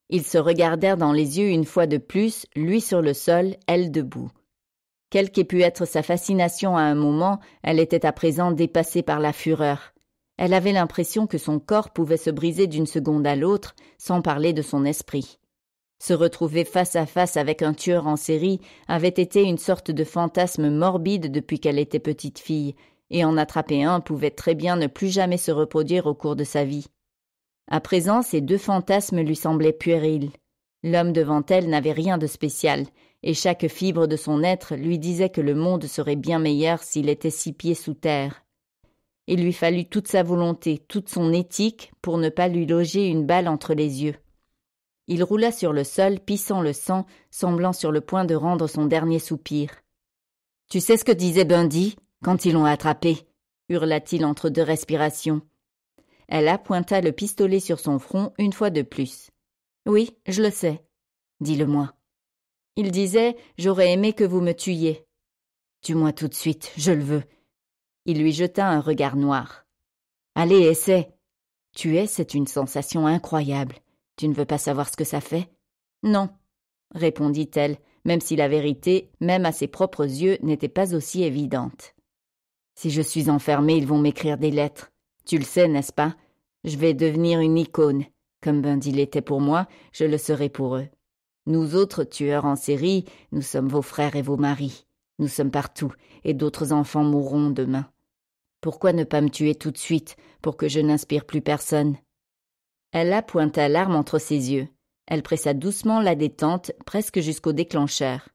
Ils se regardèrent dans les yeux une fois de plus, lui sur le sol, elle debout. Quelle qu'ait pu être sa fascination à un moment, elle était à présent dépassée par la fureur. Elle avait l'impression que son corps pouvait se briser d'une seconde à l'autre, sans parler de son esprit. Se retrouver face à face avec un tueur en série avait été une sorte de fantasme morbide depuis qu'elle était petite fille, et en attraper un pouvait très bien ne plus jamais se reproduire au cours de sa vie. À présent, ces deux fantasmes lui semblaient puérils. L'homme devant elle n'avait rien de spécial, et chaque fibre de son être lui disait que le monde serait bien meilleur s'il était six pieds sous terre. Il lui fallut toute sa volonté, toute son éthique pour ne pas lui loger une balle entre les yeux. Il roula sur le sol, pissant le sang, semblant sur le point de rendre son dernier soupir. Tu sais ce que disait Bundy quand ils l'ont attrapé hurla-t-il entre deux respirations. Elle appointa le pistolet sur son front une fois de plus. Oui, je le sais. dit le moi il disait J'aurais aimé que vous me tuiez. Tue-moi tout de suite, je le veux. Il lui jeta un regard noir. Allez, essaie. Tuer, c'est une sensation incroyable. Tu ne veux pas savoir ce que ça fait Non, répondit-elle, même si la vérité, même à ses propres yeux, n'était pas aussi évidente. Si je suis enfermée, ils vont m'écrire des lettres. Tu le sais, n'est-ce pas Je vais devenir une icône. Comme Bundy l'était pour moi, je le serai pour eux. Nous autres tueurs en série, nous sommes vos frères et vos maris. Nous sommes partout, et d'autres enfants mourront demain. Pourquoi ne pas me tuer tout de suite, pour que je n'inspire plus personne Ella pointa l'arme entre ses yeux. Elle pressa doucement la détente, presque jusqu'au déclencheur.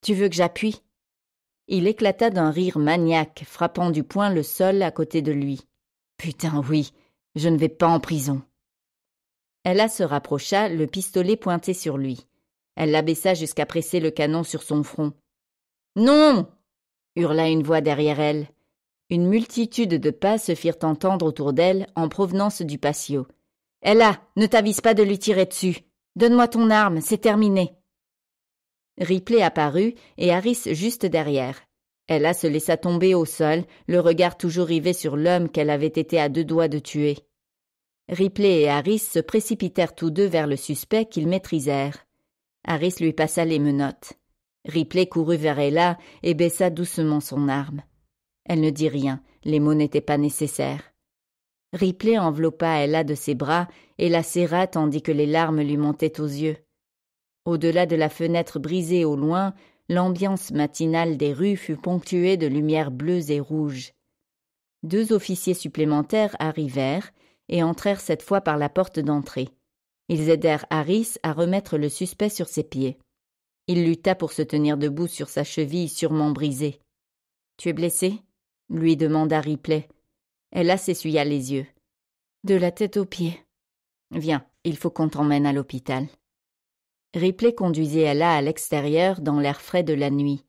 Tu veux que j'appuie Il éclata d'un rire maniaque, frappant du poing le sol à côté de lui. Putain, oui, je ne vais pas en prison. Ella se rapprocha, le pistolet pointé sur lui. Elle l'abaissa jusqu'à presser le canon sur son front. Non hurla une voix derrière elle. Une multitude de pas se firent entendre autour d'elle en provenance du patio. Ella, ne t'avise pas de lui tirer dessus. Donne-moi ton arme, c'est terminé. Ripley apparut et Harris juste derrière. Ella se laissa tomber au sol, le regard toujours rivé sur l'homme qu'elle avait été à deux doigts de tuer. Ripley et Harris se précipitèrent tous deux vers le suspect qu'ils maîtrisèrent. Harris lui passa les menottes. Ripley courut vers Ella et baissa doucement son arme. Elle ne dit rien, les mots n'étaient pas nécessaires. Ripley enveloppa Ella de ses bras et la serra tandis que les larmes lui montaient aux yeux. Au-delà de la fenêtre brisée au loin, l'ambiance matinale des rues fut ponctuée de lumières bleues et rouges. Deux officiers supplémentaires arrivèrent et entrèrent cette fois par la porte d'entrée. Ils aidèrent Harris à remettre le suspect sur ses pieds. Il lutta pour se tenir debout sur sa cheville sûrement brisée. Tu es blessé lui demanda Ripley. Ella s'essuya les yeux. De la tête aux pieds. Viens, il faut qu'on t'emmène à l'hôpital. Ripley conduisit Ella à l'extérieur dans l'air frais de la nuit.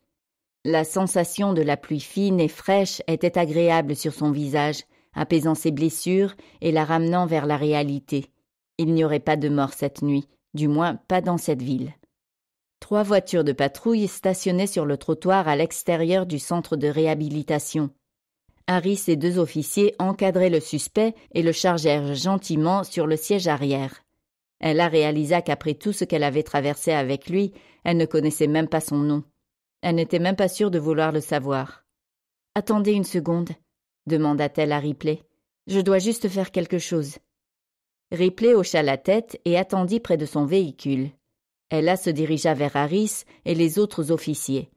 La sensation de la pluie fine et fraîche était agréable sur son visage, apaisant ses blessures et la ramenant vers la réalité. Il n'y aurait pas de mort cette nuit, du moins pas dans cette ville. Trois voitures de patrouille stationnaient sur le trottoir à l'extérieur du centre de réhabilitation. Harris et deux officiers encadraient le suspect et le chargèrent gentiment sur le siège arrière. Ella réalisa qu'après tout ce qu'elle avait traversé avec lui, elle ne connaissait même pas son nom. Elle n'était même pas sûre de vouloir le savoir. Attendez une seconde, demanda-t-elle à Ripley. Je dois juste faire quelque chose. Ripley hocha la tête et attendit près de son véhicule. Ella se dirigea vers Harris et les autres officiers.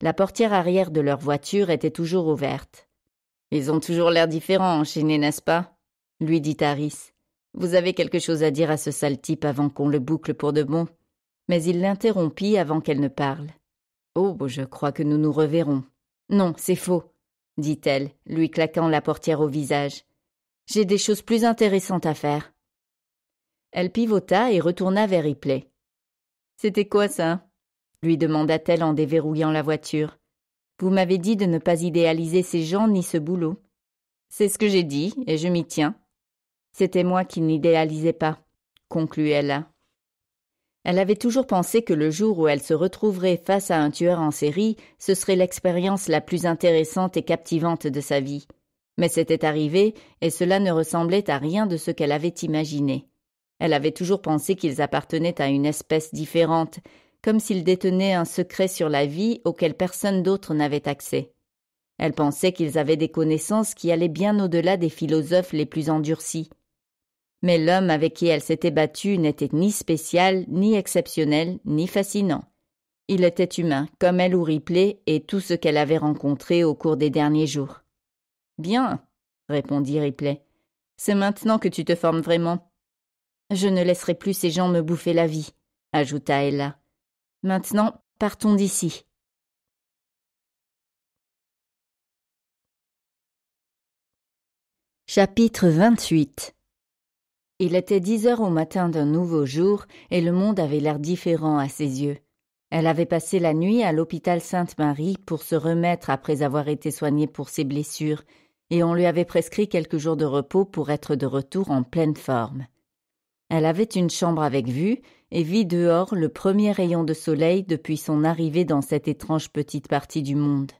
La portière arrière de leur voiture était toujours ouverte. Ils ont toujours l'air différents enchaînés, n'est-ce pas lui dit Harris. Vous avez quelque chose à dire à ce sale type avant qu'on le boucle pour de bon. Mais il l'interrompit avant qu'elle ne parle. Oh, je crois que nous nous reverrons. Non, c'est faux, dit-elle, lui claquant la portière au visage. J'ai des choses plus intéressantes à faire. Elle pivota et retourna vers Ripley. C'était quoi ça lui demanda-t-elle en déverrouillant la voiture. Vous m'avez dit de ne pas idéaliser ces gens ni ce boulot. C'est ce que j'ai dit, et je m'y tiens. C'était moi qui n'idéalisais pas, conclut-elle. Elle avait toujours pensé que le jour où elle se retrouverait face à un tueur en série, ce serait l'expérience la plus intéressante et captivante de sa vie. Mais c'était arrivé, et cela ne ressemblait à rien de ce qu'elle avait imaginé. Elle avait toujours pensé qu'ils appartenaient à une espèce différente, comme s'ils détenaient un secret sur la vie auquel personne d'autre n'avait accès. Elle pensait qu'ils avaient des connaissances qui allaient bien au-delà des philosophes les plus endurcis. Mais l'homme avec qui elle s'était battue n'était ni spécial, ni exceptionnel, ni fascinant. Il était humain, comme elle ou Ripley et tout ce qu'elle avait rencontré au cours des derniers jours. Bien, répondit Ripley. C'est maintenant que tu te formes vraiment. Je ne laisserai plus ces gens me bouffer la vie, ajouta Ella. Maintenant, partons d'ici. Chapitre 28 Il était dix heures au matin d'un nouveau jour et le monde avait l'air différent à ses yeux. Elle avait passé la nuit à l'hôpital Sainte-Marie pour se remettre après avoir été soignée pour ses blessures, et on lui avait prescrit quelques jours de repos pour être de retour en pleine forme. Elle avait une chambre avec vue et vit dehors le premier rayon de soleil depuis son arrivée dans cette étrange petite partie du monde.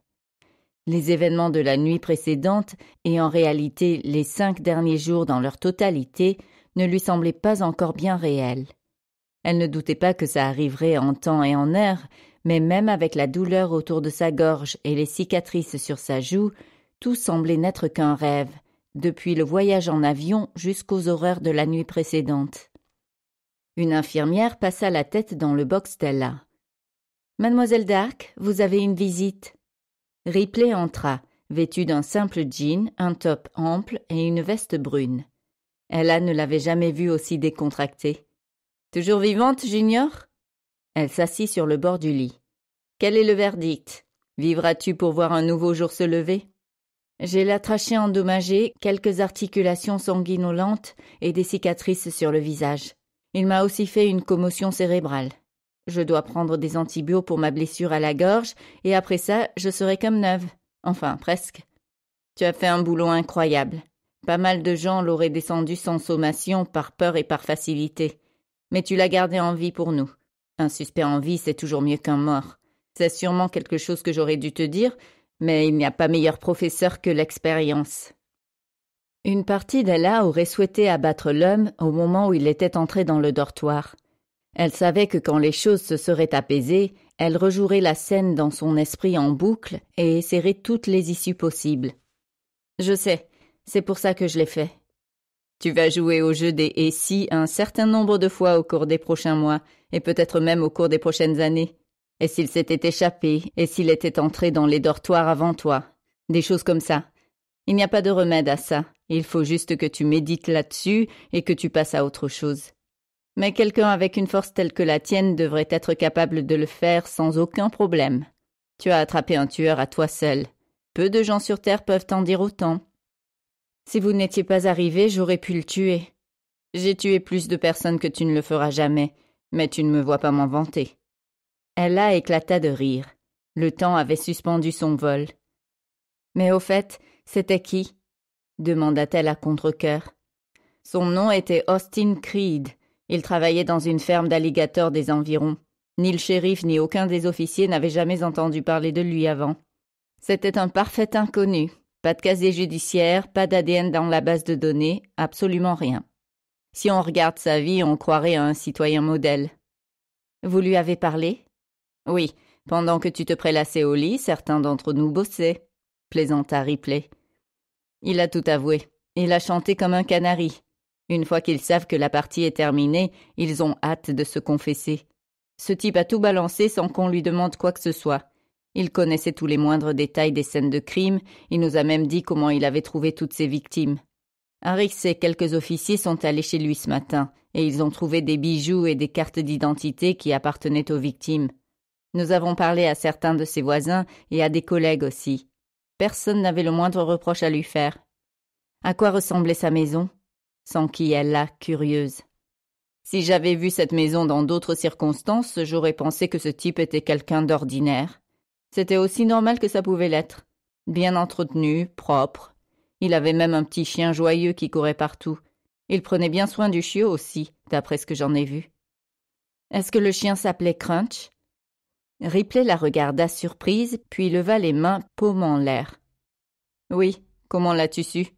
Les événements de la nuit précédente, et en réalité les cinq derniers jours dans leur totalité, ne lui semblaient pas encore bien réels. Elle ne doutait pas que ça arriverait en temps et en heure, mais même avec la douleur autour de sa gorge et les cicatrices sur sa joue, tout semblait n'être qu'un rêve, depuis le voyage en avion jusqu'aux horreurs de la nuit précédente. Une infirmière passa la tête dans le box d'Ella. Mademoiselle Dark, vous avez une visite. Ripley entra, vêtue d'un simple jean, un top ample et une veste brune. Ella ne l'avait jamais vue aussi décontractée. Toujours vivante, Junior Elle s'assit sur le bord du lit. Quel est le verdict Vivras-tu pour voir un nouveau jour se lever j'ai la trachée endommagée, quelques articulations sanguinolentes et des cicatrices sur le visage. Il m'a aussi fait une commotion cérébrale. Je dois prendre des antibiotiques pour ma blessure à la gorge et après ça, je serai comme neuve. Enfin, presque. Tu as fait un boulot incroyable. Pas mal de gens l'auraient descendu sans sommation par peur et par facilité. Mais tu l'as gardé en vie pour nous. Un suspect en vie, c'est toujours mieux qu'un mort. C'est sûrement quelque chose que j'aurais dû te dire, mais il n'y a pas meilleur professeur que l'expérience. Une partie d'Ella aurait souhaité abattre l'homme au moment où il était entré dans le dortoir. Elle savait que quand les choses se seraient apaisées, elle rejouerait la scène dans son esprit en boucle et essaierait toutes les issues possibles. Je sais, c'est pour ça que je l'ai fait. Tu vas jouer au jeu des et si un certain nombre de fois au cours des prochains mois, et peut-être même au cours des prochaines années. Et s'il s'était échappé Et s'il était entré dans les dortoirs avant toi Des choses comme ça. Il n'y a pas de remède à ça. Il faut juste que tu médites là-dessus et que tu passes à autre chose. Mais quelqu'un avec une force telle que la tienne devrait être capable de le faire sans aucun problème. Tu as attrapé un tueur à toi seul. Peu de gens sur Terre peuvent en dire autant. Si vous n'étiez pas arrivé, j'aurais pu le tuer. J'ai tué plus de personnes que tu ne le feras jamais, mais tu ne me vois pas m'en vanter. Ella éclata de rire. Le temps avait suspendu son vol. Mais au fait, c'était qui demanda-t-elle à contre-coeur. Son nom était Austin Creed. Il travaillait dans une ferme d'alligators des environs. Ni le shérif ni aucun des officiers n'avaient jamais entendu parler de lui avant. C'était un parfait inconnu. Pas de casier judiciaire, pas d'ADN dans la base de données, absolument rien. Si on regarde sa vie, on croirait à un citoyen modèle. Vous lui avez parlé oui, pendant que tu te prélassais au lit, certains d'entre nous bossaient, plaisanta Ripley. Il a tout avoué. Il a chanté comme un canari. Une fois qu'ils savent que la partie est terminée, ils ont hâte de se confesser. Ce type a tout balancé sans qu'on lui demande quoi que ce soit. Il connaissait tous les moindres détails des scènes de crime, il nous a même dit comment il avait trouvé toutes ses victimes. Harris et quelques officiers sont allés chez lui ce matin, et ils ont trouvé des bijoux et des cartes d'identité qui appartenaient aux victimes. Nous avons parlé à certains de ses voisins et à des collègues aussi. Personne n'avait le moindre reproche à lui faire. À quoi ressemblait sa maison Sans qui elle la curieuse. Si j'avais vu cette maison dans d'autres circonstances, j'aurais pensé que ce type était quelqu'un d'ordinaire. C'était aussi normal que ça pouvait l'être. Bien entretenu, propre. Il avait même un petit chien joyeux qui courait partout. Il prenait bien soin du chiot aussi, d'après ce que j'en ai vu. Est-ce que le chien s'appelait Crunch Ripley la regarda surprise, puis leva les mains en l'air. Oui, comment l'as-tu su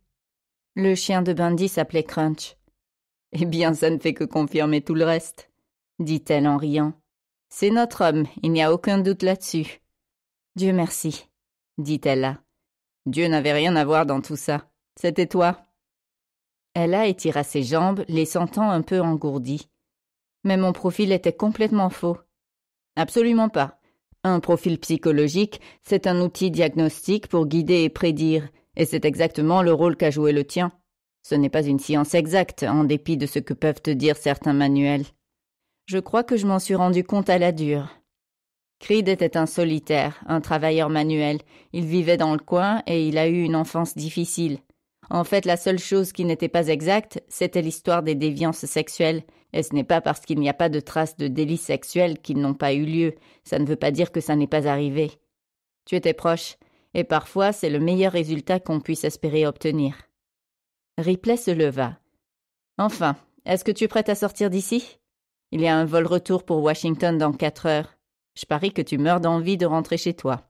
Le chien de Bundy s'appelait Crunch. (laughs) Eh bien, ça ne fait que confirmer tout le reste, dit-elle en riant. C'est notre homme, il n'y a aucun doute là-dessus. Dieu merci, dit-elle Dieu n'avait rien à voir dans tout ça. C'était toi. Ella étira ses jambes, les sentant un peu engourdies. Mais mon profil était complètement faux. Absolument pas. Un profil psychologique, c'est un outil diagnostique pour guider et prédire, et c'est exactement le rôle qu'a joué le tien. Ce n'est pas une science exacte, en dépit de ce que peuvent te dire certains manuels. Je crois que je m'en suis rendu compte à la dure. Creed était un solitaire, un travailleur manuel. Il vivait dans le coin et il a eu une enfance difficile. En fait, la seule chose qui n'était pas exacte, c'était l'histoire des déviances sexuelles, et ce n'est pas parce qu'il n'y a pas de traces de délits sexuels qu'ils n'ont pas eu lieu, ça ne veut pas dire que ça n'est pas arrivé. Tu étais proche, et parfois c'est le meilleur résultat qu'on puisse espérer obtenir. Ripley se leva. Enfin, est-ce que tu es prête à sortir d'ici Il y a un vol retour pour Washington dans quatre heures. Je parie que tu meurs d'envie de rentrer chez toi.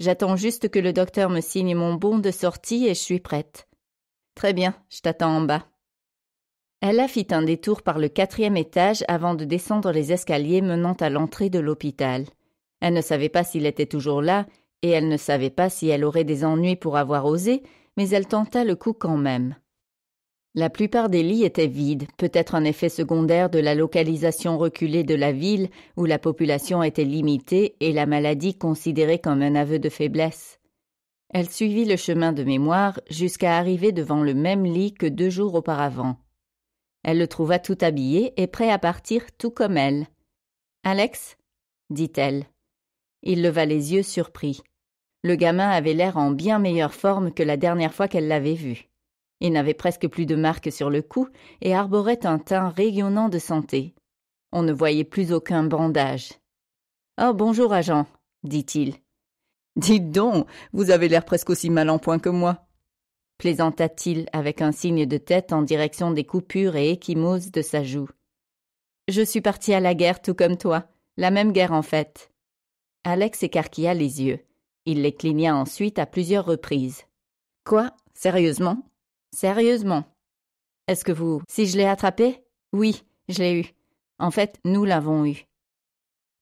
J'attends juste que le docteur me signe mon bon de sortie et je suis prête. Très bien, je t'attends en bas. Ella fit un détour par le quatrième étage avant de descendre les escaliers menant à l'entrée de l'hôpital. Elle ne savait pas s'il était toujours là, et elle ne savait pas si elle aurait des ennuis pour avoir osé, mais elle tenta le coup quand même. La plupart des lits étaient vides, peut-être un effet secondaire de la localisation reculée de la ville où la population était limitée et la maladie considérée comme un aveu de faiblesse. Elle suivit le chemin de mémoire jusqu'à arriver devant le même lit que deux jours auparavant. Elle le trouva tout habillé et prêt à partir tout comme elle. Alex dit-elle. Il leva les yeux surpris. Le gamin avait l'air en bien meilleure forme que la dernière fois qu'elle l'avait vu. Il n'avait presque plus de marques sur le cou et arborait un teint rayonnant de santé. On ne voyait plus aucun bandage. Oh, bonjour, agent, dit-il. Dites donc, vous avez l'air presque aussi mal en point que moi plaisanta-t-il avec un signe de tête en direction des coupures et échymoses de sa joue. Je suis parti à la guerre tout comme toi, la même guerre en fait. Alex écarquilla les yeux. Il les cligna ensuite à plusieurs reprises. Quoi Sérieusement Sérieusement. Est-ce que vous. Si je l'ai attrapé Oui, je l'ai eu. En fait, nous l'avons eu.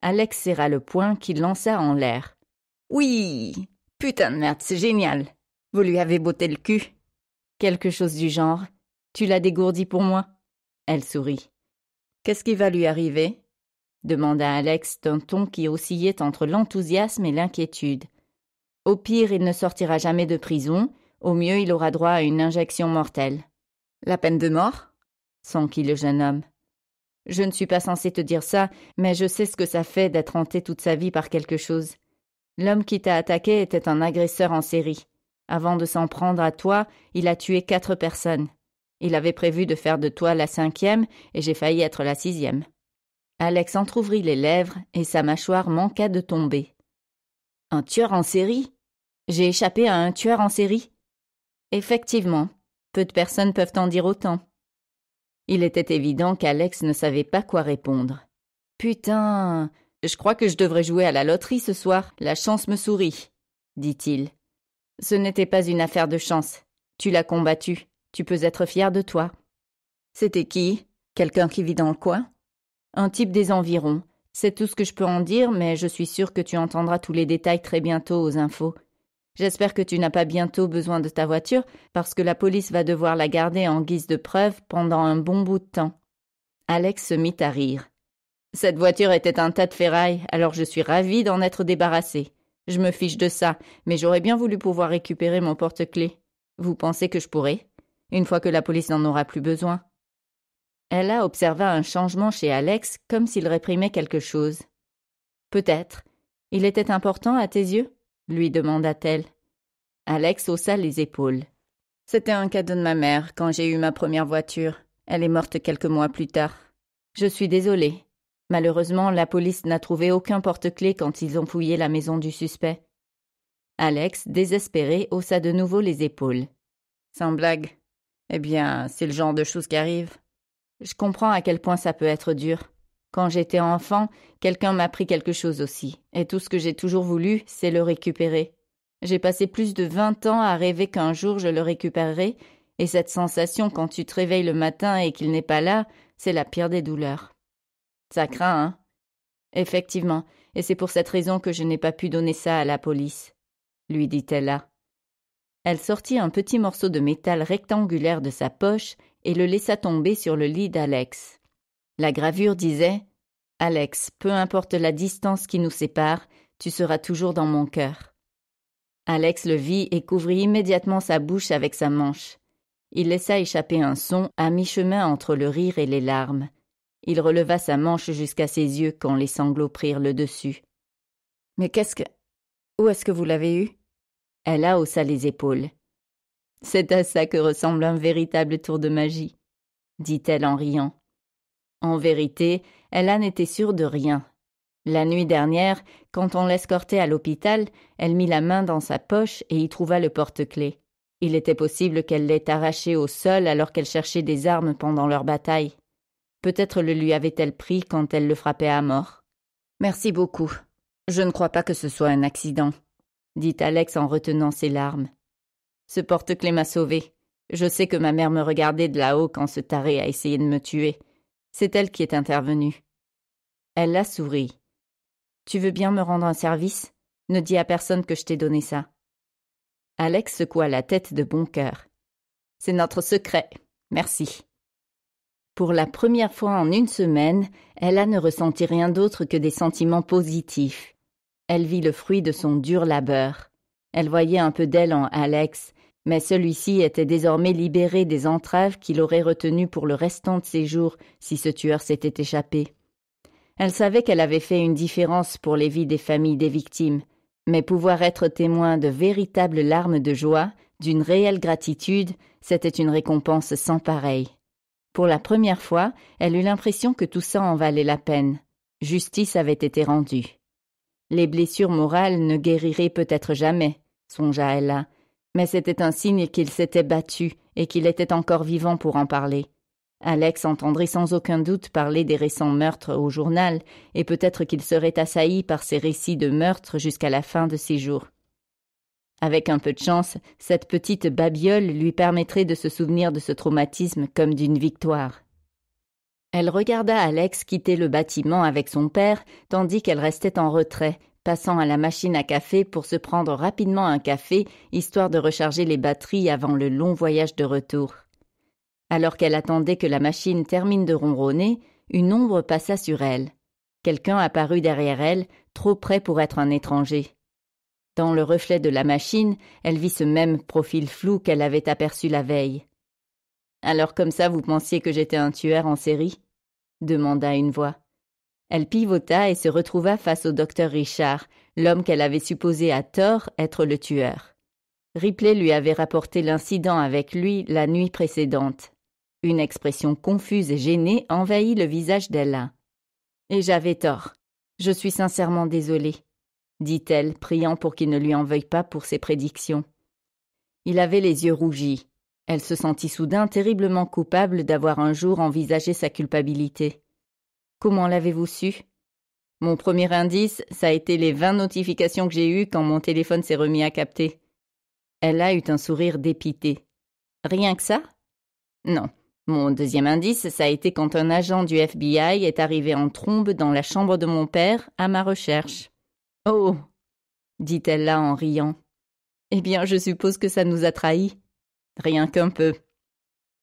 Alex serra le poing qu'il lança en l'air. Oui Putain de merde, c'est génial vous lui avez botté le cul Quelque chose du genre. Tu l'as dégourdi pour moi Elle sourit. Qu'est-ce qui va lui arriver demanda Alex d'un ton qui oscillait entre l'enthousiasme et l'inquiétude. Au pire, il ne sortira jamais de prison, au mieux il aura droit à une injection mortelle. La peine de mort s'enquit le jeune homme. Je ne suis pas censé te dire ça, mais je sais ce que ça fait d'être hanté toute sa vie par quelque chose. L'homme qui t'a attaqué était un agresseur en série. Avant de s'en prendre à toi, il a tué quatre personnes. Il avait prévu de faire de toi la cinquième, et j'ai failli être la sixième. Alex entr'ouvrit les lèvres, et sa mâchoire manqua de tomber. Un tueur en série J'ai échappé à un tueur en série Effectivement, peu de personnes peuvent en dire autant. Il était évident qu'Alex ne savait pas quoi répondre. Putain, je crois que je devrais jouer à la loterie ce soir, la chance me sourit, dit-il. Ce n'était pas une affaire de chance. Tu l'as combattu. Tu peux être fier de toi. C'était qui Quelqu'un qui vit dans le coin Un type des environs. C'est tout ce que je peux en dire, mais je suis sûre que tu entendras tous les détails très bientôt aux infos. J'espère que tu n'as pas bientôt besoin de ta voiture, parce que la police va devoir la garder en guise de preuve pendant un bon bout de temps. Alex se mit à rire. Cette voiture était un tas de ferraille, alors je suis ravie d'en être débarrassée. Je me fiche de ça, mais j'aurais bien voulu pouvoir récupérer mon porte-clés. Vous pensez que je pourrais Une fois que la police n'en aura plus besoin. Ella observa un changement chez Alex, comme s'il réprimait quelque chose. Peut-être. Il était important à tes yeux lui demanda-t-elle. Alex haussa les épaules. C'était un cadeau de ma mère quand j'ai eu ma première voiture. Elle est morte quelques mois plus tard. Je suis désolée. Malheureusement, la police n'a trouvé aucun porte-clés quand ils ont fouillé la maison du suspect. Alex, désespéré, haussa de nouveau les épaules. Sans blague. Eh bien, c'est le genre de choses qui arrivent. Je comprends à quel point ça peut être dur. Quand j'étais enfant, quelqu'un m'a pris quelque chose aussi, et tout ce que j'ai toujours voulu, c'est le récupérer. J'ai passé plus de vingt ans à rêver qu'un jour je le récupérerai, et cette sensation quand tu te réveilles le matin et qu'il n'est pas là, c'est la pire des douleurs. Ça craint, hein Effectivement, et c'est pour cette raison que je n'ai pas pu donner ça à la police, lui dit-elle Elle sortit un petit morceau de métal rectangulaire de sa poche et le laissa tomber sur le lit d'Alex. La gravure disait Alex, peu importe la distance qui nous sépare, tu seras toujours dans mon cœur. Alex le vit et couvrit immédiatement sa bouche avec sa manche. Il laissa échapper un son à mi-chemin entre le rire et les larmes. Il releva sa manche jusqu'à ses yeux quand les sanglots prirent le dessus. Mais qu'est-ce que. Où est-ce que vous l'avez eu Ella haussa les épaules. C'est à ça que ressemble un véritable tour de magie, dit-elle en riant. En vérité, Ella n'était sûre de rien. La nuit dernière, quand on l'escortait à l'hôpital, elle mit la main dans sa poche et y trouva le porte-clés. Il était possible qu'elle l'ait arraché au sol alors qu'elle cherchait des armes pendant leur bataille. Peut-être le lui avait-elle pris quand elle le frappait à mort. Merci beaucoup. Je ne crois pas que ce soit un accident, dit Alex en retenant ses larmes. Ce porte clé m'a sauvé. Je sais que ma mère me regardait de là-haut quand ce taré a essayé de me tuer. C'est elle qui est intervenue. Elle la sourit. Tu veux bien me rendre un service Ne dis à personne que je t'ai donné ça. Alex secoua la tête de bon cœur. C'est notre secret. Merci. Pour la première fois en une semaine, Ella ne ressentit rien d'autre que des sentiments positifs. Elle vit le fruit de son dur labeur. Elle voyait un peu d'elle en Alex, mais celui-ci était désormais libéré des entraves qu'il aurait retenues pour le restant de ses jours si ce tueur s'était échappé. Elle savait qu'elle avait fait une différence pour les vies des familles des victimes, mais pouvoir être témoin de véritables larmes de joie, d'une réelle gratitude, c'était une récompense sans pareille. Pour la première fois, elle eut l'impression que tout ça en valait la peine. Justice avait été rendue. Les blessures morales ne guériraient peut-être jamais, songea Ella, mais c'était un signe qu'il s'était battu et qu'il était encore vivant pour en parler. Alex entendrait sans aucun doute parler des récents meurtres au journal, et peut-être qu'il serait assailli par ces récits de meurtres jusqu'à la fin de ses jours. Avec un peu de chance, cette petite babiole lui permettrait de se souvenir de ce traumatisme comme d'une victoire. Elle regarda Alex quitter le bâtiment avec son père, tandis qu'elle restait en retrait, passant à la machine à café pour se prendre rapidement un café, histoire de recharger les batteries avant le long voyage de retour. Alors qu'elle attendait que la machine termine de ronronner, une ombre passa sur elle. Quelqu'un apparut derrière elle, trop près pour être un étranger. Dans le reflet de la machine, elle vit ce même profil flou qu'elle avait aperçu la veille. Alors comme ça, vous pensiez que j'étais un tueur en série demanda une voix. Elle pivota et se retrouva face au docteur Richard, l'homme qu'elle avait supposé à tort être le tueur. Ripley lui avait rapporté l'incident avec lui la nuit précédente. Une expression confuse et gênée envahit le visage d'Ella. Et j'avais tort. Je suis sincèrement désolée dit-elle, priant pour qu'il ne lui en veuille pas pour ses prédictions. Il avait les yeux rougis. Elle se sentit soudain terriblement coupable d'avoir un jour envisagé sa culpabilité. Comment l'avez-vous su Mon premier indice, ça a été les vingt notifications que j'ai eues quand mon téléphone s'est remis à capter. Elle a eu un sourire dépité. Rien que ça Non. Mon deuxième indice, ça a été quand un agent du FBI est arrivé en trombe dans la chambre de mon père à ma recherche. Oh dit-elle là en riant. Eh bien, je suppose que ça nous a trahis. Rien qu'un peu.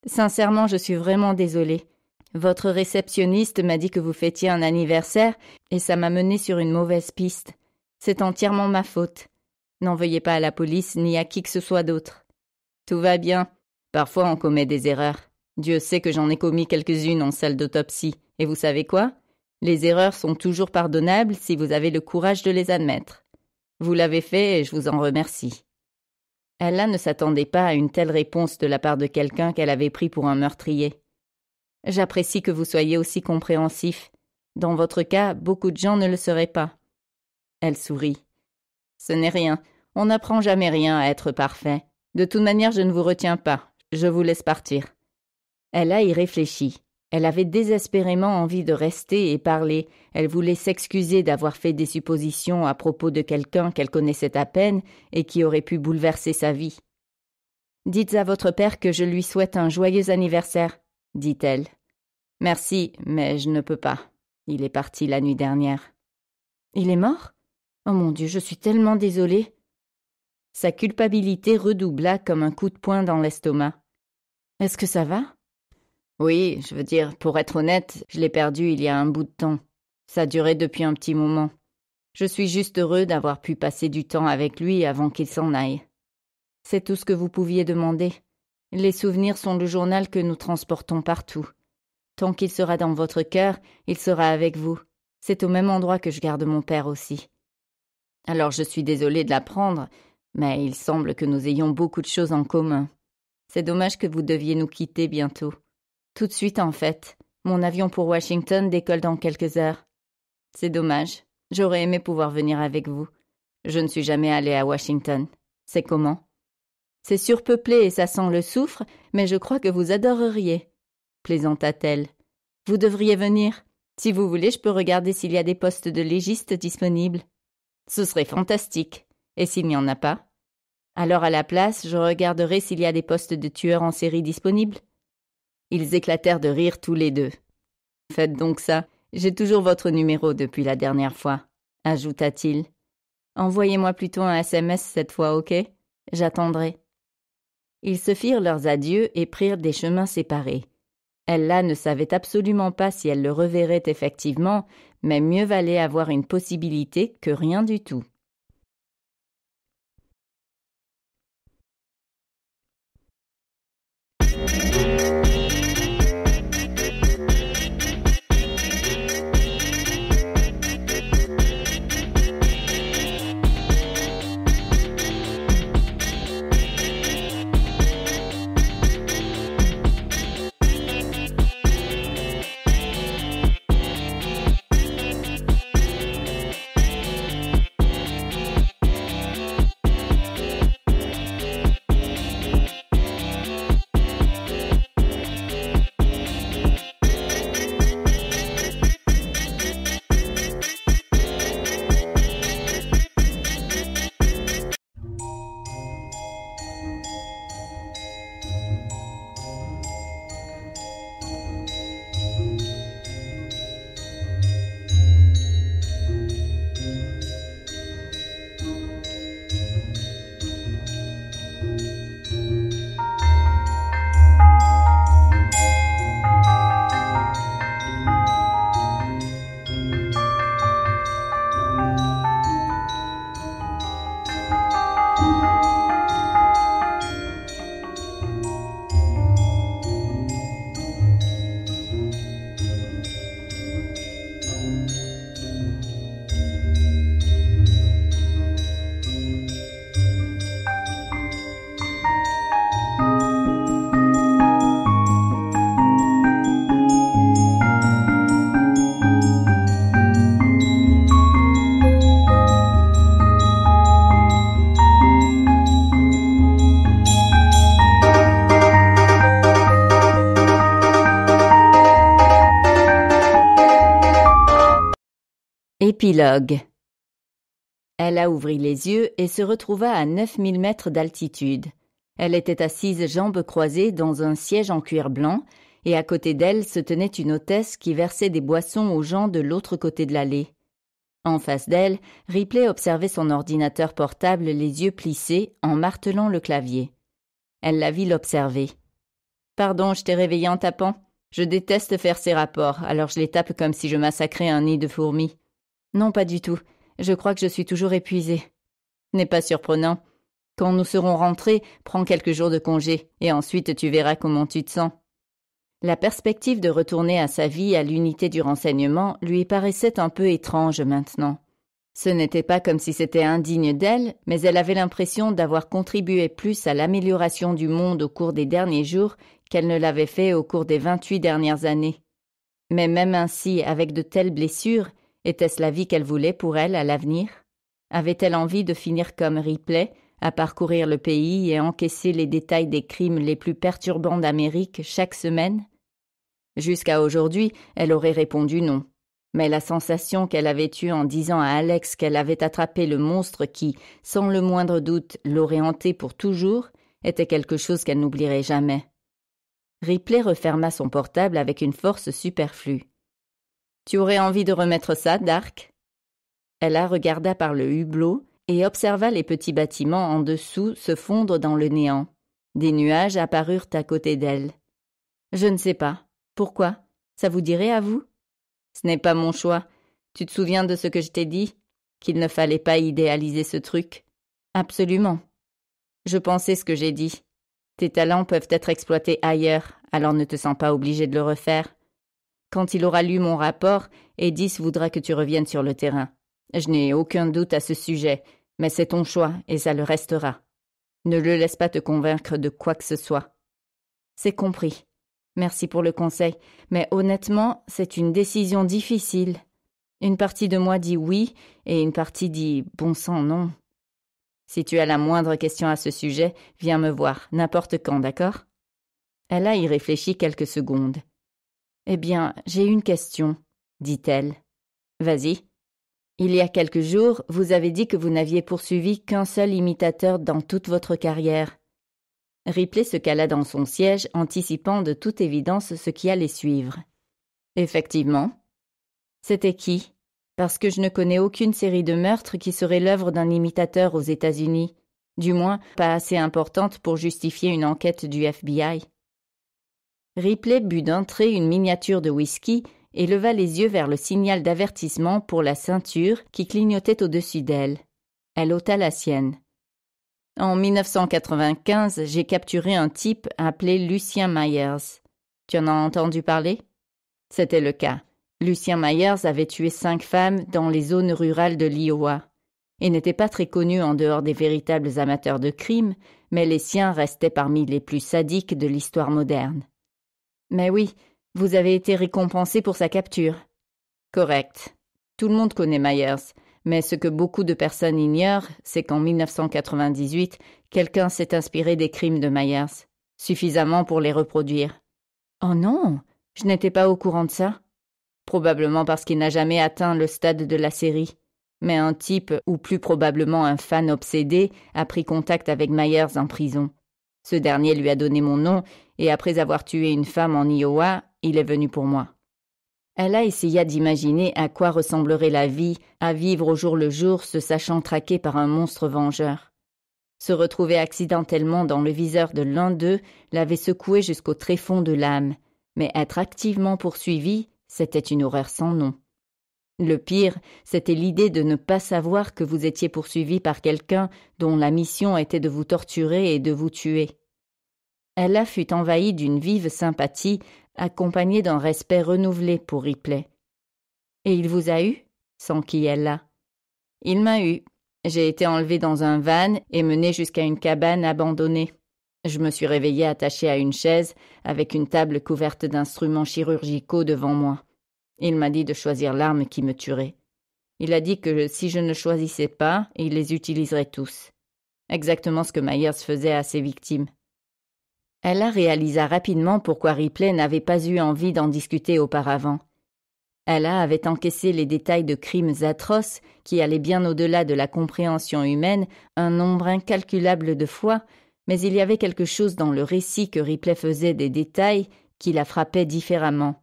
Sincèrement, je suis vraiment désolée. Votre réceptionniste m'a dit que vous fêtiez un anniversaire et ça m'a menée sur une mauvaise piste. C'est entièrement ma faute. N'en veuillez pas à la police ni à qui que ce soit d'autre. Tout va bien. Parfois on commet des erreurs. Dieu sait que j'en ai commis quelques-unes en salle d'autopsie. Et vous savez quoi les erreurs sont toujours pardonnables si vous avez le courage de les admettre. Vous l'avez fait et je vous en remercie. Ella ne s'attendait pas à une telle réponse de la part de quelqu'un qu'elle avait pris pour un meurtrier. J'apprécie que vous soyez aussi compréhensif. Dans votre cas, beaucoup de gens ne le seraient pas. Elle sourit. Ce n'est rien. On n'apprend jamais rien à être parfait. De toute manière, je ne vous retiens pas. Je vous laisse partir. Ella y réfléchit. Elle avait désespérément envie de rester et parler. Elle voulait s'excuser d'avoir fait des suppositions à propos de quelqu'un qu'elle connaissait à peine et qui aurait pu bouleverser sa vie. Dites à votre père que je lui souhaite un joyeux anniversaire, dit-elle. Merci, mais je ne peux pas. Il est parti la nuit dernière. Il est mort Oh mon Dieu, je suis tellement désolée. Sa culpabilité redoubla comme un coup de poing dans l'estomac. Est-ce que ça va oui, je veux dire, pour être honnête, je l'ai perdu il y a un bout de temps. Ça durait depuis un petit moment. Je suis juste heureux d'avoir pu passer du temps avec lui avant qu'il s'en aille. C'est tout ce que vous pouviez demander. Les souvenirs sont le journal que nous transportons partout. Tant qu'il sera dans votre cœur, il sera avec vous. C'est au même endroit que je garde mon père aussi. Alors je suis désolé de l'apprendre, mais il semble que nous ayons beaucoup de choses en commun. C'est dommage que vous deviez nous quitter bientôt. Tout de suite, en fait. Mon avion pour Washington décolle dans quelques heures. C'est dommage. J'aurais aimé pouvoir venir avec vous. Je ne suis jamais allée à Washington. C'est comment C'est surpeuplé et ça sent le soufre, mais je crois que vous adoreriez. Plaisanta-t-elle. Vous devriez venir. Si vous voulez, je peux regarder s'il y a des postes de légistes disponibles. Ce serait fantastique. Et s'il n'y en a pas Alors à la place, je regarderai s'il y a des postes de tueurs en série disponibles. Ils éclatèrent de rire tous les deux. Faites donc ça, j'ai toujours votre numéro depuis la dernière fois, ajouta-t-il. Envoyez-moi plutôt un SMS cette fois, ok J'attendrai. Ils se firent leurs adieux et prirent des chemins séparés. Ella ne savait absolument pas si elle le reverrait effectivement, mais mieux valait avoir une possibilité que rien du tout. Elle a ouvrit les yeux et se retrouva à mille mètres d'altitude. Elle était assise jambes croisées dans un siège en cuir blanc, et à côté d'elle se tenait une hôtesse qui versait des boissons aux gens de l'autre côté de l'allée. En face d'elle, Ripley observait son ordinateur portable les yeux plissés en martelant le clavier. Elle la vit l'observer. Pardon, je t'ai réveillé en tapant. Je déteste faire ces rapports, alors je les tape comme si je massacrais un nid de fourmis. Non, pas du tout. Je crois que je suis toujours épuisée. N'est pas surprenant. Quand nous serons rentrés, prends quelques jours de congé, et ensuite tu verras comment tu te sens. La perspective de retourner à sa vie à l'unité du renseignement lui paraissait un peu étrange maintenant. Ce n'était pas comme si c'était indigne d'elle, mais elle avait l'impression d'avoir contribué plus à l'amélioration du monde au cours des derniers jours qu'elle ne l'avait fait au cours des vingt-huit dernières années. Mais même ainsi, avec de telles blessures, était-ce la vie qu'elle voulait pour elle à l'avenir Avait-elle envie de finir comme Ripley, à parcourir le pays et encaisser les détails des crimes les plus perturbants d'Amérique chaque semaine Jusqu'à aujourd'hui, elle aurait répondu non. Mais la sensation qu'elle avait eue en disant à Alex qu'elle avait attrapé le monstre qui, sans le moindre doute, l'aurait hanté pour toujours, était quelque chose qu'elle n'oublierait jamais. Ripley referma son portable avec une force superflue. Tu aurais envie de remettre ça, Dark la regarda par le hublot et observa les petits bâtiments en dessous se fondre dans le néant. Des nuages apparurent à côté d'elle. Je ne sais pas. Pourquoi Ça vous dirait à vous Ce n'est pas mon choix. Tu te souviens de ce que je t'ai dit Qu'il ne fallait pas idéaliser ce truc Absolument. Je pensais ce que j'ai dit. Tes talents peuvent être exploités ailleurs, alors ne te sens pas obligé de le refaire. Quand il aura lu mon rapport, Edis voudra que tu reviennes sur le terrain. Je n'ai aucun doute à ce sujet, mais c'est ton choix et ça le restera. Ne le laisse pas te convaincre de quoi que ce soit. C'est compris. Merci pour le conseil, mais honnêtement, c'est une décision difficile. Une partie de moi dit oui et une partie dit bon sang non. Si tu as la moindre question à ce sujet, viens me voir, n'importe quand, d'accord Ella y réfléchit quelques secondes. Eh bien, j'ai une question, dit-elle. Vas-y. Il y a quelques jours, vous avez dit que vous n'aviez poursuivi qu'un seul imitateur dans toute votre carrière. Ripley se cala dans son siège, anticipant de toute évidence ce qui allait suivre. Effectivement. C'était qui Parce que je ne connais aucune série de meurtres qui serait l'œuvre d'un imitateur aux États-Unis, du moins pas assez importante pour justifier une enquête du FBI. Ripley but d'entrer une miniature de whisky et leva les yeux vers le signal d'avertissement pour la ceinture qui clignotait au-dessus d'elle. Elle ôta la sienne. En 1995, j'ai capturé un type appelé Lucien Myers. Tu en as entendu parler C'était le cas. Lucien Myers avait tué cinq femmes dans les zones rurales de l'Iowa et n'était pas très connu en dehors des véritables amateurs de crime, mais les siens restaient parmi les plus sadiques de l'histoire moderne. Mais oui, vous avez été récompensé pour sa capture. Correct. Tout le monde connaît Myers, mais ce que beaucoup de personnes ignorent, c'est qu'en 1998, quelqu'un s'est inspiré des crimes de Myers, suffisamment pour les reproduire. Oh non, je n'étais pas au courant de ça. Probablement parce qu'il n'a jamais atteint le stade de la série. Mais un type, ou plus probablement un fan obsédé, a pris contact avec Myers en prison. Ce dernier lui a donné mon nom et après avoir tué une femme en Iowa, il est venu pour moi. Ella essaya d'imaginer à quoi ressemblerait la vie à vivre au jour le jour se sachant traqué par un monstre vengeur. Se retrouver accidentellement dans le viseur de l'un d'eux l'avait secoué jusqu'au tréfonds de l'âme, mais être activement poursuivi, c'était une horreur sans nom. Le pire, c'était l'idée de ne pas savoir que vous étiez poursuivi par quelqu'un dont la mission était de vous torturer et de vous tuer. Ella fut envahie d'une vive sympathie, accompagnée d'un respect renouvelé pour Ripley. Et il vous a eu elle Ella. Il m'a eu. J'ai été enlevée dans un van et menée jusqu'à une cabane abandonnée. Je me suis réveillée attachée à une chaise, avec une table couverte d'instruments chirurgicaux devant moi. Il m'a dit de choisir l'arme qui me tuerait. Il a dit que si je ne choisissais pas, il les utiliserait tous. Exactement ce que Myers faisait à ses victimes. Ella réalisa rapidement pourquoi Ripley n'avait pas eu envie d'en discuter auparavant. Ella avait encaissé les détails de crimes atroces qui allaient bien au-delà de la compréhension humaine un nombre incalculable de fois, mais il y avait quelque chose dans le récit que Ripley faisait des détails qui la frappait différemment.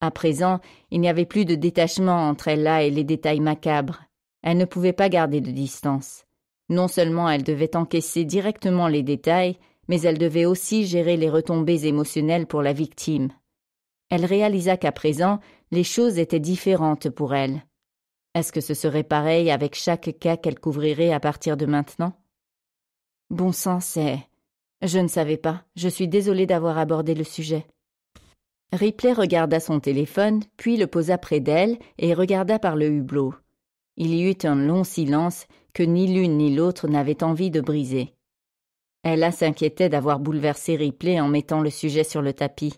À présent, il n'y avait plus de détachement entre Ella et les détails macabres. Elle ne pouvait pas garder de distance. Non seulement elle devait encaisser directement les détails, mais elle devait aussi gérer les retombées émotionnelles pour la victime. Elle réalisa qu'à présent, les choses étaient différentes pour elle. Est-ce que ce serait pareil avec chaque cas qu'elle couvrirait à partir de maintenant Bon sens, c'est. Je ne savais pas, je suis désolée d'avoir abordé le sujet. Ripley regarda son téléphone, puis le posa près d'elle et regarda par le hublot. Il y eut un long silence que ni l'une ni l'autre n'avait envie de briser. Ella s'inquiétait d'avoir bouleversé Ripley en mettant le sujet sur le tapis.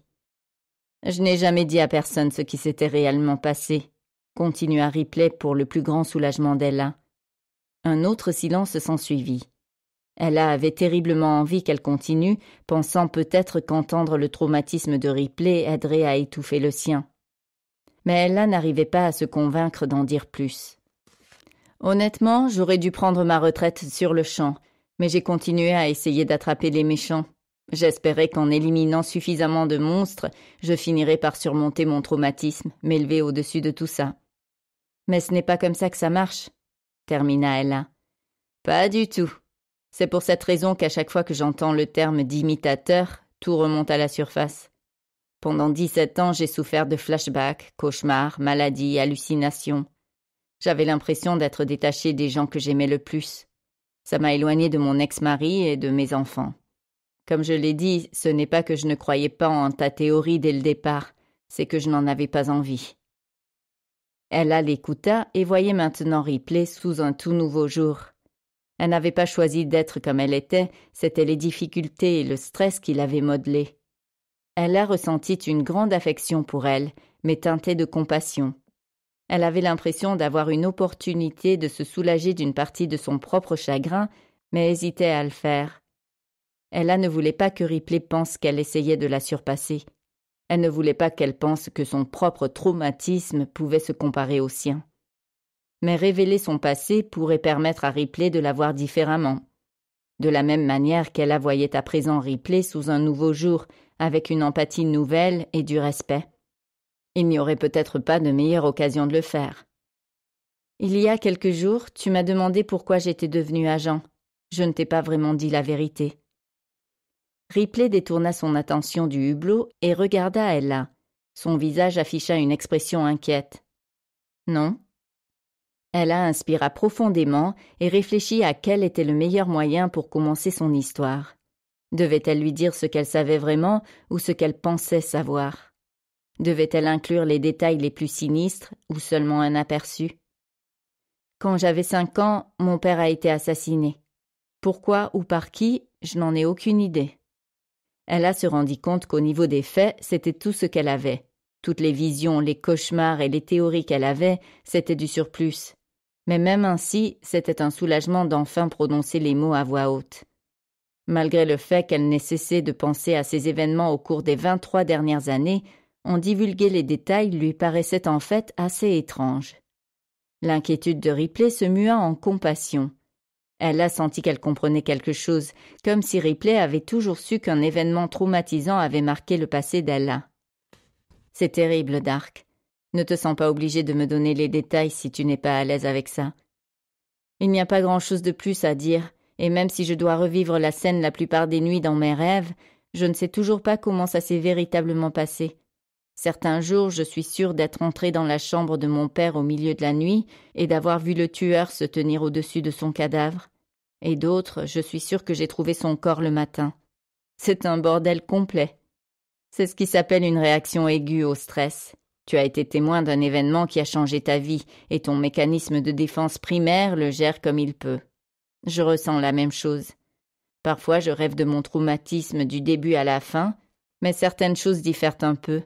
Je n'ai jamais dit à personne ce qui s'était réellement passé, continua Ripley pour le plus grand soulagement d'Ella. Un autre silence s'ensuivit. Ella avait terriblement envie qu'elle continue, pensant peut-être qu'entendre le traumatisme de Ripley aiderait à étouffer le sien. Mais Ella n'arrivait pas à se convaincre d'en dire plus. Honnêtement, j'aurais dû prendre ma retraite sur le champ, mais j'ai continué à essayer d'attraper les méchants. J'espérais qu'en éliminant suffisamment de monstres, je finirais par surmonter mon traumatisme, m'élever au-dessus de tout ça. Mais ce n'est pas comme ça que ça marche, termina Ella. Pas du tout. C'est pour cette raison qu'à chaque fois que j'entends le terme d'imitateur, tout remonte à la surface. Pendant dix-sept ans, j'ai souffert de flashbacks, cauchemars, maladies, hallucinations. J'avais l'impression d'être détaché des gens que j'aimais le plus, ça m'a éloignée de mon ex-mari et de mes enfants. Comme je l'ai dit, ce n'est pas que je ne croyais pas en ta théorie dès le départ, c'est que je n'en avais pas envie. Elle l'écouta et voyait maintenant Ripley sous un tout nouveau jour. Elle n'avait pas choisi d'être comme elle était, c'était les difficultés et le stress qui l'avaient modelée. Elle a ressentit une grande affection pour elle, mais teintée de compassion. Elle avait l'impression d'avoir une opportunité de se soulager d'une partie de son propre chagrin, mais hésitait à le faire. Ella ne voulait pas que Ripley pense qu'elle essayait de la surpasser. Elle ne voulait pas qu'elle pense que son propre traumatisme pouvait se comparer au sien. Mais révéler son passé pourrait permettre à Ripley de la voir différemment. De la même manière qu'elle la voyait à présent Ripley sous un nouveau jour, avec une empathie nouvelle et du respect. Il n'y aurait peut-être pas de meilleure occasion de le faire. Il y a quelques jours, tu m'as demandé pourquoi j'étais devenu agent. Je ne t'ai pas vraiment dit la vérité. Ripley détourna son attention du hublot et regarda Ella. Son visage afficha une expression inquiète. Non Ella inspira profondément et réfléchit à quel était le meilleur moyen pour commencer son histoire. Devait-elle lui dire ce qu'elle savait vraiment ou ce qu'elle pensait savoir Devait-elle inclure les détails les plus sinistres ou seulement un aperçu Quand j'avais cinq ans, mon père a été assassiné. Pourquoi ou par qui, je n'en ai aucune idée. Elle a se rendit compte qu'au niveau des faits, c'était tout ce qu'elle avait. Toutes les visions, les cauchemars et les théories qu'elle avait, c'était du surplus. Mais même ainsi, c'était un soulagement d'enfin prononcer les mots à voix haute. Malgré le fait qu'elle n'ait cessé de penser à ces événements au cours des vingt-trois dernières années, en divulguer les détails lui paraissait en fait assez étrange. L'inquiétude de Ripley se mua en compassion. Elle sentit qu'elle comprenait quelque chose, comme si Ripley avait toujours su qu'un événement traumatisant avait marqué le passé d'Ella. C'est terrible, Dark. Ne te sens pas obligé de me donner les détails si tu n'es pas à l'aise avec ça. Il n'y a pas grand-chose de plus à dire, et même si je dois revivre la scène la plupart des nuits dans mes rêves, je ne sais toujours pas comment ça s'est véritablement passé. Certains jours, je suis sûre d'être entrée dans la chambre de mon père au milieu de la nuit et d'avoir vu le tueur se tenir au-dessus de son cadavre. Et d'autres, je suis sûre que j'ai trouvé son corps le matin. C'est un bordel complet. C'est ce qui s'appelle une réaction aiguë au stress. Tu as été témoin d'un événement qui a changé ta vie et ton mécanisme de défense primaire le gère comme il peut. Je ressens la même chose. Parfois, je rêve de mon traumatisme du début à la fin, mais certaines choses diffèrent un peu.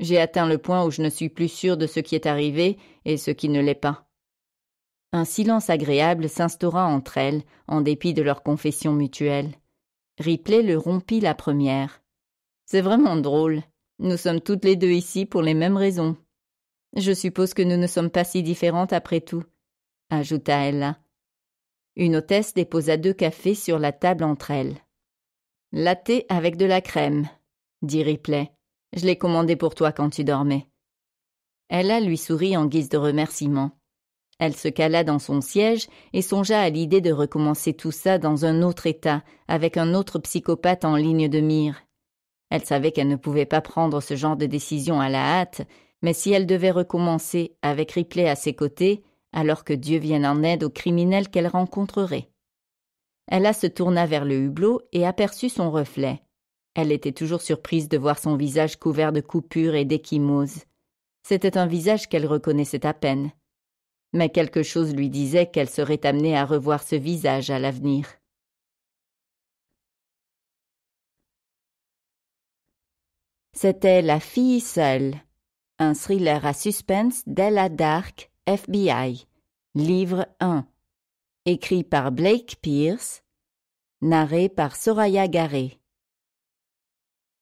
J'ai atteint le point où je ne suis plus sûre de ce qui est arrivé et ce qui ne l'est pas. Un silence agréable s'instaura entre elles, en dépit de leur confession mutuelle. Ripley le rompit la première. C'est vraiment drôle. Nous sommes toutes les deux ici pour les mêmes raisons. Je suppose que nous ne sommes pas si différentes après tout, ajouta Ella. Une hôtesse déposa deux cafés sur la table entre elles. Laté avec de la crème, dit Ripley. Je l'ai commandé pour toi quand tu dormais. Ella lui sourit en guise de remerciement. Elle se cala dans son siège et songea à l'idée de recommencer tout ça dans un autre état, avec un autre psychopathe en ligne de mire. Elle savait qu'elle ne pouvait pas prendre ce genre de décision à la hâte, mais si elle devait recommencer avec Ripley à ses côtés, alors que Dieu vienne en aide aux criminels qu'elle rencontrerait. Ella se tourna vers le hublot et aperçut son reflet. Elle était toujours surprise de voir son visage couvert de coupures et d'échymoses. C'était un visage qu'elle reconnaissait à peine. Mais quelque chose lui disait qu'elle serait amenée à revoir ce visage à l'avenir. C'était La fille seule, un thriller à suspense d'Ella Dark, FBI, livre 1, écrit par Blake Pierce, narré par Soraya Garay.